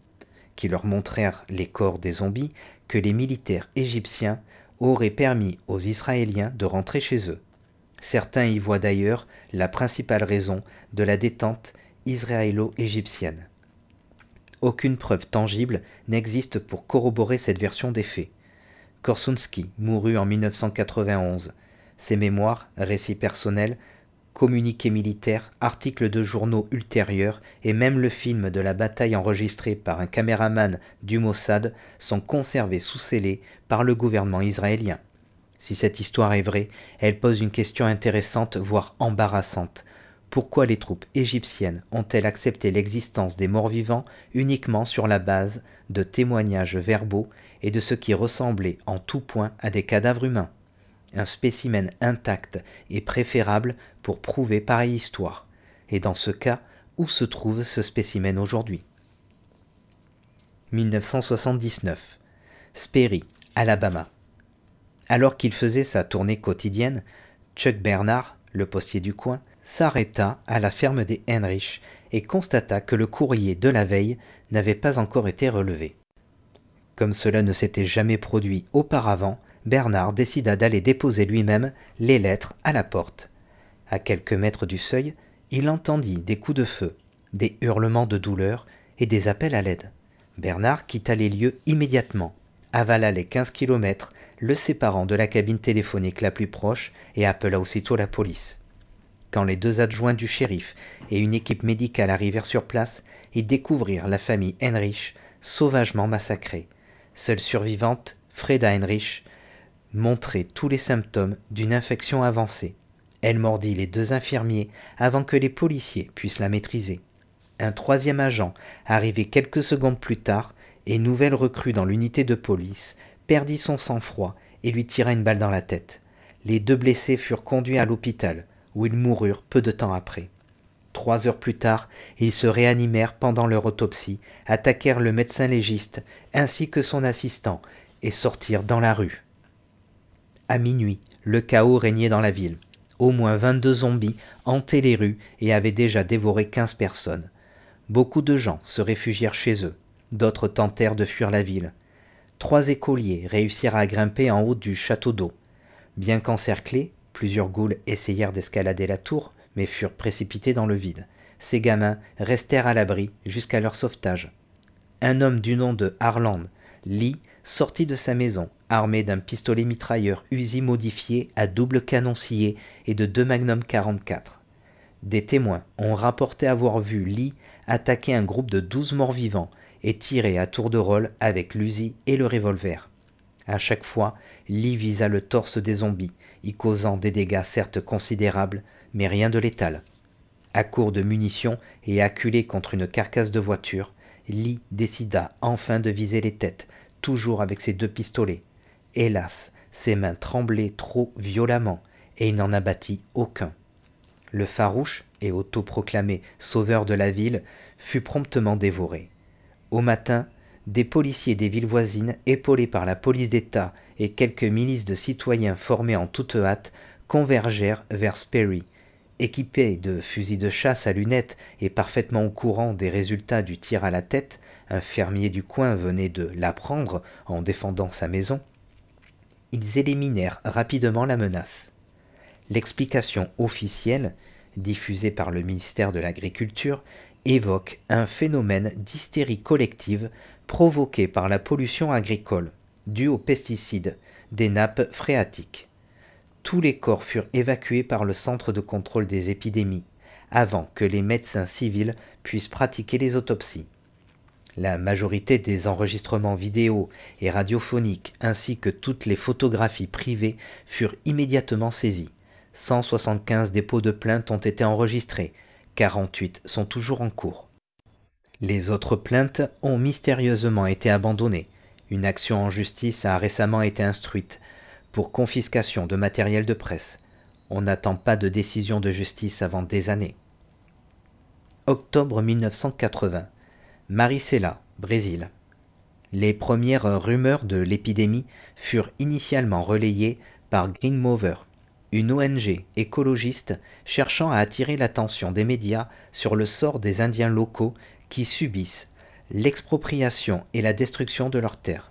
qui leur montrèrent les corps des zombies, que les militaires égyptiens auraient permis aux Israéliens de rentrer chez eux. Certains y voient d'ailleurs la principale raison de la détente israélo-égyptienne. Aucune preuve tangible n'existe pour corroborer cette version des faits. Korsunski mourut en 1991. Ses mémoires, récits personnels, communiqués militaires, articles de journaux ultérieurs et même le film de la bataille enregistré par un caméraman du Mossad sont conservés sous scellés par le gouvernement israélien. Si cette histoire est vraie, elle pose une question intéressante, voire embarrassante. Pourquoi les troupes égyptiennes ont-elles accepté l'existence des morts-vivants uniquement sur la base de témoignages verbaux et de ce qui ressemblait en tout point à des cadavres humains. Un spécimen intact est préférable pour prouver pareille histoire. Et dans ce cas, où se trouve ce spécimen aujourd'hui 1979. Sperry, Alabama. Alors qu'il faisait sa tournée quotidienne, Chuck Bernard, le postier du coin, s'arrêta à la ferme des Henrich et constata que le courrier de la veille n'avait pas encore été relevé. Comme cela ne s'était jamais produit auparavant, Bernard décida d'aller déposer lui-même les lettres à la porte. À quelques mètres du seuil, il entendit des coups de feu, des hurlements de douleur et des appels à l'aide. Bernard quitta les lieux immédiatement, avala les 15 kilomètres, le séparant de la cabine téléphonique la plus proche et appela aussitôt la police. Quand les deux adjoints du shérif et une équipe médicale arrivèrent sur place, ils découvrirent la famille Henrich sauvagement massacrée, seule survivante, Freda Heinrich, montrait tous les symptômes d'une infection avancée. Elle mordit les deux infirmiers avant que les policiers puissent la maîtriser. Un troisième agent, arrivé quelques secondes plus tard et nouvelle recrue dans l'unité de police, perdit son sang-froid et lui tira une balle dans la tête. Les deux blessés furent conduits à l'hôpital, où ils moururent peu de temps après. Trois heures plus tard, ils se réanimèrent pendant leur autopsie, attaquèrent le médecin légiste ainsi que son assistant et sortirent dans la rue. À minuit, le chaos régnait dans la ville. Au moins 22 zombies hantaient les rues et avaient déjà dévoré 15 personnes. Beaucoup de gens se réfugièrent chez eux, d'autres tentèrent de fuir la ville. Trois écoliers réussirent à grimper en haut du château d'eau. Bien qu'encerclés, plusieurs goules essayèrent d'escalader la tour, mais furent précipités dans le vide. Ces gamins restèrent à l'abri jusqu'à leur sauvetage. Un homme du nom de Harland, Lee, sortit de sa maison, armé d'un pistolet mitrailleur Uzi modifié à double canon scié et de deux Magnum 44. Des témoins ont rapporté avoir vu Lee attaquer un groupe de douze morts vivants et tirer à tour de rôle avec l'Uzi et le revolver. À chaque fois, Lee visa le torse des zombies, y causant des dégâts certes considérables, mais rien de létal. À court de munitions et acculé contre une carcasse de voiture, Lee décida enfin de viser les têtes, toujours avec ses deux pistolets. Hélas, ses mains tremblaient trop violemment, et il n'en abattit aucun. Le farouche et autoproclamé sauveur de la ville fut promptement dévoré. Au matin, des policiers des villes voisines, épaulés par la police d'État et quelques milices de citoyens formés en toute hâte, convergèrent vers Sperry, Équipé de fusils de chasse à lunettes et parfaitement au courant des résultats du tir à la tête, un fermier du coin venait de l'apprendre en défendant sa maison, ils éliminèrent rapidement la menace. L'explication officielle, diffusée par le ministère de l'Agriculture, évoque un phénomène d'hystérie collective provoqué par la pollution agricole, due aux pesticides des nappes phréatiques tous les corps furent évacués par le Centre de contrôle des épidémies, avant que les médecins civils puissent pratiquer les autopsies. La majorité des enregistrements vidéo et radiophoniques ainsi que toutes les photographies privées furent immédiatement saisies. 175 dépôts de plaintes ont été enregistrés, 48 sont toujours en cours. Les autres plaintes ont mystérieusement été abandonnées. Une action en justice a récemment été instruite, pour confiscation de matériel de presse. On n'attend pas de décision de justice avant des années. Octobre 1980. Maricela, Brésil. Les premières rumeurs de l'épidémie furent initialement relayées par Mover, une ONG écologiste cherchant à attirer l'attention des médias sur le sort des Indiens locaux qui subissent l'expropriation et la destruction de leurs terres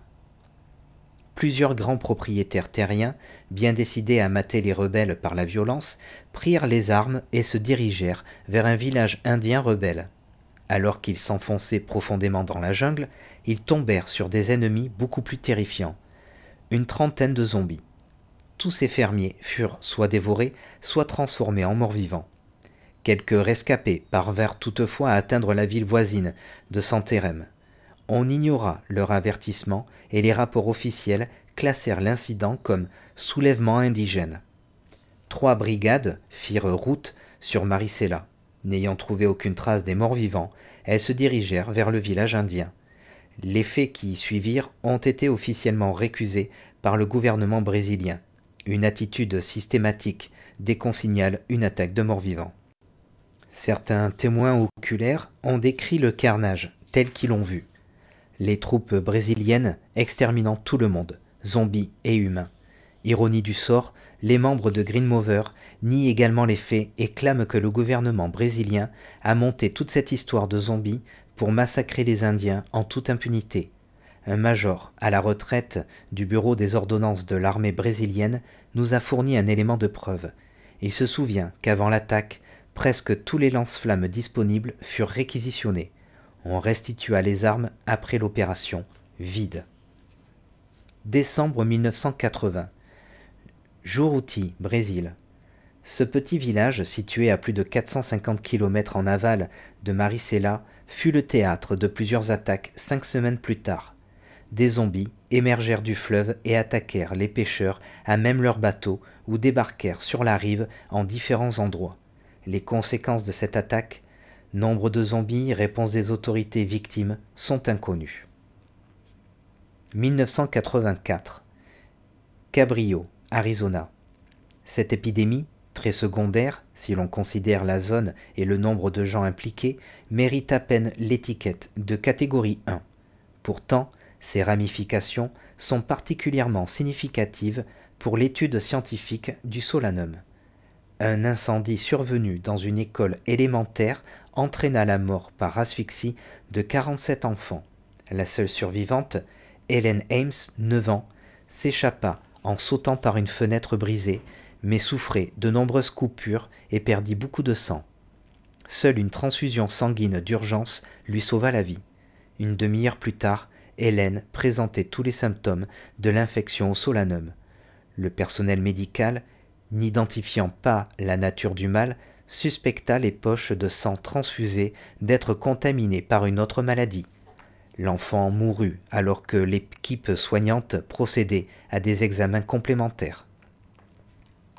plusieurs grands propriétaires terriens, bien décidés à mater les rebelles par la violence, prirent les armes et se dirigèrent vers un village indien rebelle. Alors qu'ils s'enfonçaient profondément dans la jungle, ils tombèrent sur des ennemis beaucoup plus terrifiants. Une trentaine de zombies. Tous ces fermiers furent soit dévorés, soit transformés en morts-vivants. Quelques rescapés parvinrent toutefois à atteindre la ville voisine de Santerem. On ignora leur avertissement et les rapports officiels classèrent l'incident comme soulèvement indigène. Trois brigades firent route sur Maricela. N'ayant trouvé aucune trace des morts vivants, elles se dirigèrent vers le village indien. Les faits qui y suivirent ont été officiellement récusés par le gouvernement brésilien, une attitude systématique dès qu'on signale une attaque de morts vivants. Certains témoins oculaires ont décrit le carnage tel qu'ils l'ont vu les troupes brésiliennes exterminant tout le monde, zombies et humains. Ironie du sort, les membres de Greenmover nient également les faits et clament que le gouvernement brésilien a monté toute cette histoire de zombies pour massacrer les Indiens en toute impunité. Un major, à la retraite du Bureau des ordonnances de l'armée brésilienne, nous a fourni un élément de preuve. Il se souvient qu'avant l'attaque, presque tous les lance-flammes disponibles furent réquisitionnés. On restitua les armes après l'opération, Vide. Décembre 1980. Juruti, Brésil. Ce petit village, situé à plus de 450 km en aval de Maricela, fut le théâtre de plusieurs attaques cinq semaines plus tard. Des zombies émergèrent du fleuve et attaquèrent les pêcheurs à même leurs bateaux ou débarquèrent sur la rive en différents endroits. Les conséquences de cette attaque Nombre de zombies, réponse des autorités victimes sont inconnues. 1984. Cabrio, Arizona. Cette épidémie, très secondaire si l'on considère la zone et le nombre de gens impliqués, mérite à peine l'étiquette de catégorie 1. Pourtant, ses ramifications sont particulièrement significatives pour l'étude scientifique du solanum. Un incendie survenu dans une école élémentaire entraîna la mort par asphyxie de 47 enfants. La seule survivante, Helen Ames, 9 ans, s'échappa en sautant par une fenêtre brisée, mais souffrait de nombreuses coupures et perdit beaucoup de sang. Seule une transfusion sanguine d'urgence lui sauva la vie. Une demi-heure plus tard, Hélène présentait tous les symptômes de l'infection au solanum. Le personnel médical, n'identifiant pas la nature du mal, suspecta les poches de sang transfusé d'être contaminées par une autre maladie. L'enfant mourut alors que l'équipe soignante procédait à des examens complémentaires.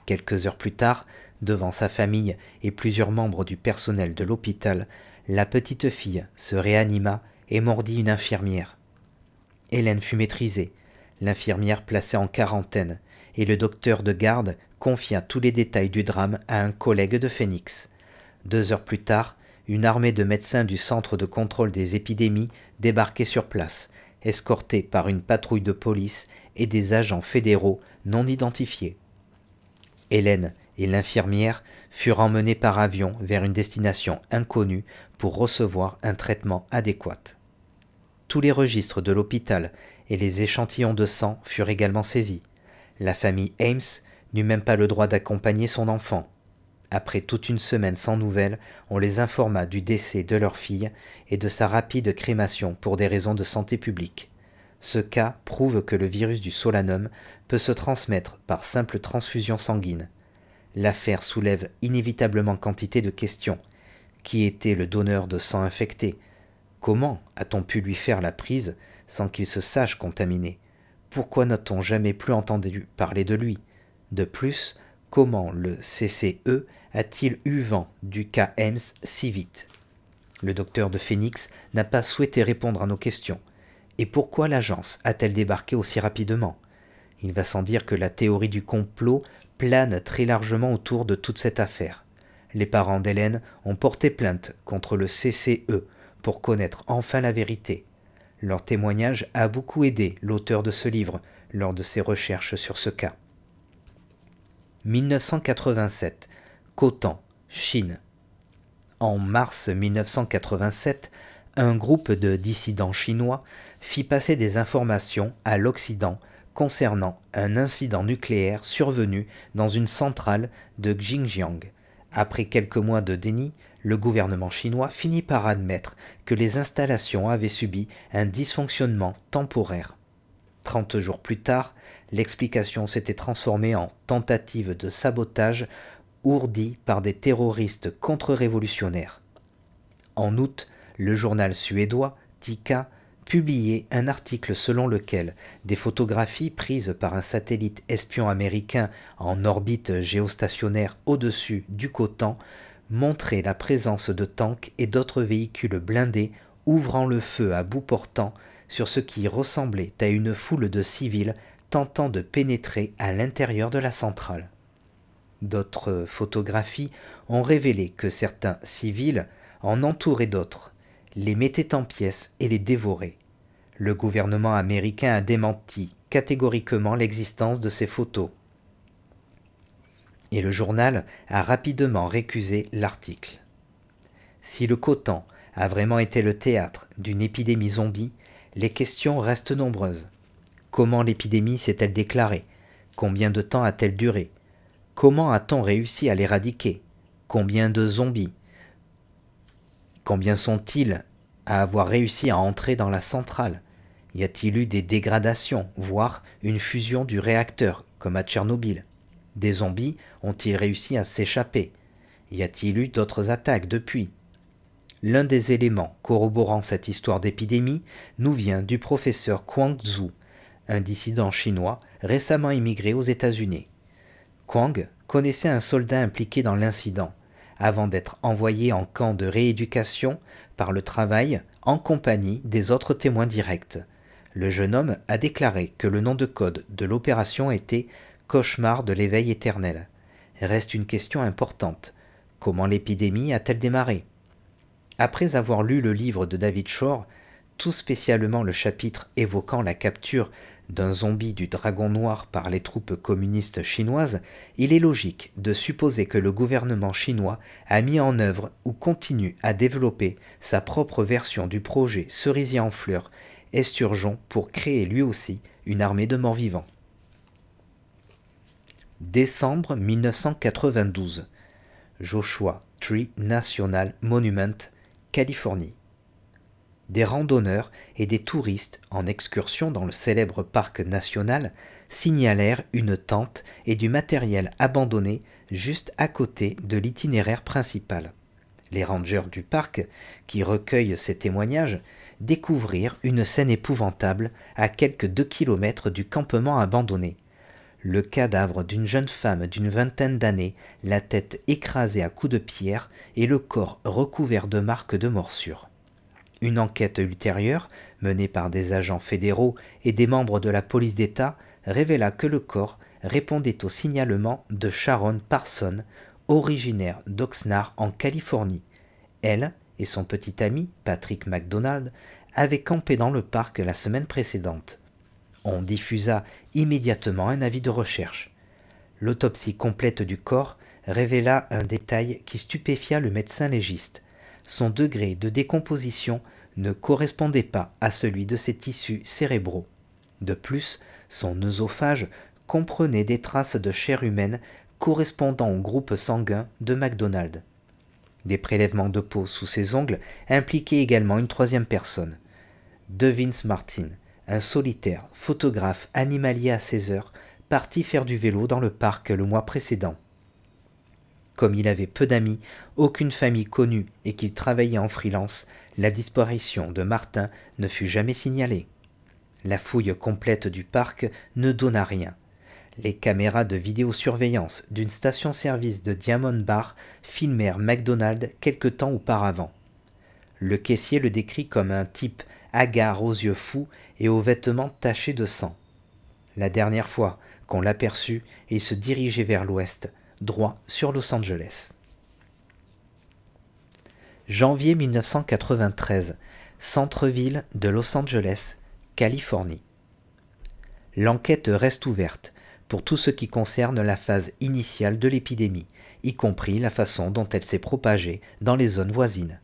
Quelques heures plus tard, devant sa famille et plusieurs membres du personnel de l'hôpital, la petite fille se réanima et mordit une infirmière. Hélène fut maîtrisée, l'infirmière placée en quarantaine et le docteur de garde confia tous les détails du drame à un collègue de Phoenix. Deux heures plus tard, une armée de médecins du Centre de contrôle des épidémies débarquait sur place, escortée par une patrouille de police et des agents fédéraux non identifiés. Hélène et l'infirmière furent emmenées par avion vers une destination inconnue pour recevoir un traitement adéquat. Tous les registres de l'hôpital et les échantillons de sang furent également saisis. La famille Ames n'eut même pas le droit d'accompagner son enfant. Après toute une semaine sans nouvelles, on les informa du décès de leur fille et de sa rapide crémation pour des raisons de santé publique. Ce cas prouve que le virus du solanum peut se transmettre par simple transfusion sanguine. L'affaire soulève inévitablement quantité de questions. Qui était le donneur de sang infecté Comment a-t-on pu lui faire la prise sans qu'il se sache contaminé Pourquoi n'a-t-on jamais plus entendu parler de lui de plus, comment le CCE a-t-il eu vent du cas EMS si vite Le docteur de Phoenix n'a pas souhaité répondre à nos questions. Et pourquoi l'agence a-t-elle débarqué aussi rapidement Il va sans dire que la théorie du complot plane très largement autour de toute cette affaire. Les parents d'Hélène ont porté plainte contre le CCE pour connaître enfin la vérité. Leur témoignage a beaucoup aidé l'auteur de ce livre lors de ses recherches sur ce cas. 1987, Cotan, Chine. En mars 1987, un groupe de dissidents chinois fit passer des informations à l'Occident concernant un incident nucléaire survenu dans une centrale de Xinjiang. Après quelques mois de déni, le gouvernement chinois finit par admettre que les installations avaient subi un dysfonctionnement temporaire. Trente jours plus tard, L'explication s'était transformée en tentative de sabotage ourdie par des terroristes contre-révolutionnaires. En août, le journal suédois Tika publiait un article selon lequel des photographies prises par un satellite espion américain en orbite géostationnaire au-dessus du Cotan montraient la présence de tanks et d'autres véhicules blindés ouvrant le feu à bout portant sur ce qui ressemblait à une foule de civils tentant de pénétrer à l'intérieur de la centrale. D'autres photographies ont révélé que certains civils en entouraient d'autres, les mettaient en pièces et les dévoraient. Le gouvernement américain a démenti catégoriquement l'existence de ces photos. Et le journal a rapidement récusé l'article. Si le Cotan a vraiment été le théâtre d'une épidémie zombie, les questions restent nombreuses. Comment l'épidémie s'est-elle déclarée Combien de temps a-t-elle duré Comment a-t-on réussi à l'éradiquer Combien de zombies Combien sont-ils à avoir réussi à entrer dans la centrale Y a-t-il eu des dégradations, voire une fusion du réacteur, comme à Tchernobyl Des zombies ont-ils réussi à s'échapper Y a-t-il eu d'autres attaques depuis L'un des éléments corroborant cette histoire d'épidémie nous vient du professeur Kwang un dissident chinois récemment immigré aux États-Unis. Kwang connaissait un soldat impliqué dans l'incident, avant d'être envoyé en camp de rééducation par le travail en compagnie des autres témoins directs. Le jeune homme a déclaré que le nom de code de l'opération était Cauchemar de l'éveil éternel. Reste une question importante. Comment l'épidémie a-t-elle démarré Après avoir lu le livre de David Shore, tout spécialement le chapitre évoquant la capture d'un zombie du dragon noir par les troupes communistes chinoises, il est logique de supposer que le gouvernement chinois a mis en œuvre ou continue à développer sa propre version du projet Cerisier en fleurs Esturgeon pour créer lui aussi une armée de morts-vivants. Décembre 1992. Joshua Tree National Monument, Californie des randonneurs et des touristes en excursion dans le célèbre parc national signalèrent une tente et du matériel abandonné juste à côté de l'itinéraire principal. Les rangers du parc, qui recueillent ces témoignages, découvrirent une scène épouvantable à quelques deux kilomètres du campement abandonné. Le cadavre d'une jeune femme d'une vingtaine d'années, la tête écrasée à coups de pierre et le corps recouvert de marques de morsures. Une enquête ultérieure, menée par des agents fédéraux et des membres de la police d'État, révéla que le corps répondait au signalement de Sharon Parson, originaire d'Oxnard en Californie. Elle et son petit ami, Patrick McDonald, avaient campé dans le parc la semaine précédente. On diffusa immédiatement un avis de recherche. L'autopsie complète du corps révéla un détail qui stupéfia le médecin légiste son degré de décomposition ne correspondait pas à celui de ses tissus cérébraux. De plus, son œsophage comprenait des traces de chair humaine correspondant au groupe sanguin de MacDonald. Des prélèvements de peau sous ses ongles impliquaient également une troisième personne. De Vince Martin, un solitaire photographe animalier à 16 heures, parti faire du vélo dans le parc le mois précédent. Comme il avait peu d'amis, aucune famille connue et qu'il travaillait en freelance, la disparition de Martin ne fut jamais signalée. La fouille complète du parc ne donna rien. Les caméras de vidéosurveillance d'une station-service de Diamond Bar filmèrent McDonald quelque temps auparavant. Le caissier le décrit comme un type hagard aux yeux fous et aux vêtements tachés de sang. La dernière fois qu'on l'aperçut, il se dirigeait vers l'ouest, droit sur Los Angeles. Janvier 1993, centre-ville de Los Angeles, Californie. L'enquête reste ouverte pour tout ce qui concerne la phase initiale de l'épidémie, y compris la façon dont elle s'est propagée dans les zones voisines.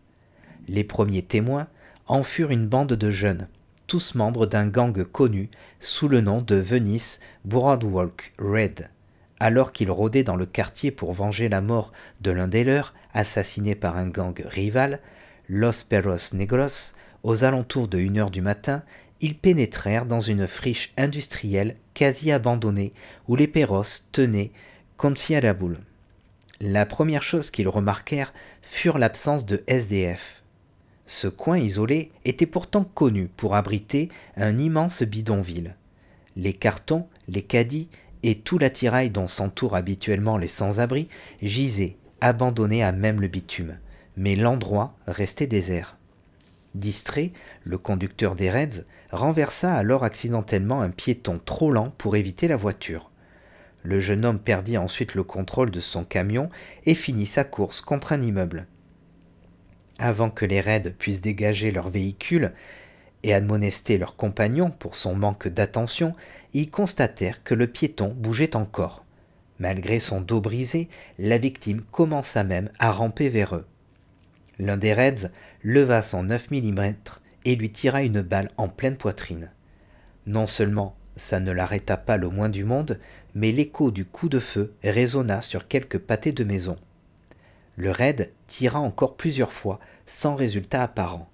Les premiers témoins en furent une bande de jeunes, tous membres d'un gang connu sous le nom de Venice Broadwalk Red. Alors qu'ils rôdaient dans le quartier pour venger la mort de l'un des leurs, assassiné par un gang rival, Los Perros Negros, aux alentours de 1h du matin, ils pénétrèrent dans une friche industrielle quasi abandonnée où les Perros tenaient boule La première chose qu'ils remarquèrent furent l'absence de SDF. Ce coin isolé était pourtant connu pour abriter un immense bidonville. Les cartons, les caddies et tout l'attirail dont s'entourent habituellement les sans-abri gisait, abandonné à même le bitume, mais l'endroit restait désert. Distrait, le conducteur des raids renversa alors accidentellement un piéton trop lent pour éviter la voiture. Le jeune homme perdit ensuite le contrôle de son camion et finit sa course contre un immeuble. Avant que les raids puissent dégager leur véhicule, et monester leurs compagnons pour son manque d'attention, ils constatèrent que le piéton bougeait encore. Malgré son dos brisé, la victime commença même à ramper vers eux. L'un des Reds leva son 9 mm et lui tira une balle en pleine poitrine. Non seulement ça ne l'arrêta pas le moins du monde, mais l'écho du coup de feu résonna sur quelques pâtés de maison. Le raid tira encore plusieurs fois, sans résultat apparent.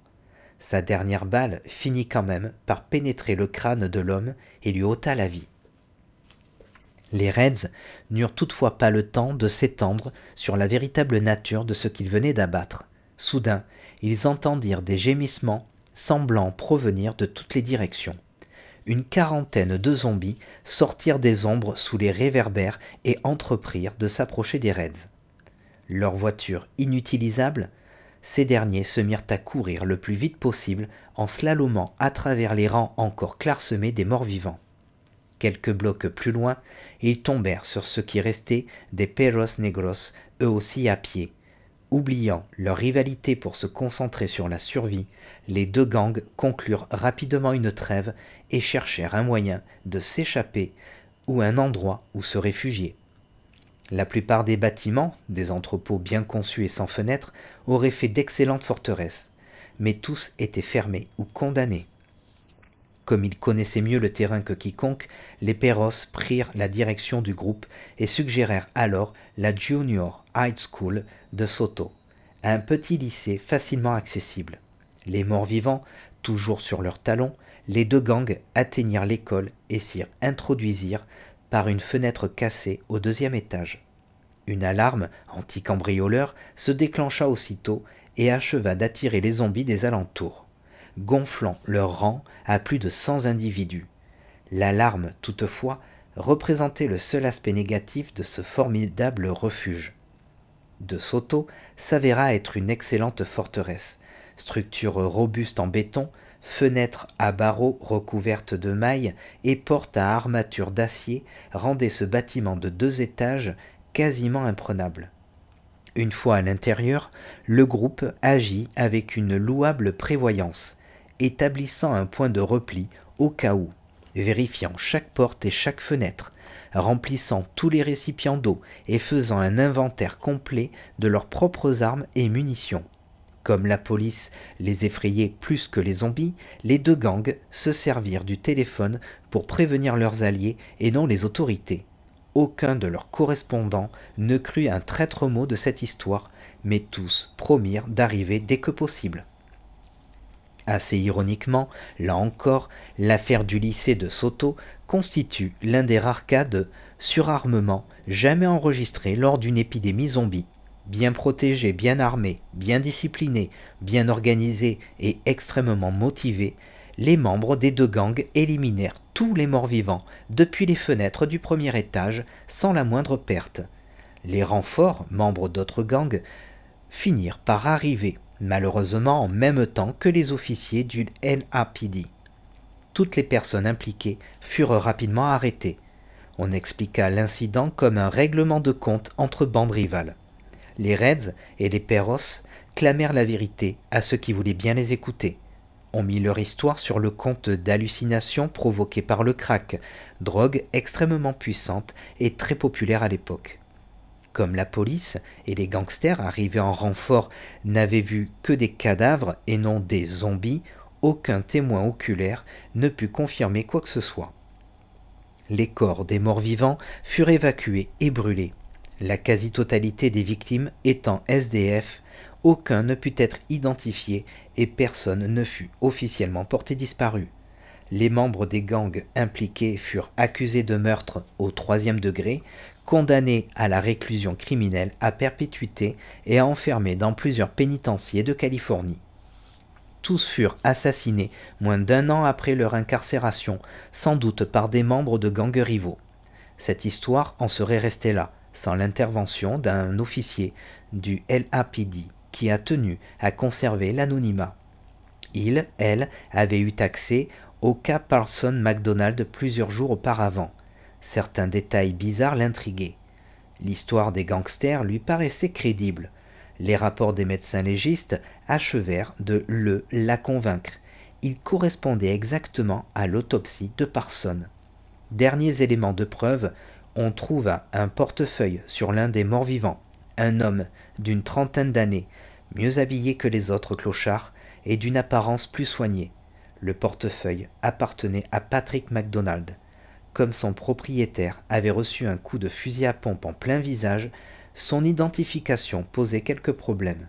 Sa dernière balle finit quand même par pénétrer le crâne de l'homme et lui ôta la vie. Les Reds n'eurent toutefois pas le temps de s'étendre sur la véritable nature de ce qu'ils venaient d'abattre. Soudain, ils entendirent des gémissements semblant provenir de toutes les directions. Une quarantaine de zombies sortirent des ombres sous les réverbères et entreprirent de s'approcher des Reds. Leur voiture inutilisable ces derniers se mirent à courir le plus vite possible en slalomant à travers les rangs encore clairsemés des morts-vivants. Quelques blocs plus loin, ils tombèrent sur ce qui restait des perros negros, eux aussi à pied. Oubliant leur rivalité pour se concentrer sur la survie, les deux gangs conclurent rapidement une trêve et cherchèrent un moyen de s'échapper ou un endroit où se réfugier. La plupart des bâtiments, des entrepôts bien conçus et sans fenêtres, auraient fait d'excellentes forteresses, mais tous étaient fermés ou condamnés. Comme ils connaissaient mieux le terrain que quiconque, les Perros prirent la direction du groupe et suggérèrent alors la Junior High School de Soto, un petit lycée facilement accessible. Les morts-vivants, toujours sur leurs talons, les deux gangs atteignirent l'école et s'y introduisirent par une fenêtre cassée au deuxième étage. Une alarme anti-cambrioleur se déclencha aussitôt et acheva d'attirer les zombies des alentours, gonflant leur rang à plus de cent individus. L'alarme, toutefois, représentait le seul aspect négatif de ce formidable refuge. De Soto s'avéra être une excellente forteresse, structure robuste en béton, fenêtres à barreaux recouvertes de mailles et portes à armature d'acier rendaient ce bâtiment de deux étages quasiment imprenable. Une fois à l'intérieur, le groupe agit avec une louable prévoyance, établissant un point de repli au cas où, vérifiant chaque porte et chaque fenêtre, remplissant tous les récipients d'eau et faisant un inventaire complet de leurs propres armes et munitions. Comme la police les effrayait plus que les zombies, les deux gangs se servirent du téléphone pour prévenir leurs alliés et non les autorités aucun de leurs correspondants ne crut un traître mot de cette histoire, mais tous promirent d'arriver dès que possible. Assez ironiquement, là encore, l'affaire du lycée de Soto constitue l'un des rares cas de surarmement jamais enregistré lors d'une épidémie zombie. Bien protégés, bien armés, bien disciplinés, bien organisés et extrêmement motivés, les membres des deux gangs éliminèrent tous les morts-vivants depuis les fenêtres du premier étage sans la moindre perte. Les renforts, membres d'autres gangs, finirent par arriver, malheureusement en même temps que les officiers du NAPD. Toutes les personnes impliquées furent rapidement arrêtées. On expliqua l'incident comme un règlement de compte entre bandes rivales. Les Reds et les Perros clamèrent la vérité à ceux qui voulaient bien les écouter ont mis leur histoire sur le compte d'hallucinations provoquées par le crack, drogue extrêmement puissante et très populaire à l'époque. Comme la police et les gangsters arrivés en renfort n'avaient vu que des cadavres et non des zombies, aucun témoin oculaire ne put confirmer quoi que ce soit. Les corps des morts vivants furent évacués et brûlés, la quasi-totalité des victimes étant SDF aucun ne put être identifié et personne ne fut officiellement porté disparu. Les membres des gangs impliqués furent accusés de meurtre au troisième degré, condamnés à la réclusion criminelle à perpétuité et enfermés dans plusieurs pénitenciers de Californie. Tous furent assassinés moins d'un an après leur incarcération, sans doute par des membres de gangs rivaux. Cette histoire en serait restée là, sans l'intervention d'un officier du LAPD qui a tenu à conserver l'anonymat. Il, elle, avait eu accès au cas Parson MacDonald plusieurs jours auparavant. Certains détails bizarres l'intriguaient. L'histoire des gangsters lui paraissait crédible. Les rapports des médecins légistes achevèrent de le la convaincre. Il correspondait exactement à l'autopsie de Parson. Derniers éléments de preuve, on trouva un portefeuille sur l'un des morts vivants, un homme d'une trentaine d'années, mieux habillé que les autres clochards et d'une apparence plus soignée. Le portefeuille appartenait à Patrick MacDonald. Comme son propriétaire avait reçu un coup de fusil à pompe en plein visage, son identification posait quelques problèmes.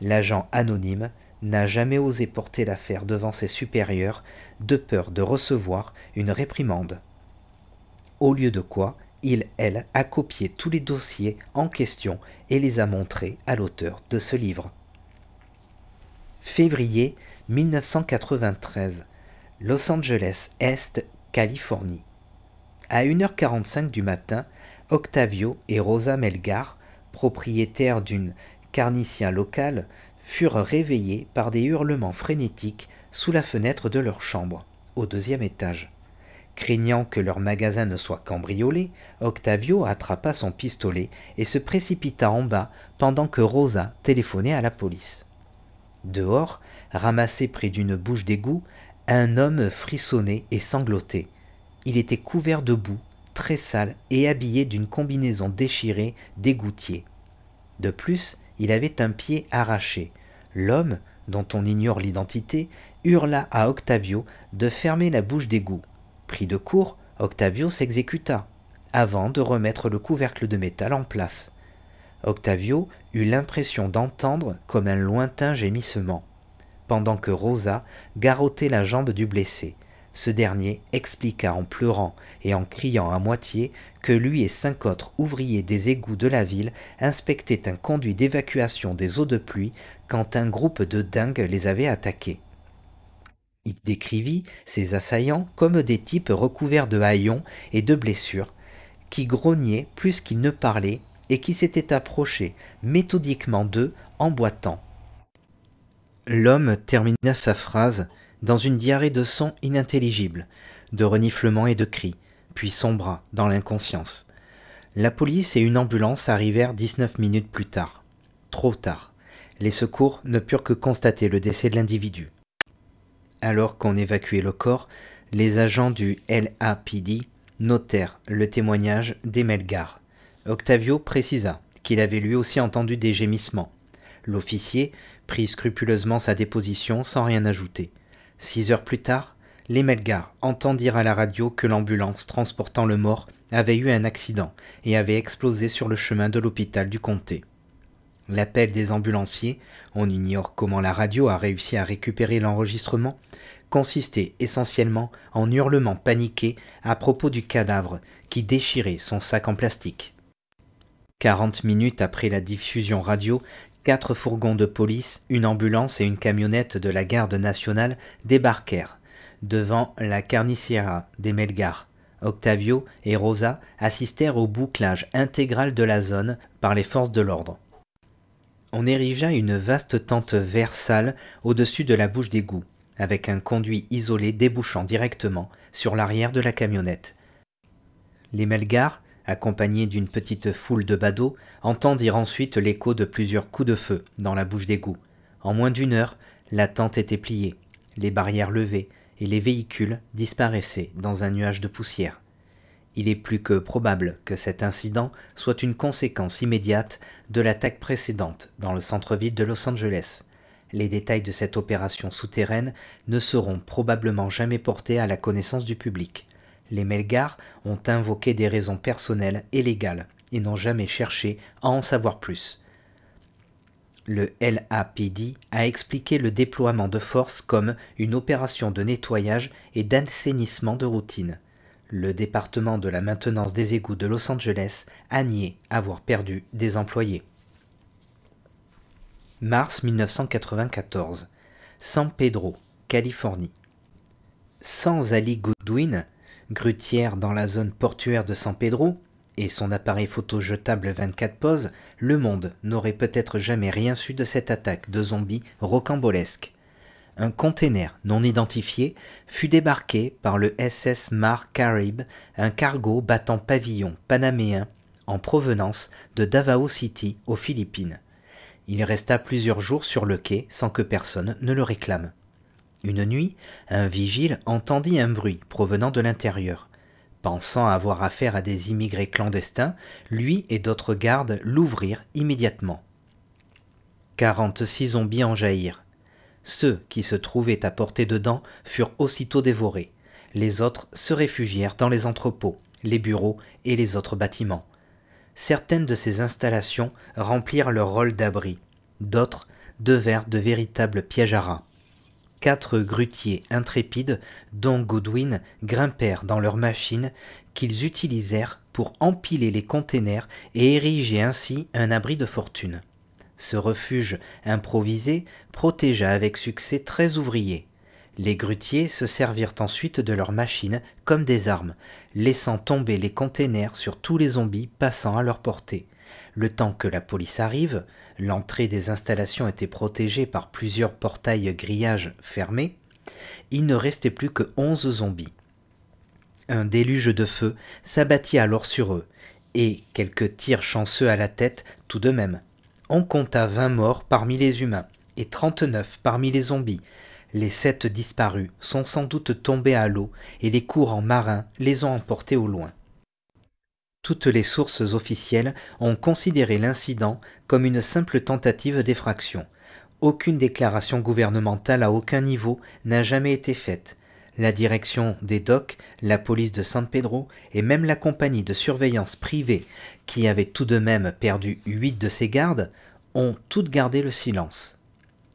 L'agent anonyme n'a jamais osé porter l'affaire devant ses supérieurs de peur de recevoir une réprimande. Au lieu de quoi, il, elle, a copié tous les dossiers en question et les a montrés à l'auteur de ce livre. Février 1993, Los Angeles Est, Californie. À 1h45 du matin, Octavio et Rosa Melgar, propriétaires d'une carnicien locale, furent réveillés par des hurlements frénétiques sous la fenêtre de leur chambre, au deuxième étage. Craignant que leur magasin ne soit cambriolé, Octavio attrapa son pistolet et se précipita en bas pendant que Rosa téléphonait à la police. Dehors, ramassé près d'une bouche d'égout, un homme frissonnait et sanglotait. Il était couvert de boue, très sale et habillé d'une combinaison déchirée d'égoutiers. De plus, il avait un pied arraché. L'homme, dont on ignore l'identité, hurla à Octavio de fermer la bouche d'égout. Pris de court, Octavio s'exécuta, avant de remettre le couvercle de métal en place. Octavio eut l'impression d'entendre comme un lointain gémissement, pendant que Rosa garrottait la jambe du blessé. Ce dernier expliqua en pleurant et en criant à moitié que lui et cinq autres ouvriers des égouts de la ville inspectaient un conduit d'évacuation des eaux de pluie quand un groupe de dingues les avait attaqués. Il décrivit ses assaillants comme des types recouverts de haillons et de blessures, qui grognaient plus qu'ils ne parlaient et qui s'étaient approchés méthodiquement d'eux en boitant. L'homme termina sa phrase dans une diarrhée de sons inintelligibles, de reniflements et de cris, puis sombra dans l'inconscience. La police et une ambulance arrivèrent 19 minutes plus tard. Trop tard. Les secours ne purent que constater le décès de l'individu. Alors qu'on évacuait le corps, les agents du LAPD notèrent le témoignage d'Emelgar. Octavio précisa qu'il avait lui aussi entendu des gémissements. L'officier prit scrupuleusement sa déposition sans rien ajouter. Six heures plus tard, les Melgar entendirent à la radio que l'ambulance transportant le mort avait eu un accident et avait explosé sur le chemin de l'hôpital du comté l'appel des ambulanciers, on ignore comment la radio a réussi à récupérer l'enregistrement, consistait essentiellement en hurlements paniqués à propos du cadavre qui déchirait son sac en plastique. 40 minutes après la diffusion radio, quatre fourgons de police, une ambulance et une camionnette de la garde nationale débarquèrent devant la carniciera des Melgares, Octavio et Rosa assistèrent au bouclage intégral de la zone par les forces de l'ordre. On érigea une vaste tente versale au-dessus de la bouche d'égout, avec un conduit isolé débouchant directement sur l'arrière de la camionnette. Les Melgares, accompagnés d'une petite foule de badauds, entendirent ensuite l'écho de plusieurs coups de feu dans la bouche d'égout. En moins d'une heure, la tente était pliée, les barrières levées, et les véhicules disparaissaient dans un nuage de poussière. Il est plus que probable que cet incident soit une conséquence immédiate de l'attaque précédente dans le centre-ville de Los Angeles. Les détails de cette opération souterraine ne seront probablement jamais portés à la connaissance du public. Les Melgar ont invoqué des raisons personnelles et légales et n'ont jamais cherché à en savoir plus. Le LAPD a expliqué le déploiement de force comme une opération de nettoyage et d'assainissement de routine le département de la maintenance des égouts de Los Angeles a nié avoir perdu des employés. Mars 1994, San Pedro, Californie. Sans Ali Goodwin, grutière dans la zone portuaire de San Pedro, et son appareil photo jetable 24 poses, le monde n'aurait peut-être jamais rien su de cette attaque de zombies rocambolesque, un container non identifié fut débarqué par le SS Mar Caribe, un cargo battant pavillon panaméen en provenance de Davao City aux Philippines. Il resta plusieurs jours sur le quai sans que personne ne le réclame. Une nuit, un vigile entendit un bruit provenant de l'intérieur. Pensant avoir affaire à des immigrés clandestins, lui et d'autres gardes l'ouvrirent immédiatement. 46 zombies en jaillirent, ceux qui se trouvaient à portée dedans furent aussitôt dévorés. Les autres se réfugièrent dans les entrepôts, les bureaux et les autres bâtiments. Certaines de ces installations remplirent leur rôle d'abri. D'autres devinrent de véritables pièges à rats. Quatre grutiers intrépides, dont Godwin, grimpèrent dans leurs machines qu'ils utilisèrent pour empiler les containers et ériger ainsi un abri de fortune. Ce refuge improvisé protégea avec succès treize ouvriers. Les grutiers se servirent ensuite de leurs machines comme des armes, laissant tomber les containers sur tous les zombies passant à leur portée. Le temps que la police arrive, l'entrée des installations était protégée par plusieurs portails grillages fermés, il ne restait plus que onze zombies. Un déluge de feu s'abattit alors sur eux, et quelques tirs chanceux à la tête tout de même. On compta vingt morts parmi les humains, et 39 parmi les zombies. Les sept disparus sont sans doute tombés à l'eau et les courants marins les ont emportés au loin. Toutes les sources officielles ont considéré l'incident comme une simple tentative d'effraction. Aucune déclaration gouvernementale à aucun niveau n'a jamais été faite. La direction des docks, la police de San Pedro et même la compagnie de surveillance privée, qui avait tout de même perdu 8 de ses gardes, ont toutes gardé le silence.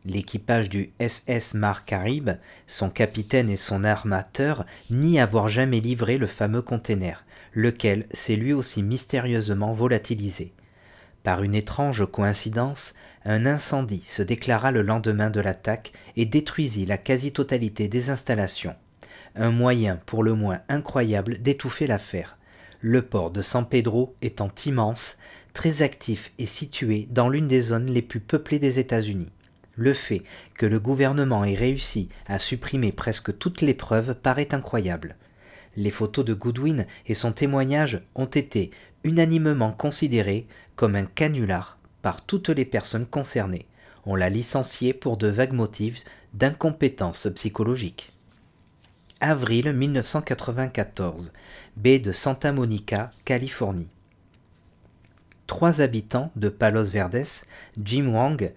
L'équipage du SS Mar Caribe, son capitaine et son armateur nie avoir jamais livré le fameux container, lequel s'est lui aussi mystérieusement volatilisé. Par une étrange coïncidence, un incendie se déclara le lendemain de l'attaque et détruisit la quasi-totalité des installations. Un moyen pour le moins incroyable d'étouffer l'affaire. Le port de San Pedro étant immense, très actif et situé dans l'une des zones les plus peuplées des États-Unis. Le fait que le gouvernement ait réussi à supprimer presque toutes les preuves paraît incroyable. Les photos de Goodwin et son témoignage ont été unanimement considérées comme un canular par toutes les personnes concernées. On l'a licencié pour de vagues motifs d'incompétence psychologique. Avril 1994, baie de Santa Monica, Californie trois habitants de Palos Verdes, Jim Wang,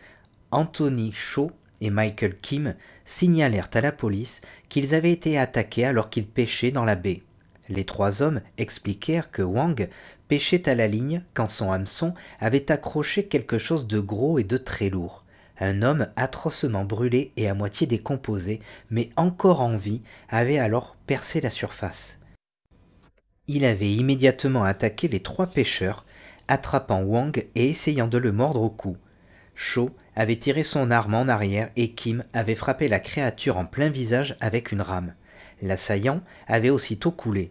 Anthony Shaw et Michael Kim signalèrent à la police qu'ils avaient été attaqués alors qu'ils pêchaient dans la baie. Les trois hommes expliquèrent que Wang pêchait à la ligne quand son hameçon avait accroché quelque chose de gros et de très lourd. Un homme atrocement brûlé et à moitié décomposé, mais encore en vie, avait alors percé la surface. Il avait immédiatement attaqué les trois pêcheurs, attrapant Wang et essayant de le mordre au cou. Shaw avait tiré son arme en arrière et Kim avait frappé la créature en plein visage avec une rame. L'assaillant avait aussitôt coulé.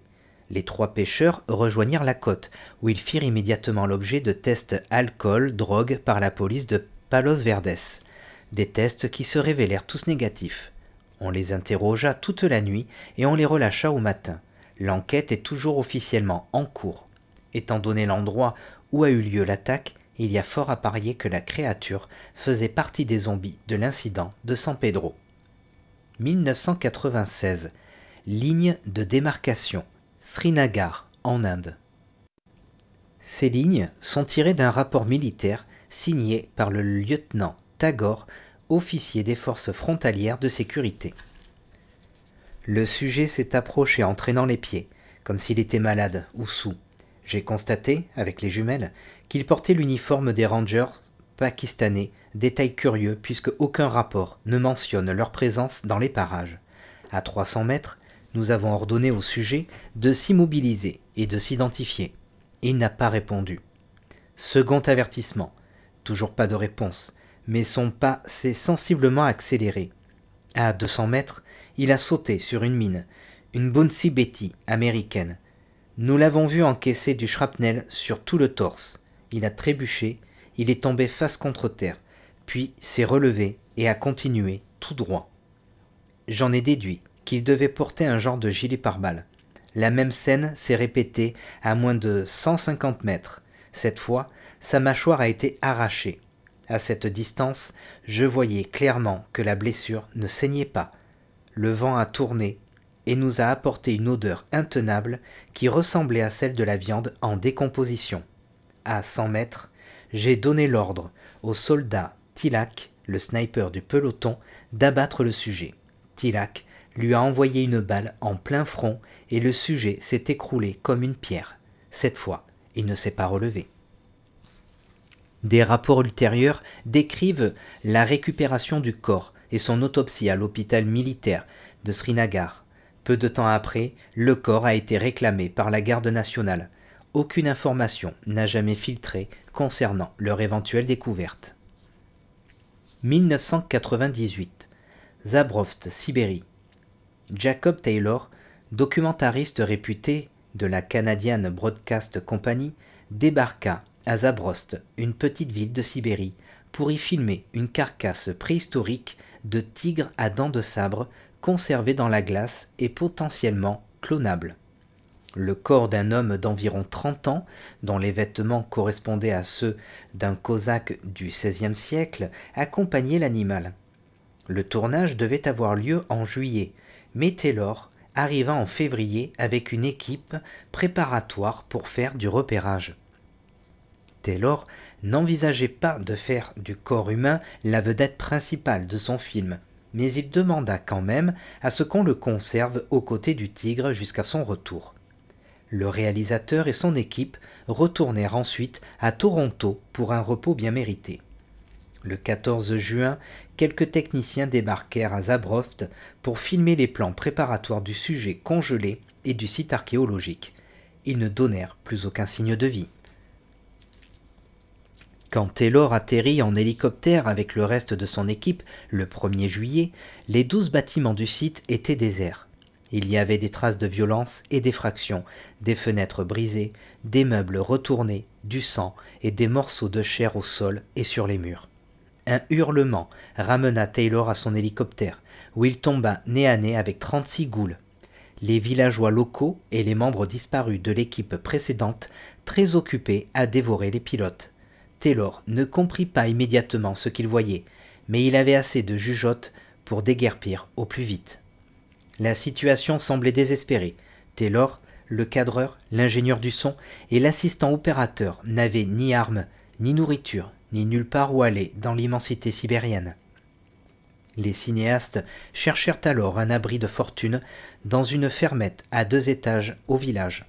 Les trois pêcheurs rejoignirent la côte, où ils firent immédiatement l'objet de tests alcool-drogue par la police de Palos Verdes. Des tests qui se révélèrent tous négatifs. On les interrogea toute la nuit et on les relâcha au matin. L'enquête est toujours officiellement en cours. Étant donné l'endroit où a eu lieu l'attaque, il y a fort à parier que la créature faisait partie des zombies de l'incident de San Pedro. 1996. Ligne de démarcation. Srinagar, en Inde. Ces lignes sont tirées d'un rapport militaire signé par le lieutenant Tagore, officier des forces frontalières de sécurité. Le sujet s'est approché en traînant les pieds, comme s'il était malade ou sous. J'ai constaté, avec les jumelles, qu'il portait l'uniforme des Rangers pakistanais, détail curieux puisque aucun rapport ne mentionne leur présence dans les parages. À 300 mètres, nous avons ordonné au sujet de s'immobiliser et de s'identifier. Il n'a pas répondu. Second avertissement. Toujours pas de réponse, mais son pas s'est sensiblement accéléré. À 200 mètres, il a sauté sur une mine, une Bouncy Betty américaine, nous l'avons vu encaisser du shrapnel sur tout le torse. Il a trébuché, il est tombé face contre terre, puis s'est relevé et a continué tout droit. J'en ai déduit qu'il devait porter un genre de gilet pare-balles. La même scène s'est répétée à moins de 150 mètres. Cette fois, sa mâchoire a été arrachée. À cette distance, je voyais clairement que la blessure ne saignait pas. Le vent a tourné et nous a apporté une odeur intenable qui ressemblait à celle de la viande en décomposition. À 100 mètres, j'ai donné l'ordre au soldat Tilak, le sniper du peloton, d'abattre le sujet. Tilak lui a envoyé une balle en plein front et le sujet s'est écroulé comme une pierre. Cette fois, il ne s'est pas relevé. Des rapports ultérieurs décrivent la récupération du corps et son autopsie à l'hôpital militaire de Srinagar peu de temps après, le corps a été réclamé par la garde nationale. Aucune information n'a jamais filtré concernant leur éventuelle découverte. 1998. Zabrovst, Sibérie. Jacob Taylor, documentariste réputé de la Canadian Broadcast Company, débarqua à Zabrost, une petite ville de Sibérie, pour y filmer une carcasse préhistorique de tigre à dents de sabre conservé dans la glace et potentiellement clonable. Le corps d'un homme d'environ 30 ans, dont les vêtements correspondaient à ceux d'un cosaque du XVIe siècle, accompagnait l'animal. Le tournage devait avoir lieu en juillet, mais Taylor arriva en février avec une équipe préparatoire pour faire du repérage. Taylor n'envisageait pas de faire du corps humain la vedette principale de son film, mais il demanda quand même à ce qu'on le conserve aux côtés du tigre jusqu'à son retour. Le réalisateur et son équipe retournèrent ensuite à Toronto pour un repos bien mérité. Le 14 juin, quelques techniciens débarquèrent à Zabroft pour filmer les plans préparatoires du sujet congelé et du site archéologique. Ils ne donnèrent plus aucun signe de vie. Quand Taylor atterrit en hélicoptère avec le reste de son équipe le 1er juillet, les douze bâtiments du site étaient déserts. Il y avait des traces de violence et d'effraction, des fenêtres brisées, des meubles retournés, du sang et des morceaux de chair au sol et sur les murs. Un hurlement ramena Taylor à son hélicoptère, où il tomba nez à nez avec 36 goules. Les villageois locaux et les membres disparus de l'équipe précédente, très occupés à dévorer les pilotes. Taylor ne comprit pas immédiatement ce qu'il voyait, mais il avait assez de jugeote pour déguerpir au plus vite. La situation semblait désespérée. Taylor, le cadreur, l'ingénieur du son et l'assistant opérateur n'avaient ni armes, ni nourriture, ni nulle part où aller dans l'immensité sibérienne. Les cinéastes cherchèrent alors un abri de fortune dans une fermette à deux étages au village.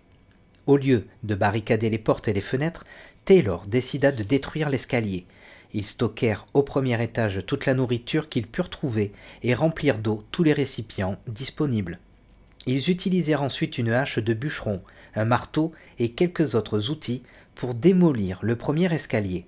Au lieu de barricader les portes et les fenêtres, Taylor décida de détruire l'escalier. Ils stockèrent au premier étage toute la nourriture qu'ils purent trouver et remplirent d'eau tous les récipients disponibles. Ils utilisèrent ensuite une hache de bûcheron, un marteau et quelques autres outils pour démolir le premier escalier.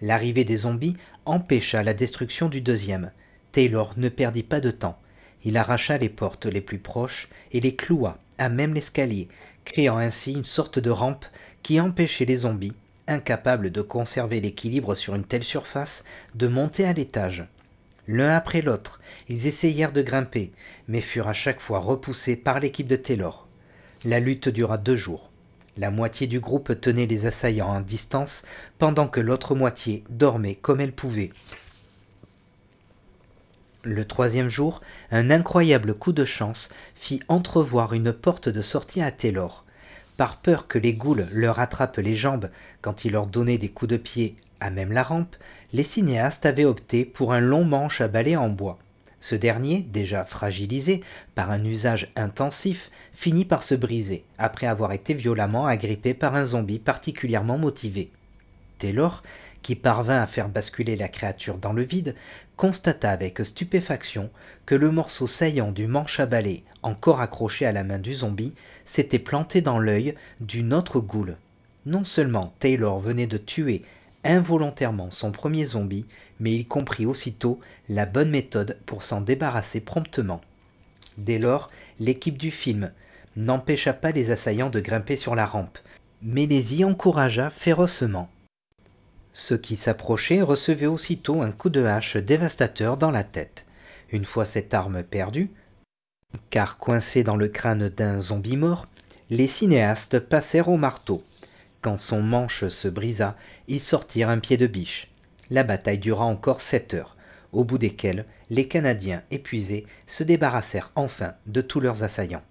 L'arrivée des zombies empêcha la destruction du deuxième. Taylor ne perdit pas de temps. Il arracha les portes les plus proches et les cloua à même l'escalier, créant ainsi une sorte de rampe qui empêchait les zombies incapables de conserver l'équilibre sur une telle surface, de monter à l'étage. L'un après l'autre, ils essayèrent de grimper, mais furent à chaque fois repoussés par l'équipe de Taylor. La lutte dura deux jours. La moitié du groupe tenait les assaillants à distance, pendant que l'autre moitié dormait comme elle pouvait. Le troisième jour, un incroyable coup de chance fit entrevoir une porte de sortie à Taylor par peur que les goules leur attrapent les jambes quand ils leur donnaient des coups de pied à même la rampe, les cinéastes avaient opté pour un long manche à balai en bois. Ce dernier, déjà fragilisé par un usage intensif, finit par se briser, après avoir été violemment agrippé par un zombie particulièrement motivé. Taylor, qui parvint à faire basculer la créature dans le vide, constata avec stupéfaction que le morceau saillant du manche à balai, encore accroché à la main du zombie, s'était planté dans l'œil d'une autre goule. Non seulement Taylor venait de tuer involontairement son premier zombie, mais il comprit aussitôt la bonne méthode pour s'en débarrasser promptement. Dès lors, l'équipe du film n'empêcha pas les assaillants de grimper sur la rampe, mais les y encouragea férocement. Ceux qui s'approchaient recevaient aussitôt un coup de hache dévastateur dans la tête. Une fois cette arme perdue, car coincés dans le crâne d'un zombie mort, les cinéastes passèrent au marteau. Quand son manche se brisa, ils sortirent un pied de biche. La bataille dura encore sept heures, au bout desquelles les Canadiens, épuisés, se débarrassèrent enfin de tous leurs assaillants.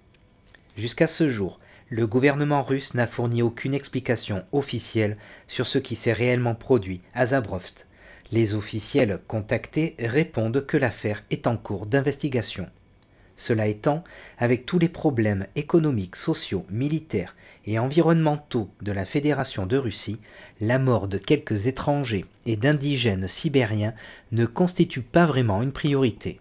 Jusqu'à ce jour, le gouvernement russe n'a fourni aucune explication officielle sur ce qui s'est réellement produit à Zabrovst. Les officiels contactés répondent que l'affaire est en cours d'investigation. Cela étant, avec tous les problèmes économiques, sociaux, militaires et environnementaux de la Fédération de Russie, la mort de quelques étrangers et d'indigènes sibériens ne constitue pas vraiment une priorité.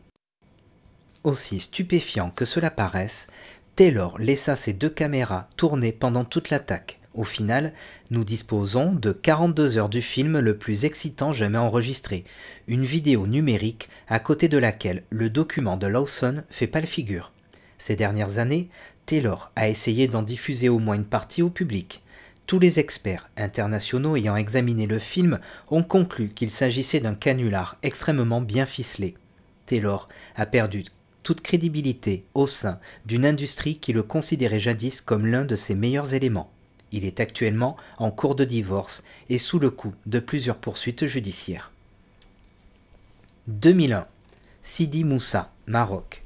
Aussi stupéfiant que cela paraisse, Taylor laissa ses deux caméras tourner pendant toute l'attaque, au final, nous disposons de 42 heures du film le plus excitant jamais enregistré, une vidéo numérique à côté de laquelle le document de Lawson fait pas figure. Ces dernières années, Taylor a essayé d'en diffuser au moins une partie au public. Tous les experts internationaux ayant examiné le film ont conclu qu'il s'agissait d'un canular extrêmement bien ficelé. Taylor a perdu toute crédibilité au sein d'une industrie qui le considérait jadis comme l'un de ses meilleurs éléments. Il est actuellement en cours de divorce et sous le coup de plusieurs poursuites judiciaires. 2001. Sidi Moussa, Maroc.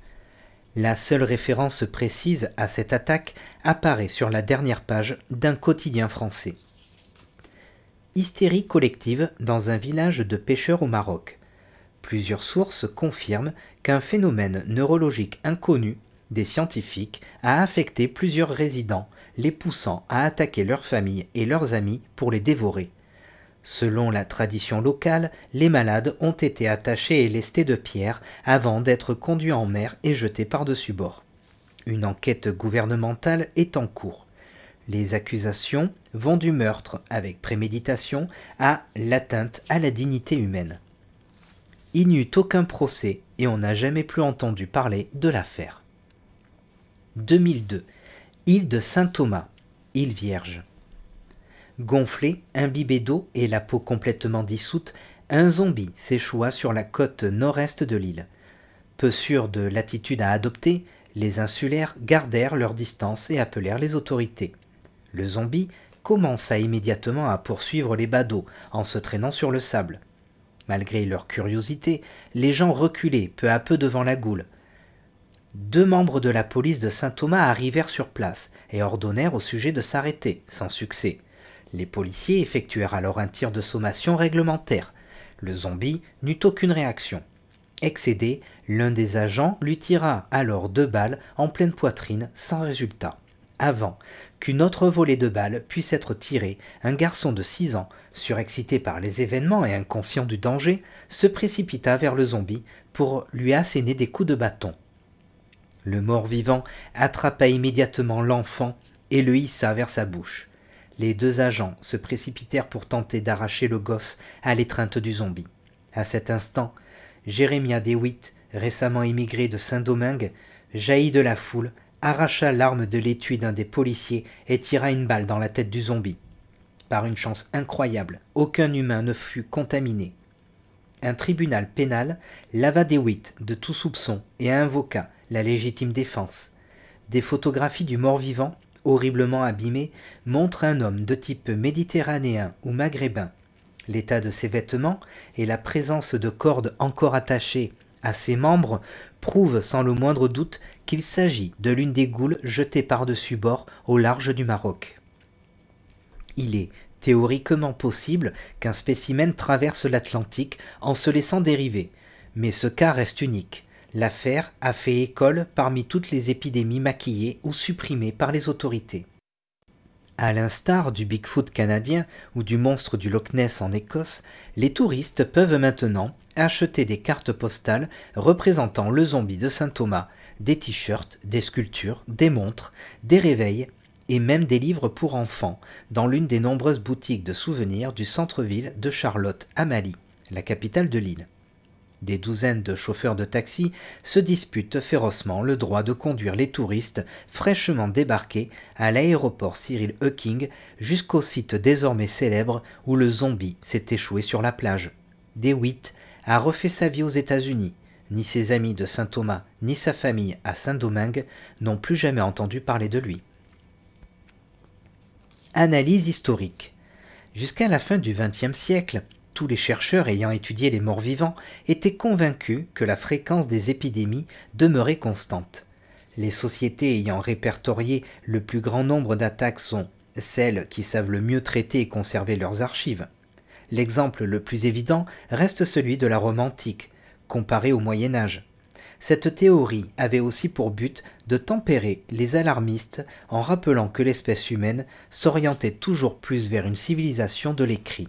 La seule référence précise à cette attaque apparaît sur la dernière page d'un quotidien français. Hystérie collective dans un village de pêcheurs au Maroc. Plusieurs sources confirment qu'un phénomène neurologique inconnu des scientifiques a affecté plusieurs résidents les poussant à attaquer leurs familles et leurs amis pour les dévorer. Selon la tradition locale, les malades ont été attachés et lestés de pierres avant d'être conduits en mer et jetés par-dessus bord. Une enquête gouvernementale est en cours. Les accusations vont du meurtre avec préméditation à l'atteinte à la dignité humaine. Il n'y eut aucun procès et on n'a jamais plus entendu parler de l'affaire. 2002. Île de Saint Thomas, île vierge. Gonflé, imbibé d'eau et la peau complètement dissoute, un zombie s'échoua sur la côte nord-est de l'île. Peu sûr de l'attitude à adopter, les insulaires gardèrent leur distance et appelèrent les autorités. Le zombie commença immédiatement à poursuivre les badauds en se traînant sur le sable. Malgré leur curiosité, les gens reculaient peu à peu devant la goule, deux membres de la police de Saint-Thomas arrivèrent sur place et ordonnèrent au sujet de s'arrêter, sans succès. Les policiers effectuèrent alors un tir de sommation réglementaire. Le zombie n'eut aucune réaction. Excédé, l'un des agents lui tira alors deux balles en pleine poitrine sans résultat. Avant qu'une autre volée de balles puisse être tirée, un garçon de 6 ans, surexcité par les événements et inconscient du danger, se précipita vers le zombie pour lui asséner des coups de bâton. Le mort-vivant attrapa immédiatement l'enfant et le hissa vers sa bouche. Les deux agents se précipitèrent pour tenter d'arracher le gosse à l'étreinte du zombie. À cet instant, Jérémia DeWitt, récemment émigré de Saint-Domingue, jaillit de la foule, arracha l'arme de l'étui d'un des policiers et tira une balle dans la tête du zombie. Par une chance incroyable, aucun humain ne fut contaminé. Un tribunal pénal lava DeWitt de tout soupçon et invoqua la légitime défense. Des photographies du mort-vivant, horriblement abîmé, montrent un homme de type méditerranéen ou maghrébin. L'état de ses vêtements et la présence de cordes encore attachées à ses membres prouvent sans le moindre doute qu'il s'agit de l'une des goules jetées par-dessus bord au large du Maroc. Il est théoriquement possible qu'un spécimen traverse l'Atlantique en se laissant dériver, mais ce cas reste unique. L'affaire a fait école parmi toutes les épidémies maquillées ou supprimées par les autorités. À l'instar du Bigfoot canadien ou du monstre du Loch Ness en Écosse, les touristes peuvent maintenant acheter des cartes postales représentant le zombie de Saint Thomas, des t-shirts, des sculptures, des montres, des réveils et même des livres pour enfants dans l'une des nombreuses boutiques de souvenirs du centre-ville de Charlotte à Mali, la capitale de l'île. Des douzaines de chauffeurs de taxi se disputent férocement le droit de conduire les touristes fraîchement débarqués à l'aéroport Cyril Huking jusqu'au site désormais célèbre où le zombie s'est échoué sur la plage. Witt a refait sa vie aux États-Unis. Ni ses amis de Saint Thomas, ni sa famille à Saint-Domingue n'ont plus jamais entendu parler de lui. Analyse historique. Jusqu'à la fin du XXe siècle, tous les chercheurs ayant étudié les morts vivants étaient convaincus que la fréquence des épidémies demeurait constante. Les sociétés ayant répertorié le plus grand nombre d'attaques sont celles qui savent le mieux traiter et conserver leurs archives. L'exemple le plus évident reste celui de la Rome antique, comparé au Moyen Âge. Cette théorie avait aussi pour but de tempérer les alarmistes en rappelant que l'espèce humaine s'orientait toujours plus vers une civilisation de l'écrit.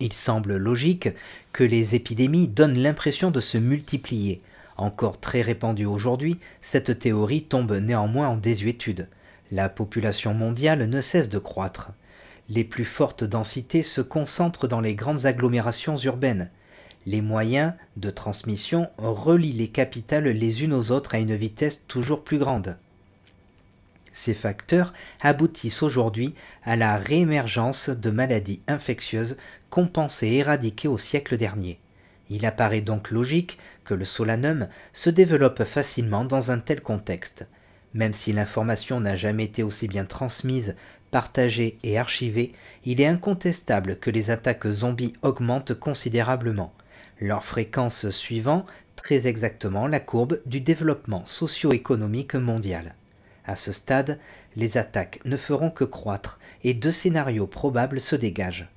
Il semble logique que les épidémies donnent l'impression de se multiplier. Encore très répandue aujourd'hui, cette théorie tombe néanmoins en désuétude. La population mondiale ne cesse de croître. Les plus fortes densités se concentrent dans les grandes agglomérations urbaines. Les moyens de transmission relient les capitales les unes aux autres à une vitesse toujours plus grande ces facteurs aboutissent aujourd'hui à la réémergence de maladies infectieuses compensées et éradiquées au siècle dernier. Il apparaît donc logique que le solanum se développe facilement dans un tel contexte. Même si l'information n'a jamais été aussi bien transmise, partagée et archivée, il est incontestable que les attaques zombies augmentent considérablement. Leur fréquence suivant très exactement la courbe du développement socio-économique mondial. À ce stade, les attaques ne feront que croître et deux scénarios probables se dégagent.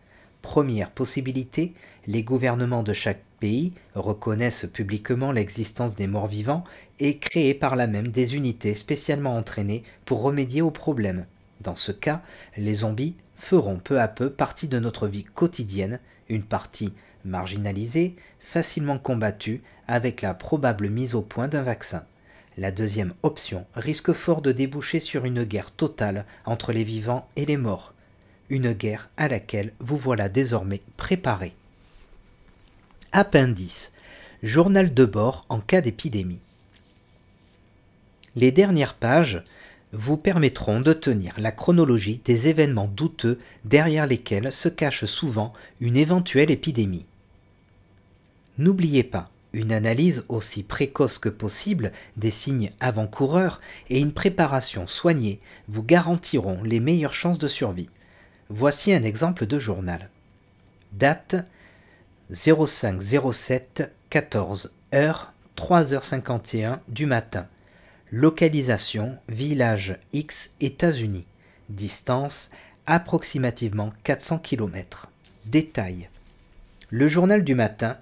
Première possibilité, les gouvernements de chaque pays reconnaissent publiquement l'existence des morts vivants et créent par là même des unités spécialement entraînées pour remédier au problème. Dans ce cas, les zombies feront peu à peu partie de notre vie quotidienne, une partie marginalisée, facilement combattue avec la probable mise au point d'un vaccin. La deuxième option risque fort de déboucher sur une guerre totale entre les vivants et les morts, une guerre à laquelle vous voilà désormais préparé. Appendice. Journal de bord en cas d'épidémie. Les dernières pages vous permettront de tenir la chronologie des événements douteux derrière lesquels se cache souvent une éventuelle épidémie. N'oubliez pas, une analyse aussi précoce que possible des signes avant-coureurs et une préparation soignée vous garantiront les meilleures chances de survie. Voici un exemple de journal. Date 0507 14 h 3h51 du matin. Localisation village X États-Unis. Distance approximativement 400 km. Détail. Le journal du matin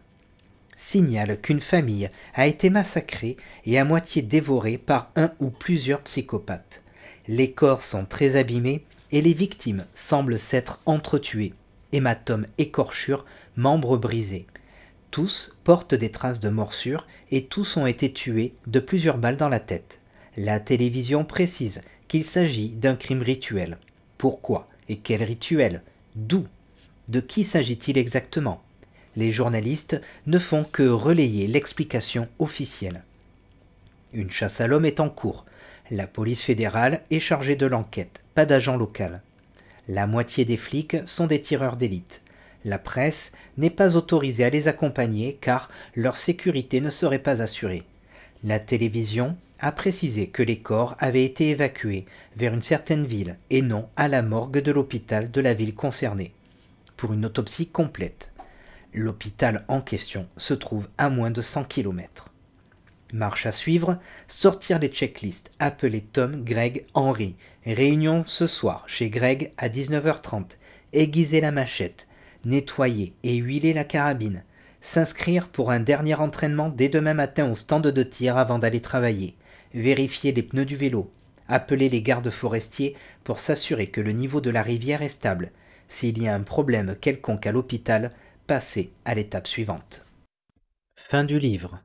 signale qu'une famille a été massacrée et à moitié dévorée par un ou plusieurs psychopathes. Les corps sont très abîmés et les victimes semblent s'être entretuées, hématomes, écorchures, membres brisés. Tous portent des traces de morsures et tous ont été tués de plusieurs balles dans la tête. La télévision précise qu'il s'agit d'un crime rituel. Pourquoi et quel rituel D'où De qui s'agit-il exactement les journalistes ne font que relayer l'explication officielle. Une chasse à l'homme est en cours. La police fédérale est chargée de l'enquête, pas d'agent local. La moitié des flics sont des tireurs d'élite. La presse n'est pas autorisée à les accompagner car leur sécurité ne serait pas assurée. La télévision a précisé que les corps avaient été évacués vers une certaine ville et non à la morgue de l'hôpital de la ville concernée, pour une autopsie complète. L'hôpital en question se trouve à moins de 100 km. Marche à suivre, sortir les checklists, appeler Tom, Greg, Henry. Réunion ce soir chez Greg à 19h30. Aiguiser la machette, nettoyer et huiler la carabine. S'inscrire pour un dernier entraînement dès demain matin au stand de tir avant d'aller travailler. Vérifier les pneus du vélo. Appeler les gardes forestiers pour s'assurer que le niveau de la rivière est stable. S'il y a un problème quelconque à l'hôpital, passer à l'étape suivante. Fin du livre.